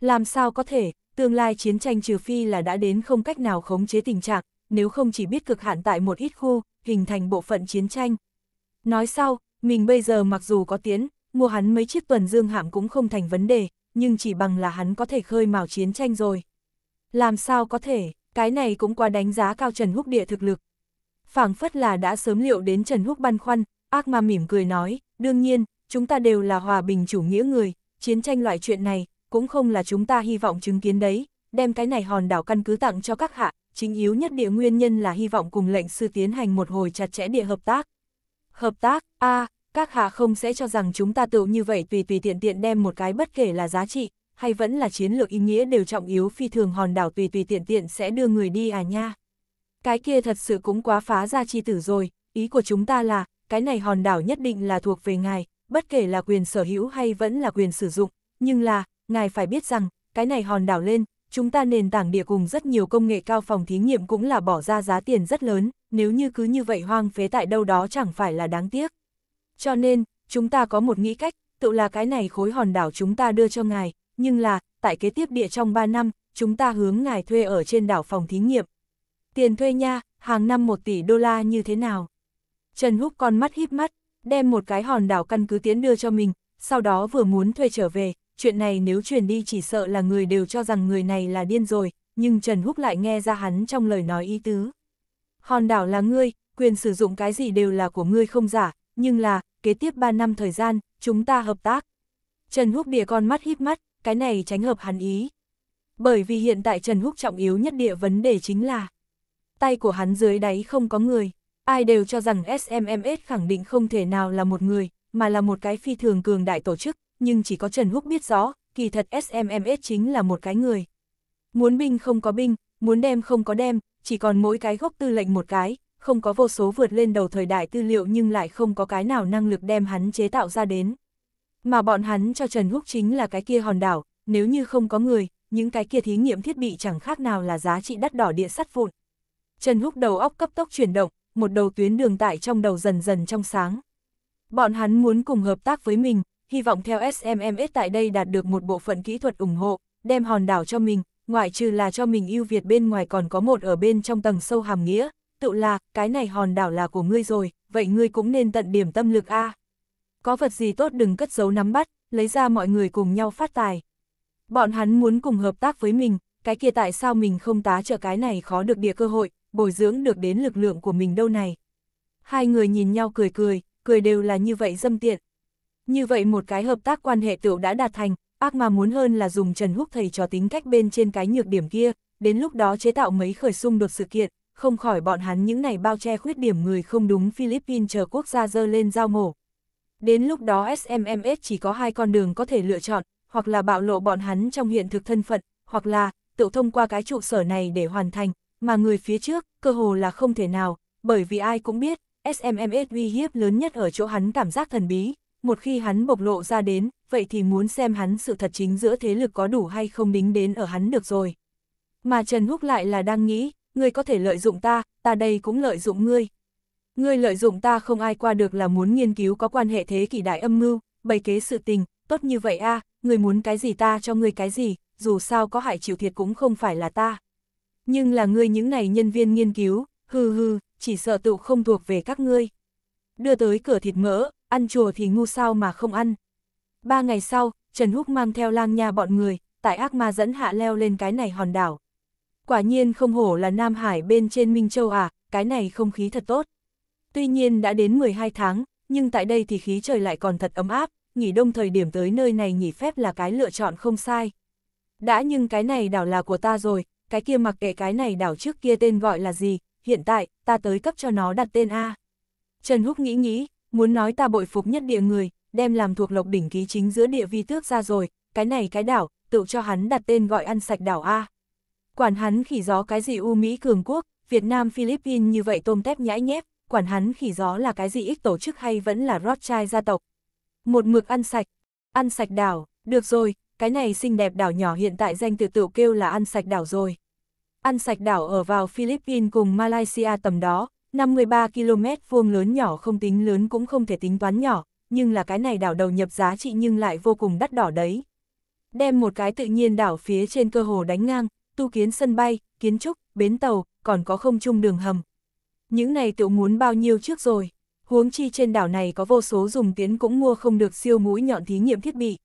S1: Làm sao có thể, tương lai chiến tranh trừ phi là đã đến không cách nào khống chế tình trạng, nếu không chỉ biết cực hạn tại một ít khu, hình thành bộ phận chiến tranh. Nói sau, mình bây giờ mặc dù có tiến, mua hắn mấy chiếc tuần dương hạm cũng không thành vấn đề, nhưng chỉ bằng là hắn có thể khơi mào chiến tranh rồi, làm sao có thể, cái này cũng quá đánh giá cao Trần Húc địa thực lực. phảng phất là đã sớm liệu đến Trần Húc băn khoăn, ác ma mỉm cười nói, đương nhiên, chúng ta đều là hòa bình chủ nghĩa người, chiến tranh loại chuyện này, cũng không là chúng ta hy vọng chứng kiến đấy, đem cái này hòn đảo căn cứ tặng cho các hạ, chính yếu nhất địa nguyên nhân là hy vọng cùng lệnh sư tiến hành một hồi chặt chẽ địa hợp tác. Hợp tác, a các hạ không sẽ cho rằng chúng ta tự như vậy tùy tùy tiện tiện đem một cái bất kể là giá trị, hay vẫn là chiến lược ý nghĩa đều trọng yếu phi thường hòn đảo tùy tùy tiện tiện sẽ đưa người đi à nha. Cái kia thật sự cũng quá phá ra chi tử rồi, ý của chúng ta là, cái này hòn đảo nhất định là thuộc về ngài, bất kể là quyền sở hữu hay vẫn là quyền sử dụng, nhưng là, ngài phải biết rằng, cái này hòn đảo lên, chúng ta nền tảng địa cùng rất nhiều công nghệ cao phòng thí nghiệm cũng là bỏ ra giá tiền rất lớn, nếu như cứ như vậy hoang phế tại đâu đó chẳng phải là đáng tiếc. Cho nên, chúng ta có một nghĩ cách, tự là cái này khối hòn đảo chúng ta đưa cho ngài, nhưng là, tại kế tiếp địa trong 3 năm, chúng ta hướng ngài thuê ở trên đảo phòng thí nghiệm. Tiền thuê nha, hàng năm 1 tỷ đô la như thế nào? Trần Húc con mắt híp mắt, đem một cái hòn đảo căn cứ tiến đưa cho mình, sau đó vừa muốn thuê trở về, chuyện này nếu truyền đi chỉ sợ là người đều cho rằng người này là điên rồi, nhưng Trần Húc lại nghe ra hắn trong lời nói ý tứ. Hòn đảo là ngươi, quyền sử dụng cái gì đều là của ngươi không giả, nhưng là, kế tiếp 3 năm thời gian, chúng ta hợp tác. Trần Húc bìa con mắt híp mắt, cái này tránh hợp hắn ý. Bởi vì hiện tại Trần Húc trọng yếu nhất địa vấn đề chính là tay của hắn dưới đáy không có người, ai đều cho rằng SMMS khẳng định không thể nào là một người, mà là một cái phi thường cường đại tổ chức, nhưng chỉ có Trần Húc biết rõ, kỳ thật SMMS chính là một cái người. Muốn binh không có binh, muốn đem không có đem, chỉ còn mỗi cái gốc tư lệnh một cái, không có vô số vượt lên đầu thời đại tư liệu nhưng lại không có cái nào năng lực đem hắn chế tạo ra đến. Mà bọn hắn cho Trần Húc chính là cái kia hòn đảo, nếu như không có người, những cái kia thí nghiệm thiết bị chẳng khác nào là giá trị đắt đỏ địa sắt vụn. Trần Húc đầu óc cấp tốc chuyển động, một đầu tuyến đường tại trong đầu dần dần trong sáng. Bọn hắn muốn cùng hợp tác với mình, hy vọng theo SMMS tại đây đạt được một bộ phận kỹ thuật ủng hộ, đem hòn đảo cho mình, ngoại trừ là cho mình ưu việt bên ngoài còn có một ở bên trong tầng sâu hàm nghĩa, tự là, cái này hòn đảo là của ngươi rồi, vậy ngươi cũng nên tận điểm tâm lực A có vật gì tốt đừng cất giấu nắm bắt, lấy ra mọi người cùng nhau phát tài. Bọn hắn muốn cùng hợp tác với mình, cái kia tại sao mình không tá trợ cái này khó được địa cơ hội, bồi dưỡng được đến lực lượng của mình đâu này. Hai người nhìn nhau cười cười, cười đều là như vậy dâm tiện. Như vậy một cái hợp tác quan hệ tựu đã đạt thành, ác mà muốn hơn là dùng Trần Húc thầy trò tính cách bên trên cái nhược điểm kia, đến lúc đó chế tạo mấy khởi xung đột sự kiện, không khỏi bọn hắn những này bao che khuyết điểm người không đúng Philippines chờ quốc gia dơ lên giao mổ, Đến lúc đó SMMS chỉ có hai con đường có thể lựa chọn, hoặc là bạo lộ bọn hắn trong hiện thực thân phận, hoặc là tự thông qua cái trụ sở này để hoàn thành, mà người phía trước, cơ hồ là không thể nào, bởi vì ai cũng biết, SMMS uy hiếp lớn nhất ở chỗ hắn cảm giác thần bí, một khi hắn bộc lộ ra đến, vậy thì muốn xem hắn sự thật chính giữa thế lực có đủ hay không đính đến ở hắn được rồi. Mà Trần Húc lại là đang nghĩ, người có thể lợi dụng ta, ta đây cũng lợi dụng ngươi, Ngươi lợi dụng ta không ai qua được là muốn nghiên cứu có quan hệ thế kỷ đại âm mưu, bày kế sự tình, tốt như vậy a, à, ngươi muốn cái gì ta cho ngươi cái gì, dù sao có hại chịu thiệt cũng không phải là ta. Nhưng là ngươi những này nhân viên nghiên cứu, hừ hừ, chỉ sợ tụ không thuộc về các ngươi. Đưa tới cửa thịt mỡ, ăn chùa thì ngu sao mà không ăn. Ba ngày sau, Trần Húc mang theo lang nha bọn người, tại ác ma dẫn hạ leo lên cái này hòn đảo. Quả nhiên không hổ là Nam Hải bên trên Minh Châu à, cái này không khí thật tốt. Tuy nhiên đã đến 12 tháng, nhưng tại đây thì khí trời lại còn thật ấm áp, nghỉ đông thời điểm tới nơi này nghỉ phép là cái lựa chọn không sai. Đã nhưng cái này đảo là của ta rồi, cái kia mặc kệ cái này đảo trước kia tên gọi là gì, hiện tại, ta tới cấp cho nó đặt tên A. Trần Húc nghĩ nghĩ, muốn nói ta bội phục nhất địa người, đem làm thuộc lộc đỉnh ký chính giữa địa vi tước ra rồi, cái này cái đảo, tự cho hắn đặt tên gọi ăn sạch đảo A. Quản hắn khỉ gió cái gì u Mỹ cường quốc, Việt Nam Philippines như vậy tôm tép nhãi nhép, quản hắn khỉ gió là cái gì ích tổ chức hay vẫn là Rothschild gia tộc. Một mực ăn sạch, ăn sạch đảo, được rồi, cái này xinh đẹp đảo nhỏ hiện tại danh tự tiểu kêu là ăn sạch đảo rồi. Ăn sạch đảo ở vào Philippines cùng Malaysia tầm đó, 53 km vuông lớn nhỏ không tính lớn cũng không thể tính toán nhỏ, nhưng là cái này đảo đầu nhập giá trị nhưng lại vô cùng đắt đỏ đấy. Đem một cái tự nhiên đảo phía trên cơ hồ đánh ngang, tu kiến sân bay, kiến trúc, bến tàu, còn có không trung đường hầm, những này tự muốn bao nhiêu trước rồi, huống chi trên đảo này có vô số dùng tiến cũng mua không được siêu mũi nhọn thí nghiệm thiết bị.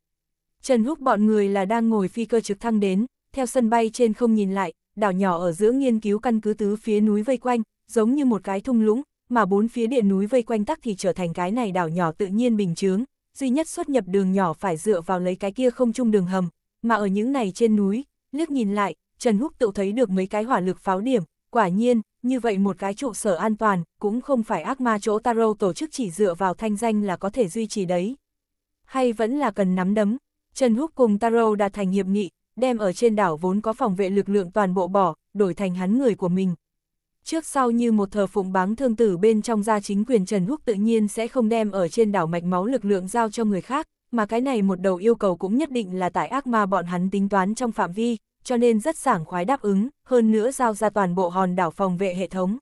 S1: Trần Húc bọn người là đang ngồi phi cơ trực thăng đến, theo sân bay trên không nhìn lại, đảo nhỏ ở giữa nghiên cứu căn cứ tứ phía núi vây quanh, giống như một cái thung lũng, mà bốn phía địa núi vây quanh tắc thì trở thành cái này đảo nhỏ tự nhiên bình chướng, duy nhất xuất nhập đường nhỏ phải dựa vào lấy cái kia không chung đường hầm, mà ở những này trên núi, liếc nhìn lại, Trần Húc tự thấy được mấy cái hỏa lực pháo điểm, quả nhiên, như vậy một cái trụ sở an toàn, cũng không phải ác ma chỗ Taro tổ chức chỉ dựa vào thanh danh là có thể duy trì đấy. Hay vẫn là cần nắm đấm, Trần Húc cùng Taro đã thành hiệp nghị, đem ở trên đảo vốn có phòng vệ lực lượng toàn bộ bỏ, đổi thành hắn người của mình. Trước sau như một thờ phụng báng thương tử bên trong gia chính quyền Trần Húc tự nhiên sẽ không đem ở trên đảo mạch máu lực lượng giao cho người khác, mà cái này một đầu yêu cầu cũng nhất định là tại ác ma bọn hắn tính toán trong phạm vi, cho nên rất sảng khoái đáp ứng, hơn nữa giao ra toàn bộ hòn đảo phòng vệ hệ thống.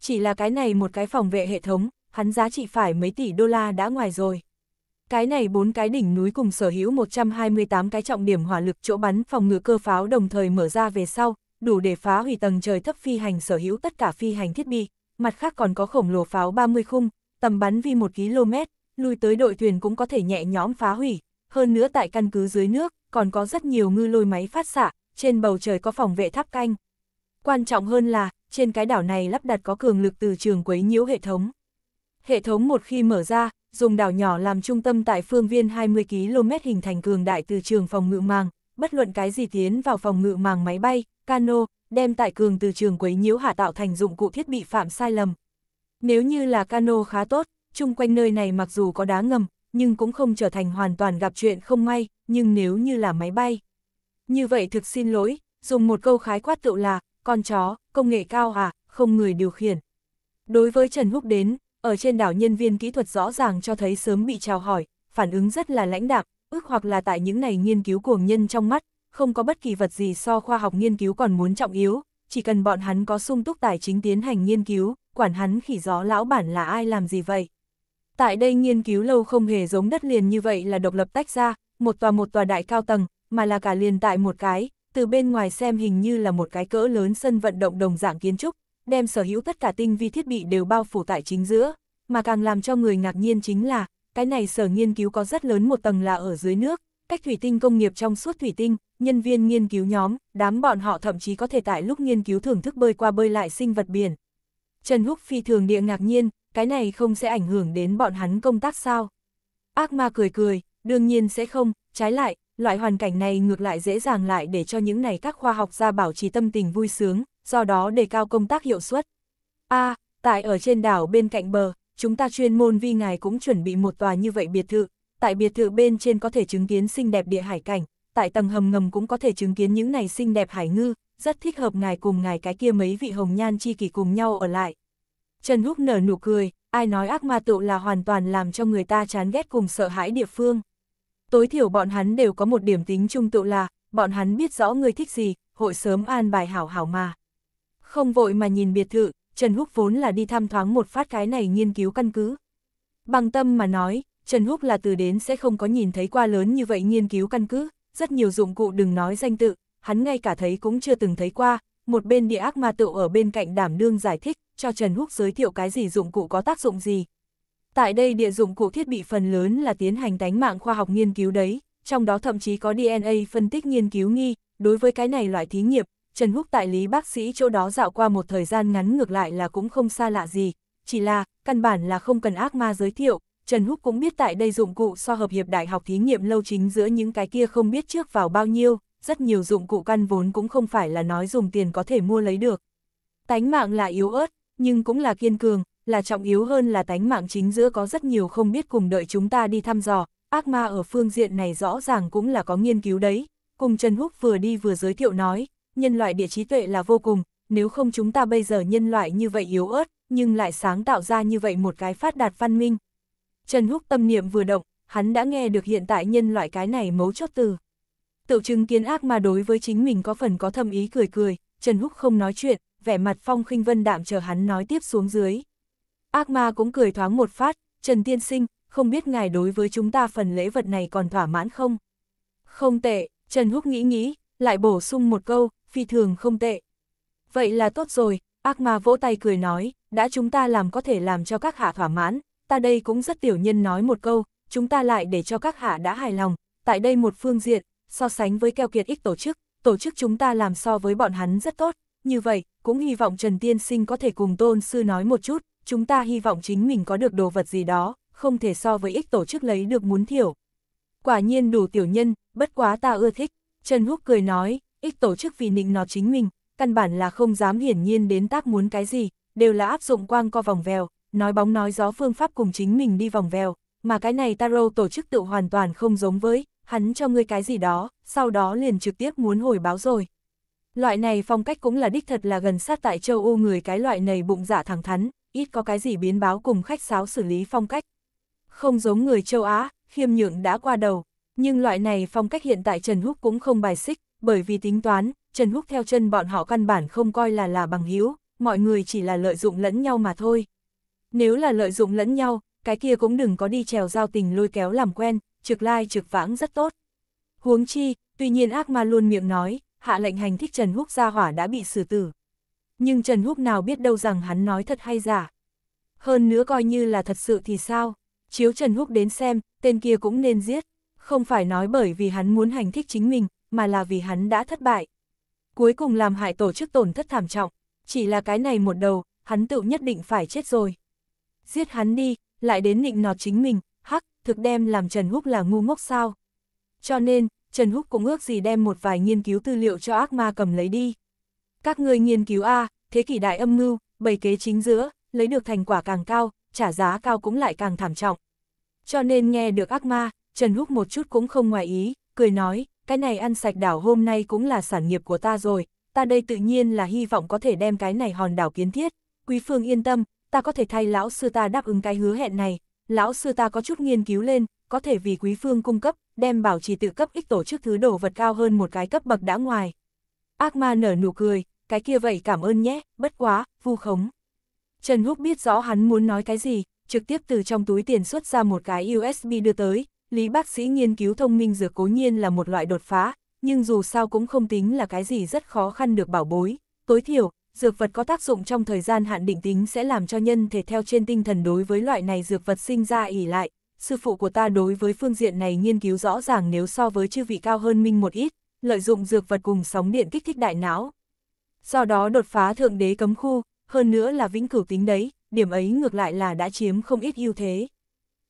S1: Chỉ là cái này một cái phòng vệ hệ thống, hắn giá trị phải mấy tỷ đô la đã ngoài rồi. Cái này bốn cái đỉnh núi cùng sở hữu 128 cái trọng điểm hỏa lực chỗ bắn phòng ngự cơ pháo đồng thời mở ra về sau, đủ để phá hủy tầng trời thấp phi hành sở hữu tất cả phi hành thiết bị, mặt khác còn có khổng lồ pháo 30 khung, tầm bắn vi 1 km, lui tới đội thuyền cũng có thể nhẹ nhõm phá hủy, hơn nữa tại căn cứ dưới nước còn có rất nhiều ngư lôi máy phát xạ, trên bầu trời có phòng vệ tháp canh. Quan trọng hơn là, trên cái đảo này lắp đặt có cường lực từ trường quấy nhiễu hệ thống. Hệ thống một khi mở ra, dùng đảo nhỏ làm trung tâm tại phương viên 20 km hình thành cường đại từ trường phòng ngự màng, bất luận cái gì tiến vào phòng ngự màng máy bay, cano, đem tại cường từ trường quấy nhiễu hạ tạo thành dụng cụ thiết bị phạm sai lầm. Nếu như là cano khá tốt, chung quanh nơi này mặc dù có đá ngầm, nhưng cũng không trở thành hoàn toàn gặp chuyện không may, nhưng nếu như là máy bay, như vậy thực xin lỗi, dùng một câu khái quát tựu là, con chó, công nghệ cao à, không người điều khiển. Đối với Trần Húc đến, ở trên đảo nhân viên kỹ thuật rõ ràng cho thấy sớm bị chào hỏi, phản ứng rất là lãnh đạm, ước hoặc là tại những này nghiên cứu cuồng nhân trong mắt, không có bất kỳ vật gì so khoa học nghiên cứu còn muốn trọng yếu, chỉ cần bọn hắn có sung túc tài chính tiến hành nghiên cứu, quản hắn khỉ gió lão bản là ai làm gì vậy. Tại đây nghiên cứu lâu không hề giống đất liền như vậy là độc lập tách ra, một tòa một tòa đại cao tầng, mà là cả liền tại một cái, từ bên ngoài xem hình như là một cái cỡ lớn sân vận động đồng dạng kiến trúc, đem sở hữu tất cả tinh vi thiết bị đều bao phủ tại chính giữa, mà càng làm cho người ngạc nhiên chính là, cái này sở nghiên cứu có rất lớn một tầng là ở dưới nước, cách thủy tinh công nghiệp trong suốt thủy tinh, nhân viên nghiên cứu nhóm, đám bọn họ thậm chí có thể tại lúc nghiên cứu thưởng thức bơi qua bơi lại sinh vật biển. Trần Húc phi thường địa ngạc nhiên, cái này không sẽ ảnh hưởng đến bọn hắn công tác sao? Ác ma cười cười, đương nhiên sẽ không, trái lại, loại hoàn cảnh này ngược lại dễ dàng lại để cho những này các khoa học gia bảo trì tâm tình vui sướng, do đó đề cao công tác hiệu suất. A, à, tại ở trên đảo bên cạnh bờ, chúng ta chuyên môn vi ngài cũng chuẩn bị một tòa như vậy biệt thự, tại biệt thự bên trên có thể chứng kiến xinh đẹp địa hải cảnh, tại tầng hầm ngầm cũng có thể chứng kiến những này xinh đẹp hải ngư, rất thích hợp ngài cùng ngài cái kia mấy vị hồng nhan chi kỷ cùng nhau ở lại. Trần Húc nở nụ cười, ai nói ác ma tựu là hoàn toàn làm cho người ta chán ghét cùng sợ hãi địa phương tối thiểu bọn hắn đều có một điểm tính chung tự là, bọn hắn biết rõ người thích gì, hội sớm an bài hảo hảo mà. Không vội mà nhìn biệt thự, Trần Húc vốn là đi thăm thoáng một phát cái này nghiên cứu căn cứ. Bằng tâm mà nói, Trần Húc là từ đến sẽ không có nhìn thấy qua lớn như vậy nghiên cứu căn cứ, rất nhiều dụng cụ đừng nói danh tự, hắn ngay cả thấy cũng chưa từng thấy qua, một bên địa ác ma tựu ở bên cạnh đảm đương giải thích, cho Trần Húc giới thiệu cái gì dụng cụ có tác dụng gì, Tại đây địa dụng cụ thiết bị phần lớn là tiến hành đánh mạng khoa học nghiên cứu đấy, trong đó thậm chí có DNA phân tích nghiên cứu nghi, đối với cái này loại thí nghiệm, Trần Húc tại lý bác sĩ chỗ đó dạo qua một thời gian ngắn ngược lại là cũng không xa lạ gì, chỉ là, căn bản là không cần ác ma giới thiệu, Trần Húc cũng biết tại đây dụng cụ so hợp hiệp đại học thí nghiệm lâu chính giữa những cái kia không biết trước vào bao nhiêu, rất nhiều dụng cụ căn vốn cũng không phải là nói dùng tiền có thể mua lấy được. Tánh mạng là yếu ớt, nhưng cũng là kiên cường, là trọng yếu hơn là tánh mạng chính giữa có rất nhiều không biết cùng đợi chúng ta đi thăm dò, ác ma ở phương diện này rõ ràng cũng là có nghiên cứu đấy. Cùng Trần Húc vừa đi vừa giới thiệu nói, nhân loại địa trí tuệ là vô cùng, nếu không chúng ta bây giờ nhân loại như vậy yếu ớt, nhưng lại sáng tạo ra như vậy một cái phát đạt văn minh. Trần Húc tâm niệm vừa động, hắn đã nghe được hiện tại nhân loại cái này mấu chốt từ. Tự chứng kiến ác ma đối với chính mình có phần có thâm ý cười cười, Trần Húc không nói chuyện, vẻ mặt phong khinh vân đạm chờ hắn nói tiếp xuống dưới. Ác ma cũng cười thoáng một phát, Trần Tiên Sinh, không biết ngài đối với chúng ta phần lễ vật này còn thỏa mãn không? Không tệ, Trần Húc nghĩ nghĩ, lại bổ sung một câu, phi thường không tệ. Vậy là tốt rồi, ác ma vỗ tay cười nói, đã chúng ta làm có thể làm cho các hạ thỏa mãn, ta đây cũng rất tiểu nhân nói một câu, chúng ta lại để cho các hạ đã hài lòng, tại đây một phương diện, so sánh với keo kiệt ích tổ chức, tổ chức chúng ta làm so với bọn hắn rất tốt, như vậy, cũng hy vọng Trần Tiên Sinh có thể cùng tôn sư nói một chút, chúng ta hy vọng chính mình có được đồ vật gì đó, không thể so với ích tổ chức lấy được muốn thiểu. Quả nhiên đủ tiểu nhân, bất quá ta ưa thích. Trần Húc cười nói, ích tổ chức vì nịnh nó chính mình, căn bản là không dám hiển nhiên đến tác muốn cái gì, đều là áp dụng quang co vòng vèo, nói bóng nói gió phương pháp cùng chính mình đi vòng vèo, mà cái này tarot tổ chức tự hoàn toàn không giống với, hắn cho ngươi cái gì đó, sau đó liền trực tiếp muốn hồi báo rồi. Loại này phong cách cũng là đích thật là gần sát tại châu Âu người cái loại này bụng dạ thẳng thắn, ít có cái gì biến báo cùng khách sáo xử lý phong cách. Không giống người châu Á, khiêm nhượng đã qua đầu, nhưng loại này phong cách hiện tại Trần Húc cũng không bài xích, bởi vì tính toán, Trần Húc theo chân bọn họ căn bản không coi là là bằng hữu, mọi người chỉ là lợi dụng lẫn nhau mà thôi. Nếu là lợi dụng lẫn nhau, cái kia cũng đừng có đi trèo giao tình lôi kéo làm quen, trực lai trực vãng rất tốt. Huống chi, tuy nhiên ác ma luôn miệng nói, hạ lệnh hành thích Trần Húc gia hỏa đã bị xử tử, nhưng Trần Húc nào biết đâu rằng hắn nói thật hay giả. Hơn nữa coi như là thật sự thì sao, chiếu Trần Húc đến xem, tên kia cũng nên giết, không phải nói bởi vì hắn muốn hành thích chính mình, mà là vì hắn đã thất bại. Cuối cùng làm hại tổ chức tổn thất thảm trọng, chỉ là cái này một đầu, hắn tự nhất định phải chết rồi. Giết hắn đi, lại đến nịnh nọt chính mình, hắc, thực đem làm Trần Húc là ngu ngốc sao. Cho nên, Trần Húc cũng ước gì đem một vài nghiên cứu tư liệu cho ác ma cầm lấy đi các ngươi nghiên cứu A, thế kỷ đại âm mưu, bày kế chính giữa, lấy được thành quả càng cao, trả giá cao cũng lại càng thảm trọng. Cho nên nghe được ác ma, Trần Húc một chút cũng không ngoài ý, cười nói, cái này ăn sạch đảo hôm nay cũng là sản nghiệp của ta rồi, ta đây tự nhiên là hy vọng có thể đem cái này hòn đảo kiến thiết, quý phương yên tâm, ta có thể thay lão sư ta đáp ứng cái hứa hẹn này, lão sư ta có chút nghiên cứu lên, có thể vì quý phương cung cấp, đem bảo trì tự cấp ích tổ chức thứ đồ vật cao hơn một cái cấp bậc đã ngoài. Ác ma nở nụ cười, cái kia vậy cảm ơn nhé, bất quá, vu khống. Trần Húc biết rõ hắn muốn nói cái gì, trực tiếp từ trong túi tiền xuất ra một cái USB đưa tới, Lý bác sĩ nghiên cứu thông minh dược cố nhiên là một loại đột phá, nhưng dù sao cũng không tính là cái gì rất khó khăn được bảo bối. Tối thiểu, dược vật có tác dụng trong thời gian hạn định tính sẽ làm cho nhân thể theo trên tinh thần đối với loại này dược vật sinh ra ỉ lại. Sư phụ của ta đối với phương diện này nghiên cứu rõ ràng nếu so với chư vị cao hơn minh một ít, lợi dụng dược vật cùng sóng điện kích thích đại não, do đó đột phá thượng đế cấm khu, hơn nữa là vĩnh cửu tính đấy, điểm ấy ngược lại là đã chiếm không ít ưu thế.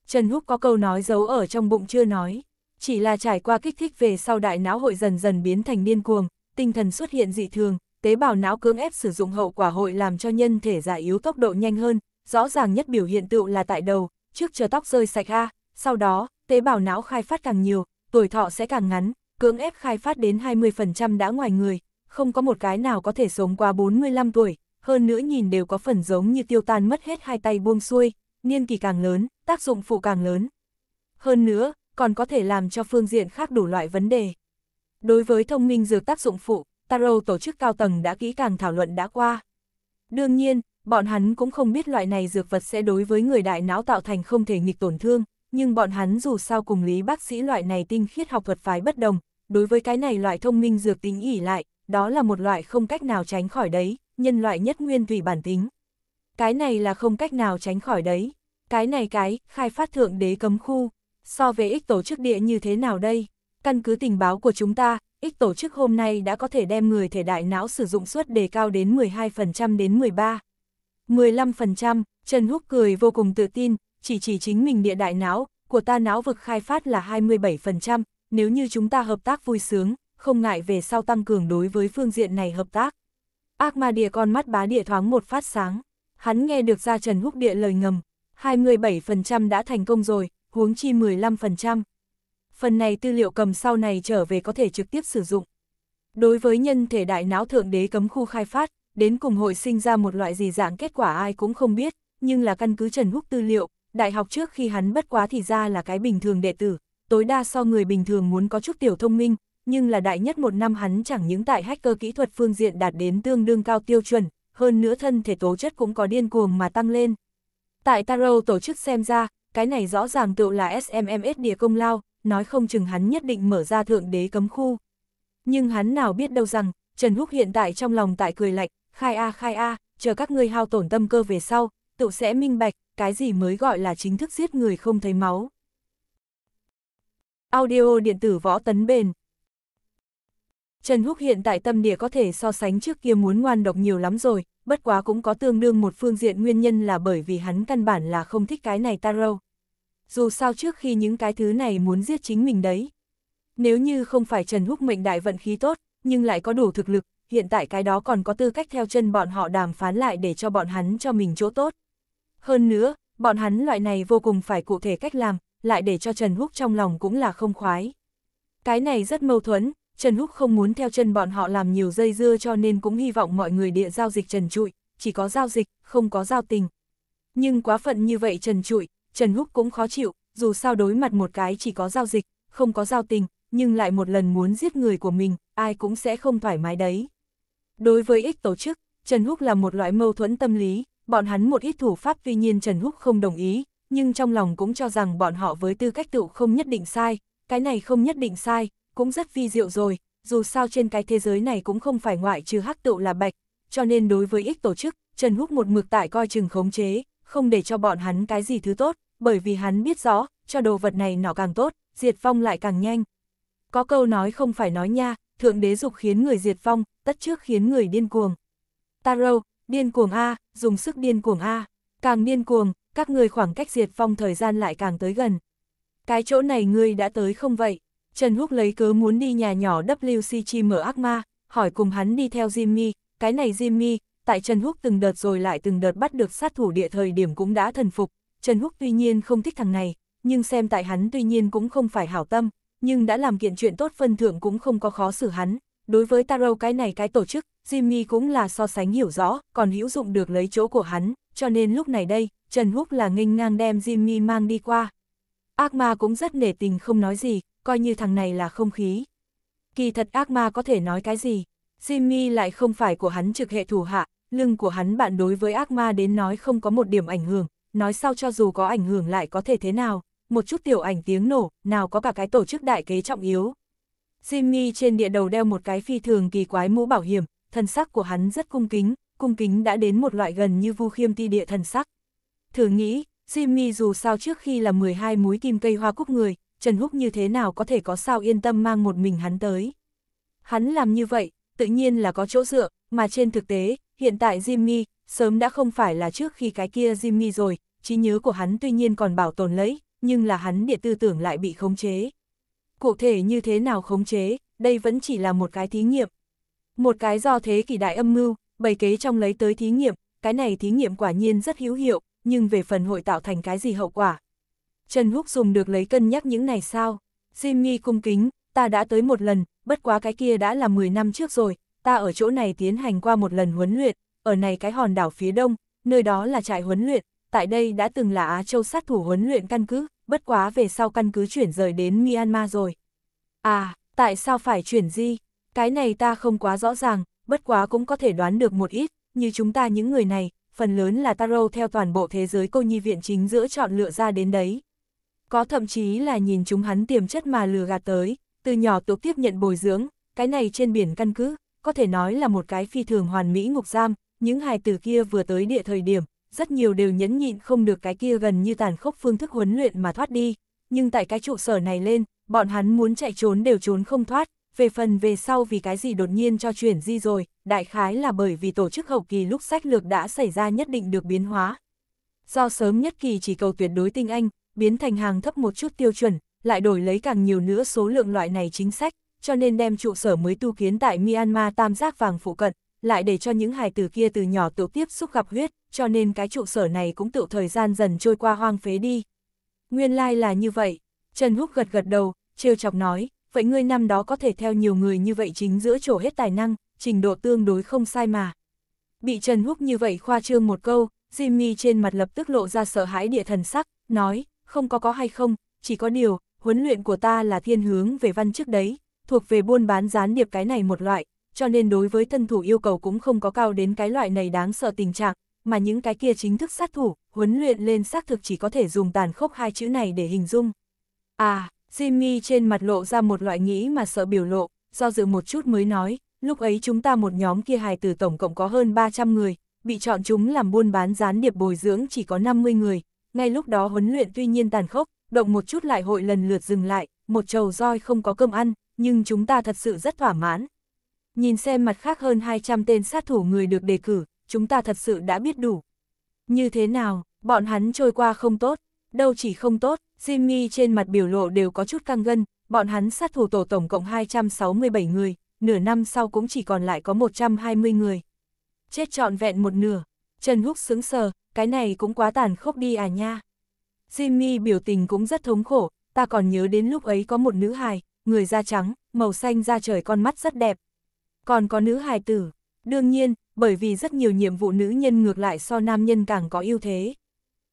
S1: Trần Húc có câu nói giấu ở trong bụng chưa nói, chỉ là trải qua kích thích về sau đại não hội dần dần biến thành điên cuồng, tinh thần xuất hiện dị thường, tế bào não cưỡng ép sử dụng hậu quả hội làm cho nhân thể già yếu tốc độ nhanh hơn, rõ ràng nhất biểu hiện tựu là tại đầu, trước chờ tóc rơi sạch ha sau đó, tế bào não khai phát càng nhiều, tuổi thọ sẽ càng ngắn, cưỡng ép khai phát đến 20% đã ngoài người, không có một cái nào có thể sống qua 45 tuổi, hơn nữa nhìn đều có phần giống như tiêu tan mất hết hai tay buông xuôi, niên kỳ càng lớn, tác dụng phụ càng lớn. Hơn nữa, còn có thể làm cho phương diện khác đủ loại vấn đề. Đối với thông minh dược tác dụng phụ, Tarot tổ chức cao tầng đã kỹ càng thảo luận đã qua. Đương nhiên, bọn hắn cũng không biết loại này dược vật sẽ đối với người đại não tạo thành không thể nghịch tổn thương, nhưng bọn hắn dù sao cùng lý bác sĩ loại này tinh khiết học thuật phái bất đồng, đối với cái này loại thông minh dược tính ỉ lại, đó là một loại không cách nào tránh khỏi đấy, nhân loại nhất nguyên tùy bản tính. Cái này là không cách nào tránh khỏi đấy. Cái này cái, khai phát thượng đế cấm khu, so với ích tổ chức địa như thế nào đây? Căn cứ tình báo của chúng ta, ích tổ chức hôm nay đã có thể đem người thể đại não sử dụng suất đề cao đến 12% đến 13. 15%, Trần Húc cười vô cùng tự tin, chỉ chỉ chính mình địa đại não, của ta não vực khai phát là 27%, nếu như chúng ta hợp tác vui sướng, không ngại về sau tăng cường đối với phương diện này hợp tác. Ác ma địa con mắt bá địa thoáng một phát sáng, hắn nghe được ra Trần Húc địa lời ngầm, 27% đã thành công rồi, huống chi 15%. Phần này tư liệu cầm sau này trở về có thể trực tiếp sử dụng. Đối với nhân thể đại não thượng đế cấm khu khai phát, đến cùng hội sinh ra một loại gì dạng kết quả ai cũng không biết, nhưng là căn cứ Trần Húc tư liệu, đại học trước khi hắn bất quá thì ra là cái bình thường đệ tử, tối đa so người bình thường muốn có chút tiểu thông minh, nhưng là đại nhất một năm hắn chẳng những tại hacker kỹ thuật phương diện đạt đến tương đương cao tiêu chuẩn, hơn nữa thân thể tố chất cũng có điên cuồng mà tăng lên. Tại taro tổ chức xem ra, cái này rõ ràng tự là SMMS địa công lao, nói không chừng hắn nhất định mở ra thượng đế cấm khu. Nhưng hắn nào biết đâu rằng, Trần Húc hiện tại trong lòng tại cười lạnh, khai a khai a, chờ các ngươi hao tổn tâm cơ về sau, tự sẽ minh bạch, cái gì mới gọi là chính thức giết người không thấy máu. Audio điện tử võ tấn bền Trần Húc hiện tại tâm địa có thể so sánh trước kia muốn ngoan độc nhiều lắm rồi, bất quá cũng có tương đương một phương diện nguyên nhân là bởi vì hắn căn bản là không thích cái này tarot. Dù sao trước khi những cái thứ này muốn giết chính mình đấy. Nếu như không phải Trần Húc mệnh đại vận khí tốt, nhưng lại có đủ thực lực, hiện tại cái đó còn có tư cách theo chân bọn họ đàm phán lại để cho bọn hắn cho mình chỗ tốt. Hơn nữa, bọn hắn loại này vô cùng phải cụ thể cách làm, lại để cho Trần Húc trong lòng cũng là không khoái. Cái này rất mâu thuẫn, Trần Húc không muốn theo chân bọn họ làm nhiều dây dưa cho nên cũng hy vọng mọi người địa giao dịch trần trụi, chỉ có giao dịch, không có giao tình. Nhưng quá phận như vậy trần trụi, Trần Húc cũng khó chịu, dù sao đối mặt một cái chỉ có giao dịch, không có giao tình, nhưng lại một lần muốn giết người của mình, ai cũng sẽ không thoải mái đấy. Đối với ích tổ chức, Trần Húc là một loại mâu thuẫn tâm lý, bọn hắn một ít thủ pháp tuy nhiên Trần Húc không đồng ý, nhưng trong lòng cũng cho rằng bọn họ với tư cách tựu không nhất định sai, cái này không nhất định sai, cũng rất vi diệu rồi, dù sao trên cái thế giới này cũng không phải ngoại trừ hắc tựu là bạch, cho nên đối với ích tổ chức, Trần Húc một mực tại coi chừng khống chế, không để cho bọn hắn cái gì thứ tốt, bởi vì hắn biết rõ, cho đồ vật này nó càng tốt, diệt phong lại càng nhanh. Có câu nói không phải nói nha, thượng đế dục khiến người diệt phong, tất trước khiến người điên cuồng. Taro, điên cuồng A, dùng sức điên cuồng A, càng điên cuồng, các người khoảng cách diệt phong thời gian lại càng tới gần. Cái chỗ này ngươi đã tới không vậy? Trần Húc lấy cớ muốn đi nhà nhỏ WCG mở ác ma, hỏi cùng hắn đi theo Jimmy, cái này Jimmy, tại Trần Húc từng đợt rồi lại từng đợt bắt được sát thủ địa thời điểm cũng đã thần phục, Trần Húc tuy nhiên không thích thằng này, nhưng xem tại hắn tuy nhiên cũng không phải hảo tâm, nhưng đã làm kiện chuyện tốt phân thưởng cũng không có khó xử hắn, đối với Taro cái này cái tổ chức, Jimmy cũng là so sánh hiểu rõ, còn hữu dụng được lấy chỗ của hắn, cho nên lúc này đây, Trần Húc là nghênh ngang đem Jimmy mang đi qua. Ác ma cũng rất nể tình không nói gì, coi như thằng này là không khí. Kỳ thật ác ma có thể nói cái gì? Jimmy lại không phải của hắn trực hệ thủ hạ, lưng của hắn bạn đối với ác ma đến nói không có một điểm ảnh hưởng, nói sau cho dù có ảnh hưởng lại có thể thế nào, một chút tiểu ảnh tiếng nổ, nào có cả cái tổ chức đại kế trọng yếu. Jimmy trên địa đầu đeo một cái phi thường kỳ quái mũ bảo hiểm, thân sắc của hắn rất cung kính, cung kính đã đến một loại gần như vu khiêm ti địa thần sắc. Thử nghĩ, Jimmy dù sao trước khi là 12 múi kim cây hoa cúc người, Trần Húc như thế nào có thể có sao yên tâm mang một mình hắn tới. Hắn làm như vậy, tự nhiên là có chỗ dựa, mà trên thực tế, hiện tại Jimmy, sớm đã không phải là trước khi cái kia Jimmy rồi, trí nhớ của hắn tuy nhiên còn bảo tồn lấy, nhưng là hắn địa tư tưởng lại bị khống chế. Cụ thể như thế nào khống chế, đây vẫn chỉ là một cái thí nghiệm. Một cái do thế kỷ đại âm mưu, bày kế trong lấy tới thí nghiệm, cái này thí nghiệm quả nhiên rất hữu hiệu, nhưng về phần hội tạo thành cái gì hậu quả, Trần Húc dùng được lấy cân nhắc những này sao? Jimmy cung kính, ta đã tới một lần, bất quá cái kia đã là 10 năm trước rồi, ta ở chỗ này tiến hành qua một lần huấn luyện, ở này cái hòn đảo phía đông, nơi đó là trại huấn luyện, tại đây đã từng là Á Châu sát thủ huấn luyện căn cứ, bất quá về sau căn cứ chuyển rời đến Myanmar rồi. À, tại sao phải chuyển di? Cái này ta không quá rõ ràng, bất quá cũng có thể đoán được một ít, như chúng ta những người này, phần lớn là Taro theo toàn bộ thế giới cô nhi viện chính giữa chọn lựa ra đến đấy có thậm chí là nhìn chúng hắn tiềm chất mà lừa gạt tới, từ nhỏ tục tiếp nhận bồi dưỡng, cái này trên biển căn cứ, có thể nói là một cái phi thường hoàn mỹ ngục giam, những hài tử kia vừa tới địa thời điểm, rất nhiều đều nhẫn nhịn không được cái kia gần như tàn khốc phương thức huấn luyện mà thoát đi, nhưng tại cái trụ sở này lên, bọn hắn muốn chạy trốn đều trốn không thoát, về phần về sau vì cái gì đột nhiên cho chuyển di rồi, đại khái là bởi vì tổ chức hậu kỳ lúc sách lược đã xảy ra nhất định được biến hóa. Do sớm nhất kỳ chỉ cầu tuyệt đối tinh anh, biến thành hàng thấp một chút tiêu chuẩn, lại đổi lấy càng nhiều nữa số lượng loại này chính sách, cho nên đem trụ sở mới tu kiến tại Myanmar tam giác vàng phụ cận, lại để cho những hài tử kia từ nhỏ tự tiếp xúc gặp huyết, cho nên cái trụ sở này cũng tự thời gian dần trôi qua hoang phế đi. Nguyên lai là như vậy, Trần Húc gật gật đầu, trêu chọc nói, vậy ngươi năm đó có thể theo nhiều người như vậy chính giữa chỗ hết tài năng, trình độ tương đối không sai mà. Bị Trần Húc như vậy khoa trương một câu, Jimmy trên mặt lập tức lộ ra sợ hãi địa thần sắc, nói, không có có hay không, chỉ có điều, huấn luyện của ta là thiên hướng về văn trước đấy, thuộc về buôn bán gián điệp cái này một loại, cho nên đối với tân thủ yêu cầu cũng không có cao đến cái loại này đáng sợ tình trạng, mà những cái kia chính thức sát thủ, huấn luyện lên xác thực chỉ có thể dùng tàn khốc hai chữ này để hình dung. À, Jimmy trên mặt lộ ra một loại nghĩ mà sợ biểu lộ, do dự một chút mới nói, lúc ấy chúng ta một nhóm kia hài từ tổng cộng có hơn 300 người, bị chọn chúng làm buôn bán gián điệp bồi dưỡng chỉ có 50 người, ngay lúc đó huấn luyện tuy nhiên tàn khốc, động một chút lại hội lần lượt dừng lại, một trầu roi không có cơm ăn, nhưng chúng ta thật sự rất thỏa mãn. Nhìn xem mặt khác hơn 200 tên sát thủ người được đề cử, chúng ta thật sự đã biết đủ. Như thế nào, bọn hắn trôi qua không tốt, đâu chỉ không tốt, Jimmy trên mặt biểu lộ đều có chút căng gân, bọn hắn sát thủ tổ tổng cộng 267 người, nửa năm sau cũng chỉ còn lại có 120 người. Chết trọn vẹn một nửa, Trần Húc sững sờ, cái này cũng quá tàn khốc đi à nha. Jimmy biểu tình cũng rất thống khổ, ta còn nhớ đến lúc ấy có một nữ hài, người da trắng, màu xanh da trời con mắt rất đẹp. Còn có nữ hài tử, đương nhiên, bởi vì rất nhiều nhiệm vụ nữ nhân ngược lại so nam nhân càng có ưu thế.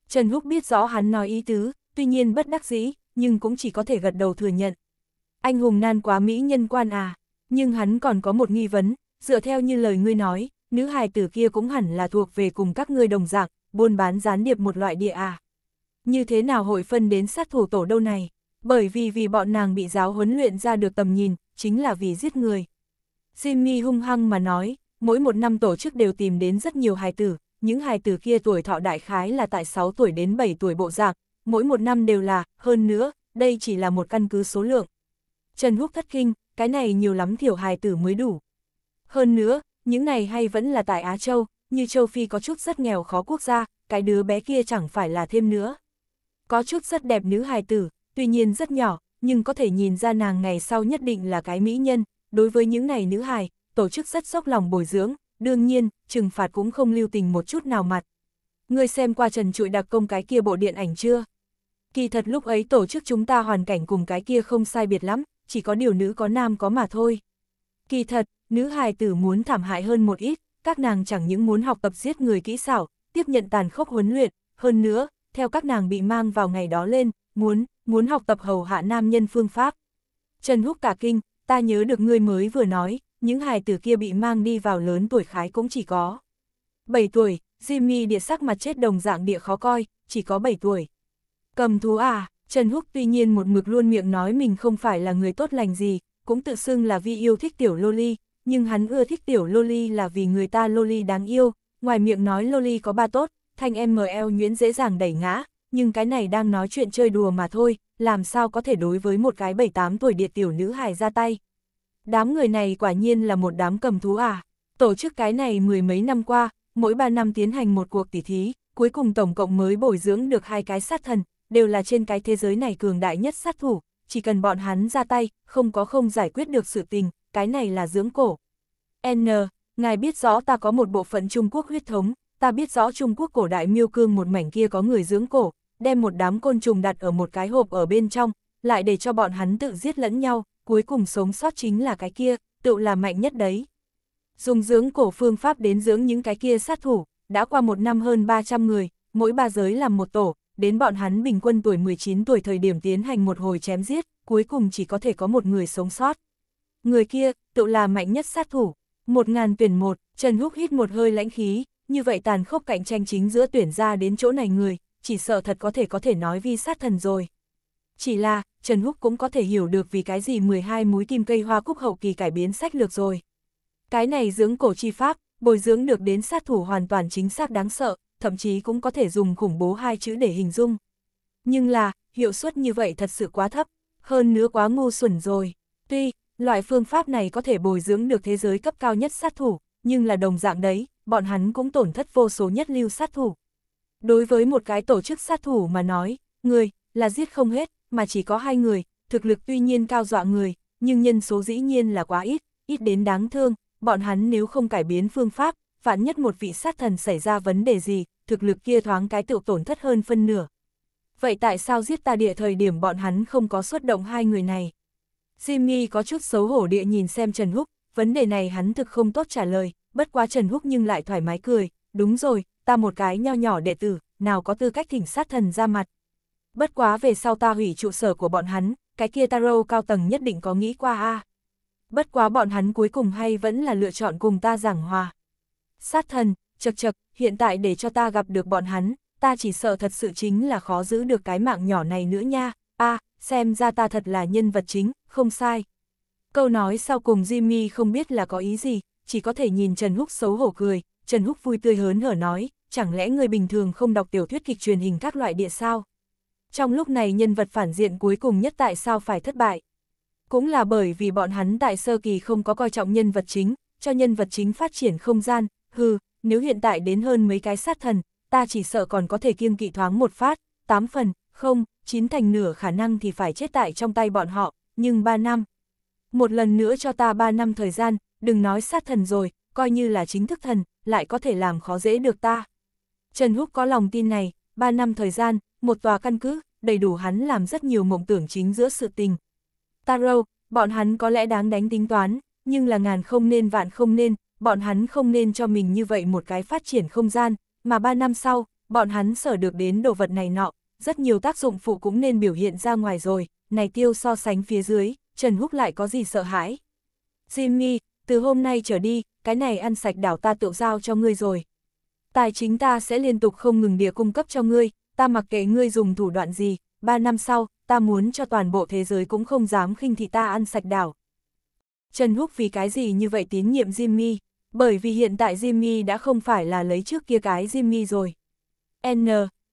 S1: Trần Húc biết rõ hắn nói ý tứ, tuy nhiên bất đắc dĩ, nhưng cũng chỉ có thể gật đầu thừa nhận. Anh hùng nan quá mỹ nhân quan à, nhưng hắn còn có một nghi vấn, dựa theo như lời ngươi nói, nữ hài tử kia cũng hẳn là thuộc về cùng các ngươi đồng dạng, buôn bán gián điệp một loại địa à. Như thế nào hội phân đến sát thủ tổ đâu này? Bởi vì vì bọn nàng bị giáo huấn luyện ra được tầm nhìn, chính là vì giết người. Jimmy hung hăng mà nói, mỗi một năm tổ chức đều tìm đến rất nhiều hài tử, những hài tử kia tuổi thọ đại khái là tại 6 tuổi đến 7 tuổi bộ dạng, mỗi một năm đều là, hơn nữa, đây chỉ là một căn cứ số lượng. Trần Húc thất kinh, cái này nhiều lắm thiểu hài tử mới đủ. Hơn nữa, những này hay vẫn là tại Á Châu, như châu Phi có chút rất nghèo khó quốc gia, cái đứa bé kia chẳng phải là thêm nữa. Có chút rất đẹp nữ hài tử, tuy nhiên rất nhỏ, nhưng có thể nhìn ra nàng ngày sau nhất định là cái mỹ nhân, đối với những này nữ hài, tổ chức rất sốc lòng bồi dưỡng, đương nhiên, trừng phạt cũng không lưu tình một chút nào mặt. Ngươi xem qua trần trụi đặc công cái kia bộ điện ảnh chưa? Kỳ thật lúc ấy tổ chức chúng ta hoàn cảnh cùng cái kia không sai biệt lắm, chỉ có điều nữ có nam có mà thôi. Kỳ thật, nữ hài tử muốn thảm hại hơn một ít, các nàng chẳng những muốn học tập giết người kỹ xảo, tiếp nhận tàn khốc huấn luyện, hơn nữa, theo các nàng bị mang vào ngày đó lên, muốn, muốn học tập hầu hạ nam nhân phương pháp. Trần Húc cả kinh, ta nhớ được ngươi mới vừa nói, những hài tử kia bị mang đi vào lớn tuổi khái cũng chỉ có 7 tuổi, Jimmy địa sắc mặt chết đồng dạng địa khó coi, chỉ có 7 tuổi. Cầm thú à, Trần Húc tuy nhiên một mực luôn miệng nói mình không phải là người tốt lành gì, cũng tự xưng là vi yêu thích tiểu loli, nhưng hắn ưa thích tiểu Loli là vì người ta Loli đáng yêu, ngoài miệng nói Loli có ba tốt, thanh em ML nhuyễn dễ dàng đẩy ngã, nhưng cái này đang nói chuyện chơi đùa mà thôi, làm sao có thể đối với một cái 7-8 tuổi địa tiểu nữ hài ra tay. Đám người này quả nhiên là một đám cầm thú à, tổ chức cái này mười mấy năm qua, mỗi ba năm tiến hành một cuộc tỉ thí, cuối cùng tổng cộng mới bồi dưỡng được hai cái sát thần, đều là trên cái thế giới này cường đại nhất sát thủ, chỉ cần bọn hắn ra tay, không có không giải quyết được sự tình, cái này là dưỡng cổ. N, ngài biết rõ ta có một bộ phận Trung Quốc huyết thống, ta biết rõ Trung Quốc cổ đại miêu cương một mảnh kia có người dưỡng cổ, đem một đám côn trùng đặt ở một cái hộp ở bên trong, lại để cho bọn hắn tự giết lẫn nhau, cuối cùng sống sót chính là cái kia, tự là mạnh nhất đấy. Dùng dưỡng cổ phương pháp đến dưỡng những cái kia sát thủ, đã qua một năm hơn 300 người, mỗi ba giới làm một tổ, đến bọn hắn bình quân tuổi 19 tuổi thời điểm tiến hành một hồi chém giết, cuối cùng chỉ có thể có một người sống sót người kia, tự là mạnh nhất sát thủ. Một ngàn tuyển một, Trần Húc hít một hơi lãnh khí, như vậy tàn khốc cạnh tranh chính giữa tuyển ra đến chỗ này người, chỉ sợ thật có thể có thể nói vi sát thần rồi. Chỉ là, Trần Húc cũng có thể hiểu được vì cái gì 12 múi kim cây hoa cúc hậu kỳ cải biến sách lược rồi. Cái này dưỡng cổ chi pháp, bồi dưỡng được đến sát thủ hoàn toàn chính xác đáng sợ, thậm chí cũng có thể dùng khủng bố hai chữ để hình dung. Nhưng là, hiệu suất như vậy thật sự quá thấp, hơn nữa quá ngu xuẩn rồi. Tuy, Loại phương pháp này có thể bồi dưỡng được thế giới cấp cao nhất sát thủ, nhưng là đồng dạng đấy, bọn hắn cũng tổn thất vô số nhất lưu sát thủ. Đối với một cái tổ chức sát thủ mà nói, người là giết không hết, mà chỉ có hai người, thực lực tuy nhiên cao dọa người, nhưng nhân số dĩ nhiên là quá ít, ít đến đáng thương, bọn hắn nếu không cải biến phương pháp, vạn nhất một vị sát thần xảy ra vấn đề gì, thực lực kia thoáng cái tự tổn thất hơn phân nửa. Vậy tại sao giết ta địa thời điểm bọn hắn không có xuất động hai người này? Jimmy có chút xấu hổ địa nhìn xem Trần Húc, vấn đề này hắn thực không tốt trả lời, bất quá Trần Húc nhưng lại thoải mái cười, đúng rồi, ta một cái nho nhỏ đệ tử, nào có tư cách thỉnh sát thần ra mặt. Bất quá về sau ta hủy trụ sở của bọn hắn, cái kia Taro cao tầng nhất định có nghĩ qua a. Bất quá bọn hắn cuối cùng hay vẫn là lựa chọn cùng ta giảng hòa. Sát thần, chật chật, hiện tại để cho ta gặp được bọn hắn, ta chỉ sợ thật sự chính là khó giữ được cái mạng nhỏ này nữa nha, a xem ra ta thật là nhân vật chính, không sai. Câu nói sau cùng Jimmy không biết là có ý gì, chỉ có thể nhìn Trần Húc xấu hổ cười, Trần Húc vui tươi hớn hở nói, chẳng lẽ người bình thường không đọc tiểu thuyết kịch truyền hình các loại địa sao? Trong lúc này nhân vật phản diện cuối cùng nhất tại sao phải thất bại? Cũng là bởi vì bọn hắn tại sơ kỳ không có coi trọng nhân vật chính, cho nhân vật chính phát triển không gian, hừ, nếu hiện tại đến hơn mấy cái sát thần, ta chỉ sợ còn có thể kiêng kỵ thoáng một phát, tám phần, không, chín thành nửa khả năng thì phải chết tại trong tay bọn họ, nhưng 3 năm. Một lần nữa cho ta 3 năm thời gian, đừng nói sát thần rồi, coi như là chính thức thần, lại có thể làm khó dễ được ta. Trần Húc có lòng tin này, 3 năm thời gian, một tòa căn cứ, đầy đủ hắn làm rất nhiều mộng tưởng chính giữa sự tình. Taro, bọn hắn có lẽ đáng đánh tính toán, nhưng là ngàn không nên vạn không nên, bọn hắn không nên cho mình như vậy một cái phát triển không gian, mà 3 năm sau, bọn hắn sở được đến đồ vật này nọ, rất nhiều tác dụng phụ cũng nên biểu hiện ra ngoài rồi, này tiêu so sánh phía dưới, Trần Húc lại có gì sợ hãi. Jimmy, từ hôm nay trở đi, cái này ăn sạch đảo ta tự giao cho ngươi rồi. Tài chính ta sẽ liên tục không ngừng địa cung cấp cho ngươi, ta mặc kệ ngươi dùng thủ đoạn gì, ba năm sau, ta muốn cho toàn bộ thế giới cũng không dám khinh thị ta ăn sạch đảo. Trần Húc vì cái gì như vậy tín nhiệm Jimmy, bởi vì hiện tại Jimmy đã không phải là lấy trước kia cái Jimmy rồi. N.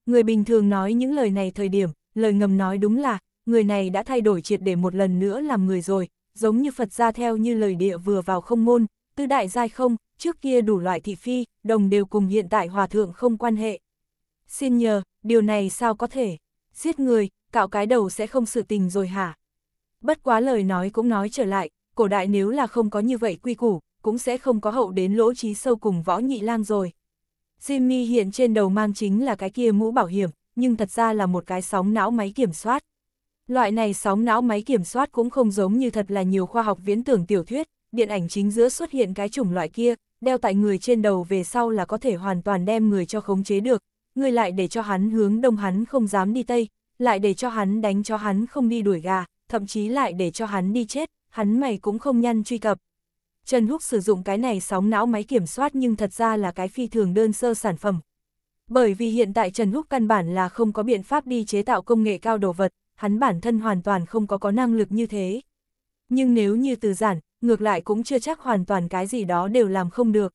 S1: Người bình thường nói những lời này thời điểm, lời ngầm nói đúng là, người này đã thay đổi triệt để một lần nữa làm người rồi, giống như Phật gia theo như lời địa vừa vào không môn, tư đại giai không, trước kia đủ loại thị phi, đồng đều cùng hiện tại hòa thượng không quan hệ. Xin nhờ, điều này sao có thể? Giết người, cạo cái đầu sẽ không sự tình rồi hả? Bất quá lời nói cũng nói trở lại, cổ đại nếu là không có như vậy quy củ, cũng sẽ không có hậu đến lỗ trí sâu cùng võ nhị lang rồi. Jimmy hiện trên đầu mang chính là cái kia mũ bảo hiểm, nhưng thật ra là một cái sóng não máy kiểm soát. Loại này sóng não máy kiểm soát cũng không giống như thật là nhiều khoa học viễn tưởng tiểu thuyết, điện ảnh chính giữa xuất hiện cái chủng loại kia, đeo tại người trên đầu về sau là có thể hoàn toàn đem người cho khống chế được, người lại để cho hắn hướng đông hắn không dám đi tây, lại để cho hắn đánh cho hắn không đi đuổi gà, thậm chí lại để cho hắn đi chết, hắn mày cũng không nhăn truy cập, Trần Húc sử dụng cái này sóng não máy kiểm soát nhưng thật ra là cái phi thường đơn sơ sản phẩm. Bởi vì hiện tại Trần Húc căn bản là không có biện pháp đi chế tạo công nghệ cao đồ vật, hắn bản thân hoàn toàn không có có năng lực như thế. Nhưng nếu như từ giản, ngược lại cũng chưa chắc hoàn toàn cái gì đó đều làm không được.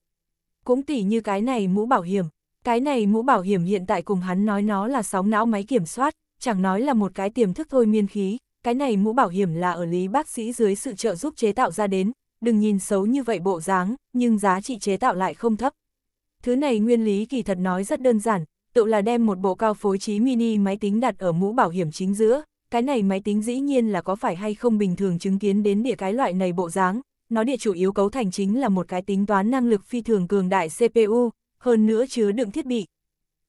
S1: Cũng tỉ như cái này mũ bảo hiểm, cái này mũ bảo hiểm hiện tại cùng hắn nói nó là sóng não máy kiểm soát, chẳng nói là một cái tiềm thức thôi miên khí, cái này mũ bảo hiểm là ở lý bác sĩ dưới sự trợ giúp chế tạo ra đến, đừng nhìn xấu như vậy bộ dáng, nhưng giá trị chế tạo lại không thấp. Thứ này nguyên lý kỳ thật nói rất đơn giản, tự là đem một bộ cao phối trí mini máy tính đặt ở mũ bảo hiểm chính giữa, cái này máy tính dĩ nhiên là có phải hay không bình thường chứng kiến đến địa cái loại này bộ dáng, nó địa chủ yếu cấu thành chính là một cái tính toán năng lực phi thường cường đại CPU, hơn nữa chứa đựng thiết bị.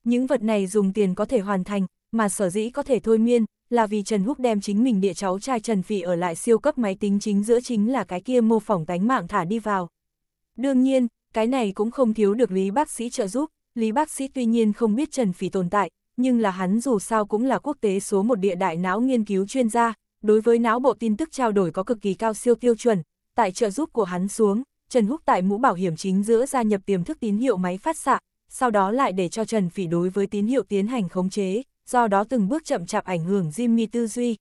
S1: Những vật này dùng tiền có thể hoàn thành, mà sở dĩ có thể thôi miên, là vì Trần Húc đem chính mình địa cháu trai Trần Phỉ ở lại siêu cấp máy tính chính giữa chính là cái kia mô phỏng tánh mạng thả đi vào. Đương nhiên, cái này cũng không thiếu được Lý bác sĩ trợ giúp, Lý bác sĩ tuy nhiên không biết Trần Phỉ tồn tại, nhưng là hắn dù sao cũng là quốc tế số một địa đại não nghiên cứu chuyên gia, đối với não bộ tin tức trao đổi có cực kỳ cao siêu tiêu chuẩn, tại trợ giúp của hắn xuống, Trần Húc tại mũ bảo hiểm chính giữa gia nhập tiềm thức tín hiệu máy phát xạ, sau đó lại để cho Trần Phỉ đối với tín hiệu tiến hành khống chế, do đó từng bước chậm chạp ảnh hưởng Jimmy tư duy.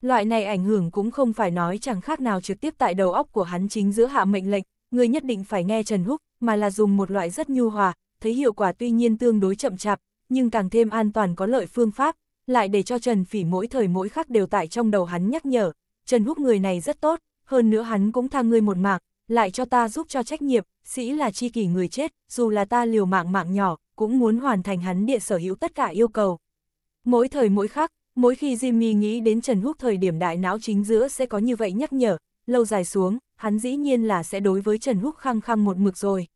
S1: Loại này ảnh hưởng cũng không phải nói chẳng khác nào trực tiếp tại đầu óc của hắn chính giữa hạ mệnh lệnh, người nhất định phải nghe Trần Húc, mà là dùng một loại rất nhu hòa, thấy hiệu quả tuy nhiên tương đối chậm chạp, nhưng càng thêm an toàn có lợi phương pháp, lại để cho Trần Phỉ mỗi thời mỗi khắc đều tại trong đầu hắn nhắc nhở, Trần Húc người này rất tốt, hơn nữa hắn cũng tha ngươi một mạng, lại cho ta giúp cho trách nhiệm, sĩ là chi kỷ người chết, dù là ta liều mạng mạng nhỏ, cũng muốn hoàn thành hắn địa sở hữu tất cả yêu cầu. Mỗi thời mỗi khắc, mỗi khi Jimmy nghĩ đến Trần Húc thời điểm đại não chính giữa sẽ có như vậy nhắc nhở, lâu dài xuống, hắn dĩ nhiên là sẽ đối với Trần Húc khăng khăng một mực rồi.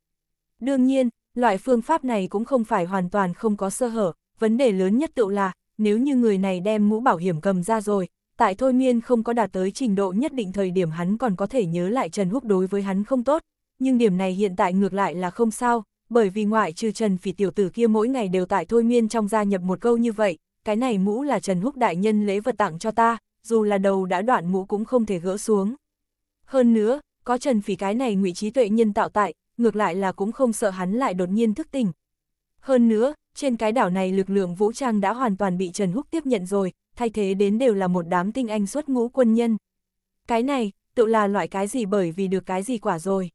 S1: Đương nhiên, loại phương pháp này cũng không phải hoàn toàn không có sơ hở, vấn đề lớn nhất tự là, nếu như người này đem mũ bảo hiểm cầm ra rồi, tại thôi miên không có đạt tới trình độ nhất định thời điểm hắn còn có thể nhớ lại Trần Húc đối với hắn không tốt, nhưng điểm này hiện tại ngược lại là không sao, bởi vì ngoại trừ Trần Phỉ tiểu tử kia mỗi ngày đều tại thôi miên trong gia nhập một câu như vậy, cái này mũ là Trần Húc Đại Nhân lễ vật tặng cho ta, dù là đầu đã đoạn mũ cũng không thể gỡ xuống. Hơn nữa, có Trần Phỉ cái này ngụy trí tuệ nhân tạo tại, ngược lại là cũng không sợ hắn lại đột nhiên thức tỉnh. Hơn nữa, trên cái đảo này lực lượng vũ trang đã hoàn toàn bị Trần Húc tiếp nhận rồi, thay thế đến đều là một đám tinh anh xuất ngũ quân nhân. Cái này, tự là loại cái gì bởi vì được cái gì quả rồi.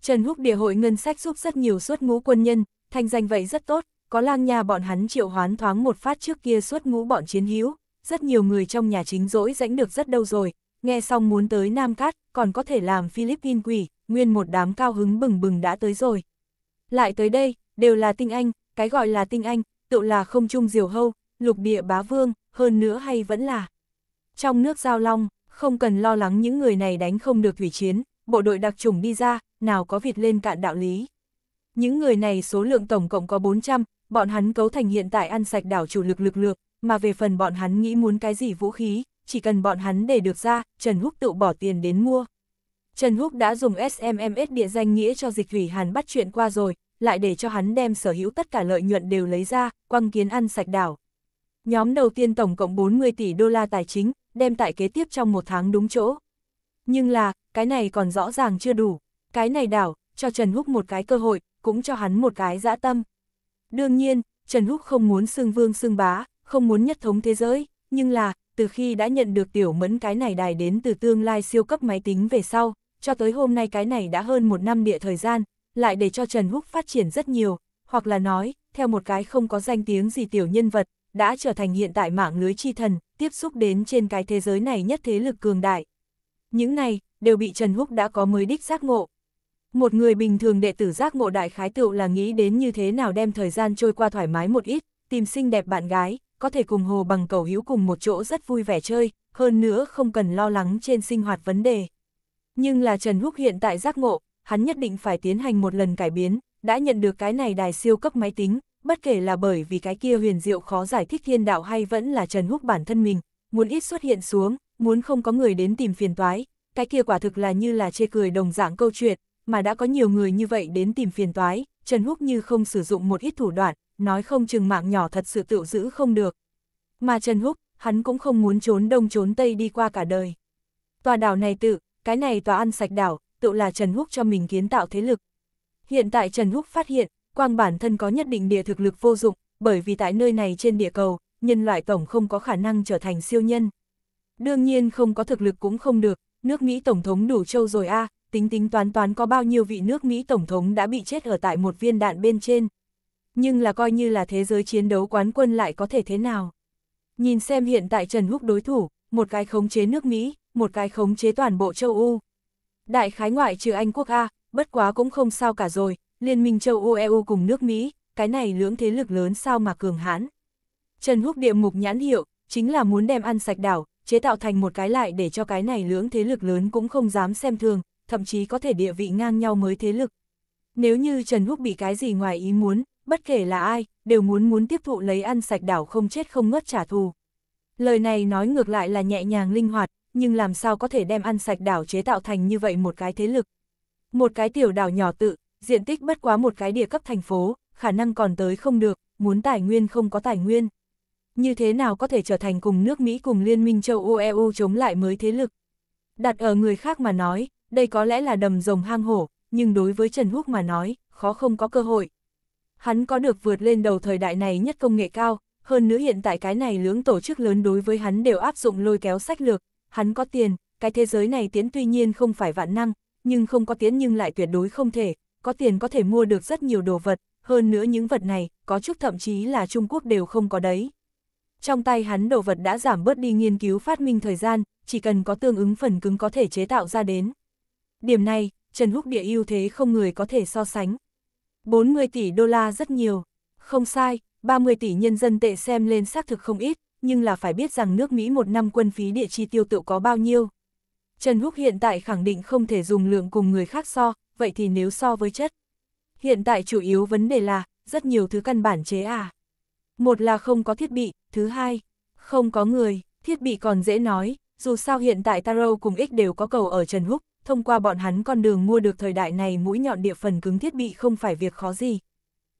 S1: Trần Húc địa hội ngân sách giúp rất nhiều xuất ngũ quân nhân, thành danh vậy rất tốt, có lang nha bọn hắn triệu hoán thoáng một phát trước kia suốt ngũ bọn chiến hữu, rất nhiều người trong nhà chính dỗi rãnh được rất đâu rồi, nghe xong muốn tới Nam Cát, còn có thể làm Philippines quỷ, nguyên một đám cao hứng bừng bừng đã tới rồi. Lại tới đây, đều là tinh anh, cái gọi là tinh anh, tự là không chung diều hâu, lục địa bá vương, hơn nữa hay vẫn là. Trong nước giao long, không cần lo lắng những người này đánh không được thủy chiến, bộ đội đặc chủng đi ra, nào có việc lên cạn đạo lý. Những người này số lượng tổng cộng có 400, bọn hắn cấu thành hiện tại ăn sạch đảo chủ lực lực lượng, mà về phần bọn hắn nghĩ muốn cái gì vũ khí, chỉ cần bọn hắn để được ra, Trần Húc tự bỏ tiền đến mua. Trần Húc đã dùng SMMS địa danh nghĩa cho dịch thủy hàn bắt chuyện qua rồi, lại để cho hắn đem sở hữu tất cả lợi nhuận đều lấy ra, quăng kiến ăn sạch đảo. Nhóm đầu tiên tổng cộng 40 tỷ đô la tài chính, đem tại kế tiếp trong một tháng đúng chỗ. Nhưng là, cái này còn rõ ràng chưa đủ. Cái này đảo, cho Trần Húc một cái cơ hội, cũng cho hắn một cái dã tâm. Đương nhiên, Trần Húc không muốn xương vương xương bá, không muốn nhất thống thế giới, nhưng là, từ khi đã nhận được tiểu mẫn cái này đài đến từ tương lai siêu cấp máy tính về sau, cho tới hôm nay cái này đã hơn một năm địa thời gian, lại để cho Trần Húc phát triển rất nhiều, hoặc là nói, theo một cái không có danh tiếng gì tiểu nhân vật, đã trở thành hiện tại mạng lưới chi thần, tiếp xúc đến trên cái thế giới này nhất thế lực cường đại. Những này, đều bị Trần Húc đã có mới đích giác ngộ, một người bình thường đệ tử giác ngộ đại khái tựu là nghĩ đến như thế nào đem thời gian trôi qua thoải mái một ít, tìm xinh đẹp bạn gái, có thể cùng hồ bằng cầu hữu cùng một chỗ rất vui vẻ chơi, hơn nữa không cần lo lắng trên sinh hoạt vấn đề. Nhưng là Trần Húc hiện tại giác ngộ, hắn nhất định phải tiến hành một lần cải biến, đã nhận được cái này đài siêu cấp máy tính, bất kể là bởi vì cái kia huyền diệu khó giải thích thiên đạo hay vẫn là Trần Húc bản thân mình, muốn ít xuất hiện xuống, muốn không có người đến tìm phiền toái, cái kia quả thực là như là chê cười đồng dạng câu chuyện, mà đã có nhiều người như vậy đến tìm phiền toái, Trần Húc như không sử dụng một ít thủ đoạn, nói không chừng mạng nhỏ thật sự tự giữ không được. Mà Trần Húc, hắn cũng không muốn trốn đông trốn tây đi qua cả đời. Tòa đảo này tự, cái này tòa ăn sạch đảo, tự là Trần Húc cho mình kiến tạo thế lực. Hiện tại Trần Húc phát hiện, quang bản thân có nhất định địa thực lực vô dụng, bởi vì tại nơi này trên địa cầu, nhân loại tổng không có khả năng trở thành siêu nhân. Đương nhiên không có thực lực cũng không được, nước Mỹ Tổng thống đủ châu rồi a tính tính toán toán có bao nhiêu vị nước Mỹ Tổng thống đã bị chết ở tại một viên đạn bên trên. Nhưng là coi như là thế giới chiến đấu quán quân lại có thể thế nào. Nhìn xem hiện tại Trần Húc đối thủ, một cái khống chế nước Mỹ, một cái khống chế toàn bộ châu Âu. Đại khái ngoại trừ Anh quốc A, bất quá cũng không sao cả rồi, Liên minh châu Âu EU cùng nước Mỹ, cái này lưỡng thế lực lớn sao mà cường hãn. Trần Húc địa mục nhãn hiệu, chính là muốn đem ăn sạch đảo, chế tạo thành một cái lại để cho cái này lưỡng thế lực lớn cũng không dám xem thường, thậm chí có thể địa vị ngang nhau mới thế lực. Nếu như Trần Húc bị cái gì ngoài ý muốn, bất kể là ai, đều muốn muốn tiếp thụ lấy ăn sạch đảo không chết không ngớt trả thù. Lời này nói ngược lại là nhẹ nhàng linh hoạt, nhưng làm sao có thể đem ăn sạch đảo chế tạo thành như vậy một cái thế lực. Một cái tiểu đảo nhỏ tự, diện tích bất quá một cái địa cấp thành phố, khả năng còn tới không được, muốn tài nguyên không có tài nguyên. Như thế nào có thể trở thành cùng nước Mỹ cùng Liên minh châu Âu EU chống lại mới thế lực. Đặt ở người khác mà nói, đây có lẽ là đầm rồng hang hổ, nhưng đối với Trần Húc mà nói, khó không có cơ hội. Hắn có được vượt lên đầu thời đại này nhất công nghệ cao, hơn nữa hiện tại cái này lưỡng tổ chức lớn đối với hắn đều áp dụng lôi kéo sách lược, hắn có tiền, cái thế giới này tiến tuy nhiên không phải vạn năng, nhưng không có tiến nhưng lại tuyệt đối không thể, có tiền có thể mua được rất nhiều đồ vật, hơn nữa những vật này, có chút thậm chí là Trung Quốc đều không có đấy. Trong tay hắn đồ vật đã giảm bớt đi nghiên cứu phát minh thời gian, chỉ cần có tương ứng phần cứng có thể chế tạo ra đến. Điểm này, Trần Húc Địa ưu thế không người có thể so sánh. 40 tỷ đô la rất nhiều, không sai, 30 tỷ nhân dân tệ xem lên xác thực không ít, nhưng là phải biết rằng nước Mỹ một năm quân phí địa chi tiêu tự có bao nhiêu. Trần Húc hiện tại khẳng định không thể dùng lượng cùng người khác so, vậy thì nếu so với chất. Hiện tại chủ yếu vấn đề là, rất nhiều thứ căn bản chế à. Một là không có thiết bị, thứ hai, không có người, thiết bị còn dễ nói, dù sao hiện tại Taro cùng X đều có cầu ở Trần Húc, thông qua bọn hắn con đường mua được thời đại này mũi nhọn địa phần cứng thiết bị không phải việc khó gì.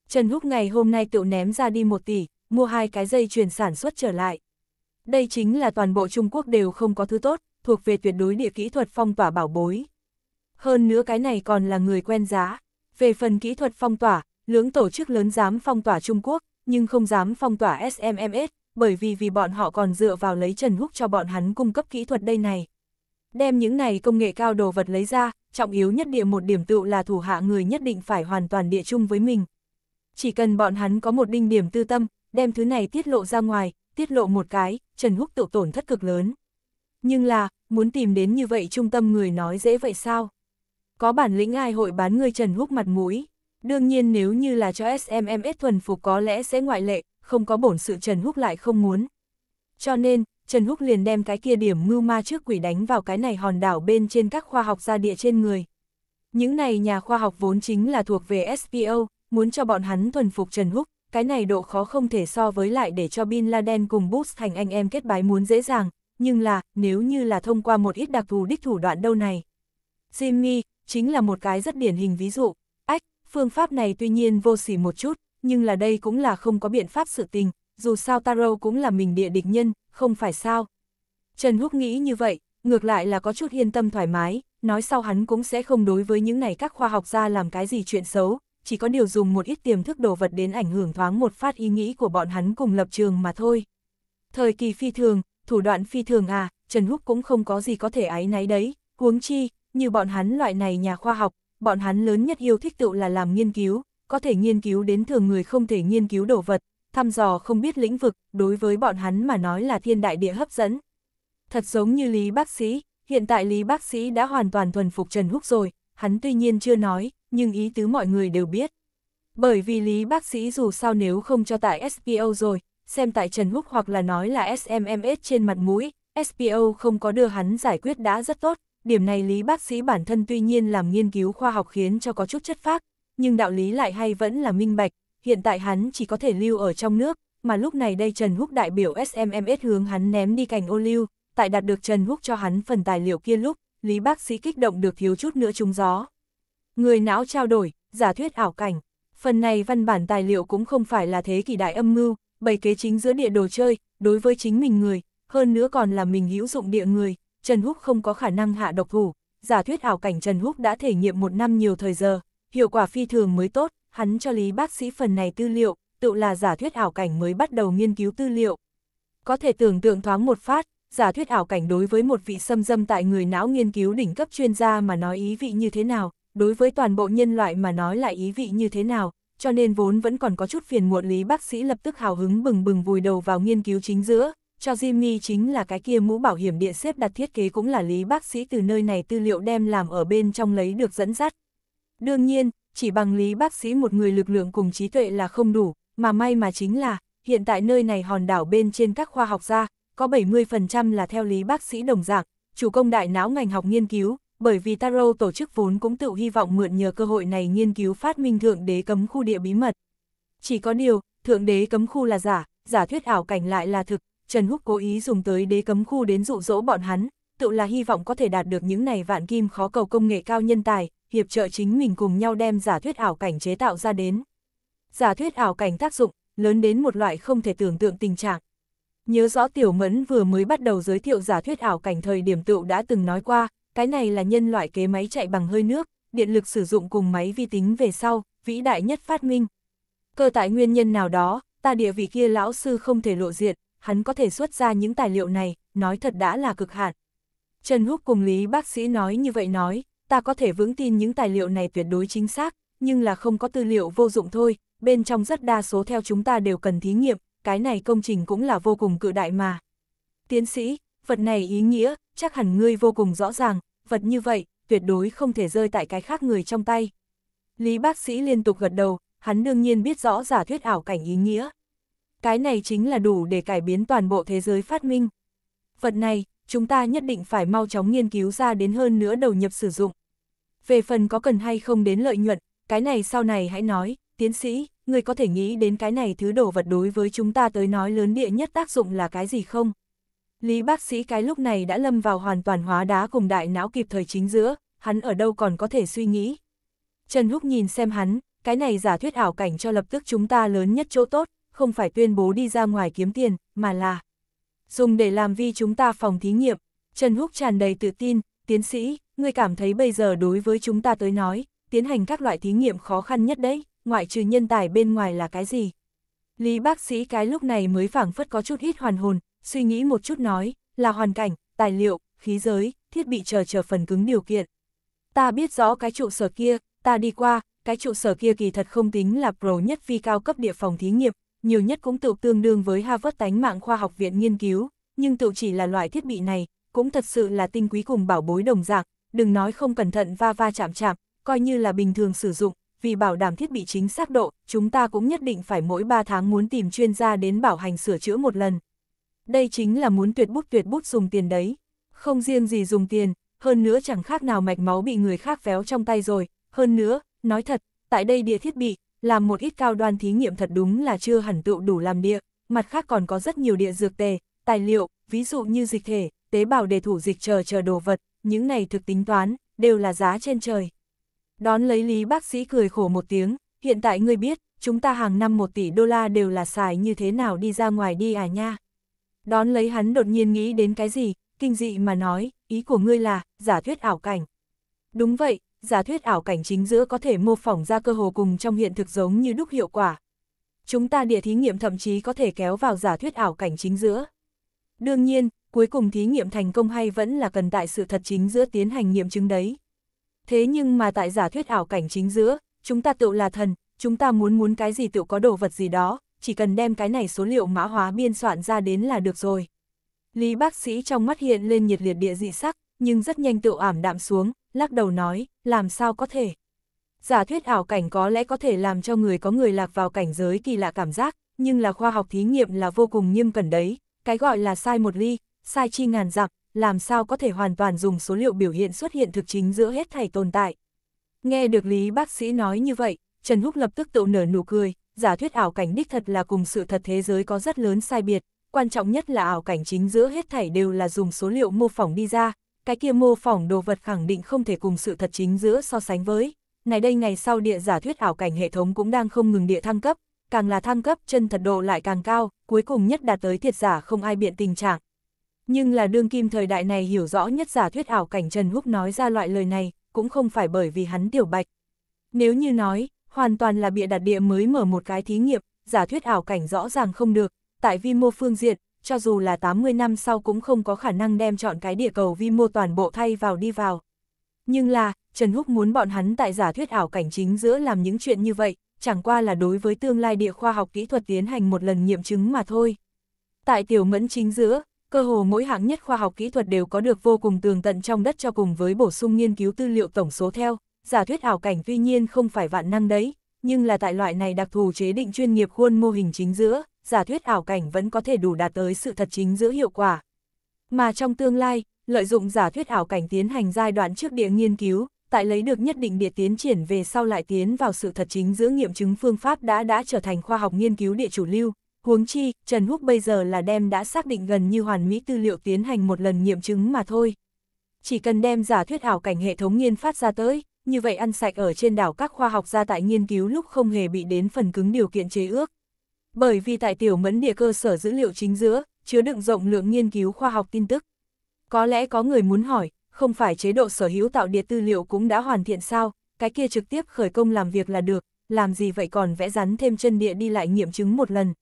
S1: Trần Húc ngày hôm nay tự ném ra đi một tỷ, mua hai cái dây chuyền sản xuất trở lại. Đây chính là toàn bộ Trung Quốc đều không có thứ tốt, thuộc về tuyệt đối địa kỹ thuật phong tỏa bảo bối. Hơn nữa cái này còn là người quen giá. Về phần kỹ thuật phong tỏa, lưỡng tổ chức lớn dám phong tỏa Trung Quốc, nhưng không dám phong tỏa SMMS, bởi vì vì bọn họ còn dựa vào lấy Trần Húc cho bọn hắn cung cấp kỹ thuật đây này. Đem những này công nghệ cao đồ vật lấy ra, trọng yếu nhất địa một điểm tựu là thủ hạ người nhất định phải hoàn toàn địa chung với mình. Chỉ cần bọn hắn có một đinh điểm tư tâm, đem thứ này tiết lộ ra ngoài, tiết lộ một cái, Trần Húc tự tổn thất cực lớn. Nhưng là, muốn tìm đến như vậy trung tâm người nói dễ vậy sao? Có bản lĩnh ai hội bán người Trần Húc mặt mũi? Đương nhiên nếu như là cho SMMS thuần phục có lẽ sẽ ngoại lệ, không có bổn sự Trần Húc lại không muốn. Cho nên, Trần Húc liền đem cái kia điểm mưu ma trước quỷ đánh vào cái này hòn đảo bên trên các khoa học gia địa trên người. Những này nhà khoa học vốn chính là thuộc về SPO, muốn cho bọn hắn thuần phục Trần Húc, cái này độ khó không thể so với lại để cho Bin Laden cùng Boost thành anh em kết bái muốn dễ dàng, nhưng là, nếu như là thông qua một ít đặc thù đích thủ đoạn đâu này. Jimmy, chính là một cái rất điển hình ví dụ. Ách, phương pháp này tuy nhiên vô sỉ một chút, nhưng là đây cũng là không có biện pháp sự tình, dù sao Taro cũng là mình địa địch nhân, không phải sao. Trần Húc nghĩ như vậy, ngược lại là có chút yên tâm thoải mái, nói sau hắn cũng sẽ không đối với những này các khoa học gia làm cái gì chuyện xấu, chỉ có điều dùng một ít tiềm thức đồ vật đến ảnh hưởng thoáng một phát ý nghĩ của bọn hắn cùng lập trường mà thôi. Thời kỳ phi thường, thủ đoạn phi thường à, Trần Húc cũng không có gì có thể ái náy đấy, huống chi, như bọn hắn loại này nhà khoa học, bọn hắn lớn nhất yêu thích tự là làm nghiên cứu, có thể nghiên cứu đến thường người không thể nghiên cứu đồ vật, thăm dò không biết lĩnh vực, đối với bọn hắn mà nói là thiên đại địa hấp dẫn. Thật giống như Lý Bác Sĩ, hiện tại Lý Bác Sĩ đã hoàn toàn thuần phục Trần Húc rồi, hắn tuy nhiên chưa nói, nhưng ý tứ mọi người đều biết. Bởi vì Lý Bác Sĩ dù sao nếu không cho tại SPO rồi, xem tại Trần Húc hoặc là nói là SMMS trên mặt mũi, SPO không có đưa hắn giải quyết đã rất tốt, điểm này Lý Bác Sĩ bản thân tuy nhiên làm nghiên cứu khoa học khiến cho có chút chất phác, nhưng đạo lý lại hay vẫn là minh bạch, hiện tại hắn chỉ có thể lưu ở trong nước, mà lúc này đây Trần Húc đại biểu SMMS hướng hắn ném đi cành ô lưu, tại đạt được Trần Húc cho hắn phần tài liệu kia lúc, Lý bác sĩ kích động được thiếu chút nữa trúng gió. Người não trao đổi, giả thuyết ảo cảnh, phần này văn bản tài liệu cũng không phải là thế kỷ đại âm mưu, bày kế chính giữa địa đồ chơi, đối với chính mình người, hơn nữa còn là mình hữu dụng địa người, Trần Húc không có khả năng hạ độc thủ, giả thuyết ảo cảnh Trần Húc đã thể nghiệm một năm nhiều thời giờ, hiệu quả phi thường mới tốt, hắn cho Lý bác sĩ phần này tư liệu, tự là giả thuyết ảo cảnh mới bắt đầu nghiên cứu tư liệu. Có thể tưởng tượng thoáng một phát, giả thuyết ảo cảnh đối với một vị xâm dâm tại người não nghiên cứu đỉnh cấp chuyên gia mà nói ý vị như thế nào, đối với toàn bộ nhân loại mà nói lại ý vị như thế nào, cho nên vốn vẫn còn có chút phiền muộn Lý bác sĩ lập tức hào hứng bừng bừng vùi đầu vào nghiên cứu chính giữa, cho Jimmy chính là cái kia mũ bảo hiểm địa xếp đặt thiết kế cũng là Lý bác sĩ từ nơi này tư liệu đem làm ở bên trong lấy được dẫn dắt. Đương nhiên, chỉ bằng lý bác sĩ một người lực lượng cùng trí tuệ là không đủ, mà may mà chính là, hiện tại nơi này hòn đảo bên trên các khoa học gia, có 70% là theo lý bác sĩ đồng dạng, chủ công đại não ngành học nghiên cứu, bởi vì Taro tổ chức vốn cũng tự hy vọng mượn nhờ cơ hội này nghiên cứu phát minh thượng đế cấm khu địa bí mật. Chỉ có điều, thượng đế cấm khu là giả, giả thuyết ảo cảnh lại là thực, Trần Húc cố ý dùng tới đế cấm khu đến dụ dỗ bọn hắn, tự là hy vọng có thể đạt được những này vạn kim khó cầu công nghệ cao nhân tài, hiệp trợ chính mình cùng nhau đem giả thuyết ảo cảnh chế tạo ra đến. Giả thuyết ảo cảnh tác dụng, lớn đến một loại không thể tưởng tượng tình trạng. Nhớ rõ Tiểu Mẫn vừa mới bắt đầu giới thiệu giả thuyết ảo cảnh thời điểm tựu đã từng nói qua, cái này là nhân loại kế máy chạy bằng hơi nước, điện lực sử dụng cùng máy vi tính về sau, vĩ đại nhất phát minh. Cơ tại nguyên nhân nào đó, ta địa vị kia lão sư không thể lộ diện, hắn có thể xuất ra những tài liệu này, nói thật đã là cực hạn. Trần Húc cùng Lý bác sĩ nói như vậy nói, ta có thể vững tin những tài liệu này tuyệt đối chính xác, nhưng là không có tư liệu vô dụng thôi, bên trong rất đa số theo chúng ta đều cần thí nghiệm, cái này công trình cũng là vô cùng cự đại mà. Tiến sĩ, vật này ý nghĩa, chắc hẳn ngươi vô cùng rõ ràng, vật như vậy, tuyệt đối không thể rơi tại cái khác người trong tay. Lý bác sĩ liên tục gật đầu, hắn đương nhiên biết rõ giả thuyết ảo cảnh ý nghĩa. Cái này chính là đủ để cải biến toàn bộ thế giới phát minh. Vật này, chúng ta nhất định phải mau chóng nghiên cứu ra đến hơn nữa đầu nhập sử dụng về phần có cần hay không đến lợi nhuận, cái này sau này hãy nói, tiến sĩ, người có thể nghĩ đến cái này thứ đồ vật đối với chúng ta tới nói lớn địa nhất tác dụng là cái gì không? Lý bác sĩ cái lúc này đã lâm vào hoàn toàn hóa đá cùng đại não kịp thời chính giữa, hắn ở đâu còn có thể suy nghĩ. Trần Húc nhìn xem hắn, cái này giả thuyết ảo cảnh cho lập tức chúng ta lớn nhất chỗ tốt, không phải tuyên bố đi ra ngoài kiếm tiền, mà là dùng để làm vi chúng ta phòng thí nghiệm. Trần Húc tràn đầy tự tin, tiến sĩ, ngươi cảm thấy bây giờ đối với chúng ta tới nói, tiến hành các loại thí nghiệm khó khăn nhất đấy, ngoại trừ nhân tài bên ngoài là cái gì? Lý bác sĩ cái lúc này mới phảng phất có chút hít hoàn hồn, suy nghĩ một chút nói, là hoàn cảnh, tài liệu, khí giới, thiết bị chờ chờ phần cứng điều kiện. Ta biết rõ cái trụ sở kia, ta đi qua, cái trụ sở kia kỳ thật không tính là pro nhất vi cao cấp địa phòng thí nghiệm, nhiều nhất cũng tự tương đương với Harvard tánh mạng khoa học viện nghiên cứu, nhưng tự chỉ là loại thiết bị này, cũng thật sự là tinh quý cùng bảo bối đồng dạng, đừng nói không cẩn thận va va chạm chạm, coi như là bình thường sử dụng, vì bảo đảm thiết bị chính xác độ, chúng ta cũng nhất định phải mỗi 3 tháng muốn tìm chuyên gia đến bảo hành sửa chữa một lần. Đây chính là muốn tuyệt bút tuyệt bút dùng tiền đấy. Không riêng gì dùng tiền, hơn nữa chẳng khác nào mạch máu bị người khác véo trong tay rồi. Hơn nữa, nói thật, tại đây địa thiết bị, làm một ít cao đoan thí nghiệm thật đúng là chưa hẳn tựu đủ làm địa. Mặt khác còn có rất nhiều địa dược tề, tài liệu, ví dụ như dịch thể, tế bào đề thủ dịch chờ chờ đồ vật, những này thực tính toán, đều là giá trên trời. Đón lấy Lý bác sĩ cười khổ một tiếng, hiện tại ngươi biết, chúng ta hàng năm một tỷ đô la đều là xài như thế nào đi ra ngoài đi à nha. Đón lấy hắn đột nhiên nghĩ đến cái gì, kinh dị mà nói, ý của ngươi là, giả thuyết ảo cảnh. Đúng vậy, giả thuyết ảo cảnh chính giữa có thể mô phỏng ra cơ hồ cùng trong hiện thực giống như đúc hiệu quả. Chúng ta địa thí nghiệm thậm chí có thể kéo vào giả thuyết ảo cảnh chính giữa. Đương nhiên, cuối cùng thí nghiệm thành công hay vẫn là cần tại sự thật chính giữa tiến hành nghiệm chứng đấy. Thế nhưng mà tại giả thuyết ảo cảnh chính giữa, chúng ta tự là thần, chúng ta muốn muốn cái gì tự có đồ vật gì đó, chỉ cần đem cái này số liệu mã hóa biên soạn ra đến là được rồi. Lý bác sĩ trong mắt hiện lên nhiệt liệt địa dị sắc, nhưng rất nhanh tự ảm đạm xuống, lắc đầu nói, làm sao có thể. Giả thuyết ảo cảnh có lẽ có thể làm cho người có người lạc vào cảnh giới kỳ lạ cảm giác, nhưng là khoa học thí nghiệm là vô cùng nghiêm cẩn đấy, cái gọi là sai một ly, sai chi ngàn dặm, làm sao có thể hoàn toàn dùng số liệu biểu hiện xuất hiện thực chính giữa hết thảy tồn tại. Nghe được Lý bác sĩ nói như vậy, Trần Húc lập tức tự nở nụ cười, giả thuyết ảo cảnh đích thật là cùng sự thật thế giới có rất lớn sai biệt, quan trọng nhất là ảo cảnh chính giữa hết thảy đều là dùng số liệu mô phỏng đi ra, cái kia mô phỏng đồ vật khẳng định không thể cùng sự thật chính giữa so sánh với. ngày đây ngày sau địa giả thuyết ảo cảnh hệ thống cũng đang không ngừng địa thăng cấp, càng là thăng cấp chân thật độ lại càng cao, cuối cùng nhất đạt tới thiệt giả không ai biện tình trạng. Nhưng là đương kim thời đại này hiểu rõ nhất giả thuyết ảo cảnh Trần Húc nói ra loại lời này, cũng không phải bởi vì hắn tiểu bạch. Nếu như nói, hoàn toàn là bịa đặt địa mới mở một cái thí nghiệm, giả thuyết ảo cảnh rõ ràng không được, tại vi mô phương diện, cho dù là 80 năm sau cũng không có khả năng đem chọn cái địa cầu vi mô toàn bộ thay vào đi vào. Nhưng là, Trần Húc muốn bọn hắn tại giả thuyết ảo cảnh chính giữa làm những chuyện như vậy, chẳng qua là đối với tương lai địa khoa học kỹ thuật tiến hành một lần nghiệm chứng mà thôi. Tại tiểu mẫn chính giữa, Cơ hồ mỗi hạng nhất khoa học kỹ thuật đều có được vô cùng tường tận trong đất cho cùng với bổ sung nghiên cứu tư liệu tổng số theo, giả thuyết ảo cảnh tuy nhiên không phải vạn năng đấy, nhưng là tại loại này đặc thù chế định chuyên nghiệp khuôn mô hình chính giữa, giả thuyết ảo cảnh vẫn có thể đủ đạt tới sự thật chính giữa hiệu quả. Mà trong tương lai, lợi dụng giả thuyết ảo cảnh tiến hành giai đoạn trước địa nghiên cứu, tại lấy được nhất định địa tiến triển về sau lại tiến vào sự thật chính giữa nghiệm chứng phương pháp đã đã trở thành khoa học nghiên cứu địa chủ lưu, Huống chi, Trần Húc bây giờ là đem đã xác định gần như hoàn mỹ tư liệu tiến hành một lần nghiệm chứng mà thôi. Chỉ cần đem giả thuyết ảo cảnh hệ thống nghiên phát ra tới, như vậy ăn sạch ở trên đảo các khoa học gia tại nghiên cứu lúc không hề bị đến phần cứng điều kiện chế ước. Bởi vì tại tiểu mẫn địa cơ sở dữ liệu chính giữa, chứa đựng rộng lượng nghiên cứu khoa học tin tức. Có lẽ có người muốn hỏi, không phải chế độ sở hữu tạo địa tư liệu cũng đã hoàn thiện sao, cái kia trực tiếp khởi công làm việc là được, làm gì vậy còn vẽ rắn thêm chân địa đi lại nghiệm chứng một lần.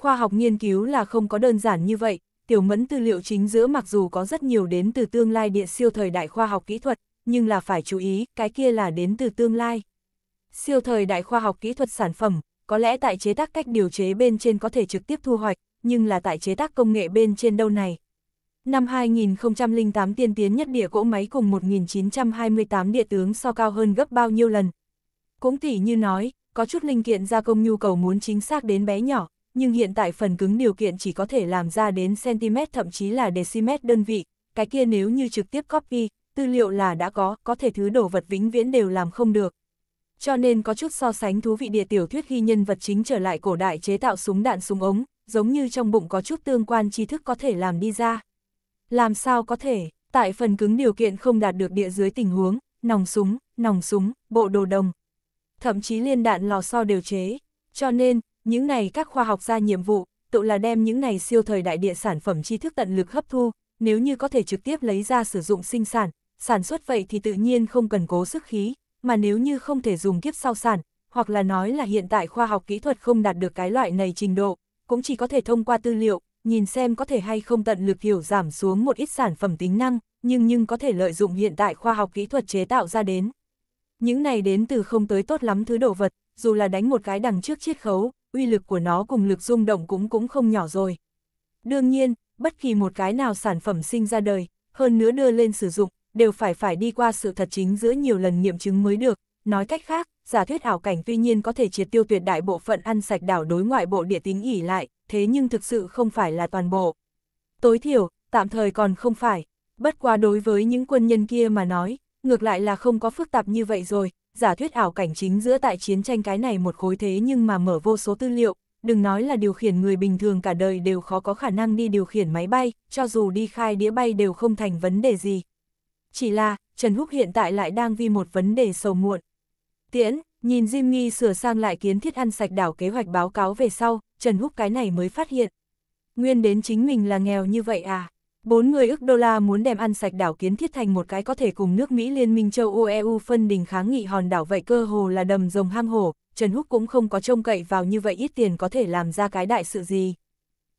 S1: Khoa học nghiên cứu là không có đơn giản như vậy, tiểu mẫn tư liệu chính giữa mặc dù có rất nhiều đến từ tương lai địa siêu thời đại khoa học kỹ thuật, nhưng là phải chú ý, cái kia là đến từ tương lai. Siêu thời đại khoa học kỹ thuật sản phẩm, có lẽ tại chế tác cách điều chế bên trên có thể trực tiếp thu hoạch, nhưng là tại chế tác công nghệ bên trên đâu này. Năm 2008 tiên tiến nhất địa cỗ máy cùng 1928 địa tướng so cao hơn gấp bao nhiêu lần. Cũng tỷ như nói, có chút linh kiện gia công nhu cầu muốn chính xác đến bé nhỏ, nhưng hiện tại phần cứng điều kiện chỉ có thể làm ra đến cm thậm chí là decimet đơn vị, cái kia nếu như trực tiếp copy, tư liệu là đã có, có thể thứ đồ vật vĩnh viễn đều làm không được. Cho nên có chút so sánh thú vị địa tiểu thuyết khi nhân vật chính trở lại cổ đại chế tạo súng đạn súng ống, giống như trong bụng có chút tương quan tri thức có thể làm đi ra. Làm sao có thể, tại phần cứng điều kiện không đạt được địa dưới tình huống, nòng súng, nòng súng, bộ đồ đồng. Thậm chí liên đạn lò xo đều chế, cho nên, những này các khoa học gia nhiệm vụ, tự là đem những này siêu thời đại địa sản phẩm tri thức tận lực hấp thu, nếu như có thể trực tiếp lấy ra sử dụng sinh sản, sản xuất vậy thì tự nhiên không cần cố sức khí, mà nếu như không thể dùng kiếp sau sản, hoặc là nói là hiện tại khoa học kỹ thuật không đạt được cái loại này trình độ, cũng chỉ có thể thông qua tư liệu, nhìn xem có thể hay không tận lực hiểu giảm xuống một ít sản phẩm tính năng, nhưng nhưng có thể lợi dụng hiện tại khoa học kỹ thuật chế tạo ra đến. Những này đến từ không tới tốt lắm thứ đồ vật, dù là đánh một cái đằng trước chiết khấu, uy lực của nó cùng lực rung động cũng cũng không nhỏ rồi. Đương nhiên, bất kỳ một cái nào sản phẩm sinh ra đời, hơn nữa đưa lên sử dụng, đều phải phải đi qua sự thật chính giữa nhiều lần nghiệm chứng mới được. Nói cách khác, giả thuyết ảo cảnh tuy nhiên có thể triệt tiêu tuyệt đại bộ phận ăn sạch đảo đối ngoại bộ địa tính ỉ lại, thế nhưng thực sự không phải là toàn bộ. Tối thiểu, tạm thời còn không phải. Bất quá đối với những quân nhân kia mà nói, ngược lại là không có phức tạp như vậy rồi, giả thuyết ảo cảnh chính giữa tại chiến tranh cái này một khối thế nhưng mà mở vô số tư liệu, đừng nói là điều khiển người bình thường cả đời đều khó có khả năng đi điều khiển máy bay, cho dù đi khai đĩa bay đều không thành vấn đề gì. Chỉ là, Trần Húc hiện tại lại đang vì một vấn đề sầu muộn. Tiễn, nhìn Jimmy sửa sang lại kiến thiết ăn sạch đảo kế hoạch báo cáo về sau, Trần Húc cái này mới phát hiện. Nguyên đến chính mình là nghèo như vậy à? Bốn người ức đô la muốn đem ăn sạch đảo kiến thiết thành một cái có thể cùng nước Mỹ Liên minh châu Âu EU phân đình kháng nghị hòn đảo vậy cơ hồ là đầm rồng hang hổ, Trần Húc cũng không có trông cậy vào như vậy ít tiền có thể làm ra cái đại sự gì.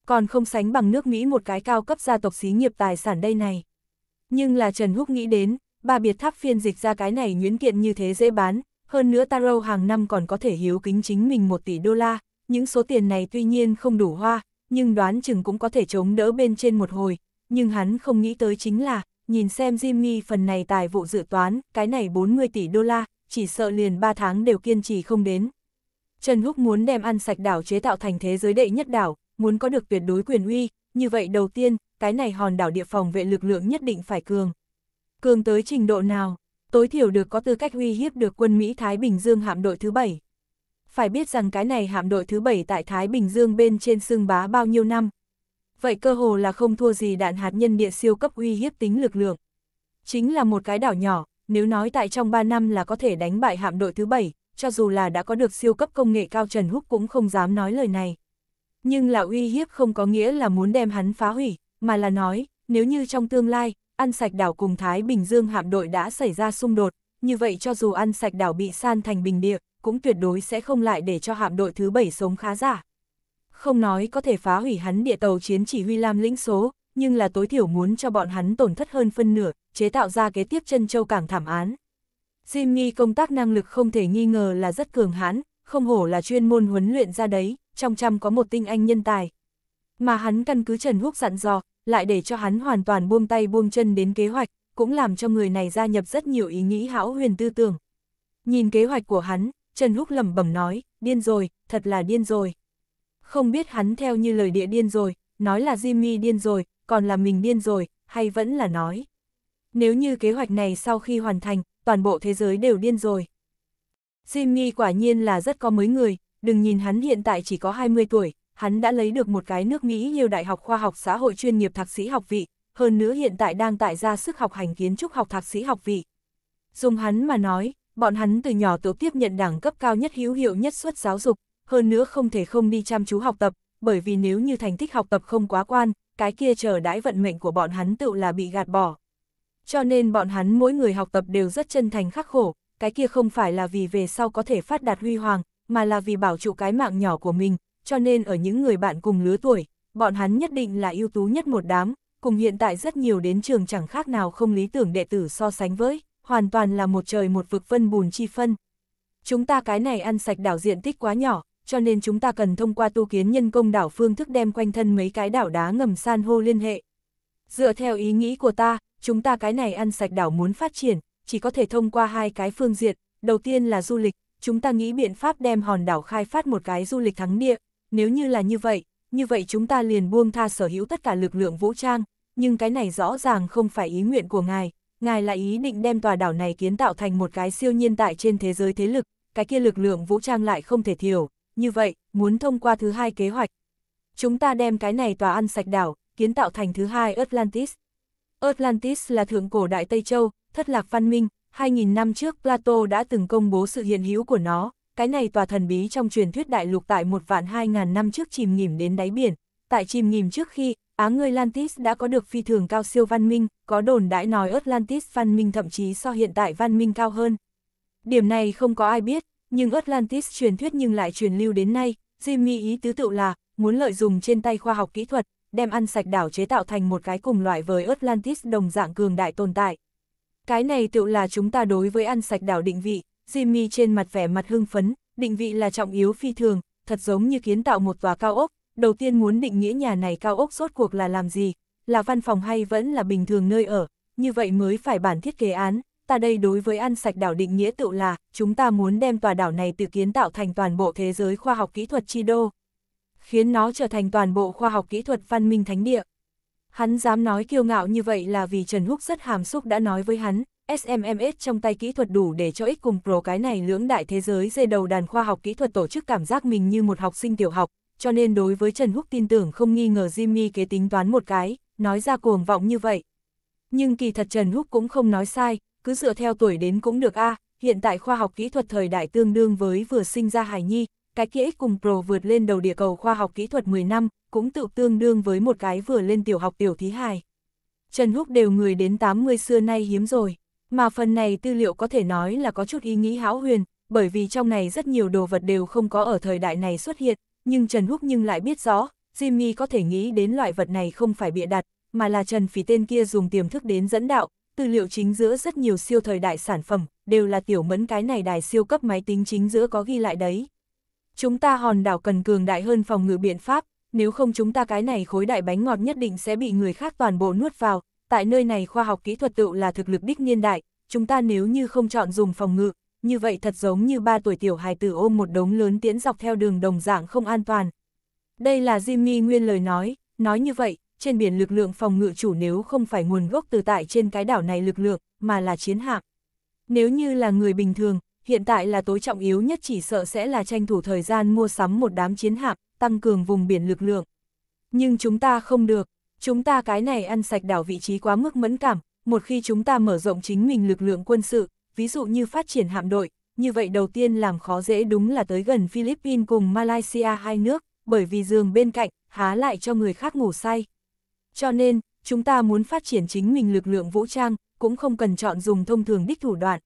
S1: Còn không sánh bằng nước Mỹ một cái cao cấp gia tộc xí nghiệp tài sản đây này. Nhưng là Trần Húc nghĩ đến, ba biệt tháp phiên dịch ra cái này nguyễn kiện như thế dễ bán, hơn nữa Taro hàng năm còn có thể hiếu kính chính mình một tỷ đô la, những số tiền này tuy nhiên không đủ hoa, nhưng đoán chừng cũng có thể chống đỡ bên trên một hồi, nhưng hắn không nghĩ tới chính là, nhìn xem Jimmy phần này tài vụ dự toán, cái này 40 tỷ đô la, chỉ sợ liền 3 tháng đều kiên trì không đến. Trần Húc muốn đem ăn sạch đảo chế tạo thành thế giới đệ nhất đảo, muốn có được tuyệt đối quyền uy, như vậy đầu tiên, cái này hòn đảo địa phòng vệ lực lượng nhất định phải cường. Cường tới trình độ nào, tối thiểu được có tư cách uy hiếp được quân Mỹ Thái Bình Dương hạm đội thứ 7. Phải biết rằng cái này hạm đội thứ 7 tại Thái Bình Dương bên trên xương bá bao nhiêu năm, vậy cơ hồ là không thua gì đạn hạt nhân địa siêu cấp uy hiếp tính lực lượng. Chính là một cái đảo nhỏ, nếu nói tại trong 3 năm là có thể đánh bại hạm đội thứ 7, cho dù là đã có được siêu cấp công nghệ cao Trần Húc cũng không dám nói lời này. Nhưng là uy hiếp không có nghĩa là muốn đem hắn phá hủy, mà là nói, nếu như trong tương lai, ăn sạch đảo cùng Thái Bình Dương hạm đội đã xảy ra xung đột, như vậy cho dù ăn sạch đảo bị san thành bình địa, cũng tuyệt đối sẽ không lại để cho hạm đội thứ 7 sống khá giả không nói có thể phá hủy hắn địa tàu chiến chỉ huy lam lĩnh số, nhưng là tối thiểu muốn cho bọn hắn tổn thất hơn phân nửa, chế tạo ra kế tiếp chân châu cảng thảm án. Jimmy công tác năng lực không thể nghi ngờ là rất cường hãn, không hổ là chuyên môn huấn luyện ra đấy, trong trăm có một tinh anh nhân tài. Mà hắn căn cứ Trần Húc dặn dò, lại để cho hắn hoàn toàn buông tay buông chân đến kế hoạch, cũng làm cho người này gia nhập rất nhiều ý nghĩ hão huyền tư tưởng. Nhìn kế hoạch của hắn, Trần Húc lẩm bẩm nói, điên rồi, thật là điên rồi không biết hắn theo như lời địa điên rồi, nói là Jimmy điên rồi, còn là mình điên rồi, hay vẫn là nói. Nếu như kế hoạch này sau khi hoàn thành, toàn bộ thế giới đều điên rồi. Jimmy quả nhiên là rất có mới người, đừng nhìn hắn hiện tại chỉ có 20 tuổi, hắn đã lấy được một cái nước Mỹ nhiều đại học khoa học xã hội chuyên nghiệp thạc sĩ học vị, hơn nữa hiện tại đang tại ra sức học hành kiến trúc học thạc sĩ học vị. Dùng hắn mà nói, bọn hắn từ nhỏ tổ tiếp nhận đẳng cấp cao nhất hữu hiệu nhất suất giáo dục, hơn nữa không thể không đi chăm chú học tập, bởi vì nếu như thành tích học tập không quá quan, cái kia chờ đãi vận mệnh của bọn hắn tự là bị gạt bỏ. Cho nên bọn hắn mỗi người học tập đều rất chân thành khắc khổ, cái kia không phải là vì về sau có thể phát đạt huy hoàng, mà là vì bảo trụ cái mạng nhỏ của mình, cho nên ở những người bạn cùng lứa tuổi, bọn hắn nhất định là ưu tú nhất một đám, cùng hiện tại rất nhiều đến trường chẳng khác nào không lý tưởng đệ tử so sánh với, hoàn toàn là một trời một vực vân bùn chi phân. Chúng ta cái này ăn sạch đảo diện tích quá nhỏ, cho nên chúng ta cần thông qua tu kiến nhân công đảo phương thức đem quanh thân mấy cái đảo đá ngầm san hô liên hệ. Dựa theo ý nghĩ của ta, chúng ta cái này ăn sạch đảo muốn phát triển, chỉ có thể thông qua hai cái phương diện, đầu tiên là du lịch, chúng ta nghĩ biện pháp đem hòn đảo khai phát một cái du lịch thắng địa, nếu như là như vậy, như vậy chúng ta liền buông tha sở hữu tất cả lực lượng vũ trang, nhưng cái này rõ ràng không phải ý nguyện của ngài, ngài là ý định đem tòa đảo này kiến tạo thành một cái siêu nhiên tại trên thế giới thế lực, cái kia lực lượng vũ trang lại không thể thiểu, như vậy, muốn thông qua thứ hai kế hoạch. Chúng ta đem cái này tòa ăn sạch đảo, kiến tạo thành thứ hai Atlantis. Atlantis là thượng cổ đại Tây Châu, thất lạc văn minh, 2.000 năm trước Plato đã từng công bố sự hiện hữu của nó, cái này tòa thần bí trong truyền thuyết đại lục tại một vạn 2.000 năm trước chìm nghỉm đến đáy biển. Tại chìm nghỉm trước khi, Á người Atlantis đã có được phi thường cao siêu văn minh, có đồn đãi nói Atlantis văn minh thậm chí so hiện tại văn minh cao hơn. Điểm này không có ai biết, nhưng Atlantis truyền thuyết nhưng lại truyền lưu đến nay, Jimmy ý tứ tự là, muốn lợi dùng trên tay khoa học kỹ thuật, đem ăn sạch đảo chế tạo thành một cái cùng loại với Atlantis đồng dạng cường đại tồn tại. Cái này tự là chúng ta đối với ăn sạch đảo định vị, Jimmy trên mặt vẻ mặt hưng phấn, định vị là trọng yếu phi thường, thật giống như kiến tạo một tòa cao ốc, đầu tiên muốn định nghĩa nhà này cao ốc rốt cuộc là làm gì, là văn phòng hay vẫn là bình thường nơi ở, như vậy mới phải bản thiết kế án, ta đây đối với ăn sạch đảo định nghĩa tự là, chúng ta muốn đem tòa đảo này tự kiến tạo thành toàn bộ thế giới khoa học kỹ thuật chi đô. Khiến nó trở thành toàn bộ khoa học kỹ thuật văn minh thánh địa. Hắn dám nói kiêu ngạo như vậy là vì Trần Húc rất hàm xúc đã nói với hắn, SMMS trong tay kỹ thuật đủ để cho ích cùng pro cái này lưỡng đại thế giới dây đầu đàn khoa học kỹ thuật tổ chức cảm giác mình như một học sinh tiểu học, cho nên đối với Trần Húc tin tưởng không nghi ngờ Jimmy kế tính toán một cái, nói ra cuồng vọng như vậy. Nhưng kỳ thật Trần Húc cũng không nói sai, cứ dựa theo tuổi đến cũng được a à, hiện tại khoa học kỹ thuật thời đại tương đương với vừa sinh ra hài nhi, cái kia X cùng Pro vượt lên đầu địa cầu khoa học kỹ thuật 10 năm, cũng tự tương đương với một cái vừa lên tiểu học tiểu thí hài. Trần Húc đều người đến 80 xưa nay hiếm rồi, mà phần này tư liệu có thể nói là có chút ý nghĩ hão huyền, bởi vì trong này rất nhiều đồ vật đều không có ở thời đại này xuất hiện, nhưng Trần Húc nhưng lại biết rõ, Jimmy có thể nghĩ đến loại vật này không phải bịa đặt, mà là Trần Phí tên kia dùng tiềm thức đến dẫn đạo, tư liệu chính giữa rất nhiều siêu thời đại sản phẩm, đều là tiểu mẫn cái này đài siêu cấp máy tính chính giữa có ghi lại đấy. Chúng ta hòn đảo cần cường đại hơn phòng ngự biện pháp, nếu không chúng ta cái này khối đại bánh ngọt nhất định sẽ bị người khác toàn bộ nuốt vào, tại nơi này khoa học kỹ thuật tựu là thực lực đích niên đại, chúng ta nếu như không chọn dùng phòng ngự, như vậy thật giống như ba tuổi tiểu hài tử ôm một đống lớn tiến dọc theo đường đồng dạng không an toàn. Đây là Jimmy Nguyên lời nói, nói như vậy, trên biển lực lượng phòng ngự chủ nếu không phải nguồn gốc từ tại trên cái đảo này lực lượng, mà là chiến hạm. Nếu như là người bình thường, hiện tại là tối trọng yếu nhất chỉ sợ sẽ là tranh thủ thời gian mua sắm một đám chiến hạm, tăng cường vùng biển lực lượng. Nhưng chúng ta không được, chúng ta cái này ăn sạch đảo vị trí quá mức mẫn cảm, một khi chúng ta mở rộng chính mình lực lượng quân sự, ví dụ như phát triển hạm đội, như vậy đầu tiên làm khó dễ đúng là tới gần Philippines cùng Malaysia hai nước, bởi vì giường bên cạnh, há lại cho người khác ngủ say. Cho nên, chúng ta muốn phát triển chính mình lực lượng vũ trang, cũng không cần chọn dùng thông thường đích thủ đoạn.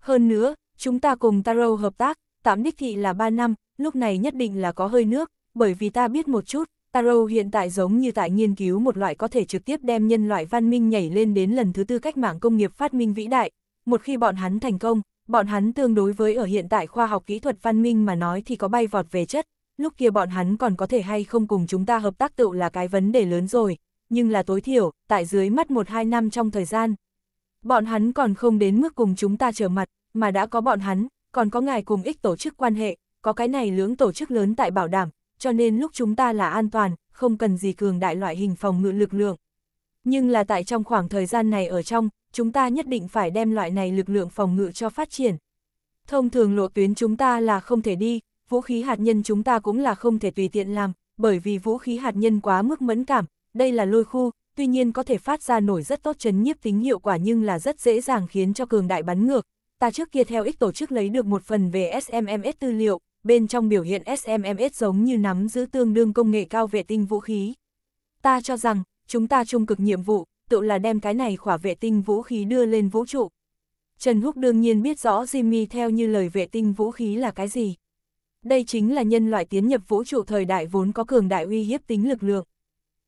S1: Hơn nữa, chúng ta cùng Taro hợp tác, tạm đích thị là 3 năm, lúc này nhất định là có hơi nước, bởi vì ta biết một chút, Taro hiện tại giống như tại nghiên cứu một loại có thể trực tiếp đem nhân loại văn minh nhảy lên đến lần thứ tư cách mạng công nghiệp phát minh vĩ đại. Một khi bọn hắn thành công, bọn hắn tương đối với ở hiện tại khoa học kỹ thuật văn minh mà nói thì có bay vọt về chất, lúc kia bọn hắn còn có thể hay không cùng chúng ta hợp tác tựu là cái vấn đề lớn rồi, nhưng là tối thiểu, tại dưới mắt một hai năm trong thời gian. Bọn hắn còn không đến mức cùng chúng ta trở mặt, mà đã có bọn hắn, còn có ngài cùng ích tổ chức quan hệ, có cái này lưỡng tổ chức lớn tại bảo đảm, cho nên lúc chúng ta là an toàn, không cần gì cường đại loại hình phòng ngự lực lượng. Nhưng là tại trong khoảng thời gian này ở trong, chúng ta nhất định phải đem loại này lực lượng phòng ngự cho phát triển. Thông thường lộ tuyến chúng ta là không thể đi, vũ khí hạt nhân chúng ta cũng là không thể tùy tiện làm, bởi vì vũ khí hạt nhân quá mức mẫn cảm, đây là lôi khu, tuy nhiên có thể phát ra nổi rất tốt chấn nhiếp tính hiệu quả nhưng là rất dễ dàng khiến cho cường đại bắn ngược. Ta trước kia theo ích tổ chức lấy được một phần về SMMS tư liệu, bên trong biểu hiện SMMS giống như nắm giữ tương đương công nghệ cao vệ tinh vũ khí. Ta cho rằng, chúng ta trung cực nhiệm vụ, tự là đem cái này khỏa vệ tinh vũ khí đưa lên vũ trụ. Trần Húc đương nhiên biết rõ Jimmy theo như lời vệ tinh vũ khí là cái gì. Đây chính là nhân loại tiến nhập vũ trụ thời đại vốn có cường đại uy hiếp tính lực lượng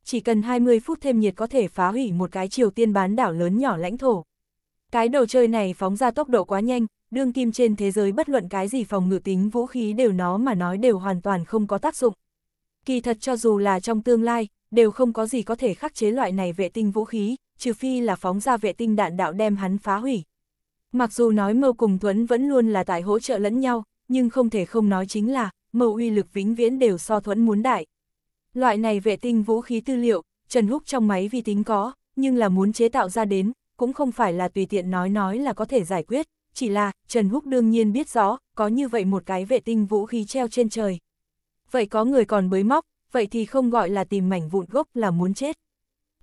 S1: chỉ cần 20 phút thêm nhiệt có thể phá hủy một cái Triều Tiên bán đảo lớn nhỏ lãnh thổ. Cái đồ chơi này phóng ra tốc độ quá nhanh, đương kim trên thế giới bất luận cái gì phòng ngự tính vũ khí đều nó mà nói đều hoàn toàn không có tác dụng. Kỳ thật cho dù là trong tương lai, đều không có gì có thể khắc chế loại này vệ tinh vũ khí, trừ phi là phóng ra vệ tinh đạn đạo đem hắn phá hủy. Mặc dù nói mâu cùng Thuấn vẫn luôn là tại hỗ trợ lẫn nhau, nhưng không thể không nói chính là, mâu uy lực vĩnh viễn đều so Thuấn muốn đại. Loại này vệ tinh vũ khí tư liệu, Trần Húc trong máy vi tính có, nhưng là muốn chế tạo ra đến, cũng không phải là tùy tiện nói nói là có thể giải quyết, chỉ là Trần Húc đương nhiên biết rõ, có như vậy một cái vệ tinh vũ khí treo trên trời. Vậy có người còn bới móc, vậy thì không gọi là tìm mảnh vụn gốc là muốn chết.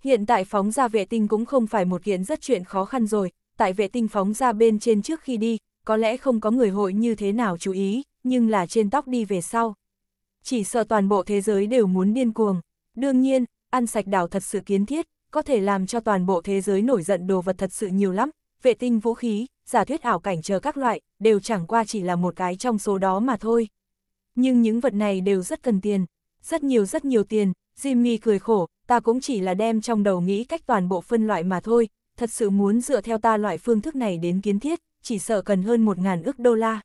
S1: Hiện tại phóng ra vệ tinh cũng không phải một kiện rất chuyện khó khăn rồi, tại vệ tinh phóng ra bên trên trước khi đi, có lẽ không có người hội như thế nào chú ý, nhưng là trên tóc đi về sau, chỉ sợ toàn bộ thế giới đều muốn điên cuồng. Đương nhiên, ăn sạch đảo thật sự kiến thiết, có thể làm cho toàn bộ thế giới nổi giận đồ vật thật sự nhiều lắm, vệ tinh vũ khí, giả thuyết ảo cảnh chờ các loại, đều chẳng qua chỉ là một cái trong số đó mà thôi. Nhưng những vật này đều rất cần tiền, rất nhiều rất nhiều tiền, Jimmy cười khổ, ta cũng chỉ là đem trong đầu nghĩ cách toàn bộ phân loại mà thôi, thật sự muốn dựa theo ta loại phương thức này đến kiến thiết, chỉ sợ cần hơn 1.000 ước đô la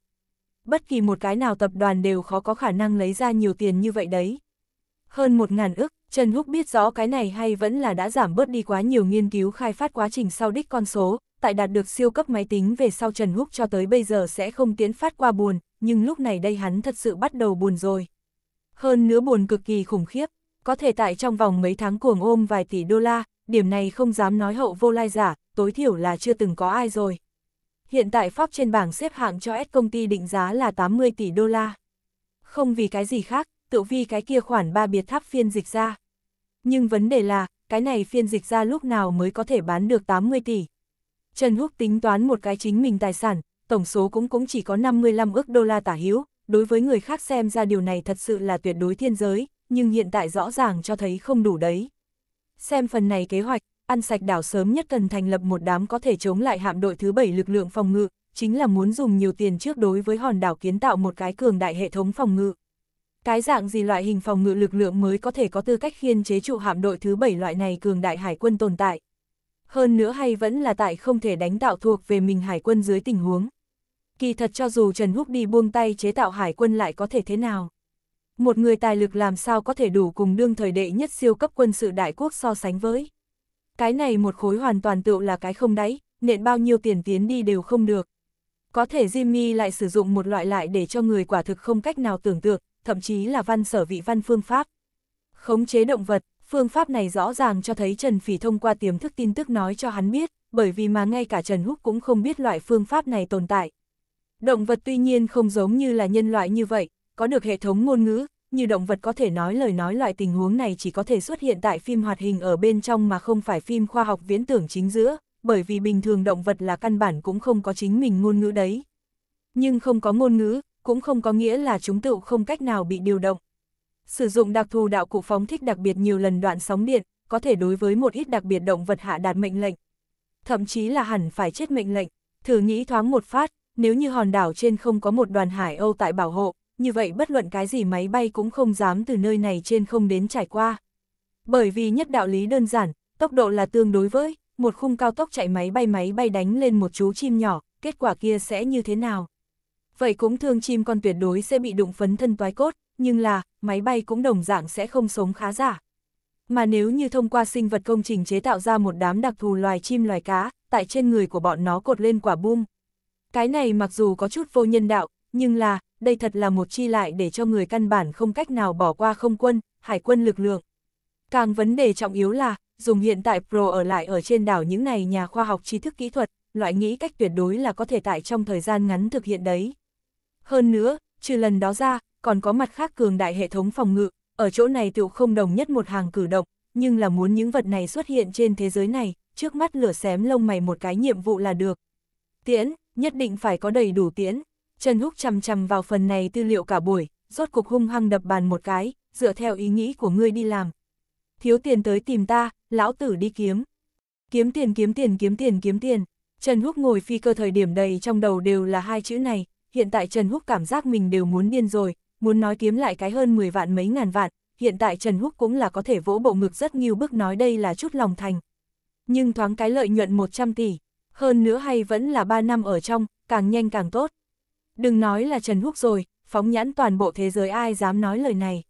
S1: bất kỳ một cái nào tập đoàn đều khó có khả năng lấy ra nhiều tiền như vậy đấy. Hơn một ngàn ước Trần Húc biết rõ cái này hay vẫn là đã giảm bớt đi quá nhiều nghiên cứu khai phát quá trình sau đích con số, tại đạt được siêu cấp máy tính về sau Trần Húc cho tới bây giờ sẽ không tiến phát qua buồn, nhưng lúc này đây hắn thật sự bắt đầu buồn rồi. Hơn nữa buồn cực kỳ khủng khiếp, có thể tại trong vòng mấy tháng cuồng ôm vài tỷ đô la, điểm này không dám nói hậu vô lai giả, tối thiểu là chưa từng có ai rồi hiện tại Pháp trên bảng xếp hạng cho S công ty định giá là 80 tỷ đô la. Không vì cái gì khác, tự vi cái kia khoản ba biệt tháp phiên dịch ra. Nhưng vấn đề là, cái này phiên dịch ra lúc nào mới có thể bán được 80 tỷ. Trần Húc tính toán một cái chính mình tài sản, tổng số cũng cũng chỉ có 55 ước đô la tả hữu, đối với người khác xem ra điều này thật sự là tuyệt đối thiên giới, nhưng hiện tại rõ ràng cho thấy không đủ đấy. Xem phần này kế hoạch, ăn sạch đảo sớm nhất cần thành lập một đám có thể chống lại hạm đội thứ bảy lực lượng phòng ngự, chính là muốn dùng nhiều tiền trước đối với hòn đảo kiến tạo một cái cường đại hệ thống phòng ngự. Cái dạng gì loại hình phòng ngự lực lượng mới có thể có tư cách khiên chế trụ hạm đội thứ bảy loại này cường đại hải quân tồn tại. Hơn nữa hay vẫn là tại không thể đánh tạo thuộc về mình hải quân dưới tình huống. Kỳ thật cho dù Trần Húc đi buông tay chế tạo hải quân lại có thể thế nào. Một người tài lực làm sao có thể đủ cùng đương thời đệ nhất siêu cấp quân sự đại quốc so sánh với. Cái này một khối hoàn toàn tựu là cái không đáy, nện bao nhiêu tiền tiến đi đều không được. Có thể Jimmy lại sử dụng một loại lại để cho người quả thực không cách nào tưởng tượng, thậm chí là văn sở vị văn phương pháp. Khống chế động vật, phương pháp này rõ ràng cho thấy Trần Phỉ thông qua tiềm thức tin tức nói cho hắn biết, bởi vì mà ngay cả Trần Húc cũng không biết loại phương pháp này tồn tại. Động vật tuy nhiên không giống như là nhân loại như vậy, có được hệ thống ngôn ngữ, như động vật có thể nói lời nói loại tình huống này chỉ có thể xuất hiện tại phim hoạt hình ở bên trong mà không phải phim khoa học viễn tưởng chính giữa, bởi vì bình thường động vật là căn bản cũng không có chính mình ngôn ngữ đấy. Nhưng không có ngôn ngữ, cũng không có nghĩa là chúng tự không cách nào bị điều động. Sử dụng đặc thù đạo cụ phóng thích đặc biệt nhiều lần đoạn sóng điện, có thể đối với một ít đặc biệt động vật hạ đạt mệnh lệnh. Thậm chí là hẳn phải chết mệnh lệnh, thử nghĩ thoáng một phát, nếu như hòn đảo trên không có một đoàn hải âu tại bảo hộ, như vậy bất luận cái gì máy bay cũng không dám từ nơi này trên không đến trải qua. Bởi vì nhất đạo lý đơn giản, tốc độ là tương đối với, một khung cao tốc chạy máy bay máy bay đánh lên một chú chim nhỏ, kết quả kia sẽ như thế nào? Vậy cũng thương chim con tuyệt đối sẽ bị đụng phấn thân toái cốt, nhưng là, máy bay cũng đồng dạng sẽ không sống khá giả. Mà nếu như thông qua sinh vật công trình chế tạo ra một đám đặc thù loài chim loài cá, tại trên người của bọn nó cột lên quả bum. Cái này mặc dù có chút vô nhân đạo, nhưng là, đây thật là một chi lại để cho người căn bản không cách nào bỏ qua không quân, hải quân lực lượng. Càng vấn đề trọng yếu là, dùng hiện tại Pro ở lại ở trên đảo những này nhà khoa học tri thức kỹ thuật, loại nghĩ cách tuyệt đối là có thể tại trong thời gian ngắn thực hiện đấy. Hơn nữa, trừ lần đó ra, còn có mặt khác cường đại hệ thống phòng ngự, ở chỗ này tựu không đồng nhất một hàng cử động, nhưng là muốn những vật này xuất hiện trên thế giới này, trước mắt lửa xém lông mày một cái nhiệm vụ là được. Tiễn, nhất định phải có đầy đủ tiễn, Trần Húc chằm chằm vào phần này tư liệu cả buổi, rốt cục hung hăng đập bàn một cái, dựa theo ý nghĩ của ngươi đi làm. Thiếu tiền tới tìm ta, lão tử đi kiếm. Kiếm tiền kiếm tiền kiếm tiền kiếm tiền. Trần Húc ngồi phi cơ thời điểm đầy trong đầu đều là hai chữ này, hiện tại Trần Húc cảm giác mình đều muốn điên rồi, muốn nói kiếm lại cái hơn 10 vạn mấy ngàn vạn, hiện tại Trần Húc cũng là có thể vỗ bộ ngực rất nhiều bước nói đây là chút lòng thành. Nhưng thoáng cái lợi nhuận 100 tỷ, hơn nữa hay vẫn là 3 năm ở trong, càng nhanh càng tốt. Đừng nói là Trần Húc rồi, phóng nhãn toàn bộ thế giới ai dám nói lời này.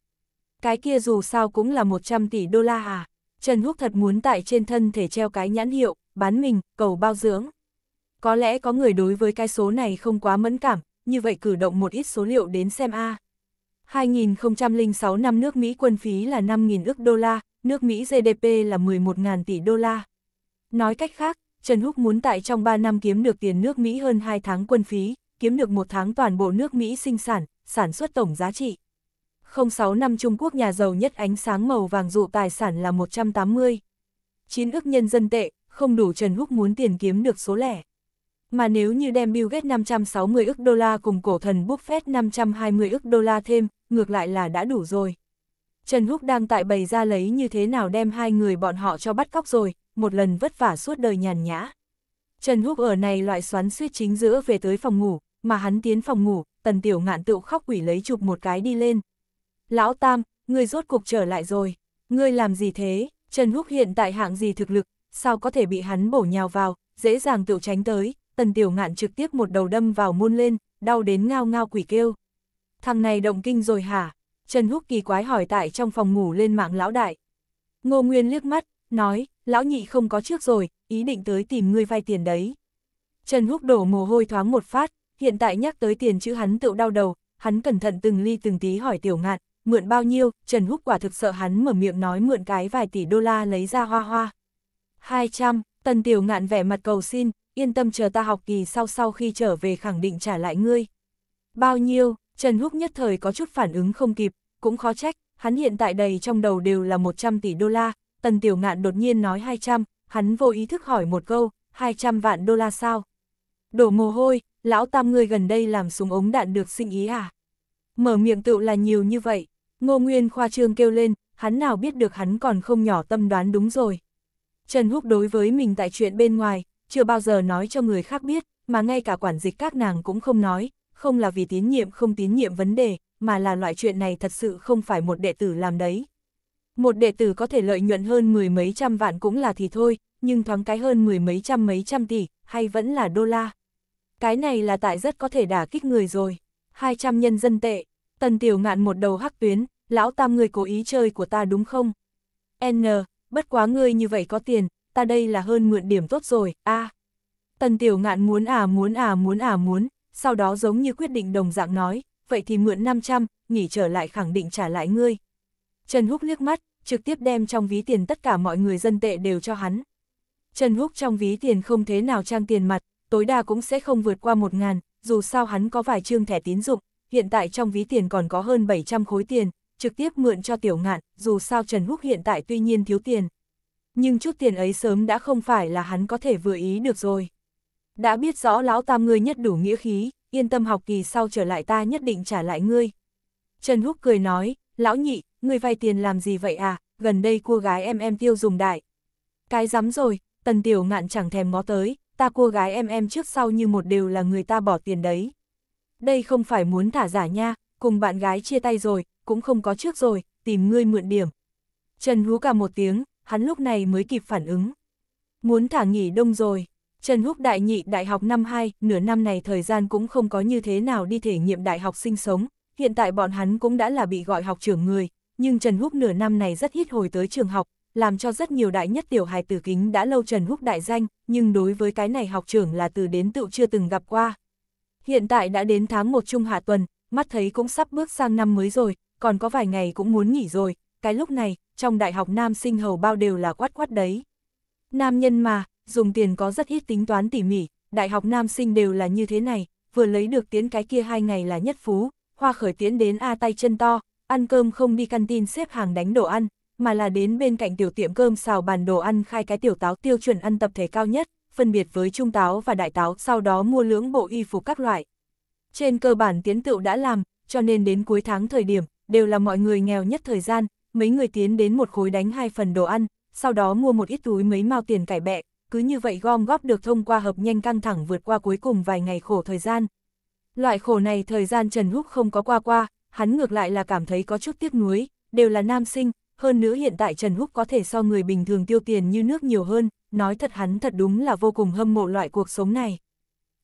S1: Cái kia dù sao cũng là 100 tỷ đô la à. Trần Húc thật muốn tại trên thân thể treo cái nhãn hiệu, bán mình, cầu bao dưỡng. Có lẽ có người đối với cái số này không quá mẫn cảm, như vậy cử động một ít số liệu đến xem a. À. 2006 năm nước Mỹ quân phí là 5.000 ức đô la, nước Mỹ GDP là 11.000 tỷ đô la. Nói cách khác, Trần Húc muốn tại trong 3 năm kiếm được tiền nước Mỹ hơn 2 tháng quân phí, kiếm được một tháng toàn bộ nước Mỹ sinh sản, sản xuất tổng giá trị. 06 năm Trung Quốc nhà giàu nhất ánh sáng màu vàng dụ tài sản là 180. 9 ước nhân dân tệ, không đủ Trần Húc muốn tiền kiếm được số lẻ. Mà nếu như đem Bill Gates 560 ức đô la cùng cổ thần Buffett 520 ức đô la thêm, ngược lại là đã đủ rồi. Trần Húc đang tại bày ra lấy như thế nào đem hai người bọn họ cho bắt cóc rồi, một lần vất vả suốt đời nhàn nhã. Trần Húc ở này loại xoắn suýt chính giữa về tới phòng ngủ, mà hắn tiến phòng ngủ, tần tiểu ngạn tựu khóc quỷ lấy chụp một cái đi lên. Lão Tam, ngươi rốt cuộc trở lại rồi, ngươi làm gì thế, Trần Húc hiện tại hạng gì thực lực, sao có thể bị hắn bổ nhào vào, dễ dàng tựu tránh tới, tần tiểu ngạn trực tiếp một đầu đâm vào muôn lên, đau đến ngao ngao quỷ kêu. Thằng này động kinh rồi hả? Trần Húc kỳ quái hỏi tại trong phòng ngủ lên mạng lão đại. Ngô Nguyên liếc mắt, nói, lão nhị không có trước rồi, ý định tới tìm ngươi vay tiền đấy. Trần Húc đổ mồ hôi thoáng một phát, hiện tại nhắc tới tiền chữ hắn tựu đau đầu, hắn cẩn thận từng ly từng tí hỏi tiểu ngạn, mượn bao nhiêu, Trần Húc quả thực sợ hắn mở miệng nói mượn cái vài tỷ đô la lấy ra hoa hoa. 200, tần tiểu ngạn vẻ mặt cầu xin, yên tâm chờ ta học kỳ sau sau khi trở về khẳng định trả lại ngươi. Bao nhiêu, Trần Húc nhất thời có chút phản ứng không kịp, cũng khó trách, hắn hiện tại đầy trong đầu đều là 100 tỷ đô la, tần tiểu ngạn đột nhiên nói 200, hắn vô ý thức hỏi một câu, 200 vạn đô la sao? Đổ mồ hôi, lão tam ngươi gần đây làm súng ống đạn được sinh ý à? Mở miệng tựu là nhiều như vậy, ngô nguyên khoa trương kêu lên, hắn nào biết được hắn còn không nhỏ tâm đoán đúng rồi. Trần Húc đối với mình tại chuyện bên ngoài, chưa bao giờ nói cho người khác biết, mà ngay cả quản dịch các nàng cũng không nói, không là vì tín nhiệm không tín nhiệm vấn đề, mà là loại chuyện này thật sự không phải một đệ tử làm đấy. Một đệ tử có thể lợi nhuận hơn mười mấy trăm vạn cũng là thì thôi, nhưng thoáng cái hơn mười mấy trăm mấy trăm tỷ, hay vẫn là đô la. Cái này là tại rất có thể đả kích người rồi. 200 nhân dân tệ, tần tiểu ngạn một đầu hắc tuyến, lão tam người cố ý chơi của ta đúng không? N, bất quá ngươi như vậy có tiền, ta đây là hơn mượn điểm tốt rồi, a Tần tiểu ngạn muốn à muốn à muốn à muốn, sau đó giống như quyết định đồng dạng nói, vậy thì mượn 500, nghỉ trở lại khẳng định trả lại ngươi. Trần Húc liếc mắt, trực tiếp đem trong ví tiền tất cả mọi người dân tệ đều cho hắn. Trần Húc trong ví tiền không thế nào trang tiền mặt, tối đa cũng sẽ không vượt qua 1 ngàn, dù sao hắn có vài trương thẻ tín dụng, hiện tại trong ví tiền còn có hơn 700 khối tiền, trực tiếp mượn cho tiểu ngạn, dù sao Trần Húc hiện tại tuy nhiên thiếu tiền. Nhưng chút tiền ấy sớm đã không phải là hắn có thể vừa ý được rồi. Đã biết rõ lão tam ngươi nhất đủ nghĩa khí, yên tâm học kỳ sau trở lại ta nhất định trả lại ngươi. Trần Húc cười nói, lão nhị, ngươi vay tiền làm gì vậy à, gần đây cô gái em em tiêu dùng đại. Cái rắm rồi, tần tiểu ngạn chẳng thèm ngó tới, ta cô gái em em trước sau như một đều là người ta bỏ tiền đấy. Đây không phải muốn thả giả nha, cùng bạn gái chia tay rồi, cũng không có trước rồi, tìm ngươi mượn điểm. Trần hú cả một tiếng, hắn lúc này mới kịp phản ứng. Muốn thả nghỉ đông rồi. Trần Húc đại nhị đại học năm 2, nửa năm này thời gian cũng không có như thế nào đi thể nghiệm đại học sinh sống, hiện tại bọn hắn cũng đã là bị gọi học trưởng người, nhưng Trần Húc nửa năm này rất ít hồi tới trường học, làm cho rất nhiều đại nhất tiểu hài tử kính đã lâu Trần Húc đại danh, nhưng đối với cái này học trưởng là từ đến tựu chưa từng gặp qua. Hiện tại đã đến tháng 1 trung hạ tuần, mắt thấy cũng sắp bước sang năm mới rồi, còn có vài ngày cũng muốn nghỉ rồi, cái lúc này, trong đại học nam sinh hầu bao đều là quát quát đấy. Nam nhân mà, dùng tiền có rất ít tính toán tỉ mỉ, đại học nam sinh đều là như thế này, vừa lấy được tiến cái kia hai ngày là nhất phú, hoa khởi tiến đến A tay chân to, ăn cơm không đi tin xếp hàng đánh đồ ăn, mà là đến bên cạnh tiểu tiệm cơm xào bàn đồ ăn khai cái tiểu táo tiêu chuẩn ăn tập thể cao nhất, phân biệt với trung táo và đại táo sau đó mua lưỡng bộ y phục các loại. Trên cơ bản tiến tựu đã làm, cho nên đến cuối tháng thời điểm, đều là mọi người nghèo nhất thời gian, mấy người tiến đến một khối đánh hai phần đồ ăn, sau đó mua một ít túi mấy mao tiền cải bẹ, cứ như vậy gom góp được thông qua hợp nhanh căng thẳng vượt qua cuối cùng vài ngày khổ thời gian. Loại khổ này thời gian Trần Húc không có qua qua, hắn ngược lại là cảm thấy có chút tiếc nuối, đều là nam sinh, hơn nữa hiện tại Trần Húc có thể so người bình thường tiêu tiền như nước nhiều hơn, nói thật hắn thật đúng là vô cùng hâm mộ loại cuộc sống này.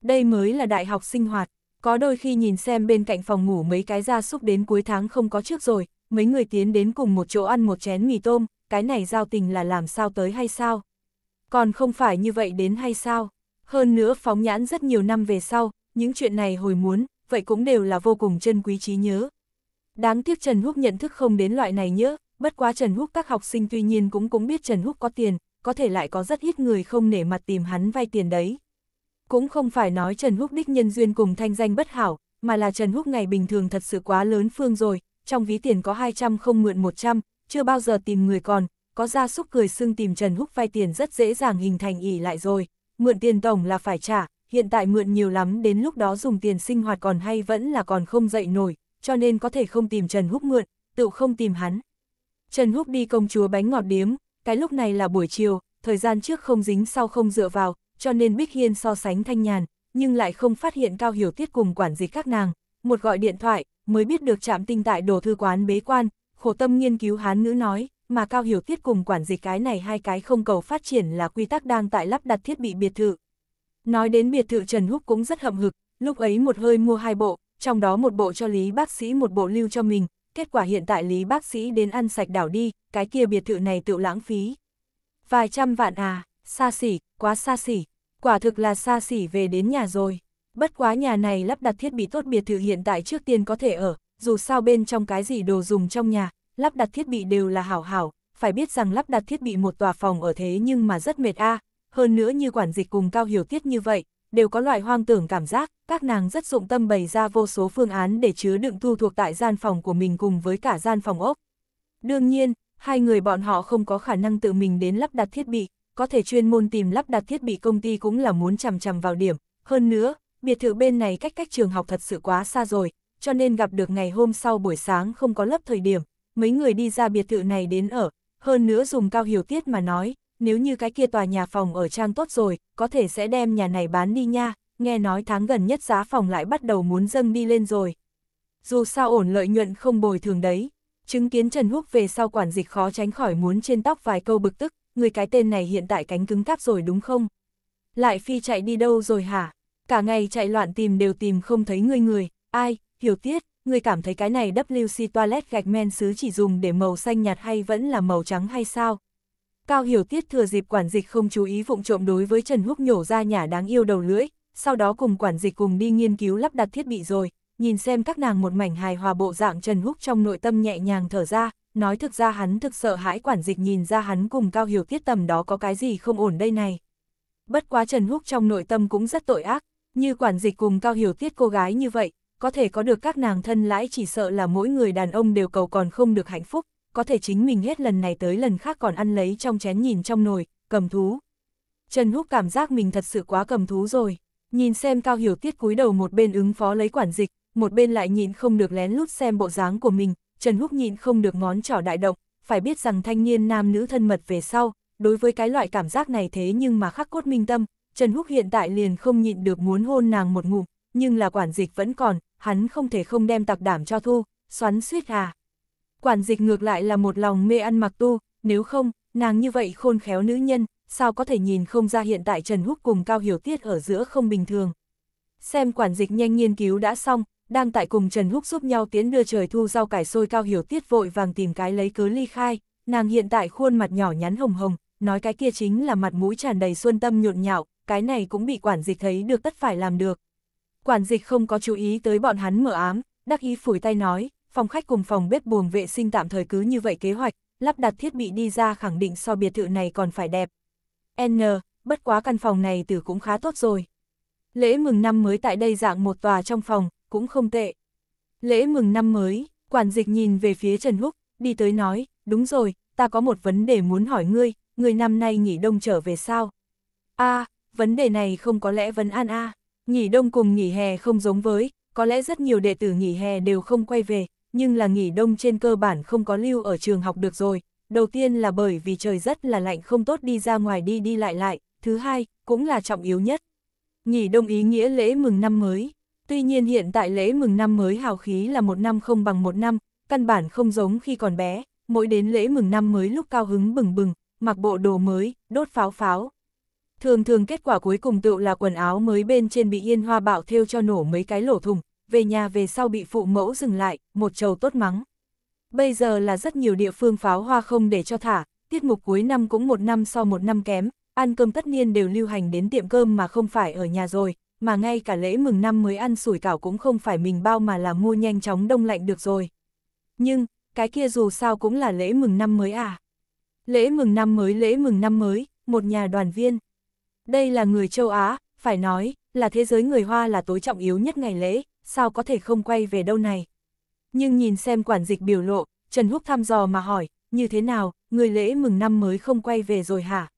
S1: Đây mới là đại học sinh hoạt, có đôi khi nhìn xem bên cạnh phòng ngủ mấy cái gia súc đến cuối tháng không có trước rồi, mấy người tiến đến cùng một chỗ ăn một chén mì tôm, cái này giao tình là làm sao tới hay sao? Còn không phải như vậy đến hay sao? Hơn nữa phóng nhãn rất nhiều năm về sau, những chuyện này hồi muốn, vậy cũng đều là vô cùng chân quý trí nhớ. Đáng tiếc Trần Húc nhận thức không đến loại này nhớ, bất quá Trần Húc các học sinh tuy nhiên cũng cũng biết Trần Húc có tiền, có thể lại có rất ít người không nể mặt tìm hắn vay tiền đấy. Cũng không phải nói Trần Húc đích nhân duyên cùng thanh danh bất hảo, mà là Trần Húc ngày bình thường thật sự quá lớn phương rồi, trong ví tiền có 200 không mượn 100, chưa bao giờ tìm người còn, có ra xúc cười xương tìm Trần Húc vay tiền rất dễ dàng hình thành ỉ lại rồi, mượn tiền tổng là phải trả, hiện tại mượn nhiều lắm đến lúc đó dùng tiền sinh hoạt còn hay vẫn là còn không dậy nổi, cho nên có thể không tìm Trần Húc mượn, tự không tìm hắn. Trần Húc đi công chúa bánh ngọt điếm, cái lúc này là buổi chiều, thời gian trước không dính sau không dựa vào, cho nên Bích Hiên so sánh thanh nhàn, nhưng lại không phát hiện Cao Hiểu Tiết cùng quản dịch các nàng. Một gọi điện thoại, mới biết được chạm tinh tại đồ thư quán bế quan, khổ tâm nghiên cứu hán ngữ nói, mà Cao Hiểu Tiết cùng quản dịch cái này hai cái không cầu phát triển là quy tắc đang tại lắp đặt thiết bị biệt thự. Nói đến biệt thự Trần Húc cũng rất hậm hực, lúc ấy một hơi mua hai bộ, trong đó một bộ cho Lý bác sĩ một bộ lưu cho mình, kết quả hiện tại Lý bác sĩ đến ăn sạch đảo đi, cái kia biệt thự này tự lãng phí. Vài trăm vạn à, xa xỉ, quá xa xỉ, quả thực là xa xỉ về đến nhà rồi. Bất quá nhà này lắp đặt thiết bị tốt biệt thự hiện tại trước tiên có thể ở, dù sao bên trong cái gì đồ dùng trong nhà, lắp đặt thiết bị đều là hảo hảo, phải biết rằng lắp đặt thiết bị một tòa phòng ở thế nhưng mà rất mệt a hơn nữa như quản dịch cùng cao hiểu tiết như vậy, đều có loại hoang tưởng cảm giác, các nàng rất dụng tâm bày ra vô số phương án để chứa đựng thu thuộc tại gian phòng của mình cùng với cả gian phòng ốc. Đương nhiên, hai người bọn họ không có khả năng tự mình đến lắp đặt thiết bị, có thể chuyên môn tìm lắp đặt thiết bị công ty cũng là muốn chằm chằm vào điểm. Hơn nữa, biệt thự bên này cách cách trường học thật sự quá xa rồi, cho nên gặp được ngày hôm sau buổi sáng không có lớp thời điểm, mấy người đi ra biệt thự này đến ở, hơn nữa dùng cao hiểu tiết mà nói, nếu như cái kia tòa nhà phòng ở trang tốt rồi, có thể sẽ đem nhà này bán đi nha, nghe nói tháng gần nhất giá phòng lại bắt đầu muốn dâng đi lên rồi. Dù sao ổn lợi nhuận không bồi thường đấy, chứng kiến Trần Húc về sau quản dịch khó tránh khỏi muốn trên tóc vài câu bực tức, người cái tên này hiện tại cánh cứng cáp rồi đúng không? Lại phi chạy đi đâu rồi hả? Cả ngày chạy loạn tìm đều tìm không thấy người người, ai, hiểu tiết, người cảm thấy cái này WC toilet gạch men xứ chỉ dùng để màu xanh nhạt hay vẫn là màu trắng hay sao? Cao Hiểu Tiết thừa dịp quản dịch không chú ý vụng trộm đối với Trần Húc nhổ ra nhà đáng yêu đầu lưỡi, sau đó cùng quản dịch cùng đi nghiên cứu lắp đặt thiết bị rồi, nhìn xem các nàng một mảnh hài hòa bộ dạng Trần Húc trong nội tâm nhẹ nhàng thở ra, nói thực ra hắn thực sợ hãi quản dịch nhìn ra hắn cùng Cao Hiểu Tiết tầm đó có cái gì không ổn đây này. Bất quá Trần Húc trong nội tâm cũng rất tội ác, như quản dịch cùng Cao Hiểu Tiết cô gái như vậy, có thể có được các nàng thân lãi chỉ sợ là mỗi người đàn ông đều cầu còn không được hạnh phúc, có thể chính mình hết lần này tới lần khác còn ăn lấy trong chén nhìn trong nồi, cầm thú. Trần Húc cảm giác mình thật sự quá cầm thú rồi, nhìn xem Cao Hiểu Tiết cúi đầu một bên ứng phó lấy quản dịch, một bên lại nhịn không được lén lút xem bộ dáng của mình, Trần Húc nhịn không được ngón trỏ đại động, phải biết rằng thanh niên nam nữ thân mật về sau, đối với cái loại cảm giác này thế nhưng mà khắc cốt minh tâm, Trần Húc hiện tại liền không nhịn được muốn hôn nàng một ngụm, nhưng là quản dịch vẫn còn, hắn không thể không đem tặc đảm cho thu, xoắn suýt à quản dịch ngược lại là một lòng mê ăn mặc tu, nếu không, nàng như vậy khôn khéo nữ nhân, sao có thể nhìn không ra hiện tại Trần Húc cùng Cao Hiểu Tiết ở giữa không bình thường. Xem quản dịch nhanh nghiên cứu đã xong, đang tại cùng Trần Húc giúp nhau tiến đưa trời thu rau cải sôi Cao Hiểu Tiết vội vàng tìm cái lấy cớ ly khai, nàng hiện tại khuôn mặt nhỏ nhắn hồng hồng, nói cái kia chính là mặt mũi tràn đầy xuân tâm nhộn nhạo, cái này cũng bị quản dịch thấy được tất phải làm được. Quản dịch không có chú ý tới bọn hắn mở ám, đắc ý phủi tay nói, phòng khách cùng phòng bếp buồng vệ sinh tạm thời cứ như vậy kế hoạch, lắp đặt thiết bị đi ra khẳng định so biệt thự này còn phải đẹp. N, bất quá căn phòng này từ cũng khá tốt rồi. Lễ mừng năm mới tại đây dạng một tòa trong phòng, cũng không tệ. Lễ mừng năm mới, quản dịch nhìn về phía Trần Húc, đi tới nói, đúng rồi, ta có một vấn đề muốn hỏi ngươi, ngươi năm nay nghỉ đông trở về sao? a vấn đề này không có lẽ vấn an a nghỉ đông cùng nghỉ hè không giống với, có lẽ rất nhiều đệ tử nghỉ hè đều không quay về, nhưng là nghỉ đông trên cơ bản không có lưu ở trường học được rồi. Đầu tiên là bởi vì trời rất là lạnh không tốt đi ra ngoài đi đi lại lại, thứ hai, cũng là trọng yếu nhất. Nghỉ đông ý nghĩa lễ mừng năm mới. Tuy nhiên hiện tại lễ mừng năm mới hào khí là một năm không bằng một năm, căn bản không giống khi còn bé, mỗi đến lễ mừng năm mới lúc cao hứng bừng bừng, mặc bộ đồ mới, đốt pháo pháo. Thường thường kết quả cuối cùng tựu là quần áo mới bên trên bị yên hoa bạo thêu cho nổ mấy cái lỗ thùng, về nhà về sau bị phụ mẫu dừng lại, một trầu tốt mắng. Bây giờ là rất nhiều địa phương pháo hoa không để cho thả, tiết mục cuối năm cũng một năm so một năm kém, ăn cơm tất niên đều lưu hành đến tiệm cơm mà không phải ở nhà rồi, mà ngay cả lễ mừng năm mới ăn sủi cảo cũng không phải mình bao mà là mua nhanh chóng đông lạnh được rồi. Nhưng, cái kia dù sao cũng là lễ mừng năm mới à. Lễ mừng năm mới lễ mừng năm mới, một nhà đoàn viên. Đây là người châu Á, phải nói, là thế giới người Hoa là tối trọng yếu nhất ngày lễ, sao có thể không quay về đâu này. Nhưng nhìn xem quản dịch biểu lộ, Trần Húc thăm dò mà hỏi, như thế nào, người lễ mừng năm mới không quay về rồi hả?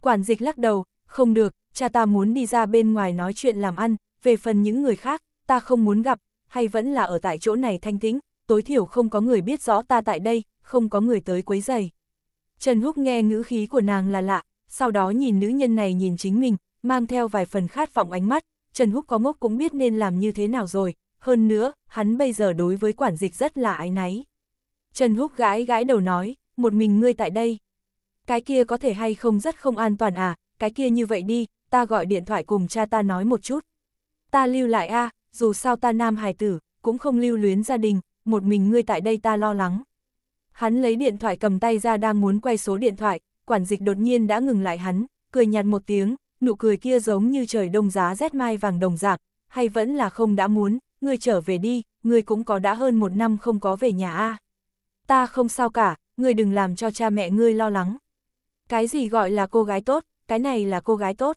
S1: Quản dịch lắc đầu, không được, cha ta muốn đi ra bên ngoài nói chuyện làm ăn, về phần những người khác, ta không muốn gặp, hay vẫn là ở tại chỗ này thanh tĩnh, tối thiểu không có người biết rõ ta tại đây, không có người tới quấy giày. Trần Húc nghe ngữ khí của nàng là lạ, sau đó nhìn nữ nhân này nhìn chính mình, mang theo vài phần khát vọng ánh mắt, Trần Húc có ngốc cũng biết nên làm như thế nào rồi, hơn nữa, hắn bây giờ đối với quản dịch rất là ái náy. Trần Húc gãi gãi đầu nói, một mình ngươi tại đây. Cái kia có thể hay không rất không an toàn à, cái kia như vậy đi, ta gọi điện thoại cùng cha ta nói một chút. Ta lưu lại a à, dù sao ta nam hài tử, cũng không lưu luyến gia đình, một mình ngươi tại đây ta lo lắng. Hắn lấy điện thoại cầm tay ra đang muốn quay số điện thoại, quản dịch đột nhiên đã ngừng lại hắn, cười nhạt một tiếng, nụ cười kia giống như trời đông giá rét mai vàng đồng giạc, hay vẫn là không đã muốn, ngươi trở về đi, ngươi cũng có đã hơn một năm không có về nhà a. Ta không sao cả, ngươi đừng làm cho cha mẹ ngươi lo lắng. Cái gì gọi là cô gái tốt, cái này là cô gái tốt.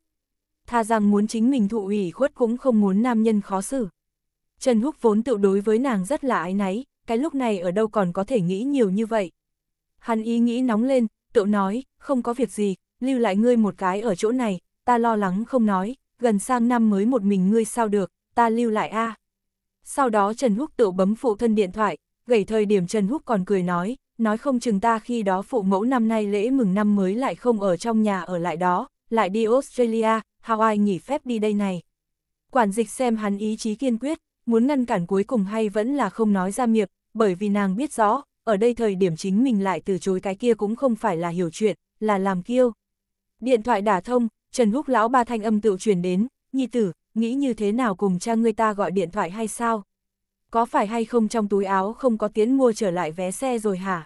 S1: Tha rằng muốn chính mình thụ ủy khuất cũng không muốn nam nhân khó xử. Trần Húc vốn tự đối với nàng rất là ái náy, cái lúc này ở đâu còn có thể nghĩ nhiều như vậy. Hắn ý nghĩ nóng lên, tự nói, không có việc gì, lưu lại ngươi một cái ở chỗ này, ta lo lắng không nói, gần sang năm mới một mình ngươi sao được, ta lưu lại a. Sau đó Trần Húc tự bấm phụ thân điện thoại, gầy thời điểm Trần Húc còn cười nói, nói không chừng ta khi đó phụ mẫu năm nay lễ mừng năm mới lại không ở trong nhà ở lại đó, lại đi Australia, Hawaii nghỉ phép đi đây này. Quản dịch xem hắn ý chí kiên quyết, muốn ngăn cản cuối cùng hay vẫn là không nói ra miệng, bởi vì nàng biết rõ, ở đây thời điểm chính mình lại từ chối cái kia cũng không phải là hiểu chuyện, là làm kiêu. Điện thoại đả thông, Trần Húc lão ba thanh âm tự truyền đến, nhi tử, nghĩ như thế nào cùng cha người ta gọi điện thoại hay sao? Có phải hay không trong túi áo không có tiến mua trở lại vé xe rồi hả?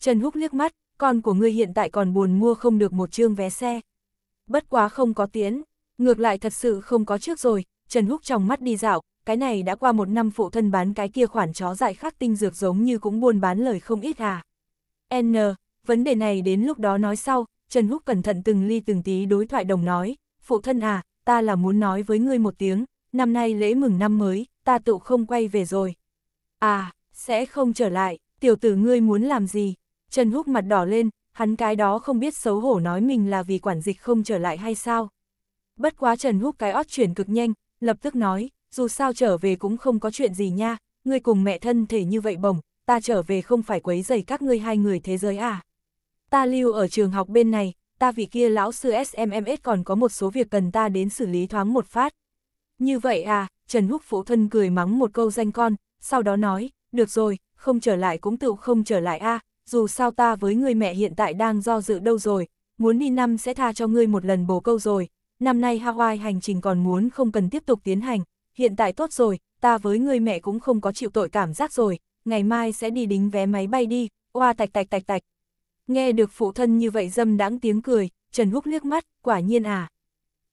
S1: Trần Húc liếc mắt, con của ngươi hiện tại còn buồn mua không được một chương vé xe. Bất quá không có tiến, ngược lại thật sự không có trước rồi, Trần Húc trong mắt đi dạo, cái này đã qua một năm phụ thân bán cái kia khoản chó dại khắc tinh dược giống như cũng buôn bán lời không ít à. N, vấn đề này đến lúc đó nói sau, Trần Húc cẩn thận từng ly từng tí đối thoại đồng nói, phụ thân à, ta là muốn nói với ngươi một tiếng, năm nay lễ mừng năm mới, ta tự không quay về rồi. À, sẽ không trở lại, tiểu tử ngươi muốn làm gì? Trần Húc mặt đỏ lên, hắn cái đó không biết xấu hổ nói mình là vì quản dịch không trở lại hay sao. Bất quá Trần Húc cái ót chuyển cực nhanh, lập tức nói, dù sao trở về cũng không có chuyện gì nha, ngươi cùng mẹ thân thể như vậy bổng, ta trở về không phải quấy rầy các ngươi hai người thế giới à ta lưu ở trường học bên này, ta vì kia lão sư SMMS còn có một số việc cần ta đến xử lý thoáng một phát. Như vậy à, Trần Húc phụ thân cười mắng một câu danh con, sau đó nói, được rồi, không trở lại cũng tự không trở lại a à, dù sao ta với người mẹ hiện tại đang do dự đâu rồi, muốn đi năm sẽ tha cho ngươi một lần bồ câu rồi, năm nay Hawaii hành trình còn muốn không cần tiếp tục tiến hành, hiện tại tốt rồi, ta với người mẹ cũng không có chịu tội cảm giác rồi, ngày mai sẽ đi đính vé máy bay đi, oa tạch tạch tạch tạch, Nghe được phụ thân như vậy dâm đáng tiếng cười, Trần Húc liếc mắt, quả nhiên à.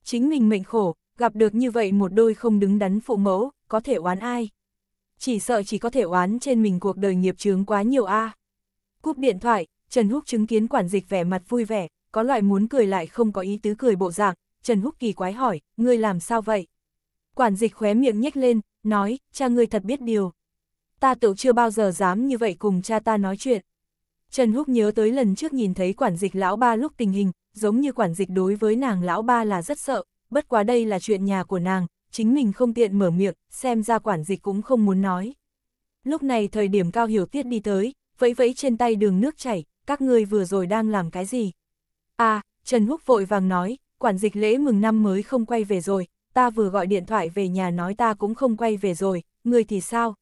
S1: Chính mình mệnh khổ, gặp được như vậy một đôi không đứng đắn phụ mẫu, có thể oán ai. Chỉ sợ chỉ có thể oán trên mình cuộc đời nghiệp chướng quá nhiều a. Cúp điện thoại, Trần Húc chứng kiến quản dịch vẻ mặt vui vẻ, có loại muốn cười lại không có ý tứ cười bộ dạng, Trần Húc kỳ quái hỏi, ngươi làm sao vậy? Quản dịch khóe miệng nhếch lên, nói, cha ngươi thật biết điều. Ta tự chưa bao giờ dám như vậy cùng cha ta nói chuyện. Trần Húc nhớ tới lần trước nhìn thấy quản dịch lão ba lúc tình hình, giống như quản dịch đối với nàng lão ba là rất sợ, bất quá đây là chuyện nhà của nàng, chính mình không tiện mở miệng, xem ra quản dịch cũng không muốn nói. Lúc này thời điểm cao hiểu tiết đi tới, vẫy vẫy trên tay đường nước chảy, các ngươi vừa rồi đang làm cái gì? À, Trần Húc vội vàng nói, quản dịch lễ mừng năm mới không quay về rồi, ta vừa gọi điện thoại về nhà nói ta cũng không quay về rồi, ngươi thì sao?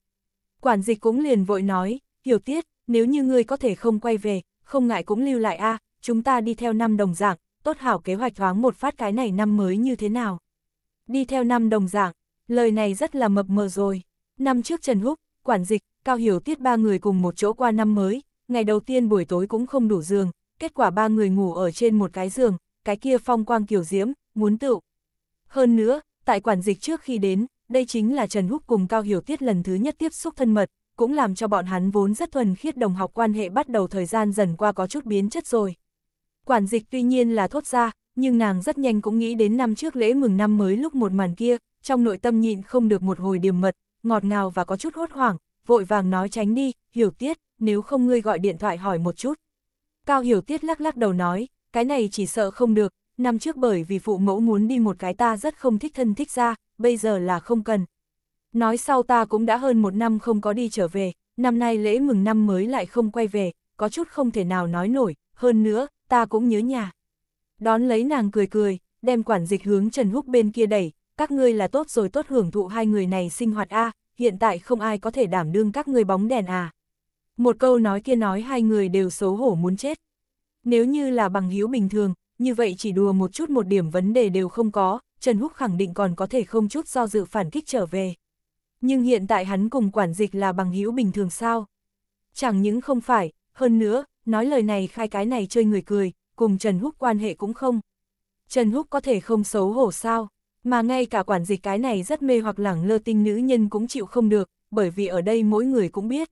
S1: Quản dịch cũng liền vội nói, hiểu tiết, nếu như ngươi có thể không quay về, không ngại cũng lưu lại a chúng ta đi theo năm đồng dạng, tốt hảo kế hoạch thoáng một phát cái này năm mới như thế nào. Đi theo năm đồng dạng, lời này rất là mập mờ rồi. Năm trước Trần Húc, Quản Dịch, Cao Hiểu Tiết ba người cùng một chỗ qua năm mới, ngày đầu tiên buổi tối cũng không đủ giường, kết quả ba người ngủ ở trên một cái giường, cái kia phong quang kiểu diễm, muốn tựu. Hơn nữa, tại Quản Dịch trước khi đến, đây chính là Trần Húc cùng Cao Hiểu Tiết lần thứ nhất tiếp xúc thân mật, cũng làm cho bọn hắn vốn rất thuần khiết đồng học quan hệ bắt đầu thời gian dần qua có chút biến chất rồi. Quản dịch tuy nhiên là thốt ra, nhưng nàng rất nhanh cũng nghĩ đến năm trước lễ mừng năm mới lúc một màn kia, trong nội tâm nhịn không được một hồi điềm mật, ngọt ngào và có chút hốt hoảng, vội vàng nói tránh đi, hiểu tiết, nếu không ngươi gọi điện thoại hỏi một chút. Cao hiểu tiết lắc lắc đầu nói, cái này chỉ sợ không được, năm trước bởi vì phụ mẫu muốn đi một cái ta rất không thích thân thích ra, bây giờ là không cần, Nói sau ta cũng đã hơn một năm không có đi trở về, năm nay lễ mừng năm mới lại không quay về, có chút không thể nào nói nổi, hơn nữa, ta cũng nhớ nhà. Đón lấy nàng cười cười, đem quản dịch hướng Trần Húc bên kia đẩy, các ngươi là tốt rồi tốt hưởng thụ hai người này sinh hoạt a hiện tại không ai có thể đảm đương các ngươi bóng đèn à. Một câu nói kia nói hai người đều xấu hổ muốn chết. Nếu như là bằng hiếu bình thường, như vậy chỉ đùa một chút một điểm vấn đề đều không có, Trần Húc khẳng định còn có thể không chút do dự phản kích trở về. Nhưng hiện tại hắn cùng quản dịch là bằng hữu bình thường sao? Chẳng những không phải, hơn nữa, nói lời này khai cái này chơi người cười, cùng Trần Húc quan hệ cũng không. Trần Húc có thể không xấu hổ sao, mà ngay cả quản dịch cái này rất mê hoặc lẳng lơ tinh nữ nhân cũng chịu không được, bởi vì ở đây mỗi người cũng biết.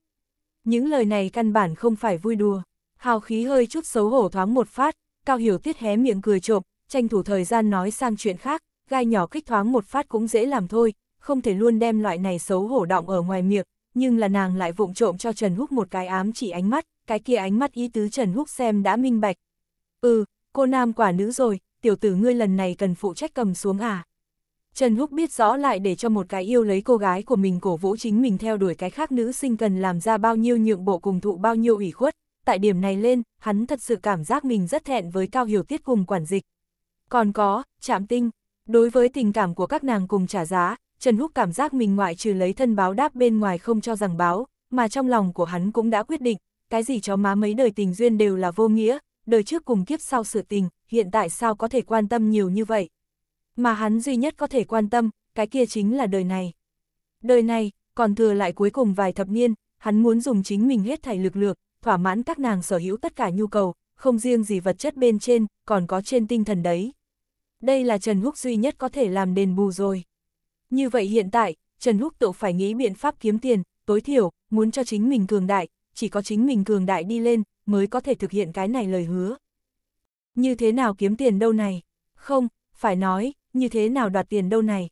S1: Những lời này căn bản không phải vui đùa, hào khí hơi chút xấu hổ thoáng một phát, Cao Hiểu Tiết hé miệng cười trộm, tranh thủ thời gian nói sang chuyện khác, gai nhỏ kích thoáng một phát cũng dễ làm thôi, không thể luôn đem loại này xấu hổ động ở ngoài miệng, nhưng là nàng lại vụng trộm cho Trần Húc một cái ám chỉ ánh mắt, cái kia ánh mắt ý tứ Trần Húc xem đã minh bạch. Ừ, cô nam quả nữ rồi, tiểu tử ngươi lần này cần phụ trách cầm xuống à. Trần Húc biết rõ lại để cho một cái yêu lấy cô gái của mình cổ vũ chính mình theo đuổi cái khác nữ sinh cần làm ra bao nhiêu nhượng bộ cùng thụ bao nhiêu ủy khuất, tại điểm này lên, hắn thật sự cảm giác mình rất thẹn với cao hiểu tiết cùng quản dịch. Còn có, chạm tinh, đối với tình cảm của các nàng cùng trả giá, Trần Húc cảm giác mình ngoại trừ lấy thân báo đáp bên ngoài không cho rằng báo, mà trong lòng của hắn cũng đã quyết định, cái gì chó má mấy đời tình duyên đều là vô nghĩa, đời trước cùng kiếp sau sự tình, hiện tại sao có thể quan tâm nhiều như vậy. Mà hắn duy nhất có thể quan tâm, cái kia chính là đời này. Đời này, còn thừa lại cuối cùng vài thập niên, hắn muốn dùng chính mình hết thảy lực lượng, thỏa mãn các nàng sở hữu tất cả nhu cầu, không riêng gì vật chất bên trên, còn có trên tinh thần đấy. Đây là Trần Húc duy nhất có thể làm đền bù rồi. Như vậy hiện tại, Trần Húc Tổ phải nghĩ biện pháp kiếm tiền, tối thiểu, muốn cho chính mình cường đại, chỉ có chính mình cường đại đi lên, mới có thể thực hiện cái này lời hứa. Như thế nào kiếm tiền đâu này? Không, phải nói, như thế nào đoạt tiền đâu này?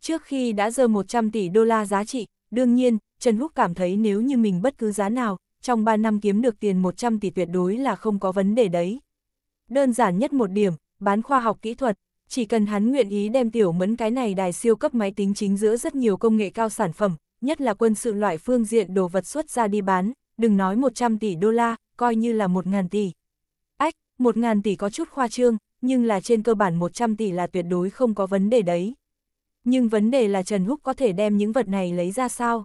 S1: Trước khi đã dơ 100 tỷ đô la giá trị, đương nhiên, Trần Húc cảm thấy nếu như mình bất cứ giá nào, trong 3 năm kiếm được tiền 100 tỷ tuyệt đối là không có vấn đề đấy. Đơn giản nhất một điểm, bán khoa học kỹ thuật, chỉ cần hắn nguyện ý đem tiểu mẫn cái này đài siêu cấp máy tính chính giữa rất nhiều công nghệ cao sản phẩm, nhất là quân sự loại phương diện đồ vật xuất ra đi bán, đừng nói 100 tỷ đô la, coi như là 1.000 tỷ. Ách, 1.000 tỷ có chút khoa trương, nhưng là trên cơ bản 100 tỷ là tuyệt đối không có vấn đề đấy. Nhưng vấn đề là Trần Húc có thể đem những vật này lấy ra sao?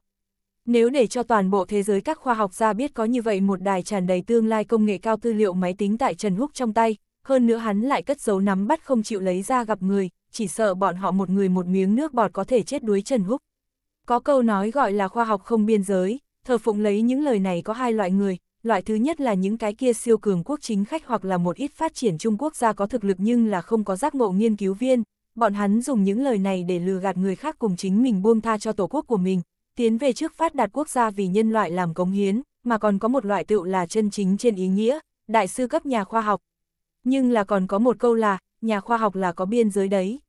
S1: Nếu để cho toàn bộ thế giới các khoa học gia biết có như vậy một đài tràn đầy tương lai công nghệ cao tư liệu máy tính tại Trần Húc trong tay, hơn nữa hắn lại cất giấu nắm bắt không chịu lấy ra gặp người, chỉ sợ bọn họ một người một miếng nước bọt có thể chết đuối Trần Húc. Có câu nói gọi là khoa học không biên giới, thờ phụng lấy những lời này có hai loại người, loại thứ nhất là những cái kia siêu cường quốc chính khách hoặc là một ít phát triển Trung Quốc gia có thực lực nhưng là không có giác ngộ nghiên cứu viên, bọn hắn dùng những lời này để lừa gạt người khác cùng chính mình buông tha cho tổ quốc của mình, tiến về trước phát đạt quốc gia vì nhân loại làm cống hiến, mà còn có một loại tựu là chân chính trên ý nghĩa, đại sư cấp nhà khoa học, nhưng là còn có một câu là, nhà khoa học là có biên giới đấy.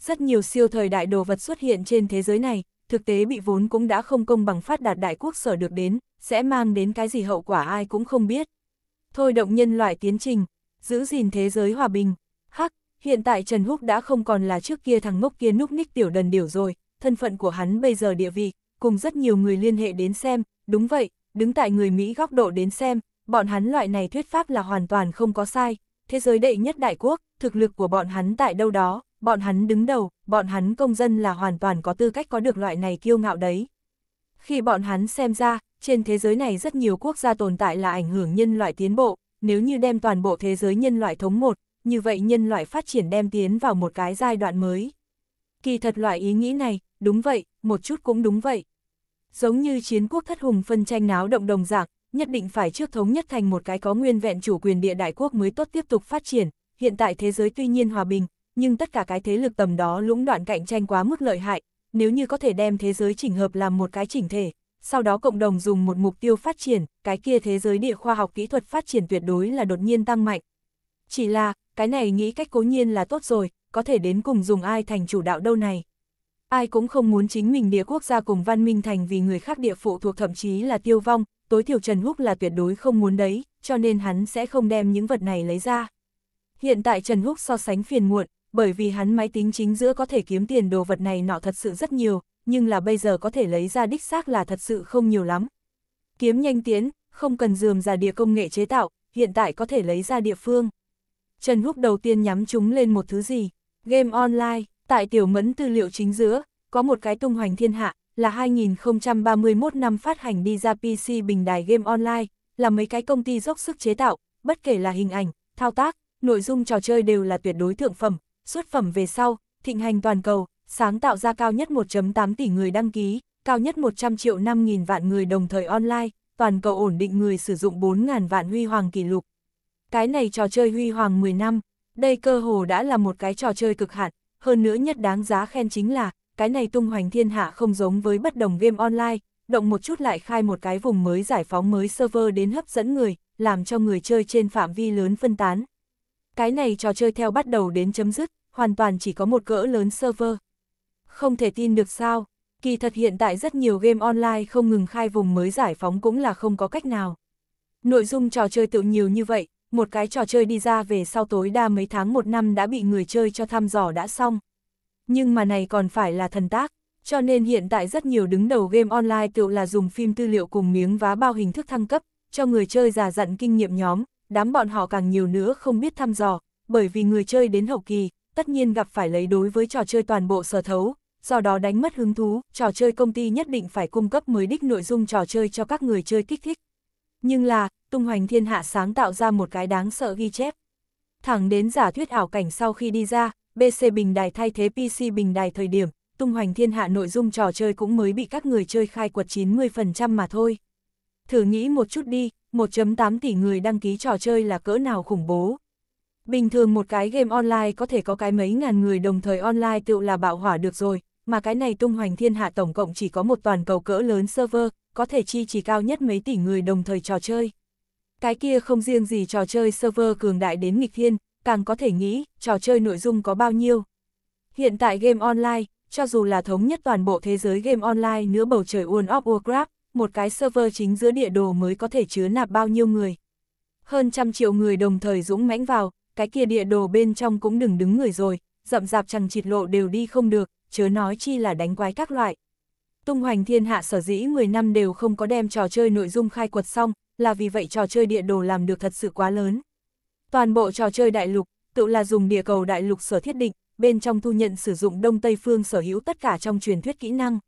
S1: Rất nhiều siêu thời đại đồ vật xuất hiện trên thế giới này, thực tế bị vốn cũng đã không công bằng phát đạt đại quốc sở được đến, sẽ mang đến cái gì hậu quả ai cũng không biết. Thôi động nhân loại tiến trình, giữ gìn thế giới hòa bình. Hắc, hiện tại Trần Húc đã không còn là trước kia thằng ngốc kia núp ních tiểu đần điểu rồi, thân phận của hắn bây giờ địa vị, cùng rất nhiều người liên hệ đến xem, đúng vậy, đứng tại người Mỹ góc độ đến xem, bọn hắn loại này thuyết pháp là hoàn toàn không có sai, thế giới đệ nhất đại quốc, thực lực của bọn hắn tại đâu đó, bọn hắn đứng đầu, bọn hắn công dân là hoàn toàn có tư cách có được loại này kiêu ngạo đấy. Khi bọn hắn xem ra, trên thế giới này rất nhiều quốc gia tồn tại là ảnh hưởng nhân loại tiến bộ, nếu như đem toàn bộ thế giới nhân loại thống một, như vậy nhân loại phát triển đem tiến vào một cái giai đoạn mới. Kỳ thật loại ý nghĩ này, đúng vậy, một chút cũng đúng vậy. Giống như chiến quốc thất hùng phân tranh náo động đồng dạng, nhất định phải trước thống nhất thành một cái có nguyên vẹn chủ quyền địa đại quốc mới tốt tiếp tục phát triển, hiện tại thế giới tuy nhiên hòa bình, nhưng tất cả cái thế lực tầm đó lũng đoạn cạnh tranh quá mức lợi hại, nếu như có thể đem thế giới chỉnh hợp làm một cái chỉnh thể, sau đó cộng đồng dùng một mục tiêu phát triển, cái kia thế giới địa khoa học kỹ thuật phát triển tuyệt đối là đột nhiên tăng mạnh. Chỉ là, cái này nghĩ cách cố nhiên là tốt rồi, có thể đến cùng dùng ai thành chủ đạo đâu này. Ai cũng không muốn chính mình địa quốc gia cùng văn minh thành vì người khác địa phụ thuộc thậm chí là tiêu vong, tối thiểu Trần Húc là tuyệt đối không muốn đấy, cho nên hắn sẽ không đem những vật này lấy ra. Hiện tại Trần Húc so sánh phiền muộn, bởi vì hắn máy tính chính giữa có thể kiếm tiền đồ vật này nọ thật sự rất nhiều, nhưng là bây giờ có thể lấy ra đích xác là thật sự không nhiều lắm. Kiếm nhanh tiến, không cần dườm ra địa công nghệ chế tạo, hiện tại có thể lấy ra địa phương. Trần Húc đầu tiên nhắm chúng lên một thứ gì, game online, tại tiểu mẫn tư liệu chính giữa, có một cái tung hoành thiên hạ, là 2031 năm phát hành đi ra PC bình đài game online, là mấy cái công ty dốc sức chế tạo, bất kể là hình ảnh, thao tác, nội dung trò chơi đều là tuyệt đối thượng phẩm, xuất phẩm về sau, thịnh hành toàn cầu, sáng tạo ra cao nhất 1.8 tỷ người đăng ký, cao nhất 100 triệu 5.000 vạn người đồng thời online, toàn cầu ổn định người sử dụng 4.000 vạn huy hoàng kỷ lục. Cái này trò chơi huy hoàng 10 năm, đây cơ hồ đã là một cái trò chơi cực hạn, hơn nữa nhất đáng giá khen chính là, cái này tung hoành thiên hạ không giống với bất đồng game online, động một chút lại khai một cái vùng mới giải phóng mới server đến hấp dẫn người, làm cho người chơi trên phạm vi lớn phân tán. Cái này trò chơi theo bắt đầu đến chấm dứt, hoàn toàn chỉ có một cỡ lớn server. Không thể tin được sao, kỳ thật hiện tại rất nhiều game online không ngừng khai vùng mới giải phóng cũng là không có cách nào. Nội dung trò chơi tự nhiều như vậy, một cái trò chơi đi ra về sau tối đa mấy tháng một năm đã bị người chơi cho thăm dò đã xong nhưng mà này còn phải là thần tác. Cho nên hiện tại rất nhiều đứng đầu game online tự là dùng phim tư liệu cùng miếng vá bao hình thức thăng cấp, cho người chơi già dặn kinh nghiệm nhóm, đám bọn họ càng nhiều nữa không biết thăm dò, bởi vì người chơi đến hậu kỳ, tất nhiên gặp phải lấy đối với trò chơi toàn bộ sở thấu, do đó đánh mất hứng thú, trò chơi công ty nhất định phải cung cấp mới đích nội dung trò chơi cho các người chơi kích thích. Nhưng là, tung hoành thiên hạ sáng tạo ra một cái đáng sợ ghi chép. Thẳng đến giả thuyết ảo cảnh sau khi đi ra, BC bình đài thay thế PC bình đài thời điểm, tung hoành thiên hạ nội dung trò chơi cũng mới bị các người chơi khai quật 90% mà thôi. Thử nghĩ một chút đi, 1.8 tỷ người đăng ký trò chơi là cỡ nào khủng bố. Bình thường một cái game online có thể có cái mấy ngàn người đồng thời online tự là bạo hỏa được rồi, mà cái này tung hoành thiên hạ tổng cộng chỉ có một toàn cầu cỡ lớn server, có thể chi chỉ cao nhất mấy tỷ người đồng thời trò chơi. Cái kia không riêng gì trò chơi server cường đại đến nghịch thiên, càng có thể nghĩ trò chơi nội dung có bao nhiêu. Hiện tại game online, cho dù là thống nhất toàn bộ thế giới game online nữa bầu trời World of Warcraft, một cái server chính giữa địa đồ mới có thể chứa nạp bao nhiêu người. Hơn trăm triệu người đồng thời dũng mãnh vào, cái kia địa đồ bên trong cũng đừng đứng người rồi, rậm rạp chẳng chịt lộ đều đi không được, chớ nói chi là đánh quái các loại. Tung hoành thiên hạ sở dĩ 10 năm đều không có đem trò chơi nội dung khai quật xong, là vì vậy trò chơi địa đồ làm được thật sự quá lớn. Toàn bộ trò chơi đại lục, tự là dùng địa cầu đại lục sở thiết định, bên trong thu nhận sử dụng Đông Tây Phương sở hữu tất cả trong truyền thuyết kỹ năng.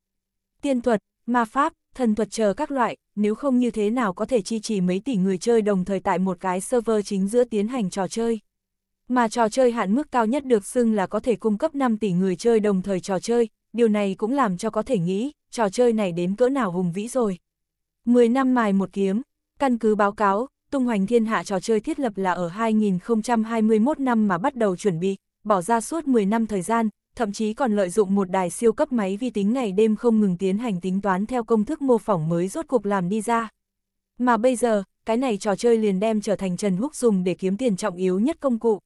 S1: Tiên thuật, ma pháp, thần thuật chờ các loại, nếu không như thế nào có thể chi trì mấy tỷ người chơi đồng thời tại một cái server chính giữa tiến hành trò chơi. Mà trò chơi hạn mức cao nhất được xưng là có thể cung cấp 5 tỷ người chơi đồng thời trò chơi, điều này cũng làm cho có thể nghĩ, trò chơi này đến cỡ nào hùng vĩ rồi. 10 năm mài một kiếm, căn cứ báo cáo, tung hoành thiên hạ trò chơi thiết lập là ở 2021 năm mà bắt đầu chuẩn bị, bỏ ra suốt 10 năm thời gian, thậm chí còn lợi dụng một đài siêu cấp máy vi tính ngày đêm không ngừng tiến hành tính toán theo công thức mô phỏng mới rốt cuộc làm đi ra. Mà bây giờ, cái này trò chơi liền đem trở thành Trần Húc dùng để kiếm tiền trọng yếu nhất công cụ.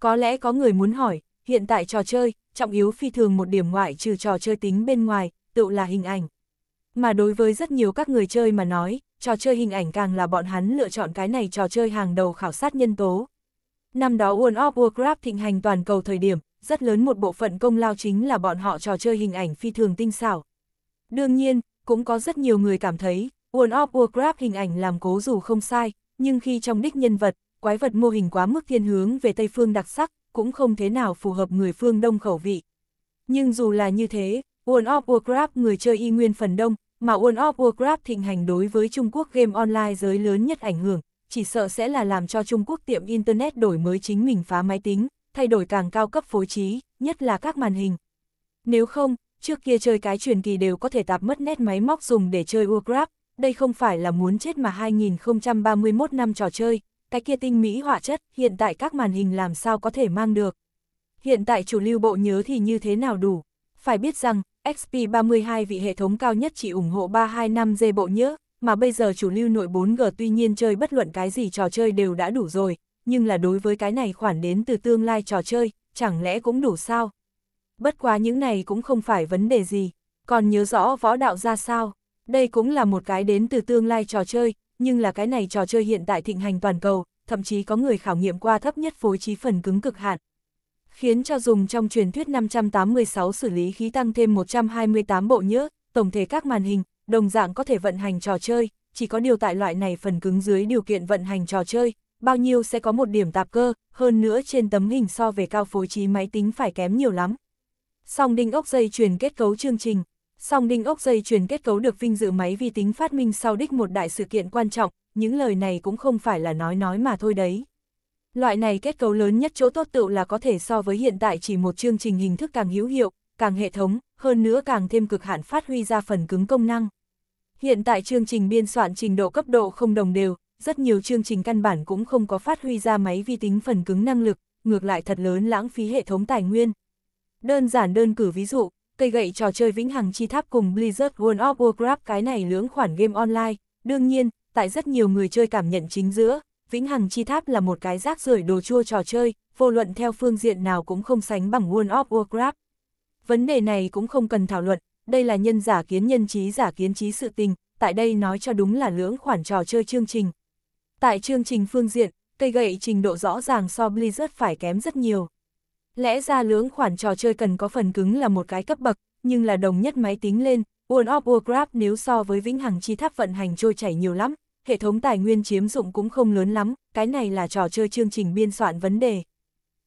S1: Có lẽ có người muốn hỏi, hiện tại trò chơi, trọng yếu phi thường một điểm ngoại trừ trò chơi tính bên ngoài, tự là hình ảnh. Mà đối với rất nhiều các người chơi mà nói, trò chơi hình ảnh càng là bọn hắn lựa chọn cái này trò chơi hàng đầu khảo sát nhân tố. Năm đó World of Warcraft thịnh hành toàn cầu thời điểm, rất lớn một bộ phận công lao chính là bọn họ trò chơi hình ảnh phi thường tinh xảo. Đương nhiên, cũng có rất nhiều người cảm thấy, World of Warcraft hình ảnh làm cố dù không sai, nhưng khi trong đích nhân vật, quái vật mô hình quá mức thiên hướng về Tây Phương đặc sắc, cũng không thế nào phù hợp người phương Đông khẩu vị. Nhưng dù là như thế, World of Warcraft người chơi y nguyên phần đông, mà World of Warcraft thịnh hành đối với Trung Quốc game online giới lớn nhất ảnh hưởng, chỉ sợ sẽ là làm cho Trung Quốc tiệm Internet đổi mới chính mình phá máy tính, thay đổi càng cao cấp phối trí, nhất là các màn hình. Nếu không, trước kia chơi cái truyền kỳ đều có thể tạp mất nét máy móc dùng để chơi Warcraft, đây không phải là muốn chết mà 2031 năm trò chơi, cái kia tinh mỹ họa chất, hiện tại các màn hình làm sao có thể mang được. Hiện tại chủ lưu bộ nhớ thì như thế nào đủ, phải biết rằng, XP32 vị hệ thống cao nhất chỉ ủng hộ 325G bộ nhớ, mà bây giờ chủ lưu nội 4G tuy nhiên chơi bất luận cái gì trò chơi đều đã đủ rồi, nhưng là đối với cái này khoản đến từ tương lai trò chơi, chẳng lẽ cũng đủ sao? Bất quá những này cũng không phải vấn đề gì, còn nhớ rõ võ đạo ra sao? Đây cũng là một cái đến từ tương lai trò chơi, nhưng là cái này trò chơi hiện tại thịnh hành toàn cầu, thậm chí có người khảo nghiệm qua thấp nhất phối trí phần cứng cực hạn, khiến cho dùng trong truyền thuyết 586 xử lý khí tăng thêm 128 bộ nhớ, tổng thể các màn hình, đồng dạng có thể vận hành trò chơi, chỉ có điều tại loại này phần cứng dưới điều kiện vận hành trò chơi, bao nhiêu sẽ có một điểm tạp cơ, hơn nữa trên tấm hình so về cao phối trí máy tính phải kém nhiều lắm. Song đinh ốc dây truyền kết cấu chương trình Song đinh ốc dây truyền kết cấu được vinh dự máy vi tính phát minh sau đích một đại sự kiện quan trọng, những lời này cũng không phải là nói nói mà thôi đấy. Loại này kết cấu lớn nhất chỗ tốt tựu là có thể so với hiện tại chỉ một chương trình hình thức càng hữu hiệu, càng hệ thống, hơn nữa càng thêm cực hạn phát huy ra phần cứng công năng. Hiện tại chương trình biên soạn trình độ cấp độ không đồng đều, rất nhiều chương trình căn bản cũng không có phát huy ra máy vi tính phần cứng năng lực, ngược lại thật lớn lãng phí hệ thống tài nguyên. Đơn giản đơn cử ví dụ, cây gậy trò chơi vĩnh hằng chi tháp cùng Blizzard World of Warcraft cái này lưỡng khoản game online, đương nhiên, tại rất nhiều người chơi cảm nhận chính giữa, Vĩnh Hằng Chi Tháp là một cái rác rưởi đồ chua trò chơi, vô luận theo phương diện nào cũng không sánh bằng World of Warcraft. Vấn đề này cũng không cần thảo luận, đây là nhân giả kiến nhân trí giả kiến trí sự tình, tại đây nói cho đúng là lưỡng khoản trò chơi chương trình. Tại chương trình phương diện, cây gậy trình độ rõ ràng so Blizzard phải kém rất nhiều. Lẽ ra lưỡng khoản trò chơi cần có phần cứng là một cái cấp bậc, nhưng là đồng nhất máy tính lên, World of Warcraft nếu so với Vĩnh Hằng Chi Tháp vận hành trôi chảy nhiều lắm, hệ thống tài nguyên chiếm dụng cũng không lớn lắm, cái này là trò chơi chương trình biên soạn vấn đề.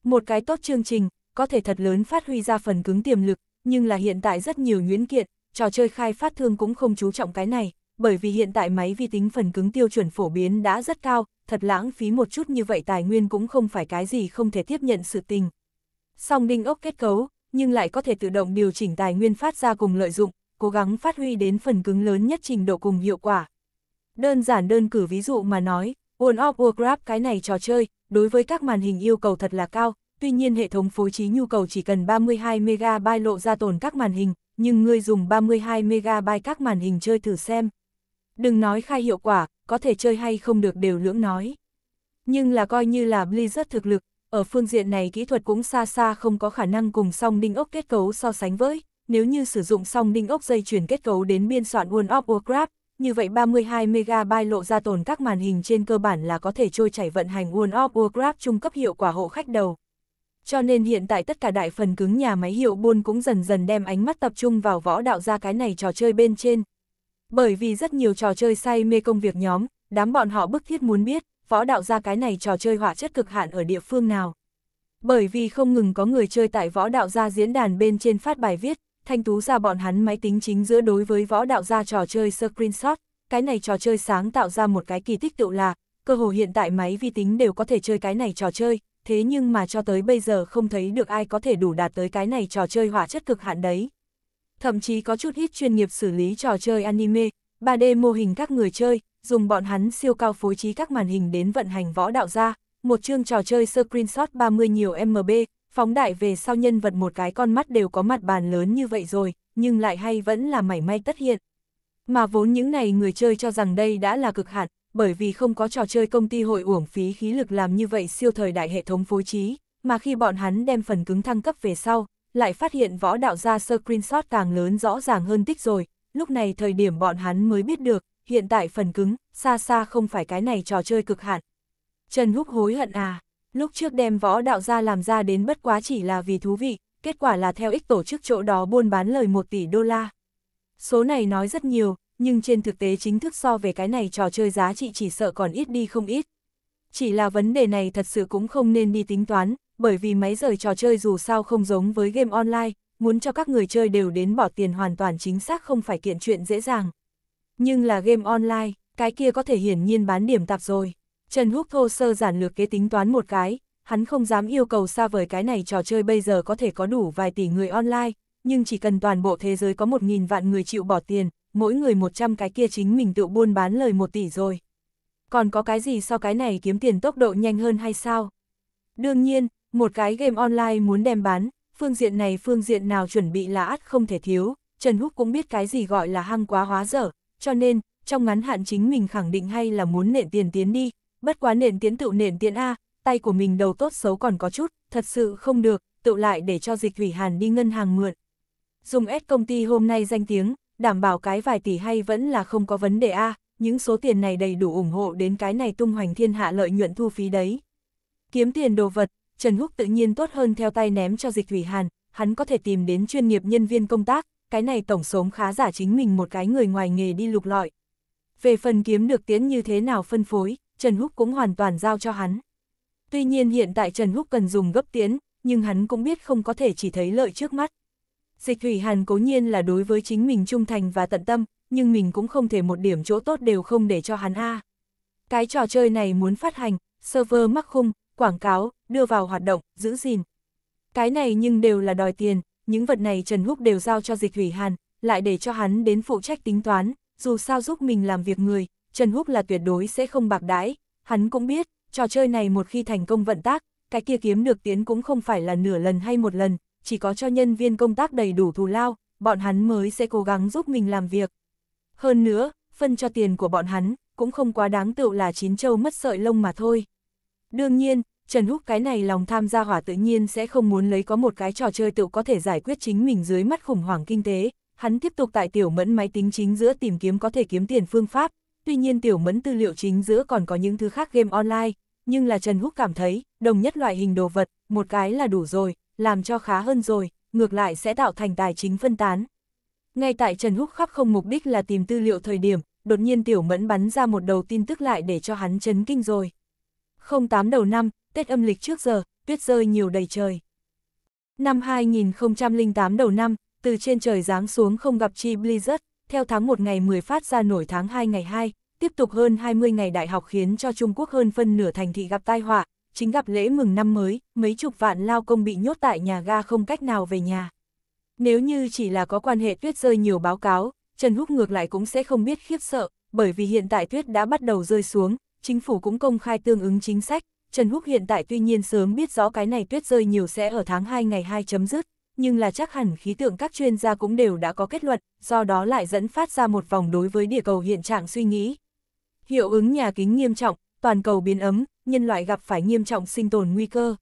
S1: Một cái tốt chương trình, có thể thật lớn phát huy ra phần cứng tiềm lực, nhưng là hiện tại rất nhiều nhuyễn kiện, trò chơi khai phát thương cũng không chú trọng cái này, bởi vì hiện tại máy vi tính phần cứng tiêu chuẩn phổ biến đã rất cao, thật lãng phí một chút như vậy tài nguyên cũng không phải cái gì không thể tiếp nhận sự tình. Song đinh ốc kết cấu, nhưng lại có thể tự động điều chỉnh tài nguyên phát ra cùng lợi dụng, cố gắng phát huy đến phần cứng lớn nhất trình độ cùng hiệu quả, Đơn giản đơn cử ví dụ mà nói, World of Warcraft cái này trò chơi, đối với các màn hình yêu cầu thật là cao, tuy nhiên hệ thống phối trí nhu cầu chỉ cần 32MB lộ ra tồn các màn hình, nhưng người dùng 32MB các màn hình chơi thử xem. Đừng nói khai hiệu quả, có thể chơi hay không được đều lưỡng nói. Nhưng là coi như là Blizzard thực lực, ở phương diện này kỹ thuật cũng xa xa không có khả năng cùng song đinh ốc kết cấu so sánh với, nếu như sử dụng song đinh ốc dây chuyển kết cấu đến biên soạn World of Warcraft, như vậy 32MB lộ ra tồn các màn hình trên cơ bản là có thể trôi chảy vận hành World of Warcraft trung cấp hiệu quả hộ khách đầu. Cho nên hiện tại tất cả đại phần cứng nhà máy hiệu buôn cũng dần dần đem ánh mắt tập trung vào võ đạo ra cái này trò chơi bên trên. Bởi vì rất nhiều trò chơi say mê công việc nhóm, đám bọn họ bức thiết muốn biết, võ đạo ra cái này trò chơi hỏa chất cực hạn ở địa phương nào. Bởi vì không ngừng có người chơi tại võ đạo gia diễn đàn bên trên phát bài viết, Thanh Tú ra bọn hắn máy tính chính giữa đối với võ đạo ra trò chơi screenshot, cái này trò chơi sáng tạo ra một cái kỳ tích tự là, cơ hồ hiện tại máy vi tính đều có thể chơi cái này trò chơi, thế nhưng mà cho tới bây giờ không thấy được ai có thể đủ đạt tới cái này trò chơi hỏa chất cực hạn đấy. Thậm chí có chút ít chuyên nghiệp xử lý trò chơi anime, 3D mô hình các người chơi, dùng bọn hắn siêu cao phối trí các màn hình đến vận hành võ đạo ra, một chương trò chơi screenshot 30 nhiều MB, phóng đại về sau nhân vật một cái con mắt đều có mặt bàn lớn như vậy rồi, nhưng lại hay vẫn là mảy may tất hiện. Mà vốn những này người chơi cho rằng đây đã là cực hạn, bởi vì không có trò chơi công ty hội uổng phí khí lực làm như vậy siêu thời đại hệ thống phối trí, mà khi bọn hắn đem phần cứng thăng cấp về sau, lại phát hiện võ đạo ra screenshot càng lớn rõ ràng hơn tích rồi, lúc này thời điểm bọn hắn mới biết được, hiện tại phần cứng, xa xa không phải cái này trò chơi cực hạn. Trần Húc hối hận à. Lúc trước đem võ đạo ra làm ra đến bất quá chỉ là vì thú vị, kết quả là theo ích tổ chức chỗ đó buôn bán lời 1 tỷ đô la. Số này nói rất nhiều, nhưng trên thực tế chính thức so về cái này trò chơi giá trị chỉ sợ còn ít đi không ít. Chỉ là vấn đề này thật sự cũng không nên đi tính toán, bởi vì máy rời trò chơi dù sao không giống với game online, muốn cho các người chơi đều đến bỏ tiền hoàn toàn chính xác không phải kiện chuyện dễ dàng. Nhưng là game online, cái kia có thể hiển nhiên bán điểm tạp rồi. Trần Húc thô sơ giản lược kế tính toán một cái, hắn không dám yêu cầu xa vời cái này trò chơi bây giờ có thể có đủ vài tỷ người online, nhưng chỉ cần toàn bộ thế giới có một nghìn vạn người chịu bỏ tiền, mỗi người 100 cái kia chính mình tự buôn bán lời 1 tỷ rồi. Còn có cái gì so cái này kiếm tiền tốc độ nhanh hơn hay sao? Đương nhiên, một cái game online muốn đem bán, phương diện này phương diện nào chuẩn bị là ắt không thể thiếu, Trần Húc cũng biết cái gì gọi là hăng quá hóa dở, cho nên, trong ngắn hạn chính mình khẳng định hay là muốn nện tiền tiến đi, bất quá nện tiến tựu nện tiến A, tay của mình đầu tốt xấu còn có chút, thật sự không được, tựu lại để cho dịch thủy hàn đi ngân hàng mượn. Dùng S công ty hôm nay danh tiếng, đảm bảo cái vài tỷ hay vẫn là không có vấn đề A, những số tiền này đầy đủ ủng hộ đến cái này tung hoành thiên hạ lợi nhuận thu phí đấy. Kiếm tiền đồ vật, Trần Húc tự nhiên tốt hơn theo tay ném cho dịch thủy hàn, hắn có thể tìm đến chuyên nghiệp nhân viên công tác, cái này tổng sống khá giả chính mình một cái người ngoài nghề đi lục lọi. Về phần kiếm được tiến như thế nào phân phối, Trần Húc cũng hoàn toàn giao cho hắn. Tuy nhiên hiện tại Trần Húc cần dùng gấp tiến, nhưng hắn cũng biết không có thể chỉ thấy lợi trước mắt. Dịch Thủy Hàn cố nhiên là đối với chính mình trung thành và tận tâm, nhưng mình cũng không thể một điểm chỗ tốt đều không để cho hắn a. Cái trò chơi này muốn phát hành, server mắc khung, quảng cáo, đưa vào hoạt động, giữ gìn. Cái này nhưng đều là đòi tiền, những vật này Trần Húc đều giao cho Dịch Thủy Hàn, lại để cho hắn đến phụ trách tính toán, dù sao giúp mình làm việc người, Trần Húc là tuyệt đối sẽ không bạc đái, hắn cũng biết, trò chơi này một khi thành công vận tác, cái kia kiếm được tiến cũng không phải là nửa lần hay một lần, chỉ có cho nhân viên công tác đầy đủ thù lao, bọn hắn mới sẽ cố gắng giúp mình làm việc. Hơn nữa, phân cho tiền của bọn hắn, cũng không quá đáng tựu là chín châu mất sợi lông mà thôi. Đương nhiên, Trần Húc cái này lòng tham gia hỏa tự nhiên sẽ không muốn lấy có một cái trò chơi tự có thể giải quyết chính mình dưới mắt khủng hoảng kinh tế. Hắn tiếp tục tại tiểu mẫn máy tính chính giữa tìm kiếm có thể kiếm tiền phương pháp, tuy nhiên tiểu mẫn tư liệu chính giữa còn có những thứ khác game online, nhưng là Trần Húc cảm thấy, đồng nhất loại hình đồ vật, một cái là đủ rồi, làm cho khá hơn rồi, ngược lại sẽ tạo thành tài chính phân tán. Ngay tại Trần Húc khắp không mục đích là tìm tư liệu thời điểm, đột nhiên tiểu mẫn bắn ra một đầu tin tức lại để cho hắn chấn kinh rồi. 08 đầu năm, Tết âm lịch trước giờ, tuyết rơi nhiều đầy trời. Năm 2008 đầu năm, từ trên trời giáng xuống không gặp chi blizzard, theo tháng 1 ngày 10 phát ra nổi tháng 2 ngày 2, tiếp tục hơn 20 ngày đại học khiến cho Trung Quốc hơn phân nửa thành thị gặp tai họa, chính gặp lễ mừng năm mới, mấy chục vạn lao công bị nhốt tại nhà ga không cách nào về nhà. Nếu như chỉ là có quan hệ tuyết rơi nhiều báo cáo, Trần Húc ngược lại cũng sẽ không biết khiếp sợ, bởi vì hiện tại tuyết đã bắt đầu rơi xuống, chính phủ cũng công khai tương ứng chính sách. Trần Húc hiện tại tuy nhiên sớm biết rõ cái này tuyết rơi nhiều sẽ ở tháng 2 ngày 2 chấm dứt, nhưng là chắc hẳn khí tượng các chuyên gia cũng đều đã có kết luận, do đó lại dẫn phát ra một vòng đối với địa cầu hiện trạng suy nghĩ. Hiệu ứng nhà kính nghiêm trọng, toàn cầu biến ấm, nhân loại gặp phải nghiêm trọng sinh tồn nguy cơ.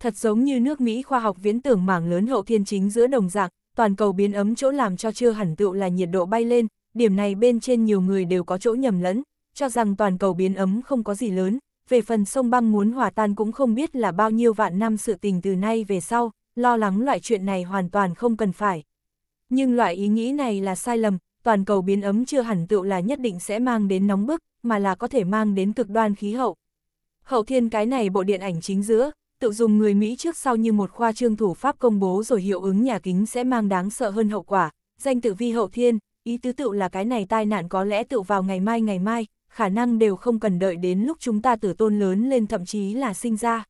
S1: Thật giống như nước Mỹ khoa học viễn tưởng mảng lớn hậu thiên chính giữa đồng dạng, toàn cầu biến ấm chỗ làm cho chưa hẳn tựu là nhiệt độ bay lên, điểm này bên trên nhiều người đều có chỗ nhầm lẫn, cho rằng toàn cầu biến ấm không có gì lớn, về phần sông băng muốn hòa tan cũng không biết là bao nhiêu vạn năm sự tình từ nay về sau, lo lắng loại chuyện này hoàn toàn không cần phải. Nhưng loại ý nghĩ này là sai lầm, toàn cầu biến ấm chưa hẳn tựu là nhất định sẽ mang đến nóng bức, mà là có thể mang đến cực đoan khí hậu. Hậu thiên cái này bộ điện ảnh chính giữa, tự dùng người Mỹ trước sau như một khoa trương thủ pháp công bố rồi hiệu ứng nhà kính sẽ mang đáng sợ hơn hậu quả, danh tự vi hậu thiên, ý tứ tự là cái này tai nạn có lẽ tự vào ngày mai ngày mai, khả năng đều không cần đợi đến lúc chúng ta tử tôn lớn lên thậm chí là sinh ra.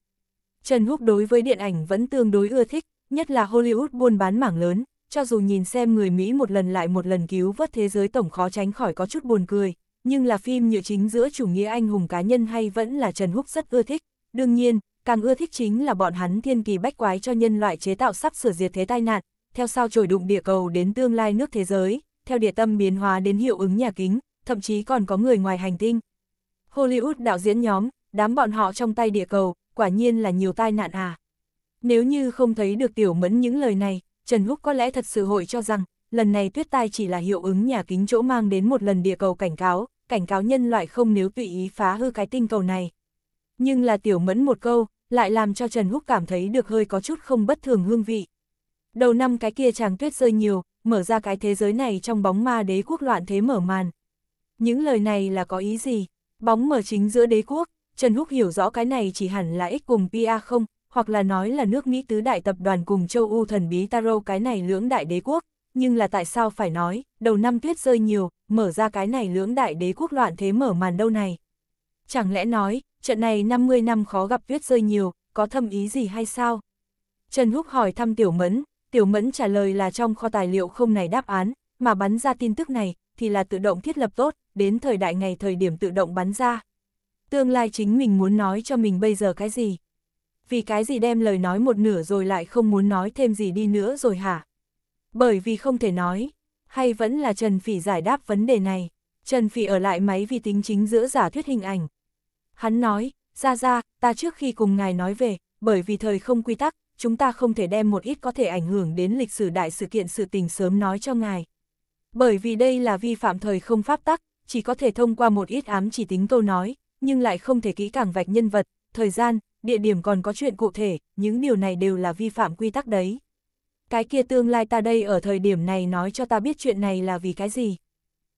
S1: Trần Húc đối với điện ảnh vẫn tương đối ưa thích, nhất là Hollywood buôn bán mảng lớn, cho dù nhìn xem người Mỹ một lần lại một lần cứu vớt thế giới tổng khó tránh khỏi có chút buồn cười, nhưng là phim nhựa chính giữa chủ nghĩa anh hùng cá nhân hay vẫn là Trần Húc rất ưa thích. Đương nhiên, càng ưa thích chính là bọn hắn thiên kỳ bách quái cho nhân loại chế tạo sắp sửa diệt thế tai nạn, theo sao trồi đụng địa cầu đến tương lai nước thế giới, theo địa tâm biến hóa đến hiệu ứng nhà kính, thậm chí còn có người ngoài hành tinh. Hollywood đạo diễn nhóm, đám bọn họ trong tay địa cầu, quả nhiên là nhiều tai nạn à. Nếu như không thấy được tiểu mẫn những lời này, Trần Húc có lẽ thật sự hội cho rằng, lần này tuyết tai chỉ là hiệu ứng nhà kính chỗ mang đến một lần địa cầu cảnh cáo, cảnh cáo nhân loại không nếu tùy ý phá hư cái tinh cầu này. Nhưng là tiểu mẫn một câu, lại làm cho Trần Húc cảm thấy được hơi có chút không bất thường hương vị. Đầu năm cái kia chàng tuyết rơi nhiều, mở ra cái thế giới này trong bóng ma đế quốc loạn thế mở màn. Những lời này là có ý gì? Bóng mở chính giữa đế quốc, Trần Húc hiểu rõ cái này chỉ hẳn là ích cùng PA không, hoặc là nói là nước Mỹ tứ đại tập đoàn cùng châu U thần bí taro cái này lưỡng đại đế quốc, nhưng là tại sao phải nói, đầu năm tuyết rơi nhiều, mở ra cái này lưỡng đại đế quốc loạn thế mở màn đâu này. Chẳng lẽ nói, trận này 50 năm khó gặp tuyết rơi nhiều, có thâm ý gì hay sao? Trần Húc hỏi thăm Tiểu Mẫn, Tiểu Mẫn trả lời là trong kho tài liệu không này đáp án, mà bắn ra tin tức này, thì là tự động thiết lập tốt, đến thời đại ngày thời điểm tự động bắn ra, tương lai chính mình muốn nói cho mình bây giờ cái gì. Vì cái gì đem lời nói một nửa rồi lại không muốn nói thêm gì đi nữa rồi hả? Bởi vì không thể nói, hay vẫn là Trần Phỉ giải đáp vấn đề này. Trần Phỉ ở lại máy vi tính chính giữa giả thuyết hình ảnh. Hắn nói, ra ra, ta trước khi cùng ngài nói về, bởi vì thời không quy tắc, chúng ta không thể đem một ít có thể ảnh hưởng đến lịch sử đại sự kiện sự tình sớm nói cho ngài. Bởi vì đây là vi phạm thời không pháp tắc, chỉ có thể thông qua một ít ám chỉ tính câu nói, nhưng lại không thể kỹ càng vạch nhân vật, thời gian, địa điểm còn có chuyện cụ thể, những điều này đều là vi phạm quy tắc đấy. Cái kia tương lai ta đây ở thời điểm này nói cho ta biết chuyện này là vì cái gì.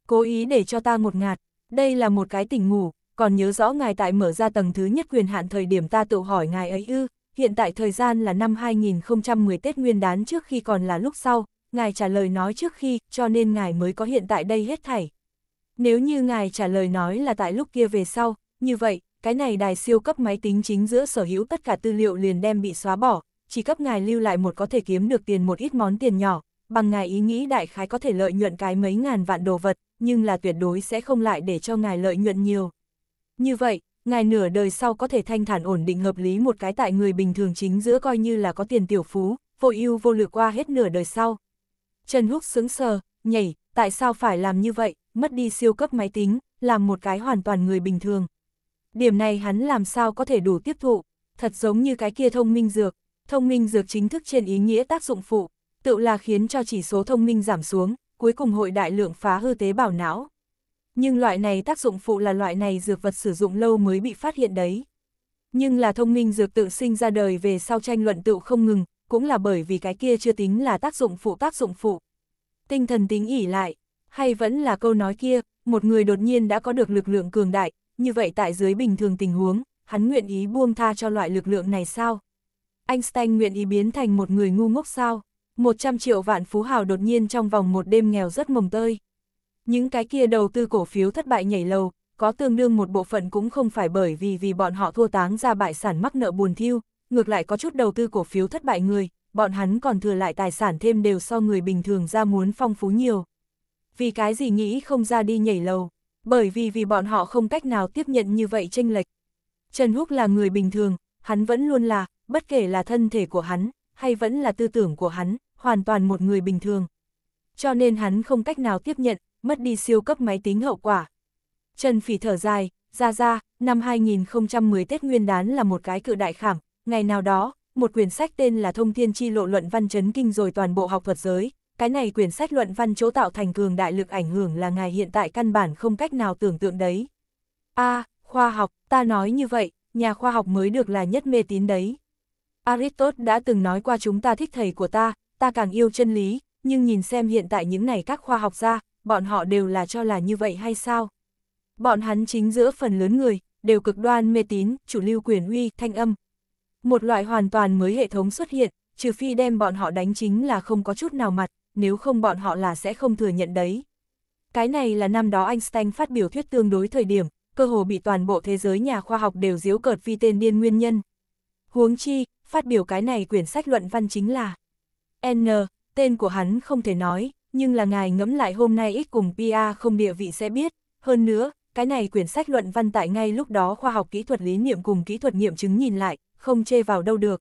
S1: Cố ý để cho ta một ngạt, đây là một cái tỉnh ngủ, còn nhớ rõ ngài tại mở ra tầng thứ nhất quyền hạn thời điểm ta tự hỏi ngài ấy ư, hiện tại thời gian là năm 2010 Tết Nguyên đán trước khi còn là lúc sau, ngài trả lời nói trước khi, cho nên ngài mới có hiện tại đây hết thảy. Nếu như ngài trả lời nói là tại lúc kia về sau, như vậy, cái này đài siêu cấp máy tính chính giữa sở hữu tất cả tư liệu liền đem bị xóa bỏ, chỉ cấp ngài lưu lại một có thể kiếm được tiền một ít món tiền nhỏ, bằng ngài ý nghĩ đại khái có thể lợi nhuận cái mấy ngàn vạn đồ vật, nhưng là tuyệt đối sẽ không lại để cho ngài lợi nhuận nhiều. Như vậy, ngài nửa đời sau có thể thanh thản ổn định hợp lý một cái tại người bình thường chính giữa coi như là có tiền tiểu phú, vô ưu vô lự qua hết nửa đời sau. Trần Húc sững sờ, nhảy, tại sao phải làm như vậy, mất đi siêu cấp máy tính, làm một cái hoàn toàn người bình thường điểm này hắn làm sao có thể đủ tiếp thụ, thật giống như cái kia thông minh dược, thông minh dược chính thức trên ý nghĩa tác dụng phụ, tự là khiến cho chỉ số thông minh giảm xuống, cuối cùng hội đại lượng phá hư tế bào não. Nhưng loại này tác dụng phụ là loại này dược vật sử dụng lâu mới bị phát hiện đấy. Nhưng là thông minh dược tự sinh ra đời về sau tranh luận tự không ngừng, cũng là bởi vì cái kia chưa tính là tác dụng phụ tác dụng phụ. Tinh thần tính ỉ lại, hay vẫn là câu nói kia, một người đột nhiên đã có được lực lượng cường đại, như vậy tại dưới bình thường tình huống, hắn nguyện ý buông tha cho loại lực lượng này sao? Einstein nguyện ý biến thành một người ngu ngốc sao? 100 triệu vạn phú hào đột nhiên trong vòng một đêm nghèo rất mồng tơi. Những cái kia đầu tư cổ phiếu thất bại nhảy lầu, có tương đương một bộ phận cũng không phải bởi vì vì bọn họ thua táng ra bại sản mắc nợ buồn thiêu, ngược lại có chút đầu tư cổ phiếu thất bại người, bọn hắn còn thừa lại tài sản thêm đều so người bình thường ra muốn phong phú nhiều. Vì cái gì nghĩ không ra đi nhảy lầu? bởi vì vì bọn họ không cách nào tiếp nhận như vậy tranh lệch. Trần Húc là người bình thường, hắn vẫn luôn là, bất kể là thân thể của hắn, hay vẫn là tư tưởng của hắn, hoàn toàn một người bình thường. Cho nên hắn không cách nào tiếp nhận, mất đi siêu cấp máy tính hậu quả. Trần Phỉ thở dài, ra ra, năm 2010 Tết Nguyên đán là một cái cự đại khảm, ngày nào đó, một quyển sách tên là Thông Thiên Chi Lộ Luận Văn Chấn Kinh rồi toàn bộ học thuật giới, cái này quyển sách luận văn chỗ tạo thành cường đại lực ảnh hưởng là ngài hiện tại căn bản không cách nào tưởng tượng đấy. a khoa học, ta nói như vậy, nhà khoa học mới được là nhất mê tín đấy. Aristotle đã từng nói qua chúng ta thích thầy của ta, ta càng yêu chân lý, nhưng nhìn xem hiện tại những này các khoa học gia, bọn họ đều là cho là như vậy hay sao? Bọn hắn chính giữa phần lớn người, đều cực đoan mê tín, chủ lưu quyền uy, thanh âm. Một loại hoàn toàn mới hệ thống xuất hiện, trừ phi đem bọn họ đánh chính là không có chút nào mặt, nếu không bọn họ là sẽ không thừa nhận đấy. Cái này là năm đó Einstein phát biểu thuyết tương đối thời điểm, cơ hồ bị toàn bộ thế giới nhà khoa học đều diếu cợt vì tên điên nguyên nhân. Huống chi, phát biểu cái này quyển sách luận văn chính là N, tên của hắn không thể nói, nhưng là ngài ngẫm lại hôm nay ít cùng PA không địa vị sẽ biết, hơn nữa, cái này quyển sách luận văn tại ngay lúc đó khoa học kỹ thuật lý niệm cùng kỹ thuật nghiệm chứng nhìn lại, không chê vào đâu được.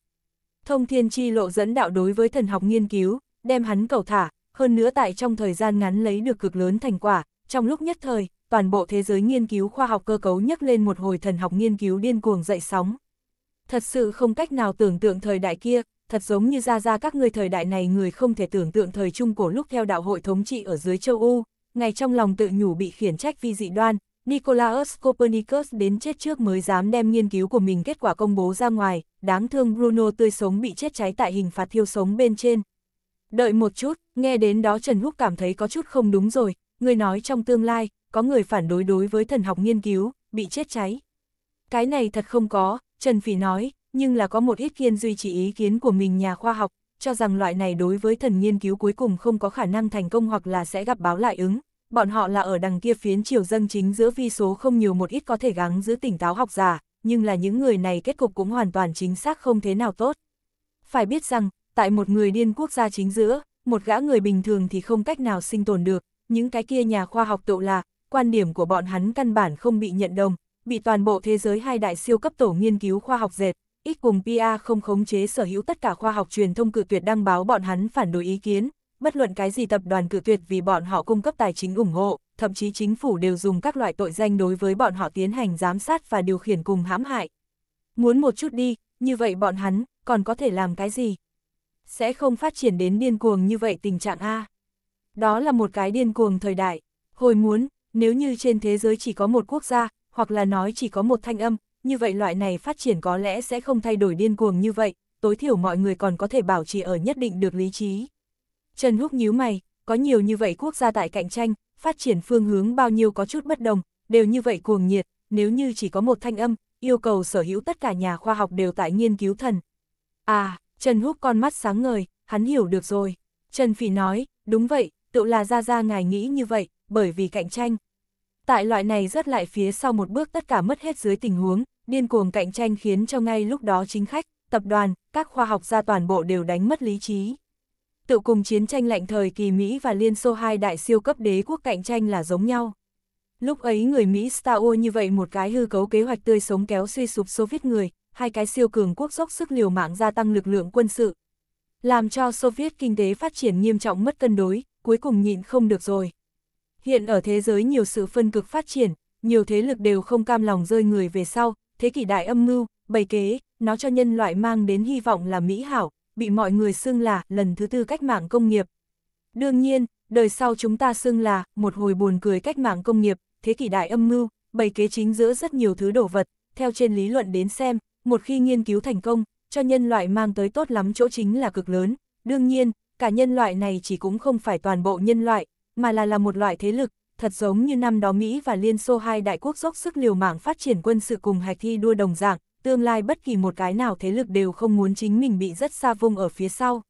S1: Thông thiên chi lộ dẫn đạo đối với thần học nghiên cứu, đem hắn cầu thả, hơn nữa tại trong thời gian ngắn lấy được cực lớn thành quả, trong lúc nhất thời, toàn bộ thế giới nghiên cứu khoa học cơ cấu nhấc lên một hồi thần học nghiên cứu điên cuồng dậy sóng. Thật sự không cách nào tưởng tượng thời đại kia, thật giống như ra ra các người thời đại này người không thể tưởng tượng thời trung cổ lúc theo đạo hội thống trị ở dưới châu u, ngày trong lòng tự nhủ bị khiển trách vì dị đoan, Nicolaus Copernicus đến chết trước mới dám đem nghiên cứu của mình kết quả công bố ra ngoài, đáng thương Bruno tươi sống bị chết cháy tại hình phạt thiêu sống bên trên, Đợi một chút, nghe đến đó Trần Húc cảm thấy có chút không đúng rồi, người nói trong tương lai, có người phản đối đối với thần học nghiên cứu, bị chết cháy. Cái này thật không có, Trần Phỉ nói, nhưng là có một ít kiên duy trì ý kiến của mình nhà khoa học, cho rằng loại này đối với thần nghiên cứu cuối cùng không có khả năng thành công hoặc là sẽ gặp báo lại ứng. Bọn họ là ở đằng kia phiến chiều dân chính giữa vi số không nhiều một ít có thể gắng giữ tỉnh táo học giả, nhưng là những người này kết cục cũng hoàn toàn chính xác không thế nào tốt. Phải biết rằng, tại một người điên quốc gia chính giữa, một gã người bình thường thì không cách nào sinh tồn được, những cái kia nhà khoa học tộ lạc, quan điểm của bọn hắn căn bản không bị nhận đồng, bị toàn bộ thế giới hai đại siêu cấp tổ nghiên cứu khoa học dệt, ít cùng PA không khống chế sở hữu tất cả khoa học truyền thông cự tuyệt đăng báo bọn hắn phản đối ý kiến, bất luận cái gì tập đoàn cự tuyệt vì bọn họ cung cấp tài chính ủng hộ, thậm chí chính phủ đều dùng các loại tội danh đối với bọn họ tiến hành giám sát và điều khiển cùng hãm hại. Muốn một chút đi, như vậy bọn hắn còn có thể làm cái gì? sẽ không phát triển đến điên cuồng như vậy tình trạng A. Đó là một cái điên cuồng thời đại. Hồi muốn, nếu như trên thế giới chỉ có một quốc gia, hoặc là nói chỉ có một thanh âm, như vậy loại này phát triển có lẽ sẽ không thay đổi điên cuồng như vậy, tối thiểu mọi người còn có thể bảo trì ở nhất định được lý trí. Trần Húc nhíu mày, có nhiều như vậy quốc gia tại cạnh tranh, phát triển phương hướng bao nhiêu có chút bất đồng, đều như vậy cuồng nhiệt, nếu như chỉ có một thanh âm, yêu cầu sở hữu tất cả nhà khoa học đều tại nghiên cứu thần. À, Trần Húc con mắt sáng ngời, hắn hiểu được rồi. Trần Phỉ nói, đúng vậy, tự là ra ra ngài nghĩ như vậy, bởi vì cạnh tranh. Tại loại này rất lại phía sau một bước tất cả mất hết dưới tình huống, điên cuồng cạnh tranh khiến cho ngay lúc đó chính khách, tập đoàn, các khoa học gia toàn bộ đều đánh mất lý trí. Tự cùng chiến tranh lạnh thời kỳ Mỹ và Liên Xô hai đại siêu cấp đế quốc cạnh tranh là giống nhau. Lúc ấy người Mỹ Star Wars như vậy một cái hư cấu kế hoạch tươi sống kéo suy sụp Soviet người, hai cái siêu cường quốc dốc sức liều mạng gia tăng lực lượng quân sự. Làm cho Soviet kinh tế phát triển nghiêm trọng mất cân đối, cuối cùng nhịn không được rồi. Hiện ở thế giới nhiều sự phân cực phát triển, nhiều thế lực đều không cam lòng rơi người về sau, thế kỷ đại âm mưu, bày kế, nó cho nhân loại mang đến hy vọng là mỹ hảo, bị mọi người xưng là lần thứ tư cách mạng công nghiệp. Đương nhiên, đời sau chúng ta xưng là một hồi buồn cười cách mạng công nghiệp, thế kỷ đại âm mưu, bày kế chính giữa rất nhiều thứ đổ vật, theo trên lý luận đến xem, một khi nghiên cứu thành công, cho nhân loại mang tới tốt lắm chỗ chính là cực lớn. Đương nhiên, cả nhân loại này chỉ cũng không phải toàn bộ nhân loại, mà là là một loại thế lực, thật giống như năm đó Mỹ và Liên Xô hai đại quốc dốc sức liều mạng phát triển quân sự cùng hạch thi đua đồng dạng, tương lai bất kỳ một cái nào thế lực đều không muốn chính mình bị rất xa vung ở phía sau.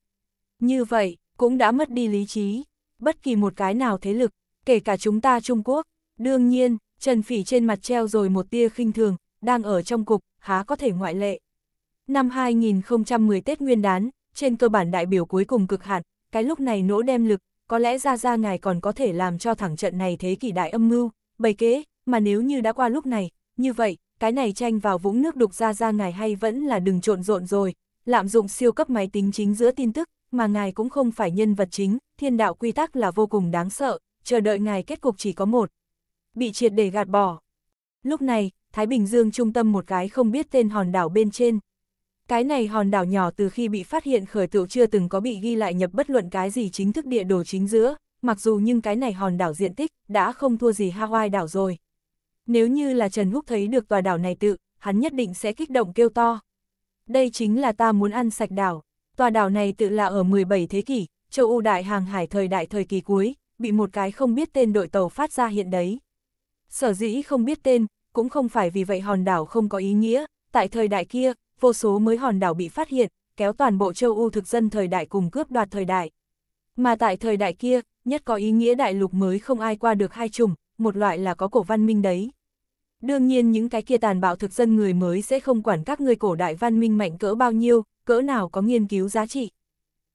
S1: Như vậy, cũng đã mất đi lý trí, bất kỳ một cái nào thế lực, kể cả chúng ta Trung Quốc. Đương nhiên, Trần Phỉ trên mặt treo rồi một tia khinh thường, đang ở trong cục, há có thể ngoại lệ. Năm 2010 Tết Nguyên đán, trên cơ bản đại biểu cuối cùng cực hạn, cái lúc này nỗ đem lực, có lẽ ra ra ngài còn có thể làm cho thẳng trận này thế kỷ đại âm mưu, bày kế, mà nếu như đã qua lúc này, như vậy, cái này tranh vào vũng nước đục ra ra ngài hay vẫn là đừng trộn rộn rồi, lạm dụng siêu cấp máy tính chính giữa tin tức, mà ngài cũng không phải nhân vật chính, thiên đạo quy tắc là vô cùng đáng sợ, chờ đợi ngài kết cục chỉ có một, bị triệt để gạt bỏ. Lúc này, Thái Bình Dương trung tâm một cái không biết tên hòn đảo bên trên. Cái này hòn đảo nhỏ từ khi bị phát hiện khởi tựu chưa từng có bị ghi lại nhập bất luận cái gì chính thức địa đồ chính giữa, mặc dù nhưng cái này hòn đảo diện tích đã không thua gì Hawaii đảo rồi. Nếu như là Trần Húc thấy được tòa đảo này tự, hắn nhất định sẽ kích động kêu to. Đây chính là ta muốn ăn sạch đảo. Tòa đảo này tự là ở 17 thế kỷ, châu Âu đại hàng hải thời đại thời kỳ cuối, bị một cái không biết tên đội tàu phát ra hiện đấy. Sở dĩ không biết tên, cũng không phải vì vậy hòn đảo không có ý nghĩa, tại thời đại kia, vô số mới hòn đảo bị phát hiện, kéo toàn bộ châu u thực dân thời đại cùng cướp đoạt thời đại. Mà tại thời đại kia, nhất có ý nghĩa đại lục mới không ai qua được hai chủng, một loại là có cổ văn minh đấy. Đương nhiên những cái kia tàn bạo thực dân người mới sẽ không quản các người cổ đại văn minh mạnh cỡ bao nhiêu, cỡ nào có nghiên cứu giá trị.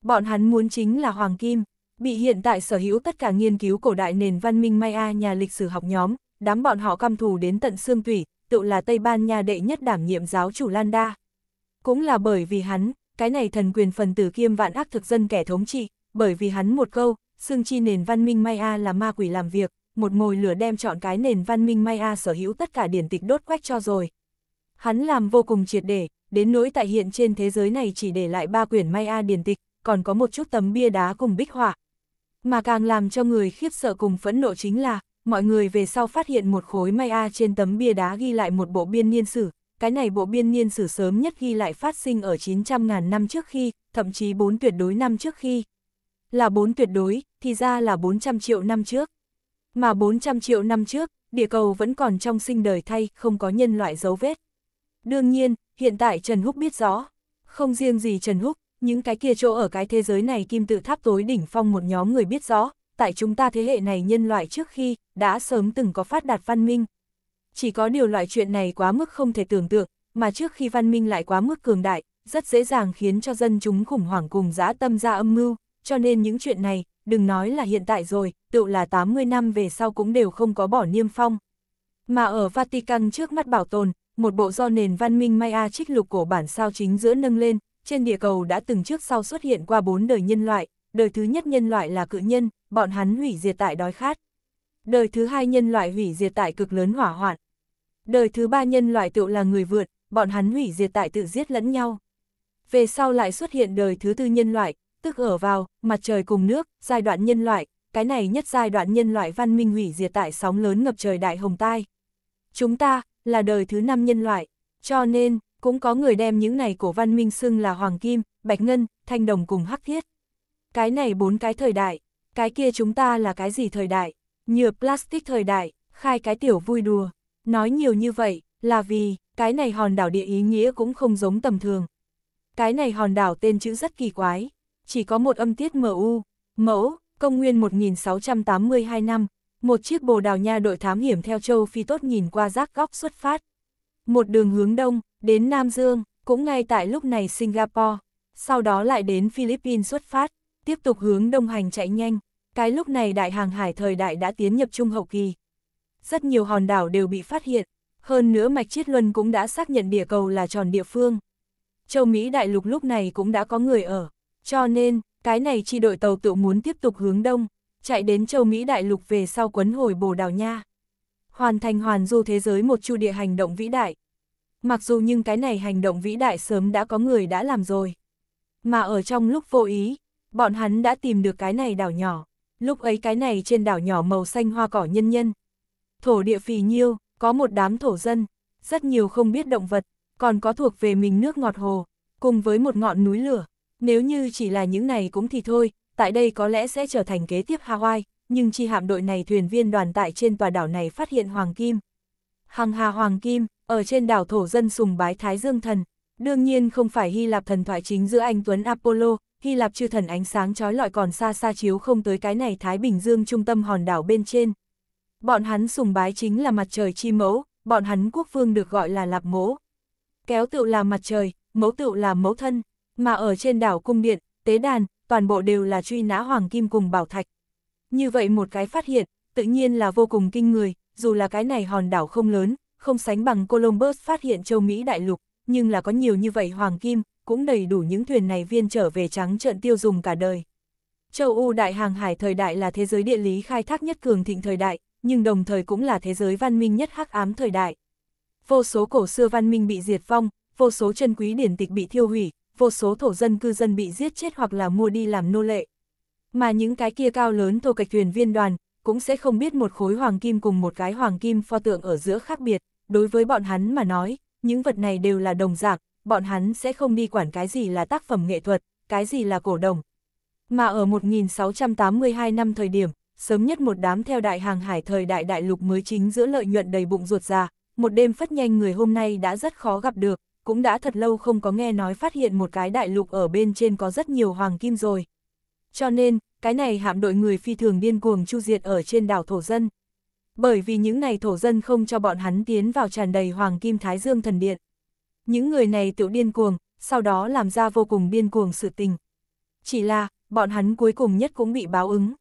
S1: Bọn hắn muốn chính là Hoàng Kim, bị hiện tại sở hữu tất cả nghiên cứu cổ đại nền văn minh Maya nhà lịch sử học nhóm, đám bọn họ căm thù đến tận xương tủy, tự là Tây Ban Nha đệ nhất đảm nhiệm giáo chủ Lan Đa Cũng là bởi vì hắn, cái này thần quyền phần tử kiêm vạn ác thực dân kẻ thống trị, bởi vì hắn một câu, xương chi nền văn minh Maya là ma quỷ làm việc, một mồi lửa đem chọn cái nền văn minh Maya sở hữu tất cả điển tịch đốt quách cho rồi. Hắn làm vô cùng triệt để, đến nỗi tại hiện trên thế giới này chỉ để lại ba quyển Maya điển tịch, còn có một chút tấm bia đá cùng bích họa. Mà càng làm cho người khiếp sợ cùng phẫn nộ chính là, mọi người về sau phát hiện một khối maya trên tấm bia đá ghi lại một bộ biên niên sử, cái này bộ biên niên sử sớm nhất ghi lại phát sinh ở 900.000 năm trước khi, thậm chí 4 tuyệt đối năm trước khi. Là 4 tuyệt đối, thì ra là 400 triệu năm trước. Mà 400 triệu năm trước, địa cầu vẫn còn trong sinh đời thay, không có nhân loại dấu vết. Đương nhiên, hiện tại Trần Húc biết rõ. Không riêng gì Trần Húc, những cái kia chỗ ở cái thế giới này kim tự tháp tối đỉnh phong một nhóm người biết rõ, tại chúng ta thế hệ này nhân loại trước khi, đã sớm từng có phát đạt văn minh. Chỉ có điều loại chuyện này quá mức không thể tưởng tượng, mà trước khi văn minh lại quá mức cường đại, rất dễ dàng khiến cho dân chúng khủng hoảng cùng dã tâm ra âm mưu, cho nên những chuyện này, đừng nói là hiện tại rồi, tựu là 80 năm về sau cũng đều không có bỏ niêm phong. Mà ở Vatican trước mắt bảo tồn, một bộ do nền văn minh Maya trích lục cổ bản sao chính giữa nâng lên, trên địa cầu đã từng trước sau xuất hiện qua bốn đời nhân loại, đời thứ nhất nhân loại là cự nhân, bọn hắn hủy diệt tại đói khát. Đời thứ hai nhân loại hủy diệt tại cực lớn hỏa hoạn. Đời thứ ba nhân loại tựu là người vượt, bọn hắn hủy diệt tại tự giết lẫn nhau. Về sau lại xuất hiện đời thứ tư nhân loại, tức ở vào, mặt trời cùng nước, giai đoạn nhân loại, cái này nhất giai đoạn nhân loại văn minh hủy diệt tại sóng lớn ngập trời đại hồng tai. Chúng ta, là đời thứ năm nhân loại, cho nên, cũng có người đem những này của văn minh xưng là hoàng kim, bạch ngân, thanh đồng cùng hắc thiết. Cái này bốn cái thời đại, cái kia chúng ta là cái gì thời đại, nhựa plastic thời đại, khai cái tiểu vui đùa. Nói nhiều như vậy, là vì, cái này hòn đảo địa ý nghĩa cũng không giống tầm thường. Cái này hòn đảo tên chữ rất kỳ quái, chỉ có một âm tiết MU, mẫu, công nguyên 1682 năm, một chiếc bồ đào nha đội thám hiểm theo châu Phi tốt nhìn qua rác góc xuất phát. Một đường hướng đông, đến Nam Dương, cũng ngay tại lúc này Singapore, sau đó lại đến Philippines xuất phát tiếp tục hướng đông hành chạy nhanh, cái lúc này đại hàng hải thời đại đã tiến nhập trung hậu kỳ. Rất nhiều hòn đảo đều bị phát hiện, hơn nữa Mạch Chiết Luân cũng đã xác nhận địa cầu là tròn địa phương. Châu Mỹ đại lục lúc này cũng đã có người ở, cho nên, cái này chi đội tàu tự muốn tiếp tục hướng đông, chạy đến châu Mỹ đại lục về sau quấn hồi Bồ Đào Nha. Hoàn thành hoàn du thế giới một chu địa hành động vĩ đại. Mặc dù nhưng cái này hành động vĩ đại sớm đã có người đã làm rồi. Mà ở trong lúc vô ý, Bọn hắn đã tìm được cái này đảo nhỏ, lúc ấy cái này trên đảo nhỏ màu xanh hoa cỏ nhân nhân. Thổ địa phì nhiêu, có một đám thổ dân, rất nhiều không biết động vật, còn có thuộc về mình nước ngọt hồ, cùng với một ngọn núi lửa. Nếu như chỉ là những này cũng thì thôi, tại đây có lẽ sẽ trở thành kế tiếp Hawaii, nhưng chi hạm đội này thuyền viên đoàn tại trên tòa đảo này phát hiện Hoàng Kim. Hằng hà Hoàng Kim, ở trên đảo thổ dân sùng bái Thái Dương Thần, đương nhiên không phải Hy Lạp thần thoại chính giữa anh Tuấn Apollo, Hy Lạp chư thần ánh sáng trói lọi còn xa xa chiếu không tới cái này Thái Bình Dương trung tâm hòn đảo bên trên. Bọn hắn sùng bái chính là mặt trời chi mẫu, bọn hắn quốc vương được gọi là Lạp mố. Kéo tựu là mặt trời, mẫu tựu là mẫu thân, mà ở trên đảo cung điện, tế đàn, toàn bộ đều là truy nã hoàng kim cùng bảo thạch. Như vậy một cái phát hiện, tự nhiên là vô cùng kinh người, dù là cái này hòn đảo không lớn, không sánh bằng Columbus phát hiện châu Mỹ đại lục, nhưng là có nhiều như vậy hoàng kim, cũng đầy đủ những thuyền này viên trở về trắng trợn tiêu dùng cả đời. Châu u đại hàng hải thời đại là thế giới địa lý khai thác nhất cường thịnh thời đại, nhưng đồng thời cũng là thế giới văn minh nhất hắc ám thời đại. Vô số cổ xưa văn minh bị diệt vong, vô số chân quý điển tịch bị thiêu hủy, vô số thổ dân cư dân bị giết chết hoặc là mua đi làm nô lệ. Mà những cái kia cao lớn thô kịch thuyền viên đoàn, cũng sẽ không biết một khối hoàng kim cùng một cái hoàng kim pho tượng ở giữa khác biệt, đối với bọn hắn mà nói, những vật này đều là đồng dạng, bọn hắn sẽ không đi quản cái gì là tác phẩm nghệ thuật, cái gì là cổ đồng. Mà ở 1682 năm thời điểm, sớm nhất một đám theo đại hàng hải thời đại đại lục mới chính giữa lợi nhuận đầy bụng ruột già, một đêm phất nhanh người hôm nay đã rất khó gặp được, cũng đã thật lâu không có nghe nói phát hiện một cái đại lục ở bên trên có rất nhiều hoàng kim rồi. Cho nên, cái này hạm đội người phi thường điên cuồng chu diệt ở trên đảo thổ dân. Bởi vì những này thổ dân không cho bọn hắn tiến vào tràn đầy hoàng kim thái dương thần điện. Những người này tiểu điên cuồng, sau đó làm ra vô cùng điên cuồng sự tình. Chỉ là, bọn hắn cuối cùng nhất cũng bị báo ứng.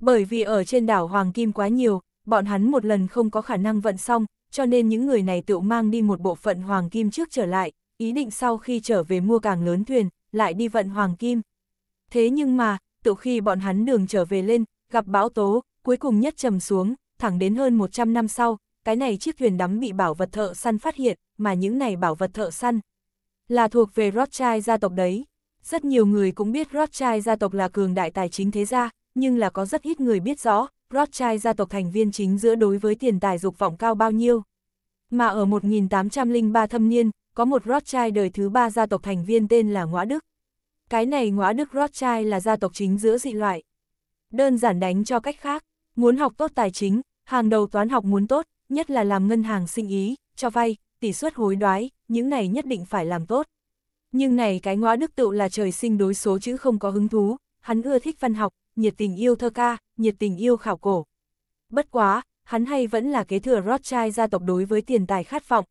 S1: Bởi vì ở trên đảo Hoàng Kim quá nhiều, bọn hắn một lần không có khả năng vận xong, cho nên những người này tự mang đi một bộ phận Hoàng Kim trước trở lại, ý định sau khi trở về mua càng lớn thuyền, lại đi vận Hoàng Kim. Thế nhưng mà, tự khi bọn hắn đường trở về lên, gặp bão tố, cuối cùng nhất trầm xuống, thẳng đến hơn 100 năm sau, cái này chiếc thuyền đắm bị bảo vật thợ săn phát hiện, mà những này bảo vật thợ săn là thuộc về Rothschild gia tộc đấy. Rất nhiều người cũng biết Rothschild gia tộc là cường đại tài chính thế gia, nhưng là có rất ít người biết rõ Rothschild gia tộc thành viên chính giữa đối với tiền tài dục vọng cao bao nhiêu. Mà ở 1803 thâm niên, có một Rothschild đời thứ ba gia tộc thành viên tên là Ngoã Đức. Cái này Ngoã Đức Rothschild là gia tộc chính giữa dị loại. Đơn giản đánh cho cách khác, muốn học tốt tài chính, hàng đầu toán học muốn tốt, nhất là làm ngân hàng sinh ý, cho vay, tỷ suất hối đoái, những này nhất định phải làm tốt. Nhưng này cái ngõa đức tự là trời sinh đối số chữ không có hứng thú, hắn ưa thích văn học, nhiệt tình yêu thơ ca, nhiệt tình yêu khảo cổ. Bất quá, hắn hay vẫn là kế thừa Rothschild gia tộc đối với tiền tài khát vọng.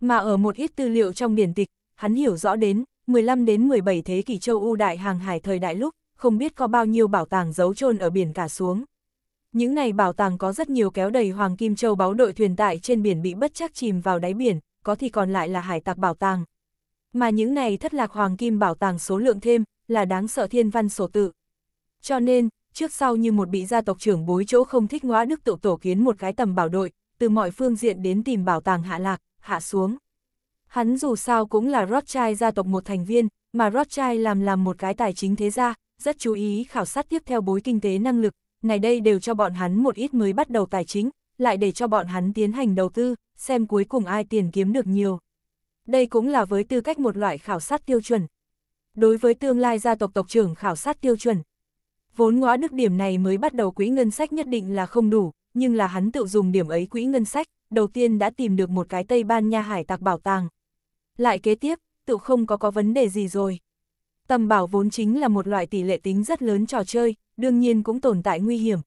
S1: Mà ở một ít tư liệu trong biển tịch, hắn hiểu rõ đến, 15 đến 17 thế kỷ châu U đại hàng hải thời đại lúc, không biết có bao nhiêu bảo tàng giấu chôn ở biển cả xuống. Những này bảo tàng có rất nhiều kéo đầy hoàng kim châu báu đội thuyền tại trên biển bị bất chắc chìm vào đáy biển, có thì còn lại là hải tặc bảo tàng. Mà những này thất lạc hoàng kim bảo tàng số lượng thêm, là đáng sợ thiên văn sổ tự. Cho nên, trước sau như một bị gia tộc trưởng bối chỗ không thích ngóa đức tụ tổ kiến một cái tầm bảo đội, từ mọi phương diện đến tìm bảo tàng hạ lạc, hạ xuống. Hắn dù sao cũng là Rothschild gia tộc một thành viên, mà Rothschild làm làm một cái tài chính thế gia, rất chú ý khảo sát tiếp theo bối kinh tế năng lực, ngày đây đều cho bọn hắn một ít mới bắt đầu tài chính, lại để cho bọn hắn tiến hành đầu tư, xem cuối cùng ai tiền kiếm được nhiều. Đây cũng là với tư cách một loại khảo sát tiêu chuẩn. Đối với tương lai gia tộc tộc trưởng khảo sát tiêu chuẩn, vốn ngõ đức điểm này mới bắt đầu quỹ ngân sách nhất định là không đủ, nhưng là hắn tự dùng điểm ấy quỹ ngân sách, đầu tiên đã tìm được một cái Tây Ban Nha hải tạc bảo tàng. Lại kế tiếp, tự không có có vấn đề gì rồi. Tầm bảo vốn chính là một loại tỷ lệ tính rất lớn trò chơi, đương nhiên cũng tồn tại nguy hiểm.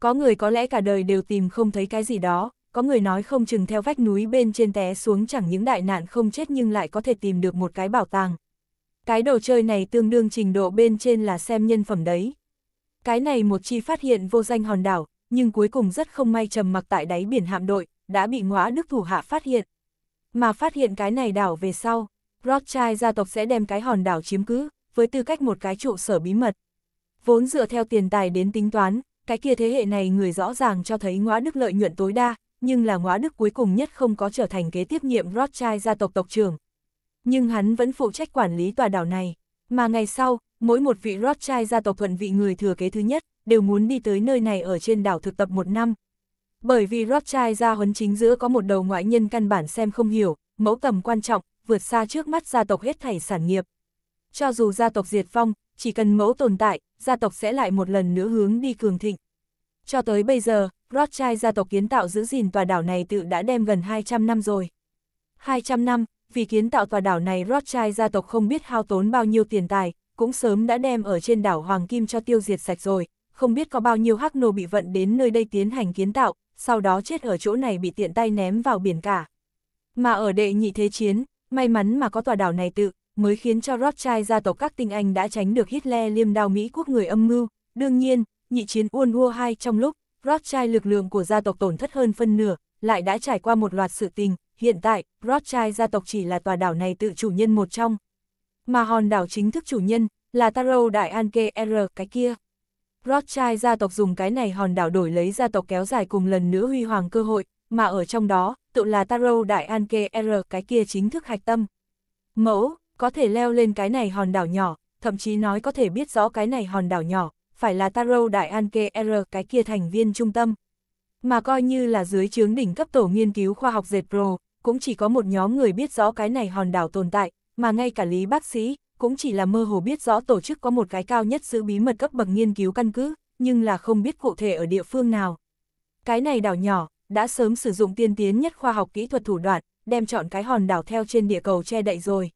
S1: Có người có lẽ cả đời đều tìm không thấy cái gì đó, có người nói không chừng theo vách núi bên trên té xuống chẳng những đại nạn không chết nhưng lại có thể tìm được một cái bảo tàng. Cái đồ chơi này tương đương trình độ bên trên là xem nhân phẩm đấy. Cái này một chi phát hiện vô danh hòn đảo, nhưng cuối cùng rất không may trầm mặc tại đáy biển hạm đội, đã bị ngõa đức thủ hạ phát hiện. Mà phát hiện cái này đảo về sau, Rothschild gia tộc sẽ đem cái hòn đảo chiếm cứ, với tư cách một cái trụ sở bí mật. Vốn dựa theo tiền tài đến tính toán, cái kia thế hệ này người rõ ràng cho thấy ngõa đức lợi nhuận tối đa, nhưng là ngõa đức cuối cùng nhất không có trở thành kế tiếp nhiệm Rothschild gia tộc tộc trưởng. Nhưng hắn vẫn phụ trách quản lý tòa đảo này, mà ngày sau, mỗi một vị Rothschild gia tộc thuận vị người thừa kế thứ nhất, đều muốn đi tới nơi này ở trên đảo thực tập một năm. Bởi vì Rothschild gia huấn chính giữa có một đầu ngoại nhân căn bản xem không hiểu, mẫu tầm quan trọng, vượt xa trước mắt gia tộc hết thảy sản nghiệp. Cho dù gia tộc diệt vong, chỉ cần mẫu tồn tại, gia tộc sẽ lại một lần nữa hướng đi cường thịnh. Cho tới bây giờ, Rothschild gia tộc kiến tạo giữ gìn tòa đảo này tự đã đem gần 200 năm rồi. 200 năm, vì kiến tạo tòa đảo này Rothschild gia tộc không biết hao tốn bao nhiêu tiền tài, cũng sớm đã đem ở trên đảo Hoàng Kim cho tiêu diệt sạch rồi, không biết có bao nhiêu hắc nô bị vận đến nơi đây tiến hành kiến tạo, sau đó chết ở chỗ này bị tiện tay ném vào biển cả. Mà ở đệ nhị thế chiến, may mắn mà có tòa đảo này tự, mới khiến cho Rothschild gia tộc các tinh anh đã tránh được Hitler liêm đao Mỹ quốc người âm mưu. Đương nhiên, nhị chiến World War II trong lúc, Rothschild lực lượng của gia tộc tổn thất hơn phân nửa, lại đã trải qua một loạt sự tình, hiện tại, Rothschild gia tộc chỉ là tòa đảo này tự chủ nhân một trong. Mà hòn đảo chính thức chủ nhân, là Taro Đại An KR cái kia. Rothschild gia tộc dùng cái này hòn đảo đổi lấy gia tộc kéo dài cùng lần nữa huy hoàng cơ hội, mà ở trong đó, tự là Taro Đại An r cái kia chính thức hạch tâm. Mẫu, có thể leo lên cái này hòn đảo nhỏ, thậm chí nói có thể biết rõ cái này hòn đảo nhỏ, phải là Taro Đại An r cái kia thành viên trung tâm. Mà coi như là dưới chướng đỉnh cấp tổ nghiên cứu khoa học dệt pro, cũng chỉ có một nhóm người biết rõ cái này hòn đảo tồn tại, mà ngay cả lý bác sĩ, cũng chỉ là mơ hồ biết rõ tổ chức có một cái cao nhất giữ bí mật cấp bậc nghiên cứu căn cứ, nhưng là không biết cụ thể ở địa phương nào. Cái này đảo nhỏ, đã sớm sử dụng tiên tiến nhất khoa học kỹ thuật thủ đoạn, đem chọn cái hòn đảo theo trên địa cầu che đậy rồi.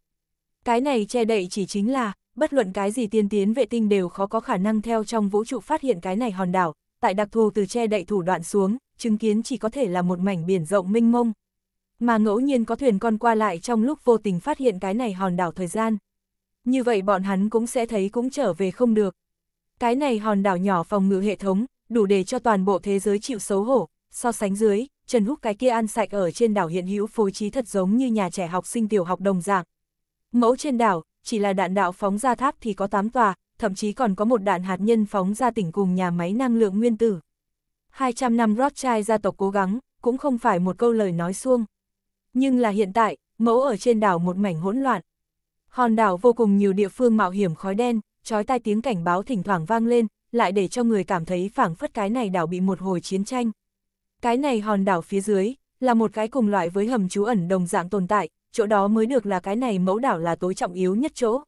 S1: Cái này che đậy chỉ chính là, bất luận cái gì tiên tiến vệ tinh đều khó có khả năng theo trong vũ trụ phát hiện cái này hòn đảo, tại đặc thù từ che đậy thủ đoạn xuống, chứng kiến chỉ có thể là một mảnh biển rộng mênh mông. Mà ngẫu nhiên có thuyền con qua lại trong lúc vô tình phát hiện cái này hòn đảo thời gian. Như vậy bọn hắn cũng sẽ thấy cũng trở về không được. Cái này hòn đảo nhỏ phòng ngự hệ thống, đủ để cho toàn bộ thế giới chịu xấu hổ, so sánh dưới, Trần Húc cái kia ăn sạch ở trên đảo hiện hữu phối trí thật giống như nhà trẻ học sinh tiểu học đồng dạng. Mẫu trên đảo, chỉ là đạn đạo phóng ra tháp thì có 8 tòa, thậm chí còn có một đạn hạt nhân phóng ra tỉnh cùng nhà máy năng lượng nguyên tử. 200 năm Rothschild gia tộc cố gắng, cũng không phải một câu lời nói suông. Nhưng là hiện tại, mẫu ở trên đảo một mảnh hỗn loạn. Hòn đảo vô cùng nhiều địa phương mạo hiểm khói đen, trói tai tiếng cảnh báo thỉnh thoảng vang lên, lại để cho người cảm thấy phảng phất cái này đảo bị một hồi chiến tranh, cái này hòn đảo phía dưới, là một cái cùng loại với hầm trú ẩn đồng dạng tồn tại, chỗ đó mới được là cái này mẫu đảo là tối trọng yếu nhất chỗ.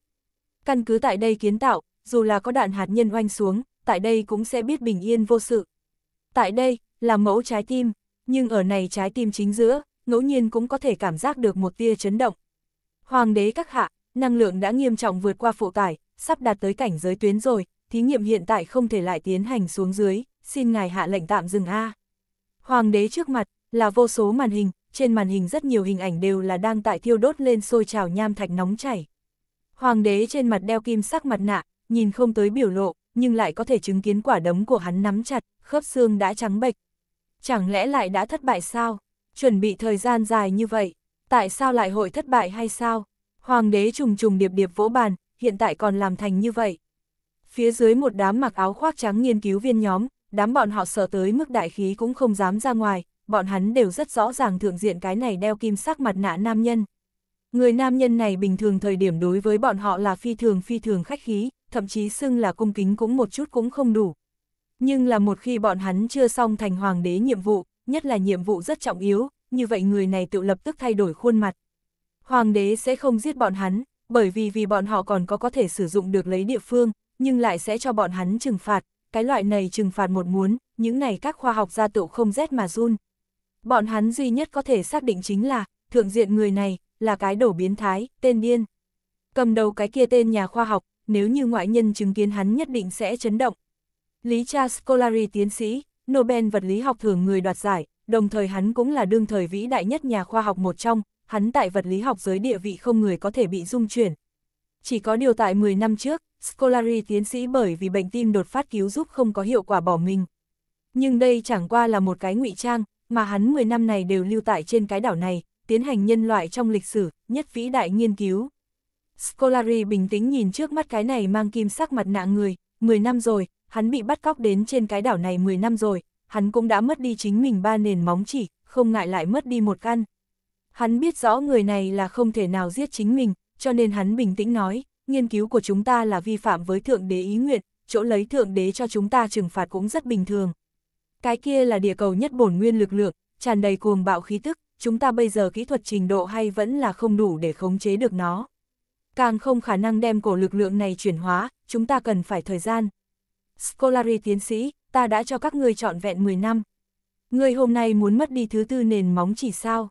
S1: Căn cứ tại đây kiến tạo, dù là có đạn hạt nhân oanh xuống, tại đây cũng sẽ biết bình yên vô sự. Tại đây, là mẫu trái tim, nhưng ở này trái tim chính giữa, ngẫu nhiên cũng có thể cảm giác được một tia chấn động. Hoàng đế các hạ, năng lượng đã nghiêm trọng vượt qua phụ tải, sắp đạt tới cảnh giới tuyến rồi, thí nghiệm hiện tại không thể lại tiến hành xuống dưới, xin ngài hạ lệnh tạm dừng A. Hoàng đế trước mặt, là vô số màn hình, trên màn hình rất nhiều hình ảnh đều là đang tại thiêu đốt lên sôi trào nham thạch nóng chảy. Hoàng đế trên mặt đeo kim sắc mặt nạ, nhìn không tới biểu lộ, nhưng lại có thể chứng kiến quả đấm của hắn nắm chặt, khớp xương đã trắng bệch. Chẳng lẽ lại đã thất bại sao? Chuẩn bị thời gian dài như vậy, tại sao lại hội thất bại hay sao? Hoàng đế trùng trùng điệp điệp vỗ bàn, hiện tại còn làm thành như vậy. Phía dưới một đám mặc áo khoác trắng nghiên cứu viên nhóm, đám bọn họ sợ tới mức đại khí cũng không dám ra ngoài, bọn hắn đều rất rõ ràng thượng diện cái này đeo kim sắc mặt nạ nam nhân. Người nam nhân này bình thường thời điểm đối với bọn họ là phi thường phi thường khách khí, thậm chí xưng là cung kính cũng một chút cũng không đủ. Nhưng là một khi bọn hắn chưa xong thành hoàng đế nhiệm vụ, nhất là nhiệm vụ rất trọng yếu, như vậy người này tự lập tức thay đổi khuôn mặt. Hoàng đế sẽ không giết bọn hắn, bởi vì vì bọn họ còn có có thể sử dụng được lấy địa phương, nhưng lại sẽ cho bọn hắn trừng phạt, cái loại này trừng phạt một muốn, những này các khoa học gia tựu không rét mà run. Bọn hắn duy nhất có thể xác định chính là, thượng diện người này, là cái đổ biến thái, tên điên. Cầm đầu cái kia tên nhà khoa học, nếu như ngoại nhân chứng kiến hắn nhất định sẽ chấn động. Lý cha Scolari tiến sĩ, Nobel vật lý học thường người đoạt giải, đồng thời hắn cũng là đương thời vĩ đại nhất nhà khoa học một trong, hắn tại vật lý học giới địa vị không người có thể bị dung chuyển, chỉ có điều tại 10 năm trước, Scolari tiến sĩ bởi vì bệnh tim đột phát cứu giúp không có hiệu quả bỏ mình. Nhưng đây chẳng qua là một cái ngụy trang, mà hắn 10 năm này đều lưu tại trên cái đảo này, tiến hành nhân loại trong lịch sử, nhất vĩ đại nghiên cứu. Scolari bình tĩnh nhìn trước mắt cái này mang kim sắc mặt nạ người, 10 năm rồi, hắn bị bắt cóc đến trên cái đảo này 10 năm rồi, hắn cũng đã mất đi chính mình ba nền móng chỉ, không ngại lại mất đi một căn. Hắn biết rõ người này là không thể nào giết chính mình, cho nên hắn bình tĩnh nói, nghiên cứu của chúng ta là vi phạm với Thượng Đế ý nguyện, chỗ lấy Thượng Đế cho chúng ta trừng phạt cũng rất bình thường. Cái kia là địa cầu nhất bổn nguyên lực lượng, tràn đầy cuồng bạo khí tức, chúng ta bây giờ kỹ thuật trình độ hay vẫn là không đủ để khống chế được nó. Càng không khả năng đem cổ lực lượng này chuyển hóa, chúng ta cần phải thời gian. Scolari tiến sĩ, ta đã cho các ngươi chọn vẹn 10 năm. Ngươi hôm nay muốn mất đi thứ tư nền móng chỉ sao?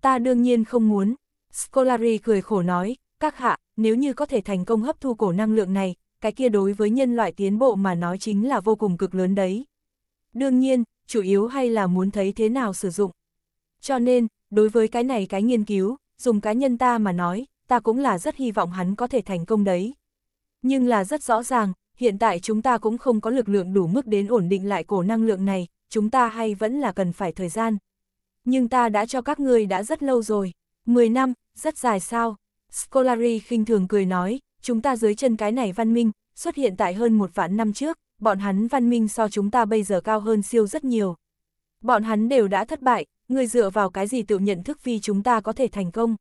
S1: Ta đương nhiên không muốn. Scolari cười khổ nói, các hạ, nếu như có thể thành công hấp thu cổ năng lượng này, cái kia đối với nhân loại tiến bộ mà nói chính là vô cùng cực lớn đấy. Đương nhiên, chủ yếu hay là muốn thấy thế nào sử dụng. Cho nên, đối với cái này cái nghiên cứu, dùng cá nhân ta mà nói, ta cũng là rất hy vọng hắn có thể thành công đấy. Nhưng là rất rõ ràng, hiện tại chúng ta cũng không có lực lượng đủ mức đến ổn định lại cổ năng lượng này, chúng ta hay vẫn là cần phải thời gian. Nhưng ta đã cho các ngươi đã rất lâu rồi. 10 năm, rất dài sao? Scolari khinh thường cười nói, chúng ta dưới chân cái này văn minh, xuất hiện tại hơn một vạn năm trước, bọn hắn văn minh so chúng ta bây giờ cao hơn siêu rất nhiều. Bọn hắn đều đã thất bại, người dựa vào cái gì tự nhận thức vì chúng ta có thể thành công.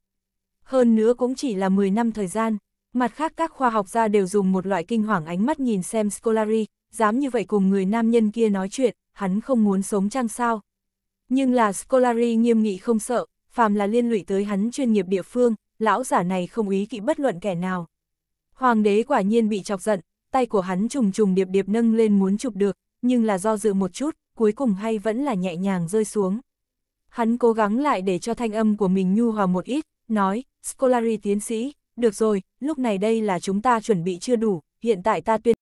S1: Hơn nữa cũng chỉ là 10 năm thời gian, mặt khác các khoa học gia đều dùng một loại kinh hoàng ánh mắt nhìn xem Scolari, dám như vậy cùng người nam nhân kia nói chuyện, hắn không muốn sống chăng sao. Nhưng là Scolari nghiêm nghị không sợ, phàm là liên lụy tới hắn chuyên nghiệp địa phương, lão giả này không ý kỵ bất luận kẻ nào. Hoàng đế quả nhiên bị chọc giận, tay của hắn trùng trùng điệp điệp nâng lên muốn chụp được, nhưng là do dự một chút, cuối cùng hay vẫn là nhẹ nhàng rơi xuống. Hắn cố gắng lại để cho thanh âm của mình nhu hòa một ít, nói, Scolari tiến sĩ, được rồi, lúc này đây là chúng ta chuẩn bị chưa đủ, hiện tại ta tuyên